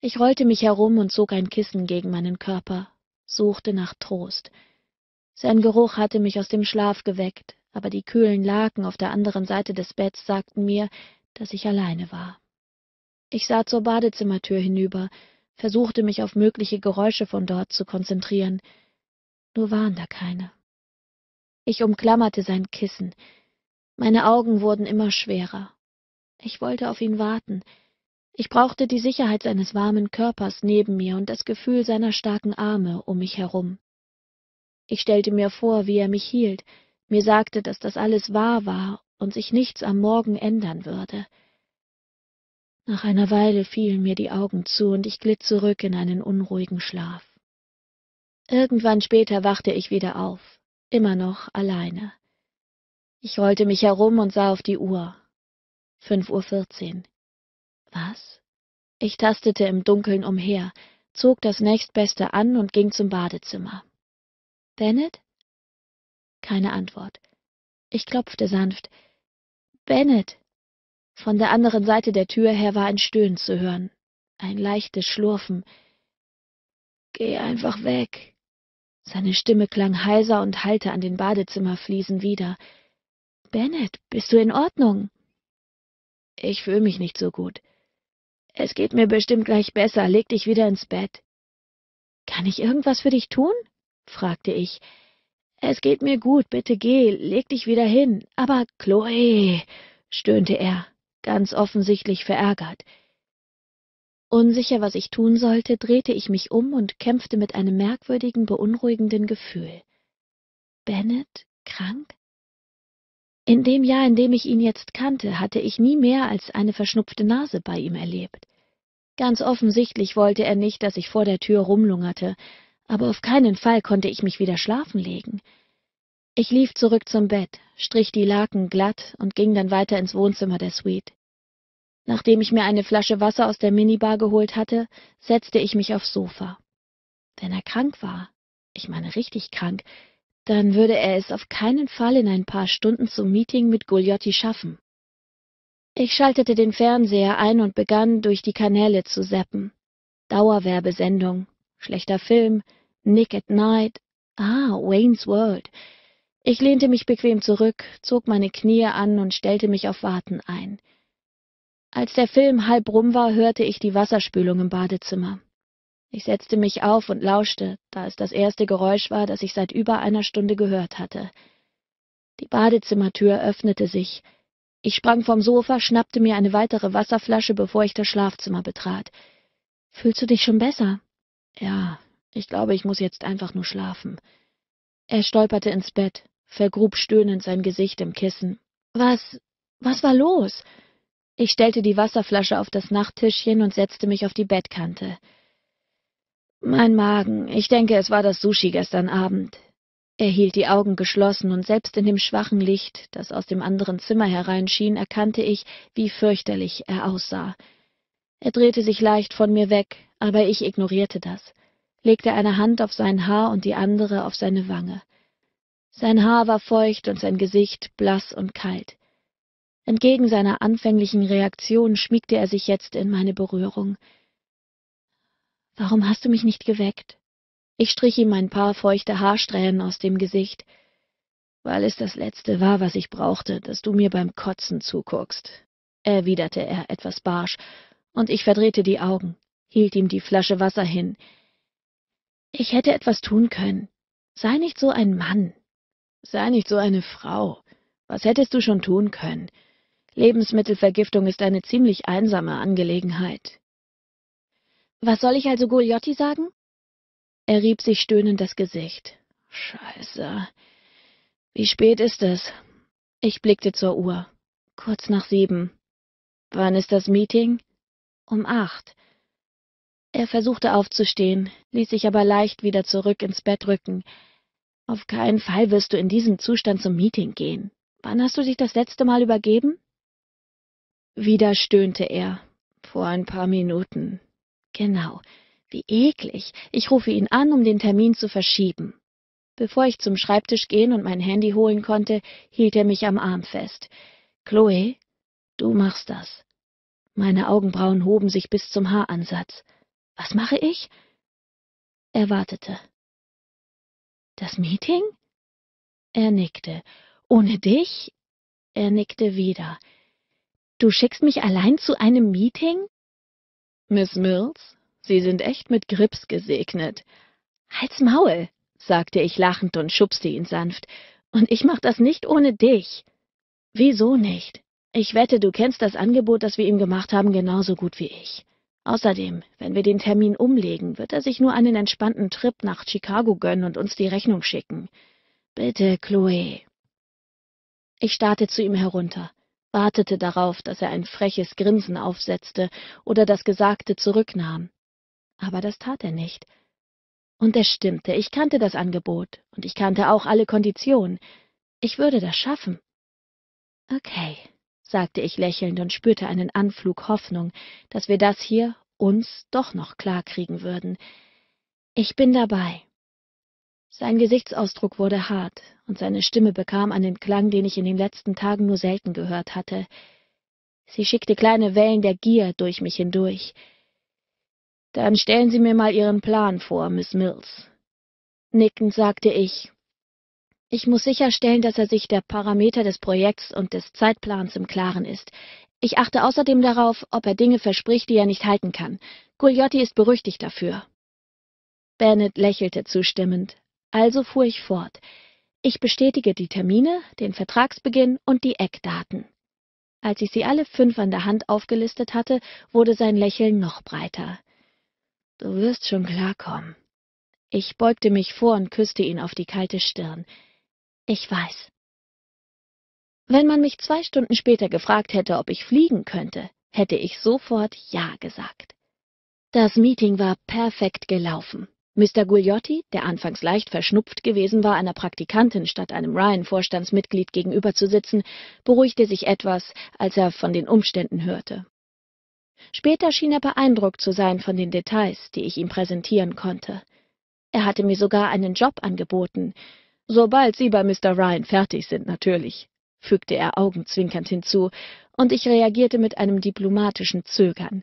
Ich rollte mich herum und zog ein Kissen gegen meinen Körper, suchte nach Trost, sein Geruch hatte mich aus dem Schlaf geweckt, aber die kühlen Laken auf der anderen Seite des Betts sagten mir, dass ich alleine war. Ich sah zur Badezimmertür hinüber, versuchte mich auf mögliche Geräusche von dort zu konzentrieren, nur waren da keine. Ich umklammerte sein Kissen. Meine Augen wurden immer schwerer. Ich wollte auf ihn warten. Ich brauchte die Sicherheit seines warmen Körpers neben mir und das Gefühl seiner starken Arme um mich herum. Ich stellte mir vor, wie er mich hielt, mir sagte, dass das alles wahr war und sich nichts am Morgen ändern würde. Nach einer Weile fielen mir die Augen zu und ich glitt zurück in einen unruhigen Schlaf. Irgendwann später wachte ich wieder auf, immer noch alleine. Ich rollte mich herum und sah auf die Uhr. Fünf Uhr vierzehn. Was? Ich tastete im Dunkeln umher, zog das nächstbeste an und ging zum Badezimmer. Bennett? Keine Antwort. Ich klopfte sanft. Bennett! Von der anderen Seite der Tür her war ein Stöhnen zu hören, ein leichtes Schlurfen. Geh einfach weg. Seine Stimme klang heiser und hallte an den Badezimmerfliesen wieder. Bennett, bist du in Ordnung? Ich fühle mich nicht so gut. Es geht mir bestimmt gleich besser. Leg dich wieder ins Bett. Kann ich irgendwas für dich tun? fragte ich. Es geht mir gut, bitte geh, leg dich wieder hin. Aber Chloe, stöhnte er, ganz offensichtlich verärgert. Unsicher, was ich tun sollte, drehte ich mich um und kämpfte mit einem merkwürdigen, beunruhigenden Gefühl. Bennett krank? In dem Jahr, in dem ich ihn jetzt kannte, hatte ich nie mehr als eine verschnupfte Nase bei ihm erlebt. Ganz offensichtlich wollte er nicht, dass ich vor der Tür rumlungerte, aber auf keinen Fall konnte ich mich wieder schlafen legen. Ich lief zurück zum Bett, strich die Laken glatt und ging dann weiter ins Wohnzimmer der Suite. Nachdem ich mir eine Flasche Wasser aus der Minibar geholt hatte, setzte ich mich aufs Sofa. Wenn er krank war, ich meine richtig krank, dann würde er es auf keinen Fall in ein paar Stunden zum Meeting mit Gugliotti schaffen. Ich schaltete den Fernseher ein und begann, durch die Kanäle zu seppen. Dauerwerbesendung, schlechter Film, Nick at Night. Ah, Wayne's World. Ich lehnte mich bequem zurück, zog meine Knie an und stellte mich auf Warten ein. Als der Film halb rum war, hörte ich die Wasserspülung im Badezimmer. Ich setzte mich auf und lauschte, da es das erste Geräusch war, das ich seit über einer Stunde gehört hatte. Die Badezimmertür öffnete sich. Ich sprang vom Sofa, schnappte mir eine weitere Wasserflasche, bevor ich das Schlafzimmer betrat. Fühlst du dich schon besser? Ja, ich glaube, ich muss jetzt einfach nur schlafen. Er stolperte ins Bett, vergrub stöhnend sein Gesicht im Kissen. Was, was war los? Ich stellte die Wasserflasche auf das Nachttischchen und setzte mich auf die Bettkante. Mein Magen, ich denke, es war das Sushi gestern Abend. Er hielt die Augen geschlossen, und selbst in dem schwachen Licht, das aus dem anderen Zimmer hereinschien, erkannte ich, wie fürchterlich er aussah. Er drehte sich leicht von mir weg, aber ich ignorierte das legte eine Hand auf sein Haar und die andere auf seine Wange. Sein Haar war feucht und sein Gesicht blass und kalt. Entgegen seiner anfänglichen Reaktion schmiegte er sich jetzt in meine Berührung. Warum hast du mich nicht geweckt? Ich strich ihm ein paar feuchte Haarsträhnen aus dem Gesicht. Weil es das Letzte war, was ich brauchte, dass du mir beim Kotzen zuguckst, erwiderte er etwas barsch, und ich verdrehte die Augen, hielt ihm die Flasche Wasser hin, ich hätte etwas tun können. Sei nicht so ein Mann. Sei nicht so eine Frau. Was hättest du schon tun können? Lebensmittelvergiftung ist eine ziemlich einsame Angelegenheit. Was soll ich also Goliotti sagen? Er rieb sich stöhnend das Gesicht. Scheiße. Wie spät ist es? Ich blickte zur Uhr. Kurz nach sieben. Wann ist das Meeting? Um acht. Er versuchte aufzustehen, ließ sich aber leicht wieder zurück ins Bett rücken. Auf keinen Fall wirst du in diesem Zustand zum Meeting gehen. Wann hast du dich das letzte Mal übergeben? Wieder stöhnte er. Vor ein paar Minuten. Genau. Wie eklig. Ich rufe ihn an, um den Termin zu verschieben. Bevor ich zum Schreibtisch gehen und mein Handy holen konnte, hielt er mich am Arm fest. Chloe, du machst das. Meine Augenbrauen hoben sich bis zum Haaransatz. Was mache ich? Er wartete. Das Meeting? Er nickte. Ohne dich? Er nickte wieder. Du schickst mich allein zu einem Meeting? Miss Mills, Sie sind echt mit Grips gesegnet. Halt's Maul, sagte ich lachend und schubste ihn sanft. Und ich mach das nicht ohne dich. Wieso nicht? Ich wette, du kennst das Angebot, das wir ihm gemacht haben, genauso gut wie ich. Außerdem, wenn wir den Termin umlegen, wird er sich nur einen entspannten Trip nach Chicago gönnen und uns die Rechnung schicken. Bitte, Chloe. Ich starrte zu ihm herunter, wartete darauf, dass er ein freches Grinsen aufsetzte oder das Gesagte zurücknahm. Aber das tat er nicht. Und es stimmte, ich kannte das Angebot, und ich kannte auch alle Konditionen. Ich würde das schaffen. Okay, sagte ich lächelnd und spürte einen Anflug Hoffnung, dass wir das hier uns doch noch klar kriegen würden. Ich bin dabei. Sein Gesichtsausdruck wurde hart, und seine Stimme bekam einen Klang, den ich in den letzten Tagen nur selten gehört hatte. Sie schickte kleine Wellen der Gier durch mich hindurch. Dann stellen Sie mir mal Ihren Plan vor, Miss Mills. Nickend sagte ich, ich muss sicherstellen, dass er sich der Parameter des Projekts und des Zeitplans im Klaren ist. Ich achte außerdem darauf, ob er Dinge verspricht, die er nicht halten kann. Gugliotti ist berüchtigt dafür. Bennett lächelte zustimmend. Also fuhr ich fort. Ich bestätige die Termine, den Vertragsbeginn und die Eckdaten. Als ich sie alle fünf an der Hand aufgelistet hatte, wurde sein Lächeln noch breiter. Du wirst schon klarkommen. Ich beugte mich vor und küsste ihn auf die kalte Stirn. Ich weiß. Wenn man mich zwei Stunden später gefragt hätte, ob ich fliegen könnte, hätte ich sofort Ja gesagt. Das Meeting war perfekt gelaufen. Mr. Gugliotti, der anfangs leicht verschnupft gewesen war, einer Praktikantin statt einem Ryan-Vorstandsmitglied gegenüberzusitzen, beruhigte sich etwas, als er von den Umständen hörte. Später schien er beeindruckt zu sein von den Details, die ich ihm präsentieren konnte. Er hatte mir sogar einen Job angeboten, Sobald Sie bei Mr. Ryan fertig sind, natürlich, fügte er augenzwinkernd hinzu, und ich reagierte mit einem diplomatischen Zögern.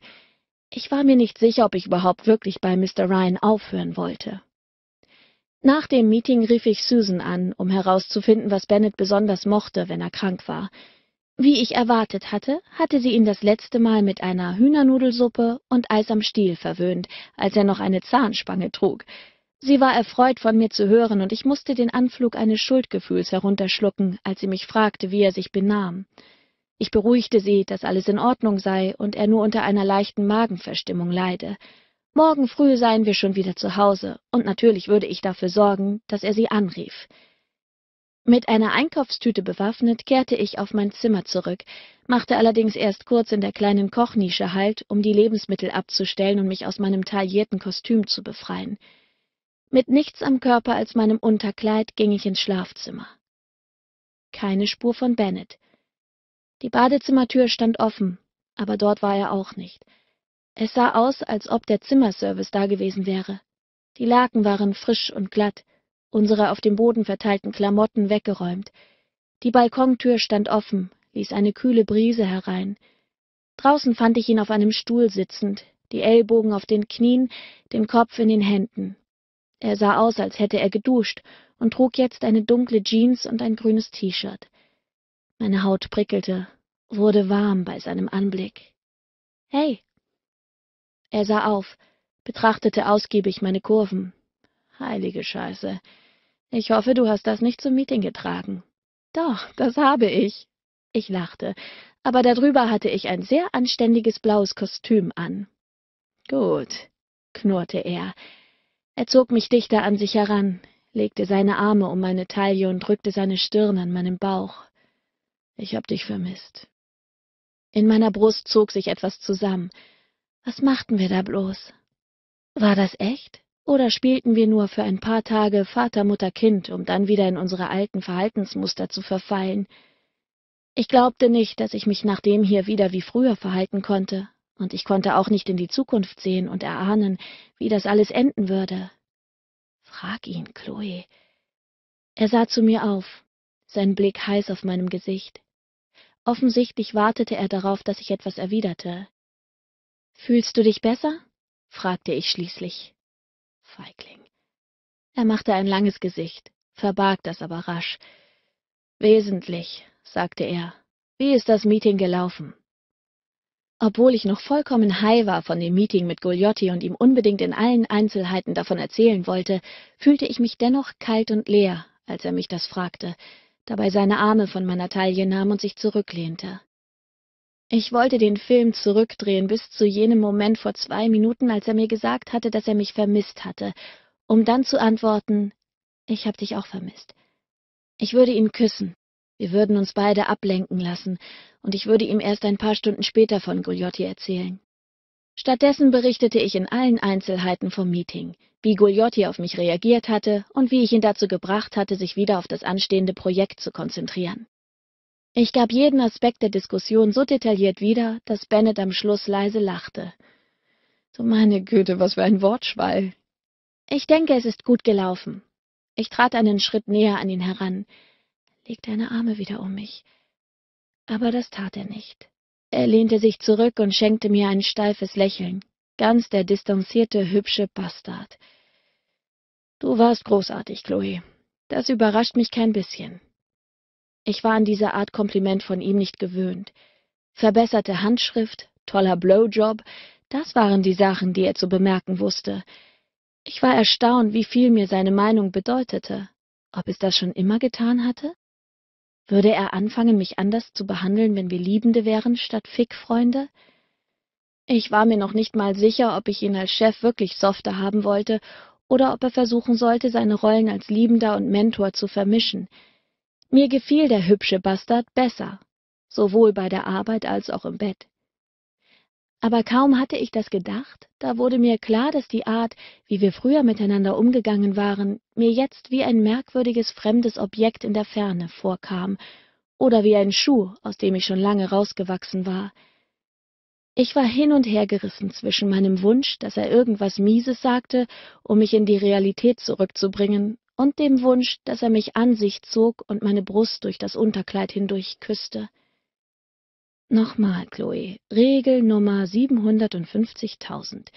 Ich war mir nicht sicher, ob ich überhaupt wirklich bei Mr. Ryan aufhören wollte. Nach dem Meeting rief ich Susan an, um herauszufinden, was Bennett besonders mochte, wenn er krank war. Wie ich erwartet hatte, hatte sie ihn das letzte Mal mit einer Hühnernudelsuppe und Eis am Stiel verwöhnt, als er noch eine Zahnspange trug. Sie war erfreut, von mir zu hören, und ich musste den Anflug eines Schuldgefühls herunterschlucken, als sie mich fragte, wie er sich benahm. Ich beruhigte sie, dass alles in Ordnung sei und er nur unter einer leichten Magenverstimmung leide. Morgen früh seien wir schon wieder zu Hause, und natürlich würde ich dafür sorgen, dass er sie anrief. Mit einer Einkaufstüte bewaffnet kehrte ich auf mein Zimmer zurück, machte allerdings erst kurz in der kleinen Kochnische Halt, um die Lebensmittel abzustellen und mich aus meinem taillierten Kostüm zu befreien. Mit nichts am Körper als meinem Unterkleid ging ich ins Schlafzimmer. Keine Spur von Bennett. Die Badezimmertür stand offen, aber dort war er auch nicht. Es sah aus, als ob der Zimmerservice da gewesen wäre. Die Laken waren frisch und glatt, unsere auf dem Boden verteilten Klamotten weggeräumt. Die Balkontür stand offen, ließ eine kühle Brise herein. Draußen fand ich ihn auf einem Stuhl sitzend, die Ellbogen auf den Knien, den Kopf in den Händen. Er sah aus, als hätte er geduscht und trug jetzt eine dunkle Jeans und ein grünes T-Shirt. Meine Haut prickelte, wurde warm bei seinem Anblick. Hey! Er sah auf, betrachtete ausgiebig meine Kurven. Heilige Scheiße. Ich hoffe, du hast das nicht zum Meeting getragen. Doch, das habe ich. Ich lachte, aber darüber hatte ich ein sehr anständiges blaues Kostüm an. Gut, knurrte er, er zog mich dichter an sich heran, legte seine Arme um meine Taille und drückte seine Stirn an meinem Bauch. Ich hab dich vermisst. In meiner Brust zog sich etwas zusammen. Was machten wir da bloß? War das echt? Oder spielten wir nur für ein paar Tage Vater, Mutter, Kind, um dann wieder in unsere alten Verhaltensmuster zu verfallen? Ich glaubte nicht, dass ich mich nach dem hier wieder wie früher verhalten konnte, und ich konnte auch nicht in die Zukunft sehen und erahnen, wie das alles enden würde. Frag ihn, Chloe. Er sah zu mir auf, sein Blick heiß auf meinem Gesicht. Offensichtlich wartete er darauf, dass ich etwas erwiderte. Fühlst du dich besser? fragte ich schließlich. Feigling. Er machte ein langes Gesicht, verbarg das aber rasch. Wesentlich, sagte er. Wie ist das Meeting gelaufen? Obwohl ich noch vollkommen high war von dem Meeting mit Gugliotti und ihm unbedingt in allen Einzelheiten davon erzählen wollte, fühlte ich mich dennoch kalt und leer, als er mich das fragte, dabei seine Arme von meiner Taille nahm und sich zurücklehnte. Ich wollte den Film zurückdrehen bis zu jenem Moment vor zwei Minuten, als er mir gesagt hatte, dass er mich vermisst hatte, um dann zu antworten, ich hab dich auch vermisst. Ich würde ihn küssen, wir würden uns beide ablenken lassen, und ich würde ihm erst ein paar Stunden später von Gugliotti erzählen. Stattdessen berichtete ich in allen Einzelheiten vom Meeting, wie Gugliotti auf mich reagiert hatte und wie ich ihn dazu gebracht hatte, sich wieder auf das anstehende Projekt zu konzentrieren. Ich gab jeden Aspekt der Diskussion so detailliert wieder, dass Bennett am Schluss leise lachte. So meine Güte, was für ein Wortschwall. Ich denke, es ist gut gelaufen. Ich trat einen Schritt näher an ihn heran leg deine Arme wieder um mich. Aber das tat er nicht. Er lehnte sich zurück und schenkte mir ein steifes Lächeln, ganz der distanzierte, hübsche Bastard. Du warst großartig, Chloe. Das überrascht mich kein bisschen. Ich war an diese Art Kompliment von ihm nicht gewöhnt. Verbesserte Handschrift, toller Blowjob, das waren die Sachen, die er zu bemerken wusste. Ich war erstaunt, wie viel mir seine Meinung bedeutete. Ob es das schon immer getan hatte? Würde er anfangen, mich anders zu behandeln, wenn wir Liebende wären statt Fickfreunde? Ich war mir noch nicht mal sicher, ob ich ihn als Chef wirklich softer haben wollte oder ob er versuchen sollte, seine Rollen als Liebender und Mentor zu vermischen. Mir gefiel der hübsche Bastard besser, sowohl bei der Arbeit als auch im Bett. Aber kaum hatte ich das gedacht, da wurde mir klar, dass die Art, wie wir früher miteinander umgegangen waren, mir jetzt wie ein merkwürdiges fremdes Objekt in der Ferne vorkam, oder wie ein Schuh, aus dem ich schon lange rausgewachsen war. Ich war hin und her gerissen zwischen meinem Wunsch, dass er irgendwas Mieses sagte, um mich in die Realität zurückzubringen, und dem Wunsch, dass er mich an sich zog und meine Brust durch das Unterkleid hindurch küsste. Nochmal, Chloe, Regel Nummer 750.000.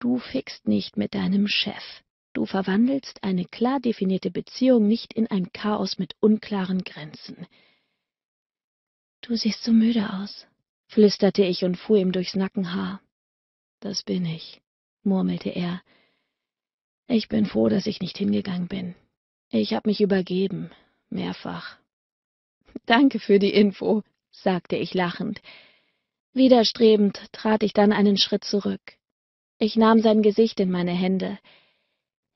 Du fickst nicht mit deinem Chef. Du verwandelst eine klar definierte Beziehung nicht in ein Chaos mit unklaren Grenzen. Du siehst so müde aus, flüsterte ich und fuhr ihm durchs Nackenhaar. Das bin ich, murmelte er. Ich bin froh, dass ich nicht hingegangen bin. Ich habe mich übergeben, mehrfach. Danke für die Info, sagte ich lachend. Widerstrebend trat ich dann einen Schritt zurück. Ich nahm sein Gesicht in meine Hände.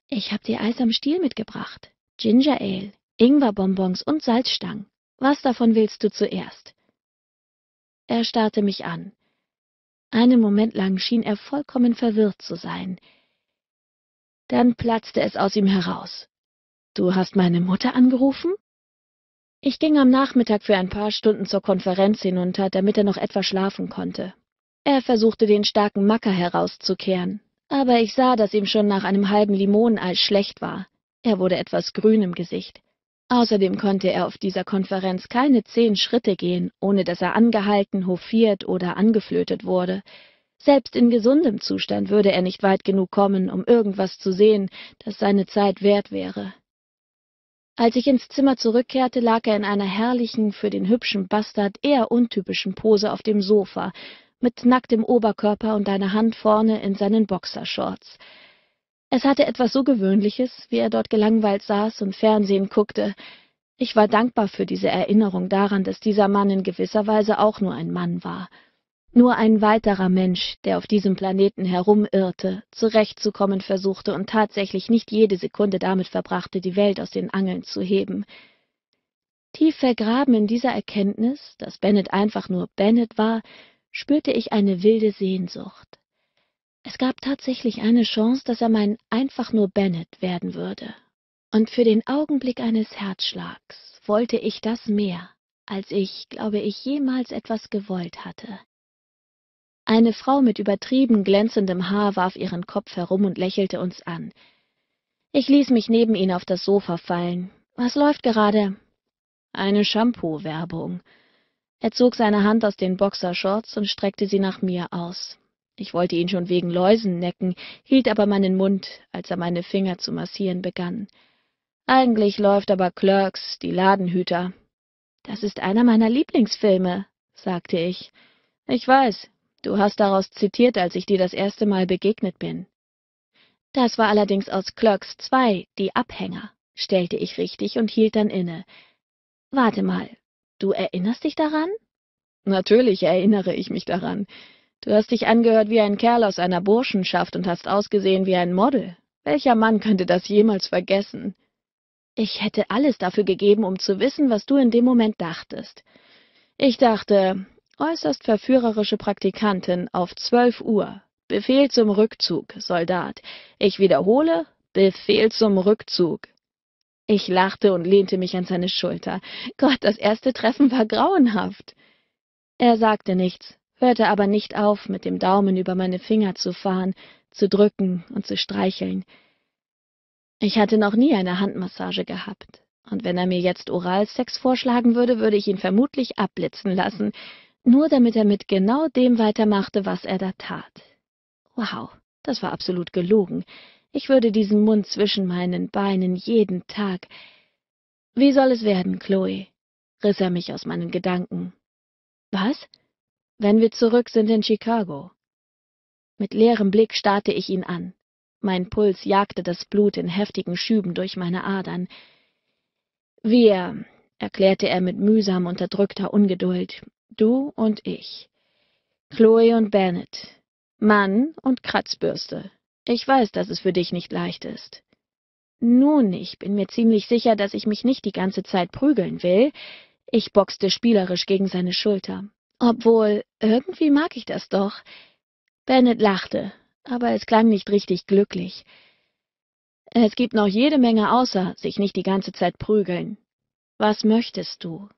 Ich hab dir Eis am Stiel mitgebracht, Ginger Ale, Ingwerbonbons und Salzstangen. Was davon willst du zuerst? Er starrte mich an. Einen Moment lang schien er vollkommen verwirrt zu sein. Dann platzte es aus ihm heraus. Du hast meine Mutter angerufen? Ich ging am Nachmittag für ein paar Stunden zur Konferenz hinunter, damit er noch etwas schlafen konnte. Er versuchte, den starken Macker herauszukehren, aber ich sah, dass ihm schon nach einem halben Limoneneis schlecht war. Er wurde etwas grün im Gesicht. Außerdem konnte er auf dieser Konferenz keine zehn Schritte gehen, ohne dass er angehalten, hofiert oder angeflötet wurde. Selbst in gesundem Zustand würde er nicht weit genug kommen, um irgendwas zu sehen, das seine Zeit wert wäre. Als ich ins Zimmer zurückkehrte, lag er in einer herrlichen, für den hübschen Bastard eher untypischen Pose auf dem Sofa, mit nacktem Oberkörper und einer Hand vorne in seinen Boxershorts. Es hatte etwas so Gewöhnliches, wie er dort gelangweilt saß und Fernsehen guckte. Ich war dankbar für diese Erinnerung daran, dass dieser Mann in gewisser Weise auch nur ein Mann war. Nur ein weiterer Mensch, der auf diesem Planeten herumirrte, zurechtzukommen versuchte und tatsächlich nicht jede Sekunde damit verbrachte, die Welt aus den Angeln zu heben. Tief vergraben in dieser Erkenntnis, dass Bennett einfach nur Bennett war, spürte ich eine wilde Sehnsucht. Es gab tatsächlich eine Chance, dass er mein einfach nur Bennett werden würde. Und für den Augenblick eines Herzschlags wollte ich das mehr, als ich, glaube ich, jemals etwas gewollt hatte. Eine Frau mit übertrieben glänzendem Haar warf ihren Kopf herum und lächelte uns an. Ich ließ mich neben ihn auf das Sofa fallen. Was läuft gerade? Eine Shampoo-Werbung. Er zog seine Hand aus den Boxershorts und streckte sie nach mir aus. Ich wollte ihn schon wegen Läusen necken, hielt aber meinen Mund, als er meine Finger zu massieren begann. Eigentlich läuft aber Clerks, die Ladenhüter. Das ist einer meiner Lieblingsfilme, sagte ich. Ich weiß, Du hast daraus zitiert, als ich dir das erste Mal begegnet bin. Das war allerdings aus Clerks 2, die Abhänger, stellte ich richtig und hielt dann inne. Warte mal, du erinnerst dich daran? Natürlich erinnere ich mich daran. Du hast dich angehört wie ein Kerl aus einer Burschenschaft und hast ausgesehen wie ein Model. Welcher Mann könnte das jemals vergessen? Ich hätte alles dafür gegeben, um zu wissen, was du in dem Moment dachtest. Ich dachte, Äußerst verführerische Praktikantin auf zwölf Uhr. Befehl zum Rückzug, Soldat. Ich wiederhole, Befehl zum Rückzug. Ich lachte und lehnte mich an seine Schulter. Gott, das erste Treffen war grauenhaft. Er sagte nichts, hörte aber nicht auf, mit dem Daumen über meine Finger zu fahren, zu drücken und zu streicheln. Ich hatte noch nie eine Handmassage gehabt, und wenn er mir jetzt Oralsex vorschlagen würde, würde ich ihn vermutlich abblitzen lassen, nur damit er mit genau dem weitermachte, was er da tat. Wow, das war absolut gelogen. Ich würde diesen Mund zwischen meinen Beinen jeden Tag. Wie soll es werden, Chloe? riss er mich aus meinen Gedanken. Was? Wenn wir zurück sind in Chicago. Mit leerem Blick starrte ich ihn an. Mein Puls jagte das Blut in heftigen Schüben durch meine Adern. Wir, erklärte er mit mühsam unterdrückter Ungeduld, du und ich. Chloe und Bennett. Mann und Kratzbürste. Ich weiß, dass es für dich nicht leicht ist. Nun, ich bin mir ziemlich sicher, dass ich mich nicht die ganze Zeit prügeln will. Ich boxte spielerisch gegen seine Schulter. Obwohl, irgendwie mag ich das doch. Bennett lachte, aber es klang nicht richtig glücklich. Es gibt noch jede Menge außer, sich nicht die ganze Zeit prügeln. Was möchtest du?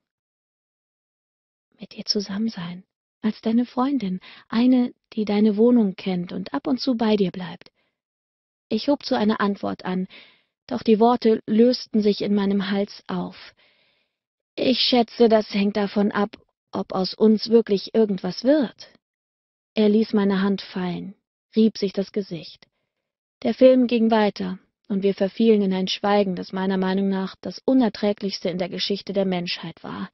mit dir zusammen sein, als deine Freundin, eine, die deine Wohnung kennt und ab und zu bei dir bleibt. Ich hob zu einer Antwort an, doch die Worte lösten sich in meinem Hals auf. Ich schätze, das hängt davon ab, ob aus uns wirklich irgendwas wird. Er ließ meine Hand fallen, rieb sich das Gesicht. Der Film ging weiter, und wir verfielen in ein Schweigen, das meiner Meinung nach das Unerträglichste in der Geschichte der Menschheit war.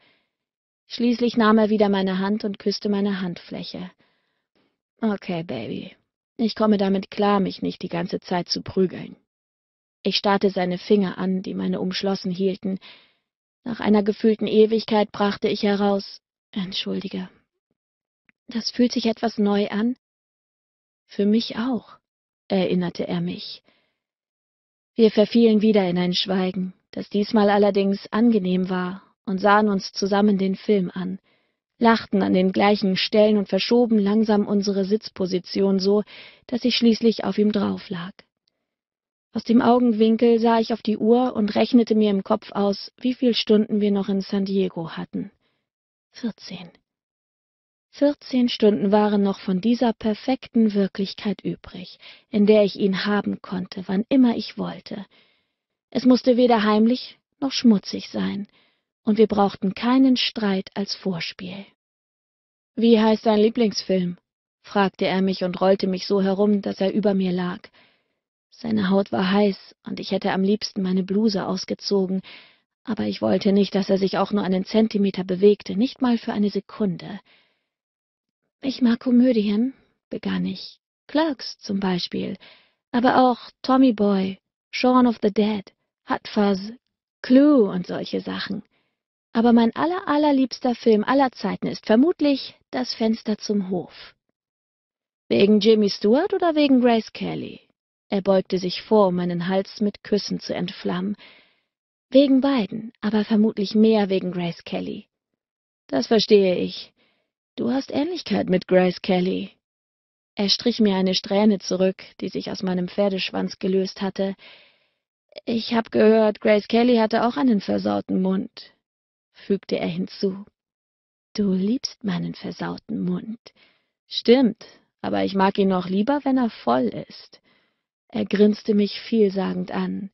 Schließlich nahm er wieder meine Hand und küsste meine Handfläche. Okay, Baby. Ich komme damit klar, mich nicht die ganze Zeit zu prügeln. Ich starrte seine Finger an, die meine umschlossen hielten. Nach einer gefühlten Ewigkeit brachte ich heraus, entschuldige, das fühlt sich etwas neu an? Für mich auch, erinnerte er mich. Wir verfielen wieder in ein Schweigen, das diesmal allerdings angenehm war und sahen uns zusammen den Film an, lachten an den gleichen Stellen und verschoben langsam unsere Sitzposition so, dass ich schließlich auf ihm drauf lag. Aus dem Augenwinkel sah ich auf die Uhr und rechnete mir im Kopf aus, wie viel Stunden wir noch in San Diego hatten. Vierzehn. Vierzehn Stunden waren noch von dieser perfekten Wirklichkeit übrig, in der ich ihn haben konnte, wann immer ich wollte. Es musste weder heimlich noch schmutzig sein und wir brauchten keinen Streit als Vorspiel. Wie heißt dein Lieblingsfilm? fragte er mich und rollte mich so herum, dass er über mir lag. Seine Haut war heiß, und ich hätte am liebsten meine Bluse ausgezogen, aber ich wollte nicht, dass er sich auch nur einen Zentimeter bewegte, nicht mal für eine Sekunde. Ich mag Komödien, begann ich. Clerks zum Beispiel, aber auch Tommy Boy, Shaun of the Dead, Hot Fuzz, Clue und solche Sachen. Aber mein aller, allerliebster Film aller Zeiten ist vermutlich Das Fenster zum Hof. Wegen Jimmy Stewart oder wegen Grace Kelly? Er beugte sich vor, um meinen Hals mit Küssen zu entflammen. Wegen beiden, aber vermutlich mehr wegen Grace Kelly. Das verstehe ich. Du hast Ähnlichkeit mit Grace Kelly. Er strich mir eine Strähne zurück, die sich aus meinem Pferdeschwanz gelöst hatte. Ich hab gehört, Grace Kelly hatte auch einen versauten Mund fügte er hinzu. Du liebst meinen versauten Mund. Stimmt, aber ich mag ihn noch lieber, wenn er voll ist. Er grinste mich vielsagend an.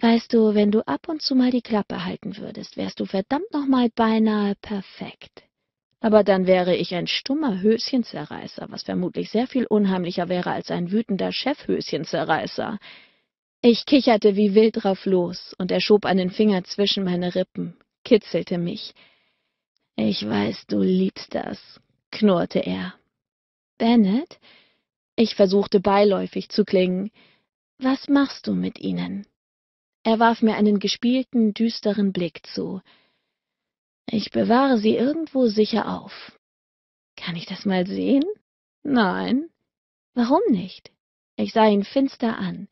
Weißt du, wenn du ab und zu mal die Klappe halten würdest, wärst du verdammt nochmal beinahe perfekt. Aber dann wäre ich ein stummer Höschenzerreißer, was vermutlich sehr viel unheimlicher wäre als ein wütender Chefhöschenzerreißer. Ich kicherte wie wild drauf los, und er schob einen Finger zwischen meine Rippen kitzelte mich. Ich weiß, du liebst das, knurrte er. Bennett? Ich versuchte beiläufig zu klingen. Was machst du mit ihnen? Er warf mir einen gespielten, düsteren Blick zu. Ich bewahre sie irgendwo sicher auf. Kann ich das mal sehen? Nein. Warum nicht? Ich sah ihn finster an.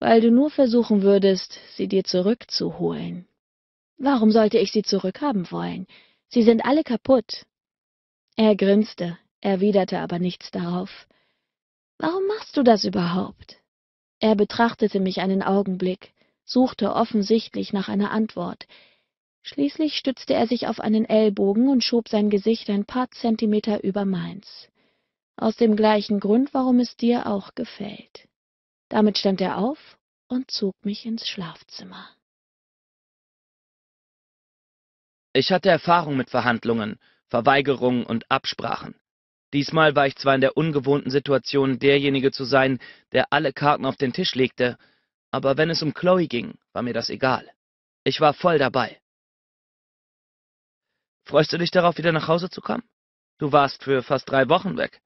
Weil du nur versuchen würdest, sie dir zurückzuholen. Warum sollte ich sie zurückhaben wollen? Sie sind alle kaputt. Er grinste, erwiderte aber nichts darauf. Warum machst du das überhaupt? Er betrachtete mich einen Augenblick, suchte offensichtlich nach einer Antwort. Schließlich stützte er sich auf einen Ellbogen und schob sein Gesicht ein paar Zentimeter über meins. Aus dem gleichen Grund, warum es dir auch gefällt. Damit stand er auf und zog mich ins Schlafzimmer. Ich hatte Erfahrung mit Verhandlungen, Verweigerungen und Absprachen. Diesmal war ich zwar in der ungewohnten Situation, derjenige zu sein, der alle Karten auf den Tisch legte, aber wenn es um Chloe ging, war mir das egal. Ich war voll dabei. Freust du dich darauf, wieder nach Hause zu kommen? Du warst für fast drei Wochen weg.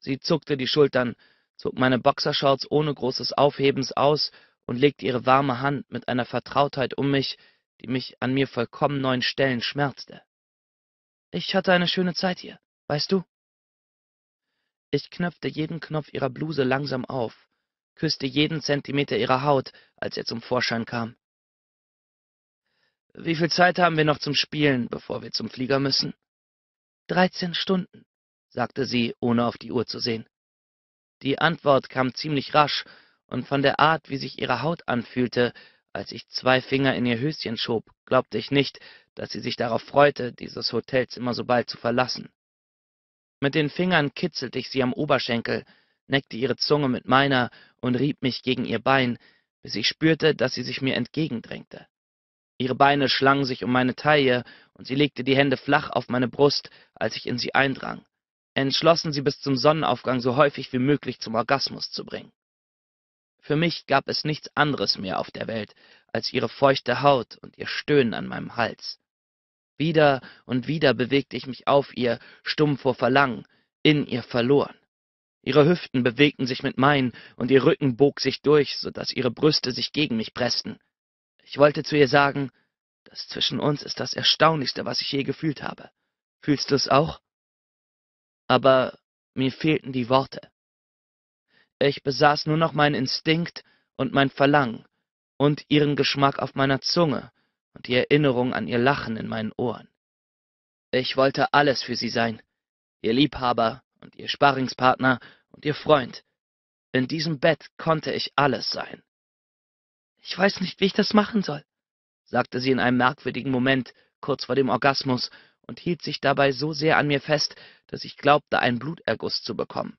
Sie zuckte die Schultern, zog meine Boxershorts ohne großes Aufhebens aus und legte ihre warme Hand mit einer Vertrautheit um mich, die mich an mir vollkommen neuen Stellen schmerzte. Ich hatte eine schöne Zeit hier, weißt du? Ich knöpfte jeden Knopf ihrer Bluse langsam auf, küsste jeden Zentimeter ihrer Haut, als er zum Vorschein kam. Wie viel Zeit haben wir noch zum Spielen, bevor wir zum Flieger müssen? Dreizehn Stunden, sagte sie, ohne auf die Uhr zu sehen. Die Antwort kam ziemlich rasch, und von der Art, wie sich ihre Haut anfühlte, als ich zwei Finger in ihr Höschen schob, glaubte ich nicht, dass sie sich darauf freute, dieses Hotelzimmer so bald zu verlassen. Mit den Fingern kitzelte ich sie am Oberschenkel, neckte ihre Zunge mit meiner und rieb mich gegen ihr Bein, bis ich spürte, dass sie sich mir entgegendrängte. Ihre Beine schlangen sich um meine Taille und sie legte die Hände flach auf meine Brust, als ich in sie eindrang, entschlossen sie bis zum Sonnenaufgang so häufig wie möglich zum Orgasmus zu bringen. Für mich gab es nichts anderes mehr auf der Welt als ihre feuchte Haut und ihr Stöhnen an meinem Hals. Wieder und wieder bewegte ich mich auf ihr, stumm vor Verlangen, in ihr verloren. Ihre Hüften bewegten sich mit meinen und ihr Rücken bog sich durch, so dass ihre Brüste sich gegen mich pressten. Ich wollte zu ihr sagen, das zwischen uns ist das Erstaunlichste, was ich je gefühlt habe. Fühlst du es auch? Aber mir fehlten die Worte. Ich besaß nur noch meinen Instinkt und mein Verlangen und ihren Geschmack auf meiner Zunge und die Erinnerung an ihr Lachen in meinen Ohren. Ich wollte alles für sie sein, ihr Liebhaber und ihr Sparingspartner und ihr Freund. In diesem Bett konnte ich alles sein. Ich weiß nicht, wie ich das machen soll, sagte sie in einem merkwürdigen Moment, kurz vor dem Orgasmus, und hielt sich dabei so sehr an mir fest, dass ich glaubte, einen Bluterguss zu bekommen.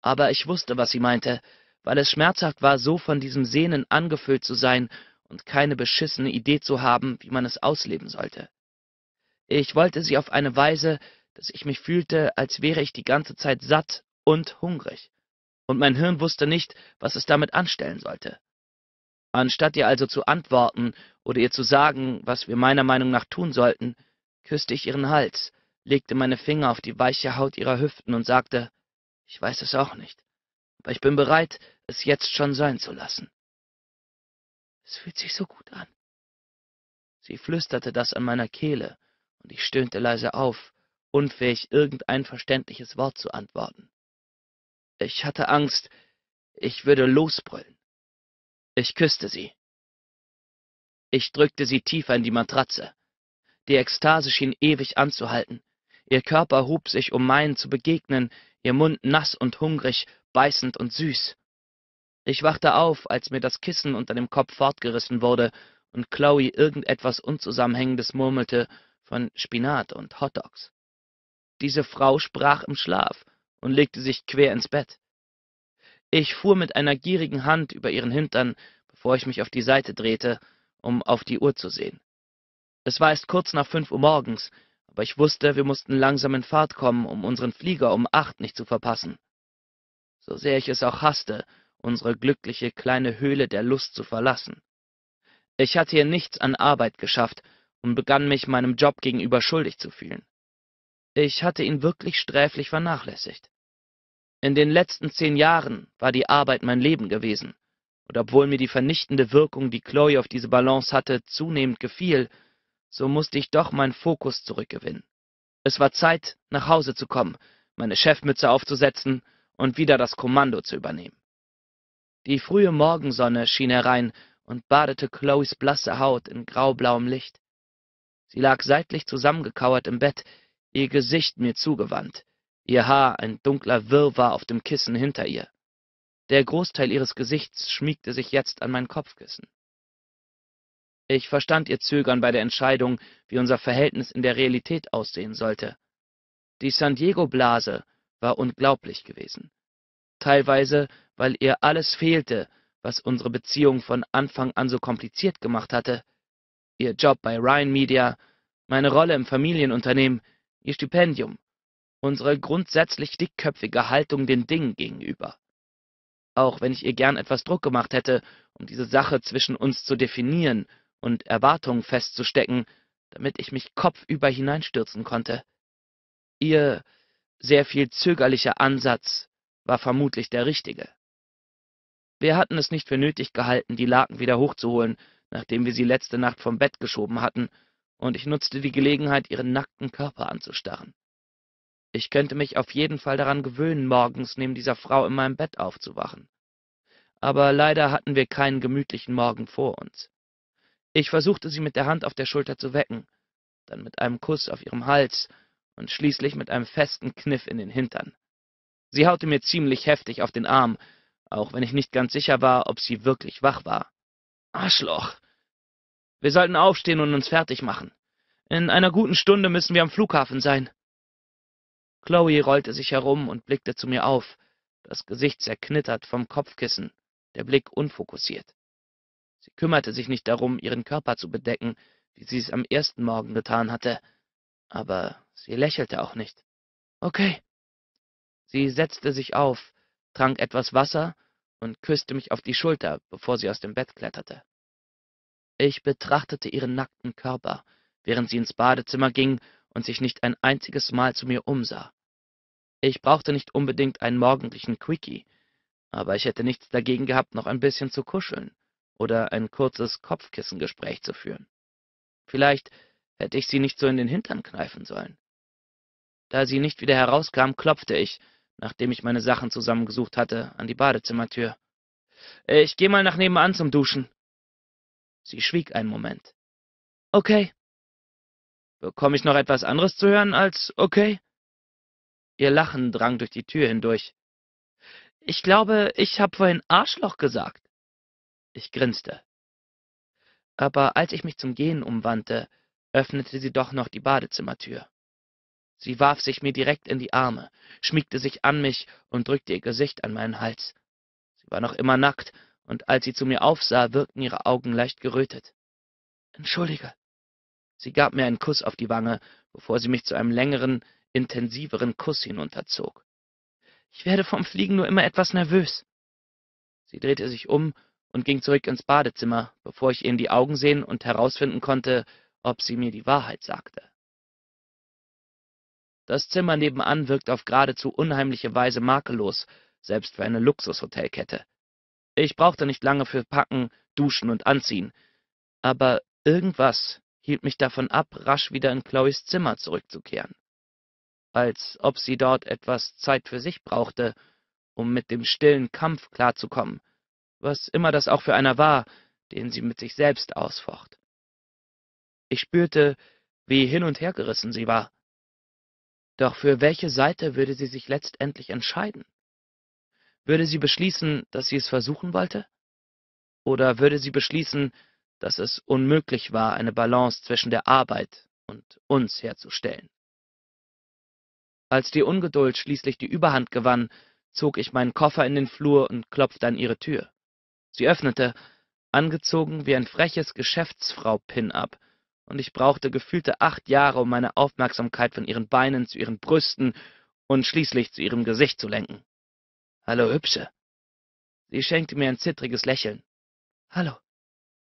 Aber ich wusste, was sie meinte, weil es schmerzhaft war, so von diesem Sehnen angefüllt zu sein und keine beschissene Idee zu haben, wie man es ausleben sollte. Ich wollte sie auf eine Weise, dass ich mich fühlte, als wäre ich die ganze Zeit satt und hungrig. Und mein Hirn wusste nicht, was es damit anstellen sollte. Anstatt ihr also zu antworten oder ihr zu sagen, was wir meiner Meinung nach tun sollten, küsste ich ihren Hals, legte meine Finger auf die weiche Haut ihrer Hüften und sagte, ich weiß es auch nicht. Aber ich bin bereit, es jetzt schon sein zu lassen. Es fühlt sich so gut an. Sie flüsterte das an meiner Kehle, und ich stöhnte leise auf, unfähig, irgendein verständliches Wort zu antworten. Ich hatte Angst, ich würde losbrüllen. Ich küsste sie. Ich drückte sie tiefer in die Matratze. Die Ekstase schien ewig anzuhalten. Ihr Körper hob sich, um meinen zu begegnen, ihr Mund nass und hungrig, beißend und süß. Ich wachte auf, als mir das Kissen unter dem Kopf fortgerissen wurde und Chloe irgend etwas Unzusammenhängendes murmelte von Spinat und Hotdogs. Diese Frau sprach im Schlaf und legte sich quer ins Bett. Ich fuhr mit einer gierigen Hand über ihren Hintern, bevor ich mich auf die Seite drehte, um auf die Uhr zu sehen. Es war erst kurz nach fünf Uhr morgens, aber ich wusste, wir mussten langsam in Fahrt kommen, um unseren Flieger um acht nicht zu verpassen. So sehr ich es auch hasste, unsere glückliche kleine Höhle der Lust zu verlassen. Ich hatte hier nichts an Arbeit geschafft und begann mich meinem Job gegenüber schuldig zu fühlen. Ich hatte ihn wirklich sträflich vernachlässigt. In den letzten zehn Jahren war die Arbeit mein Leben gewesen, und obwohl mir die vernichtende Wirkung, die Chloe auf diese Balance hatte, zunehmend gefiel, so musste ich doch meinen Fokus zurückgewinnen. Es war Zeit, nach Hause zu kommen, meine Chefmütze aufzusetzen und wieder das Kommando zu übernehmen. Die frühe Morgensonne schien herein und badete Chloes blasse Haut in graublauem Licht. Sie lag seitlich zusammengekauert im Bett, ihr Gesicht mir zugewandt, ihr Haar ein dunkler Wirrwarr auf dem Kissen hinter ihr. Der Großteil ihres Gesichts schmiegte sich jetzt an mein Kopfkissen. Ich verstand ihr Zögern bei der Entscheidung, wie unser Verhältnis in der Realität aussehen sollte. Die San-Diego-Blase war unglaublich gewesen. Teilweise, weil ihr alles fehlte, was unsere Beziehung von Anfang an so kompliziert gemacht hatte. Ihr Job bei Ryan Media, meine Rolle im Familienunternehmen, ihr Stipendium, unsere grundsätzlich dickköpfige Haltung den Dingen gegenüber. Auch wenn ich ihr gern etwas Druck gemacht hätte, um diese Sache zwischen uns zu definieren und Erwartungen festzustecken, damit ich mich kopfüber hineinstürzen konnte. Ihr sehr viel zögerlicher Ansatz war vermutlich der richtige. Wir hatten es nicht für nötig gehalten, die Laken wieder hochzuholen, nachdem wir sie letzte Nacht vom Bett geschoben hatten, und ich nutzte die Gelegenheit, ihren nackten Körper anzustarren. Ich könnte mich auf jeden Fall daran gewöhnen, morgens neben dieser Frau in meinem Bett aufzuwachen. Aber leider hatten wir keinen gemütlichen Morgen vor uns. Ich versuchte sie mit der Hand auf der Schulter zu wecken, dann mit einem Kuss auf ihrem Hals und schließlich mit einem festen Kniff in den Hintern. Sie haute mir ziemlich heftig auf den Arm, auch wenn ich nicht ganz sicher war, ob sie wirklich wach war. Arschloch! Wir sollten aufstehen und uns fertig machen. In einer guten Stunde müssen wir am Flughafen sein. Chloe rollte sich herum und blickte zu mir auf, das Gesicht zerknittert vom Kopfkissen, der Blick unfokussiert. Sie kümmerte sich nicht darum, ihren Körper zu bedecken, wie sie es am ersten Morgen getan hatte, aber sie lächelte auch nicht. Okay. Sie setzte sich auf, trank etwas Wasser und küsste mich auf die Schulter, bevor sie aus dem Bett kletterte. Ich betrachtete ihren nackten Körper, während sie ins Badezimmer ging und sich nicht ein einziges Mal zu mir umsah. Ich brauchte nicht unbedingt einen morgendlichen Quickie, aber ich hätte nichts dagegen gehabt, noch ein bisschen zu kuscheln, oder ein kurzes Kopfkissengespräch zu führen. Vielleicht hätte ich sie nicht so in den Hintern kneifen sollen. Da sie nicht wieder herauskam, klopfte ich, nachdem ich meine Sachen zusammengesucht hatte, an die Badezimmertür. Ich gehe mal nach nebenan zum Duschen. Sie schwieg einen Moment. Okay. Bekomme ich noch etwas anderes zu hören als okay? Ihr Lachen drang durch die Tür hindurch. Ich glaube, ich habe vorhin Arschloch gesagt. Ich grinste. Aber als ich mich zum Gehen umwandte, öffnete sie doch noch die Badezimmertür. Sie warf sich mir direkt in die Arme, schmiegte sich an mich und drückte ihr Gesicht an meinen Hals. Sie war noch immer nackt, und als sie zu mir aufsah, wirkten ihre Augen leicht gerötet. Entschuldige. Sie gab mir einen Kuss auf die Wange, bevor sie mich zu einem längeren, intensiveren Kuss hinunterzog. Ich werde vom Fliegen nur immer etwas nervös. Sie drehte sich um und ging zurück ins Badezimmer, bevor ich ihr in die Augen sehen und herausfinden konnte, ob sie mir die Wahrheit sagte. Das Zimmer nebenan wirkt auf geradezu unheimliche Weise makellos, selbst für eine Luxushotelkette. Ich brauchte nicht lange für Packen, Duschen und Anziehen, aber irgendwas hielt mich davon ab, rasch wieder in Chloes Zimmer zurückzukehren. Als ob sie dort etwas Zeit für sich brauchte, um mit dem stillen Kampf klarzukommen, was immer das auch für einer war, den sie mit sich selbst ausfocht. Ich spürte, wie hin und her gerissen sie war. Doch für welche Seite würde sie sich letztendlich entscheiden? Würde sie beschließen, dass sie es versuchen wollte? Oder würde sie beschließen, dass es unmöglich war, eine Balance zwischen der Arbeit und uns herzustellen? Als die Ungeduld schließlich die Überhand gewann, zog ich meinen Koffer in den Flur und klopfte an ihre Tür. Sie öffnete, angezogen wie ein freches Geschäftsfrau-Pin-up, und ich brauchte gefühlte acht Jahre, um meine Aufmerksamkeit von ihren Beinen zu ihren Brüsten und schließlich zu ihrem Gesicht zu lenken. Hallo, Hübsche. Sie schenkte mir ein zittriges Lächeln. Hallo.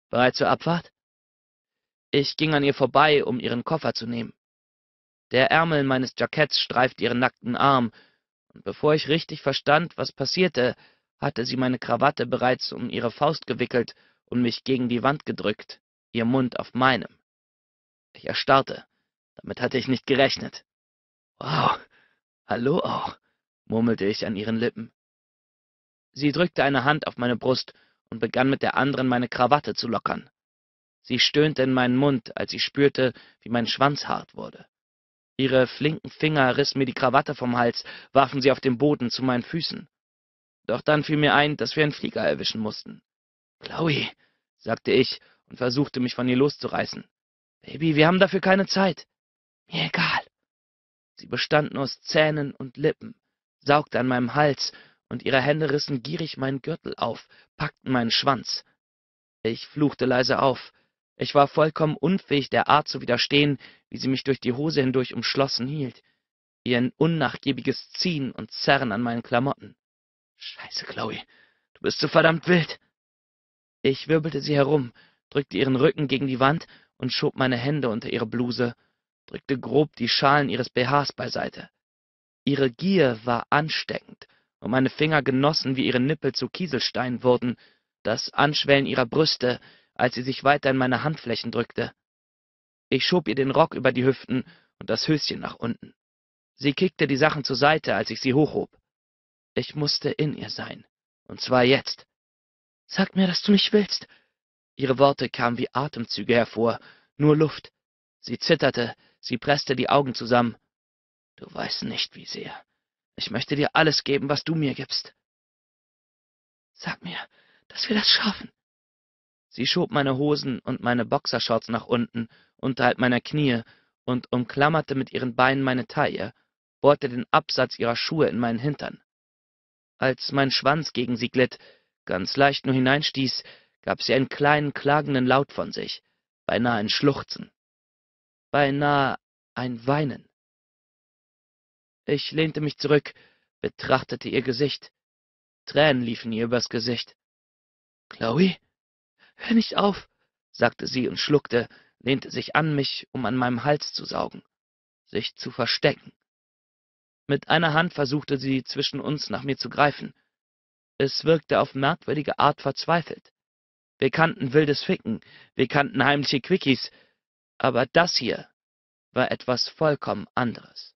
Bereit zur Abfahrt? Ich ging an ihr vorbei, um ihren Koffer zu nehmen. Der Ärmel meines Jacketts streifte ihren nackten Arm, und bevor ich richtig verstand, was passierte, hatte sie meine krawatte bereits um ihre faust gewickelt und mich gegen die wand gedrückt ihr mund auf meinem ich erstarrte damit hatte ich nicht gerechnet wow hallo auch murmelte ich an ihren lippen sie drückte eine hand auf meine brust und begann mit der anderen meine krawatte zu lockern sie stöhnte in meinen mund als sie spürte wie mein schwanz hart wurde ihre flinken finger rissen mir die krawatte vom hals warfen sie auf den boden zu meinen füßen doch dann fiel mir ein, dass wir einen Flieger erwischen mussten. Chloe, sagte ich und versuchte mich von ihr loszureißen. Baby, wir haben dafür keine Zeit. Mir egal. Sie bestanden aus Zähnen und Lippen, saugte an meinem Hals, und ihre Hände rissen gierig meinen Gürtel auf, packten meinen Schwanz. Ich fluchte leise auf. Ich war vollkommen unfähig, der Art zu widerstehen, wie sie mich durch die Hose hindurch umschlossen hielt, ihr unnachgiebiges Ziehen und Zerren an meinen Klamotten. Scheiße, Chloe. Du bist so verdammt wild. Ich wirbelte sie herum, drückte ihren Rücken gegen die Wand und schob meine Hände unter ihre Bluse, drückte grob die Schalen ihres BHs beiseite. Ihre Gier war ansteckend, und meine Finger genossen, wie ihre Nippel zu Kieselsteinen wurden, das Anschwellen ihrer Brüste, als sie sich weiter in meine Handflächen drückte. Ich schob ihr den Rock über die Hüften und das Höschen nach unten. Sie kickte die Sachen zur Seite, als ich sie hochhob. Ich musste in ihr sein. Und zwar jetzt. Sag mir, dass du mich willst. Ihre Worte kamen wie Atemzüge hervor, nur Luft. Sie zitterte, sie presste die Augen zusammen. Du weißt nicht, wie sehr. Ich möchte dir alles geben, was du mir gibst. Sag mir, dass wir das schaffen. Sie schob meine Hosen und meine Boxershorts nach unten, unterhalb meiner Knie, und umklammerte mit ihren Beinen meine Taille, bohrte den Absatz ihrer Schuhe in meinen Hintern. Als mein Schwanz gegen sie glitt, ganz leicht nur hineinstieß, gab sie einen kleinen klagenden Laut von sich, beinahe ein Schluchzen, beinahe ein Weinen. Ich lehnte mich zurück, betrachtete ihr Gesicht. Tränen liefen ihr übers Gesicht. Chloe, hör nicht auf, sagte sie und schluckte, lehnte sich an mich, um an meinem Hals zu saugen, sich zu verstecken mit einer hand versuchte sie zwischen uns nach mir zu greifen es wirkte auf merkwürdige art verzweifelt wir kannten wildes ficken wir kannten heimliche quickies aber das hier war etwas vollkommen anderes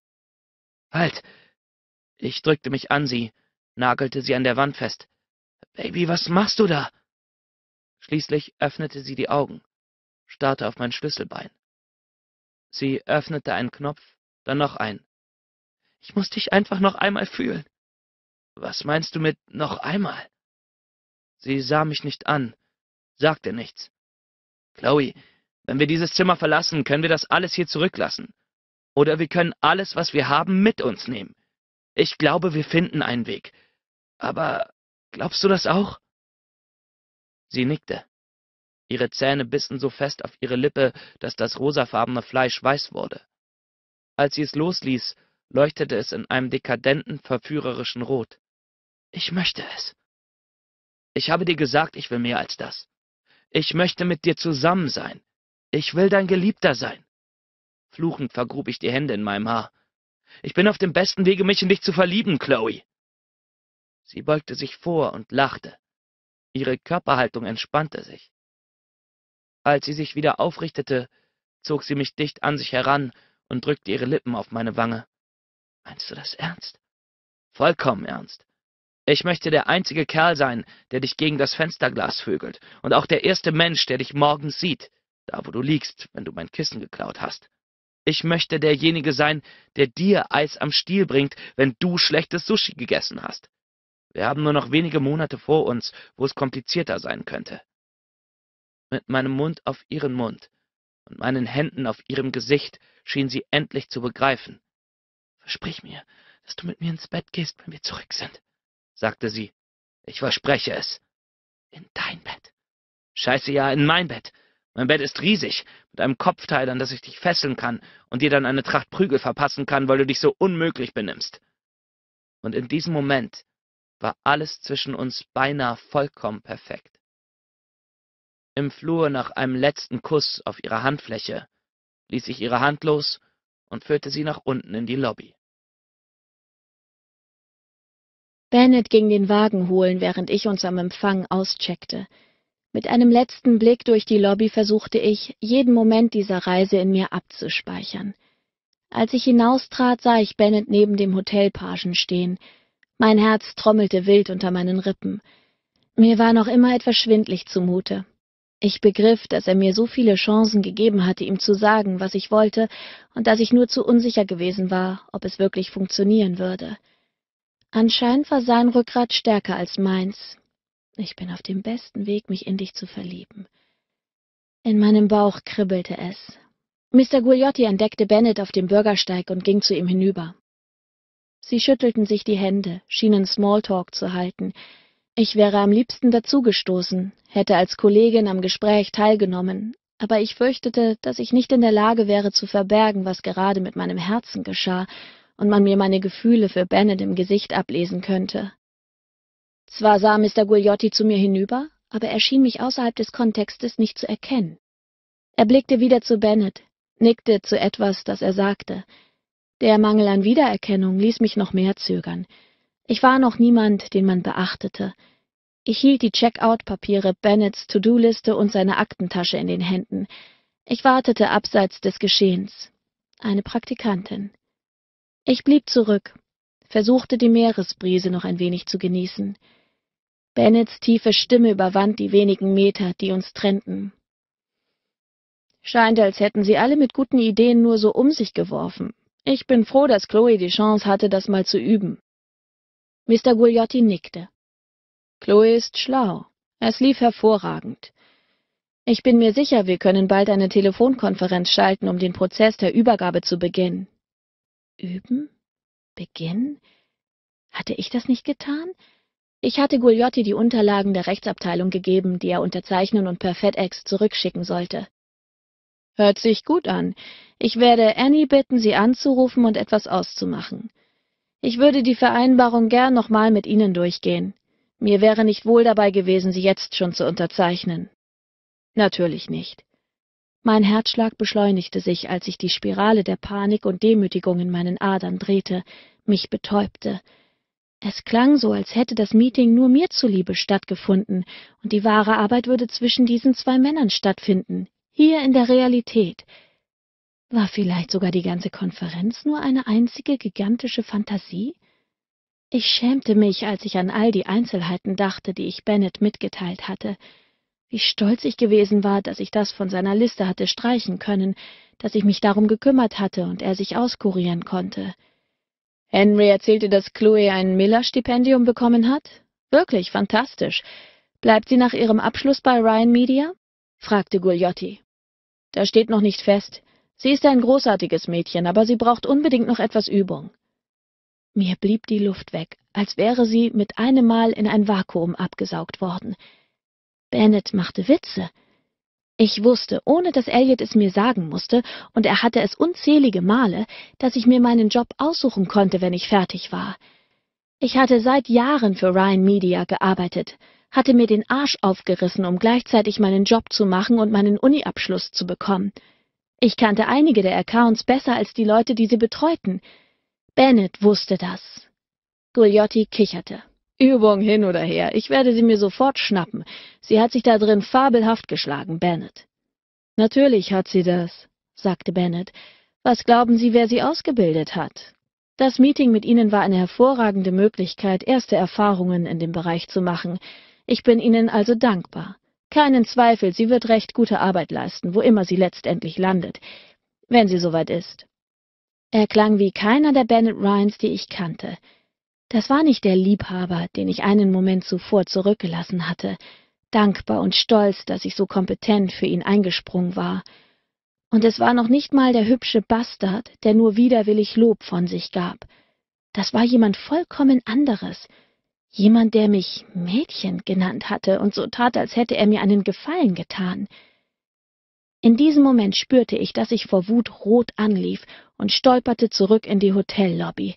halt ich drückte mich an sie nagelte sie an der wand fest baby was machst du da schließlich öffnete sie die augen starrte auf mein schlüsselbein sie öffnete einen knopf dann noch einen ich muss dich einfach noch einmal fühlen. Was meinst du mit noch einmal? Sie sah mich nicht an, sagte nichts. Chloe, wenn wir dieses Zimmer verlassen, können wir das alles hier zurücklassen. Oder wir können alles, was wir haben, mit uns nehmen. Ich glaube, wir finden einen Weg. Aber glaubst du das auch? Sie nickte. Ihre Zähne bissen so fest auf ihre Lippe, dass das rosafarbene Fleisch weiß wurde. Als sie es losließ, leuchtete es in einem dekadenten, verführerischen Rot. Ich möchte es. Ich habe dir gesagt, ich will mehr als das. Ich möchte mit dir zusammen sein. Ich will dein Geliebter sein. Fluchend vergrub ich die Hände in meinem Haar. Ich bin auf dem besten Wege, mich in dich zu verlieben, Chloe. Sie beugte sich vor und lachte. Ihre Körperhaltung entspannte sich. Als sie sich wieder aufrichtete, zog sie mich dicht an sich heran und drückte ihre Lippen auf meine Wange. Meinst du das ernst? Vollkommen ernst. Ich möchte der einzige Kerl sein, der dich gegen das Fensterglas vögelt und auch der erste Mensch, der dich morgens sieht, da wo du liegst, wenn du mein Kissen geklaut hast. Ich möchte derjenige sein, der dir Eis am Stiel bringt, wenn du schlechtes Sushi gegessen hast. Wir haben nur noch wenige Monate vor uns, wo es komplizierter sein könnte. Mit meinem Mund auf ihren Mund und meinen Händen auf ihrem Gesicht schien sie endlich zu begreifen, Versprich mir, dass du mit mir ins Bett gehst, wenn wir zurück sind, sagte sie. Ich verspreche es. In dein Bett. Scheiße ja, in mein Bett. Mein Bett ist riesig, mit einem Kopfteil, an das ich dich fesseln kann und dir dann eine Tracht Prügel verpassen kann, weil du dich so unmöglich benimmst. Und in diesem Moment war alles zwischen uns beinahe vollkommen perfekt. Im Flur nach einem letzten Kuss auf ihre Handfläche ließ ich ihre Hand los und führte sie nach unten in die Lobby. Bennett ging den Wagen holen, während ich uns am Empfang auscheckte. Mit einem letzten Blick durch die Lobby versuchte ich, jeden Moment dieser Reise in mir abzuspeichern. Als ich hinaustrat, sah ich Bennett neben dem Hotelpagen stehen. Mein Herz trommelte wild unter meinen Rippen. Mir war noch immer etwas schwindlig zumute. Ich begriff, dass er mir so viele Chancen gegeben hatte, ihm zu sagen, was ich wollte, und dass ich nur zu unsicher gewesen war, ob es wirklich funktionieren würde. Anscheinend war sein Rückgrat stärker als meins. Ich bin auf dem besten Weg, mich in dich zu verlieben. In meinem Bauch kribbelte es. Mr. Gugliotti entdeckte Bennett auf dem Bürgersteig und ging zu ihm hinüber. Sie schüttelten sich die Hände, schienen Smalltalk zu halten. Ich wäre am liebsten dazugestoßen, hätte als Kollegin am Gespräch teilgenommen, aber ich fürchtete, dass ich nicht in der Lage wäre zu verbergen, was gerade mit meinem Herzen geschah, und man mir meine Gefühle für Bennett im Gesicht ablesen könnte. Zwar sah Mr. Gugliotti zu mir hinüber, aber er schien mich außerhalb des Kontextes nicht zu erkennen. Er blickte wieder zu Bennett, nickte zu etwas, das er sagte. Der Mangel an Wiedererkennung ließ mich noch mehr zögern. Ich war noch niemand, den man beachtete. Ich hielt die Checkout-Papiere Bennets To-Do-Liste und seine Aktentasche in den Händen. Ich wartete abseits des Geschehens. Eine Praktikantin. Ich blieb zurück, versuchte die Meeresbrise noch ein wenig zu genießen. Bennets tiefe Stimme überwand die wenigen Meter, die uns trennten. Scheint, als hätten sie alle mit guten Ideen nur so um sich geworfen. Ich bin froh, dass Chloe die Chance hatte, das mal zu üben. Mr. Gugliotti nickte. Chloe ist schlau. Es lief hervorragend. Ich bin mir sicher, wir können bald eine Telefonkonferenz schalten, um den Prozess der Übergabe zu beginnen. Üben? Beginnen? Hatte ich das nicht getan? Ich hatte Gugliotti die Unterlagen der Rechtsabteilung gegeben, die er unterzeichnen und per FedEx zurückschicken sollte. Hört sich gut an. Ich werde Annie bitten, Sie anzurufen und etwas auszumachen. Ich würde die Vereinbarung gern nochmal mit Ihnen durchgehen. Mir wäre nicht wohl dabei gewesen, sie jetzt schon zu unterzeichnen. Natürlich nicht. Mein Herzschlag beschleunigte sich, als ich die Spirale der Panik und Demütigung in meinen Adern drehte, mich betäubte. Es klang so, als hätte das Meeting nur mir zuliebe stattgefunden, und die wahre Arbeit würde zwischen diesen zwei Männern stattfinden, hier in der Realität. War vielleicht sogar die ganze Konferenz nur eine einzige gigantische Fantasie? Ich schämte mich, als ich an all die Einzelheiten dachte, die ich Bennett mitgeteilt hatte. Wie stolz ich gewesen war, dass ich das von seiner Liste hatte streichen können, dass ich mich darum gekümmert hatte und er sich auskurieren konnte. Henry erzählte, dass Chloe ein Miller-Stipendium bekommen hat? Wirklich fantastisch. Bleibt sie nach ihrem Abschluss bei Ryan Media? fragte Gugliotti. Das steht noch nicht fest. Sie ist ein großartiges Mädchen, aber sie braucht unbedingt noch etwas Übung. Mir blieb die Luft weg, als wäre sie mit einem Mal in ein Vakuum abgesaugt worden. Bennett machte Witze. Ich wusste, ohne dass Elliot es mir sagen musste, und er hatte es unzählige Male, dass ich mir meinen Job aussuchen konnte, wenn ich fertig war. Ich hatte seit Jahren für Ryan Media gearbeitet, hatte mir den Arsch aufgerissen, um gleichzeitig meinen Job zu machen und meinen uni zu bekommen. Ich kannte einige der Accounts besser als die Leute, die sie betreuten. Bennett wusste das. Gugliotti kicherte. Übung hin oder her. Ich werde sie mir sofort schnappen. Sie hat sich da drin fabelhaft geschlagen, Bennett. Natürlich hat sie das, sagte Bennett. Was glauben Sie, wer sie ausgebildet hat? Das Meeting mit Ihnen war eine hervorragende Möglichkeit, erste Erfahrungen in dem Bereich zu machen. Ich bin Ihnen also dankbar. Keinen Zweifel, sie wird recht gute Arbeit leisten, wo immer sie letztendlich landet, wenn sie soweit ist. Er klang wie keiner der Bennett Ryans, die ich kannte. Das war nicht der Liebhaber, den ich einen Moment zuvor zurückgelassen hatte, dankbar und stolz, dass ich so kompetent für ihn eingesprungen war. Und es war noch nicht mal der hübsche Bastard, der nur widerwillig Lob von sich gab. Das war jemand vollkommen anderes, jemand, der mich Mädchen genannt hatte und so tat, als hätte er mir einen Gefallen getan. In diesem Moment spürte ich, dass ich vor Wut rot anlief und stolperte zurück in die Hotellobby.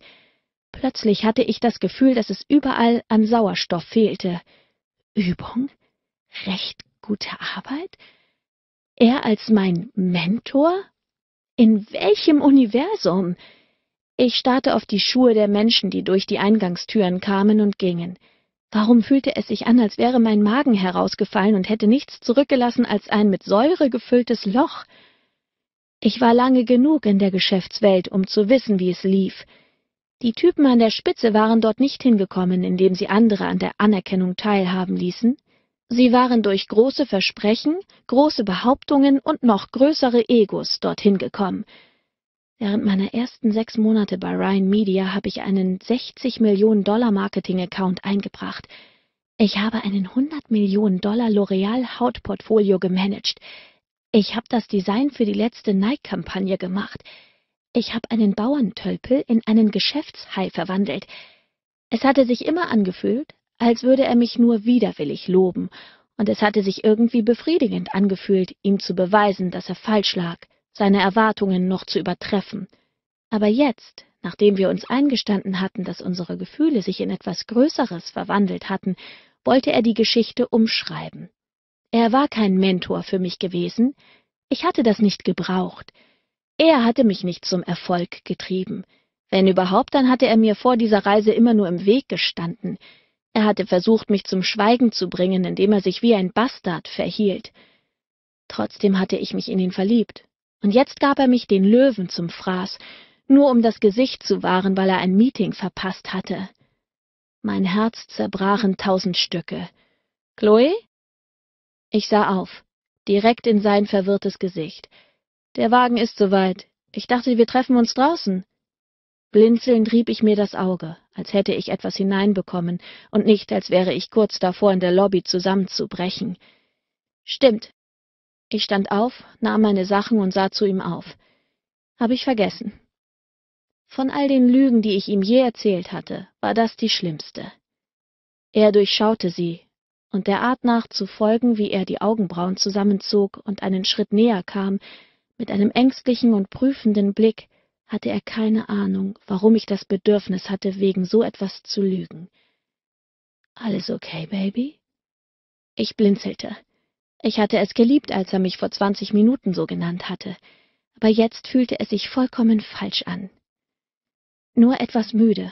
Plötzlich hatte ich das Gefühl, dass es überall an Sauerstoff fehlte. Übung? Recht gute Arbeit? Er als mein Mentor? In welchem Universum? Ich starrte auf die Schuhe der Menschen, die durch die Eingangstüren kamen und gingen. Warum fühlte es sich an, als wäre mein Magen herausgefallen und hätte nichts zurückgelassen als ein mit Säure gefülltes Loch? Ich war lange genug in der Geschäftswelt, um zu wissen, wie es lief. Die Typen an der Spitze waren dort nicht hingekommen, indem sie andere an der Anerkennung teilhaben ließen. Sie waren durch große Versprechen, große Behauptungen und noch größere Egos dorthin gekommen. Während meiner ersten sechs Monate bei Ryan Media habe ich einen 60 Millionen Dollar Marketing-Account eingebracht. Ich habe einen 100 Millionen Dollar L'Oreal Hautportfolio gemanagt. Ich habe das Design für die letzte Nike-Kampagne gemacht. Ich habe einen Bauerntölpel in einen Geschäftshai verwandelt. Es hatte sich immer angefühlt, als würde er mich nur widerwillig loben, und es hatte sich irgendwie befriedigend angefühlt, ihm zu beweisen, dass er falsch lag, seine Erwartungen noch zu übertreffen. Aber jetzt, nachdem wir uns eingestanden hatten, dass unsere Gefühle sich in etwas Größeres verwandelt hatten, wollte er die Geschichte umschreiben. Er war kein Mentor für mich gewesen, ich hatte das nicht gebraucht, er hatte mich nicht zum Erfolg getrieben. Wenn überhaupt, dann hatte er mir vor dieser Reise immer nur im Weg gestanden. Er hatte versucht, mich zum Schweigen zu bringen, indem er sich wie ein Bastard verhielt. Trotzdem hatte ich mich in ihn verliebt. Und jetzt gab er mich den Löwen zum Fraß, nur um das Gesicht zu wahren, weil er ein Meeting verpasst hatte. Mein Herz zerbrach in tausend Stücke. Chloe? Ich sah auf, direkt in sein verwirrtes Gesicht. Der Wagen ist soweit. Ich dachte, wir treffen uns draußen. Blinzelnd rieb ich mir das Auge, als hätte ich etwas hineinbekommen und nicht, als wäre ich kurz davor, in der Lobby zusammenzubrechen. Stimmt. Ich stand auf, nahm meine Sachen und sah zu ihm auf. Habe ich vergessen. Von all den Lügen, die ich ihm je erzählt hatte, war das die schlimmste. Er durchschaute sie, und der Art nach zu folgen, wie er die Augenbrauen zusammenzog und einen Schritt näher kam, mit einem ängstlichen und prüfenden Blick hatte er keine Ahnung, warum ich das Bedürfnis hatte, wegen so etwas zu lügen. Alles okay, Baby? Ich blinzelte. Ich hatte es geliebt, als er mich vor zwanzig Minuten so genannt hatte, aber jetzt fühlte es sich vollkommen falsch an. Nur etwas müde.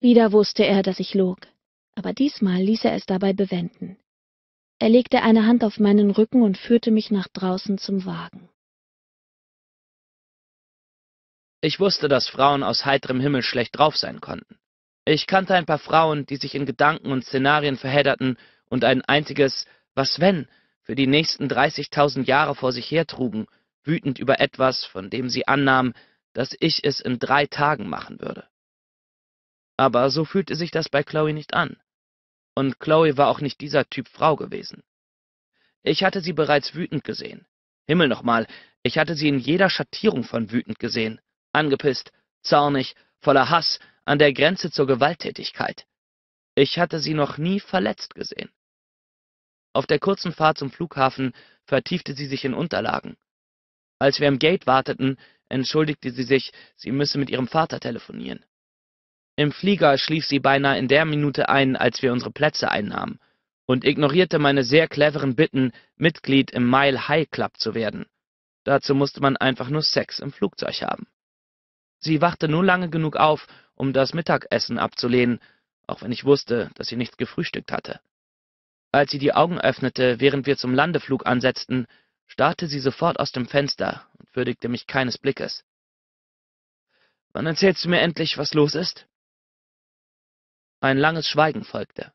Wieder wusste er, dass ich log, aber diesmal ließ er es dabei bewenden. Er legte eine Hand auf meinen Rücken und führte mich nach draußen zum Wagen. Ich wusste, dass Frauen aus heiterem Himmel schlecht drauf sein konnten. Ich kannte ein paar Frauen, die sich in Gedanken und Szenarien verhedderten und ein einziges Was wenn für die nächsten 30.000 Jahre vor sich hertrugen, wütend über etwas, von dem sie annahmen, dass ich es in drei Tagen machen würde. Aber so fühlte sich das bei Chloe nicht an und Chloe war auch nicht dieser Typ Frau gewesen. Ich hatte sie bereits wütend gesehen. Himmel nochmal, ich hatte sie in jeder Schattierung von wütend gesehen. Angepisst, zornig, voller Hass, an der Grenze zur Gewalttätigkeit. Ich hatte sie noch nie verletzt gesehen. Auf der kurzen Fahrt zum Flughafen vertiefte sie sich in Unterlagen. Als wir am Gate warteten, entschuldigte sie sich, sie müsse mit ihrem Vater telefonieren. Im Flieger schlief sie beinahe in der Minute ein, als wir unsere Plätze einnahmen, und ignorierte meine sehr cleveren Bitten, Mitglied im Mile High Club zu werden. Dazu musste man einfach nur Sex im Flugzeug haben. Sie wachte nur lange genug auf, um das Mittagessen abzulehnen, auch wenn ich wusste, dass sie nicht gefrühstückt hatte. Als sie die Augen öffnete, während wir zum Landeflug ansetzten, starrte sie sofort aus dem Fenster und würdigte mich keines Blickes. Wann erzählst du mir endlich, was los ist? Ein langes Schweigen folgte.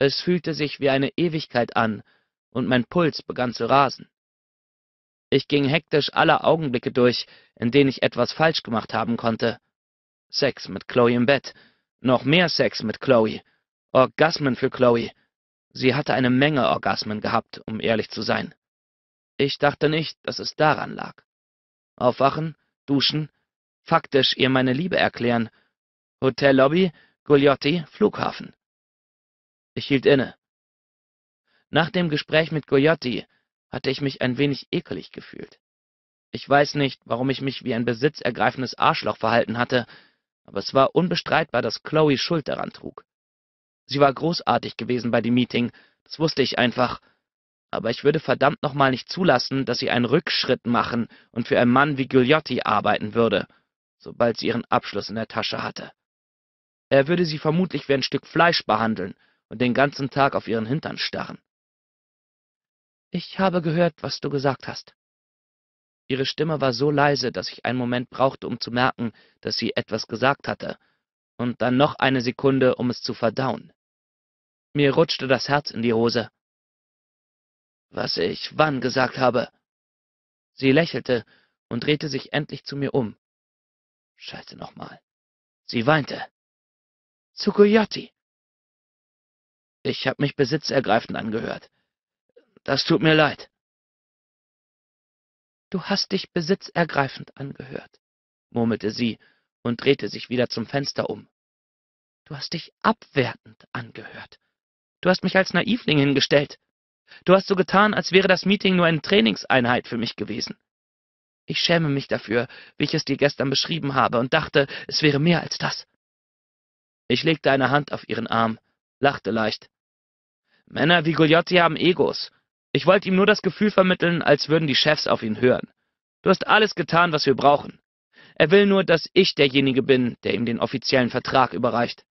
Es fühlte sich wie eine Ewigkeit an, und mein Puls begann zu rasen. Ich ging hektisch alle Augenblicke durch, in denen ich etwas falsch gemacht haben konnte. Sex mit Chloe im Bett, noch mehr Sex mit Chloe, Orgasmen für Chloe. Sie hatte eine Menge Orgasmen gehabt, um ehrlich zu sein. Ich dachte nicht, dass es daran lag. Aufwachen, duschen, faktisch ihr meine Liebe erklären, Hotellobby, Guljotti, Flughafen. Ich hielt inne. Nach dem Gespräch mit Gugliotti hatte ich mich ein wenig ekelig gefühlt. Ich weiß nicht, warum ich mich wie ein besitzergreifendes Arschloch verhalten hatte, aber es war unbestreitbar, dass Chloe Schuld daran trug. Sie war großartig gewesen bei dem Meeting, das wusste ich einfach, aber ich würde verdammt nochmal nicht zulassen, dass sie einen Rückschritt machen und für einen Mann wie Gugliotti arbeiten würde, sobald sie ihren Abschluss in der Tasche hatte er würde sie vermutlich wie ein Stück Fleisch behandeln und den ganzen Tag auf ihren Hintern starren. Ich habe gehört, was du gesagt hast. Ihre Stimme war so leise, dass ich einen Moment brauchte, um zu merken, dass sie etwas gesagt hatte, und dann noch eine Sekunde, um es zu verdauen. Mir rutschte das Herz in die Hose. Was ich wann gesagt habe. Sie lächelte und drehte sich endlich zu mir um. Scheiße nochmal. Sie weinte. Tsukuyotti. Ich habe mich besitzergreifend angehört. Das tut mir leid. Du hast dich besitzergreifend angehört, murmelte sie und drehte sich wieder zum Fenster um. Du hast dich abwertend angehört. Du hast mich als Naivling hingestellt. Du hast so getan, als wäre das Meeting nur eine Trainingseinheit für mich gewesen. Ich schäme mich dafür, wie ich es dir gestern beschrieben habe, und dachte, es wäre mehr als das. Ich legte eine Hand auf ihren Arm, lachte leicht. Männer wie Gugliotti haben Egos. Ich wollte ihm nur das Gefühl vermitteln, als würden die Chefs auf ihn hören. Du hast alles getan, was wir brauchen. Er will nur, dass ich derjenige bin, der ihm den offiziellen Vertrag überreicht.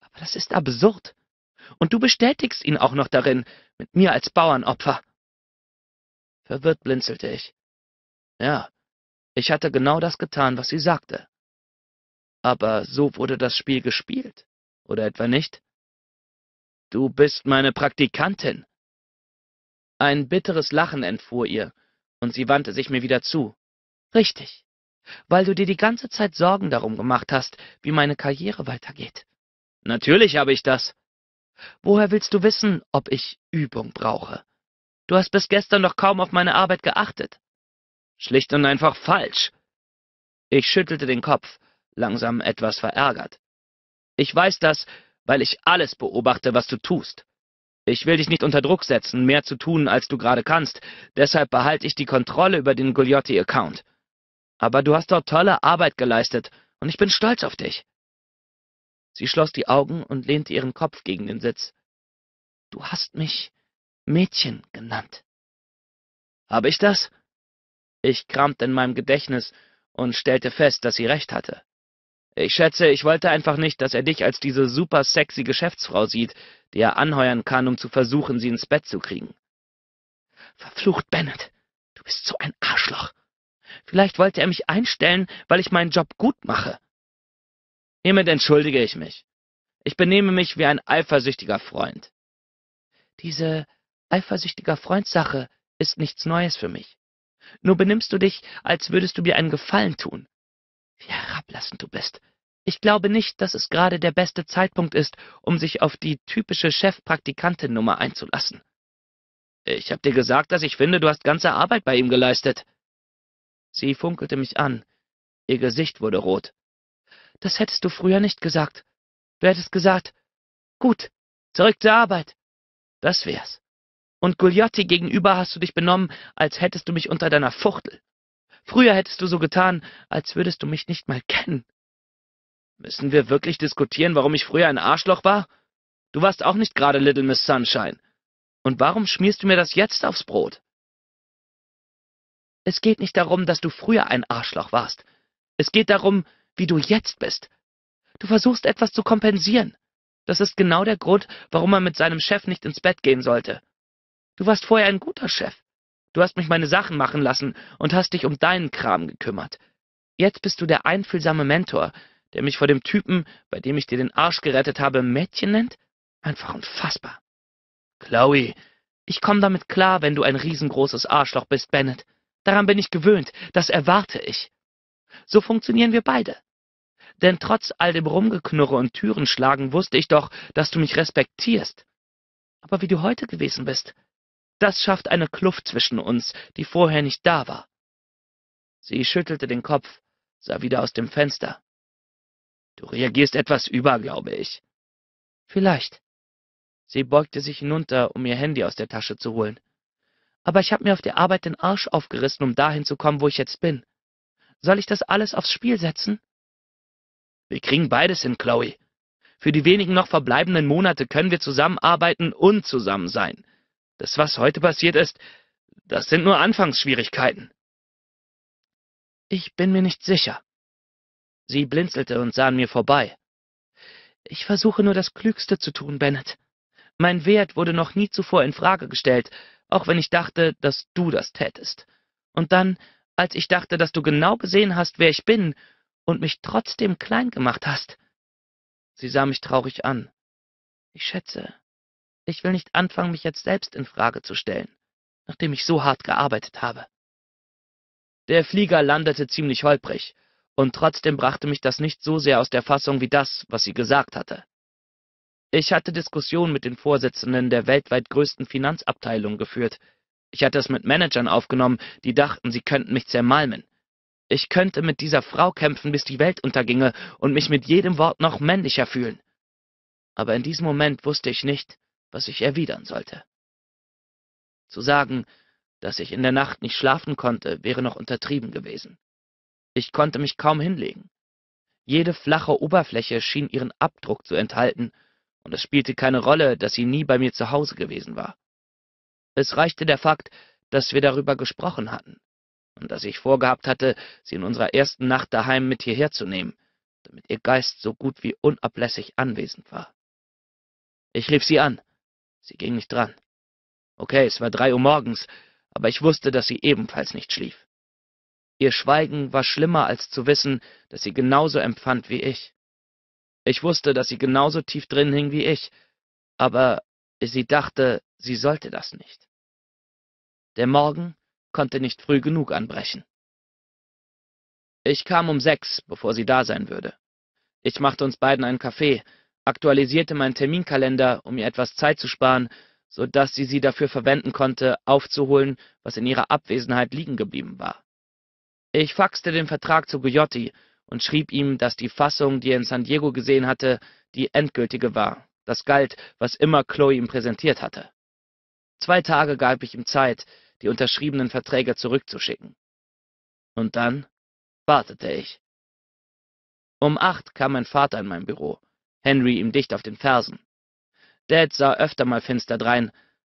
Aber das ist absurd. Und du bestätigst ihn auch noch darin, mit mir als Bauernopfer. Verwirrt blinzelte ich. Ja, ich hatte genau das getan, was sie sagte. Aber so wurde das Spiel gespielt, oder etwa nicht? Du bist meine Praktikantin. Ein bitteres Lachen entfuhr ihr, und sie wandte sich mir wieder zu. Richtig, weil du dir die ganze Zeit Sorgen darum gemacht hast, wie meine Karriere weitergeht. Natürlich habe ich das. Woher willst du wissen, ob ich Übung brauche? Du hast bis gestern noch kaum auf meine Arbeit geachtet. Schlicht und einfach falsch. Ich schüttelte den Kopf, langsam etwas verärgert. Ich weiß das, weil ich alles beobachte, was du tust. Ich will dich nicht unter Druck setzen, mehr zu tun, als du gerade kannst, deshalb behalte ich die Kontrolle über den Gugliotti-Account. Aber du hast dort tolle Arbeit geleistet und ich bin stolz auf dich. Sie schloss die Augen und lehnte ihren Kopf gegen den Sitz. Du hast mich Mädchen genannt. Habe ich das? Ich kramte in meinem Gedächtnis und stellte fest, dass sie recht hatte. Ich schätze, ich wollte einfach nicht, dass er dich als diese super sexy Geschäftsfrau sieht, die er anheuern kann, um zu versuchen, sie ins Bett zu kriegen. Verflucht, Bennett, du bist so ein Arschloch. Vielleicht wollte er mich einstellen, weil ich meinen Job gut mache. Hiermit entschuldige ich mich. Ich benehme mich wie ein eifersüchtiger Freund. Diese eifersüchtiger Freundsache ist nichts Neues für mich. Nur benimmst du dich, als würdest du mir einen Gefallen tun. Wie herablassend du bist. Ich glaube nicht, dass es gerade der beste Zeitpunkt ist, um sich auf die typische Chefpraktikantennummer einzulassen. Ich hab dir gesagt, dass ich finde, du hast ganze Arbeit bei ihm geleistet. Sie funkelte mich an. Ihr Gesicht wurde rot. Das hättest du früher nicht gesagt. Du hättest gesagt, gut, zurück zur Arbeit. Das wär's. Und Gugliotti gegenüber hast du dich benommen, als hättest du mich unter deiner Fuchtel. Früher hättest du so getan, als würdest du mich nicht mal kennen. Müssen wir wirklich diskutieren, warum ich früher ein Arschloch war? Du warst auch nicht gerade Little Miss Sunshine. Und warum schmierst du mir das jetzt aufs Brot? Es geht nicht darum, dass du früher ein Arschloch warst. Es geht darum, wie du jetzt bist. Du versuchst etwas zu kompensieren. Das ist genau der Grund, warum man mit seinem Chef nicht ins Bett gehen sollte. Du warst vorher ein guter Chef. Du hast mich meine Sachen machen lassen und hast dich um deinen Kram gekümmert. Jetzt bist du der einfühlsame Mentor, der mich vor dem Typen, bei dem ich dir den Arsch gerettet habe, Mädchen nennt? Einfach unfassbar. Chloe, ich komme damit klar, wenn du ein riesengroßes Arschloch bist, Bennett. Daran bin ich gewöhnt, das erwarte ich. So funktionieren wir beide. Denn trotz all dem Rumgeknurre und Türenschlagen wusste ich doch, dass du mich respektierst. Aber wie du heute gewesen bist, das schafft eine Kluft zwischen uns, die vorher nicht da war. Sie schüttelte den Kopf, sah wieder aus dem Fenster. Du reagierst etwas über, glaube ich. Vielleicht. Sie beugte sich hinunter, um ihr Handy aus der Tasche zu holen. Aber ich habe mir auf der Arbeit den Arsch aufgerissen, um dahin zu kommen, wo ich jetzt bin. Soll ich das alles aufs Spiel setzen? Wir kriegen beides hin, Chloe. Für die wenigen noch verbleibenden Monate können wir zusammenarbeiten und zusammen sein. Das, was heute passiert ist, das sind nur Anfangsschwierigkeiten. Ich bin mir nicht sicher. Sie blinzelte und sah an mir vorbei. Ich versuche nur das Klügste zu tun, Bennett. Mein Wert wurde noch nie zuvor in Frage gestellt, auch wenn ich dachte, dass du das tätest. Und dann, als ich dachte, dass du genau gesehen hast, wer ich bin, und mich trotzdem klein gemacht hast. Sie sah mich traurig an. Ich schätze, ich will nicht anfangen, mich jetzt selbst in Frage zu stellen, nachdem ich so hart gearbeitet habe. Der Flieger landete ziemlich holprig, und trotzdem brachte mich das nicht so sehr aus der Fassung wie das, was sie gesagt hatte. Ich hatte Diskussionen mit den Vorsitzenden der weltweit größten Finanzabteilung geführt. Ich hatte es mit Managern aufgenommen, die dachten, sie könnten mich zermalmen. Ich könnte mit dieser Frau kämpfen, bis die Welt unterginge und mich mit jedem Wort noch männlicher fühlen. Aber in diesem Moment wusste ich nicht, was ich erwidern sollte. Zu sagen, dass ich in der Nacht nicht schlafen konnte, wäre noch untertrieben gewesen. Ich konnte mich kaum hinlegen. Jede flache Oberfläche schien ihren Abdruck zu enthalten, und es spielte keine Rolle, dass sie nie bei mir zu Hause gewesen war. Es reichte der Fakt, dass wir darüber gesprochen hatten und dass ich vorgehabt hatte, sie in unserer ersten Nacht daheim mit hierher zu nehmen, damit ihr Geist so gut wie unablässig anwesend war. Ich rief sie an, Sie ging nicht dran. Okay, es war drei Uhr morgens, aber ich wusste, dass sie ebenfalls nicht schlief. Ihr Schweigen war schlimmer als zu wissen, dass sie genauso empfand wie ich. Ich wusste, dass sie genauso tief drin hing wie ich, aber sie dachte, sie sollte das nicht. Der Morgen konnte nicht früh genug anbrechen. Ich kam um sechs, bevor sie da sein würde. Ich machte uns beiden einen Kaffee aktualisierte meinen Terminkalender, um ihr etwas Zeit zu sparen, so dass sie sie dafür verwenden konnte, aufzuholen, was in ihrer Abwesenheit liegen geblieben war. Ich faxte den Vertrag zu Gugliotti und schrieb ihm, dass die Fassung, die er in San Diego gesehen hatte, die endgültige war. Das galt, was immer Chloe ihm präsentiert hatte. Zwei Tage gab ich ihm Zeit, die unterschriebenen Verträge zurückzuschicken. Und dann wartete ich. Um acht kam mein Vater in mein Büro Henry ihm dicht auf den Fersen. Dad sah öfter mal finster drein,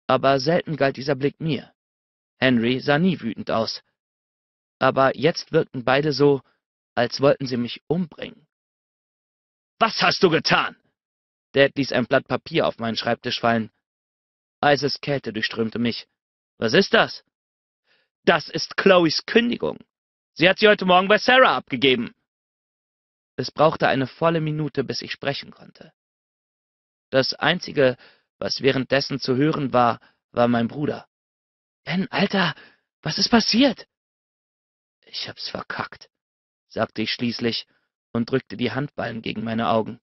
aber selten galt dieser Blick mir. Henry sah nie wütend aus. Aber jetzt wirkten beide so, als wollten sie mich umbringen. Was hast du getan? Dad ließ ein Blatt Papier auf meinen Schreibtisch fallen. Eises Kälte durchströmte mich. Was ist das? Das ist Chloes Kündigung. Sie hat sie heute Morgen bei Sarah abgegeben. Es brauchte eine volle Minute, bis ich sprechen konnte. Das Einzige, was währenddessen zu hören war, war mein Bruder. Ben, Alter, was ist passiert? Ich hab's verkackt, sagte ich schließlich und drückte die Handballen gegen meine Augen.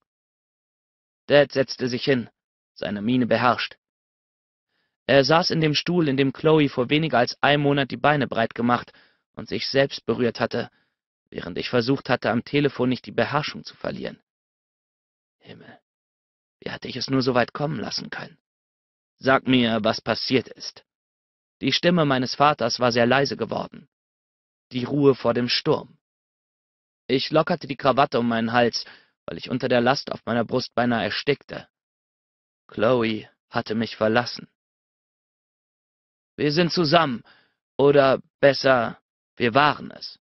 Dad setzte sich hin, seine Miene beherrscht. Er saß in dem Stuhl, in dem Chloe vor weniger als einem Monat die Beine breit gemacht und sich selbst berührt hatte, während ich versucht hatte, am Telefon nicht die Beherrschung zu verlieren. Himmel, wie hatte ich es nur so weit kommen lassen können? Sag mir, was passiert ist. Die Stimme meines Vaters war sehr leise geworden. Die Ruhe vor dem Sturm. Ich lockerte die Krawatte um meinen Hals, weil ich unter der Last auf meiner Brust beinahe erstickte. Chloe hatte mich verlassen. Wir sind zusammen, oder besser, wir waren es.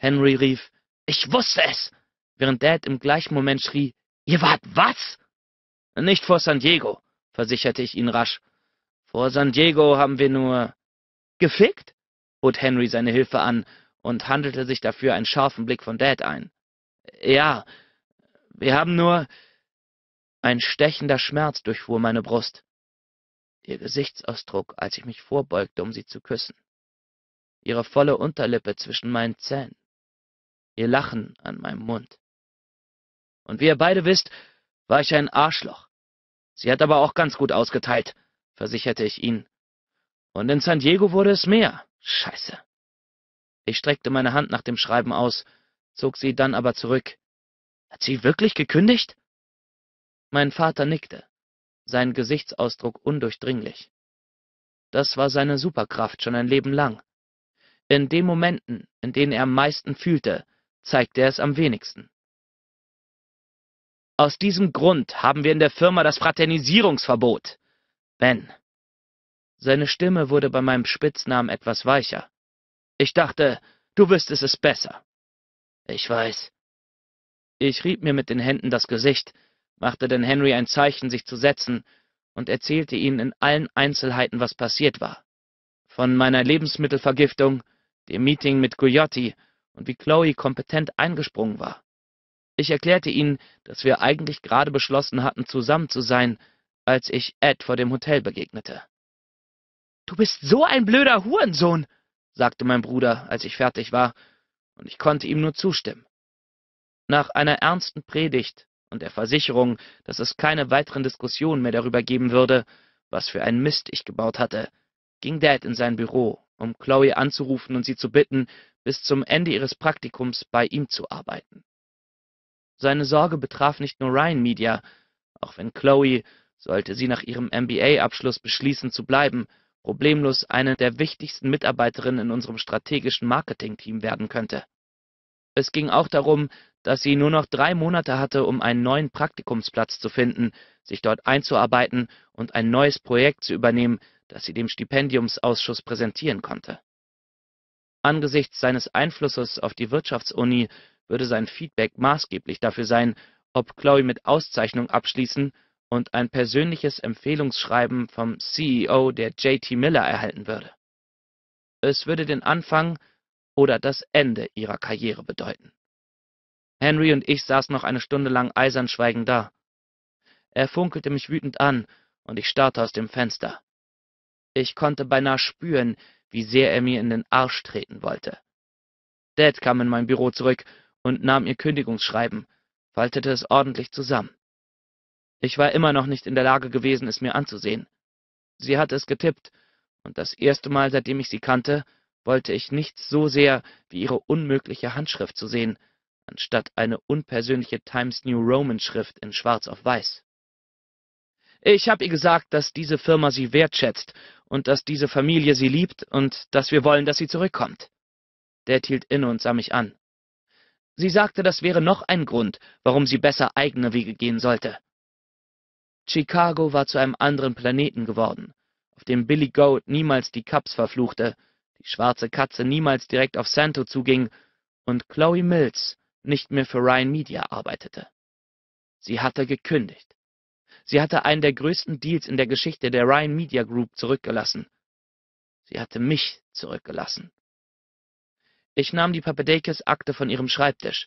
Henry rief, ich wusste es, während Dad im gleichen Moment schrie, ihr wart was? Nicht vor San Diego, versicherte ich ihn rasch. Vor San Diego haben wir nur... Gefickt? bot Henry seine Hilfe an und handelte sich dafür einen scharfen Blick von Dad ein. Ja, wir haben nur... Ein stechender Schmerz durchfuhr meine Brust. Ihr Gesichtsausdruck, als ich mich vorbeugte, um sie zu küssen. Ihre volle Unterlippe zwischen meinen Zähnen ihr Lachen an meinem Mund. Und wie ihr beide wisst, war ich ein Arschloch. Sie hat aber auch ganz gut ausgeteilt, versicherte ich ihnen. Und in San Diego wurde es mehr. Scheiße. Ich streckte meine Hand nach dem Schreiben aus, zog sie dann aber zurück. Hat sie wirklich gekündigt? Mein Vater nickte, sein Gesichtsausdruck undurchdringlich. Das war seine Superkraft schon ein Leben lang. In den Momenten, in denen er am meisten fühlte, zeigt er es am wenigsten. Aus diesem Grund haben wir in der Firma das Fraternisierungsverbot. Ben. Seine Stimme wurde bei meinem Spitznamen etwas weicher. Ich dachte, du wüsstest es besser. Ich weiß. Ich rieb mir mit den Händen das Gesicht, machte den Henry ein Zeichen, sich zu setzen, und erzählte ihnen in allen Einzelheiten, was passiert war. Von meiner Lebensmittelvergiftung, dem Meeting mit Coyote und wie Chloe kompetent eingesprungen war. Ich erklärte ihnen, dass wir eigentlich gerade beschlossen hatten, zusammen zu sein, als ich Ed vor dem Hotel begegnete. Du bist so ein blöder Hurensohn, sagte mein Bruder, als ich fertig war, und ich konnte ihm nur zustimmen. Nach einer ernsten Predigt und der Versicherung, dass es keine weiteren Diskussionen mehr darüber geben würde, was für ein Mist ich gebaut hatte, ging Dad in sein Büro, um Chloe anzurufen und sie zu bitten, bis zum Ende ihres Praktikums bei ihm zu arbeiten. Seine Sorge betraf nicht nur Ryan Media, auch wenn Chloe, sollte sie nach ihrem MBA-Abschluss beschließen zu bleiben, problemlos eine der wichtigsten Mitarbeiterinnen in unserem strategischen Marketing-Team werden könnte. Es ging auch darum, dass sie nur noch drei Monate hatte, um einen neuen Praktikumsplatz zu finden, sich dort einzuarbeiten und ein neues Projekt zu übernehmen, das sie dem Stipendiumsausschuss präsentieren konnte. Angesichts seines Einflusses auf die Wirtschaftsuni würde sein Feedback maßgeblich dafür sein, ob Chloe mit Auszeichnung abschließen und ein persönliches Empfehlungsschreiben vom CEO der JT Miller erhalten würde. Es würde den Anfang oder das Ende ihrer Karriere bedeuten. Henry und ich saßen noch eine Stunde lang eisern schweigend da. Er funkelte mich wütend an, und ich starrte aus dem Fenster. Ich konnte beinahe spüren, wie sehr er mir in den Arsch treten wollte. Dad kam in mein Büro zurück und nahm ihr Kündigungsschreiben, faltete es ordentlich zusammen. Ich war immer noch nicht in der Lage gewesen, es mir anzusehen. Sie hatte es getippt, und das erste Mal, seitdem ich sie kannte, wollte ich nichts so sehr wie ihre unmögliche Handschrift zu sehen, anstatt eine unpersönliche Times New Roman Schrift in schwarz auf weiß. Ich habe ihr gesagt, dass diese Firma sie wertschätzt und dass diese Familie sie liebt und dass wir wollen, dass sie zurückkommt. Dad hielt inne und sah mich an. Sie sagte, das wäre noch ein Grund, warum sie besser eigene Wege gehen sollte. Chicago war zu einem anderen Planeten geworden, auf dem Billy Goat niemals die Cubs verfluchte, die schwarze Katze niemals direkt auf Santo zuging und Chloe Mills nicht mehr für Ryan Media arbeitete. Sie hatte gekündigt. Sie hatte einen der größten Deals in der Geschichte der Ryan Media Group zurückgelassen. Sie hatte mich zurückgelassen. Ich nahm die Papadakis-Akte von ihrem Schreibtisch.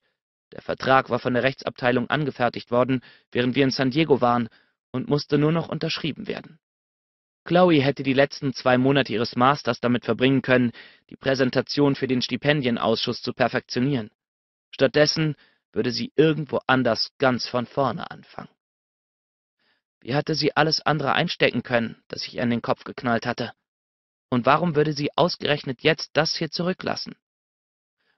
Der Vertrag war von der Rechtsabteilung angefertigt worden, während wir in San Diego waren, und musste nur noch unterschrieben werden. Chloe hätte die letzten zwei Monate ihres Masters damit verbringen können, die Präsentation für den Stipendienausschuss zu perfektionieren. Stattdessen würde sie irgendwo anders ganz von vorne anfangen. Wie hatte sie alles andere einstecken können, das ich ihr an den Kopf geknallt hatte? Und warum würde sie ausgerechnet jetzt das hier zurücklassen?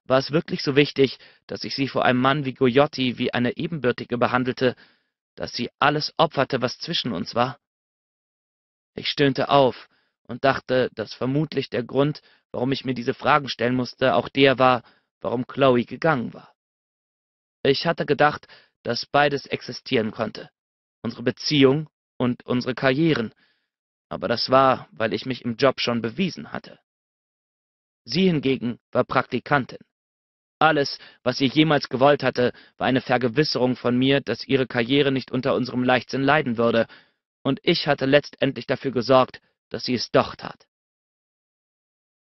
War es wirklich so wichtig, dass ich sie vor einem Mann wie Goyotti wie eine Ebenbürtige behandelte, dass sie alles opferte, was zwischen uns war? Ich stöhnte auf und dachte, dass vermutlich der Grund, warum ich mir diese Fragen stellen musste, auch der war, warum Chloe gegangen war. Ich hatte gedacht, dass beides existieren konnte unsere Beziehung und unsere Karrieren, aber das war, weil ich mich im Job schon bewiesen hatte. Sie hingegen war Praktikantin. Alles, was sie jemals gewollt hatte, war eine Vergewisserung von mir, dass ihre Karriere nicht unter unserem Leichtsinn leiden würde, und ich hatte letztendlich dafür gesorgt, dass sie es doch tat.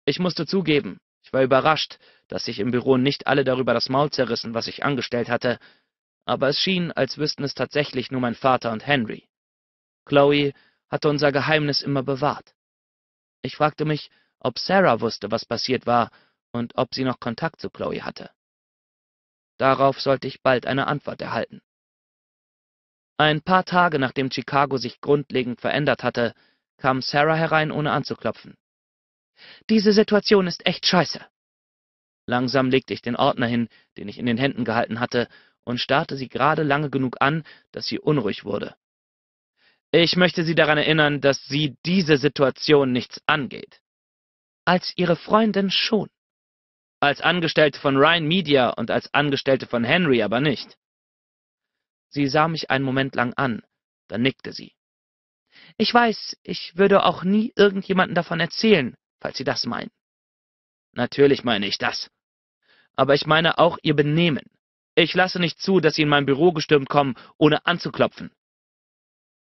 Ich musste zugeben, ich war überrascht, dass sich im Büro nicht alle darüber das Maul zerrissen, was ich angestellt hatte, aber es schien, als wüssten es tatsächlich nur mein Vater und Henry. Chloe hatte unser Geheimnis immer bewahrt. Ich fragte mich, ob Sarah wusste, was passiert war und ob sie noch Kontakt zu Chloe hatte. Darauf sollte ich bald eine Antwort erhalten. Ein paar Tage nachdem Chicago sich grundlegend verändert hatte, kam Sarah herein, ohne anzuklopfen. Diese Situation ist echt scheiße. Langsam legte ich den Ordner hin, den ich in den Händen gehalten hatte, und starrte sie gerade lange genug an, dass sie unruhig wurde. Ich möchte Sie daran erinnern, dass Sie diese Situation nichts angeht. Als Ihre Freundin schon. Als Angestellte von Ryan Media und als Angestellte von Henry aber nicht. Sie sah mich einen Moment lang an, dann nickte sie. Ich weiß, ich würde auch nie irgendjemanden davon erzählen, falls Sie das meinen. Natürlich meine ich das. Aber ich meine auch Ihr Benehmen. Ich lasse nicht zu, dass sie in mein Büro gestürmt kommen, ohne anzuklopfen.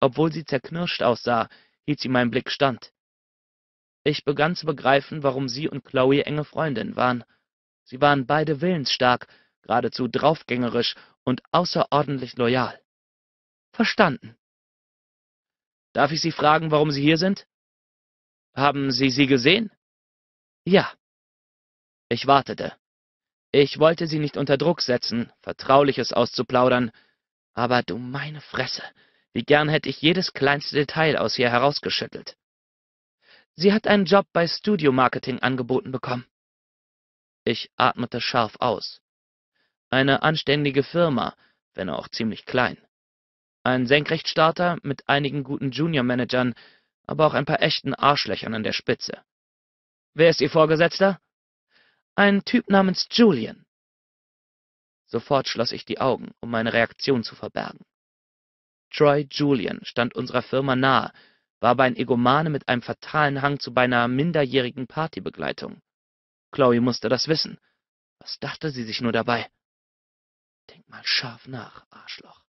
Obwohl sie zerknirscht aussah, hielt sie meinen Blick stand. Ich begann zu begreifen, warum sie und Chloe enge Freundinnen waren. Sie waren beide willensstark, geradezu draufgängerisch und außerordentlich loyal. Verstanden. Darf ich Sie fragen, warum Sie hier sind? Haben Sie sie gesehen? Ja. Ich wartete. Ich wollte sie nicht unter Druck setzen, Vertrauliches auszuplaudern, aber du meine Fresse, wie gern hätte ich jedes kleinste Detail aus ihr herausgeschüttelt. Sie hat einen Job bei Studio Marketing angeboten bekommen. Ich atmete scharf aus. Eine anständige Firma, wenn auch ziemlich klein. Ein Senkrechtstarter mit einigen guten Junior-Managern, aber auch ein paar echten Arschlöchern an der Spitze. Wer ist Ihr Vorgesetzter? Ein Typ namens Julian. Sofort schloss ich die Augen, um meine Reaktion zu verbergen. Troy Julian stand unserer Firma nahe, war aber ein Egomane mit einem fatalen Hang zu beinahe minderjährigen Partybegleitung. Chloe musste das wissen. Was dachte sie sich nur dabei? Denk mal scharf nach, Arschloch.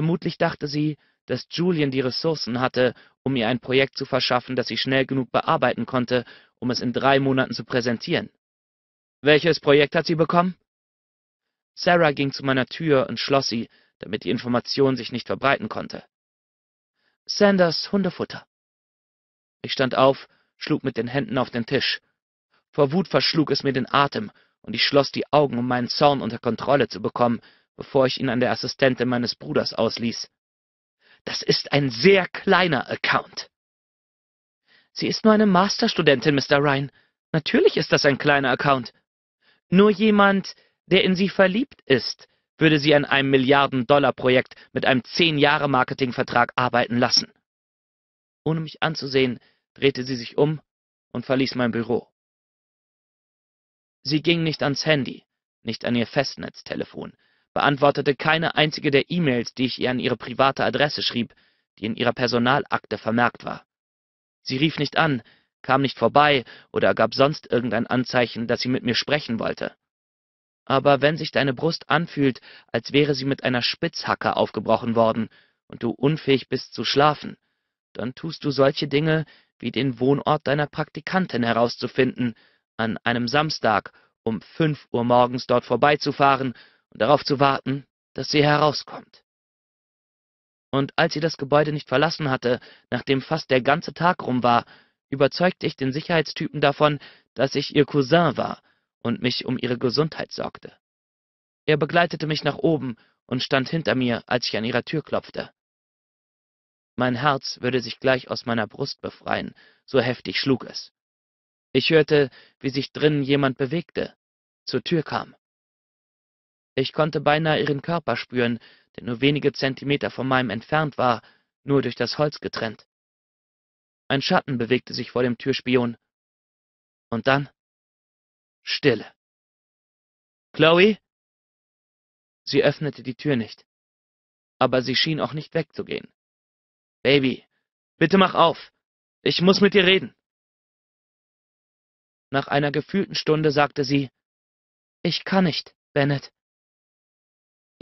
Vermutlich dachte sie, dass Julian die Ressourcen hatte, um ihr ein Projekt zu verschaffen, das sie schnell genug bearbeiten konnte, um es in drei Monaten zu präsentieren. Welches Projekt hat sie bekommen? Sarah ging zu meiner Tür und schloss sie, damit die Information sich nicht verbreiten konnte. Sanders Hundefutter. Ich stand auf, schlug mit den Händen auf den Tisch. Vor Wut verschlug es mir den Atem, und ich schloss die Augen, um meinen Zorn unter Kontrolle zu bekommen, bevor ich ihn an der Assistentin meines Bruders ausließ. Das ist ein sehr kleiner Account. Sie ist nur eine Masterstudentin, Mr. Ryan. Natürlich ist das ein kleiner Account. Nur jemand, der in sie verliebt ist, würde sie an einem Milliarden-Dollar-Projekt mit einem Zehn-Jahre-Marketing-Vertrag arbeiten lassen. Ohne mich anzusehen, drehte sie sich um und verließ mein Büro. Sie ging nicht ans Handy, nicht an ihr Festnetztelefon, beantwortete keine einzige der E-Mails, die ich ihr an ihre private Adresse schrieb, die in ihrer Personalakte vermerkt war. Sie rief nicht an, kam nicht vorbei oder gab sonst irgendein Anzeichen, dass sie mit mir sprechen wollte. Aber wenn sich deine Brust anfühlt, als wäre sie mit einer Spitzhacke aufgebrochen worden und du unfähig bist zu schlafen, dann tust du solche Dinge, wie den Wohnort deiner Praktikantin herauszufinden, an einem Samstag um fünf Uhr morgens dort vorbeizufahren und darauf zu warten, dass sie herauskommt. Und als sie das Gebäude nicht verlassen hatte, nachdem fast der ganze Tag rum war, überzeugte ich den Sicherheitstypen davon, dass ich ihr Cousin war und mich um ihre Gesundheit sorgte. Er begleitete mich nach oben und stand hinter mir, als ich an ihrer Tür klopfte. Mein Herz würde sich gleich aus meiner Brust befreien, so heftig schlug es. Ich hörte, wie sich drinnen jemand bewegte, zur Tür kam. Ich konnte beinahe ihren Körper spüren, der nur wenige Zentimeter von meinem entfernt war, nur durch das Holz getrennt. Ein Schatten bewegte sich vor dem Türspion. Und dann Stille. Chloe? Sie öffnete die Tür nicht. Aber sie schien auch nicht wegzugehen. Baby, bitte mach auf. Ich muss mit dir reden. Nach einer gefühlten Stunde sagte sie, Ich kann nicht, Bennett.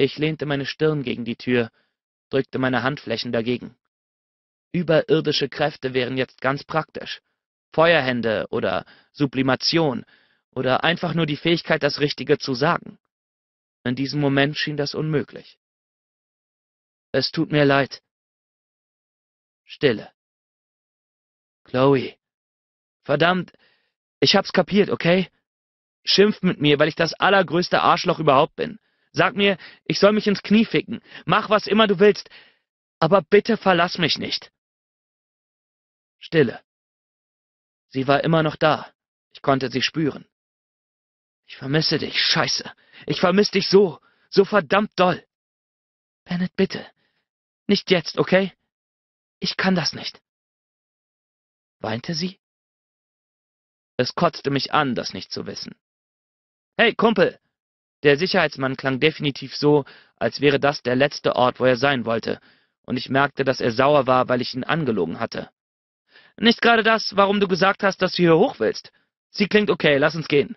Ich lehnte meine Stirn gegen die Tür, drückte meine Handflächen dagegen. Überirdische Kräfte wären jetzt ganz praktisch. Feuerhände oder Sublimation oder einfach nur die Fähigkeit, das Richtige zu sagen. In diesem Moment schien das unmöglich. Es tut mir leid. Stille. Chloe. Verdammt, ich hab's kapiert, okay? Schimpf mit mir, weil ich das allergrößte Arschloch überhaupt bin. Sag mir, ich soll mich ins Knie ficken. Mach was immer du willst. Aber bitte verlass mich nicht. Stille. Sie war immer noch da. Ich konnte sie spüren. Ich vermisse dich, scheiße. Ich vermisse dich so, so verdammt doll. Bennett, bitte. Nicht jetzt, okay? Ich kann das nicht. Weinte sie? Es kotzte mich an, das nicht zu wissen. Hey, Kumpel, der Sicherheitsmann klang definitiv so, als wäre das der letzte Ort, wo er sein wollte, und ich merkte, dass er sauer war, weil ich ihn angelogen hatte. Nicht gerade das, warum du gesagt hast, dass du hier hoch willst. Sie klingt okay, lass uns gehen.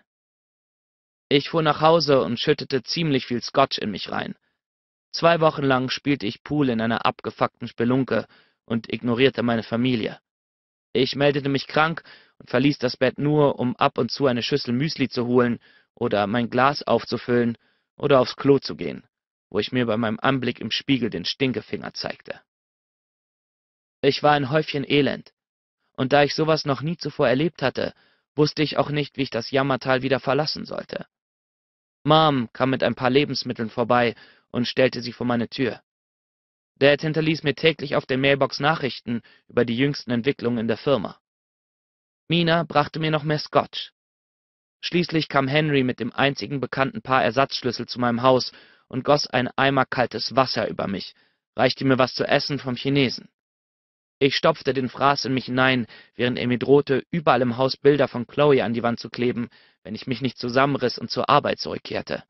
Ich fuhr nach Hause und schüttete ziemlich viel Scotch in mich rein. Zwei Wochen lang spielte ich Pool in einer abgefuckten Spelunke und ignorierte meine Familie. Ich meldete mich krank und verließ das Bett nur, um ab und zu eine Schüssel Müsli zu holen oder mein Glas aufzufüllen oder aufs Klo zu gehen, wo ich mir bei meinem Anblick im Spiegel den Stinkefinger zeigte. Ich war ein Häufchen Elend, und da ich sowas noch nie zuvor erlebt hatte, wusste ich auch nicht, wie ich das Jammertal wieder verlassen sollte. Mom kam mit ein paar Lebensmitteln vorbei und stellte sie vor meine Tür. Dad hinterließ mir täglich auf der Mailbox Nachrichten über die jüngsten Entwicklungen in der Firma. Mina brachte mir noch mehr Scotch, Schließlich kam Henry mit dem einzigen bekannten Paar Ersatzschlüssel zu meinem Haus und goss einen Eimer kaltes Wasser über mich, reichte mir was zu essen vom Chinesen. Ich stopfte den Fraß in mich hinein, während er mir drohte, überall im Haus Bilder von Chloe an die Wand zu kleben, wenn ich mich nicht zusammenriss und zur Arbeit zurückkehrte.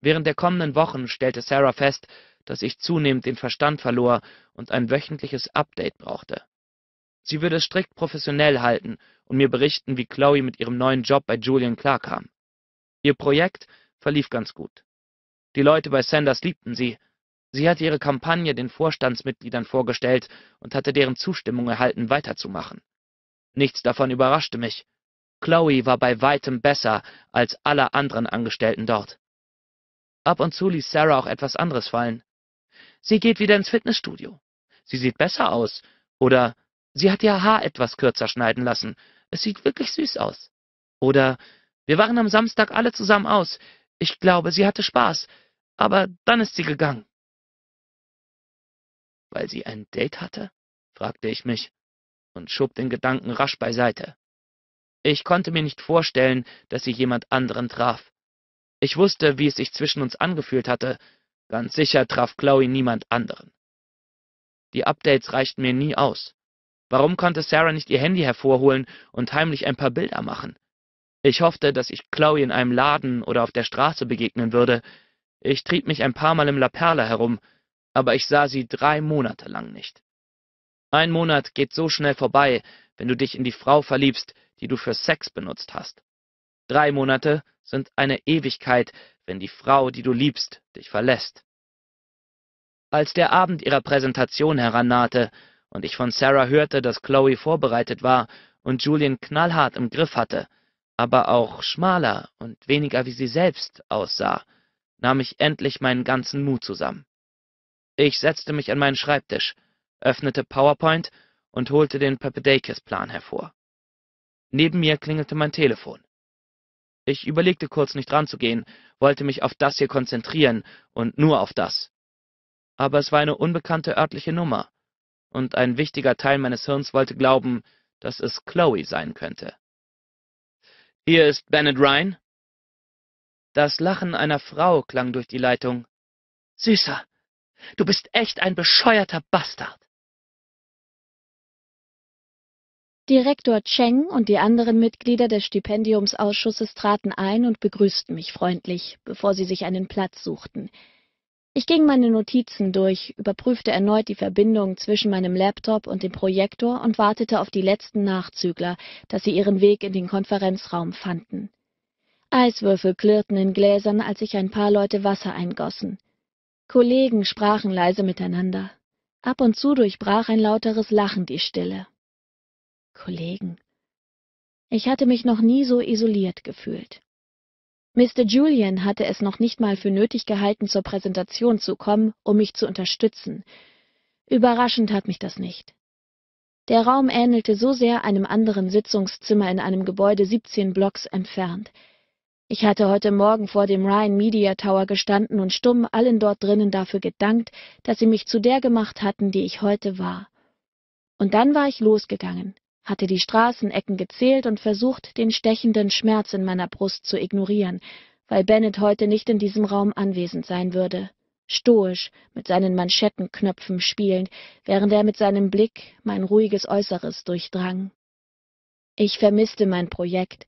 Während der kommenden Wochen stellte Sarah fest, dass ich zunehmend den Verstand verlor und ein wöchentliches Update brauchte. Sie würde es strikt professionell halten und mir berichten, wie Chloe mit ihrem neuen Job bei Julian klarkam. Ihr Projekt verlief ganz gut. Die Leute bei Sanders liebten sie. Sie hatte ihre Kampagne den Vorstandsmitgliedern vorgestellt und hatte deren Zustimmung erhalten, weiterzumachen. Nichts davon überraschte mich. Chloe war bei weitem besser als alle anderen Angestellten dort. Ab und zu ließ Sarah auch etwas anderes fallen. Sie geht wieder ins Fitnessstudio. Sie sieht besser aus. Oder Sie hat ihr Haar etwas kürzer schneiden lassen. Es sieht wirklich süß aus. Oder wir waren am Samstag alle zusammen aus. Ich glaube, sie hatte Spaß. Aber dann ist sie gegangen. Weil sie ein Date hatte? fragte ich mich und schob den Gedanken rasch beiseite. Ich konnte mir nicht vorstellen, dass sie jemand anderen traf. Ich wusste, wie es sich zwischen uns angefühlt hatte. Ganz sicher traf Chloe niemand anderen. Die Updates reichten mir nie aus. Warum konnte Sarah nicht ihr Handy hervorholen und heimlich ein paar Bilder machen? Ich hoffte, dass ich Chloe in einem Laden oder auf der Straße begegnen würde. Ich trieb mich ein paar Mal im La Perla herum, aber ich sah sie drei Monate lang nicht. Ein Monat geht so schnell vorbei, wenn du dich in die Frau verliebst, die du für Sex benutzt hast. Drei Monate sind eine Ewigkeit, wenn die Frau, die du liebst, dich verlässt. Als der Abend ihrer Präsentation herannahte, und ich von Sarah hörte, dass Chloe vorbereitet war und Julian knallhart im Griff hatte, aber auch schmaler und weniger wie sie selbst aussah, nahm ich endlich meinen ganzen Mut zusammen. Ich setzte mich an meinen Schreibtisch, öffnete PowerPoint und holte den Papadakis-Plan hervor. Neben mir klingelte mein Telefon. Ich überlegte kurz nicht ranzugehen, wollte mich auf das hier konzentrieren und nur auf das. Aber es war eine unbekannte örtliche Nummer, und ein wichtiger Teil meines Hirns wollte glauben, dass es Chloe sein könnte. Hier ist Bennett Ryan. Das Lachen einer Frau klang durch die Leitung. Süßer, du bist echt ein bescheuerter Bastard. Direktor Cheng und die anderen Mitglieder des Stipendiumsausschusses traten ein und begrüßten mich freundlich, bevor sie sich einen Platz suchten. Ich ging meine Notizen durch, überprüfte erneut die Verbindung zwischen meinem Laptop und dem Projektor und wartete auf die letzten Nachzügler, dass sie ihren Weg in den Konferenzraum fanden. Eiswürfel klirrten in Gläsern, als sich ein paar Leute Wasser eingossen. Kollegen sprachen leise miteinander. Ab und zu durchbrach ein lauteres Lachen die Stille. Kollegen. Ich hatte mich noch nie so isoliert gefühlt. Mr. Julian hatte es noch nicht mal für nötig gehalten, zur Präsentation zu kommen, um mich zu unterstützen. Überraschend hat mich das nicht. Der Raum ähnelte so sehr einem anderen Sitzungszimmer in einem Gebäude 17 Blocks entfernt. Ich hatte heute Morgen vor dem Ryan Media Tower gestanden und stumm allen dort drinnen dafür gedankt, dass sie mich zu der gemacht hatten, die ich heute war. Und dann war ich losgegangen hatte die Straßenecken gezählt und versucht, den stechenden Schmerz in meiner Brust zu ignorieren, weil Bennett heute nicht in diesem Raum anwesend sein würde. Stoisch, mit seinen Manschettenknöpfen spielend, während er mit seinem Blick mein ruhiges Äußeres durchdrang. Ich vermisste mein Projekt.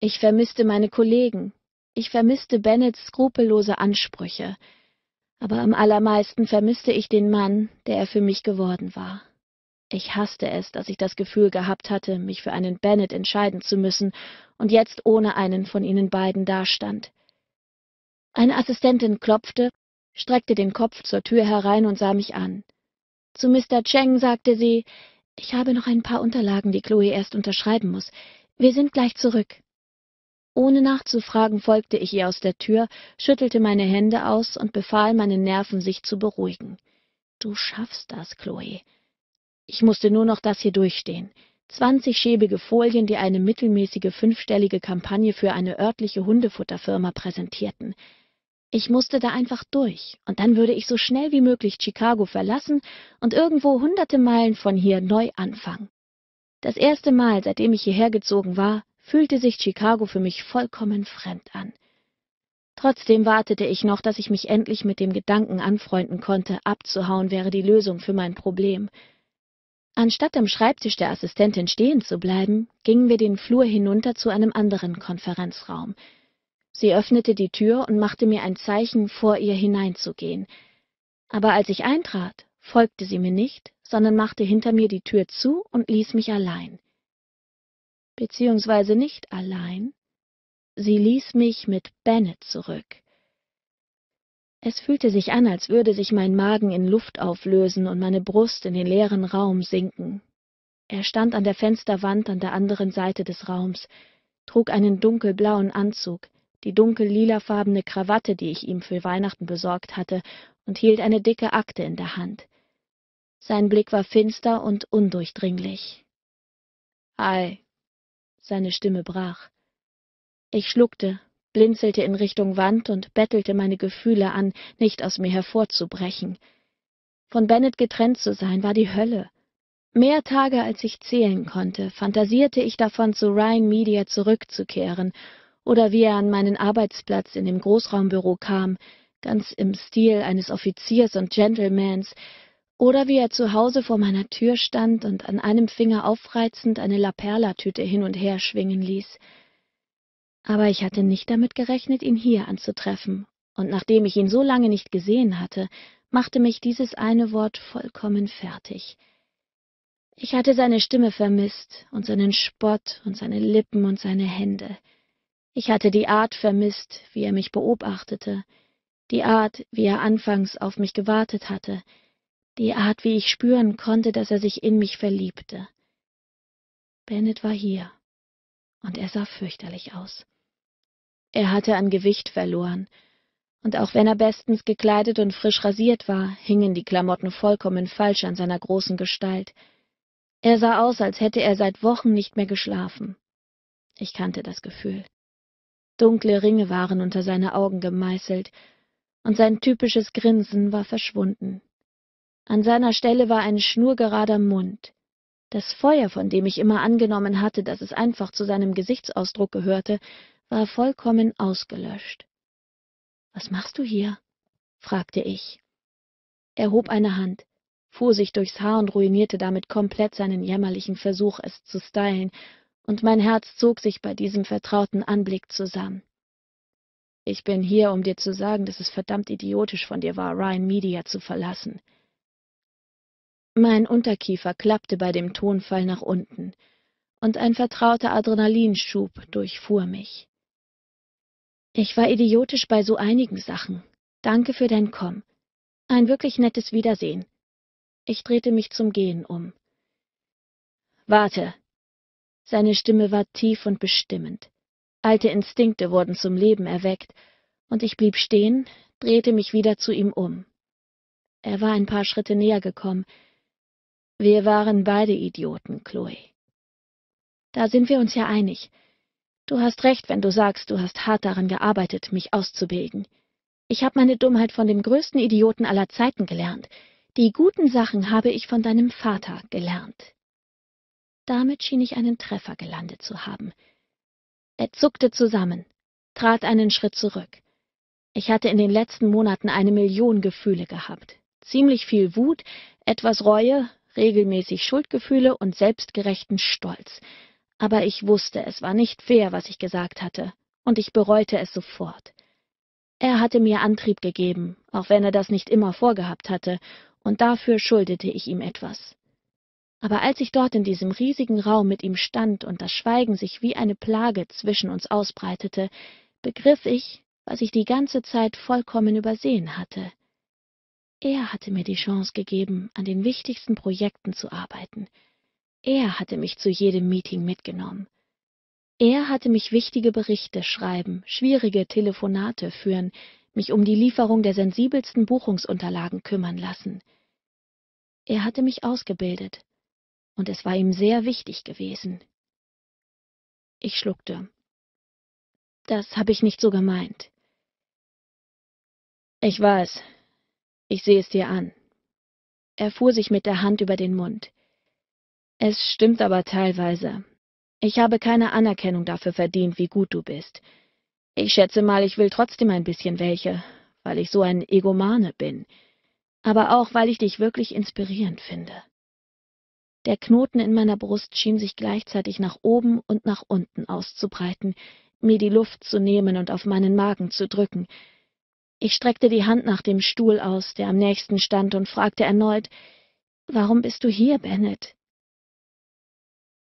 Ich vermisste meine Kollegen. Ich vermisste Bennets skrupellose Ansprüche. Aber am allermeisten vermisste ich den Mann, der er für mich geworden war. Ich hasste es, dass ich das Gefühl gehabt hatte, mich für einen Bennett entscheiden zu müssen und jetzt ohne einen von ihnen beiden dastand. Eine Assistentin klopfte, streckte den Kopf zur Tür herein und sah mich an. Zu Mr. Cheng sagte sie, ich habe noch ein paar Unterlagen, die Chloe erst unterschreiben muss. Wir sind gleich zurück. Ohne nachzufragen folgte ich ihr aus der Tür, schüttelte meine Hände aus und befahl meinen Nerven, sich zu beruhigen. Du schaffst das, Chloe. Ich musste nur noch das hier durchstehen. Zwanzig schäbige Folien, die eine mittelmäßige fünfstellige Kampagne für eine örtliche Hundefutterfirma präsentierten. Ich musste da einfach durch, und dann würde ich so schnell wie möglich Chicago verlassen und irgendwo hunderte Meilen von hier neu anfangen. Das erste Mal, seitdem ich hierher gezogen war, fühlte sich Chicago für mich vollkommen fremd an. Trotzdem wartete ich noch, dass ich mich endlich mit dem Gedanken anfreunden konnte, abzuhauen wäre die Lösung für mein Problem. Anstatt am Schreibtisch der Assistentin stehen zu bleiben, gingen wir den Flur hinunter zu einem anderen Konferenzraum. Sie öffnete die Tür und machte mir ein Zeichen, vor ihr hineinzugehen. Aber als ich eintrat, folgte sie mir nicht, sondern machte hinter mir die Tür zu und ließ mich allein. Beziehungsweise nicht allein. Sie ließ mich mit Bennett zurück. Es fühlte sich an, als würde sich mein Magen in Luft auflösen und meine Brust in den leeren Raum sinken. Er stand an der Fensterwand an der anderen Seite des Raums, trug einen dunkelblauen Anzug, die dunkel lilafarbene Krawatte, die ich ihm für Weihnachten besorgt hatte, und hielt eine dicke Akte in der Hand. Sein Blick war finster und undurchdringlich. Hi. Seine Stimme brach. Ich schluckte blinzelte in Richtung Wand und bettelte meine Gefühle an, nicht aus mir hervorzubrechen. Von Bennett getrennt zu sein war die Hölle. Mehr Tage, als ich zählen konnte, fantasierte ich davon, zu Ryan Media zurückzukehren, oder wie er an meinen Arbeitsplatz in dem Großraumbüro kam, ganz im Stil eines Offiziers und Gentlemans, oder wie er zu Hause vor meiner Tür stand und an einem Finger aufreizend eine La Perla-Tüte hin und her schwingen ließ. Aber ich hatte nicht damit gerechnet, ihn hier anzutreffen, und nachdem ich ihn so lange nicht gesehen hatte, machte mich dieses eine Wort vollkommen fertig. Ich hatte seine Stimme vermisst und seinen Spott und seine Lippen und seine Hände. Ich hatte die Art vermisst, wie er mich beobachtete, die Art, wie er anfangs auf mich gewartet hatte, die Art, wie ich spüren konnte, dass er sich in mich verliebte. Bennett war hier, und er sah fürchterlich aus. Er hatte an Gewicht verloren. Und auch wenn er bestens gekleidet und frisch rasiert war, hingen die Klamotten vollkommen falsch an seiner großen Gestalt. Er sah aus, als hätte er seit Wochen nicht mehr geschlafen. Ich kannte das Gefühl. Dunkle Ringe waren unter seine Augen gemeißelt, und sein typisches Grinsen war verschwunden. An seiner Stelle war ein schnurgerader Mund. Das Feuer, von dem ich immer angenommen hatte, dass es einfach zu seinem Gesichtsausdruck gehörte, war vollkommen ausgelöscht. Was machst du hier? fragte ich. Er hob eine Hand, fuhr sich durchs Haar und ruinierte damit komplett seinen jämmerlichen Versuch, es zu stylen, und mein Herz zog sich bei diesem vertrauten Anblick zusammen. Ich bin hier, um dir zu sagen, dass es verdammt idiotisch von dir war, Ryan Media zu verlassen. Mein Unterkiefer klappte bei dem Tonfall nach unten, und ein vertrauter Adrenalinschub durchfuhr mich. Ich war idiotisch bei so einigen Sachen. Danke für dein Kommen. Ein wirklich nettes Wiedersehen. Ich drehte mich zum Gehen um. Warte. Seine Stimme war tief und bestimmend. Alte Instinkte wurden zum Leben erweckt, und ich blieb stehen, drehte mich wieder zu ihm um. Er war ein paar Schritte näher gekommen. Wir waren beide Idioten, Chloe. Da sind wir uns ja einig. Du hast recht, wenn du sagst, du hast hart daran gearbeitet, mich auszubilden. Ich habe meine Dummheit von dem größten Idioten aller Zeiten gelernt. Die guten Sachen habe ich von deinem Vater gelernt. Damit schien ich einen Treffer gelandet zu haben. Er zuckte zusammen, trat einen Schritt zurück. Ich hatte in den letzten Monaten eine Million Gefühle gehabt. Ziemlich viel Wut, etwas Reue, regelmäßig Schuldgefühle und selbstgerechten Stolz. Aber ich wusste, es war nicht fair, was ich gesagt hatte, und ich bereute es sofort. Er hatte mir Antrieb gegeben, auch wenn er das nicht immer vorgehabt hatte, und dafür schuldete ich ihm etwas. Aber als ich dort in diesem riesigen Raum mit ihm stand und das Schweigen sich wie eine Plage zwischen uns ausbreitete, begriff ich, was ich die ganze Zeit vollkommen übersehen hatte. Er hatte mir die Chance gegeben, an den wichtigsten Projekten zu arbeiten, er hatte mich zu jedem Meeting mitgenommen. Er hatte mich wichtige Berichte schreiben, schwierige Telefonate führen, mich um die Lieferung der sensibelsten Buchungsunterlagen kümmern lassen. Er hatte mich ausgebildet, und es war ihm sehr wichtig gewesen. Ich schluckte. Das habe ich nicht so gemeint. Ich weiß. Ich sehe es dir an. Er fuhr sich mit der Hand über den Mund. Es stimmt aber teilweise. Ich habe keine Anerkennung dafür verdient, wie gut du bist. Ich schätze mal, ich will trotzdem ein bisschen welche, weil ich so ein Egomane bin. Aber auch, weil ich dich wirklich inspirierend finde. Der Knoten in meiner Brust schien sich gleichzeitig nach oben und nach unten auszubreiten, mir die Luft zu nehmen und auf meinen Magen zu drücken. Ich streckte die Hand nach dem Stuhl aus, der am nächsten stand, und fragte erneut, »Warum bist du hier, Bennett?«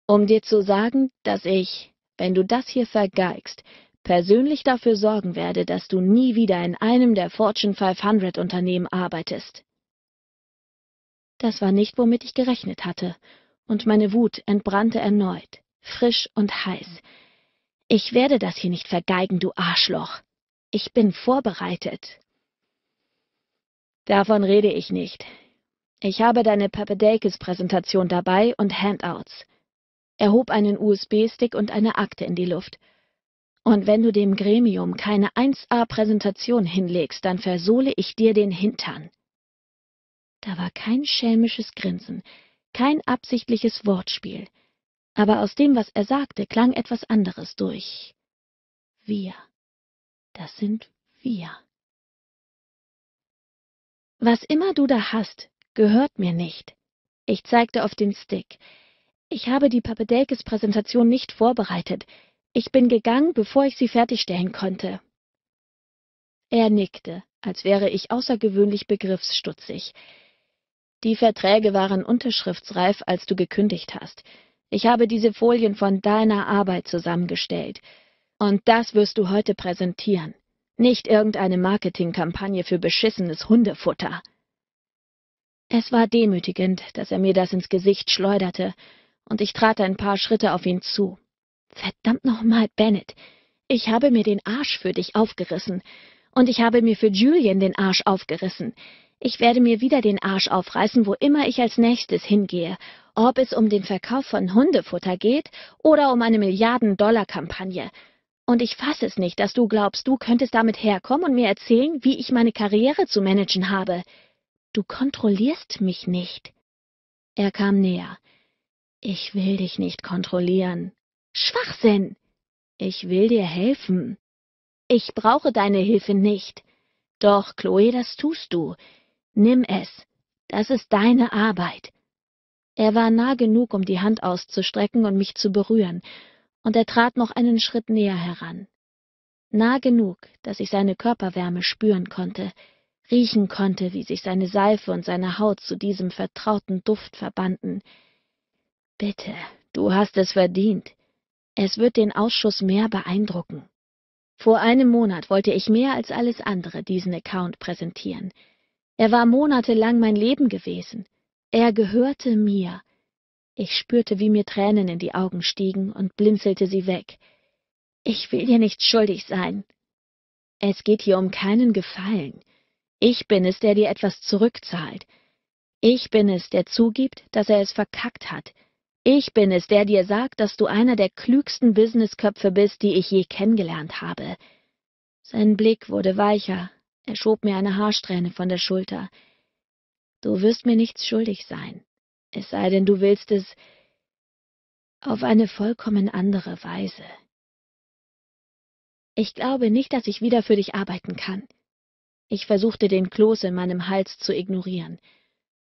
um dir zu sagen, dass ich, wenn du das hier vergeigst, persönlich dafür sorgen werde, dass du nie wieder in einem der Fortune 500 Unternehmen arbeitest. Das war nicht, womit ich gerechnet hatte, und meine Wut entbrannte erneut, frisch und heiß. Ich werde das hier nicht vergeigen, du Arschloch. Ich bin vorbereitet. Davon rede ich nicht. Ich habe deine Papadakis-Präsentation dabei und Handouts. Er hob einen USB-Stick und eine Akte in die Luft. Und wenn du dem Gremium keine 1A-Präsentation hinlegst, dann versohle ich dir den Hintern. Da war kein schelmisches Grinsen, kein absichtliches Wortspiel. Aber aus dem, was er sagte, klang etwas anderes durch. Wir. Das sind wir. Was immer du da hast, gehört mir nicht. Ich zeigte auf den Stick. Ich habe die Papadelkis-Präsentation nicht vorbereitet. Ich bin gegangen, bevor ich sie fertigstellen konnte. Er nickte, als wäre ich außergewöhnlich begriffsstutzig. Die Verträge waren unterschriftsreif, als du gekündigt hast. Ich habe diese Folien von deiner Arbeit zusammengestellt. Und das wirst du heute präsentieren. Nicht irgendeine Marketingkampagne für beschissenes Hundefutter. Es war demütigend, dass er mir das ins Gesicht schleuderte, und ich trat ein paar Schritte auf ihn zu. Verdammt nochmal, Bennett, ich habe mir den Arsch für dich aufgerissen. Und ich habe mir für Julian den Arsch aufgerissen. Ich werde mir wieder den Arsch aufreißen, wo immer ich als nächstes hingehe, ob es um den Verkauf von Hundefutter geht oder um eine Milliarden-Dollar-Kampagne. Und ich fasse es nicht, dass du glaubst, du könntest damit herkommen und mir erzählen, wie ich meine Karriere zu managen habe. Du kontrollierst mich nicht. Er kam näher. Ich will dich nicht kontrollieren. Schwachsinn! Ich will dir helfen. Ich brauche deine Hilfe nicht. Doch, Chloe, das tust du. Nimm es. Das ist deine Arbeit. Er war nah genug, um die Hand auszustrecken und mich zu berühren, und er trat noch einen Schritt näher heran. Nah genug, dass ich seine Körperwärme spüren konnte, riechen konnte, wie sich seine Seife und seine Haut zu diesem vertrauten Duft verbanden, Bitte, du hast es verdient. Es wird den Ausschuss mehr beeindrucken. Vor einem Monat wollte ich mehr als alles andere diesen Account präsentieren. Er war monatelang mein Leben gewesen. Er gehörte mir. Ich spürte, wie mir Tränen in die Augen stiegen und blinzelte sie weg. Ich will dir nichts schuldig sein. Es geht hier um keinen Gefallen. Ich bin es, der dir etwas zurückzahlt. Ich bin es, der zugibt, dass er es verkackt hat, ich bin es, der dir sagt, dass du einer der klügsten Businessköpfe bist, die ich je kennengelernt habe. Sein Blick wurde weicher, er schob mir eine Haarsträhne von der Schulter. Du wirst mir nichts schuldig sein, es sei denn, du willst es auf eine vollkommen andere Weise. Ich glaube nicht, dass ich wieder für dich arbeiten kann. Ich versuchte den Kloß in meinem Hals zu ignorieren.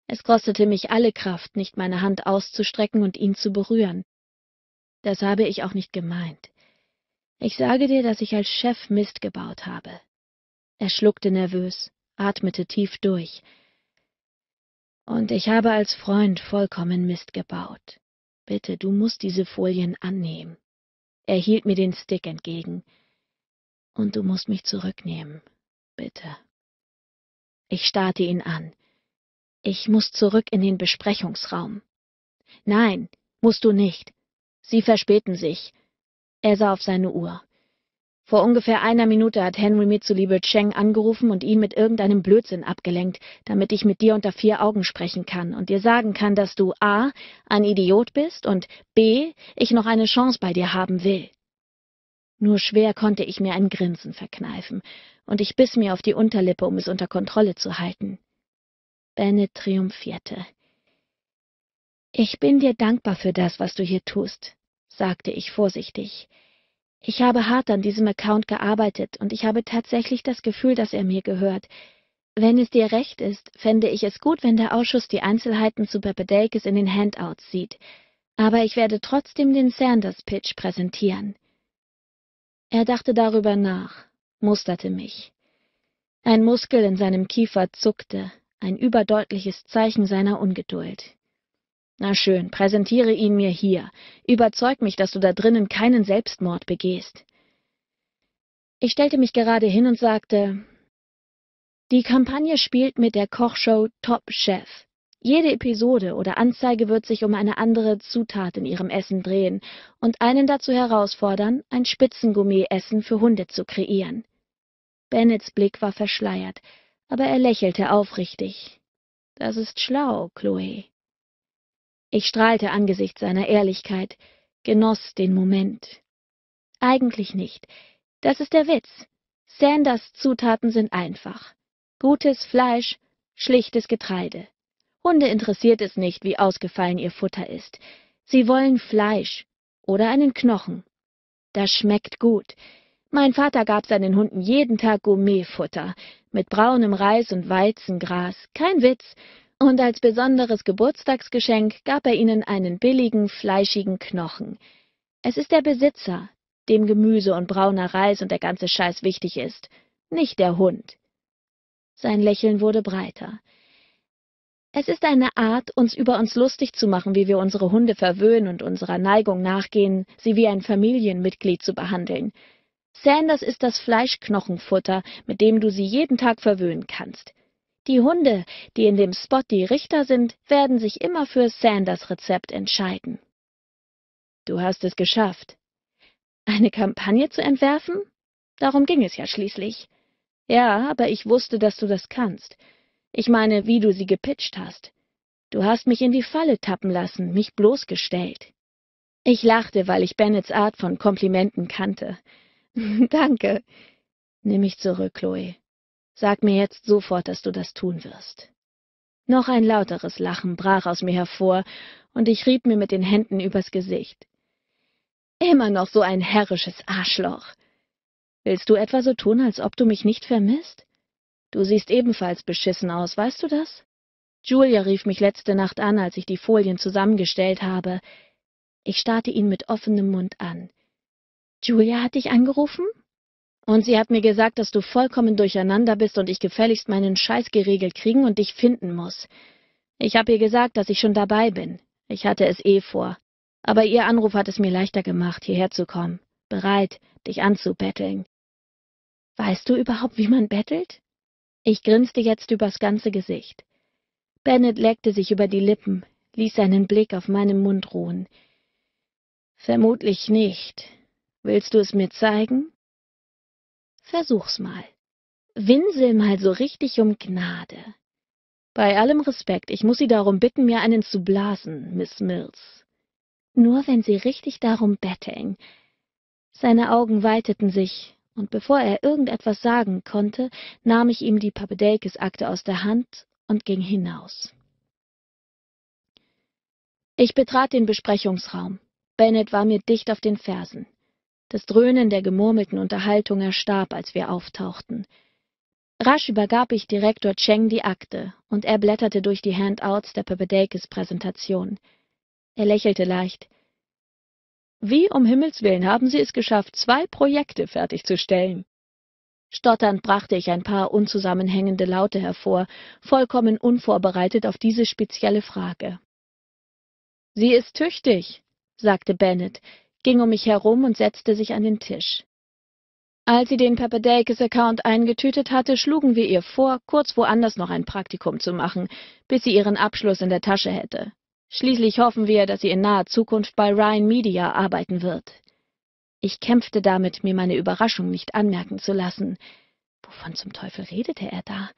Es kostete mich alle Kraft, nicht meine Hand auszustrecken und ihn zu berühren. Das habe ich auch nicht gemeint. Ich sage dir, dass ich als Chef Mist gebaut habe. Er schluckte nervös, atmete tief durch. Und ich habe als Freund vollkommen Mist gebaut. Bitte, du musst diese Folien annehmen. Er hielt mir den Stick entgegen. Und du musst mich zurücknehmen. Bitte. Ich starrte ihn an. Ich muss zurück in den Besprechungsraum. Nein, musst du nicht. Sie verspäten sich. Er sah auf seine Uhr. Vor ungefähr einer Minute hat Henry mir zuliebe Cheng angerufen und ihn mit irgendeinem Blödsinn abgelenkt, damit ich mit dir unter vier Augen sprechen kann und dir sagen kann, dass du a. ein Idiot bist und b. ich noch eine Chance bei dir haben will. Nur schwer konnte ich mir ein Grinsen verkneifen, und ich biss mir auf die Unterlippe, um es unter Kontrolle zu halten. Bennett triumphierte. Ich bin dir dankbar für das, was du hier tust, sagte ich vorsichtig. Ich habe hart an diesem Account gearbeitet und ich habe tatsächlich das Gefühl, dass er mir gehört. Wenn es dir recht ist, fände ich es gut, wenn der Ausschuss die Einzelheiten zu Papadeikis in den Handouts sieht. Aber ich werde trotzdem den Sanders-Pitch präsentieren. Er dachte darüber nach, musterte mich. Ein Muskel in seinem Kiefer zuckte, ein überdeutliches Zeichen seiner Ungeduld. Na schön, präsentiere ihn mir hier. Überzeug mich, dass du da drinnen keinen Selbstmord begehst. Ich stellte mich gerade hin und sagte, die Kampagne spielt mit der Kochshow Top Chef. Jede Episode oder Anzeige wird sich um eine andere Zutat in ihrem Essen drehen und einen dazu herausfordern, ein Spitzengourmet-Essen für Hunde zu kreieren. Bennets Blick war verschleiert aber er lächelte aufrichtig. Das ist schlau, Chloe. Ich strahlte angesichts seiner Ehrlichkeit, genoss den Moment. Eigentlich nicht. Das ist der Witz. Sanders Zutaten sind einfach. Gutes Fleisch, schlichtes Getreide. Hunde interessiert es nicht, wie ausgefallen ihr Futter ist. Sie wollen Fleisch oder einen Knochen. Das schmeckt gut. Mein Vater gab seinen Hunden jeden Tag Gourmetfutter mit braunem Reis und Weizengras, kein Witz. Und als besonderes Geburtstagsgeschenk gab er ihnen einen billigen, fleischigen Knochen. Es ist der Besitzer, dem Gemüse und brauner Reis und der ganze Scheiß wichtig ist, nicht der Hund. Sein Lächeln wurde breiter. Es ist eine Art, uns über uns lustig zu machen, wie wir unsere Hunde verwöhnen und unserer Neigung nachgehen, sie wie ein Familienmitglied zu behandeln. Sanders ist das Fleischknochenfutter, mit dem du sie jeden Tag verwöhnen kannst. Die Hunde, die in dem Spot die Richter sind, werden sich immer für Sanders Rezept entscheiden. Du hast es geschafft. Eine Kampagne zu entwerfen? Darum ging es ja schließlich. Ja, aber ich wusste, dass du das kannst. Ich meine, wie du sie gepitcht hast. Du hast mich in die Falle tappen lassen, mich bloßgestellt. Ich lachte, weil ich Bennets Art von Komplimenten kannte. Danke. Nimm mich zurück, Chloe. Sag mir jetzt sofort, dass du das tun wirst. Noch ein lauteres Lachen brach aus mir hervor, und ich rieb mir mit den Händen übers Gesicht. Immer noch so ein herrisches Arschloch. Willst du etwa so tun, als ob du mich nicht vermisst? Du siehst ebenfalls beschissen aus, weißt du das? Julia rief mich letzte Nacht an, als ich die Folien zusammengestellt habe. Ich starrte ihn mit offenem Mund an. Julia hat dich angerufen? Und sie hat mir gesagt, dass du vollkommen durcheinander bist und ich gefälligst meinen Scheiß geregelt kriegen und dich finden muss. Ich habe ihr gesagt, dass ich schon dabei bin. Ich hatte es eh vor. Aber ihr Anruf hat es mir leichter gemacht, hierher zu kommen. Bereit, dich anzubetteln. Weißt du überhaupt, wie man bettelt? Ich grinste jetzt übers ganze Gesicht. Bennett leckte sich über die Lippen, ließ seinen Blick auf meinem Mund ruhen. Vermutlich nicht, Willst du es mir zeigen? Versuch's mal. Winsel mal so richtig um Gnade. Bei allem Respekt, ich muss Sie darum bitten, mir einen zu blasen, Miss Mills. Nur wenn Sie richtig darum betteln. Seine Augen weiteten sich, und bevor er irgendetwas sagen konnte, nahm ich ihm die Papadeikis-Akte aus der Hand und ging hinaus. Ich betrat den Besprechungsraum. Bennett war mir dicht auf den Fersen. Das Dröhnen der gemurmelten Unterhaltung erstarb, als wir auftauchten. Rasch übergab ich Direktor Cheng die Akte, und er blätterte durch die Handouts der Papadeikis-Präsentation. Er lächelte leicht. Wie um Himmels willen haben Sie es geschafft, zwei Projekte fertigzustellen? Stotternd brachte ich ein paar unzusammenhängende Laute hervor, vollkommen unvorbereitet auf diese spezielle Frage. Sie ist tüchtig, sagte Bennett, ging um mich herum und setzte sich an den Tisch. Als sie den Papadakis-Account eingetütet hatte, schlugen wir ihr vor, kurz woanders noch ein Praktikum zu machen, bis sie ihren Abschluss in der Tasche hätte. Schließlich hoffen wir, dass sie in naher Zukunft bei Ryan Media arbeiten wird. Ich kämpfte damit, mir meine Überraschung nicht anmerken zu lassen. Wovon zum Teufel redete er da?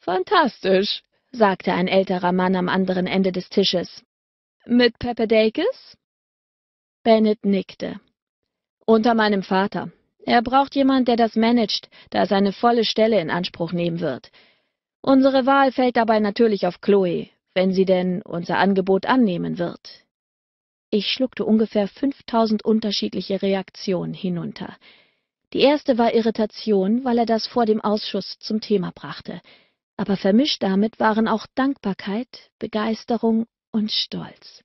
Fantastisch, sagte ein älterer Mann am anderen Ende des Tisches. Mit Papadakis? Bennett nickte. Unter meinem Vater. Er braucht jemand, der das managt, da er seine volle Stelle in Anspruch nehmen wird. Unsere Wahl fällt dabei natürlich auf Chloe, wenn sie denn unser Angebot annehmen wird. Ich schluckte ungefähr fünftausend unterschiedliche Reaktionen hinunter. Die erste war Irritation, weil er das vor dem Ausschuss zum Thema brachte. Aber vermischt damit waren auch Dankbarkeit, Begeisterung und Stolz.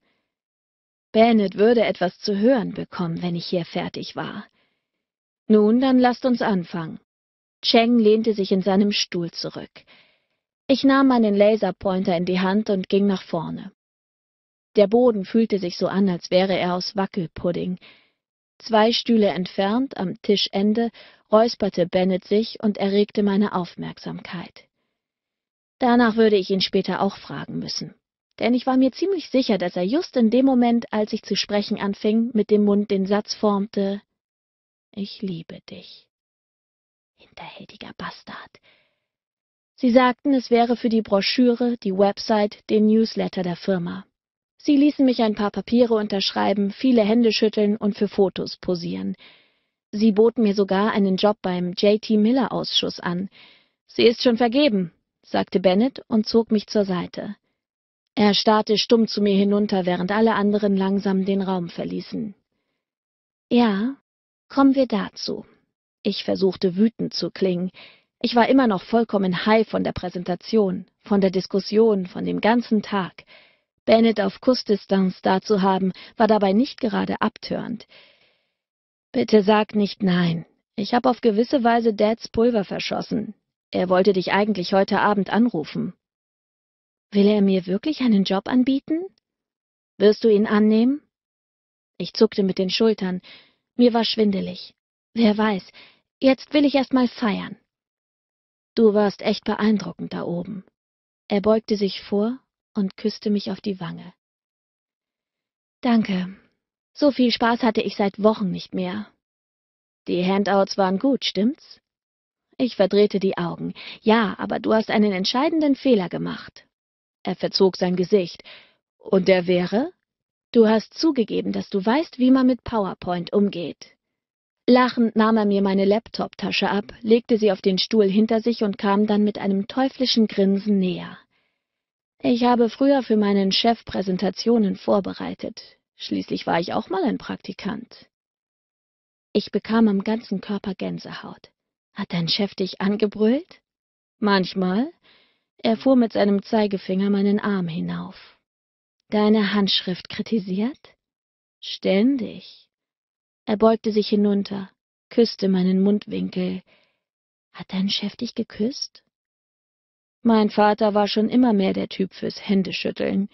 Bennett würde etwas zu hören bekommen, wenn ich hier fertig war. Nun, dann lasst uns anfangen. Cheng lehnte sich in seinem Stuhl zurück. Ich nahm meinen Laserpointer in die Hand und ging nach vorne. Der Boden fühlte sich so an, als wäre er aus Wackelpudding. Zwei Stühle entfernt, am Tischende, räusperte Bennett sich und erregte meine Aufmerksamkeit. Danach würde ich ihn später auch fragen müssen denn ich war mir ziemlich sicher, dass er just in dem Moment, als ich zu sprechen anfing, mit dem Mund den Satz formte Ich liebe dich. Hinterhältiger Bastard. Sie sagten, es wäre für die Broschüre, die Website, den Newsletter der Firma. Sie ließen mich ein paar Papiere unterschreiben, viele Hände schütteln und für Fotos posieren. Sie boten mir sogar einen Job beim J.T. Miller Ausschuss an. Sie ist schon vergeben, sagte Bennett und zog mich zur Seite. Er starrte stumm zu mir hinunter, während alle anderen langsam den Raum verließen. Ja, kommen wir dazu. Ich versuchte wütend zu klingen. Ich war immer noch vollkommen high von der Präsentation, von der Diskussion, von dem ganzen Tag. Bennett auf Kussdistanz zu haben, war dabei nicht gerade abtörend. Bitte sag nicht nein. Ich habe auf gewisse Weise Dads Pulver verschossen. Er wollte dich eigentlich heute Abend anrufen. Will er mir wirklich einen Job anbieten? Wirst du ihn annehmen? Ich zuckte mit den Schultern. Mir war schwindelig. Wer weiß, jetzt will ich erst mal feiern. Du warst echt beeindruckend da oben. Er beugte sich vor und küsste mich auf die Wange. Danke. So viel Spaß hatte ich seit Wochen nicht mehr. Die Handouts waren gut, stimmt's? Ich verdrehte die Augen. Ja, aber du hast einen entscheidenden Fehler gemacht. Er verzog sein Gesicht. Und er wäre? Du hast zugegeben, dass du weißt, wie man mit PowerPoint umgeht. Lachend nahm er mir meine Laptoptasche ab, legte sie auf den Stuhl hinter sich und kam dann mit einem teuflischen Grinsen näher. Ich habe früher für meinen Chef Präsentationen vorbereitet. Schließlich war ich auch mal ein Praktikant. Ich bekam am ganzen Körper Gänsehaut. Hat dein Chef dich angebrüllt? Manchmal. Er fuhr mit seinem Zeigefinger meinen Arm hinauf. Deine Handschrift kritisiert? Ständig. Er beugte sich hinunter, küsste meinen Mundwinkel. Hat dein Chef dich geküsst? Mein Vater war schon immer mehr der Typ fürs Händeschütteln.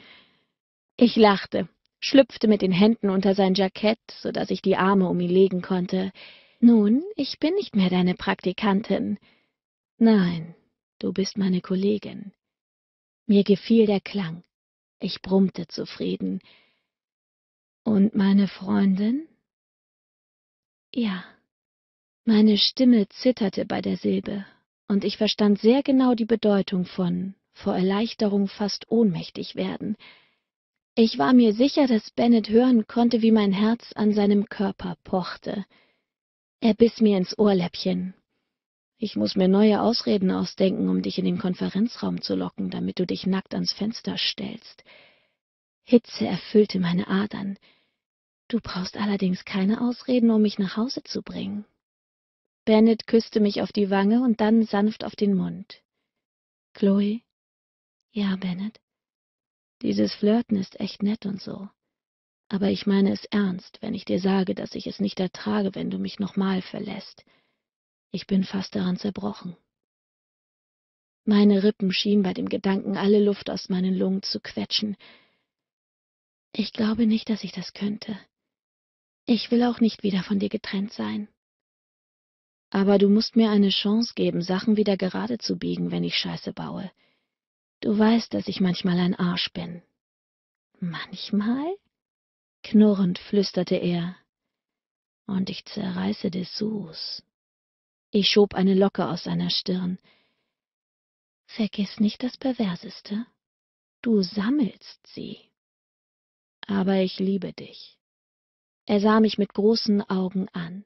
Ich lachte, schlüpfte mit den Händen unter sein Jackett, so daß ich die Arme um ihn legen konnte. Nun, ich bin nicht mehr deine Praktikantin. Nein, Du bist meine Kollegin. Mir gefiel der Klang. Ich brummte zufrieden. Und meine Freundin? Ja. Meine Stimme zitterte bei der Silbe, und ich verstand sehr genau die Bedeutung von vor Erleichterung fast ohnmächtig werden. Ich war mir sicher, dass Bennett hören konnte, wie mein Herz an seinem Körper pochte. Er biss mir ins Ohrläppchen ich muss mir neue Ausreden ausdenken, um dich in den Konferenzraum zu locken, damit du dich nackt ans Fenster stellst. Hitze erfüllte meine Adern. Du brauchst allerdings keine Ausreden, um mich nach Hause zu bringen. Bennett küsste mich auf die Wange und dann sanft auf den Mund. Chloe? Ja, Bennett. Dieses Flirten ist echt nett und so. Aber ich meine es ernst, wenn ich dir sage, dass ich es nicht ertrage, wenn du mich nochmal verlässt. Ich bin fast daran zerbrochen. Meine Rippen schienen bei dem Gedanken, alle Luft aus meinen Lungen zu quetschen. Ich glaube nicht, dass ich das könnte. Ich will auch nicht wieder von dir getrennt sein. Aber du musst mir eine Chance geben, Sachen wieder gerade zu biegen, wenn ich Scheiße baue. Du weißt, dass ich manchmal ein Arsch bin. Manchmal? Knurrend flüsterte er. Und ich zerreiße Dessous. Ich schob eine Locke aus seiner Stirn. Vergiss nicht das Perverseste. Du sammelst sie. Aber ich liebe dich. Er sah mich mit großen Augen an.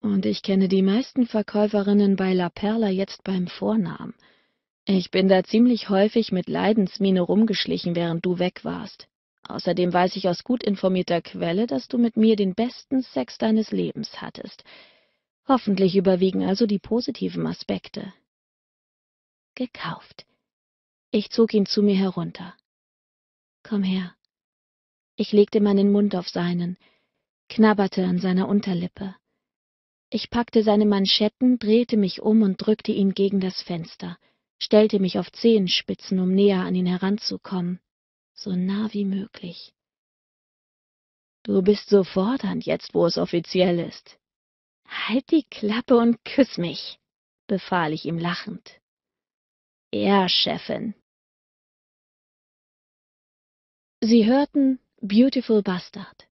Und ich kenne die meisten Verkäuferinnen bei La Perla jetzt beim Vornamen. Ich bin da ziemlich häufig mit Leidensmiene rumgeschlichen, während du weg warst. Außerdem weiß ich aus gut informierter Quelle, dass du mit mir den besten Sex deines Lebens hattest. Hoffentlich überwiegen also die positiven Aspekte. Gekauft. Ich zog ihn zu mir herunter. Komm her. Ich legte meinen Mund auf seinen, knabberte an seiner Unterlippe. Ich packte seine Manschetten, drehte mich um und drückte ihn gegen das Fenster, stellte mich auf Zehenspitzen, um näher an ihn heranzukommen, so nah wie möglich. Du bist so fordernd jetzt, wo es offiziell ist, Halt die Klappe und küss mich, befahl ich ihm lachend. Ja, Chefin. Sie hörten Beautiful Bastard.